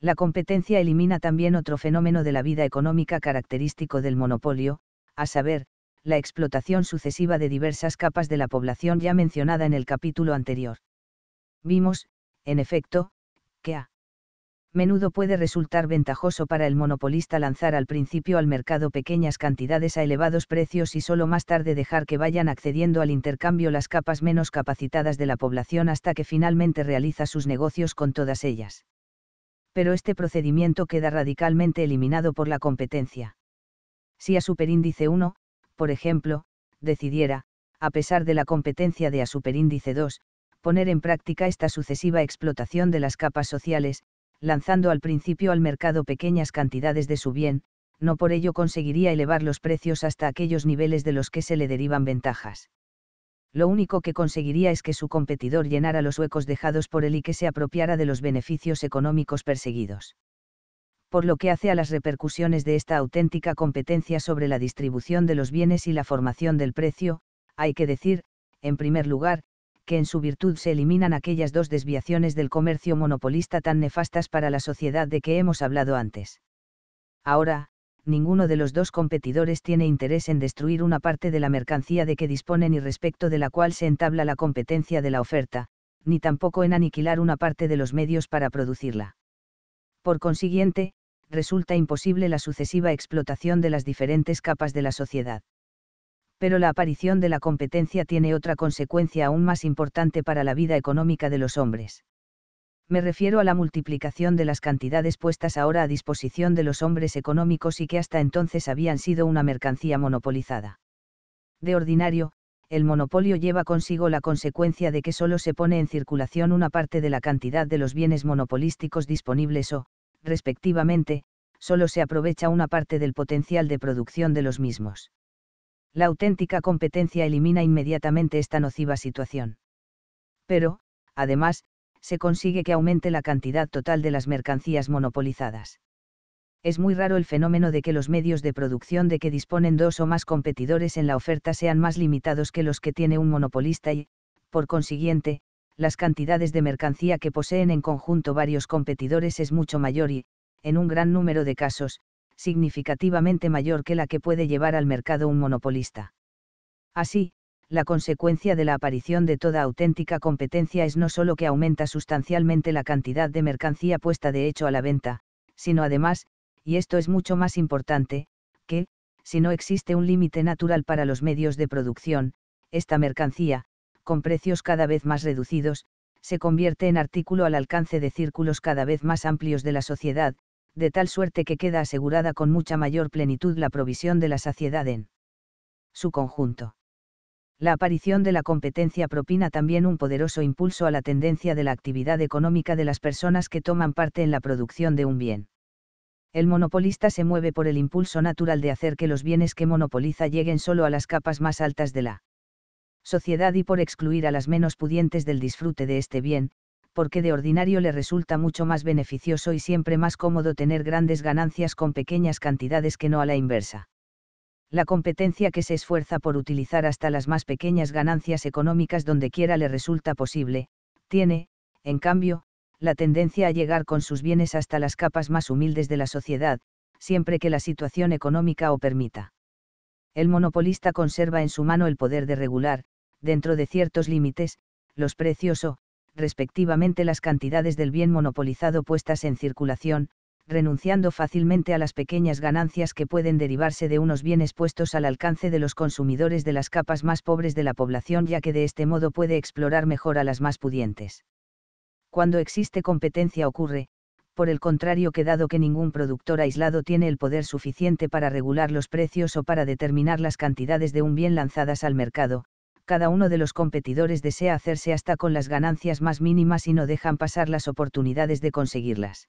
La competencia elimina también otro fenómeno de la vida económica característico del monopolio, a saber, la explotación sucesiva de diversas capas de la población ya mencionada en el capítulo anterior. Vimos, en efecto, que a menudo puede resultar ventajoso para el monopolista lanzar al principio al mercado pequeñas cantidades a elevados precios y solo más tarde dejar que vayan accediendo al intercambio las capas menos capacitadas de la población hasta que finalmente realiza sus negocios con todas ellas pero este procedimiento queda radicalmente eliminado por la competencia. Si a superíndice 1, por ejemplo, decidiera, a pesar de la competencia de a superíndice 2, poner en práctica esta sucesiva explotación de las capas sociales, lanzando al principio al mercado pequeñas cantidades de su bien, no por ello conseguiría elevar los precios hasta aquellos niveles de los que se le derivan ventajas lo único que conseguiría es que su competidor llenara los huecos dejados por él y que se apropiara de los beneficios económicos perseguidos. Por lo que hace a las repercusiones de esta auténtica competencia sobre la distribución de los bienes y la formación del precio, hay que decir, en primer lugar, que en su virtud se eliminan aquellas dos desviaciones del comercio monopolista tan nefastas para la sociedad de que hemos hablado antes. Ahora, ninguno de los dos competidores tiene interés en destruir una parte de la mercancía de que disponen y respecto de la cual se entabla la competencia de la oferta, ni tampoco en aniquilar una parte de los medios para producirla. Por consiguiente, resulta imposible la sucesiva explotación de las diferentes capas de la sociedad. Pero la aparición de la competencia tiene otra consecuencia aún más importante para la vida económica de los hombres me refiero a la multiplicación de las cantidades puestas ahora a disposición de los hombres económicos y que hasta entonces habían sido una mercancía monopolizada. De ordinario, el monopolio lleva consigo la consecuencia de que solo se pone en circulación una parte de la cantidad de los bienes monopolísticos disponibles o, respectivamente, solo se aprovecha una parte del potencial de producción de los mismos. La auténtica competencia elimina inmediatamente esta nociva situación. Pero, además, se consigue que aumente la cantidad total de las mercancías monopolizadas. Es muy raro el fenómeno de que los medios de producción de que disponen dos o más competidores en la oferta sean más limitados que los que tiene un monopolista y, por consiguiente, las cantidades de mercancía que poseen en conjunto varios competidores es mucho mayor y, en un gran número de casos, significativamente mayor que la que puede llevar al mercado un monopolista. Así, la consecuencia de la aparición de toda auténtica competencia es no solo que aumenta sustancialmente la cantidad de mercancía puesta de hecho a la venta, sino además, y esto es mucho más importante, que, si no existe un límite natural para los medios de producción, esta mercancía, con precios cada vez más reducidos, se convierte en artículo al alcance de círculos cada vez más amplios de la sociedad, de tal suerte que queda asegurada con mucha mayor plenitud la provisión de la saciedad en su conjunto la aparición de la competencia propina también un poderoso impulso a la tendencia de la actividad económica de las personas que toman parte en la producción de un bien. El monopolista se mueve por el impulso natural de hacer que los bienes que monopoliza lleguen solo a las capas más altas de la sociedad y por excluir a las menos pudientes del disfrute de este bien, porque de ordinario le resulta mucho más beneficioso y siempre más cómodo tener grandes ganancias con pequeñas cantidades que no a la inversa la competencia que se esfuerza por utilizar hasta las más pequeñas ganancias económicas donde quiera le resulta posible, tiene, en cambio, la tendencia a llegar con sus bienes hasta las capas más humildes de la sociedad, siempre que la situación económica o permita. El monopolista conserva en su mano el poder de regular, dentro de ciertos límites, los precios o, respectivamente, las cantidades del bien monopolizado puestas en circulación, renunciando fácilmente a las pequeñas ganancias que pueden derivarse de unos bienes puestos al alcance de los consumidores de las capas más pobres de la población, ya que de este modo puede explorar mejor a las más pudientes. Cuando existe competencia ocurre, por el contrario, que dado que ningún productor aislado tiene el poder suficiente para regular los precios o para determinar las cantidades de un bien lanzadas al mercado, cada uno de los competidores desea hacerse hasta con las ganancias más mínimas y no dejan pasar las oportunidades de conseguirlas.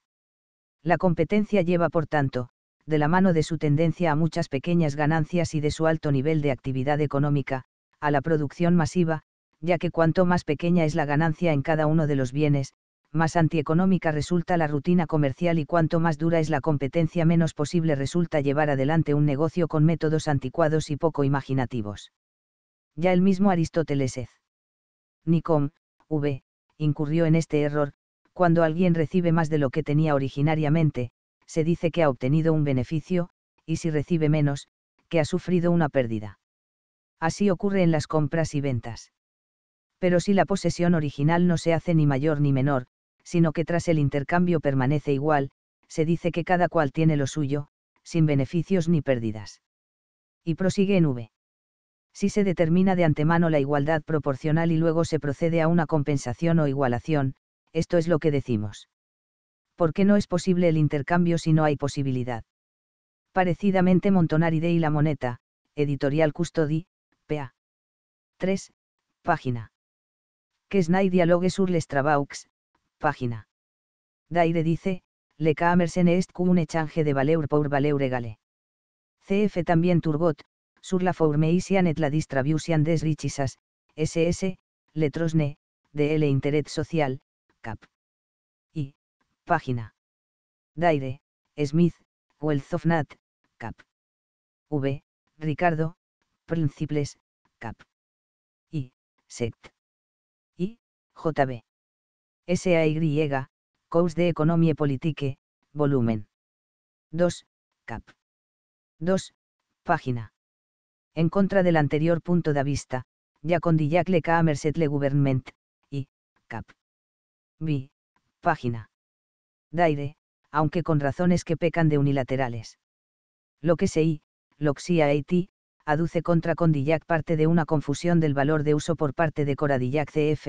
La competencia lleva, por tanto, de la mano de su tendencia a muchas pequeñas ganancias y de su alto nivel de actividad económica, a la producción masiva, ya que cuanto más pequeña es la ganancia en cada uno de los bienes, más antieconómica resulta la rutina comercial y cuanto más dura es la competencia menos posible resulta llevar adelante un negocio con métodos anticuados y poco imaginativos. Ya el mismo Aristóteles Nicom, V, incurrió en este error, cuando alguien recibe más de lo que tenía originariamente, se dice que ha obtenido un beneficio, y si recibe menos, que ha sufrido una pérdida. Así ocurre en las compras y ventas. Pero si la posesión original no se hace ni mayor ni menor, sino que tras el intercambio permanece igual, se dice que cada cual tiene lo suyo, sin beneficios ni pérdidas. Y prosigue en V. Si se determina de antemano la igualdad proporcional y luego se procede a una compensación o igualación, esto es lo que decimos. ¿Por qué no es posible el intercambio si no hay posibilidad? Parecidamente Montonari y la Moneta, Editorial Custodi, PA. 3, página. Que dialogue sur les página. Daire dice, le Camersen est un échange de valeur pour valeur égale. CF también Turgot, sur la formeisian et la distribution des richisas, SS, letrosne, de l'interet Social, Cap. I. página. Daire, Smith, Wealth of Nat, Cap. V. Ricardo, Principles, Cap. I. Sect. I. JB. SAY, Cause de Economie Politique, volumen. 2. Cap. 2. Página. En contra del anterior punto de vista, ya con le Merced Government, y, Cap b. página. Daire, aunque con razones que pecan de unilaterales. Lo que sei, Loxia aduce contra Condillac parte de una confusión del valor de uso por parte de Coradillac CF,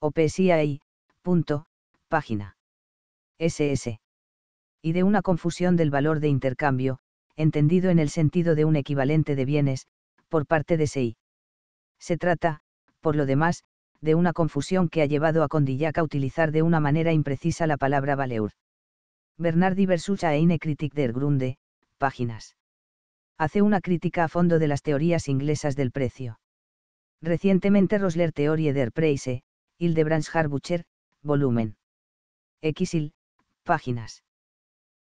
o PSIAI, punto, página. SS. Y de una confusión del valor de intercambio, entendido en el sentido de un equivalente de bienes, por parte de SI. Se trata, por lo demás, de una confusión que ha llevado a Condillac a utilizar de una manera imprecisa la palabra Valeur. Bernardi versus a eine Kritik der Grunde, páginas. Hace una crítica a fondo de las teorías inglesas del precio. Recientemente Rosler Theorie der Preise, Hildebrands Harbucher, volumen. Xil, páginas.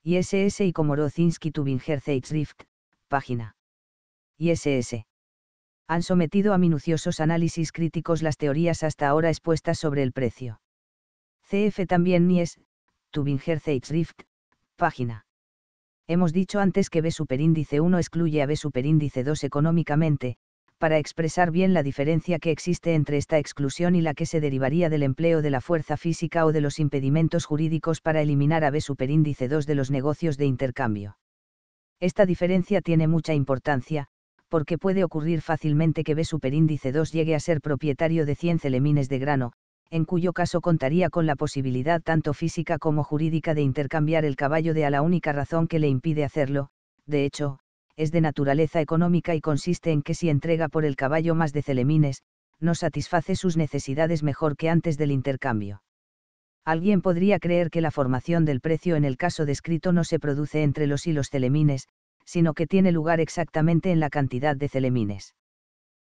ISS y Komorozinski Tubinger Zeitschrift, página. ISS han sometido a minuciosos análisis críticos las teorías hasta ahora expuestas sobre el precio. CF también Nies, Tubinger Zeitschrift, página. Hemos dicho antes que B superíndice 1 excluye a B superíndice 2 económicamente, para expresar bien la diferencia que existe entre esta exclusión y la que se derivaría del empleo de la fuerza física o de los impedimentos jurídicos para eliminar a B superíndice 2 de los negocios de intercambio. Esta diferencia tiene mucha importancia, porque puede ocurrir fácilmente que B superíndice 2 llegue a ser propietario de 100 celemines de grano, en cuyo caso contaría con la posibilidad tanto física como jurídica de intercambiar el caballo de a la única razón que le impide hacerlo, de hecho, es de naturaleza económica y consiste en que si entrega por el caballo más de celemines, no satisface sus necesidades mejor que antes del intercambio. Alguien podría creer que la formación del precio en el caso descrito no se produce entre los y los celemines, sino que tiene lugar exactamente en la cantidad de celemines.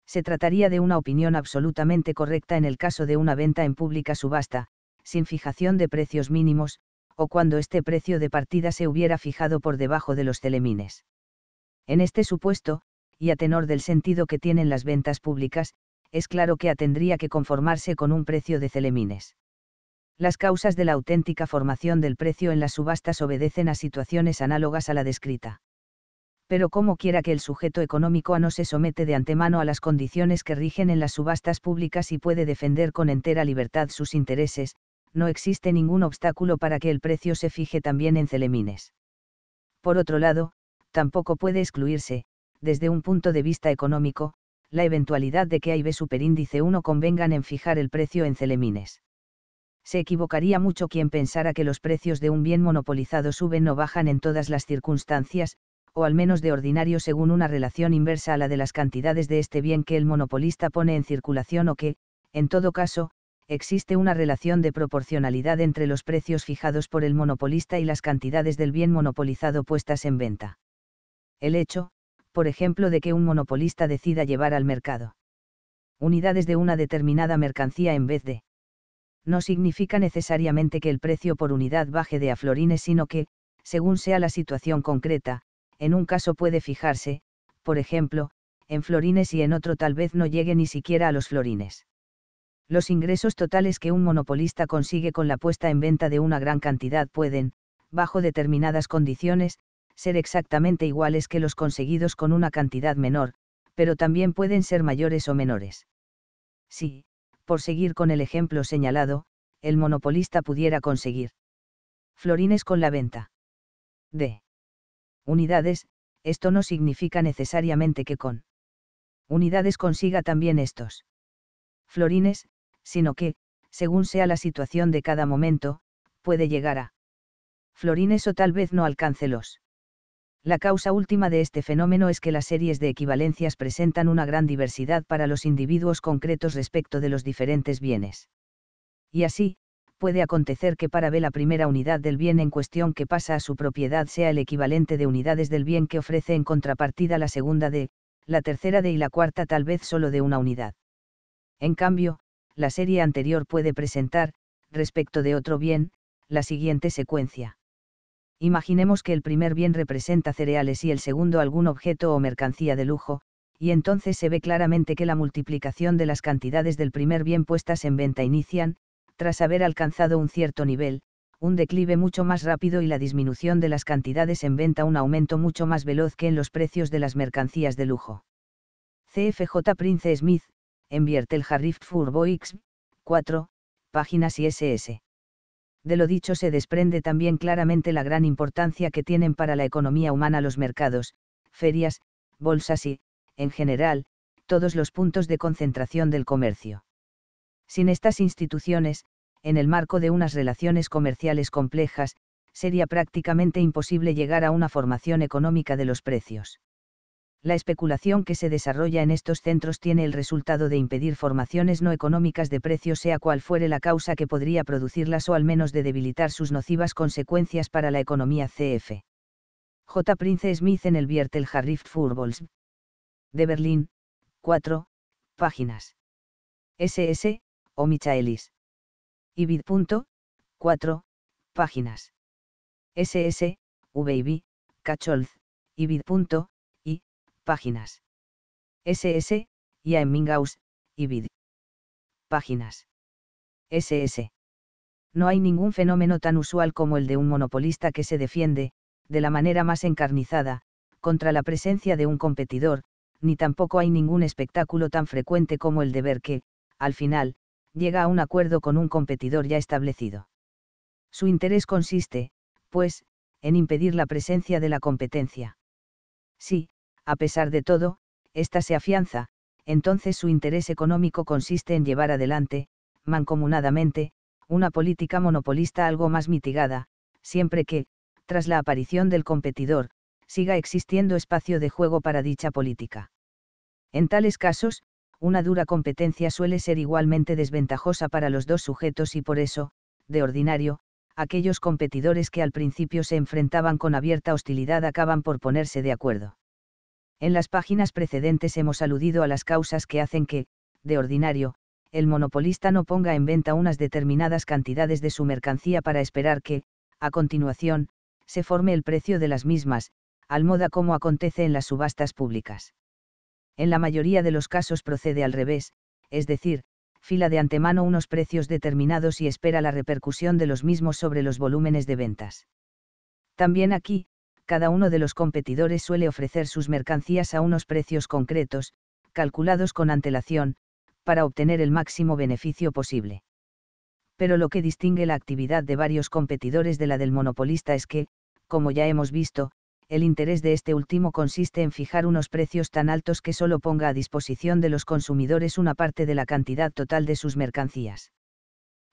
Se trataría de una opinión absolutamente correcta en el caso de una venta en pública subasta, sin fijación de precios mínimos, o cuando este precio de partida se hubiera fijado por debajo de los celemines. En este supuesto, y a tenor del sentido que tienen las ventas públicas, es claro que tendría que conformarse con un precio de celemines. Las causas de la auténtica formación del precio en las subastas obedecen a situaciones análogas a la descrita pero como quiera que el sujeto económico a no se somete de antemano a las condiciones que rigen en las subastas públicas y puede defender con entera libertad sus intereses, no existe ningún obstáculo para que el precio se fije también en celemines. Por otro lado, tampoco puede excluirse, desde un punto de vista económico, la eventualidad de que A y B superíndice 1 convengan en fijar el precio en celemines. Se equivocaría mucho quien pensara que los precios de un bien monopolizado suben o bajan en todas las circunstancias, o al menos de ordinario según una relación inversa a la de las cantidades de este bien que el monopolista pone en circulación o que, en todo caso, existe una relación de proporcionalidad entre los precios fijados por el monopolista y las cantidades del bien monopolizado puestas en venta. El hecho, por ejemplo, de que un monopolista decida llevar al mercado unidades de una determinada mercancía en vez de no significa necesariamente que el precio por unidad baje de a florines, sino que, según sea la situación concreta, en un caso puede fijarse, por ejemplo, en florines y en otro tal vez no llegue ni siquiera a los florines. Los ingresos totales que un monopolista consigue con la puesta en venta de una gran cantidad pueden, bajo determinadas condiciones, ser exactamente iguales que los conseguidos con una cantidad menor, pero también pueden ser mayores o menores. Si, por seguir con el ejemplo señalado, el monopolista pudiera conseguir florines con la venta de unidades, esto no significa necesariamente que con unidades consiga también estos florines, sino que, según sea la situación de cada momento, puede llegar a florines o tal vez no alcance los. La causa última de este fenómeno es que las series de equivalencias presentan una gran diversidad para los individuos concretos respecto de los diferentes bienes. Y así, puede acontecer que para B la primera unidad del bien en cuestión que pasa a su propiedad sea el equivalente de unidades del bien que ofrece en contrapartida la segunda de, la tercera D y la cuarta tal vez solo de una unidad. En cambio, la serie anterior puede presentar, respecto de otro bien, la siguiente secuencia. Imaginemos que el primer bien representa cereales y el segundo algún objeto o mercancía de lujo, y entonces se ve claramente que la multiplicación de las cantidades del primer bien puestas en venta inician, tras haber alcanzado un cierto nivel, un declive mucho más rápido y la disminución de las cantidades en venta un aumento mucho más veloz que en los precios de las mercancías de lujo. CFJ Prince Smith, envierte el Harrift X, 4, páginas SS. De lo dicho se desprende también claramente la gran importancia que tienen para la economía humana los mercados, ferias, bolsas y, en general, todos los puntos de concentración del comercio. Sin estas instituciones, en el marco de unas relaciones comerciales complejas, sería prácticamente imposible llegar a una formación económica de los precios. La especulación que se desarrolla en estos centros tiene el resultado de impedir formaciones no económicas de precios sea cual fuere la causa que podría producirlas o al menos de debilitar sus nocivas consecuencias para la economía CF. J. Prince Smith en el Viertel Harrift De Berlín, 4, páginas. SS, o Michaelis. Ibid. 4, páginas. SS, VIB, Cacholz, y páginas. SS, y Ibid. Páginas. SS. No hay ningún fenómeno tan usual como el de un monopolista que se defiende, de la manera más encarnizada, contra la presencia de un competidor, ni tampoco hay ningún espectáculo tan frecuente como el de ver que, al final, llega a un acuerdo con un competidor ya establecido. Su interés consiste, pues, en impedir la presencia de la competencia. Si, a pesar de todo, ésta se afianza, entonces su interés económico consiste en llevar adelante, mancomunadamente, una política monopolista algo más mitigada, siempre que, tras la aparición del competidor, siga existiendo espacio de juego para dicha política. En tales casos, una dura competencia suele ser igualmente desventajosa para los dos sujetos y por eso, de ordinario, aquellos competidores que al principio se enfrentaban con abierta hostilidad acaban por ponerse de acuerdo. En las páginas precedentes hemos aludido a las causas que hacen que, de ordinario, el monopolista no ponga en venta unas determinadas cantidades de su mercancía para esperar que, a continuación, se forme el precio de las mismas, al modo como acontece en las subastas públicas en la mayoría de los casos procede al revés, es decir, fila de antemano unos precios determinados y espera la repercusión de los mismos sobre los volúmenes de ventas. También aquí, cada uno de los competidores suele ofrecer sus mercancías a unos precios concretos, calculados con antelación, para obtener el máximo beneficio posible. Pero lo que distingue la actividad de varios competidores de la del monopolista es que, como ya hemos visto, el interés de este último consiste en fijar unos precios tan altos que solo ponga a disposición de los consumidores una parte de la cantidad total de sus mercancías.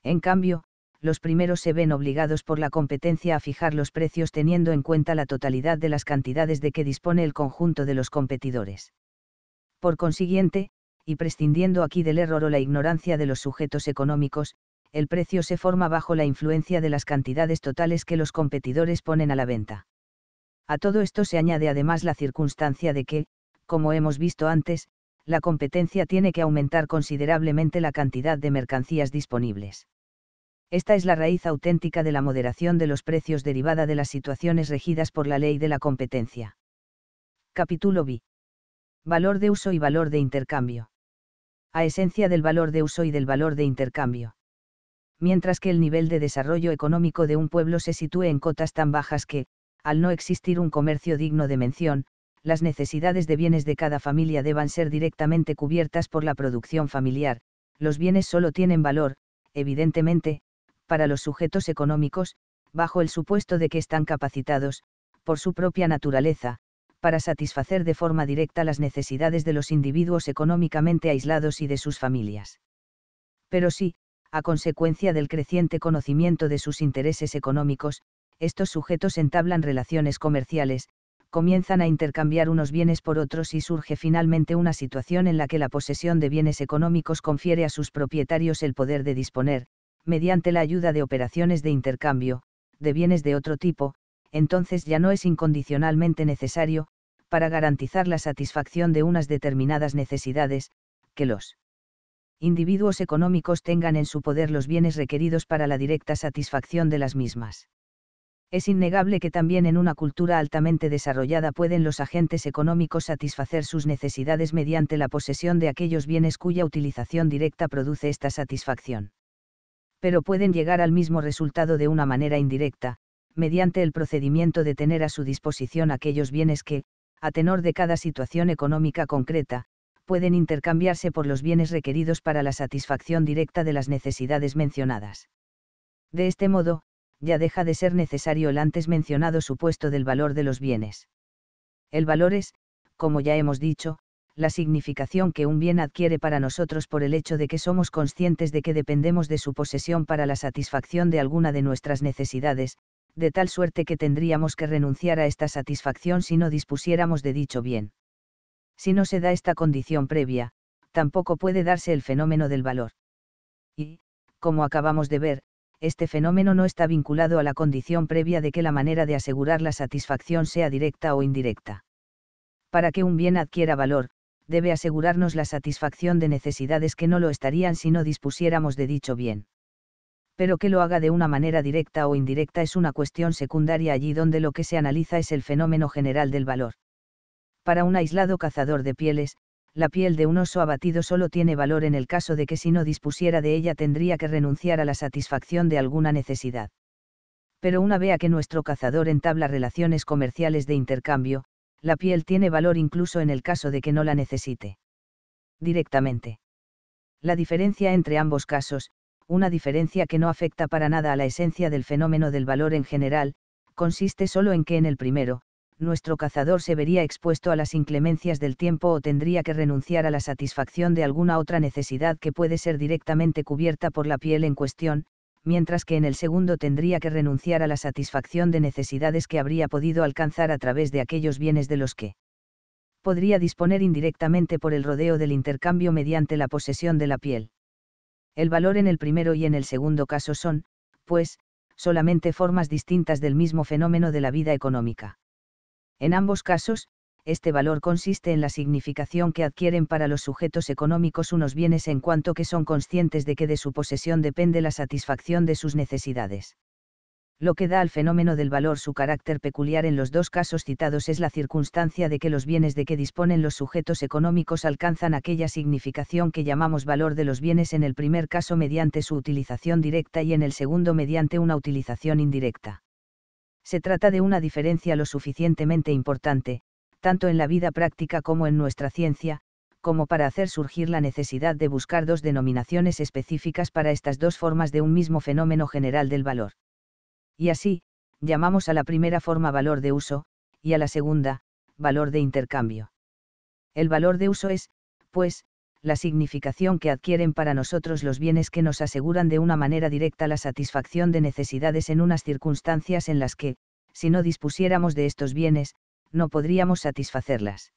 En cambio, los primeros se ven obligados por la competencia a fijar los precios teniendo en cuenta la totalidad de las cantidades de que dispone el conjunto de los competidores. Por consiguiente, y prescindiendo aquí del error o la ignorancia de los sujetos económicos, el precio se forma bajo la influencia de las cantidades totales que los competidores ponen a la venta. A todo esto se añade además la circunstancia de que, como hemos visto antes, la competencia tiene que aumentar considerablemente la cantidad de mercancías disponibles. Esta es la raíz auténtica de la moderación de los precios derivada de las situaciones regidas por la ley de la competencia. Capítulo B. Valor de uso y valor de intercambio. A esencia del valor de uso y del valor de intercambio. Mientras que el nivel de desarrollo económico de un pueblo se sitúe en cotas tan bajas que, al no existir un comercio digno de mención, las necesidades de bienes de cada familia deban ser directamente cubiertas por la producción familiar, los bienes solo tienen valor, evidentemente, para los sujetos económicos, bajo el supuesto de que están capacitados, por su propia naturaleza, para satisfacer de forma directa las necesidades de los individuos económicamente aislados y de sus familias. Pero sí, a consecuencia del creciente conocimiento de sus intereses económicos, estos sujetos entablan relaciones comerciales, comienzan a intercambiar unos bienes por otros y surge finalmente una situación en la que la posesión de bienes económicos confiere a sus propietarios el poder de disponer, mediante la ayuda de operaciones de intercambio, de bienes de otro tipo, entonces ya no es incondicionalmente necesario, para garantizar la satisfacción de unas determinadas necesidades, que los individuos económicos tengan en su poder los bienes requeridos para la directa satisfacción de las mismas es innegable que también en una cultura altamente desarrollada pueden los agentes económicos satisfacer sus necesidades mediante la posesión de aquellos bienes cuya utilización directa produce esta satisfacción. Pero pueden llegar al mismo resultado de una manera indirecta, mediante el procedimiento de tener a su disposición aquellos bienes que, a tenor de cada situación económica concreta, pueden intercambiarse por los bienes requeridos para la satisfacción directa de las necesidades mencionadas. De este modo, ya deja de ser necesario el antes mencionado supuesto del valor de los bienes. El valor es, como ya hemos dicho, la significación que un bien adquiere para nosotros por el hecho de que somos conscientes de que dependemos de su posesión para la satisfacción de alguna de nuestras necesidades, de tal suerte que tendríamos que renunciar a esta satisfacción si no dispusiéramos de dicho bien. Si no se da esta condición previa, tampoco puede darse el fenómeno del valor. Y, como acabamos de ver, este fenómeno no está vinculado a la condición previa de que la manera de asegurar la satisfacción sea directa o indirecta. Para que un bien adquiera valor, debe asegurarnos la satisfacción de necesidades que no lo estarían si no dispusiéramos de dicho bien. Pero que lo haga de una manera directa o indirecta es una cuestión secundaria allí donde lo que se analiza es el fenómeno general del valor. Para un aislado cazador de pieles, la piel de un oso abatido solo tiene valor en el caso de que si no dispusiera de ella tendría que renunciar a la satisfacción de alguna necesidad. Pero una vez que nuestro cazador entabla relaciones comerciales de intercambio, la piel tiene valor incluso en el caso de que no la necesite. Directamente. La diferencia entre ambos casos, una diferencia que no afecta para nada a la esencia del fenómeno del valor en general, consiste solo en que en el primero, nuestro cazador se vería expuesto a las inclemencias del tiempo o tendría que renunciar a la satisfacción de alguna otra necesidad que puede ser directamente cubierta por la piel en cuestión, mientras que en el segundo tendría que renunciar a la satisfacción de necesidades que habría podido alcanzar a través de aquellos bienes de los que podría disponer indirectamente por el rodeo del intercambio mediante la posesión de la piel. El valor en el primero y en el segundo caso son, pues, solamente formas distintas del mismo fenómeno de la vida económica. En ambos casos, este valor consiste en la significación que adquieren para los sujetos económicos unos bienes en cuanto que son conscientes de que de su posesión depende la satisfacción de sus necesidades. Lo que da al fenómeno del valor su carácter peculiar en los dos casos citados es la circunstancia de que los bienes de que disponen los sujetos económicos alcanzan aquella significación que llamamos valor de los bienes en el primer caso mediante su utilización directa y en el segundo mediante una utilización indirecta. Se trata de una diferencia lo suficientemente importante, tanto en la vida práctica como en nuestra ciencia, como para hacer surgir la necesidad de buscar dos denominaciones específicas para estas dos formas de un mismo fenómeno general del valor. Y así, llamamos a la primera forma valor de uso, y a la segunda, valor de intercambio. El valor de uso es, pues, la significación que adquieren para nosotros los bienes que nos aseguran de una manera directa la satisfacción de necesidades en unas circunstancias en las que, si no dispusiéramos de estos bienes, no podríamos satisfacerlas.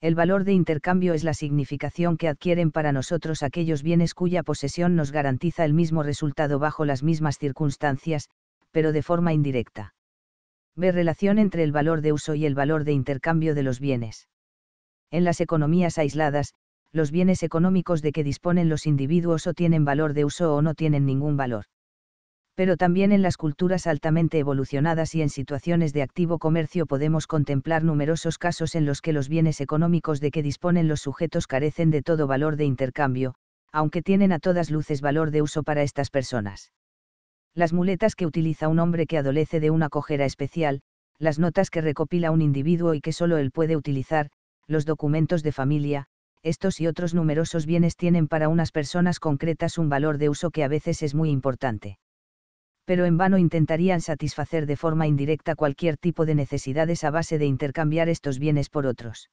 El valor de intercambio es la significación que adquieren para nosotros aquellos bienes cuya posesión nos garantiza el mismo resultado bajo las mismas circunstancias, pero de forma indirecta. Ve relación entre el valor de uso y el valor de intercambio de los bienes. En las economías aisladas, los bienes económicos de que disponen los individuos o tienen valor de uso o no tienen ningún valor. Pero también en las culturas altamente evolucionadas y en situaciones de activo comercio podemos contemplar numerosos casos en los que los bienes económicos de que disponen los sujetos carecen de todo valor de intercambio, aunque tienen a todas luces valor de uso para estas personas. Las muletas que utiliza un hombre que adolece de una cojera especial, las notas que recopila un individuo y que solo él puede utilizar, los documentos de familia, estos y otros numerosos bienes tienen para unas personas concretas un valor de uso que a veces es muy importante. Pero en vano intentarían satisfacer de forma indirecta cualquier tipo de necesidades a base de intercambiar estos bienes por otros.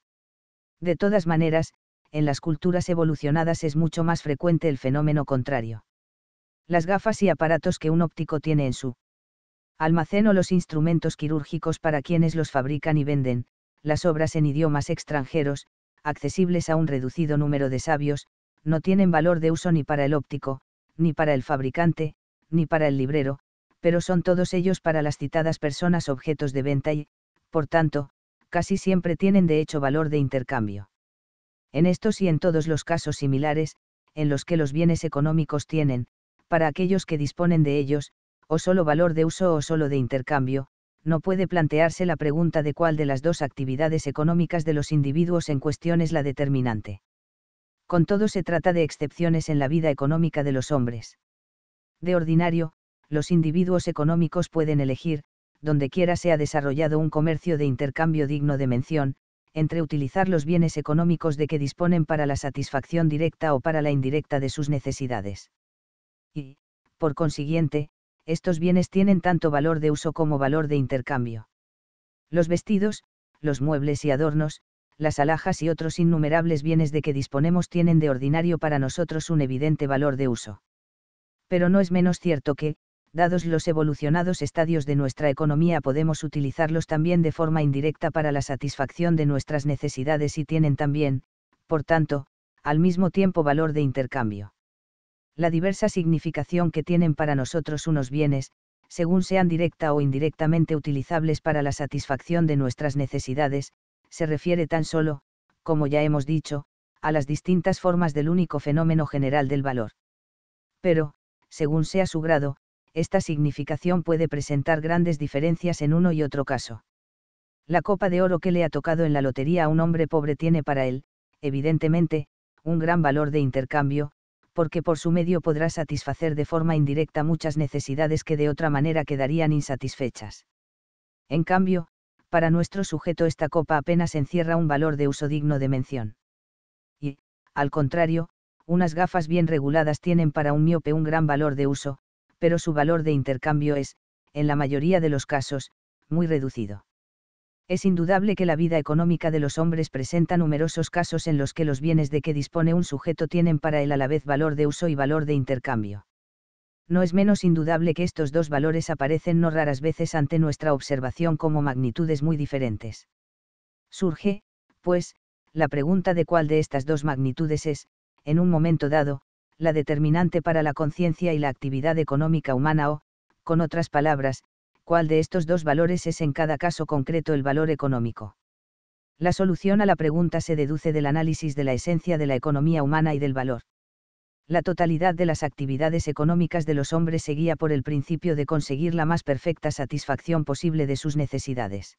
De todas maneras, en las culturas evolucionadas es mucho más frecuente el fenómeno contrario. Las gafas y aparatos que un óptico tiene en su almacén o los instrumentos quirúrgicos para quienes los fabrican y venden, las obras en idiomas extranjeros, accesibles a un reducido número de sabios, no tienen valor de uso ni para el óptico, ni para el fabricante, ni para el librero, pero son todos ellos para las citadas personas objetos de venta y, por tanto, casi siempre tienen de hecho valor de intercambio. En estos y en todos los casos similares, en los que los bienes económicos tienen, para aquellos que disponen de ellos, o solo valor de uso o solo de intercambio, no puede plantearse la pregunta de cuál de las dos actividades económicas de los individuos en cuestión es la determinante. Con todo se trata de excepciones en la vida económica de los hombres. De ordinario, los individuos económicos pueden elegir, donde quiera sea desarrollado un comercio de intercambio digno de mención, entre utilizar los bienes económicos de que disponen para la satisfacción directa o para la indirecta de sus necesidades. Y, por consiguiente, estos bienes tienen tanto valor de uso como valor de intercambio. Los vestidos, los muebles y adornos, las alhajas y otros innumerables bienes de que disponemos tienen de ordinario para nosotros un evidente valor de uso. Pero no es menos cierto que, dados los evolucionados estadios de nuestra economía, podemos utilizarlos también de forma indirecta para la satisfacción de nuestras necesidades y tienen también, por tanto, al mismo tiempo valor de intercambio la diversa significación que tienen para nosotros unos bienes, según sean directa o indirectamente utilizables para la satisfacción de nuestras necesidades, se refiere tan solo, como ya hemos dicho, a las distintas formas del único fenómeno general del valor. Pero, según sea su grado, esta significación puede presentar grandes diferencias en uno y otro caso. La copa de oro que le ha tocado en la lotería a un hombre pobre tiene para él, evidentemente, un gran valor de intercambio, porque por su medio podrá satisfacer de forma indirecta muchas necesidades que de otra manera quedarían insatisfechas. En cambio, para nuestro sujeto esta copa apenas encierra un valor de uso digno de mención. Y, al contrario, unas gafas bien reguladas tienen para un miope un gran valor de uso, pero su valor de intercambio es, en la mayoría de los casos, muy reducido es indudable que la vida económica de los hombres presenta numerosos casos en los que los bienes de que dispone un sujeto tienen para él a la vez valor de uso y valor de intercambio. No es menos indudable que estos dos valores aparecen no raras veces ante nuestra observación como magnitudes muy diferentes. Surge, pues, la pregunta de cuál de estas dos magnitudes es, en un momento dado, la determinante para la conciencia y la actividad económica humana o, con otras palabras, cuál de estos dos valores es en cada caso concreto el valor económico. La solución a la pregunta se deduce del análisis de la esencia de la economía humana y del valor. La totalidad de las actividades económicas de los hombres se guía por el principio de conseguir la más perfecta satisfacción posible de sus necesidades.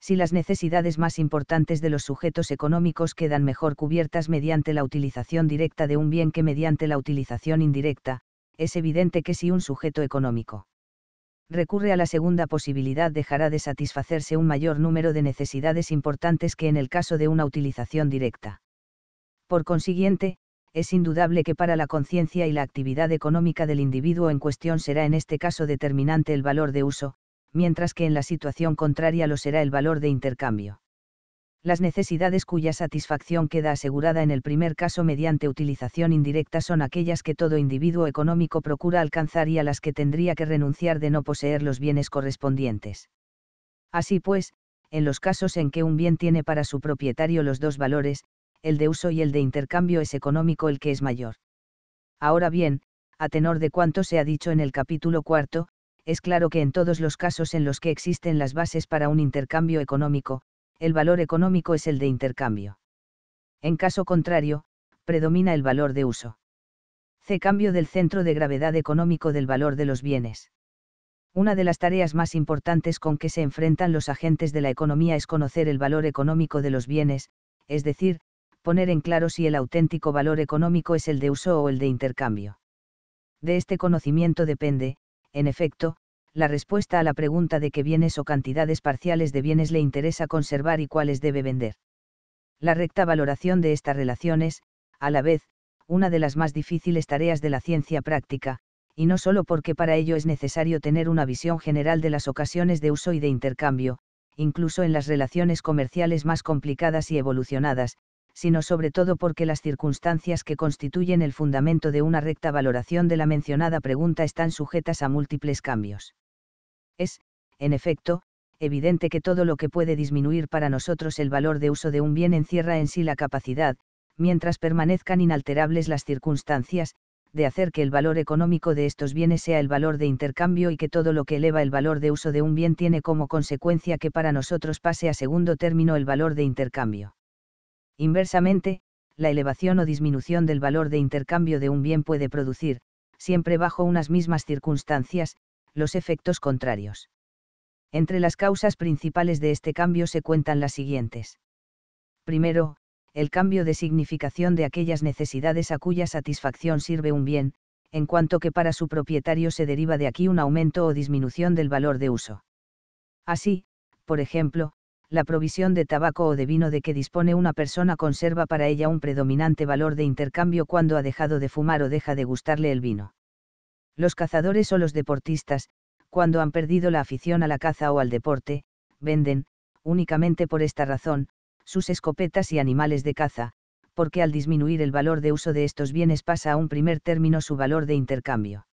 Si las necesidades más importantes de los sujetos económicos quedan mejor cubiertas mediante la utilización directa de un bien que mediante la utilización indirecta, es evidente que si un sujeto económico recurre a la segunda posibilidad dejará de satisfacerse un mayor número de necesidades importantes que en el caso de una utilización directa. Por consiguiente, es indudable que para la conciencia y la actividad económica del individuo en cuestión será en este caso determinante el valor de uso, mientras que en la situación contraria lo será el valor de intercambio las necesidades cuya satisfacción queda asegurada en el primer caso mediante utilización indirecta son aquellas que todo individuo económico procura alcanzar y a las que tendría que renunciar de no poseer los bienes correspondientes. Así pues, en los casos en que un bien tiene para su propietario los dos valores, el de uso y el de intercambio es económico el que es mayor. Ahora bien, a tenor de cuanto se ha dicho en el capítulo cuarto, es claro que en todos los casos en los que existen las bases para un intercambio económico, el valor económico es el de intercambio. En caso contrario, predomina el valor de uso. C. Cambio del centro de gravedad económico del valor de los bienes. Una de las tareas más importantes con que se enfrentan los agentes de la economía es conocer el valor económico de los bienes, es decir, poner en claro si el auténtico valor económico es el de uso o el de intercambio. De este conocimiento depende, en efecto, la respuesta a la pregunta de qué bienes o cantidades parciales de bienes le interesa conservar y cuáles debe vender. La recta valoración de estas es, a la vez, una de las más difíciles tareas de la ciencia práctica, y no solo porque para ello es necesario tener una visión general de las ocasiones de uso y de intercambio, incluso en las relaciones comerciales más complicadas y evolucionadas, sino sobre todo porque las circunstancias que constituyen el fundamento de una recta valoración de la mencionada pregunta están sujetas a múltiples cambios. Es, en efecto, evidente que todo lo que puede disminuir para nosotros el valor de uso de un bien encierra en sí la capacidad, mientras permanezcan inalterables las circunstancias, de hacer que el valor económico de estos bienes sea el valor de intercambio y que todo lo que eleva el valor de uso de un bien tiene como consecuencia que para nosotros pase a segundo término el valor de intercambio. Inversamente, la elevación o disminución del valor de intercambio de un bien puede producir, siempre bajo unas mismas circunstancias, los efectos contrarios. Entre las causas principales de este cambio se cuentan las siguientes. Primero, el cambio de significación de aquellas necesidades a cuya satisfacción sirve un bien, en cuanto que para su propietario se deriva de aquí un aumento o disminución del valor de uso. Así, por ejemplo, la provisión de tabaco o de vino de que dispone una persona conserva para ella un predominante valor de intercambio cuando ha dejado de fumar o deja de gustarle el vino los cazadores o los deportistas, cuando han perdido la afición a la caza o al deporte, venden, únicamente por esta razón, sus escopetas y animales de caza, porque al disminuir el valor de uso de estos bienes pasa a un primer término su valor de intercambio.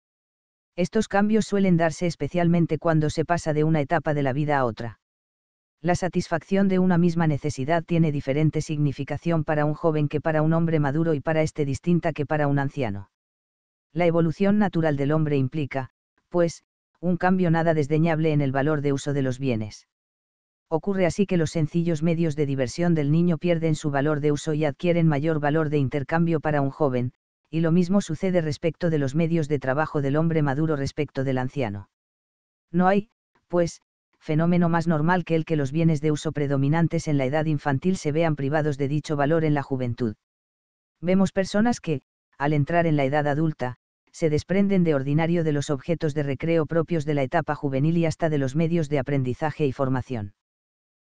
Estos cambios suelen darse especialmente cuando se pasa de una etapa de la vida a otra. La satisfacción de una misma necesidad tiene diferente significación para un joven que para un hombre maduro y para este distinta que para un anciano. La evolución natural del hombre implica, pues, un cambio nada desdeñable en el valor de uso de los bienes. Ocurre así que los sencillos medios de diversión del niño pierden su valor de uso y adquieren mayor valor de intercambio para un joven, y lo mismo sucede respecto de los medios de trabajo del hombre maduro respecto del anciano. No hay, pues, fenómeno más normal que el que los bienes de uso predominantes en la edad infantil se vean privados de dicho valor en la juventud. Vemos personas que, al entrar en la edad adulta, se desprenden de ordinario de los objetos de recreo propios de la etapa juvenil y hasta de los medios de aprendizaje y formación.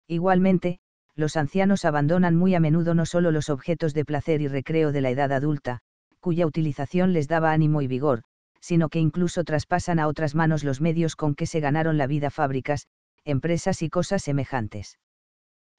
Igualmente, los ancianos abandonan muy a menudo no solo los objetos de placer y recreo de la edad adulta, cuya utilización les daba ánimo y vigor, sino que incluso traspasan a otras manos los medios con que se ganaron la vida fábricas, empresas y cosas semejantes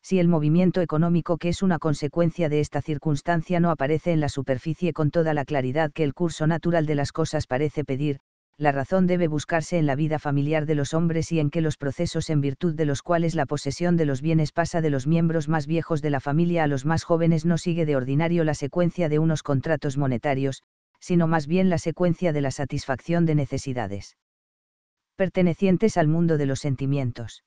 si el movimiento económico que es una consecuencia de esta circunstancia no aparece en la superficie con toda la claridad que el curso natural de las cosas parece pedir, la razón debe buscarse en la vida familiar de los hombres y en que los procesos en virtud de los cuales la posesión de los bienes pasa de los miembros más viejos de la familia a los más jóvenes no sigue de ordinario la secuencia de unos contratos monetarios, sino más bien la secuencia de la satisfacción de necesidades pertenecientes al mundo de los sentimientos.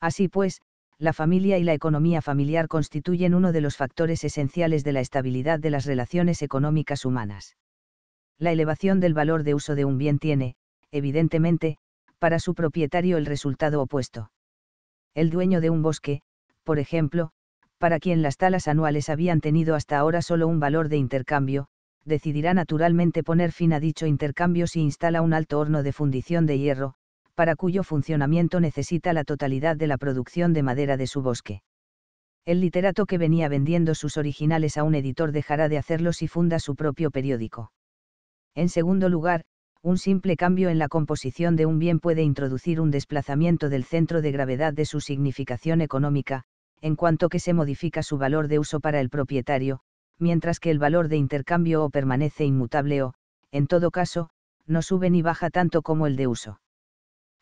Así pues, la familia y la economía familiar constituyen uno de los factores esenciales de la estabilidad de las relaciones económicas humanas. La elevación del valor de uso de un bien tiene, evidentemente, para su propietario el resultado opuesto. El dueño de un bosque, por ejemplo, para quien las talas anuales habían tenido hasta ahora solo un valor de intercambio, decidirá naturalmente poner fin a dicho intercambio si instala un alto horno de fundición de hierro, para cuyo funcionamiento necesita la totalidad de la producción de madera de su bosque. El literato que venía vendiendo sus originales a un editor dejará de hacerlo si funda su propio periódico. En segundo lugar, un simple cambio en la composición de un bien puede introducir un desplazamiento del centro de gravedad de su significación económica, en cuanto que se modifica su valor de uso para el propietario, mientras que el valor de intercambio o permanece inmutable o, en todo caso, no sube ni baja tanto como el de uso.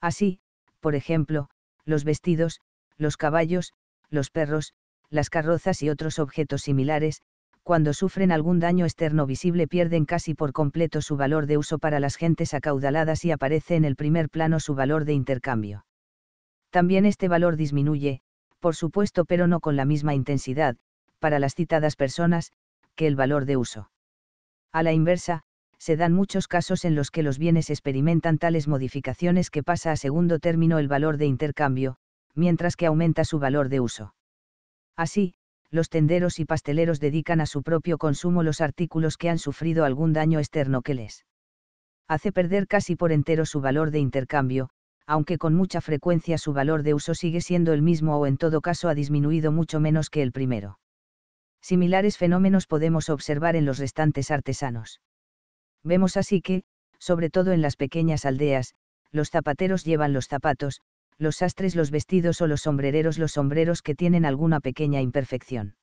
Así, por ejemplo, los vestidos, los caballos, los perros, las carrozas y otros objetos similares, cuando sufren algún daño externo visible pierden casi por completo su valor de uso para las gentes acaudaladas y aparece en el primer plano su valor de intercambio. También este valor disminuye, por supuesto pero no con la misma intensidad, para las citadas personas, que el valor de uso. A la inversa, se dan muchos casos en los que los bienes experimentan tales modificaciones que pasa a segundo término el valor de intercambio, mientras que aumenta su valor de uso. Así, los tenderos y pasteleros dedican a su propio consumo los artículos que han sufrido algún daño externo que les hace perder casi por entero su valor de intercambio, aunque con mucha frecuencia su valor de uso sigue siendo el mismo o en todo caso ha disminuido mucho menos que el primero. Similares fenómenos podemos observar en los restantes artesanos. Vemos así que, sobre todo en las pequeñas aldeas, los zapateros llevan los zapatos, los sastres los vestidos o los sombrereros los sombreros que tienen alguna pequeña imperfección.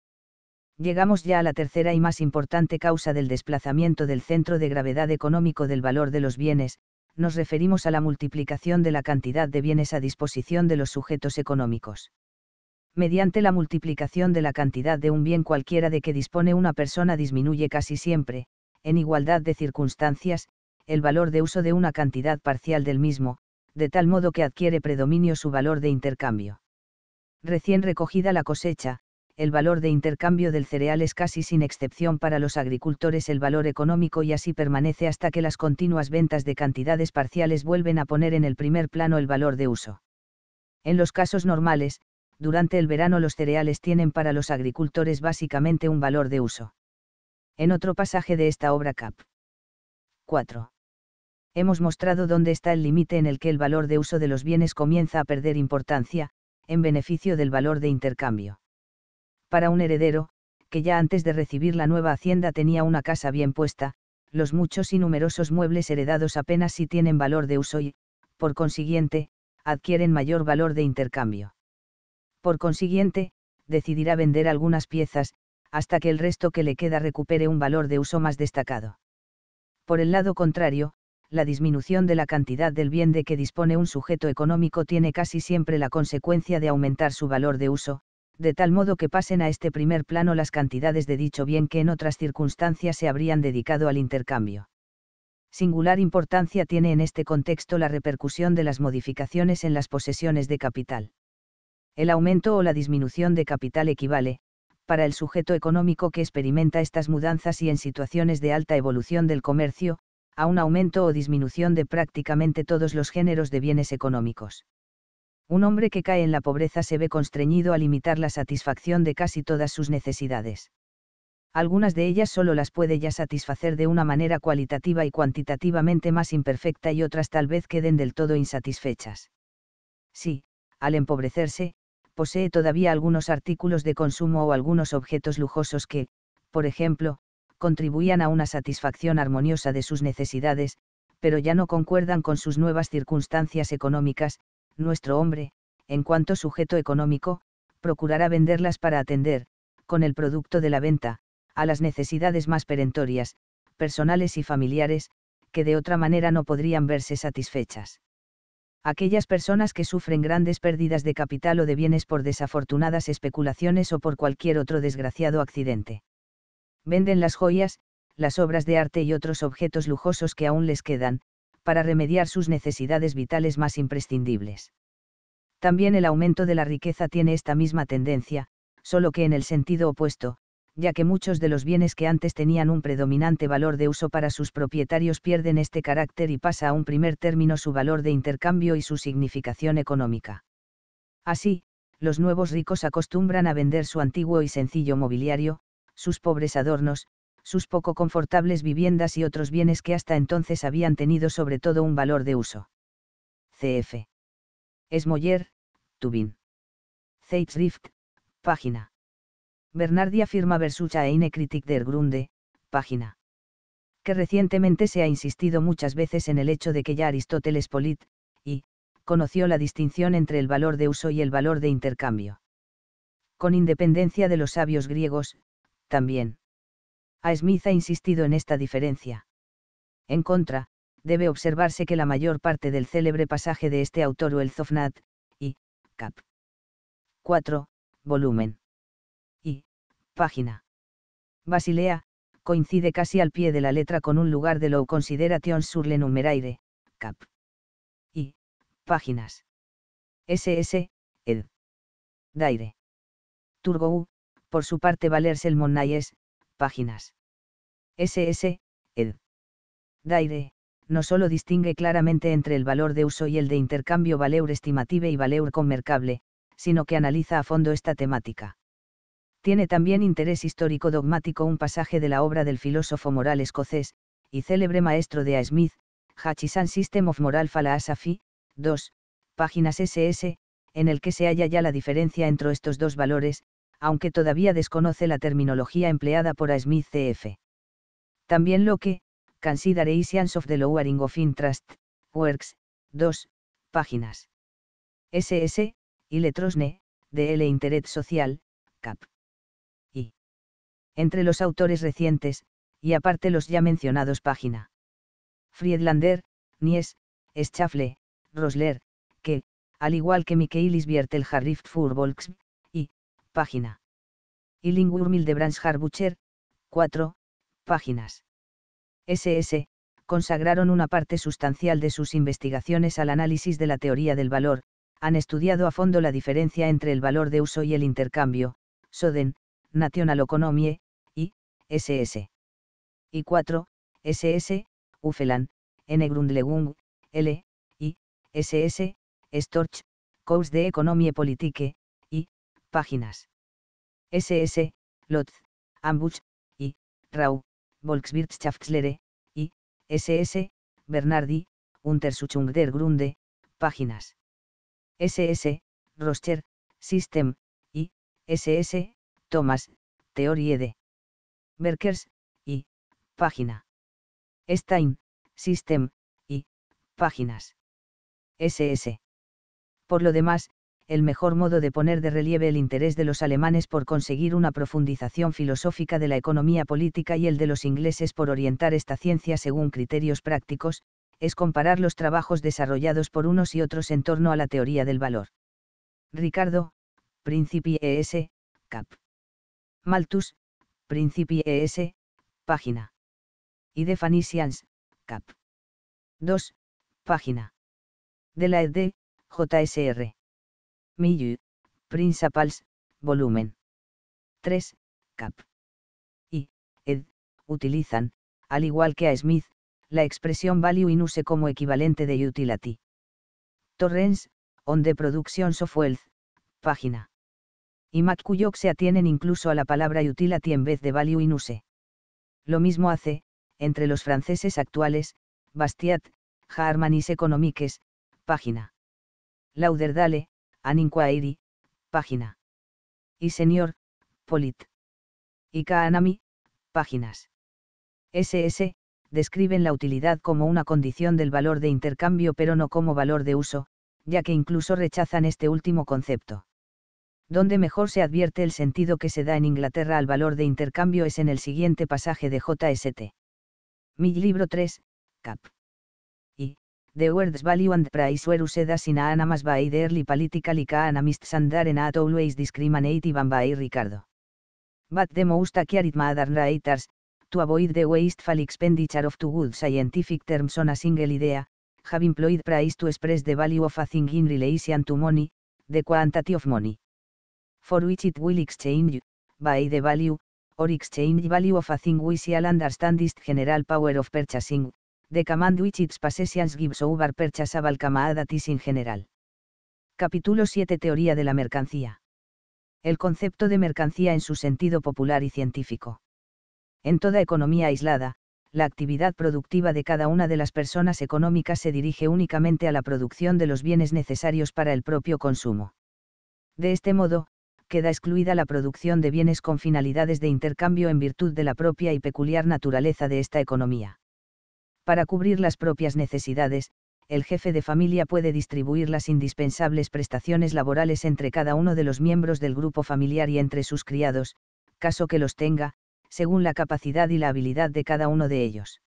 Llegamos ya a la tercera y más importante causa del desplazamiento del centro de gravedad económico del valor de los bienes, nos referimos a la multiplicación de la cantidad de bienes a disposición de los sujetos económicos. Mediante la multiplicación de la cantidad de un bien cualquiera de que dispone una persona disminuye casi siempre, en igualdad de circunstancias, el valor de uso de una cantidad parcial del mismo, de tal modo que adquiere predominio su valor de intercambio. Recién recogida la cosecha, el valor de intercambio del cereal es casi sin excepción para los agricultores el valor económico y así permanece hasta que las continuas ventas de cantidades parciales vuelven a poner en el primer plano el valor de uso. En los casos normales, durante el verano los cereales tienen para los agricultores básicamente un valor de uso en otro pasaje de esta obra cap. 4. Hemos mostrado dónde está el límite en el que el valor de uso de los bienes comienza a perder importancia, en beneficio del valor de intercambio. Para un heredero, que ya antes de recibir la nueva hacienda tenía una casa bien puesta, los muchos y numerosos muebles heredados apenas si tienen valor de uso y, por consiguiente, adquieren mayor valor de intercambio. Por consiguiente, decidirá vender algunas piezas, hasta que el resto que le queda recupere un valor de uso más destacado. Por el lado contrario, la disminución de la cantidad del bien de que dispone un sujeto económico tiene casi siempre la consecuencia de aumentar su valor de uso, de tal modo que pasen a este primer plano las cantidades de dicho bien que en otras circunstancias se habrían dedicado al intercambio. Singular importancia tiene en este contexto la repercusión de las modificaciones en las posesiones de capital. El aumento o la disminución de capital equivale, para el sujeto económico que experimenta estas mudanzas y en situaciones de alta evolución del comercio, a un aumento o disminución de prácticamente todos los géneros de bienes económicos. Un hombre que cae en la pobreza se ve constreñido a limitar la satisfacción de casi todas sus necesidades. Algunas de ellas solo las puede ya satisfacer de una manera cualitativa y cuantitativamente más imperfecta y otras tal vez queden del todo insatisfechas. Sí, al empobrecerse, posee todavía algunos artículos de consumo o algunos objetos lujosos que, por ejemplo, contribuían a una satisfacción armoniosa de sus necesidades, pero ya no concuerdan con sus nuevas circunstancias económicas, nuestro hombre, en cuanto sujeto económico, procurará venderlas para atender, con el producto de la venta, a las necesidades más perentorias, personales y familiares, que de otra manera no podrían verse satisfechas aquellas personas que sufren grandes pérdidas de capital o de bienes por desafortunadas especulaciones o por cualquier otro desgraciado accidente. Venden las joyas, las obras de arte y otros objetos lujosos que aún les quedan, para remediar sus necesidades vitales más imprescindibles. También el aumento de la riqueza tiene esta misma tendencia, solo que en el sentido opuesto, ya que muchos de los bienes que antes tenían un predominante valor de uso para sus propietarios pierden este carácter y pasa a un primer término su valor de intercambio y su significación económica. Así, los nuevos ricos acostumbran a vender su antiguo y sencillo mobiliario, sus pobres adornos, sus poco confortables viviendas y otros bienes que hasta entonces habían tenido sobre todo un valor de uso. CF. Esmoyer, Tubin. Zeitschrift, página Bernardi afirma versus eine Kritik der Grunde, página. Que recientemente se ha insistido muchas veces en el hecho de que ya Aristóteles Polit, y, conoció la distinción entre el valor de uso y el valor de intercambio. Con independencia de los sabios griegos, también. A Smith ha insistido en esta diferencia. En contra, debe observarse que la mayor parte del célebre pasaje de este autor o el Zofnat, y, cap. 4, volumen página. Basilea, coincide casi al pie de la letra con un lugar de lo consideration sur le numeraire, cap. Y, páginas. SS, ed. Daire. Turgou, por su parte Valer el páginas. SS, ed. Daire, no solo distingue claramente entre el valor de uso y el de intercambio valeur estimative y valeur conmercable, sino que analiza a fondo esta temática tiene también interés histórico dogmático un pasaje de la obra del filósofo moral escocés, y célebre maestro de A. Smith, Hachisan System of Moral Philosophy, 2, páginas SS, en el que se halla ya la diferencia entre estos dos valores, aunque todavía desconoce la terminología empleada por A. Smith CF. También lo que, Considerations of the Lowering of Interest, Works, 2, páginas. SS, y Letrosne, de L. Interés Social, Cap entre los autores recientes, y aparte los ya mencionados página. Friedlander, Nies, Schafle, Rosler, que, al igual que Michaelis Biertel Harrift Furbolks, y, página. Y Lingurmil de Harbucher, 4, páginas. SS, consagraron una parte sustancial de sus investigaciones al análisis de la teoría del valor, han estudiado a fondo la diferencia entre el valor de uso y el intercambio, Soden, National SS. i 4, SS, Ufelan, N. Grundlegung, L, I, SS, Storch, Kurs de Economie Politique, I, páginas. SS, Lotz, Ambush, I, Rau, Volkswirtschaftslehre, I, SS, Bernardi, Untersuchung der Grunde, páginas. SS, Roster, System, I, SS, Thomas, Theorie de Berkers, y, página. Stein, System, y, páginas. SS. Por lo demás, el mejor modo de poner de relieve el interés de los alemanes por conseguir una profundización filosófica de la economía política y el de los ingleses por orientar esta ciencia según criterios prácticos, es comparar los trabajos desarrollados por unos y otros en torno a la teoría del valor. Ricardo, Principi S., Cap. Malthus, Principie ES, página. Y de Phanicians, Cap. 2, página. De la ED, JSR. Miyu, Principals, volumen. 3, Cap. Y, ED, utilizan, al igual que a Smith, la expresión value in use como equivalente de utility. Torrens, on the production of página y Mac se atienen incluso a la palabra utility en vez de value in use. Lo mismo hace, entre los franceses actuales, Bastiat, Harmanis Economiques, página. Lauderdale, An página. Y señor, Polit. Y Kaanami, páginas. SS, describen la utilidad como una condición del valor de intercambio pero no como valor de uso, ya que incluso rechazan este último concepto. Donde mejor se advierte el sentido que se da en Inglaterra al valor de intercambio es en el siguiente pasaje de JST. Mi libro 3, Cap. I. The World's Value and Price were used as in anamas by the early political economists and are not always discriminative and by Ricardo. But the most accurate modern writers, to avoid the wasteful expenditure of too good scientific terms on a single idea, have employed price to express the value of a thing in relation to money, the quantity of money for which it will exchange, by the value, or exchange value of a thing we shall understand is general power of purchasing, the command which its possessions gives over purchasable command ADATIS in general. Capítulo 7 Teoría de la mercancía. El concepto de mercancía en su sentido popular y científico. En toda economía aislada, la actividad productiva de cada una de las personas económicas se dirige únicamente a la producción de los bienes necesarios para el propio consumo. De este modo, queda excluida la producción de bienes con finalidades de intercambio en virtud de la propia y peculiar naturaleza de esta economía. Para cubrir las propias necesidades, el jefe de familia puede distribuir las indispensables prestaciones laborales entre cada uno de los miembros del grupo familiar y entre sus criados, caso que los tenga, según la capacidad y la habilidad de cada uno de ellos.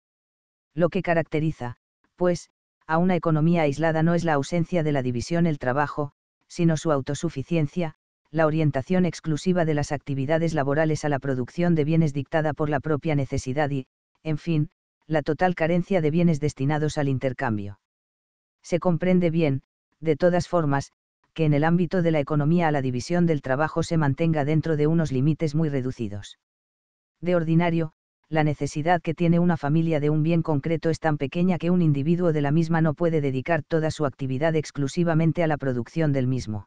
Lo que caracteriza, pues, a una economía aislada no es la ausencia de la división el trabajo, sino su autosuficiencia, la orientación exclusiva de las actividades laborales a la producción de bienes dictada por la propia necesidad y, en fin, la total carencia de bienes destinados al intercambio. Se comprende bien, de todas formas, que en el ámbito de la economía la división del trabajo se mantenga dentro de unos límites muy reducidos. De ordinario, la necesidad que tiene una familia de un bien concreto es tan pequeña que un individuo de la misma no puede dedicar toda su actividad exclusivamente a la producción del mismo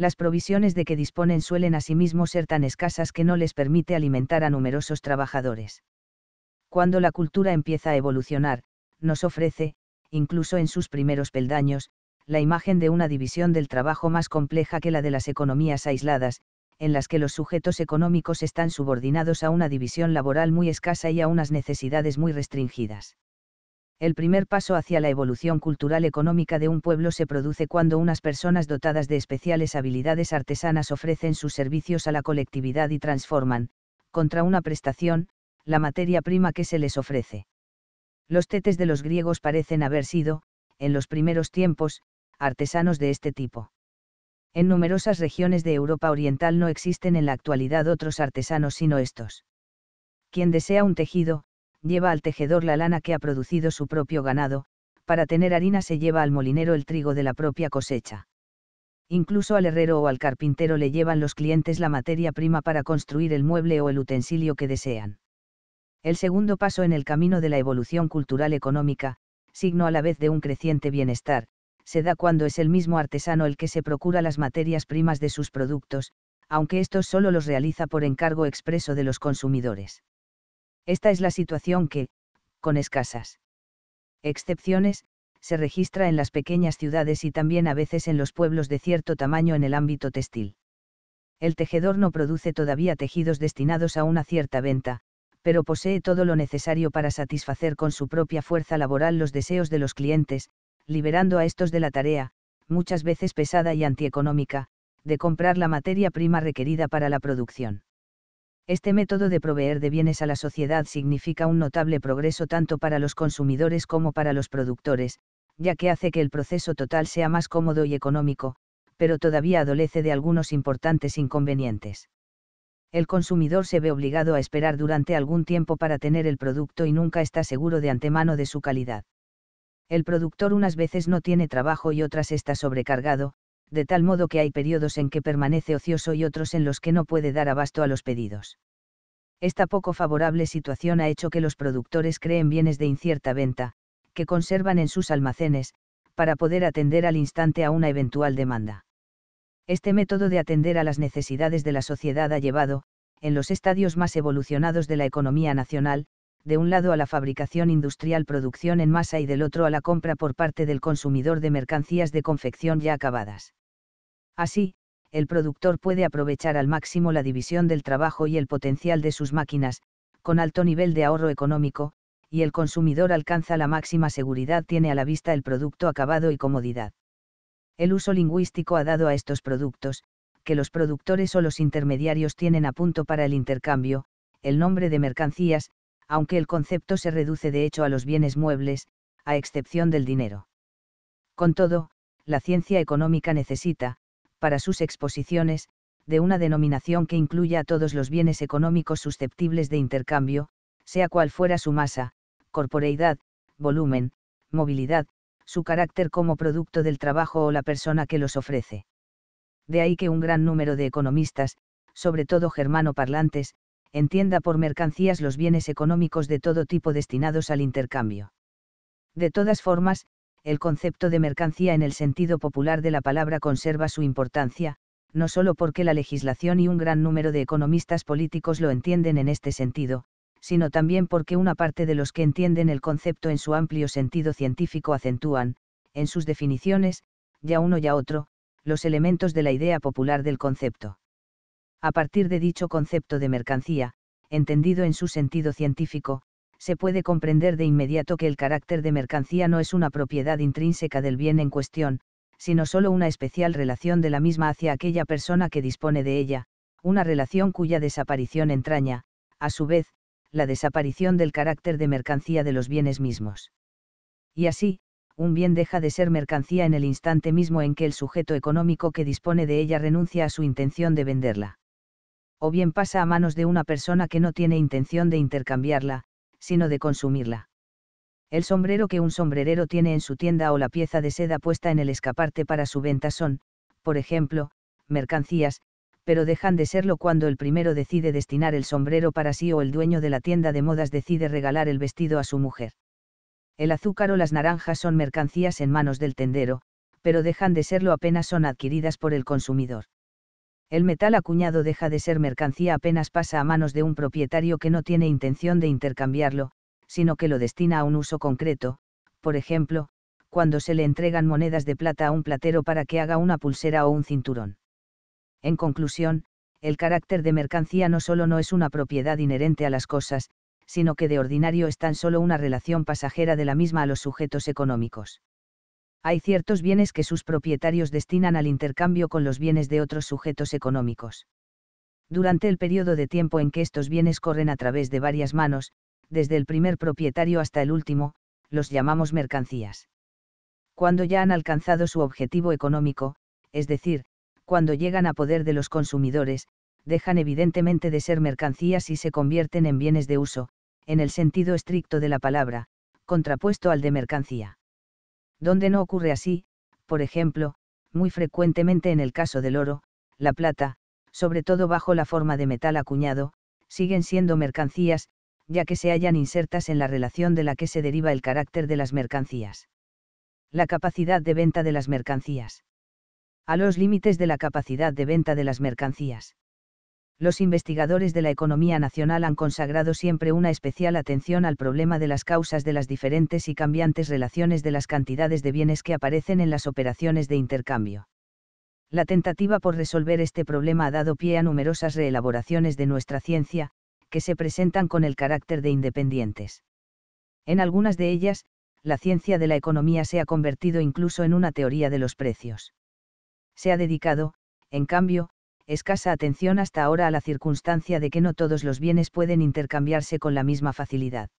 las provisiones de que disponen suelen asimismo ser tan escasas que no les permite alimentar a numerosos trabajadores. Cuando la cultura empieza a evolucionar, nos ofrece, incluso en sus primeros peldaños, la imagen de una división del trabajo más compleja que la de las economías aisladas, en las que los sujetos económicos están subordinados a una división laboral muy escasa y a unas necesidades muy restringidas el primer paso hacia la evolución cultural económica de un pueblo se produce cuando unas personas dotadas de especiales habilidades artesanas ofrecen sus servicios a la colectividad y transforman, contra una prestación, la materia prima que se les ofrece. Los tetes de los griegos parecen haber sido, en los primeros tiempos, artesanos de este tipo. En numerosas regiones de Europa Oriental no existen en la actualidad otros artesanos sino estos. Quien desea un tejido, lleva al tejedor la lana que ha producido su propio ganado, para tener harina se lleva al molinero el trigo de la propia cosecha. Incluso al herrero o al carpintero le llevan los clientes la materia prima para construir el mueble o el utensilio que desean. El segundo paso en el camino de la evolución cultural económica, signo a la vez de un creciente bienestar, se da cuando es el mismo artesano el que se procura las materias primas de sus productos, aunque estos solo los realiza por encargo expreso de los consumidores. Esta es la situación que, con escasas excepciones, se registra en las pequeñas ciudades y también a veces en los pueblos de cierto tamaño en el ámbito textil. El tejedor no produce todavía tejidos destinados a una cierta venta, pero posee todo lo necesario para satisfacer con su propia fuerza laboral los deseos de los clientes, liberando a estos de la tarea, muchas veces pesada y antieconómica, de comprar la materia prima requerida para la producción. Este método de proveer de bienes a la sociedad significa un notable progreso tanto para los consumidores como para los productores, ya que hace que el proceso total sea más cómodo y económico, pero todavía adolece de algunos importantes inconvenientes. El consumidor se ve obligado a esperar durante algún tiempo para tener el producto y nunca está seguro de antemano de su calidad. El productor unas veces no tiene trabajo y otras está sobrecargado, de tal modo que hay periodos en que permanece ocioso y otros en los que no puede dar abasto a los pedidos. Esta poco favorable situación ha hecho que los productores creen bienes de incierta venta, que conservan en sus almacenes, para poder atender al instante a una eventual demanda. Este método de atender a las necesidades de la sociedad ha llevado, en los estadios más evolucionados de la economía nacional, de un lado a la fabricación industrial producción en masa y del otro a la compra por parte del consumidor de mercancías de confección ya acabadas. Así, el productor puede aprovechar al máximo la división del trabajo y el potencial de sus máquinas, con alto nivel de ahorro económico, y el consumidor alcanza la máxima seguridad, tiene a la vista el producto acabado y comodidad. El uso lingüístico ha dado a estos productos, que los productores o los intermediarios tienen a punto para el intercambio, el nombre de mercancías, aunque el concepto se reduce de hecho a los bienes muebles, a excepción del dinero. Con todo, la ciencia económica necesita, para sus exposiciones, de una denominación que incluya a todos los bienes económicos susceptibles de intercambio, sea cual fuera su masa, corporeidad, volumen, movilidad, su carácter como producto del trabajo o la persona que los ofrece. De ahí que un gran número de economistas, sobre todo germano parlantes, entienda por mercancías los bienes económicos de todo tipo destinados al intercambio. De todas formas, el concepto de mercancía en el sentido popular de la palabra conserva su importancia, no solo porque la legislación y un gran número de economistas políticos lo entienden en este sentido, sino también porque una parte de los que entienden el concepto en su amplio sentido científico acentúan, en sus definiciones, ya uno ya otro, los elementos de la idea popular del concepto. A partir de dicho concepto de mercancía, entendido en su sentido científico, se puede comprender de inmediato que el carácter de mercancía no es una propiedad intrínseca del bien en cuestión, sino solo una especial relación de la misma hacia aquella persona que dispone de ella, una relación cuya desaparición entraña, a su vez, la desaparición del carácter de mercancía de los bienes mismos. Y así, un bien deja de ser mercancía en el instante mismo en que el sujeto económico que dispone de ella renuncia a su intención de venderla. O bien pasa a manos de una persona que no tiene intención de intercambiarla, sino de consumirla. El sombrero que un sombrerero tiene en su tienda o la pieza de seda puesta en el escaparte para su venta son, por ejemplo, mercancías, pero dejan de serlo cuando el primero decide destinar el sombrero para sí o el dueño de la tienda de modas decide regalar el vestido a su mujer. El azúcar o las naranjas son mercancías en manos del tendero, pero dejan de serlo apenas son adquiridas por el consumidor el metal acuñado deja de ser mercancía apenas pasa a manos de un propietario que no tiene intención de intercambiarlo, sino que lo destina a un uso concreto, por ejemplo, cuando se le entregan monedas de plata a un platero para que haga una pulsera o un cinturón. En conclusión, el carácter de mercancía no solo no es una propiedad inherente a las cosas, sino que de ordinario es tan solo una relación pasajera de la misma a los sujetos económicos hay ciertos bienes que sus propietarios destinan al intercambio con los bienes de otros sujetos económicos. Durante el periodo de tiempo en que estos bienes corren a través de varias manos, desde el primer propietario hasta el último, los llamamos mercancías. Cuando ya han alcanzado su objetivo económico, es decir, cuando llegan a poder de los consumidores, dejan evidentemente de ser mercancías y se convierten en bienes de uso, en el sentido estricto de la palabra, contrapuesto al de mercancía donde no ocurre así, por ejemplo, muy frecuentemente en el caso del oro, la plata, sobre todo bajo la forma de metal acuñado, siguen siendo mercancías, ya que se hallan insertas en la relación de la que se deriva el carácter de las mercancías. La capacidad de venta de las mercancías. A los límites de la capacidad de venta de las mercancías los investigadores de la economía nacional han consagrado siempre una especial atención al problema de las causas de las diferentes y cambiantes relaciones de las cantidades de bienes que aparecen en las operaciones de intercambio. La tentativa por resolver este problema ha dado pie a numerosas reelaboraciones de nuestra ciencia, que se presentan con el carácter de independientes. En algunas de ellas, la ciencia de la economía se ha convertido incluso en una teoría de los precios. Se ha dedicado, en cambio, escasa atención hasta ahora a la circunstancia de que no todos los bienes pueden intercambiarse con la misma facilidad.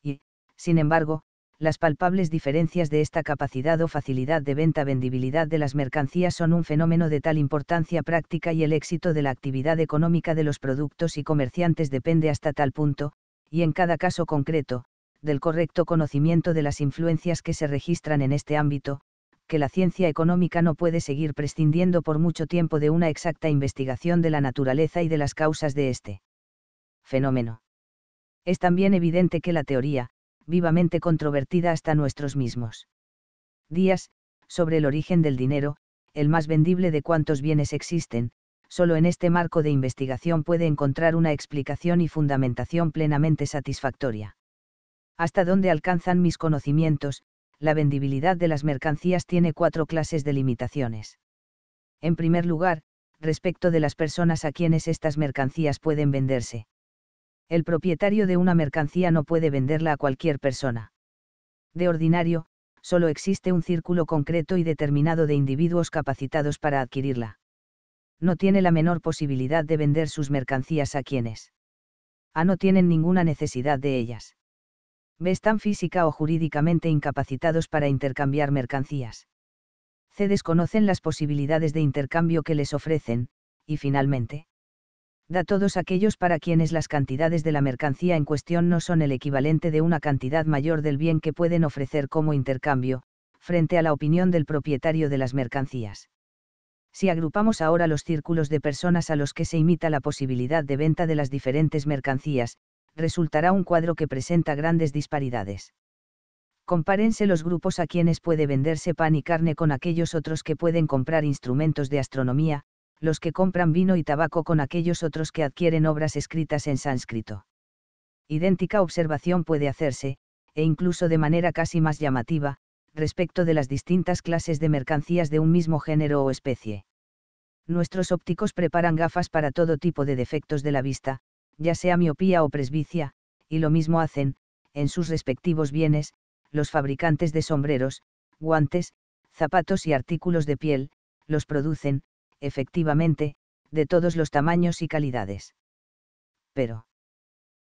Y, sin embargo, las palpables diferencias de esta capacidad o facilidad de venta-vendibilidad de las mercancías son un fenómeno de tal importancia práctica y el éxito de la actividad económica de los productos y comerciantes depende hasta tal punto, y en cada caso concreto, del correcto conocimiento de las influencias que se registran en este ámbito, que la ciencia económica no puede seguir prescindiendo por mucho tiempo de una exacta investigación de la naturaleza y de las causas de este fenómeno. Es también evidente que la teoría, vivamente controvertida hasta nuestros mismos días, sobre el origen del dinero, el más vendible de cuantos bienes existen, solo en este marco de investigación puede encontrar una explicación y fundamentación plenamente satisfactoria. Hasta dónde alcanzan mis conocimientos, la vendibilidad de las mercancías tiene cuatro clases de limitaciones. En primer lugar, respecto de las personas a quienes estas mercancías pueden venderse. El propietario de una mercancía no puede venderla a cualquier persona. De ordinario, solo existe un círculo concreto y determinado de individuos capacitados para adquirirla. No tiene la menor posibilidad de vender sus mercancías a quienes. A ah, no tienen ninguna necesidad de ellas. B están física o jurídicamente incapacitados para intercambiar mercancías. C desconocen las posibilidades de intercambio que les ofrecen, y finalmente. Da todos aquellos para quienes las cantidades de la mercancía en cuestión no son el equivalente de una cantidad mayor del bien que pueden ofrecer como intercambio, frente a la opinión del propietario de las mercancías. Si agrupamos ahora los círculos de personas a los que se imita la posibilidad de venta de las diferentes mercancías, resultará un cuadro que presenta grandes disparidades. Compárense los grupos a quienes puede venderse pan y carne con aquellos otros que pueden comprar instrumentos de astronomía, los que compran vino y tabaco con aquellos otros que adquieren obras escritas en sánscrito. Idéntica observación puede hacerse, e incluso de manera casi más llamativa, respecto de las distintas clases de mercancías de un mismo género o especie. Nuestros ópticos preparan gafas para todo tipo de defectos de la vista, ya sea miopía o presbicia, y lo mismo hacen, en sus respectivos bienes, los fabricantes de sombreros, guantes, zapatos y artículos de piel, los producen, efectivamente, de todos los tamaños y calidades. Pero,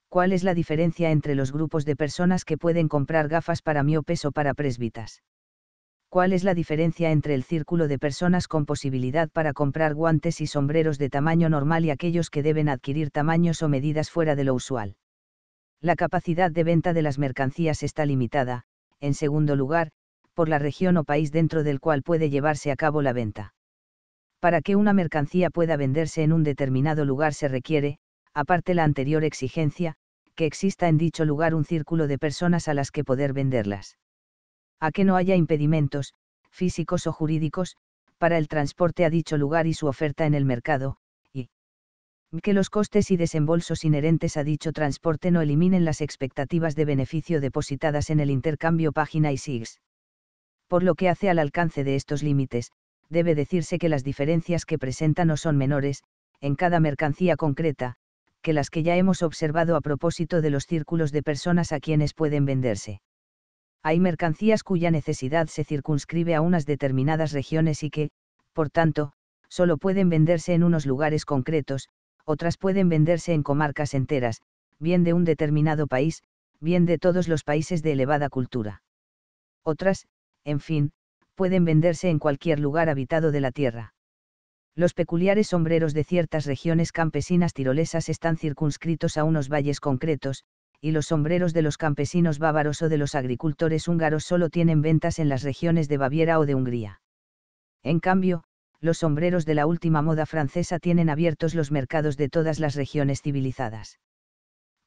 ¿cuál es la diferencia entre los grupos de personas que pueden comprar gafas para miopes o para presbitas? ¿Cuál es la diferencia entre el círculo de personas con posibilidad para comprar guantes y sombreros de tamaño normal y aquellos que deben adquirir tamaños o medidas fuera de lo usual? La capacidad de venta de las mercancías está limitada, en segundo lugar, por la región o país dentro del cual puede llevarse a cabo la venta. Para que una mercancía pueda venderse en un determinado lugar se requiere, aparte la anterior exigencia, que exista en dicho lugar un círculo de personas a las que poder venderlas a que no haya impedimentos, físicos o jurídicos, para el transporte a dicho lugar y su oferta en el mercado, y que los costes y desembolsos inherentes a dicho transporte no eliminen las expectativas de beneficio depositadas en el intercambio página y SIGS. Por lo que hace al alcance de estos límites, debe decirse que las diferencias que presenta no son menores, en cada mercancía concreta, que las que ya hemos observado a propósito de los círculos de personas a quienes pueden venderse hay mercancías cuya necesidad se circunscribe a unas determinadas regiones y que, por tanto, solo pueden venderse en unos lugares concretos, otras pueden venderse en comarcas enteras, bien de un determinado país, bien de todos los países de elevada cultura. Otras, en fin, pueden venderse en cualquier lugar habitado de la Tierra. Los peculiares sombreros de ciertas regiones campesinas tirolesas están circunscritos a unos valles concretos, y los sombreros de los campesinos bávaros o de los agricultores húngaros solo tienen ventas en las regiones de Baviera o de Hungría. En cambio, los sombreros de la última moda francesa tienen abiertos los mercados de todas las regiones civilizadas.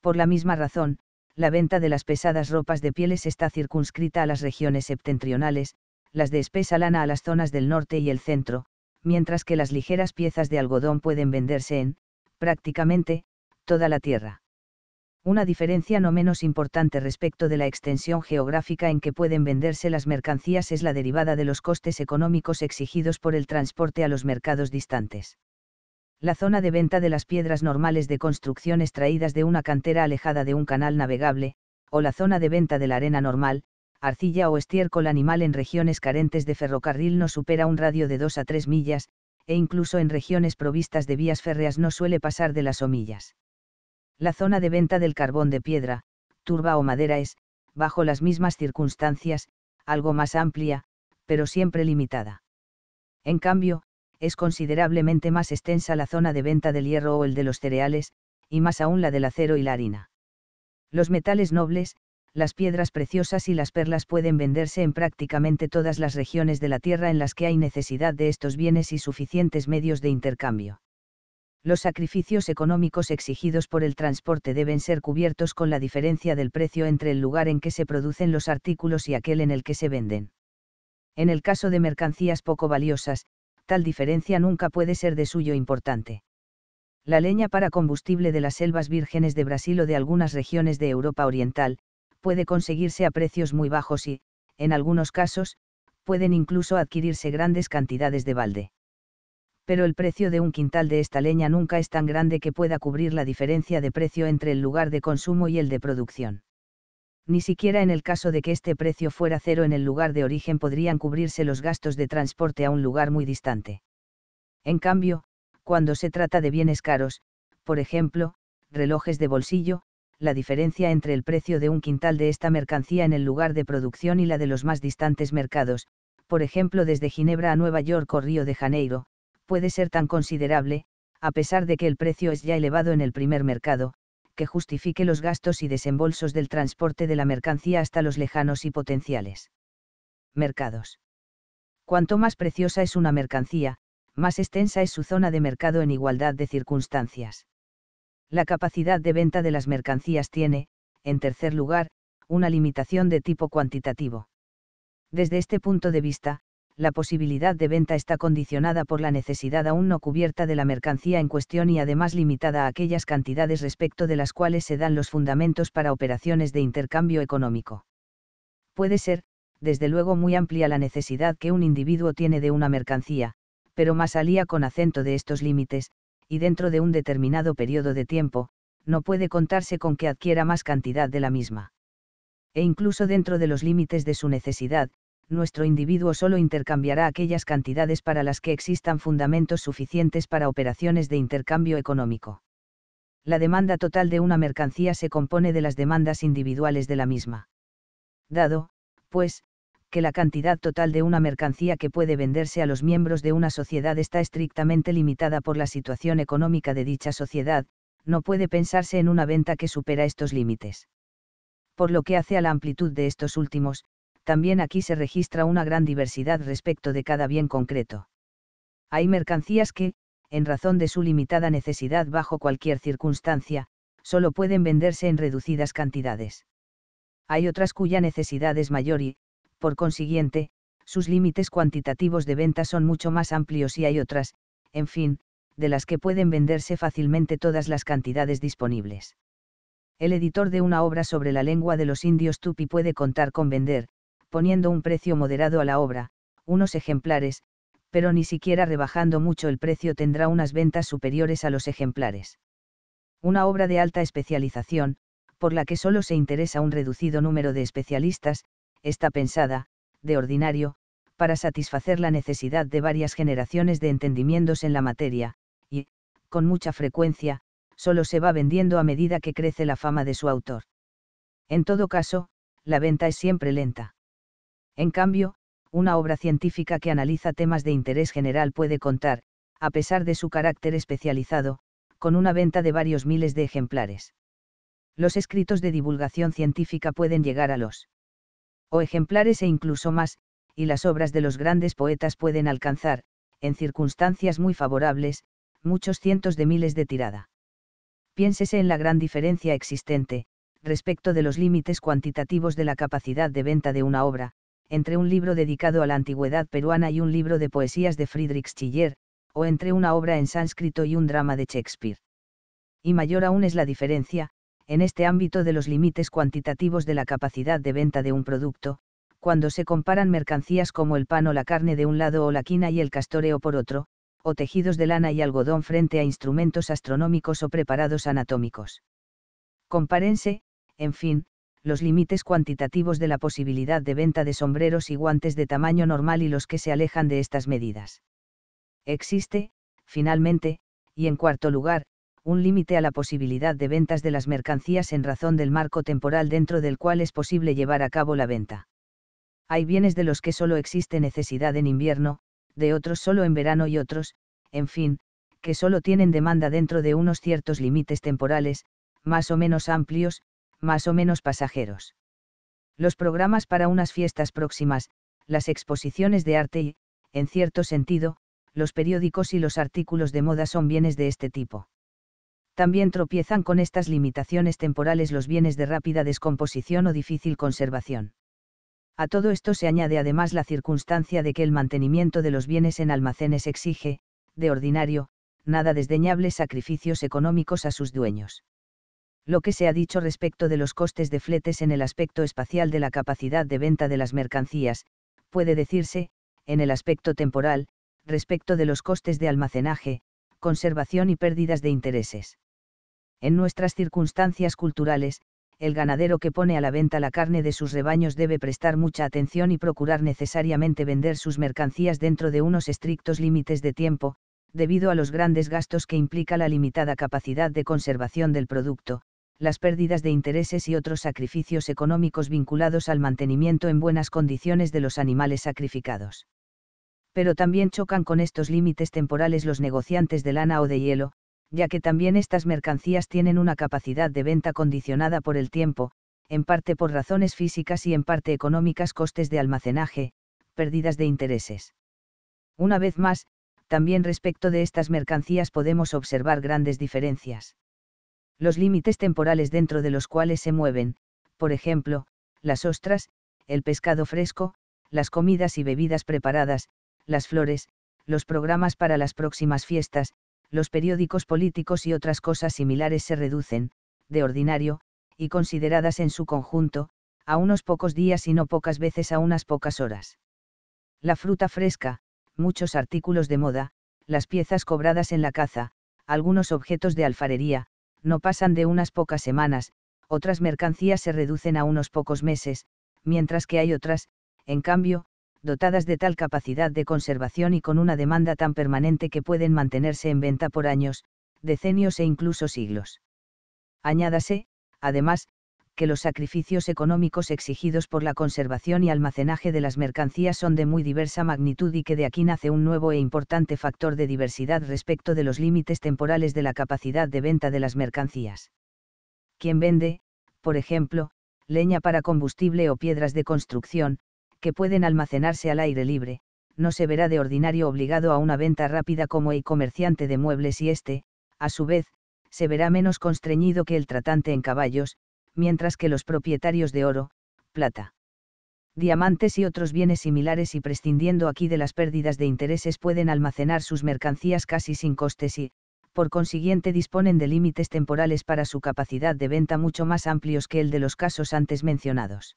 Por la misma razón, la venta de las pesadas ropas de pieles está circunscrita a las regiones septentrionales, las de espesa lana a las zonas del norte y el centro, mientras que las ligeras piezas de algodón pueden venderse en, prácticamente, toda la tierra una diferencia no menos importante respecto de la extensión geográfica en que pueden venderse las mercancías es la derivada de los costes económicos exigidos por el transporte a los mercados distantes. La zona de venta de las piedras normales de construcción extraídas de una cantera alejada de un canal navegable, o la zona de venta de la arena normal, arcilla o estiércol animal en regiones carentes de ferrocarril no supera un radio de 2 a 3 millas, e incluso en regiones provistas de vías férreas no suele pasar de las somillas. La zona de venta del carbón de piedra, turba o madera es, bajo las mismas circunstancias, algo más amplia, pero siempre limitada. En cambio, es considerablemente más extensa la zona de venta del hierro o el de los cereales, y más aún la del acero y la harina. Los metales nobles, las piedras preciosas y las perlas pueden venderse en prácticamente todas las regiones de la Tierra en las que hay necesidad de estos bienes y suficientes medios de intercambio los sacrificios económicos exigidos por el transporte deben ser cubiertos con la diferencia del precio entre el lugar en que se producen los artículos y aquel en el que se venden. En el caso de mercancías poco valiosas, tal diferencia nunca puede ser de suyo importante. La leña para combustible de las selvas vírgenes de Brasil o de algunas regiones de Europa Oriental, puede conseguirse a precios muy bajos y, en algunos casos, pueden incluso adquirirse grandes cantidades de balde pero el precio de un quintal de esta leña nunca es tan grande que pueda cubrir la diferencia de precio entre el lugar de consumo y el de producción. Ni siquiera en el caso de que este precio fuera cero en el lugar de origen podrían cubrirse los gastos de transporte a un lugar muy distante. En cambio, cuando se trata de bienes caros, por ejemplo, relojes de bolsillo, la diferencia entre el precio de un quintal de esta mercancía en el lugar de producción y la de los más distantes mercados, por ejemplo desde Ginebra a Nueva York o Río de Janeiro, puede ser tan considerable, a pesar de que el precio es ya elevado en el primer mercado, que justifique los gastos y desembolsos del transporte de la mercancía hasta los lejanos y potenciales mercados. Cuanto más preciosa es una mercancía, más extensa es su zona de mercado en igualdad de circunstancias. La capacidad de venta de las mercancías tiene, en tercer lugar, una limitación de tipo cuantitativo. Desde este punto de vista, la posibilidad de venta está condicionada por la necesidad aún no cubierta de la mercancía en cuestión y además limitada a aquellas cantidades respecto de las cuales se dan los fundamentos para operaciones de intercambio económico. Puede ser, desde luego, muy amplia la necesidad que un individuo tiene de una mercancía, pero más alía con acento de estos límites, y dentro de un determinado periodo de tiempo, no puede contarse con que adquiera más cantidad de la misma. E incluso dentro de los límites de su necesidad, nuestro individuo solo intercambiará aquellas cantidades para las que existan fundamentos suficientes para operaciones de intercambio económico. La demanda total de una mercancía se compone de las demandas individuales de la misma. Dado, pues, que la cantidad total de una mercancía que puede venderse a los miembros de una sociedad está estrictamente limitada por la situación económica de dicha sociedad, no puede pensarse en una venta que supera estos límites. Por lo que hace a la amplitud de estos últimos, también aquí se registra una gran diversidad respecto de cada bien concreto. Hay mercancías que, en razón de su limitada necesidad bajo cualquier circunstancia, solo pueden venderse en reducidas cantidades. Hay otras cuya necesidad es mayor y, por consiguiente, sus límites cuantitativos de venta son mucho más amplios y hay otras, en fin, de las que pueden venderse fácilmente todas las cantidades disponibles. El editor de una obra sobre la lengua de los indios tupi puede contar con vender, poniendo un precio moderado a la obra, unos ejemplares, pero ni siquiera rebajando mucho el precio tendrá unas ventas superiores a los ejemplares. Una obra de alta especialización, por la que solo se interesa un reducido número de especialistas, está pensada, de ordinario, para satisfacer la necesidad de varias generaciones de entendimientos en la materia, y, con mucha frecuencia, solo se va vendiendo a medida que crece la fama de su autor. En todo caso, la venta es siempre lenta. En cambio, una obra científica que analiza temas de interés general puede contar, a pesar de su carácter especializado, con una venta de varios miles de ejemplares. Los escritos de divulgación científica pueden llegar a los o ejemplares e incluso más, y las obras de los grandes poetas pueden alcanzar, en circunstancias muy favorables, muchos cientos de miles de tirada. Piénsese en la gran diferencia existente, respecto de los límites cuantitativos de la capacidad de venta de una obra, entre un libro dedicado a la antigüedad peruana y un libro de poesías de Friedrich Schiller, o entre una obra en sánscrito y un drama de Shakespeare. Y mayor aún es la diferencia, en este ámbito de los límites cuantitativos de la capacidad de venta de un producto, cuando se comparan mercancías como el pan o la carne de un lado o la quina y el castoreo por otro, o tejidos de lana y algodón frente a instrumentos astronómicos o preparados anatómicos. Compárense, en fin, los límites cuantitativos de la posibilidad de venta de sombreros y guantes de tamaño normal y los que se alejan de estas medidas. Existe, finalmente, y en cuarto lugar, un límite a la posibilidad de ventas de las mercancías en razón del marco temporal dentro del cual es posible llevar a cabo la venta. Hay bienes de los que solo existe necesidad en invierno, de otros solo en verano y otros, en fin, que solo tienen demanda dentro de unos ciertos límites temporales, más o menos amplios, más o menos pasajeros. Los programas para unas fiestas próximas, las exposiciones de arte y, en cierto sentido, los periódicos y los artículos de moda son bienes de este tipo. También tropiezan con estas limitaciones temporales los bienes de rápida descomposición o difícil conservación. A todo esto se añade además la circunstancia de que el mantenimiento de los bienes en almacenes exige, de ordinario, nada desdeñables sacrificios económicos a sus dueños lo que se ha dicho respecto de los costes de fletes en el aspecto espacial de la capacidad de venta de las mercancías, puede decirse, en el aspecto temporal, respecto de los costes de almacenaje, conservación y pérdidas de intereses. En nuestras circunstancias culturales, el ganadero que pone a la venta la carne de sus rebaños debe prestar mucha atención y procurar necesariamente vender sus mercancías dentro de unos estrictos límites de tiempo, debido a los grandes gastos que implica la limitada capacidad de conservación del producto, las pérdidas de intereses y otros sacrificios económicos vinculados al mantenimiento en buenas condiciones de los animales sacrificados. Pero también chocan con estos límites temporales los negociantes de lana o de hielo, ya que también estas mercancías tienen una capacidad de venta condicionada por el tiempo, en parte por razones físicas y en parte económicas costes de almacenaje, pérdidas de intereses. Una vez más, también respecto de estas mercancías podemos observar grandes diferencias. Los límites temporales dentro de los cuales se mueven, por ejemplo, las ostras, el pescado fresco, las comidas y bebidas preparadas, las flores, los programas para las próximas fiestas, los periódicos políticos y otras cosas similares se reducen, de ordinario, y consideradas en su conjunto, a unos pocos días y no pocas veces a unas pocas horas. La fruta fresca, muchos artículos de moda, las piezas cobradas en la caza, algunos objetos de alfarería, no pasan de unas pocas semanas, otras mercancías se reducen a unos pocos meses, mientras que hay otras, en cambio, dotadas de tal capacidad de conservación y con una demanda tan permanente que pueden mantenerse en venta por años, decenios e incluso siglos. Añádase, además, que los sacrificios económicos exigidos por la conservación y almacenaje de las mercancías son de muy diversa magnitud y que de aquí nace un nuevo e importante factor de diversidad respecto de los límites temporales de la capacidad de venta de las mercancías. Quien vende, por ejemplo, leña para combustible o piedras de construcción, que pueden almacenarse al aire libre, no se verá de ordinario obligado a una venta rápida como el comerciante de muebles y este, a su vez, se verá menos constreñido que el tratante en caballos, mientras que los propietarios de oro, plata, diamantes y otros bienes similares y prescindiendo aquí de las pérdidas de intereses pueden almacenar sus mercancías casi sin costes y, por consiguiente, disponen de límites temporales para su capacidad de venta mucho más amplios que el de los casos antes mencionados.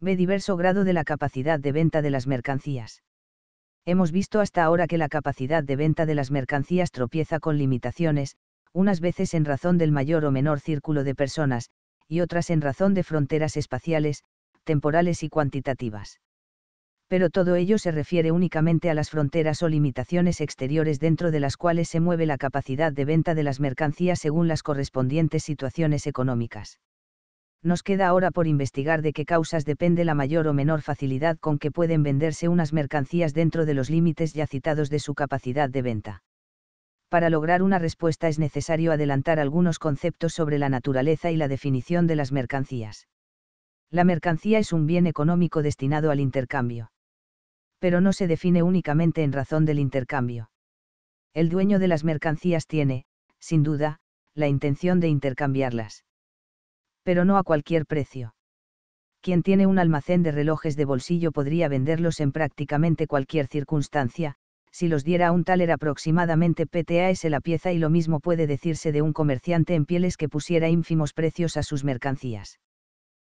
Ve diverso grado de la capacidad de venta de las mercancías. Hemos visto hasta ahora que la capacidad de venta de las mercancías tropieza con limitaciones, unas veces en razón del mayor o menor círculo de personas, y otras en razón de fronteras espaciales, temporales y cuantitativas. Pero todo ello se refiere únicamente a las fronteras o limitaciones exteriores dentro de las cuales se mueve la capacidad de venta de las mercancías según las correspondientes situaciones económicas. Nos queda ahora por investigar de qué causas depende la mayor o menor facilidad con que pueden venderse unas mercancías dentro de los límites ya citados de su capacidad de venta para lograr una respuesta es necesario adelantar algunos conceptos sobre la naturaleza y la definición de las mercancías. La mercancía es un bien económico destinado al intercambio. Pero no se define únicamente en razón del intercambio. El dueño de las mercancías tiene, sin duda, la intención de intercambiarlas. Pero no a cualquier precio. Quien tiene un almacén de relojes de bolsillo podría venderlos en prácticamente cualquier circunstancia, si los diera a un taler aproximadamente PTAS la pieza y lo mismo puede decirse de un comerciante en pieles que pusiera ínfimos precios a sus mercancías.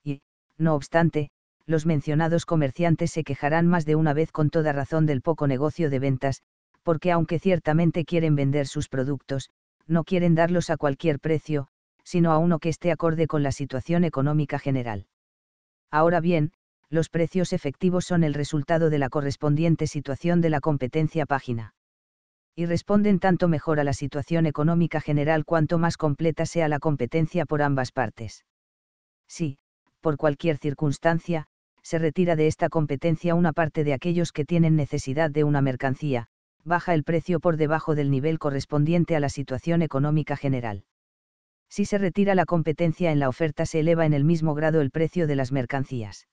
Y, no obstante, los mencionados comerciantes se quejarán más de una vez con toda razón del poco negocio de ventas, porque aunque ciertamente quieren vender sus productos, no quieren darlos a cualquier precio, sino a uno que esté acorde con la situación económica general. Ahora bien, los precios efectivos son el resultado de la correspondiente situación de la competencia página. Y responden tanto mejor a la situación económica general cuanto más completa sea la competencia por ambas partes. Si, por cualquier circunstancia, se retira de esta competencia una parte de aquellos que tienen necesidad de una mercancía, baja el precio por debajo del nivel correspondiente a la situación económica general. Si se retira la competencia en la oferta se eleva en el mismo grado el precio de las mercancías.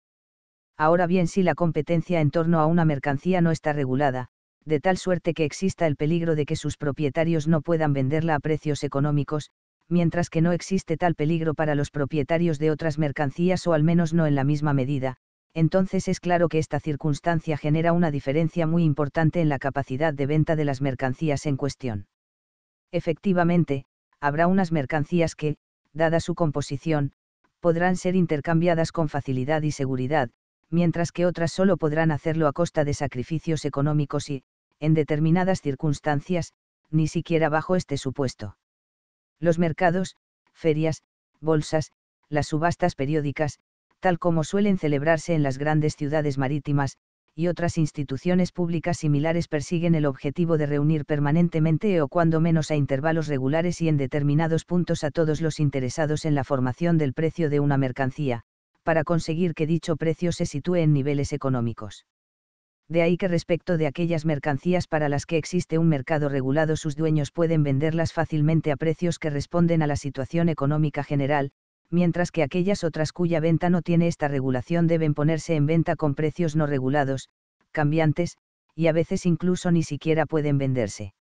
Ahora bien, si la competencia en torno a una mercancía no está regulada, de tal suerte que exista el peligro de que sus propietarios no puedan venderla a precios económicos, mientras que no existe tal peligro para los propietarios de otras mercancías o al menos no en la misma medida, entonces es claro que esta circunstancia genera una diferencia muy importante en la capacidad de venta de las mercancías en cuestión. Efectivamente, habrá unas mercancías que, dada su composición, podrán ser intercambiadas con facilidad y seguridad, mientras que otras solo podrán hacerlo a costa de sacrificios económicos y, en determinadas circunstancias, ni siquiera bajo este supuesto. Los mercados, ferias, bolsas, las subastas periódicas, tal como suelen celebrarse en las grandes ciudades marítimas, y otras instituciones públicas similares persiguen el objetivo de reunir permanentemente o cuando menos a intervalos regulares y en determinados puntos a todos los interesados en la formación del precio de una mercancía, para conseguir que dicho precio se sitúe en niveles económicos. De ahí que respecto de aquellas mercancías para las que existe un mercado regulado sus dueños pueden venderlas fácilmente a precios que responden a la situación económica general, mientras que aquellas otras cuya venta no tiene esta regulación deben ponerse en venta con precios no regulados, cambiantes, y a veces incluso ni siquiera pueden venderse.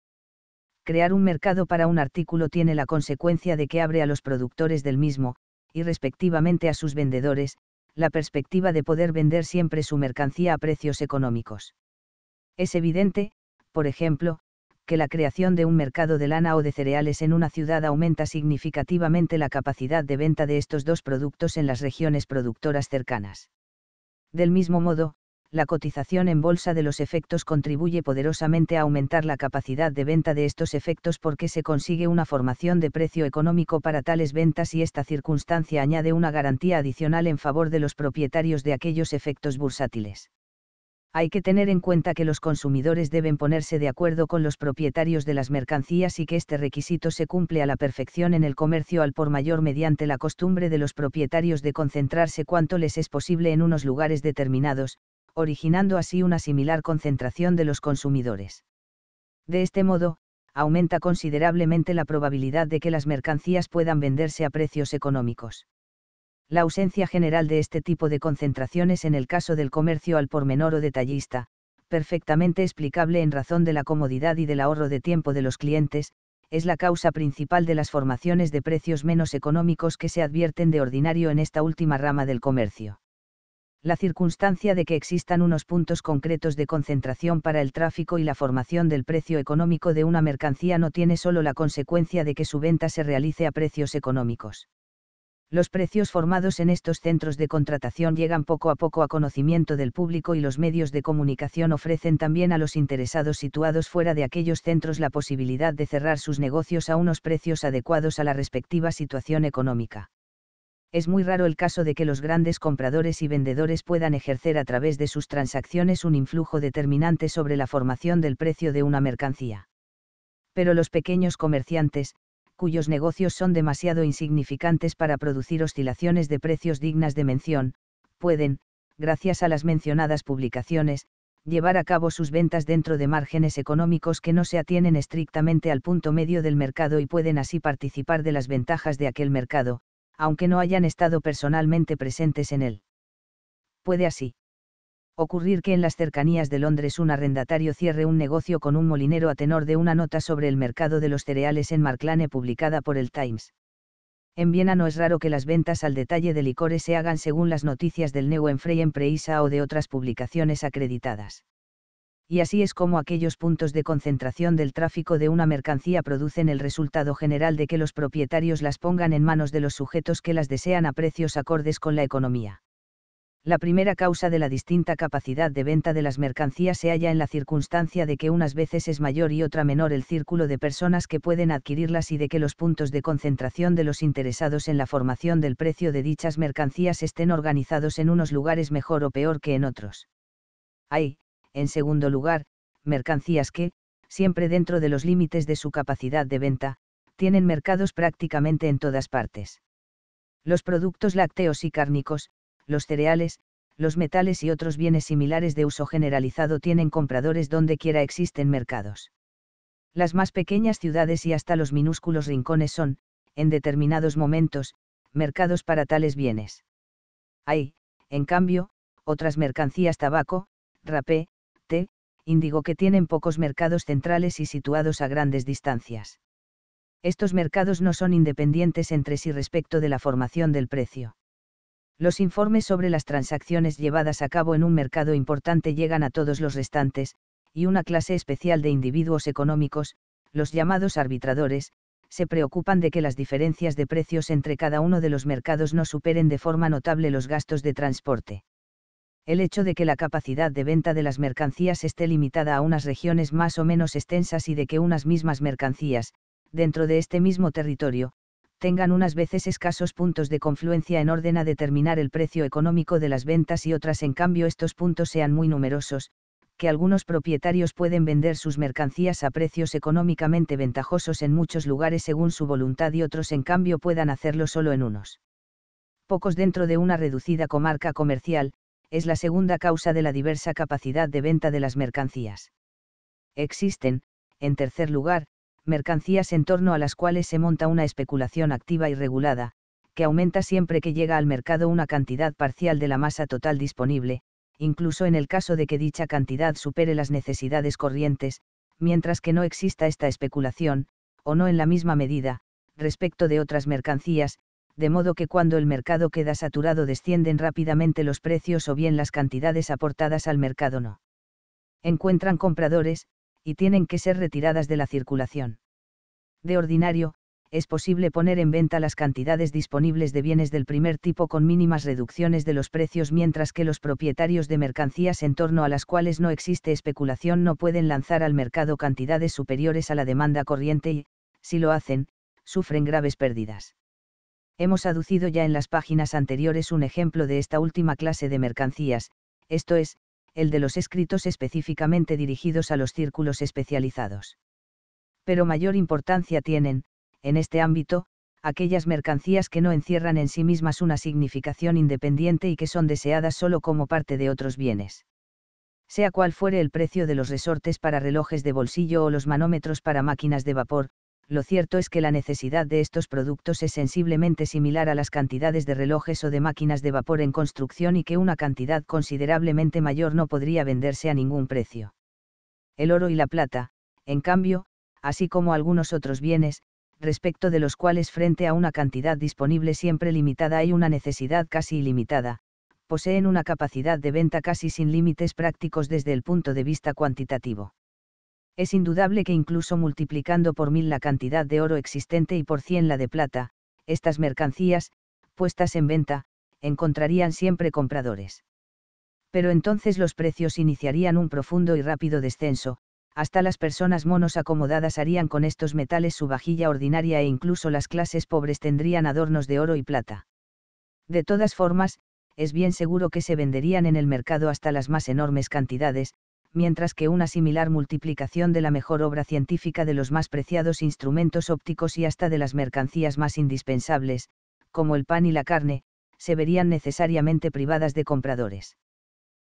Crear un mercado para un artículo tiene la consecuencia de que abre a los productores del mismo, y respectivamente a sus vendedores, la perspectiva de poder vender siempre su mercancía a precios económicos. Es evidente, por ejemplo, que la creación de un mercado de lana o de cereales en una ciudad aumenta significativamente la capacidad de venta de estos dos productos en las regiones productoras cercanas. Del mismo modo, la cotización en bolsa de los efectos contribuye poderosamente a aumentar la capacidad de venta de estos efectos porque se consigue una formación de precio económico para tales ventas y esta circunstancia añade una garantía adicional en favor de los propietarios de aquellos efectos bursátiles. Hay que tener en cuenta que los consumidores deben ponerse de acuerdo con los propietarios de las mercancías y que este requisito se cumple a la perfección en el comercio al por mayor mediante la costumbre de los propietarios de concentrarse cuanto les es posible en unos lugares determinados, originando así una similar concentración de los consumidores. De este modo, aumenta considerablemente la probabilidad de que las mercancías puedan venderse a precios económicos. La ausencia general de este tipo de concentraciones en el caso del comercio al por menor o detallista, perfectamente explicable en razón de la comodidad y del ahorro de tiempo de los clientes, es la causa principal de las formaciones de precios menos económicos que se advierten de ordinario en esta última rama del comercio la circunstancia de que existan unos puntos concretos de concentración para el tráfico y la formación del precio económico de una mercancía no tiene solo la consecuencia de que su venta se realice a precios económicos. Los precios formados en estos centros de contratación llegan poco a poco a conocimiento del público y los medios de comunicación ofrecen también a los interesados situados fuera de aquellos centros la posibilidad de cerrar sus negocios a unos precios adecuados a la respectiva situación económica es muy raro el caso de que los grandes compradores y vendedores puedan ejercer a través de sus transacciones un influjo determinante sobre la formación del precio de una mercancía. Pero los pequeños comerciantes, cuyos negocios son demasiado insignificantes para producir oscilaciones de precios dignas de mención, pueden, gracias a las mencionadas publicaciones, llevar a cabo sus ventas dentro de márgenes económicos que no se atienen estrictamente al punto medio del mercado y pueden así participar de las ventajas de aquel mercado, aunque no hayan estado personalmente presentes en él. Puede así ocurrir que en las cercanías de Londres un arrendatario cierre un negocio con un molinero a tenor de una nota sobre el mercado de los cereales en Marclane publicada por el Times. En Viena no es raro que las ventas al detalle de licores se hagan según las noticias del frey en Preisa o de otras publicaciones acreditadas y así es como aquellos puntos de concentración del tráfico de una mercancía producen el resultado general de que los propietarios las pongan en manos de los sujetos que las desean a precios acordes con la economía. La primera causa de la distinta capacidad de venta de las mercancías se halla en la circunstancia de que unas veces es mayor y otra menor el círculo de personas que pueden adquirirlas y de que los puntos de concentración de los interesados en la formación del precio de dichas mercancías estén organizados en unos lugares mejor o peor que en otros. Hay, en segundo lugar, mercancías que, siempre dentro de los límites de su capacidad de venta, tienen mercados prácticamente en todas partes. Los productos lácteos y cárnicos, los cereales, los metales y otros bienes similares de uso generalizado tienen compradores donde quiera existen mercados. Las más pequeñas ciudades y hasta los minúsculos rincones son, en determinados momentos, mercados para tales bienes. Hay, en cambio, otras mercancías tabaco, rapé, Indigo que tienen pocos mercados centrales y situados a grandes distancias. Estos mercados no son independientes entre sí respecto de la formación del precio. Los informes sobre las transacciones llevadas a cabo en un mercado importante llegan a todos los restantes, y una clase especial de individuos económicos, los llamados arbitradores, se preocupan de que las diferencias de precios entre cada uno de los mercados no superen de forma notable los gastos de transporte el hecho de que la capacidad de venta de las mercancías esté limitada a unas regiones más o menos extensas y de que unas mismas mercancías, dentro de este mismo territorio, tengan unas veces escasos puntos de confluencia en orden a determinar el precio económico de las ventas y otras en cambio estos puntos sean muy numerosos, que algunos propietarios pueden vender sus mercancías a precios económicamente ventajosos en muchos lugares según su voluntad y otros en cambio puedan hacerlo solo en unos. Pocos dentro de una reducida comarca comercial, es la segunda causa de la diversa capacidad de venta de las mercancías. Existen, en tercer lugar, mercancías en torno a las cuales se monta una especulación activa y regulada, que aumenta siempre que llega al mercado una cantidad parcial de la masa total disponible, incluso en el caso de que dicha cantidad supere las necesidades corrientes, mientras que no exista esta especulación, o no en la misma medida, respecto de otras mercancías, de modo que cuando el mercado queda saturado descienden rápidamente los precios o bien las cantidades aportadas al mercado no encuentran compradores, y tienen que ser retiradas de la circulación. De ordinario, es posible poner en venta las cantidades disponibles de bienes del primer tipo con mínimas reducciones de los precios mientras que los propietarios de mercancías en torno a las cuales no existe especulación no pueden lanzar al mercado cantidades superiores a la demanda corriente y, si lo hacen, sufren graves pérdidas. Hemos aducido ya en las páginas anteriores un ejemplo de esta última clase de mercancías, esto es, el de los escritos específicamente dirigidos a los círculos especializados. Pero mayor importancia tienen, en este ámbito, aquellas mercancías que no encierran en sí mismas una significación independiente y que son deseadas solo como parte de otros bienes. Sea cual fuere el precio de los resortes para relojes de bolsillo o los manómetros para máquinas de vapor, lo cierto es que la necesidad de estos productos es sensiblemente similar a las cantidades de relojes o de máquinas de vapor en construcción y que una cantidad considerablemente mayor no podría venderse a ningún precio. El oro y la plata, en cambio, así como algunos otros bienes, respecto de los cuales frente a una cantidad disponible siempre limitada hay una necesidad casi ilimitada, poseen una capacidad de venta casi sin límites prácticos desde el punto de vista cuantitativo es indudable que incluso multiplicando por mil la cantidad de oro existente y por cien la de plata, estas mercancías, puestas en venta, encontrarían siempre compradores. Pero entonces los precios iniciarían un profundo y rápido descenso, hasta las personas monos acomodadas harían con estos metales su vajilla ordinaria e incluso las clases pobres tendrían adornos de oro y plata. De todas formas, es bien seguro que se venderían en el mercado hasta las más enormes cantidades, mientras que una similar multiplicación de la mejor obra científica de los más preciados instrumentos ópticos y hasta de las mercancías más indispensables, como el pan y la carne, se verían necesariamente privadas de compradores.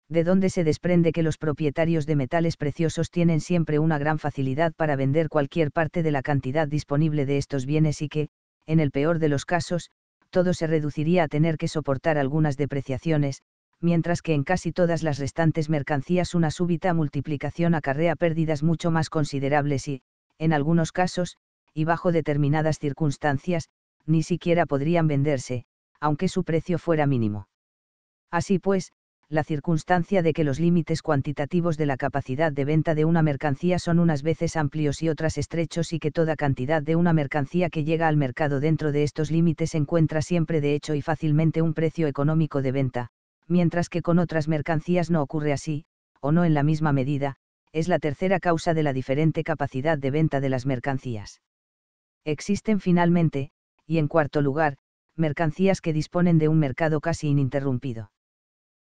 De donde se desprende que los propietarios de metales preciosos tienen siempre una gran facilidad para vender cualquier parte de la cantidad disponible de estos bienes y que, en el peor de los casos, todo se reduciría a tener que soportar algunas depreciaciones, mientras que en casi todas las restantes mercancías una súbita multiplicación acarrea pérdidas mucho más considerables y, en algunos casos, y bajo determinadas circunstancias, ni siquiera podrían venderse, aunque su precio fuera mínimo. Así pues, la circunstancia de que los límites cuantitativos de la capacidad de venta de una mercancía son unas veces amplios y otras estrechos y que toda cantidad de una mercancía que llega al mercado dentro de estos límites encuentra siempre de hecho y fácilmente un precio económico de venta, mientras que con otras mercancías no ocurre así, o no en la misma medida, es la tercera causa de la diferente capacidad de venta de las mercancías. Existen finalmente, y en cuarto lugar, mercancías que disponen de un mercado casi ininterrumpido.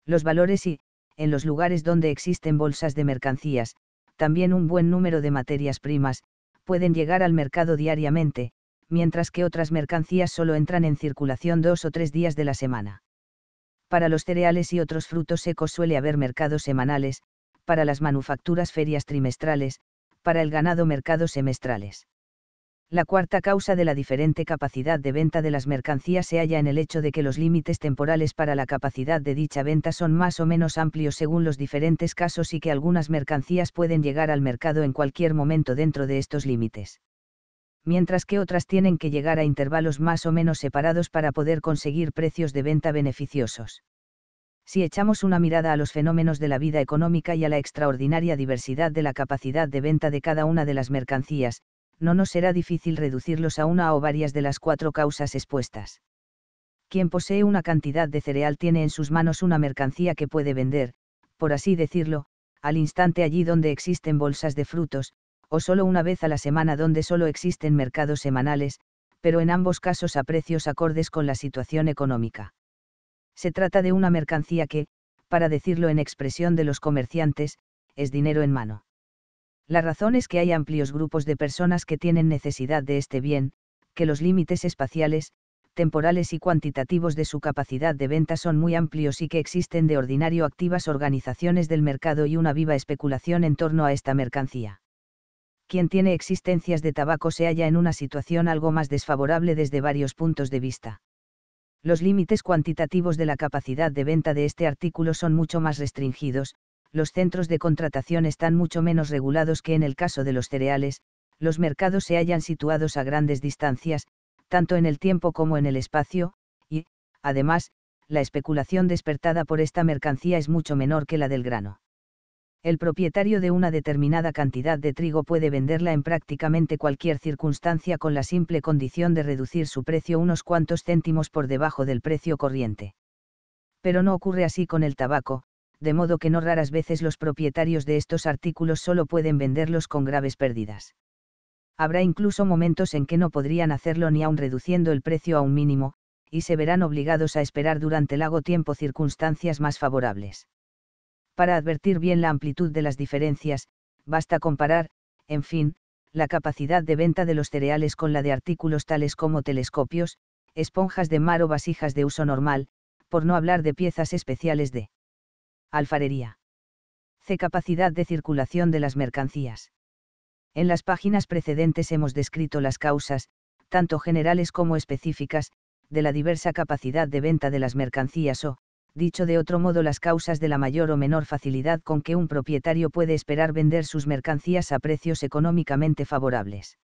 Los valores y, en los lugares donde existen bolsas de mercancías, también un buen número de materias primas, pueden llegar al mercado diariamente, mientras que otras mercancías solo entran en circulación dos o tres días de la semana. Para los cereales y otros frutos secos suele haber mercados semanales, para las manufacturas ferias trimestrales, para el ganado mercados semestrales. La cuarta causa de la diferente capacidad de venta de las mercancías se halla en el hecho de que los límites temporales para la capacidad de dicha venta son más o menos amplios según los diferentes casos y que algunas mercancías pueden llegar al mercado en cualquier momento dentro de estos límites mientras que otras tienen que llegar a intervalos más o menos separados para poder conseguir precios de venta beneficiosos. Si echamos una mirada a los fenómenos de la vida económica y a la extraordinaria diversidad de la capacidad de venta de cada una de las mercancías, no nos será difícil reducirlos a una o varias de las cuatro causas expuestas. Quien posee una cantidad de cereal tiene en sus manos una mercancía que puede vender, por así decirlo, al instante allí donde existen bolsas de frutos, o solo una vez a la semana donde solo existen mercados semanales, pero en ambos casos a precios acordes con la situación económica. Se trata de una mercancía que, para decirlo en expresión de los comerciantes, es dinero en mano. La razón es que hay amplios grupos de personas que tienen necesidad de este bien, que los límites espaciales, temporales y cuantitativos de su capacidad de venta son muy amplios y que existen de ordinario activas organizaciones del mercado y una viva especulación en torno a esta mercancía quien tiene existencias de tabaco se halla en una situación algo más desfavorable desde varios puntos de vista. Los límites cuantitativos de la capacidad de venta de este artículo son mucho más restringidos, los centros de contratación están mucho menos regulados que en el caso de los cereales, los mercados se hallan situados a grandes distancias, tanto en el tiempo como en el espacio, y, además, la especulación despertada por esta mercancía es mucho menor que la del grano el propietario de una determinada cantidad de trigo puede venderla en prácticamente cualquier circunstancia con la simple condición de reducir su precio unos cuantos céntimos por debajo del precio corriente. Pero no ocurre así con el tabaco, de modo que no raras veces los propietarios de estos artículos solo pueden venderlos con graves pérdidas. Habrá incluso momentos en que no podrían hacerlo ni aun reduciendo el precio a un mínimo, y se verán obligados a esperar durante largo tiempo circunstancias más favorables para advertir bien la amplitud de las diferencias, basta comparar, en fin, la capacidad de venta de los cereales con la de artículos tales como telescopios, esponjas de mar o vasijas de uso normal, por no hablar de piezas especiales de alfarería. C. Capacidad de circulación de las mercancías. En las páginas precedentes hemos descrito las causas, tanto generales como específicas, de la diversa capacidad de venta de las mercancías o, dicho de otro modo las causas de la mayor o menor facilidad con que un propietario puede esperar vender sus mercancías a precios económicamente favorables.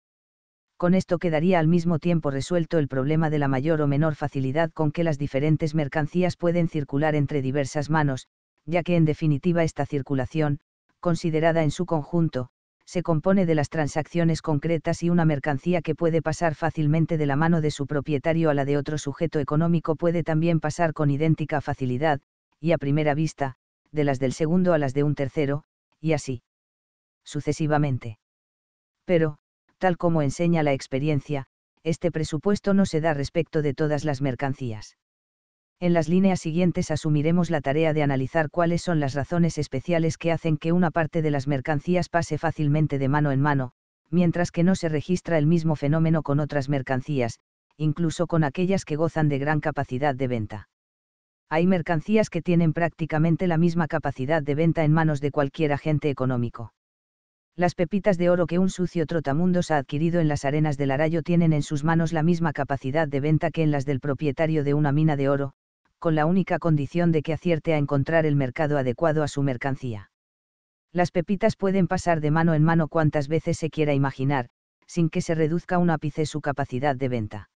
Con esto quedaría al mismo tiempo resuelto el problema de la mayor o menor facilidad con que las diferentes mercancías pueden circular entre diversas manos, ya que en definitiva esta circulación, considerada en su conjunto, se compone de las transacciones concretas y una mercancía que puede pasar fácilmente de la mano de su propietario a la de otro sujeto económico puede también pasar con idéntica facilidad, y a primera vista, de las del segundo a las de un tercero, y así sucesivamente. Pero, tal como enseña la experiencia, este presupuesto no se da respecto de todas las mercancías en las líneas siguientes asumiremos la tarea de analizar cuáles son las razones especiales que hacen que una parte de las mercancías pase fácilmente de mano en mano, mientras que no se registra el mismo fenómeno con otras mercancías, incluso con aquellas que gozan de gran capacidad de venta. Hay mercancías que tienen prácticamente la misma capacidad de venta en manos de cualquier agente económico. Las pepitas de oro que un sucio trotamundos ha adquirido en las arenas del Arayo tienen en sus manos la misma capacidad de venta que en las del propietario de una mina de oro, con la única condición de que acierte a encontrar el mercado adecuado a su mercancía. Las pepitas pueden pasar de mano en mano cuantas veces se quiera imaginar, sin que se reduzca un ápice su capacidad de venta.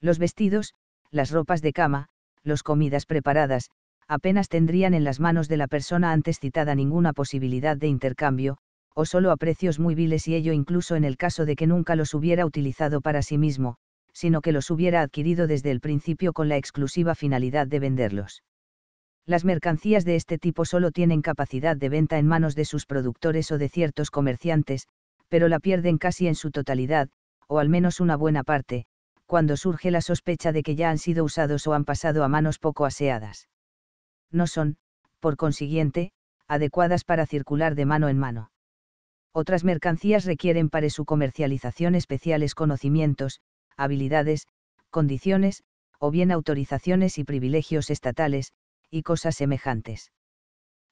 Los vestidos, las ropas de cama, las comidas preparadas, apenas tendrían en las manos de la persona antes citada ninguna posibilidad de intercambio, o solo a precios muy viles y ello incluso en el caso de que nunca los hubiera utilizado para sí mismo, sino que los hubiera adquirido desde el principio con la exclusiva finalidad de venderlos. Las mercancías de este tipo solo tienen capacidad de venta en manos de sus productores o de ciertos comerciantes, pero la pierden casi en su totalidad, o al menos una buena parte, cuando surge la sospecha de que ya han sido usados o han pasado a manos poco aseadas. No son, por consiguiente, adecuadas para circular de mano en mano. Otras mercancías requieren para su comercialización especiales conocimientos, habilidades, condiciones, o bien autorizaciones y privilegios estatales, y cosas semejantes.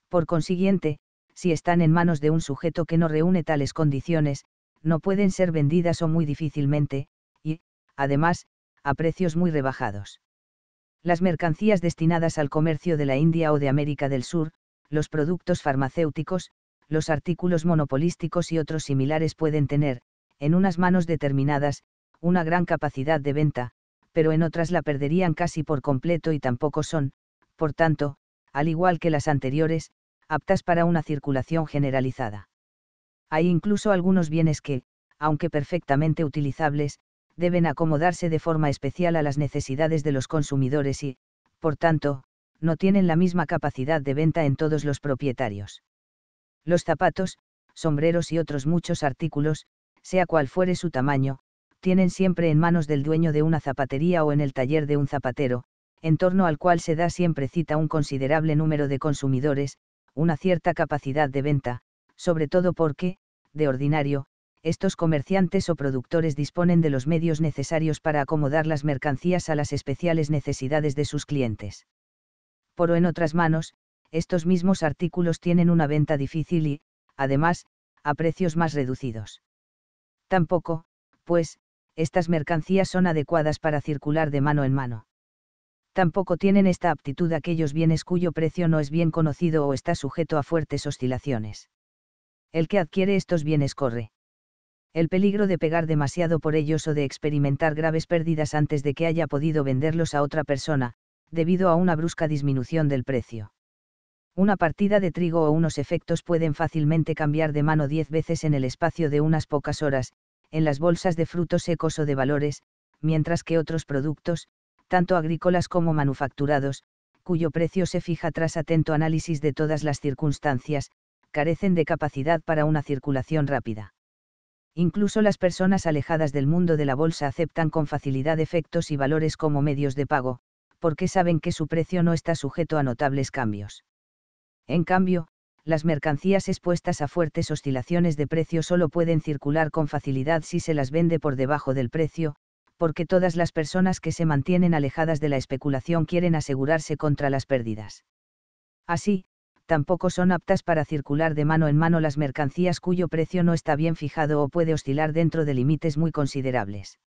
Por consiguiente, si están en manos de un sujeto que no reúne tales condiciones, no pueden ser vendidas o muy difícilmente, y, además, a precios muy rebajados. Las mercancías destinadas al comercio de la India o de América del Sur, los productos farmacéuticos, los artículos monopolísticos y otros similares pueden tener, en unas manos determinadas, una gran capacidad de venta, pero en otras la perderían casi por completo y tampoco son, por tanto, al igual que las anteriores, aptas para una circulación generalizada. Hay incluso algunos bienes que, aunque perfectamente utilizables, deben acomodarse de forma especial a las necesidades de los consumidores y, por tanto, no tienen la misma capacidad de venta en todos los propietarios. Los zapatos, sombreros y otros muchos artículos, sea cual fuere su tamaño, tienen siempre en manos del dueño de una zapatería o en el taller de un zapatero, en torno al cual se da siempre cita un considerable número de consumidores, una cierta capacidad de venta, sobre todo porque, de ordinario, estos comerciantes o productores disponen de los medios necesarios para acomodar las mercancías a las especiales necesidades de sus clientes. Por en otras manos, estos mismos artículos tienen una venta difícil y, además, a precios más reducidos. Tampoco, pues, estas mercancías son adecuadas para circular de mano en mano. Tampoco tienen esta aptitud aquellos bienes cuyo precio no es bien conocido o está sujeto a fuertes oscilaciones. El que adquiere estos bienes corre el peligro de pegar demasiado por ellos o de experimentar graves pérdidas antes de que haya podido venderlos a otra persona, debido a una brusca disminución del precio. Una partida de trigo o unos efectos pueden fácilmente cambiar de mano diez veces en el espacio de unas pocas horas, en las bolsas de frutos secos o de valores, mientras que otros productos, tanto agrícolas como manufacturados, cuyo precio se fija tras atento análisis de todas las circunstancias, carecen de capacidad para una circulación rápida. Incluso las personas alejadas del mundo de la bolsa aceptan con facilidad efectos y valores como medios de pago, porque saben que su precio no está sujeto a notables cambios. En cambio, las mercancías expuestas a fuertes oscilaciones de precio solo pueden circular con facilidad si se las vende por debajo del precio, porque todas las personas que se mantienen alejadas de la especulación quieren asegurarse contra las pérdidas. Así, tampoco son aptas para circular de mano en mano las mercancías cuyo precio no está bien fijado o puede oscilar dentro de límites muy considerables.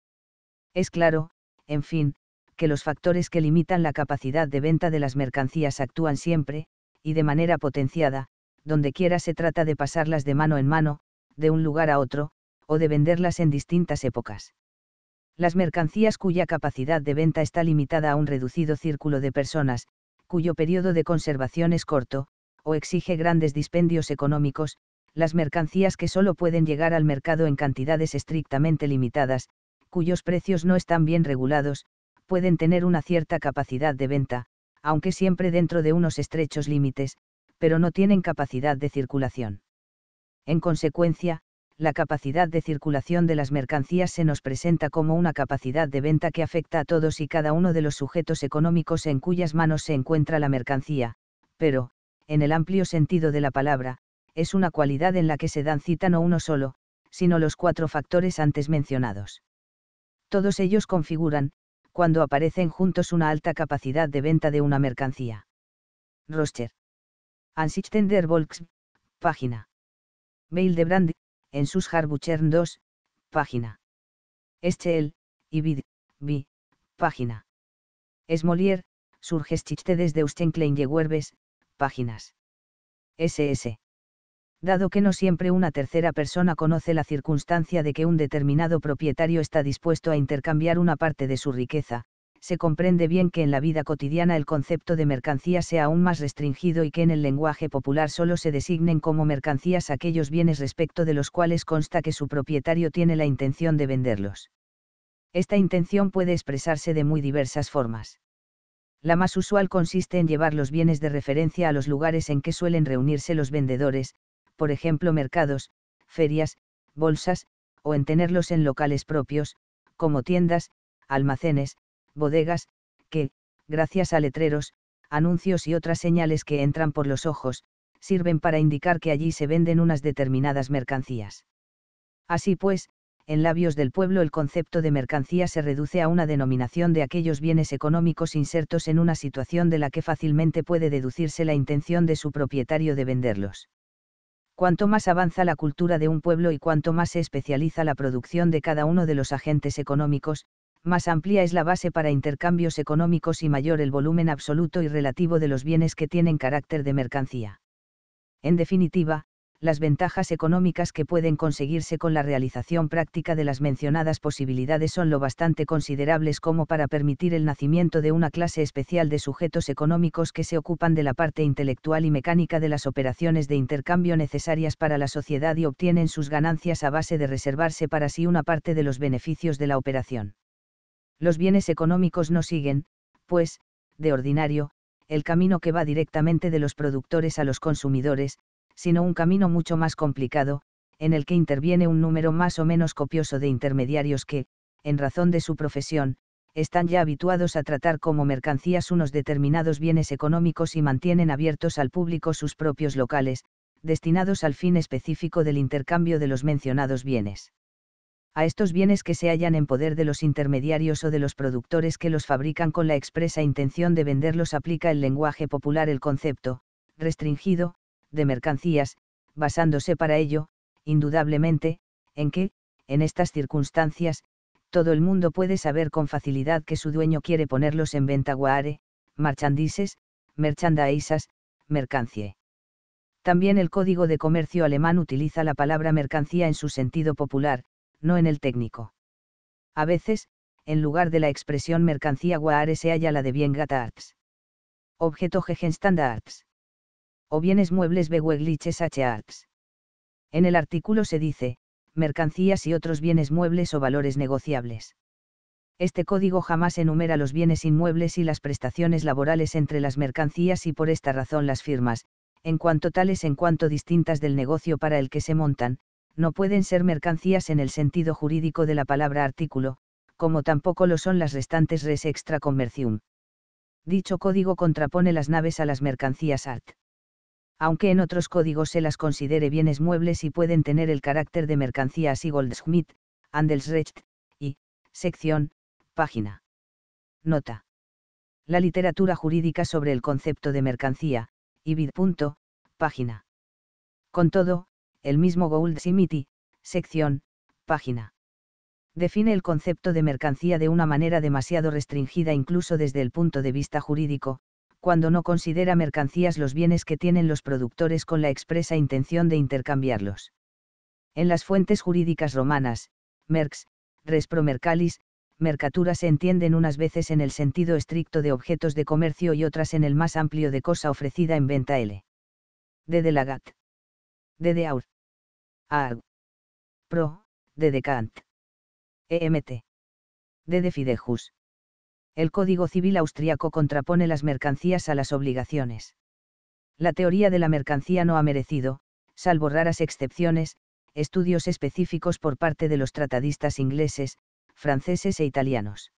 Es claro, en fin, que los factores que limitan la capacidad de venta de las mercancías actúan siempre, y de manera potenciada, donde quiera se trata de pasarlas de mano en mano, de un lugar a otro, o de venderlas en distintas épocas. Las mercancías cuya capacidad de venta está limitada a un reducido círculo de personas, cuyo periodo de conservación es corto, o exige grandes dispendios económicos, las mercancías que solo pueden llegar al mercado en cantidades estrictamente limitadas, cuyos precios no están bien regulados, pueden tener una cierta capacidad de venta, aunque siempre dentro de unos estrechos límites, pero no tienen capacidad de circulación. En consecuencia, la capacidad de circulación de las mercancías se nos presenta como una capacidad de venta que afecta a todos y cada uno de los sujetos económicos en cuyas manos se encuentra la mercancía, pero, en el amplio sentido de la palabra, es una cualidad en la que se dan cita no uno solo, sino los cuatro factores antes mencionados. Todos ellos configuran, cuando aparecen juntos, una alta capacidad de venta de una mercancía. Roscher. Ansichten der Volks, página. Brand, en sus Harbuchern 2, página. Eschel, Ibid, B, página. Esmolier, Surgeschichte desde Ustenkleinjewerbes, páginas. SS. Dado que no siempre una tercera persona conoce la circunstancia de que un determinado propietario está dispuesto a intercambiar una parte de su riqueza, se comprende bien que en la vida cotidiana el concepto de mercancía sea aún más restringido y que en el lenguaje popular solo se designen como mercancías aquellos bienes respecto de los cuales consta que su propietario tiene la intención de venderlos. Esta intención puede expresarse de muy diversas formas. La más usual consiste en llevar los bienes de referencia a los lugares en que suelen reunirse los vendedores, por ejemplo mercados, ferias, bolsas, o en tenerlos en locales propios, como tiendas, almacenes, bodegas, que, gracias a letreros, anuncios y otras señales que entran por los ojos, sirven para indicar que allí se venden unas determinadas mercancías. Así pues, en labios del pueblo el concepto de mercancía se reduce a una denominación de aquellos bienes económicos insertos en una situación de la que fácilmente puede deducirse la intención de su propietario de venderlos. Cuanto más avanza la cultura de un pueblo y cuanto más se especializa la producción de cada uno de los agentes económicos, más amplia es la base para intercambios económicos y mayor el volumen absoluto y relativo de los bienes que tienen carácter de mercancía. En definitiva, las ventajas económicas que pueden conseguirse con la realización práctica de las mencionadas posibilidades son lo bastante considerables como para permitir el nacimiento de una clase especial de sujetos económicos que se ocupan de la parte intelectual y mecánica de las operaciones de intercambio necesarias para la sociedad y obtienen sus ganancias a base de reservarse para sí una parte de los beneficios de la operación. Los bienes económicos no siguen, pues, de ordinario, el camino que va directamente de los productores a los consumidores, sino un camino mucho más complicado, en el que interviene un número más o menos copioso de intermediarios que, en razón de su profesión, están ya habituados a tratar como mercancías unos determinados bienes económicos y mantienen abiertos al público sus propios locales, destinados al fin específico del intercambio de los mencionados bienes a estos bienes que se hallan en poder de los intermediarios o de los productores que los fabrican con la expresa intención de venderlos aplica el lenguaje popular el concepto, restringido, de mercancías, basándose para ello, indudablemente, en que, en estas circunstancias, todo el mundo puede saber con facilidad que su dueño quiere ponerlos en venta guare, marchandises, merchandaisas, mercancie. También el Código de Comercio alemán utiliza la palabra mercancía en su sentido popular, no en el técnico. A veces, en lugar de la expresión mercancía guare se halla la de bien arts. Objeto arts. O bienes muebles bewegliches h arts. En el artículo se dice, mercancías y otros bienes muebles o valores negociables. Este código jamás enumera los bienes inmuebles y las prestaciones laborales entre las mercancías y por esta razón las firmas, en cuanto tales en cuanto distintas del negocio para el que se montan, no pueden ser mercancías en el sentido jurídico de la palabra artículo, como tampoco lo son las restantes res extra commercium. Dicho código contrapone las naves a las mercancías art. Aunque en otros códigos se las considere bienes muebles y pueden tener el carácter de mercancías y Goldschmidt, Andelsrecht, y, sección, página. Nota. La literatura jurídica sobre el concepto de mercancía, y vid. Página. Con todo, el mismo Simiti, sección, página. Define el concepto de mercancía de una manera demasiado restringida incluso desde el punto de vista jurídico, cuando no considera mercancías los bienes que tienen los productores con la expresa intención de intercambiarlos. En las fuentes jurídicas romanas, merx, res mercalis, mercatura se entienden unas veces en el sentido estricto de objetos de comercio y otras en el más amplio de cosa ofrecida en venta L. De Delagat de Aur. A. Pro, de Decant. EMT. de Fidejus. El Código Civil austriaco contrapone las mercancías a las obligaciones. La teoría de la mercancía no ha merecido, salvo raras excepciones, estudios específicos por parte de los tratadistas ingleses, franceses e italianos.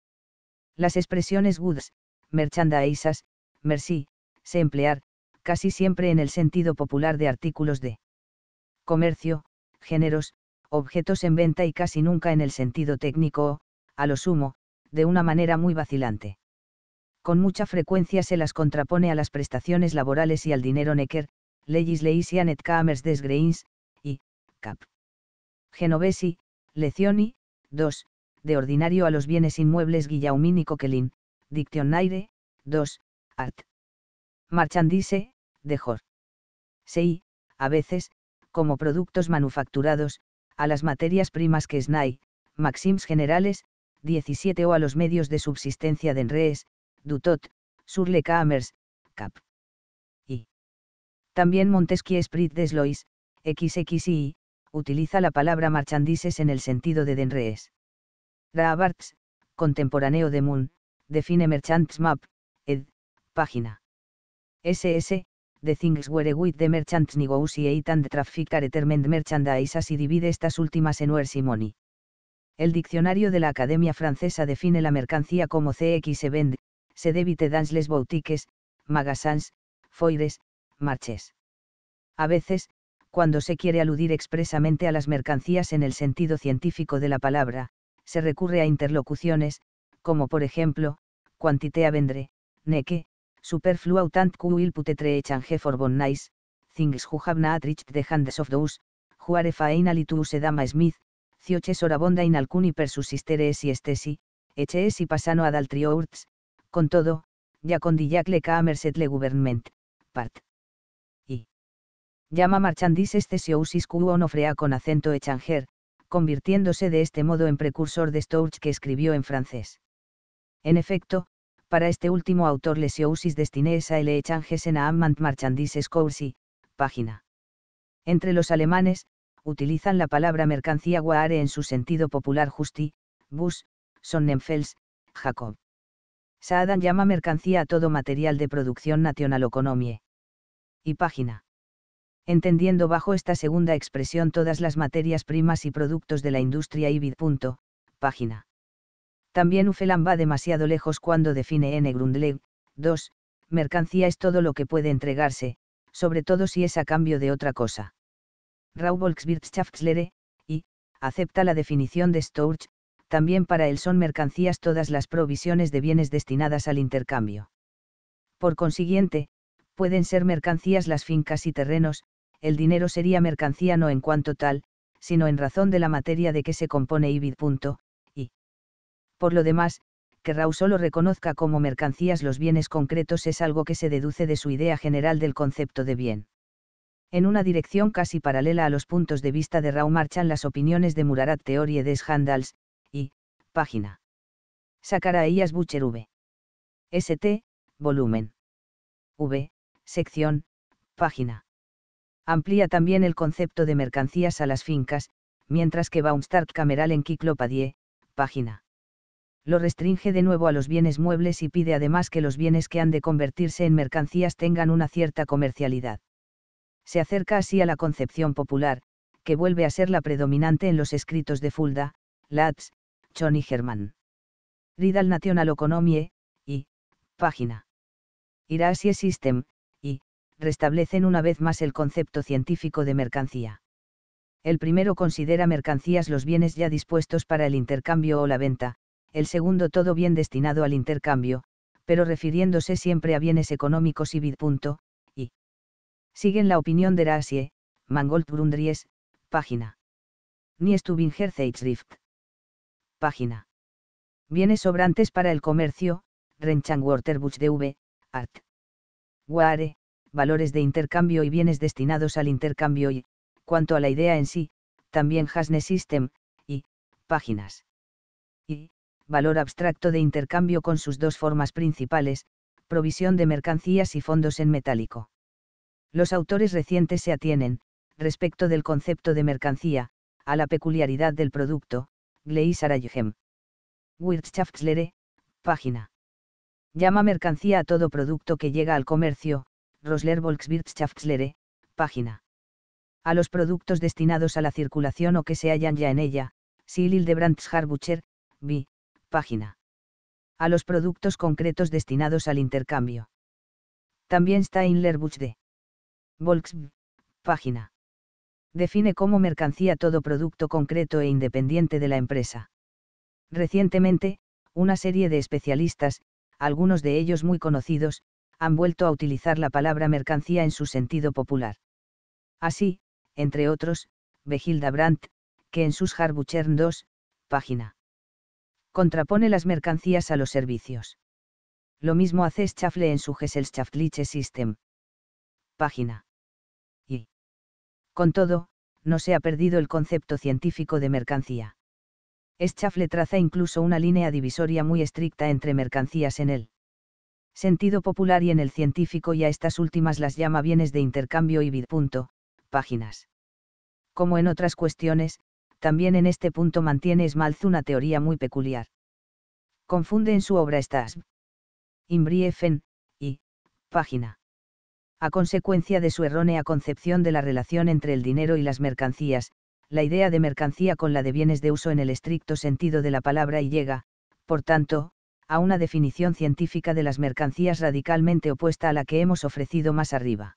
Las expresiones goods, merchandaisas, merci, se emplear, casi siempre en el sentido popular de artículos de comercio, géneros, objetos en venta y casi nunca en el sentido técnico o, a lo sumo, de una manera muy vacilante. Con mucha frecuencia se las contrapone a las prestaciones laborales y al dinero Necker, Legislation et Commerce des Grains, y, Cap. Genovesi, Lezioni, 2, de ordinario a los bienes inmuebles y Coquelin, Dictionnaire, 2, Art. Marchandise, de Jor. a veces, como productos manufacturados, a las materias primas que SNAI, Maxims Generales, 17 o a los medios de subsistencia de Enrees, Dutot, sur Cap. Y. También Montesquieu Sprit de XXI, utiliza la palabra marchandises en el sentido de Denrees. Raabarts, contemporáneo de Moon, define Merchants Map, ed, página. SS, de things were with the merchants negotiate and traffic determined merchandise y divide estas últimas en where's money. El diccionario de la Academia Francesa define la mercancía como CX vend se debite dans les boutiques, magasins, foires, marches. A veces, cuando se quiere aludir expresamente a las mercancías en el sentido científico de la palabra, se recurre a interlocuciones, como por ejemplo, «quantité a vendre, neque, superfluo tant qu'il putetre echange for bon nice, things who have not reached the hands of those, juare are finally Dama Smith, cioches orabonda in alcuni per subsisteres y estesi, eches y pasano ad altri con todo, ya condillac le Camerset le government, part. Y. Llama marchandis estesiousis on ofrea con acento echanger, convirtiéndose de este modo en precursor de Storch que escribió en francés. En efecto, para este último autor lesiosis usis destines a le en a Ammant Marchandises Coursi, página. Entre los alemanes, utilizan la palabra mercancía guare en su sentido popular justi, bus, Sonnenfels, Jacob. Saadan llama mercancía a todo material de producción nacional economie. Y página. Entendiendo bajo esta segunda expresión todas las materias primas y productos de la industria y Punto, página. También Ufelan va demasiado lejos cuando define N. Grundleg, 2, mercancía es todo lo que puede entregarse, sobre todo si es a cambio de otra cosa. Rauvolkswirtschaftslehre, y, acepta la definición de Storch, también para él son mercancías todas las provisiones de bienes destinadas al intercambio. Por consiguiente, pueden ser mercancías las fincas y terrenos, el dinero sería mercancía no en cuanto tal, sino en razón de la materia de que se compone y por lo demás, que Rau solo reconozca como mercancías los bienes concretos es algo que se deduce de su idea general del concepto de bien. En una dirección casi paralela a los puntos de vista de Rau marchan las opiniones de Murarat Theorie des Handels, y, página. Sacaraías v. ST, volumen. V, sección, página. Amplía también el concepto de mercancías a las fincas, mientras que Baumstark Cameral en Kiklopadie, página lo restringe de nuevo a los bienes muebles y pide además que los bienes que han de convertirse en mercancías tengan una cierta comercialidad. Se acerca así a la concepción popular, que vuelve a ser la predominante en los escritos de Fulda, Latz, Chon y Germán. Ridal National Economie, y, página. Irasie System, y, restablecen una vez más el concepto científico de mercancía. El primero considera mercancías los bienes ya dispuestos para el intercambio o la venta, el segundo todo bien destinado al intercambio, pero refiriéndose siempre a bienes económicos y vid. y. Siguen la opinión de Rasie, Mangold Brundries, página. Ni Página. Bienes sobrantes para el comercio, Renchang de V, Art. Ware, valores de intercambio y bienes destinados al intercambio y, cuanto a la idea en sí, también Hasne System, y, páginas. Y, valor abstracto de intercambio con sus dos formas principales, provisión de mercancías y fondos en metálico. Los autores recientes se atienen, respecto del concepto de mercancía, a la peculiaridad del producto, Gleisaraygem. Wirtschaftslere, página. Llama mercancía a todo producto que llega al comercio, Rosler Volkswirtschaftslehre, página. A los productos destinados a la circulación o que se hallan ya en ella, Silil de B página. A los productos concretos destinados al intercambio. También está Buch de Volks. página. Define como mercancía todo producto concreto e independiente de la empresa. Recientemente, una serie de especialistas, algunos de ellos muy conocidos, han vuelto a utilizar la palabra mercancía en su sentido popular. Así, entre otros, behilda Brandt, que en sus Harbuchern 2, página contrapone las mercancías a los servicios. Lo mismo hace Schaffle en su Gesellschaftliche System. Página. Y. Con todo, no se ha perdido el concepto científico de mercancía. Schaffle traza incluso una línea divisoria muy estricta entre mercancías en el sentido popular y en el científico y a estas últimas las llama bienes de intercambio y bid. Páginas. Como en otras cuestiones, también en este punto mantiene Smalz una teoría muy peculiar. Confunde en su obra estas Imbriefen, y, página. A consecuencia de su errónea concepción de la relación entre el dinero y las mercancías, la idea de mercancía con la de bienes de uso en el estricto sentido de la palabra y llega, por tanto, a una definición científica de las mercancías radicalmente opuesta a la que hemos ofrecido más arriba.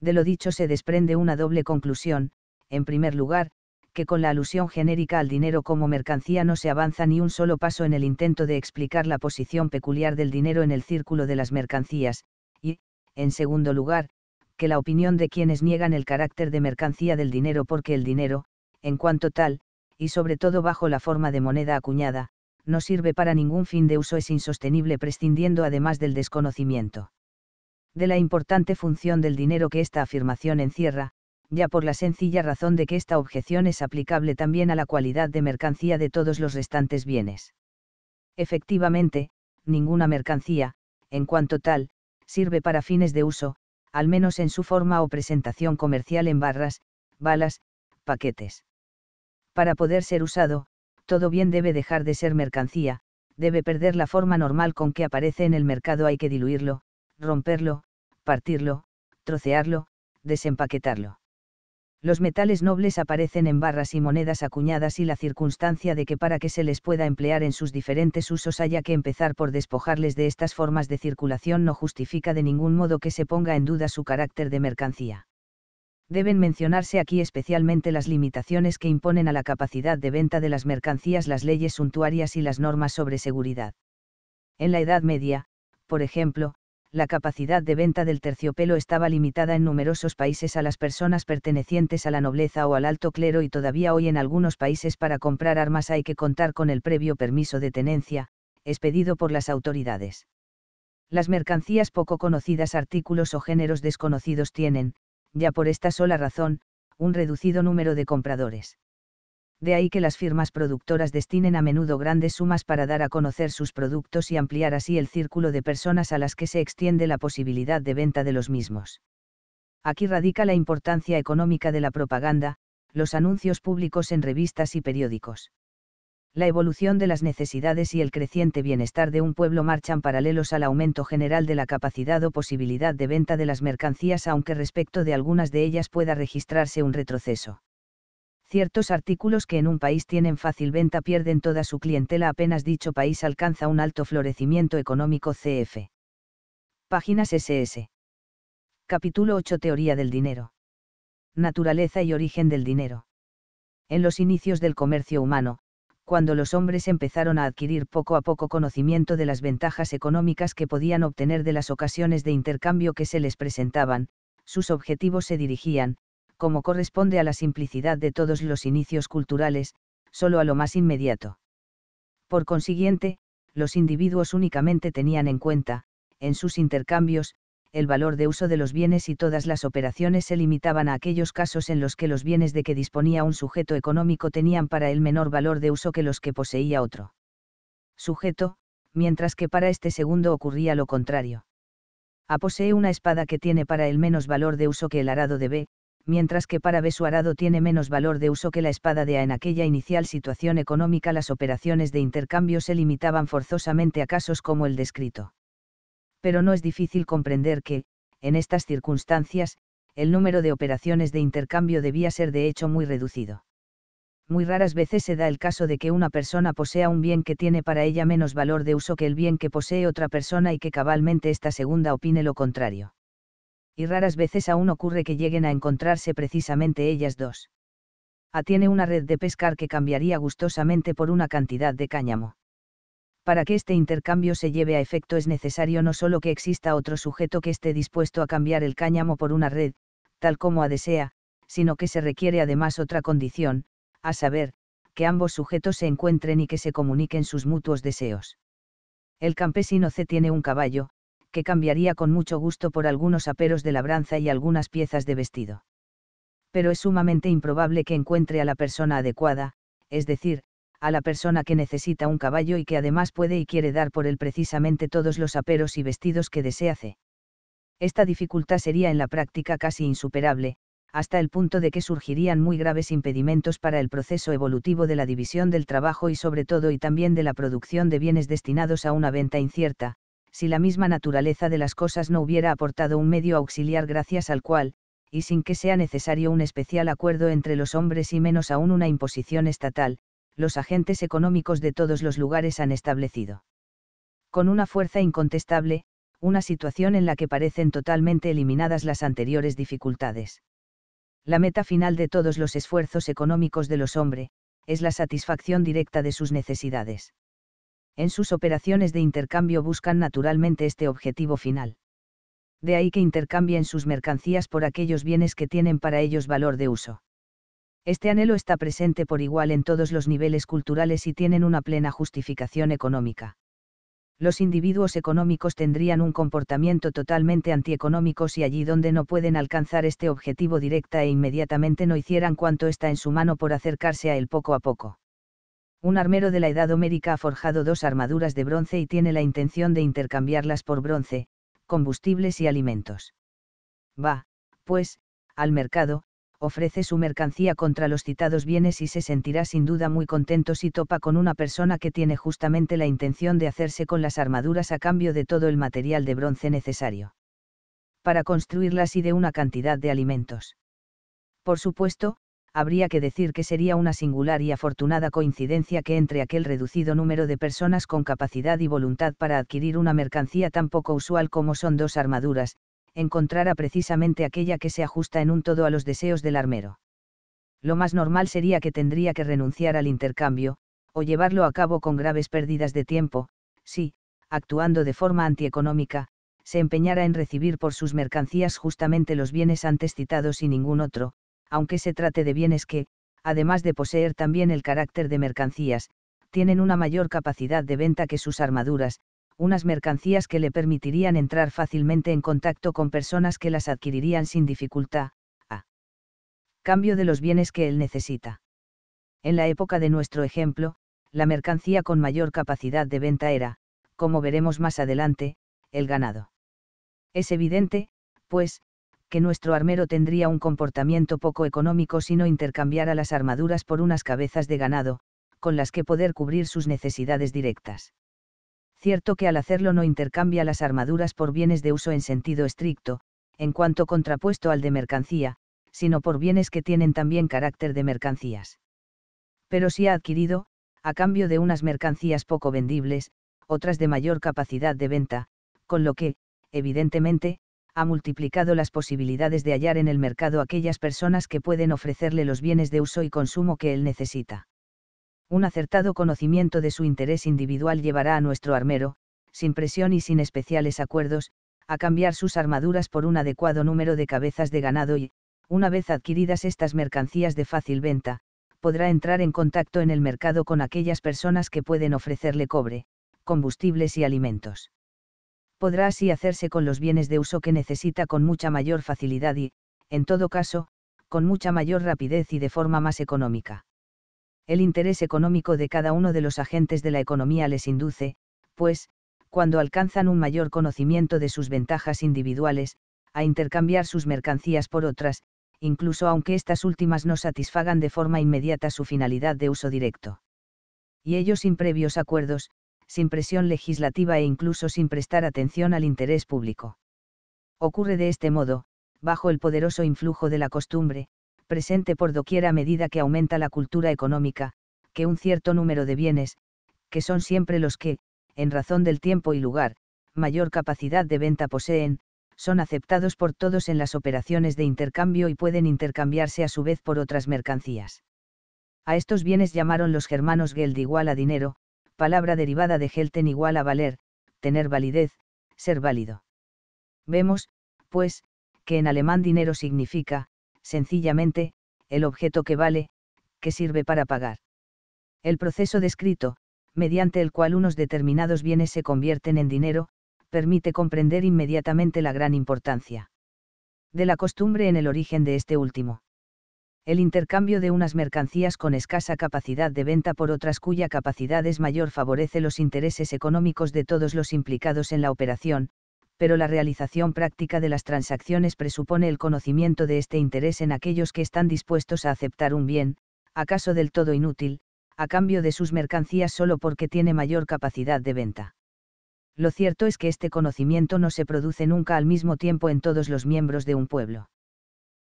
De lo dicho se desprende una doble conclusión, en primer lugar, que con la alusión genérica al dinero como mercancía no se avanza ni un solo paso en el intento de explicar la posición peculiar del dinero en el círculo de las mercancías, y, en segundo lugar, que la opinión de quienes niegan el carácter de mercancía del dinero porque el dinero, en cuanto tal, y sobre todo bajo la forma de moneda acuñada, no sirve para ningún fin de uso es insostenible prescindiendo además del desconocimiento. De la importante función del dinero que esta afirmación encierra, ya por la sencilla razón de que esta objeción es aplicable también a la cualidad de mercancía de todos los restantes bienes. Efectivamente, ninguna mercancía, en cuanto tal, sirve para fines de uso, al menos en su forma o presentación comercial en barras, balas, paquetes. Para poder ser usado, todo bien debe dejar de ser mercancía, debe perder la forma normal con que aparece en el mercado, hay que diluirlo, romperlo, partirlo, trocearlo, desempaquetarlo los metales nobles aparecen en barras y monedas acuñadas y la circunstancia de que para que se les pueda emplear en sus diferentes usos haya que empezar por despojarles de estas formas de circulación no justifica de ningún modo que se ponga en duda su carácter de mercancía. Deben mencionarse aquí especialmente las limitaciones que imponen a la capacidad de venta de las mercancías las leyes suntuarias y las normas sobre seguridad. En la Edad Media, por ejemplo, la capacidad de venta del terciopelo estaba limitada en numerosos países a las personas pertenecientes a la nobleza o al alto clero y todavía hoy en algunos países para comprar armas hay que contar con el previo permiso de tenencia, expedido por las autoridades. Las mercancías poco conocidas, artículos o géneros desconocidos tienen, ya por esta sola razón, un reducido número de compradores de ahí que las firmas productoras destinen a menudo grandes sumas para dar a conocer sus productos y ampliar así el círculo de personas a las que se extiende la posibilidad de venta de los mismos. Aquí radica la importancia económica de la propaganda, los anuncios públicos en revistas y periódicos. La evolución de las necesidades y el creciente bienestar de un pueblo marchan paralelos al aumento general de la capacidad o posibilidad de venta de las mercancías, aunque respecto de algunas de ellas pueda registrarse un retroceso Ciertos artículos que en un país tienen fácil venta pierden toda su clientela apenas dicho país alcanza un alto florecimiento económico CF. Páginas SS. Capítulo 8 Teoría del dinero. Naturaleza y origen del dinero. En los inicios del comercio humano, cuando los hombres empezaron a adquirir poco a poco conocimiento de las ventajas económicas que podían obtener de las ocasiones de intercambio que se les presentaban, sus objetivos se dirigían, como corresponde a la simplicidad de todos los inicios culturales, solo a lo más inmediato. Por consiguiente, los individuos únicamente tenían en cuenta, en sus intercambios, el valor de uso de los bienes y todas las operaciones se limitaban a aquellos casos en los que los bienes de que disponía un sujeto económico tenían para él menor valor de uso que los que poseía otro sujeto, mientras que para este segundo ocurría lo contrario. A posee una espada que tiene para él menos valor de uso que el arado de B, mientras que para Arado tiene menos valor de uso que la espada de A. En aquella inicial situación económica las operaciones de intercambio se limitaban forzosamente a casos como el descrito. Pero no es difícil comprender que, en estas circunstancias, el número de operaciones de intercambio debía ser de hecho muy reducido. Muy raras veces se da el caso de que una persona posea un bien que tiene para ella menos valor de uso que el bien que posee otra persona y que cabalmente esta segunda opine lo contrario y raras veces aún ocurre que lleguen a encontrarse precisamente ellas dos. A tiene una red de pescar que cambiaría gustosamente por una cantidad de cáñamo. Para que este intercambio se lleve a efecto es necesario no solo que exista otro sujeto que esté dispuesto a cambiar el cáñamo por una red, tal como a desea, sino que se requiere además otra condición, a saber, que ambos sujetos se encuentren y que se comuniquen sus mutuos deseos. El campesino C tiene un caballo, que cambiaría con mucho gusto por algunos aperos de labranza y algunas piezas de vestido. Pero es sumamente improbable que encuentre a la persona adecuada, es decir, a la persona que necesita un caballo y que además puede y quiere dar por él precisamente todos los aperos y vestidos que desea hacer. Esta dificultad sería en la práctica casi insuperable, hasta el punto de que surgirían muy graves impedimentos para el proceso evolutivo de la división del trabajo y sobre todo y también de la producción de bienes destinados a una venta incierta, si la misma naturaleza de las cosas no hubiera aportado un medio auxiliar gracias al cual, y sin que sea necesario un especial acuerdo entre los hombres y menos aún una imposición estatal, los agentes económicos de todos los lugares han establecido. Con una fuerza incontestable, una situación en la que parecen totalmente eliminadas las anteriores dificultades. La meta final de todos los esfuerzos económicos de los hombres, es la satisfacción directa de sus necesidades en sus operaciones de intercambio buscan naturalmente este objetivo final. De ahí que intercambien sus mercancías por aquellos bienes que tienen para ellos valor de uso. Este anhelo está presente por igual en todos los niveles culturales y tienen una plena justificación económica. Los individuos económicos tendrían un comportamiento totalmente antieconómico si allí donde no pueden alcanzar este objetivo directa e inmediatamente no hicieran cuanto está en su mano por acercarse a él poco a poco un armero de la Edad Homérica ha forjado dos armaduras de bronce y tiene la intención de intercambiarlas por bronce, combustibles y alimentos. Va, pues, al mercado, ofrece su mercancía contra los citados bienes y se sentirá sin duda muy contento si topa con una persona que tiene justamente la intención de hacerse con las armaduras a cambio de todo el material de bronce necesario. Para construirlas y de una cantidad de alimentos. Por supuesto, habría que decir que sería una singular y afortunada coincidencia que entre aquel reducido número de personas con capacidad y voluntad para adquirir una mercancía tan poco usual como son dos armaduras, encontrara precisamente aquella que se ajusta en un todo a los deseos del armero. Lo más normal sería que tendría que renunciar al intercambio, o llevarlo a cabo con graves pérdidas de tiempo, si, actuando de forma antieconómica, se empeñara en recibir por sus mercancías justamente los bienes antes citados y ningún otro, aunque se trate de bienes que, además de poseer también el carácter de mercancías, tienen una mayor capacidad de venta que sus armaduras, unas mercancías que le permitirían entrar fácilmente en contacto con personas que las adquirirían sin dificultad, a cambio de los bienes que él necesita. En la época de nuestro ejemplo, la mercancía con mayor capacidad de venta era, como veremos más adelante, el ganado. Es evidente, pues, que nuestro armero tendría un comportamiento poco económico si no intercambiara las armaduras por unas cabezas de ganado, con las que poder cubrir sus necesidades directas. Cierto que al hacerlo no intercambia las armaduras por bienes de uso en sentido estricto, en cuanto contrapuesto al de mercancía, sino por bienes que tienen también carácter de mercancías. Pero si ha adquirido, a cambio de unas mercancías poco vendibles, otras de mayor capacidad de venta, con lo que, evidentemente, ha multiplicado las posibilidades de hallar en el mercado aquellas personas que pueden ofrecerle los bienes de uso y consumo que él necesita. Un acertado conocimiento de su interés individual llevará a nuestro armero, sin presión y sin especiales acuerdos, a cambiar sus armaduras por un adecuado número de cabezas de ganado y, una vez adquiridas estas mercancías de fácil venta, podrá entrar en contacto en el mercado con aquellas personas que pueden ofrecerle cobre, combustibles y alimentos podrá así hacerse con los bienes de uso que necesita con mucha mayor facilidad y, en todo caso, con mucha mayor rapidez y de forma más económica. El interés económico de cada uno de los agentes de la economía les induce, pues, cuando alcanzan un mayor conocimiento de sus ventajas individuales, a intercambiar sus mercancías por otras, incluso aunque estas últimas no satisfagan de forma inmediata su finalidad de uso directo. Y ellos sin previos acuerdos, sin presión legislativa e incluso sin prestar atención al interés público. Ocurre de este modo, bajo el poderoso influjo de la costumbre, presente por doquiera a medida que aumenta la cultura económica, que un cierto número de bienes, que son siempre los que, en razón del tiempo y lugar, mayor capacidad de venta poseen, son aceptados por todos en las operaciones de intercambio y pueden intercambiarse a su vez por otras mercancías. A estos bienes llamaron los germanos geld igual a dinero, palabra derivada de gelten igual a valer, tener validez, ser válido. Vemos, pues, que en alemán dinero significa, sencillamente, el objeto que vale, que sirve para pagar. El proceso descrito, mediante el cual unos determinados bienes se convierten en dinero, permite comprender inmediatamente la gran importancia de la costumbre en el origen de este último el intercambio de unas mercancías con escasa capacidad de venta por otras cuya capacidad es mayor favorece los intereses económicos de todos los implicados en la operación, pero la realización práctica de las transacciones presupone el conocimiento de este interés en aquellos que están dispuestos a aceptar un bien, acaso del todo inútil, a cambio de sus mercancías solo porque tiene mayor capacidad de venta. Lo cierto es que este conocimiento no se produce nunca al mismo tiempo en todos los miembros de un pueblo.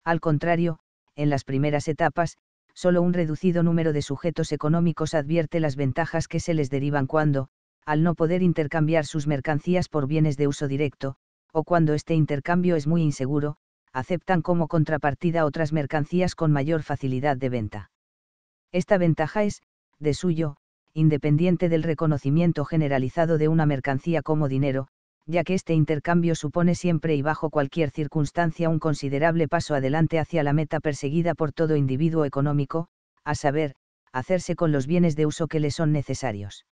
Al contrario, en las primeras etapas, solo un reducido número de sujetos económicos advierte las ventajas que se les derivan cuando, al no poder intercambiar sus mercancías por bienes de uso directo, o cuando este intercambio es muy inseguro, aceptan como contrapartida otras mercancías con mayor facilidad de venta. Esta ventaja es, de suyo, independiente del reconocimiento generalizado de una mercancía como dinero, ya que este intercambio supone siempre y bajo cualquier circunstancia un considerable paso adelante hacia la meta perseguida por todo individuo económico, a saber, hacerse con los bienes de uso que le son necesarios.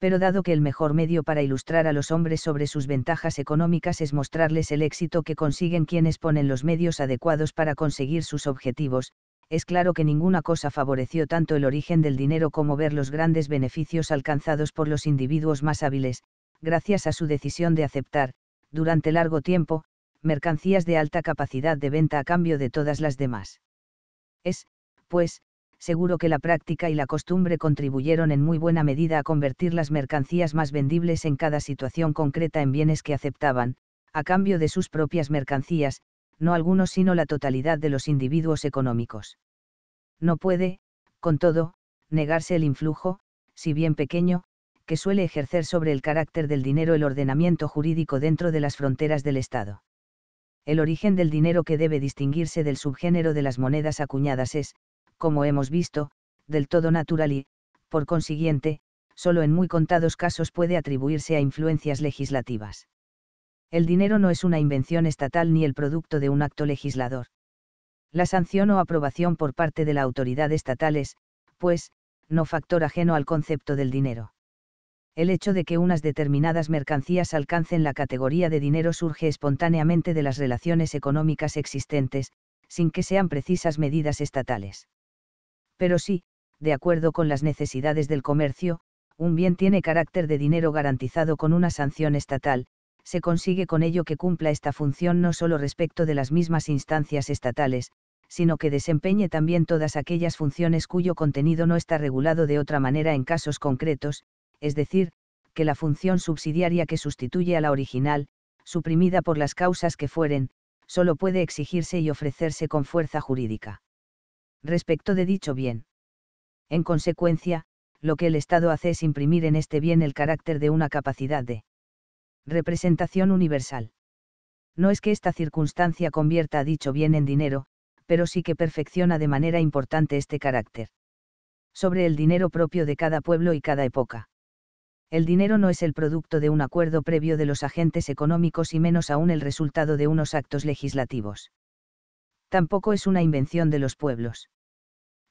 Pero dado que el mejor medio para ilustrar a los hombres sobre sus ventajas económicas es mostrarles el éxito que consiguen quienes ponen los medios adecuados para conseguir sus objetivos, es claro que ninguna cosa favoreció tanto el origen del dinero como ver los grandes beneficios alcanzados por los individuos más hábiles, gracias a su decisión de aceptar, durante largo tiempo, mercancías de alta capacidad de venta a cambio de todas las demás. Es, pues, seguro que la práctica y la costumbre contribuyeron en muy buena medida a convertir las mercancías más vendibles en cada situación concreta en bienes que aceptaban, a cambio de sus propias mercancías, no algunos sino la totalidad de los individuos económicos. No puede, con todo, negarse el influjo, si bien pequeño, que suele ejercer sobre el carácter del dinero el ordenamiento jurídico dentro de las fronteras del Estado. El origen del dinero que debe distinguirse del subgénero de las monedas acuñadas es, como hemos visto, del todo natural y, por consiguiente, solo en muy contados casos puede atribuirse a influencias legislativas. El dinero no es una invención estatal ni el producto de un acto legislador. La sanción o aprobación por parte de la autoridad estatal es, pues, no factor ajeno al concepto del dinero el hecho de que unas determinadas mercancías alcancen la categoría de dinero surge espontáneamente de las relaciones económicas existentes, sin que sean precisas medidas estatales. Pero sí, de acuerdo con las necesidades del comercio, un bien tiene carácter de dinero garantizado con una sanción estatal, se consigue con ello que cumpla esta función no solo respecto de las mismas instancias estatales, sino que desempeñe también todas aquellas funciones cuyo contenido no está regulado de otra manera en casos concretos, es decir, que la función subsidiaria que sustituye a la original, suprimida por las causas que fueren, solo puede exigirse y ofrecerse con fuerza jurídica. Respecto de dicho bien. En consecuencia, lo que el Estado hace es imprimir en este bien el carácter de una capacidad de representación universal. No es que esta circunstancia convierta a dicho bien en dinero, pero sí que perfecciona de manera importante este carácter. Sobre el dinero propio de cada pueblo y cada época el dinero no es el producto de un acuerdo previo de los agentes económicos y menos aún el resultado de unos actos legislativos. Tampoco es una invención de los pueblos.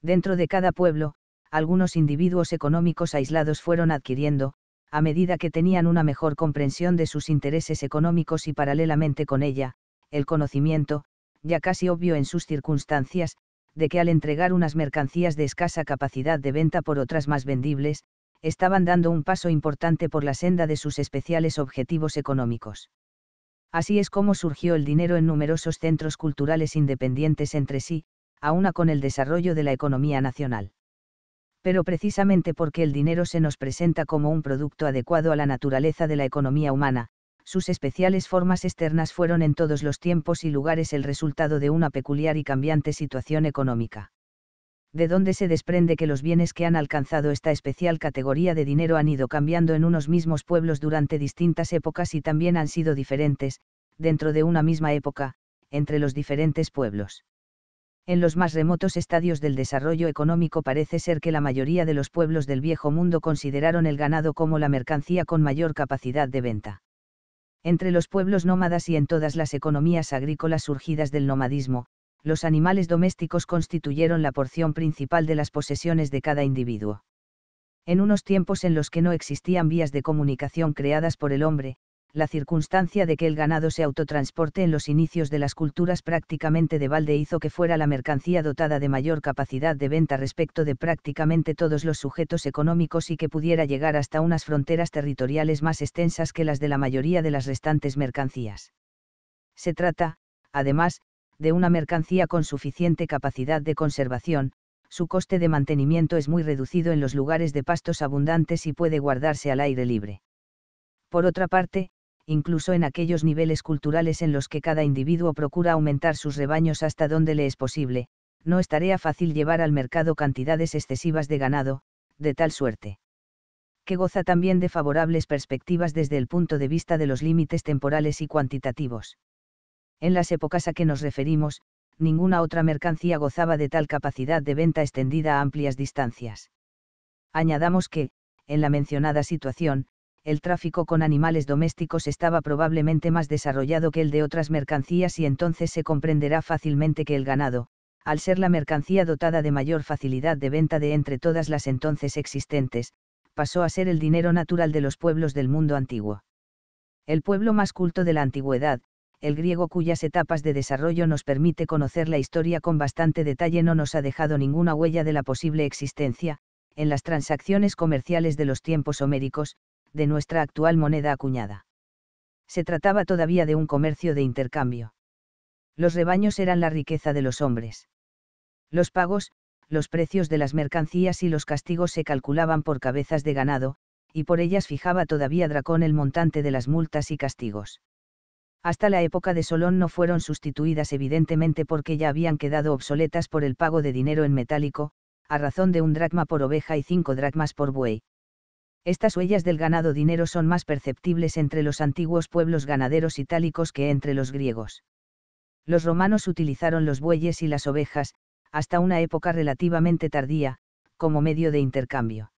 Dentro de cada pueblo, algunos individuos económicos aislados fueron adquiriendo, a medida que tenían una mejor comprensión de sus intereses económicos y paralelamente con ella, el conocimiento, ya casi obvio en sus circunstancias, de que al entregar unas mercancías de escasa capacidad de venta por otras más vendibles, estaban dando un paso importante por la senda de sus especiales objetivos económicos. Así es como surgió el dinero en numerosos centros culturales independientes entre sí, a una con el desarrollo de la economía nacional. Pero precisamente porque el dinero se nos presenta como un producto adecuado a la naturaleza de la economía humana, sus especiales formas externas fueron en todos los tiempos y lugares el resultado de una peculiar y cambiante situación económica de donde se desprende que los bienes que han alcanzado esta especial categoría de dinero han ido cambiando en unos mismos pueblos durante distintas épocas y también han sido diferentes, dentro de una misma época, entre los diferentes pueblos. En los más remotos estadios del desarrollo económico parece ser que la mayoría de los pueblos del viejo mundo consideraron el ganado como la mercancía con mayor capacidad de venta. Entre los pueblos nómadas y en todas las economías agrícolas surgidas del nomadismo, los animales domésticos constituyeron la porción principal de las posesiones de cada individuo. En unos tiempos en los que no existían vías de comunicación creadas por el hombre, la circunstancia de que el ganado se autotransporte en los inicios de las culturas prácticamente de balde hizo que fuera la mercancía dotada de mayor capacidad de venta respecto de prácticamente todos los sujetos económicos y que pudiera llegar hasta unas fronteras territoriales más extensas que las de la mayoría de las restantes mercancías. Se trata, además, de una mercancía con suficiente capacidad de conservación, su coste de mantenimiento es muy reducido en los lugares de pastos abundantes y puede guardarse al aire libre. Por otra parte, incluso en aquellos niveles culturales en los que cada individuo procura aumentar sus rebaños hasta donde le es posible, no es tarea fácil llevar al mercado cantidades excesivas de ganado, de tal suerte que goza también de favorables perspectivas desde el punto de vista de los límites temporales y cuantitativos en las épocas a que nos referimos, ninguna otra mercancía gozaba de tal capacidad de venta extendida a amplias distancias. Añadamos que, en la mencionada situación, el tráfico con animales domésticos estaba probablemente más desarrollado que el de otras mercancías y entonces se comprenderá fácilmente que el ganado, al ser la mercancía dotada de mayor facilidad de venta de entre todas las entonces existentes, pasó a ser el dinero natural de los pueblos del mundo antiguo. El pueblo más culto de la antigüedad, el griego cuyas etapas de desarrollo nos permite conocer la historia con bastante detalle no nos ha dejado ninguna huella de la posible existencia, en las transacciones comerciales de los tiempos homéricos, de nuestra actual moneda acuñada. Se trataba todavía de un comercio de intercambio. Los rebaños eran la riqueza de los hombres. Los pagos, los precios de las mercancías y los castigos se calculaban por cabezas de ganado, y por ellas fijaba todavía Dracón el montante de las multas y castigos hasta la época de Solón no fueron sustituidas evidentemente porque ya habían quedado obsoletas por el pago de dinero en metálico, a razón de un dracma por oveja y cinco dracmas por buey. Estas huellas del ganado dinero son más perceptibles entre los antiguos pueblos ganaderos itálicos que entre los griegos. Los romanos utilizaron los bueyes y las ovejas, hasta una época relativamente tardía, como medio de intercambio.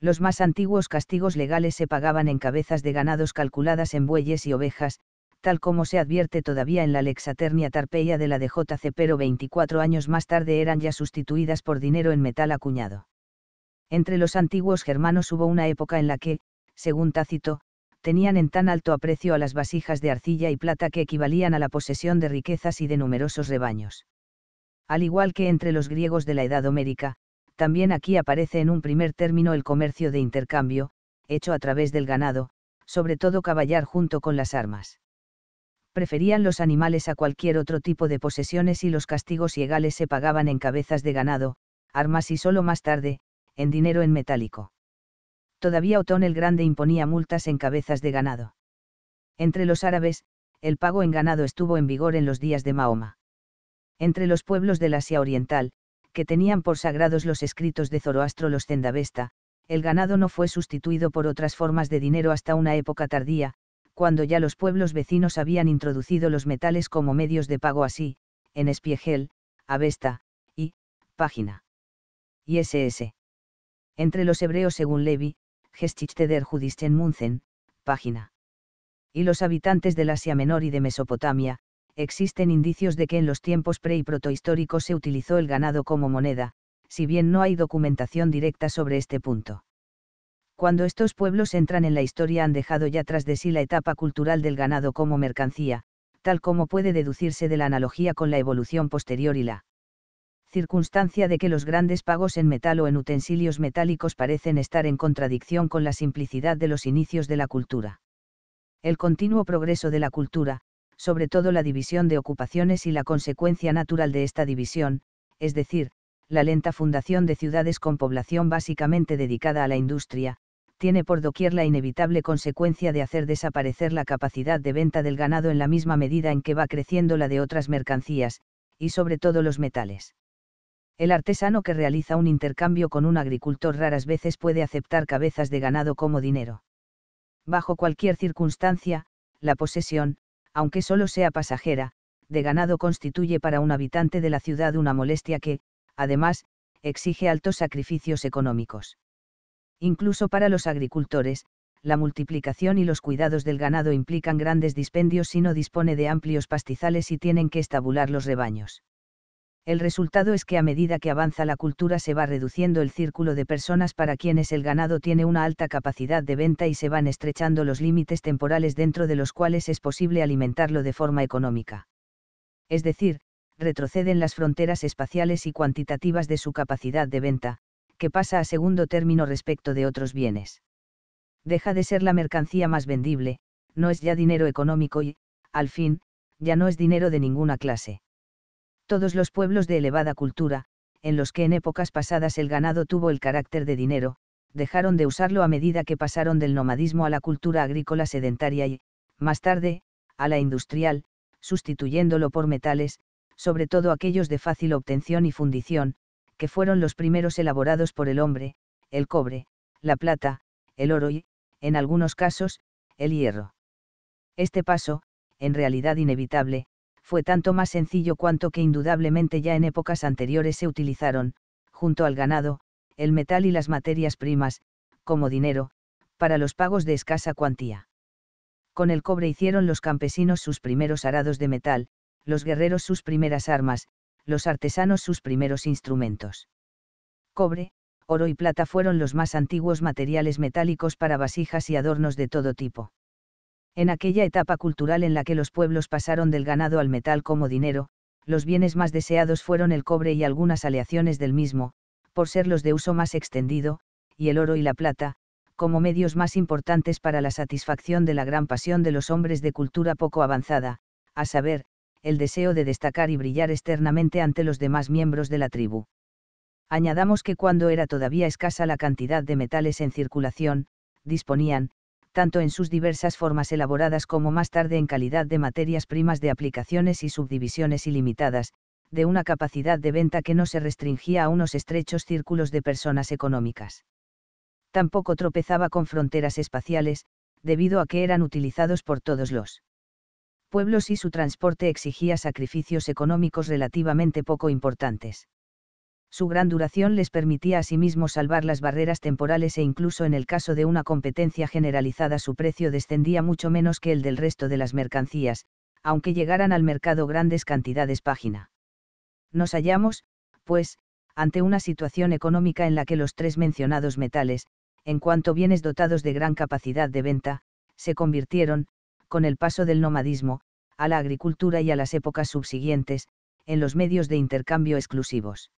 Los más antiguos castigos legales se pagaban en cabezas de ganados calculadas en bueyes y ovejas, tal como se advierte todavía en la Lexaternia Tarpeia de la DJC, pero 24 años más tarde eran ya sustituidas por dinero en metal acuñado. Entre los antiguos germanos hubo una época en la que, según Tácito, tenían en tan alto aprecio a las vasijas de arcilla y plata que equivalían a la posesión de riquezas y de numerosos rebaños. Al igual que entre los griegos de la Edad Homérica, también aquí aparece en un primer término el comercio de intercambio, hecho a través del ganado, sobre todo caballar junto con las armas preferían los animales a cualquier otro tipo de posesiones y los castigos egales se pagaban en cabezas de ganado, armas y solo más tarde, en dinero en metálico. Todavía Otón el Grande imponía multas en cabezas de ganado. Entre los árabes, el pago en ganado estuvo en vigor en los días de Mahoma. Entre los pueblos del Asia Oriental, que tenían por sagrados los escritos de Zoroastro los Zendavesta, el ganado no fue sustituido por otras formas de dinero hasta una época tardía, cuando ya los pueblos vecinos habían introducido los metales como medios de pago así, en Espiegel, Avesta, y, Página. Y SS. Entre los hebreos según Levi, Gestichteder Judisten Munzen, página. Y los habitantes del Asia Menor y de Mesopotamia, existen indicios de que en los tiempos pre y protohistóricos se utilizó el ganado como moneda, si bien no hay documentación directa sobre este punto cuando estos pueblos entran en la historia han dejado ya tras de sí la etapa cultural del ganado como mercancía, tal como puede deducirse de la analogía con la evolución posterior y la circunstancia de que los grandes pagos en metal o en utensilios metálicos parecen estar en contradicción con la simplicidad de los inicios de la cultura. El continuo progreso de la cultura, sobre todo la división de ocupaciones y la consecuencia natural de esta división, es decir, la lenta fundación de ciudades con población básicamente dedicada a la industria, tiene por doquier la inevitable consecuencia de hacer desaparecer la capacidad de venta del ganado en la misma medida en que va creciendo la de otras mercancías, y sobre todo los metales. El artesano que realiza un intercambio con un agricultor raras veces puede aceptar cabezas de ganado como dinero. Bajo cualquier circunstancia, la posesión, aunque solo sea pasajera, de ganado constituye para un habitante de la ciudad una molestia que, además, exige altos sacrificios económicos. Incluso para los agricultores, la multiplicación y los cuidados del ganado implican grandes dispendios si no dispone de amplios pastizales y tienen que estabular los rebaños. El resultado es que a medida que avanza la cultura se va reduciendo el círculo de personas para quienes el ganado tiene una alta capacidad de venta y se van estrechando los límites temporales dentro de los cuales es posible alimentarlo de forma económica. Es decir, retroceden las fronteras espaciales y cuantitativas de su capacidad de venta, que pasa a segundo término respecto de otros bienes. Deja de ser la mercancía más vendible, no es ya dinero económico y, al fin, ya no es dinero de ninguna clase. Todos los pueblos de elevada cultura, en los que en épocas pasadas el ganado tuvo el carácter de dinero, dejaron de usarlo a medida que pasaron del nomadismo a la cultura agrícola sedentaria y, más tarde, a la industrial, sustituyéndolo por metales, sobre todo aquellos de fácil obtención y fundición, que fueron los primeros elaborados por el hombre, el cobre, la plata, el oro y, en algunos casos, el hierro. Este paso, en realidad inevitable, fue tanto más sencillo cuanto que indudablemente ya en épocas anteriores se utilizaron, junto al ganado, el metal y las materias primas, como dinero, para los pagos de escasa cuantía. Con el cobre hicieron los campesinos sus primeros arados de metal, los guerreros sus primeras armas, los artesanos sus primeros instrumentos. Cobre, oro y plata fueron los más antiguos materiales metálicos para vasijas y adornos de todo tipo. En aquella etapa cultural en la que los pueblos pasaron del ganado al metal como dinero, los bienes más deseados fueron el cobre y algunas aleaciones del mismo, por ser los de uso más extendido, y el oro y la plata, como medios más importantes para la satisfacción de la gran pasión de los hombres de cultura poco avanzada, a saber, el deseo de destacar y brillar externamente ante los demás miembros de la tribu. Añadamos que cuando era todavía escasa la cantidad de metales en circulación, disponían, tanto en sus diversas formas elaboradas como más tarde en calidad de materias primas de aplicaciones y subdivisiones ilimitadas, de una capacidad de venta que no se restringía a unos estrechos círculos de personas económicas. Tampoco tropezaba con fronteras espaciales, debido a que eran utilizados por todos los pueblos y su transporte exigía sacrificios económicos relativamente poco importantes. Su gran duración les permitía asimismo salvar las barreras temporales e incluso en el caso de una competencia generalizada su precio descendía mucho menos que el del resto de las mercancías, aunque llegaran al mercado grandes cantidades página. Nos hallamos, pues, ante una situación económica en la que los tres mencionados metales, en cuanto bienes dotados de gran capacidad de venta, se convirtieron, con el paso del nomadismo, a la agricultura y a las épocas subsiguientes, en los medios de intercambio exclusivos.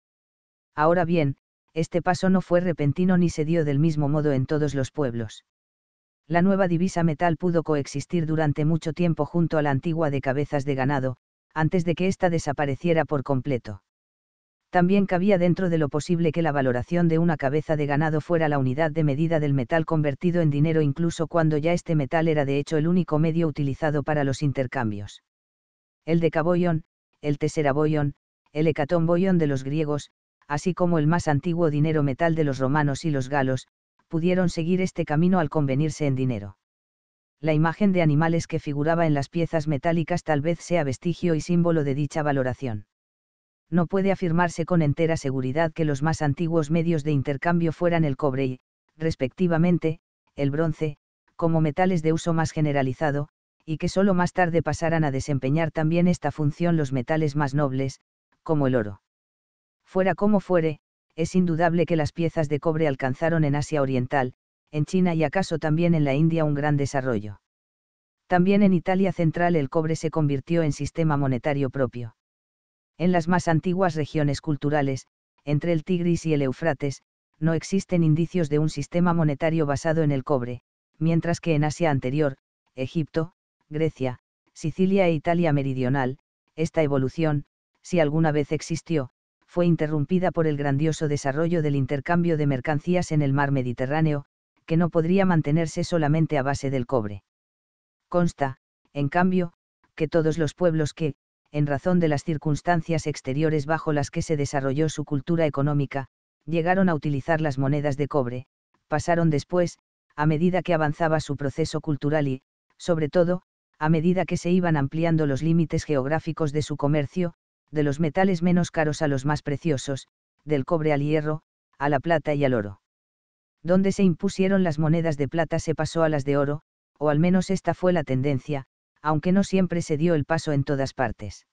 Ahora bien, este paso no fue repentino ni se dio del mismo modo en todos los pueblos. La nueva divisa metal pudo coexistir durante mucho tiempo junto a la antigua de cabezas de ganado, antes de que ésta desapareciera por completo también cabía dentro de lo posible que la valoración de una cabeza de ganado fuera la unidad de medida del metal convertido en dinero incluso cuando ya este metal era de hecho el único medio utilizado para los intercambios. El decaboyón, el teseraboyón, el hecatomboion de los griegos, así como el más antiguo dinero metal de los romanos y los galos, pudieron seguir este camino al convenirse en dinero. La imagen de animales que figuraba en las piezas metálicas tal vez sea vestigio y símbolo de dicha valoración no puede afirmarse con entera seguridad que los más antiguos medios de intercambio fueran el cobre y, respectivamente, el bronce, como metales de uso más generalizado, y que solo más tarde pasaran a desempeñar también esta función los metales más nobles, como el oro. Fuera como fuere, es indudable que las piezas de cobre alcanzaron en Asia Oriental, en China y acaso también en la India un gran desarrollo. También en Italia Central el cobre se convirtió en sistema monetario propio. En las más antiguas regiones culturales, entre el Tigris y el Eufrates, no existen indicios de un sistema monetario basado en el cobre, mientras que en Asia anterior, Egipto, Grecia, Sicilia e Italia meridional, esta evolución, si alguna vez existió, fue interrumpida por el grandioso desarrollo del intercambio de mercancías en el mar Mediterráneo, que no podría mantenerse solamente a base del cobre. Consta, en cambio, que todos los pueblos que, en razón de las circunstancias exteriores bajo las que se desarrolló su cultura económica, llegaron a utilizar las monedas de cobre, pasaron después, a medida que avanzaba su proceso cultural y, sobre todo, a medida que se iban ampliando los límites geográficos de su comercio, de los metales menos caros a los más preciosos, del cobre al hierro, a la plata y al oro. Donde se impusieron las monedas de plata se pasó a las de oro, o al menos esta fue la tendencia, aunque no siempre se dio el paso en todas partes.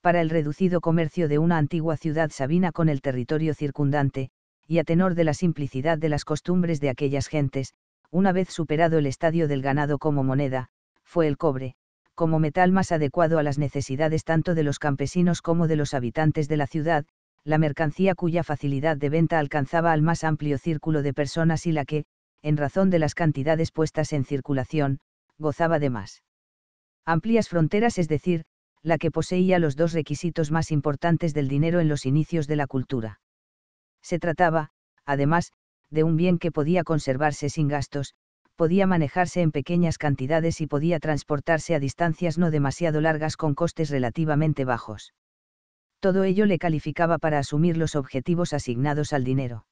Para el reducido comercio de una antigua ciudad sabina con el territorio circundante, y a tenor de la simplicidad de las costumbres de aquellas gentes, una vez superado el estadio del ganado como moneda, fue el cobre, como metal más adecuado a las necesidades tanto de los campesinos como de los habitantes de la ciudad, la mercancía cuya facilidad de venta alcanzaba al más amplio círculo de personas y la que, en razón de las cantidades puestas en circulación, gozaba de más Amplias fronteras, es decir, la que poseía los dos requisitos más importantes del dinero en los inicios de la cultura. Se trataba, además, de un bien que podía conservarse sin gastos, podía manejarse en pequeñas cantidades y podía transportarse a distancias no demasiado largas con costes relativamente bajos. Todo ello le calificaba para asumir los objetivos asignados al dinero.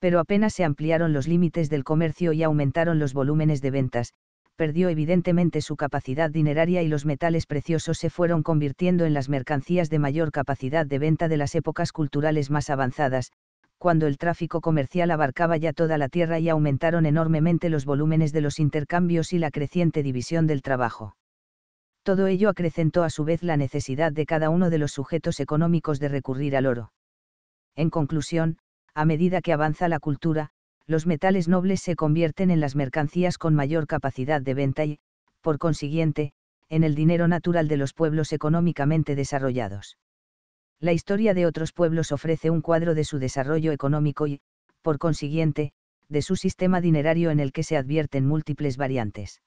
Pero apenas se ampliaron los límites del comercio y aumentaron los volúmenes de ventas, perdió evidentemente su capacidad dineraria y los metales preciosos se fueron convirtiendo en las mercancías de mayor capacidad de venta de las épocas culturales más avanzadas, cuando el tráfico comercial abarcaba ya toda la tierra y aumentaron enormemente los volúmenes de los intercambios y la creciente división del trabajo. Todo ello acrecentó a su vez la necesidad de cada uno de los sujetos económicos de recurrir al oro. En conclusión, a medida que avanza la cultura, los metales nobles se convierten en las mercancías con mayor capacidad de venta y, por consiguiente, en el dinero natural de los pueblos económicamente desarrollados. La historia de otros pueblos ofrece un cuadro de su desarrollo económico y, por consiguiente, de su sistema dinerario en el que se advierten múltiples variantes.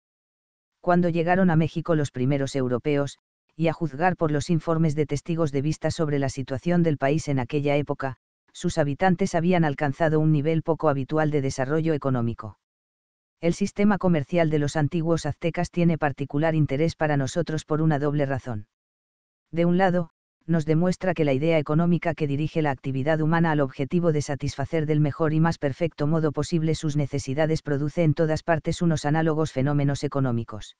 Cuando llegaron a México los primeros europeos, y a juzgar por los informes de testigos de vista sobre la situación del país en aquella época, sus habitantes habían alcanzado un nivel poco habitual de desarrollo económico. El sistema comercial de los antiguos aztecas tiene particular interés para nosotros por una doble razón. De un lado, nos demuestra que la idea económica que dirige la actividad humana al objetivo de satisfacer del mejor y más perfecto modo posible sus necesidades produce en todas partes unos análogos fenómenos económicos.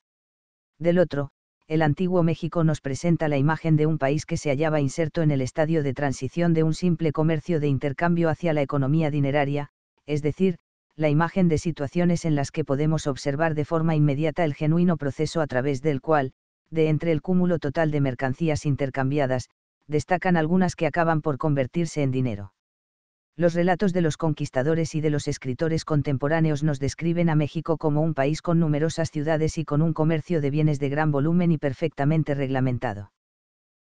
Del otro, el antiguo México nos presenta la imagen de un país que se hallaba inserto en el estadio de transición de un simple comercio de intercambio hacia la economía dineraria, es decir, la imagen de situaciones en las que podemos observar de forma inmediata el genuino proceso a través del cual, de entre el cúmulo total de mercancías intercambiadas, destacan algunas que acaban por convertirse en dinero. Los relatos de los conquistadores y de los escritores contemporáneos nos describen a México como un país con numerosas ciudades y con un comercio de bienes de gran volumen y perfectamente reglamentado.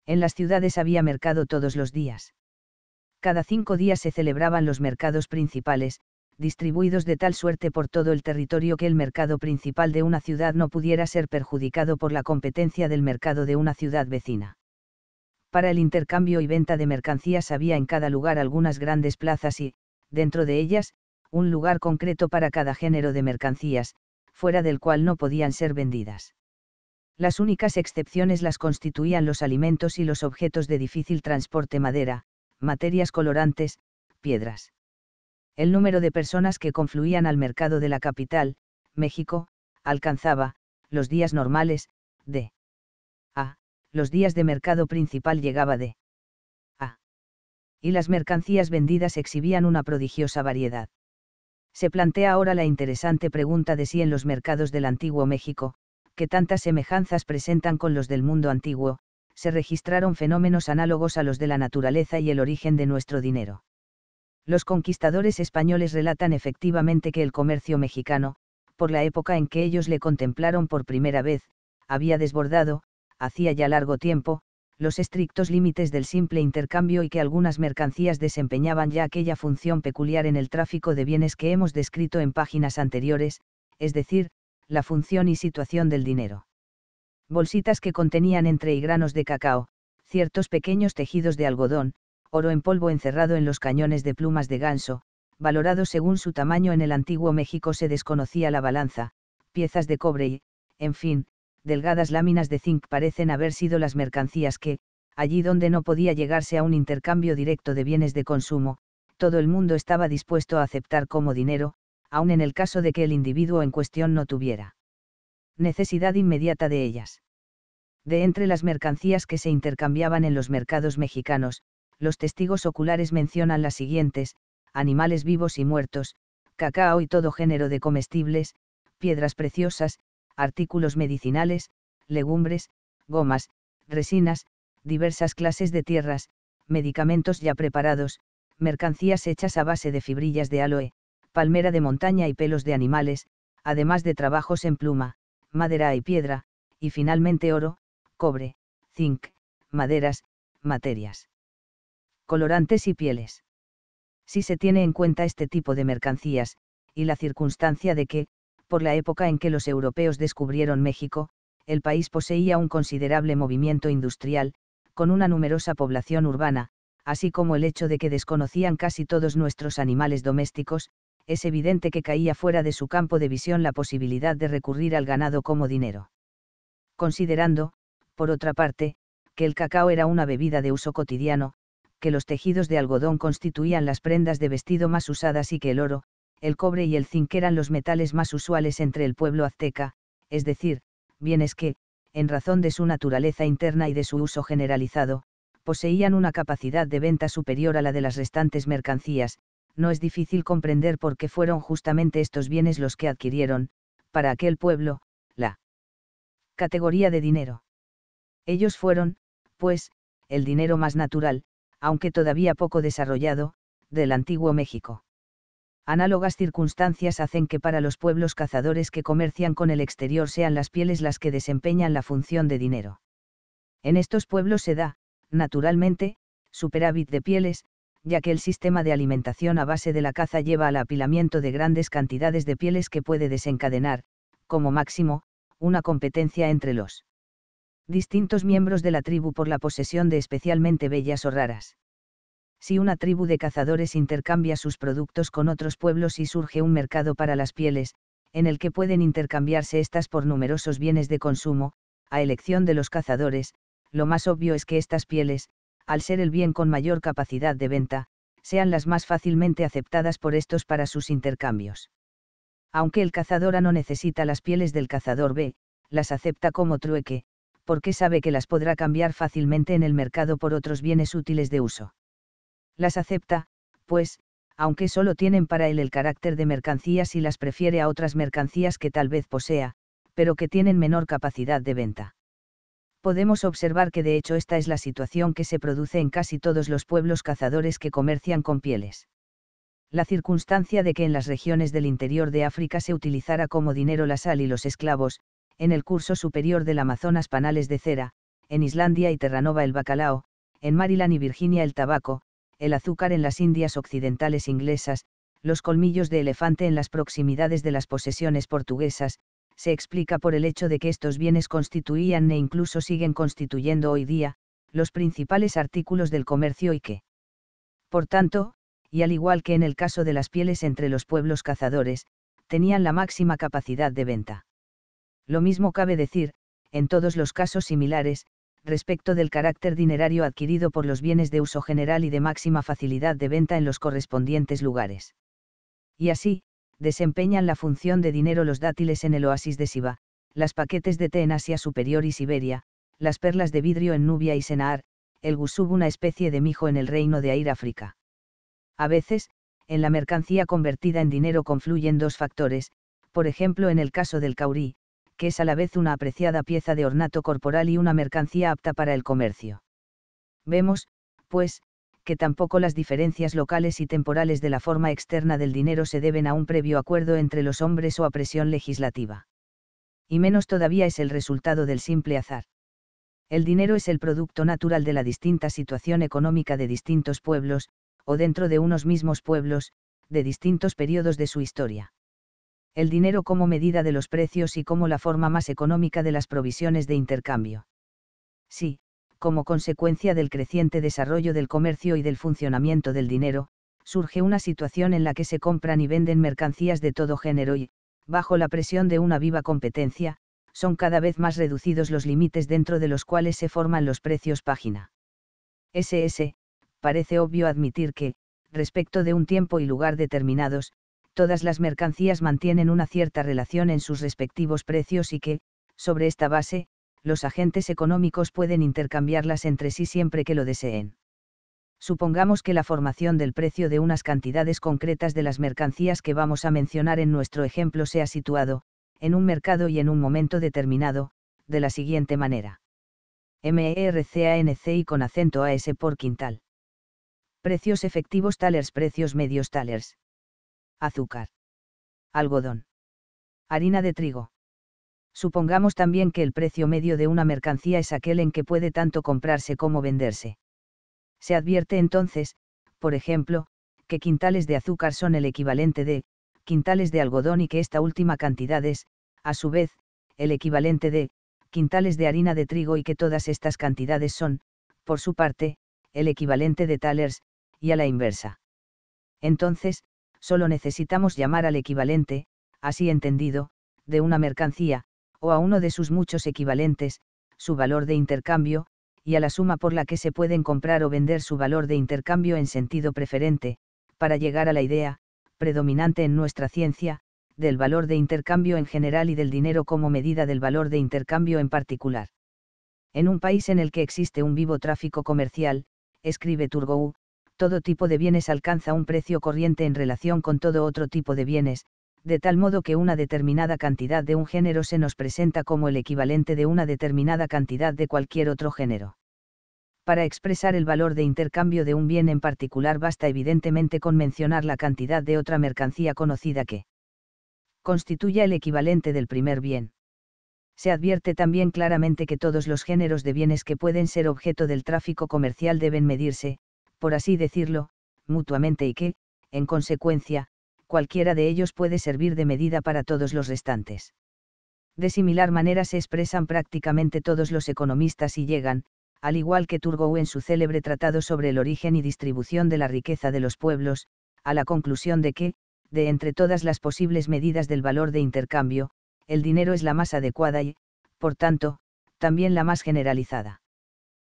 En las ciudades había mercado todos los días. Cada cinco días se celebraban los mercados principales, distribuidos de tal suerte por todo el territorio que el mercado principal de una ciudad no pudiera ser perjudicado por la competencia del mercado de una ciudad vecina para el intercambio y venta de mercancías había en cada lugar algunas grandes plazas y, dentro de ellas, un lugar concreto para cada género de mercancías, fuera del cual no podían ser vendidas. Las únicas excepciones las constituían los alimentos y los objetos de difícil transporte madera, materias colorantes, piedras. El número de personas que confluían al mercado de la capital, México, alcanzaba, los días normales, de a los días de mercado principal llegaba de A. Y las mercancías vendidas exhibían una prodigiosa variedad. Se plantea ahora la interesante pregunta de si en los mercados del antiguo México, que tantas semejanzas presentan con los del mundo antiguo, se registraron fenómenos análogos a los de la naturaleza y el origen de nuestro dinero. Los conquistadores españoles relatan efectivamente que el comercio mexicano, por la época en que ellos le contemplaron por primera vez, había desbordado, hacía ya largo tiempo, los estrictos límites del simple intercambio y que algunas mercancías desempeñaban ya aquella función peculiar en el tráfico de bienes que hemos descrito en páginas anteriores, es decir, la función y situación del dinero. Bolsitas que contenían entre y granos de cacao, ciertos pequeños tejidos de algodón, oro en polvo encerrado en los cañones de plumas de ganso, valorado según su tamaño en el antiguo México se desconocía la balanza, piezas de cobre y, en fin, delgadas láminas de zinc parecen haber sido las mercancías que, allí donde no podía llegarse a un intercambio directo de bienes de consumo, todo el mundo estaba dispuesto a aceptar como dinero, aun en el caso de que el individuo en cuestión no tuviera necesidad inmediata de ellas. De entre las mercancías que se intercambiaban en los mercados mexicanos, los testigos oculares mencionan las siguientes, animales vivos y muertos, cacao y todo género de comestibles, piedras preciosas, artículos medicinales, legumbres, gomas, resinas, diversas clases de tierras, medicamentos ya preparados, mercancías hechas a base de fibrillas de aloe, palmera de montaña y pelos de animales, además de trabajos en pluma, madera y piedra, y finalmente oro, cobre, zinc, maderas, materias. Colorantes y pieles. Si se tiene en cuenta este tipo de mercancías, y la circunstancia de que, por la época en que los europeos descubrieron México, el país poseía un considerable movimiento industrial, con una numerosa población urbana, así como el hecho de que desconocían casi todos nuestros animales domésticos, es evidente que caía fuera de su campo de visión la posibilidad de recurrir al ganado como dinero. Considerando, por otra parte, que el cacao era una bebida de uso cotidiano, que los tejidos de algodón constituían las prendas de vestido más usadas y que el oro, el cobre y el zinc eran los metales más usuales entre el pueblo azteca, es decir, bienes que, en razón de su naturaleza interna y de su uso generalizado, poseían una capacidad de venta superior a la de las restantes mercancías, no es difícil comprender por qué fueron justamente estos bienes los que adquirieron, para aquel pueblo, la categoría de dinero. Ellos fueron, pues, el dinero más natural, aunque todavía poco desarrollado, del antiguo México análogas circunstancias hacen que para los pueblos cazadores que comercian con el exterior sean las pieles las que desempeñan la función de dinero. En estos pueblos se da, naturalmente, superávit de pieles, ya que el sistema de alimentación a base de la caza lleva al apilamiento de grandes cantidades de pieles que puede desencadenar, como máximo, una competencia entre los distintos miembros de la tribu por la posesión de especialmente bellas o raras si una tribu de cazadores intercambia sus productos con otros pueblos y surge un mercado para las pieles, en el que pueden intercambiarse estas por numerosos bienes de consumo, a elección de los cazadores, lo más obvio es que estas pieles, al ser el bien con mayor capacidad de venta, sean las más fácilmente aceptadas por estos para sus intercambios. Aunque el cazador A no necesita las pieles del cazador B, las acepta como trueque, porque sabe que las podrá cambiar fácilmente en el mercado por otros bienes útiles de uso las acepta, pues, aunque solo tienen para él el carácter de mercancías y las prefiere a otras mercancías que tal vez posea, pero que tienen menor capacidad de venta. Podemos observar que de hecho esta es la situación que se produce en casi todos los pueblos cazadores que comercian con pieles. La circunstancia de que en las regiones del interior de África se utilizara como dinero la sal y los esclavos, en el curso superior del Amazonas panales de cera, en Islandia y Terranova el bacalao, en Maryland y Virginia el tabaco, el azúcar en las Indias occidentales inglesas, los colmillos de elefante en las proximidades de las posesiones portuguesas, se explica por el hecho de que estos bienes constituían e incluso siguen constituyendo hoy día, los principales artículos del comercio y que, por tanto, y al igual que en el caso de las pieles entre los pueblos cazadores, tenían la máxima capacidad de venta. Lo mismo cabe decir, en todos los casos similares, respecto del carácter dinerario adquirido por los bienes de uso general y de máxima facilidad de venta en los correspondientes lugares. Y así, desempeñan la función de dinero los dátiles en el oasis de Siba, las paquetes de té en Asia Superior y Siberia, las perlas de vidrio en Nubia y Senaar, el gusub una especie de mijo en el reino de Air África. A veces, en la mercancía convertida en dinero confluyen dos factores, por ejemplo en el caso del caurí, que es a la vez una apreciada pieza de ornato corporal y una mercancía apta para el comercio. Vemos, pues, que tampoco las diferencias locales y temporales de la forma externa del dinero se deben a un previo acuerdo entre los hombres o a presión legislativa. Y menos todavía es el resultado del simple azar. El dinero es el producto natural de la distinta situación económica de distintos pueblos, o dentro de unos mismos pueblos, de distintos periodos de su historia el dinero como medida de los precios y como la forma más económica de las provisiones de intercambio. Sí, como consecuencia del creciente desarrollo del comercio y del funcionamiento del dinero, surge una situación en la que se compran y venden mercancías de todo género y, bajo la presión de una viva competencia, son cada vez más reducidos los límites dentro de los cuales se forman los precios página. SS, parece obvio admitir que, respecto de un tiempo y lugar determinados, todas las mercancías mantienen una cierta relación en sus respectivos precios y que, sobre esta base, los agentes económicos pueden intercambiarlas entre sí siempre que lo deseen. Supongamos que la formación del precio de unas cantidades concretas de las mercancías que vamos a mencionar en nuestro ejemplo sea situado, en un mercado y en un momento determinado, de la siguiente manera. MERCANCI con acento AS por quintal. Precios efectivos talers, precios medios talers azúcar, algodón, harina de trigo. Supongamos también que el precio medio de una mercancía es aquel en que puede tanto comprarse como venderse. Se advierte entonces, por ejemplo, que quintales de azúcar son el equivalente de quintales de algodón y que esta última cantidad es, a su vez, el equivalente de quintales de harina de trigo y que todas estas cantidades son, por su parte, el equivalente de talers, y a la inversa. Entonces, Solo necesitamos llamar al equivalente, así entendido, de una mercancía, o a uno de sus muchos equivalentes, su valor de intercambio, y a la suma por la que se pueden comprar o vender su valor de intercambio en sentido preferente, para llegar a la idea, predominante en nuestra ciencia, del valor de intercambio en general y del dinero como medida del valor de intercambio en particular. En un país en el que existe un vivo tráfico comercial, escribe Turgou, todo tipo de bienes alcanza un precio corriente en relación con todo otro tipo de bienes, de tal modo que una determinada cantidad de un género se nos presenta como el equivalente de una determinada cantidad de cualquier otro género. Para expresar el valor de intercambio de un bien en particular basta evidentemente con mencionar la cantidad de otra mercancía conocida que constituya el equivalente del primer bien se advierte también claramente que todos los géneros de bienes que pueden ser objeto del tráfico comercial deben medirse, por así decirlo, mutuamente y que, en consecuencia, cualquiera de ellos puede servir de medida para todos los restantes. De similar manera se expresan prácticamente todos los economistas y llegan, al igual que Turgot en su célebre tratado sobre el origen y distribución de la riqueza de los pueblos, a la conclusión de que, de entre todas las posibles medidas del valor de intercambio, el dinero es la más adecuada y, por tanto, también la más generalizada.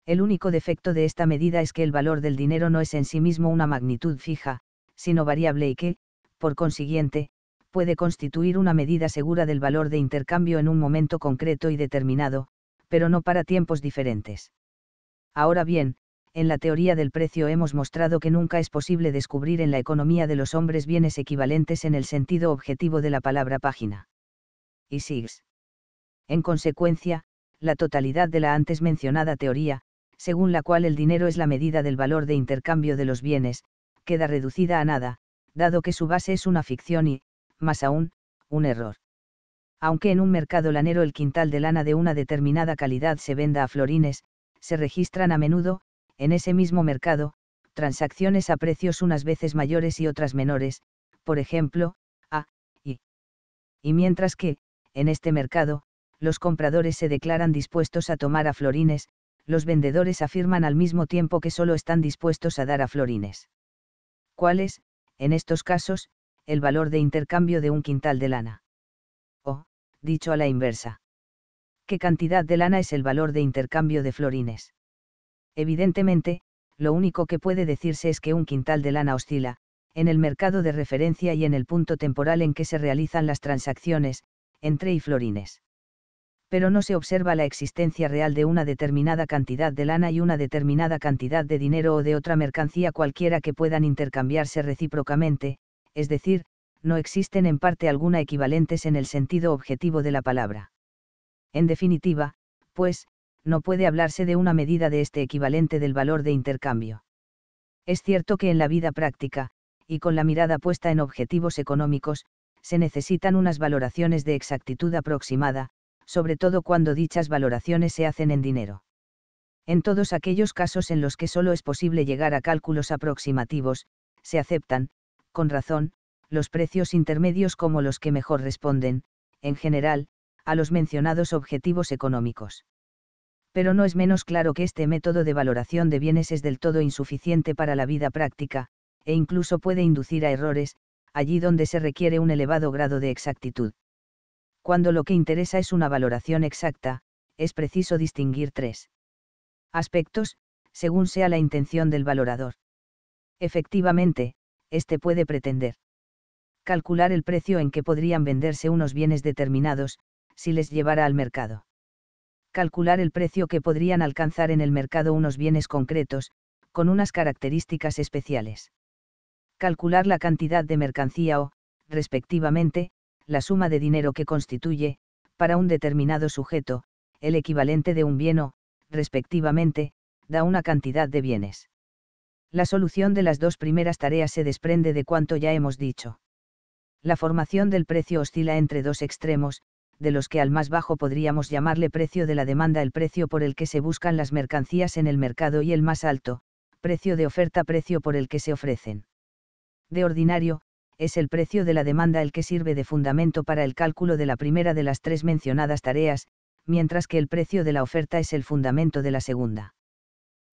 El único defecto de esta medida es que el valor del dinero no es en sí mismo una magnitud fija, sino variable y que, por consiguiente, puede constituir una medida segura del valor de intercambio en un momento concreto y determinado, pero no para tiempos diferentes. Ahora bien, en la teoría del precio hemos mostrado que nunca es posible descubrir en la economía de los hombres bienes equivalentes en el sentido objetivo de la palabra página. Y SIGS. En consecuencia, la totalidad de la antes mencionada teoría, según la cual el dinero es la medida del valor de intercambio de los bienes, queda reducida a nada, dado que su base es una ficción y, más aún, un error. Aunque en un mercado lanero el quintal de lana de una determinada calidad se venda a florines, se registran a menudo, en ese mismo mercado, transacciones a precios unas veces mayores y otras menores, por ejemplo, a y. Y mientras que, en este mercado, los compradores se declaran dispuestos a tomar a florines, los vendedores afirman al mismo tiempo que solo están dispuestos a dar a florines. ¿Cuál es, en estos casos, el valor de intercambio de un quintal de lana? O, oh, dicho a la inversa. ¿Qué cantidad de lana es el valor de intercambio de florines? Evidentemente, lo único que puede decirse es que un quintal de lana oscila, en el mercado de referencia y en el punto temporal en que se realizan las transacciones, entre y florines pero no se observa la existencia real de una determinada cantidad de lana y una determinada cantidad de dinero o de otra mercancía cualquiera que puedan intercambiarse recíprocamente, es decir, no existen en parte alguna equivalentes en el sentido objetivo de la palabra. En definitiva, pues, no puede hablarse de una medida de este equivalente del valor de intercambio. Es cierto que en la vida práctica, y con la mirada puesta en objetivos económicos, se necesitan unas valoraciones de exactitud aproximada, sobre todo cuando dichas valoraciones se hacen en dinero. En todos aquellos casos en los que solo es posible llegar a cálculos aproximativos, se aceptan, con razón, los precios intermedios como los que mejor responden, en general, a los mencionados objetivos económicos. Pero no es menos claro que este método de valoración de bienes es del todo insuficiente para la vida práctica, e incluso puede inducir a errores, allí donde se requiere un elevado grado de exactitud. Cuando lo que interesa es una valoración exacta, es preciso distinguir tres aspectos, según sea la intención del valorador. Efectivamente, éste puede pretender calcular el precio en que podrían venderse unos bienes determinados, si les llevara al mercado. Calcular el precio que podrían alcanzar en el mercado unos bienes concretos, con unas características especiales. Calcular la cantidad de mercancía o, respectivamente, la suma de dinero que constituye, para un determinado sujeto, el equivalente de un bien o, respectivamente, da una cantidad de bienes. La solución de las dos primeras tareas se desprende de cuanto ya hemos dicho. La formación del precio oscila entre dos extremos, de los que al más bajo podríamos llamarle precio de la demanda el precio por el que se buscan las mercancías en el mercado y el más alto, precio de oferta precio por el que se ofrecen. De ordinario, es el precio de la demanda el que sirve de fundamento para el cálculo de la primera de las tres mencionadas tareas, mientras que el precio de la oferta es el fundamento de la segunda.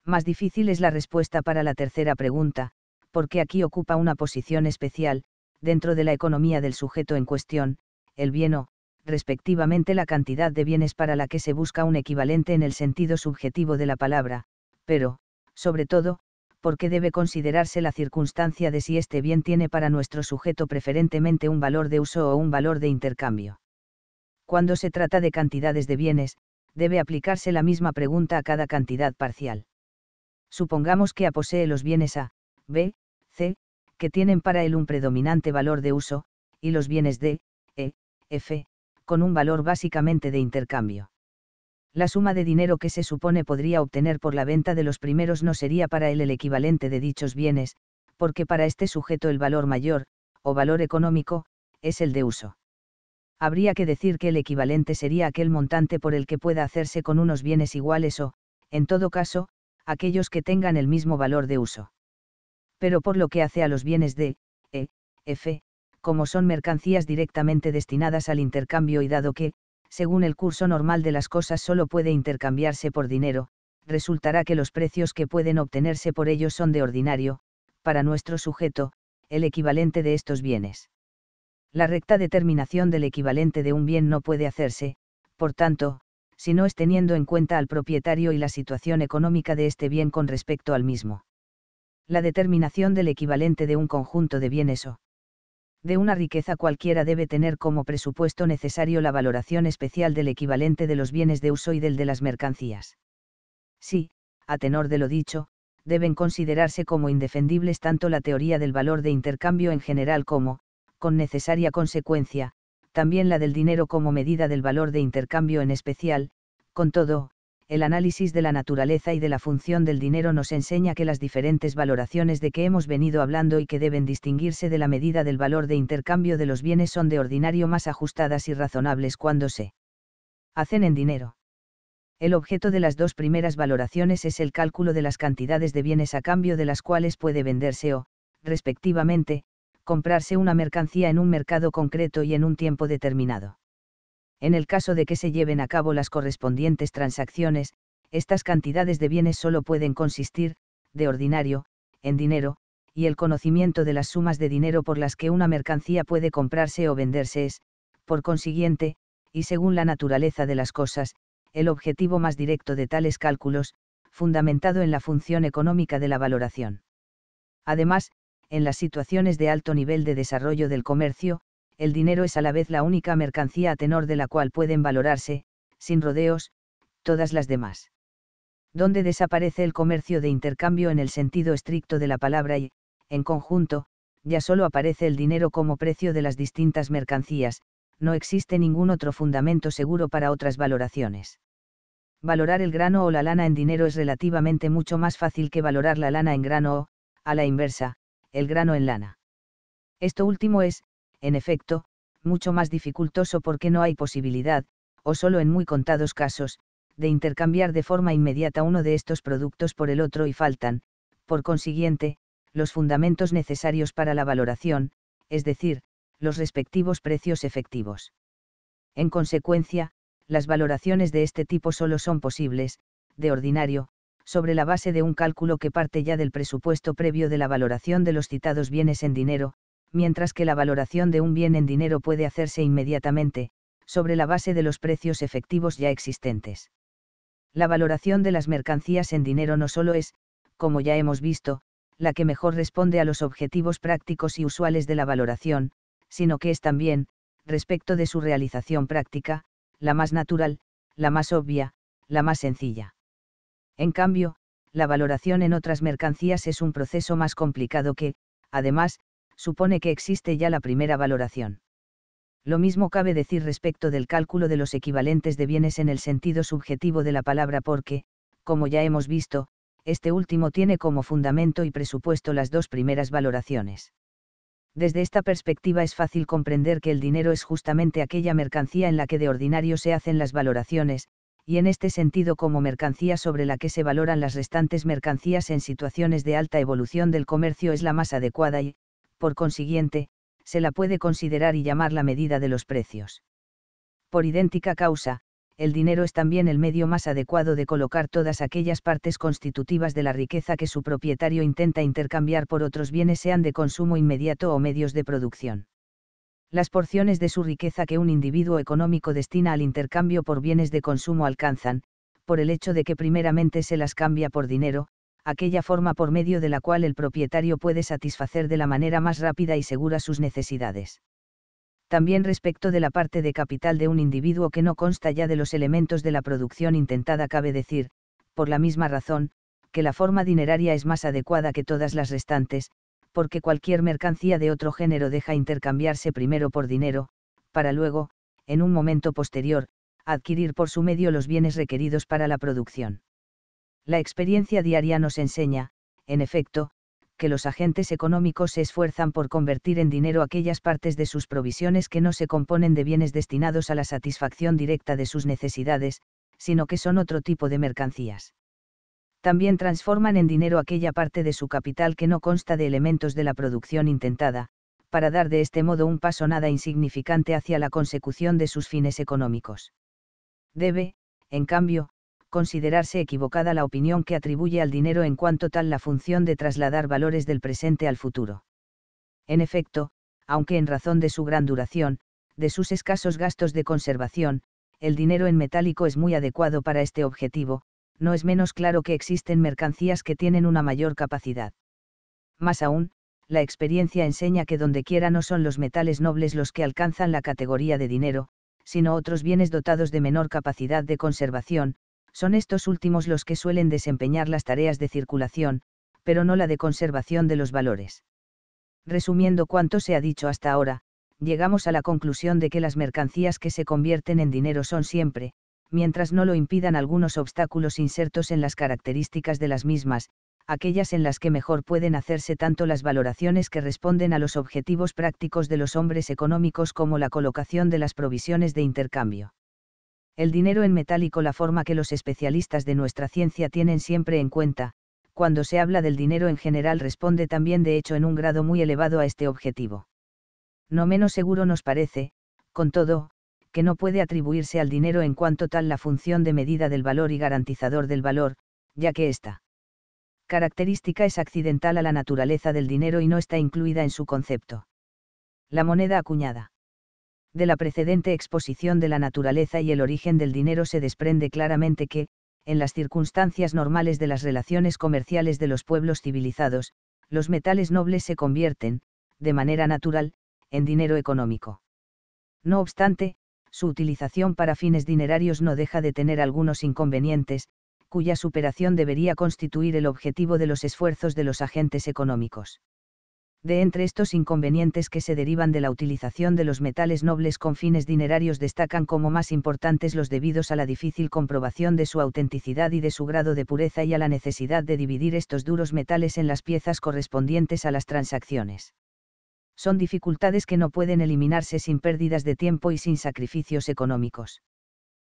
Más difícil es la respuesta para la tercera pregunta, porque aquí ocupa una posición especial, dentro de la economía del sujeto en cuestión, el bien o, respectivamente la cantidad de bienes para la que se busca un equivalente en el sentido subjetivo de la palabra, pero, sobre todo, porque debe considerarse la circunstancia de si este bien tiene para nuestro sujeto preferentemente un valor de uso o un valor de intercambio. Cuando se trata de cantidades de bienes, debe aplicarse la misma pregunta a cada cantidad parcial. Supongamos que A posee los bienes A, B, C, que tienen para él un predominante valor de uso, y los bienes D, E, F, con un valor básicamente de intercambio la suma de dinero que se supone podría obtener por la venta de los primeros no sería para él el equivalente de dichos bienes, porque para este sujeto el valor mayor, o valor económico, es el de uso. Habría que decir que el equivalente sería aquel montante por el que pueda hacerse con unos bienes iguales o, en todo caso, aquellos que tengan el mismo valor de uso. Pero por lo que hace a los bienes de, e, f, como son mercancías directamente destinadas al intercambio y dado que, según el curso normal de las cosas solo puede intercambiarse por dinero, resultará que los precios que pueden obtenerse por ellos son de ordinario, para nuestro sujeto, el equivalente de estos bienes. La recta determinación del equivalente de un bien no puede hacerse, por tanto, si no es teniendo en cuenta al propietario y la situación económica de este bien con respecto al mismo. La determinación del equivalente de un conjunto de bienes o de una riqueza cualquiera debe tener como presupuesto necesario la valoración especial del equivalente de los bienes de uso y del de las mercancías. Sí, a tenor de lo dicho, deben considerarse como indefendibles tanto la teoría del valor de intercambio en general como, con necesaria consecuencia, también la del dinero como medida del valor de intercambio en especial, con todo, el análisis de la naturaleza y de la función del dinero nos enseña que las diferentes valoraciones de que hemos venido hablando y que deben distinguirse de la medida del valor de intercambio de los bienes son de ordinario más ajustadas y razonables cuando se hacen en dinero. El objeto de las dos primeras valoraciones es el cálculo de las cantidades de bienes a cambio de las cuales puede venderse o, respectivamente, comprarse una mercancía en un mercado concreto y en un tiempo determinado. En el caso de que se lleven a cabo las correspondientes transacciones, estas cantidades de bienes solo pueden consistir, de ordinario, en dinero, y el conocimiento de las sumas de dinero por las que una mercancía puede comprarse o venderse es, por consiguiente, y según la naturaleza de las cosas, el objetivo más directo de tales cálculos, fundamentado en la función económica de la valoración. Además, en las situaciones de alto nivel de desarrollo del comercio, el dinero es a la vez la única mercancía a tenor de la cual pueden valorarse, sin rodeos, todas las demás. Donde desaparece el comercio de intercambio en el sentido estricto de la palabra y, en conjunto, ya solo aparece el dinero como precio de las distintas mercancías, no existe ningún otro fundamento seguro para otras valoraciones. Valorar el grano o la lana en dinero es relativamente mucho más fácil que valorar la lana en grano o, a la inversa, el grano en lana. Esto último es, en efecto, mucho más dificultoso porque no hay posibilidad, o solo en muy contados casos, de intercambiar de forma inmediata uno de estos productos por el otro y faltan, por consiguiente, los fundamentos necesarios para la valoración, es decir, los respectivos precios efectivos. En consecuencia, las valoraciones de este tipo solo son posibles, de ordinario, sobre la base de un cálculo que parte ya del presupuesto previo de la valoración de los citados bienes en dinero, mientras que la valoración de un bien en dinero puede hacerse inmediatamente, sobre la base de los precios efectivos ya existentes. La valoración de las mercancías en dinero no solo es, como ya hemos visto, la que mejor responde a los objetivos prácticos y usuales de la valoración, sino que es también, respecto de su realización práctica, la más natural, la más obvia, la más sencilla. En cambio, la valoración en otras mercancías es un proceso más complicado que, además, supone que existe ya la primera valoración. Lo mismo cabe decir respecto del cálculo de los equivalentes de bienes en el sentido subjetivo de la palabra porque, como ya hemos visto, este último tiene como fundamento y presupuesto las dos primeras valoraciones. Desde esta perspectiva es fácil comprender que el dinero es justamente aquella mercancía en la que de ordinario se hacen las valoraciones, y en este sentido como mercancía sobre la que se valoran las restantes mercancías en situaciones de alta evolución del comercio es la más adecuada y, por consiguiente, se la puede considerar y llamar la medida de los precios. Por idéntica causa, el dinero es también el medio más adecuado de colocar todas aquellas partes constitutivas de la riqueza que su propietario intenta intercambiar por otros bienes sean de consumo inmediato o medios de producción. Las porciones de su riqueza que un individuo económico destina al intercambio por bienes de consumo alcanzan, por el hecho de que primeramente se las cambia por dinero, aquella forma por medio de la cual el propietario puede satisfacer de la manera más rápida y segura sus necesidades. También respecto de la parte de capital de un individuo que no consta ya de los elementos de la producción intentada cabe decir, por la misma razón, que la forma dineraria es más adecuada que todas las restantes, porque cualquier mercancía de otro género deja intercambiarse primero por dinero, para luego, en un momento posterior, adquirir por su medio los bienes requeridos para la producción. La experiencia diaria nos enseña, en efecto, que los agentes económicos se esfuerzan por convertir en dinero aquellas partes de sus provisiones que no se componen de bienes destinados a la satisfacción directa de sus necesidades, sino que son otro tipo de mercancías. También transforman en dinero aquella parte de su capital que no consta de elementos de la producción intentada, para dar de este modo un paso nada insignificante hacia la consecución de sus fines económicos. Debe, en cambio, considerarse equivocada la opinión que atribuye al dinero en cuanto tal la función de trasladar valores del presente al futuro. En efecto, aunque en razón de su gran duración, de sus escasos gastos de conservación, el dinero en metálico es muy adecuado para este objetivo, no es menos claro que existen mercancías que tienen una mayor capacidad. Más aún, la experiencia enseña que dondequiera no son los metales nobles los que alcanzan la categoría de dinero, sino otros bienes dotados de menor capacidad de conservación, son estos últimos los que suelen desempeñar las tareas de circulación, pero no la de conservación de los valores. Resumiendo cuanto se ha dicho hasta ahora, llegamos a la conclusión de que las mercancías que se convierten en dinero son siempre, mientras no lo impidan algunos obstáculos insertos en las características de las mismas, aquellas en las que mejor pueden hacerse tanto las valoraciones que responden a los objetivos prácticos de los hombres económicos como la colocación de las provisiones de intercambio el dinero en metálico la forma que los especialistas de nuestra ciencia tienen siempre en cuenta, cuando se habla del dinero en general responde también de hecho en un grado muy elevado a este objetivo. No menos seguro nos parece, con todo, que no puede atribuirse al dinero en cuanto tal la función de medida del valor y garantizador del valor, ya que esta característica es accidental a la naturaleza del dinero y no está incluida en su concepto. La moneda acuñada de la precedente exposición de la naturaleza y el origen del dinero se desprende claramente que, en las circunstancias normales de las relaciones comerciales de los pueblos civilizados, los metales nobles se convierten, de manera natural, en dinero económico. No obstante, su utilización para fines dinerarios no deja de tener algunos inconvenientes, cuya superación debería constituir el objetivo de los esfuerzos de los agentes económicos. De entre estos inconvenientes que se derivan de la utilización de los metales nobles con fines dinerarios destacan como más importantes los debidos a la difícil comprobación de su autenticidad y de su grado de pureza y a la necesidad de dividir estos duros metales en las piezas correspondientes a las transacciones. Son dificultades que no pueden eliminarse sin pérdidas de tiempo y sin sacrificios económicos.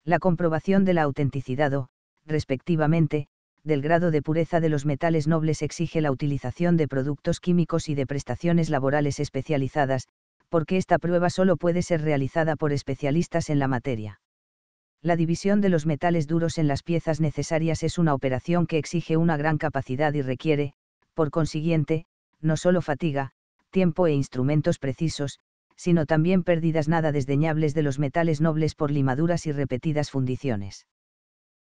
La comprobación de la autenticidad o, respectivamente, del grado de pureza de los metales nobles exige la utilización de productos químicos y de prestaciones laborales especializadas, porque esta prueba solo puede ser realizada por especialistas en la materia. La división de los metales duros en las piezas necesarias es una operación que exige una gran capacidad y requiere, por consiguiente, no solo fatiga, tiempo e instrumentos precisos, sino también pérdidas nada desdeñables de los metales nobles por limaduras y repetidas fundiciones.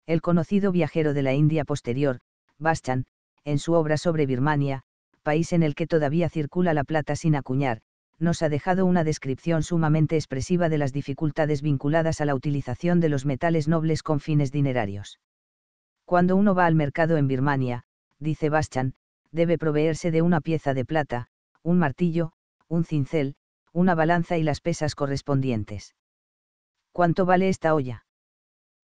El conocido viajero de la India posterior, Bastian, en su obra sobre Birmania, país en el que todavía circula la plata sin acuñar, nos ha dejado una descripción sumamente expresiva de las dificultades vinculadas a la utilización de los metales nobles con fines dinerarios. Cuando uno va al mercado en Birmania, dice Bastian, debe proveerse de una pieza de plata, un martillo, un cincel, una balanza y las pesas correspondientes. ¿Cuánto vale esta olla?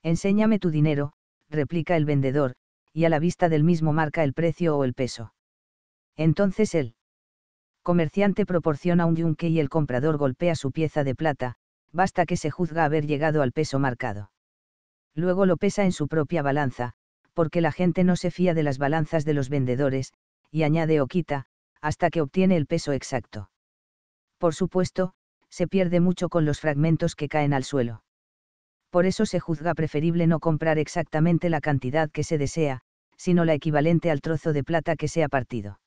Enséñame tu dinero, replica el vendedor, y a la vista del mismo marca el precio o el peso. Entonces el comerciante proporciona un yunque y el comprador golpea su pieza de plata, basta que se juzga haber llegado al peso marcado. Luego lo pesa en su propia balanza, porque la gente no se fía de las balanzas de los vendedores, y añade o quita, hasta que obtiene el peso exacto. Por supuesto, se pierde mucho con los fragmentos que caen al suelo por eso se juzga preferible no comprar exactamente la cantidad que se desea, sino la equivalente al trozo de plata que se ha partido.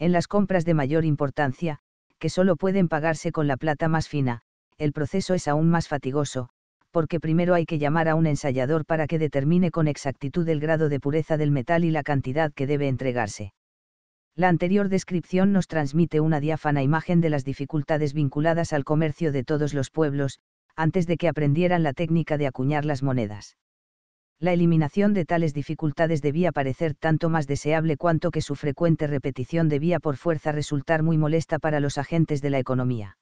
En las compras de mayor importancia, que solo pueden pagarse con la plata más fina, el proceso es aún más fatigoso, porque primero hay que llamar a un ensayador para que determine con exactitud el grado de pureza del metal y la cantidad que debe entregarse. La anterior descripción nos transmite una diáfana imagen de las dificultades vinculadas al comercio de todos los pueblos, antes de que aprendieran la técnica de acuñar las monedas. La eliminación de tales dificultades debía parecer tanto más deseable cuanto que su frecuente repetición debía por fuerza resultar muy molesta para los agentes de la economía.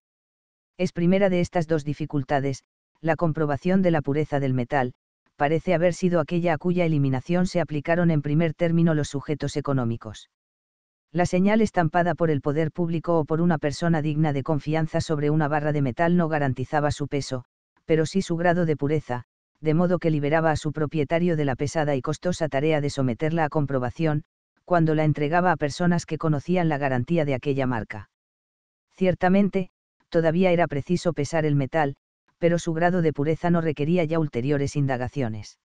Es primera de estas dos dificultades, la comprobación de la pureza del metal, parece haber sido aquella a cuya eliminación se aplicaron en primer término los sujetos económicos. La señal estampada por el poder público o por una persona digna de confianza sobre una barra de metal no garantizaba su peso, pero sí su grado de pureza, de modo que liberaba a su propietario de la pesada y costosa tarea de someterla a comprobación, cuando la entregaba a personas que conocían la garantía de aquella marca. Ciertamente, todavía era preciso pesar el metal, pero su grado de pureza no requería ya ulteriores indagaciones.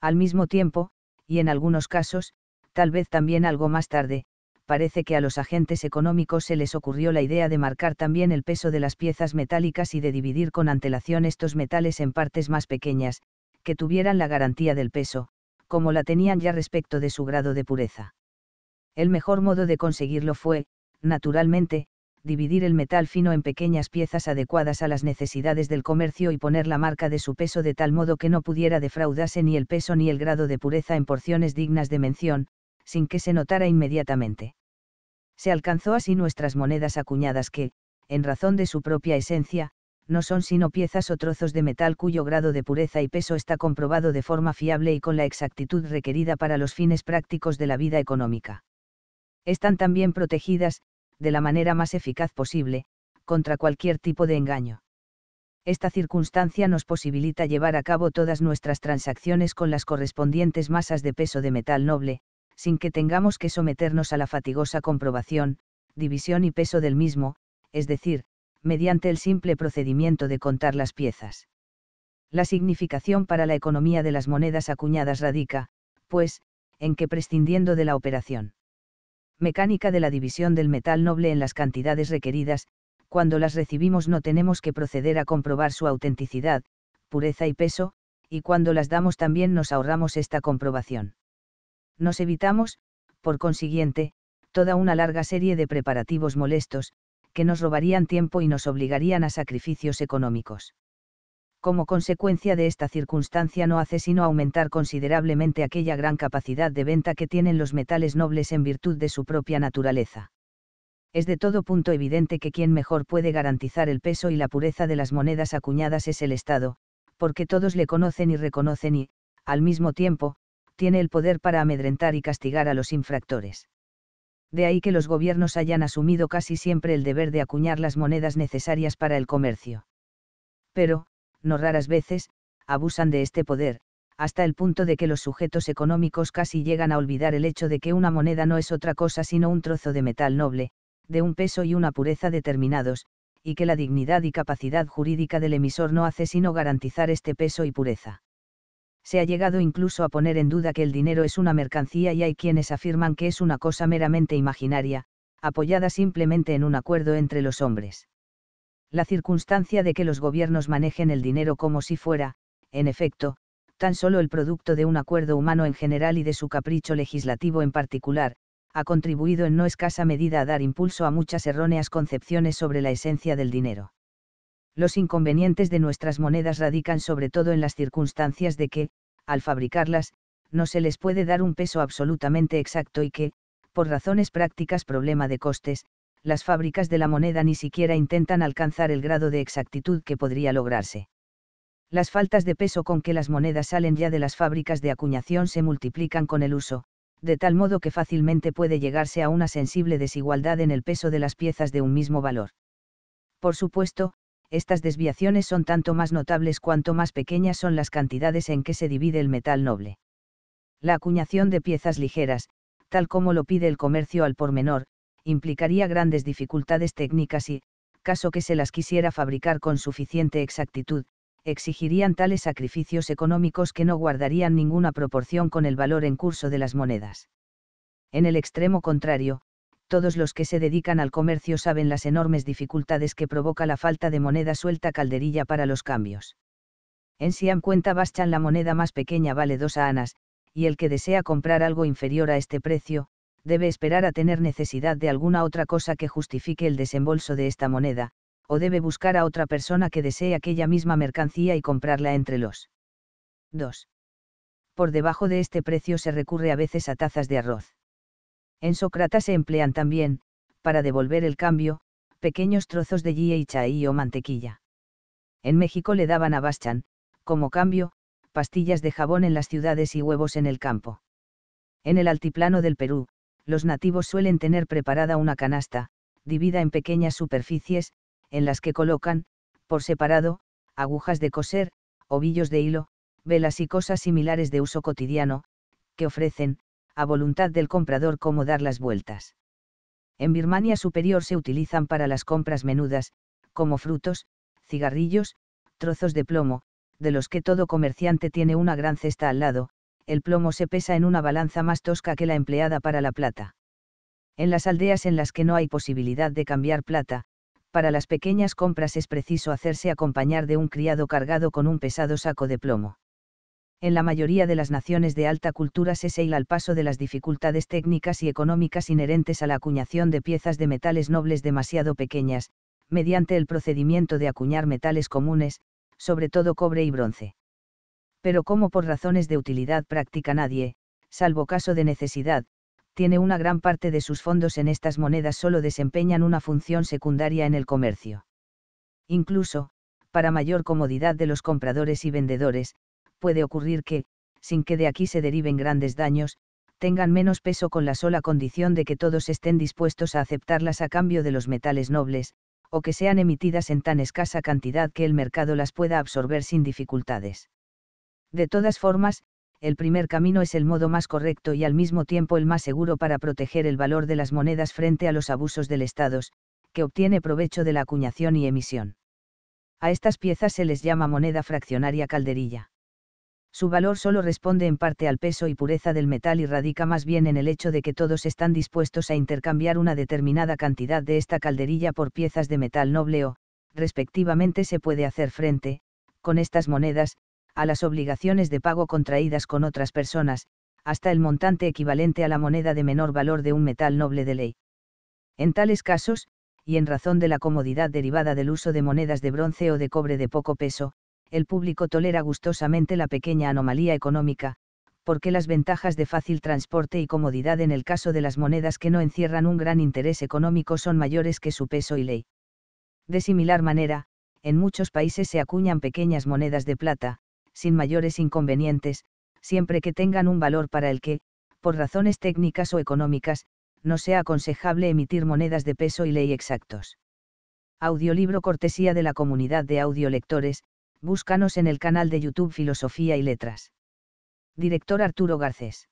Al mismo tiempo, y en algunos casos, tal vez también algo más tarde, parece que a los agentes económicos se les ocurrió la idea de marcar también el peso de las piezas metálicas y de dividir con antelación estos metales en partes más pequeñas, que tuvieran la garantía del peso, como la tenían ya respecto de su grado de pureza. El mejor modo de conseguirlo fue, naturalmente, dividir el metal fino en pequeñas piezas adecuadas a las necesidades del comercio y poner la marca de su peso de tal modo que no pudiera defraudarse ni el peso ni el grado de pureza en porciones dignas de mención, sin que se notara inmediatamente. Se alcanzó así nuestras monedas acuñadas que, en razón de su propia esencia, no son sino piezas o trozos de metal cuyo grado de pureza y peso está comprobado de forma fiable y con la exactitud requerida para los fines prácticos de la vida económica. Están también protegidas, de la manera más eficaz posible, contra cualquier tipo de engaño. Esta circunstancia nos posibilita llevar a cabo todas nuestras transacciones con las correspondientes masas de peso de metal noble, sin que tengamos que someternos a la fatigosa comprobación, división y peso del mismo, es decir, mediante el simple procedimiento de contar las piezas. La significación para la economía de las monedas acuñadas radica, pues, en que prescindiendo de la operación mecánica de la división del metal noble en las cantidades requeridas, cuando las recibimos no tenemos que proceder a comprobar su autenticidad, pureza y peso, y cuando las damos también nos ahorramos esta comprobación nos evitamos, por consiguiente, toda una larga serie de preparativos molestos, que nos robarían tiempo y nos obligarían a sacrificios económicos. Como consecuencia de esta circunstancia no hace sino aumentar considerablemente aquella gran capacidad de venta que tienen los metales nobles en virtud de su propia naturaleza. Es de todo punto evidente que quien mejor puede garantizar el peso y la pureza de las monedas acuñadas es el Estado, porque todos le conocen y reconocen y, al mismo tiempo, tiene el poder para amedrentar y castigar a los infractores. De ahí que los gobiernos hayan asumido casi siempre el deber de acuñar las monedas necesarias para el comercio. Pero, no raras veces, abusan de este poder, hasta el punto de que los sujetos económicos casi llegan a olvidar el hecho de que una moneda no es otra cosa sino un trozo de metal noble, de un peso y una pureza determinados, y que la dignidad y capacidad jurídica del emisor no hace sino garantizar este peso y pureza se ha llegado incluso a poner en duda que el dinero es una mercancía y hay quienes afirman que es una cosa meramente imaginaria, apoyada simplemente en un acuerdo entre los hombres. La circunstancia de que los gobiernos manejen el dinero como si fuera, en efecto, tan solo el producto de un acuerdo humano en general y de su capricho legislativo en particular, ha contribuido en no escasa medida a dar impulso a muchas erróneas concepciones sobre la esencia del dinero. Los inconvenientes de nuestras monedas radican sobre todo en las circunstancias de que, al fabricarlas, no se les puede dar un peso absolutamente exacto y que, por razones prácticas problema de costes, las fábricas de la moneda ni siquiera intentan alcanzar el grado de exactitud que podría lograrse. Las faltas de peso con que las monedas salen ya de las fábricas de acuñación se multiplican con el uso, de tal modo que fácilmente puede llegarse a una sensible desigualdad en el peso de las piezas de un mismo valor. Por supuesto, estas desviaciones son tanto más notables cuanto más pequeñas son las cantidades en que se divide el metal noble. La acuñación de piezas ligeras, tal como lo pide el comercio al por menor, implicaría grandes dificultades técnicas y, caso que se las quisiera fabricar con suficiente exactitud, exigirían tales sacrificios económicos que no guardarían ninguna proporción con el valor en curso de las monedas. En el extremo contrario, todos los que se dedican al comercio saben las enormes dificultades que provoca la falta de moneda suelta calderilla para los cambios. En Siam cuenta bastan la moneda más pequeña vale dos anas, y el que desea comprar algo inferior a este precio, debe esperar a tener necesidad de alguna otra cosa que justifique el desembolso de esta moneda, o debe buscar a otra persona que desee aquella misma mercancía y comprarla entre los 2. Por debajo de este precio se recurre a veces a tazas de arroz. En Sócrata se emplean también, para devolver el cambio, pequeños trozos de ghee y chai o mantequilla. En México le daban a Bastian, como cambio, pastillas de jabón en las ciudades y huevos en el campo. En el altiplano del Perú, los nativos suelen tener preparada una canasta, divida en pequeñas superficies, en las que colocan, por separado, agujas de coser, ovillos de hilo, velas y cosas similares de uso cotidiano, que ofrecen, a voluntad del comprador cómo dar las vueltas. En Birmania Superior se utilizan para las compras menudas, como frutos, cigarrillos, trozos de plomo, de los que todo comerciante tiene una gran cesta al lado, el plomo se pesa en una balanza más tosca que la empleada para la plata. En las aldeas en las que no hay posibilidad de cambiar plata, para las pequeñas compras es preciso hacerse acompañar de un criado cargado con un pesado saco de plomo en la mayoría de las naciones de alta cultura se seila al paso de las dificultades técnicas y económicas inherentes a la acuñación de piezas de metales nobles demasiado pequeñas, mediante el procedimiento de acuñar metales comunes, sobre todo cobre y bronce. Pero como por razones de utilidad práctica nadie, salvo caso de necesidad, tiene una gran parte de sus fondos en estas monedas solo desempeñan una función secundaria en el comercio. Incluso, para mayor comodidad de los compradores y vendedores, puede ocurrir que, sin que de aquí se deriven grandes daños, tengan menos peso con la sola condición de que todos estén dispuestos a aceptarlas a cambio de los metales nobles, o que sean emitidas en tan escasa cantidad que el mercado las pueda absorber sin dificultades. De todas formas, el primer camino es el modo más correcto y al mismo tiempo el más seguro para proteger el valor de las monedas frente a los abusos del Estado, que obtiene provecho de la acuñación y emisión. A estas piezas se les llama moneda fraccionaria calderilla su valor solo responde en parte al peso y pureza del metal y radica más bien en el hecho de que todos están dispuestos a intercambiar una determinada cantidad de esta calderilla por piezas de metal noble o, respectivamente, se puede hacer frente, con estas monedas, a las obligaciones de pago contraídas con otras personas, hasta el montante equivalente a la moneda de menor valor de un metal noble de ley. En tales casos, y en razón de la comodidad derivada del uso de monedas de bronce o de cobre de poco peso, el público tolera gustosamente la pequeña anomalía económica, porque las ventajas de fácil transporte y comodidad en el caso de las monedas que no encierran un gran interés económico son mayores que su peso y ley. De similar manera, en muchos países se acuñan pequeñas monedas de plata, sin mayores inconvenientes, siempre que tengan un valor para el que, por razones técnicas o económicas, no sea aconsejable emitir monedas de peso y ley exactos. Audiolibro cortesía de la comunidad de audiolectores, búscanos en el canal de YouTube Filosofía y Letras. Director Arturo Garcés.